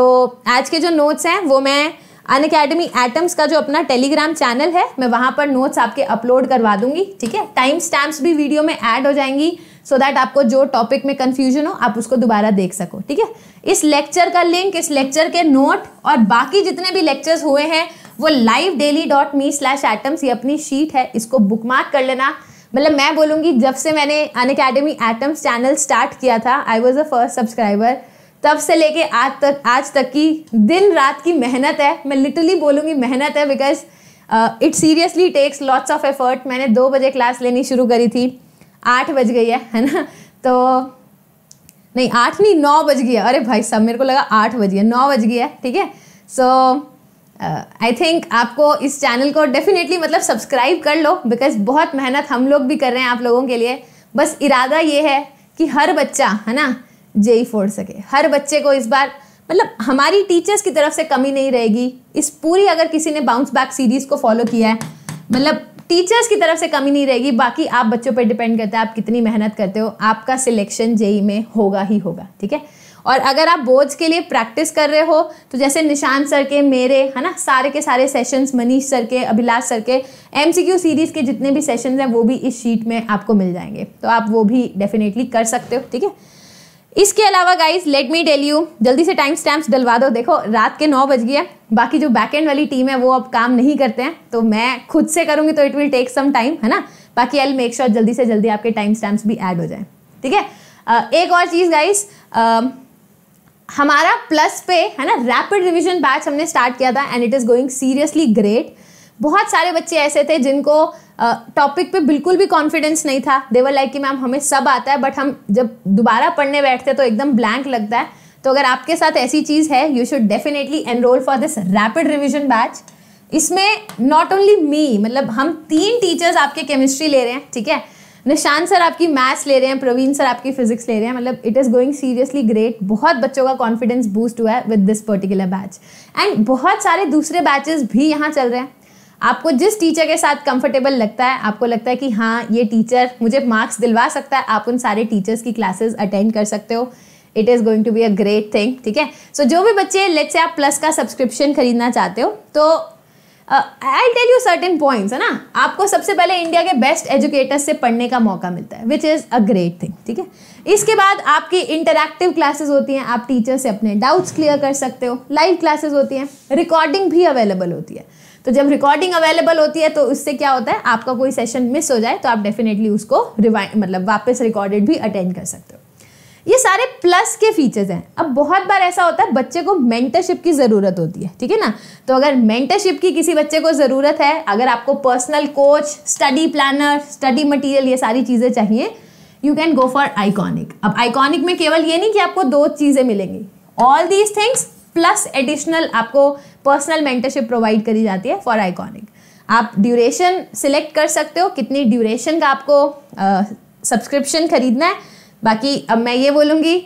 आज के जो नोट्स हैं वो मैं अन अकेडमी एटम्स का जो अपना टेलीग्राम चैनल है मैं वहाँ पर नोट्स आपके अपलोड करवा दूंगी ठीक है टाइम स्टैम्प्स भी वीडियो में ऐड हो जाएंगी सो so दैट आपको जो टॉपिक में कन्फ्यूजन हो आप उसको दोबारा देख सको ठीक है इस लेक्चर का लिंक इस लेक्चर के नोट और बाकी जितने भी लेक्चर्स हुए हैं वो live daily dot me slash atoms ये अपनी शीट है इसको मार्क कर लेना मतलब मैं बोलूँगी जब से मैंने Unacademy atoms channel start किया था I was a first subscriber तब से लेके आज तक आज तक की दिन रात की मेहनत है मैं लिटरली बोलूँगी मेहनत है because it seriously takes lots of effort मैंने दो बजे क्लास लेनी शुरू करी थी आठ बज गई है है ना तो नहीं आठ नहीं नौ बज गया अरे भाई साहब मेरे को लगा आठ बज गया नौ बज गया ठीक है so so, I uh, think आपको इस चैनल को डेफिनेटली मतलब सब्सक्राइब कर लो बिकॉज बहुत मेहनत हम लोग भी कर रहे हैं आप लोगों के लिए बस इरादा ये है कि हर बच्चा है ना जेई फोड़ सके हर बच्चे को इस बार मतलब हमारी टीचर्स की तरफ से कमी नहीं रहेगी इस पूरी अगर किसी ने बाउंस बैक सीरीज को फॉलो किया है मतलब टीचर्स की तरफ से कमी नहीं रहेगी बाकी आप बच्चों पर डिपेंड करता है आप कितनी मेहनत करते हो आपका सिलेक्शन जेई में होगा ही होगा ठीक है और अगर आप बोर्ड्स के लिए प्रैक्टिस कर रहे हो तो जैसे निशान सर के मेरे है ना सारे के सारे सेशंस मनीष सर के अभिलाष सर के एम सीरीज़ के जितने भी सेशंस हैं वो भी इस शीट में आपको मिल जाएंगे तो आप वो भी डेफिनेटली कर सकते हो ठीक है इसके अलावा guys let me tell you जल्दी से टाइम स्टैम्प्स डलवा दो देखो रात के नौ बज गया बाकी जो बैक एंड वाली टीम है वो अब काम नहीं करते हैं तो मैं खुद से करूँगी तो it will take some time है ना बाकी आई मेक श्योर जल्दी से जल्दी आपके टाइम स्टैम्प्स भी ऐड हो जाए ठीक है एक और चीज़ गाइज हमारा प्लस पे है ना रैपिड रिविजन बैच हमने स्टार्ट किया था and it is going seriously great बहुत सारे बच्चे ऐसे थे जिनको टॉपिक uh, पे बिल्कुल भी कॉन्फिडेंस नहीं था देवर लाइक कि मैम हमें सब आता है बट हम जब दोबारा पढ़ने बैठते तो एकदम ब्लैंक लगता है तो अगर आपके साथ ऐसी चीज़ है you should definitely enrol for this rapid revision batch इसमें नॉट ओनली मी मतलब हम तीन टीचर्स आपके केमिस्ट्री ले रहे हैं ठीक है निशान सर आपकी मैथ्स ले रहे हैं प्रवीण सर आपकी फिजिक्स ले रहे हैं मतलब it is going seriously great बहुत बच्चों का कॉन्फिडेंस बूस्ट हुआ है with this particular batch and बहुत सारे दूसरे बैचेस भी यहाँ चल रहे हैं आपको जिस टीचर के साथ कंफर्टेबल लगता है आपको लगता है कि हाँ ये टीचर मुझे मार्क्स दिलवा सकता है आप उन सारे टीचर्स की क्लासेस अटेंड कर सकते हो it is going to be a great thing ठीक है सो जो भी बच्चे लेट से आप प्लस का सब्सक्रिप्शन खरीदना चाहते हो तो I tell you certain points है ना आपको सबसे पहले इंडिया के बेस्ट एजुकेटर्स से पढ़ने का मौका मिलता है which is a great thing ठीक है इसके बाद आपकी इंटरक्टिव क्लासेस होती हैं आप टीचर से अपने डाउट्स क्लियर कर सकते हो लाइव क्लासेस होती हैं रिकॉर्डिंग भी अवेलेबल होती है तो जब रिकॉर्डिंग अवेलेबल होती है तो उससे क्या होता है आपका कोई सेशन मिस हो जाए तो आप डेफिनेटली उसको रिवाइ मतलब वापस रिकॉर्डेड भी अटेंड कर सकते हो ये सारे प्लस के फीचर्स हैं अब बहुत बार ऐसा होता है बच्चे को मेंटरशिप की ज़रूरत होती है ठीक है ना तो अगर मेंटरशिप की किसी बच्चे को ज़रूरत है अगर आपको personal coach study planner study material ये सारी चीज़ें चाहिए you can go for Iconic अब आइकॉनिक में केवल ये नहीं कि आपको दो चीज़ें मिलेंगी all these things plus additional आपको पर्सनल मेंटरशिप प्रोवाइड करी जाती है फॉर आइकॉनिक आप ड्यूरेशन सिलेक्ट कर सकते हो कितनी ड्यूरेशन का आपको सब्सक्रिप्शन uh, खरीदना है बाकी अब मैं ये बोलूँगी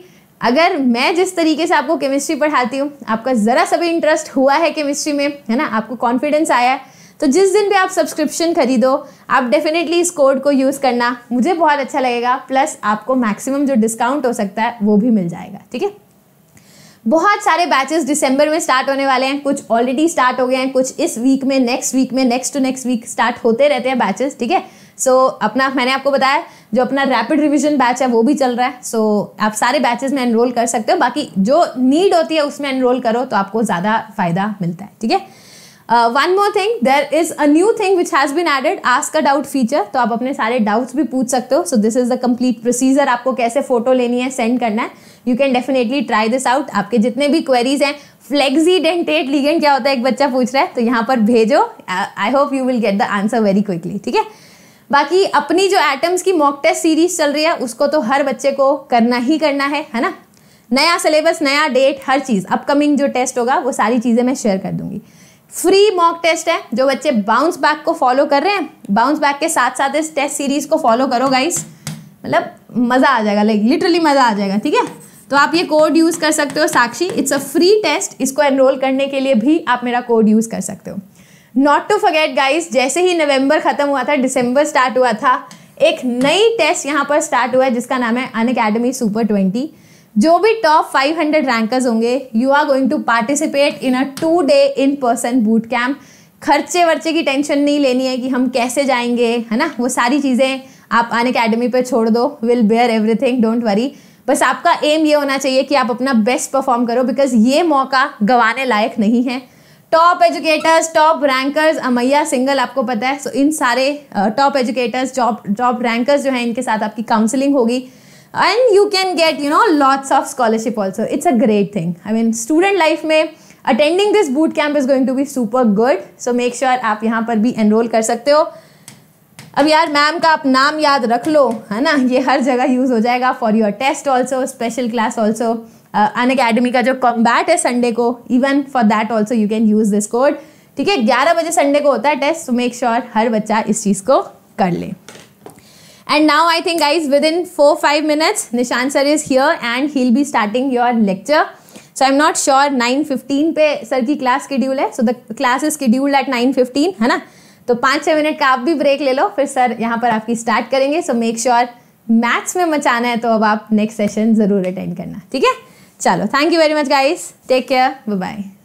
अगर मैं जिस तरीके से आपको केमिस्ट्री पढ़ाती हूँ आपका ज़रा सा भी इंटरेस्ट हुआ है केमिस्ट्री में है ना आपको कॉन्फिडेंस आया है तो जिस दिन भी आप सब्सक्रिप्शन खरीदो आप डेफिनेटली इस कोड को यूज़ करना मुझे बहुत अच्छा लगेगा प्लस आपको मैक्सिमम जो डिस्काउंट हो सकता है वो भी मिल जाएगा ठीक है बहुत सारे बैचेस दिसंबर में स्टार्ट होने वाले हैं कुछ ऑलरेडी स्टार्ट हो गए हैं कुछ इस वीक में नेक्स्ट वीक में next to next week start होते रहते हैं बैचेस ठीक है सो so, अपना मैंने आपको बताया जो अपना रैपिड रिवीजन बैच है वो भी चल रहा है सो so, आप सारे बैचेस में एनरोल कर सकते हो बाकी जो नीड होती है उसमें एनरोल करो तो आपको ज़्यादा फायदा मिलता है ठीक है one more thing there is a new thing which has been added ask a doubt feature तो आप अपने सारे डाउट्स भी पूछ सकते हो so this is the complete procedure आपको कैसे फोटो लेनी है सेंड करना है you can definitely try this out आपके जितने भी क्वेरीज हैं फ्लेक्सी डेंटेट लीगेंट क्या होता है एक बच्चा पूछ रहा है तो यहाँ पर भेजो I hope you will get the answer very quickly ठीक है बाकी अपनी जो एटम्स की मॉक टेस्ट सीरीज चल रही है उसको तो हर बच्चे को करना ही करना है है ना नया सिलेबस नया डेट हर चीज़ अपकमिंग जो टेस्ट होगा वो सारी चीज़ें मैं शेयर कर दूंगी फ्री मॉक टेस्ट है जो बच्चे बाउंस बैक को फॉलो कर रहे हैं बाउंस बैक के साथ साथ इस टेस्ट सीरीज को फॉलो करो गाइस मतलब मज़ा आ जाएगा लाइक लिटरली मज़ा आ जाएगा ठीक है तो आप ये कोड यूज़ कर सकते हो Sakshi it's a free test इसको एनरोल करने के लिए भी आप मेरा कोड यूज़ कर सकते हो नॉट टू फॉरगेट गाइस जैसे ही नवंबर ख़त्म हुआ था दिसंबर स्टार्ट हुआ था एक नई टेस्ट यहाँ पर स्टार्ट हुआ है जिसका नाम है अन अकेडमी सुपर ट्वेंटी जो भी टॉप 500 रैंकर्स होंगे you are going to participate in a two day in person boot camp खर्चे वर्चे की टेंशन नहीं लेनी है कि हम कैसे जाएंगे है ना वो सारी चीज़ें आप अन अकेडमी पर छोड़ दो will bear everything don't worry बस आपका एम ये होना चाहिए कि आप अपना बेस्ट परफॉर्म करो बिकॉज ये मौका गंवाने लायक नहीं है top educators top rankers Amaiya Singhal आपको पता है सो so, इन सारे top educators top top rankers जो हैं इनके साथ आपकी काउंसलिंग होगी and you can get you know lots of scholarship also it's a great thing I mean student life में attending this boot camp is going to be super good so make sure आप यहाँ पर भी enrol कर सकते हो अब यार मैम का आप नाम याद रख लो है ना ये हर जगह यूज़ हो जाएगा for your test also special class also an uh, academy का जो कॉम्बैट है संडे को even for that also you can use this code ठीक है ग्यारह बजे संडे को होता है टेस्ट सो मेक श्योर हर बच्चा इस चीज़ को कर ले think eyes with in four five minutes निशान sir is here and here be starting your lecture so I am not sure nine fifteen पे सर की क्लास शेड्यूल है so the class is scheduled at nine fifteen है ना तो पाँच छः minute का आप भी ब्रेक ले लो फिर सर यहाँ पर आपकी स्टार्ट करेंगे सो मेक श्योर मैथ्स में मचाना है तो अब आप नेक्स्ट सेशन ज़रूर अटेंड करना ठीक है चलो thank you very much guys take care bye bye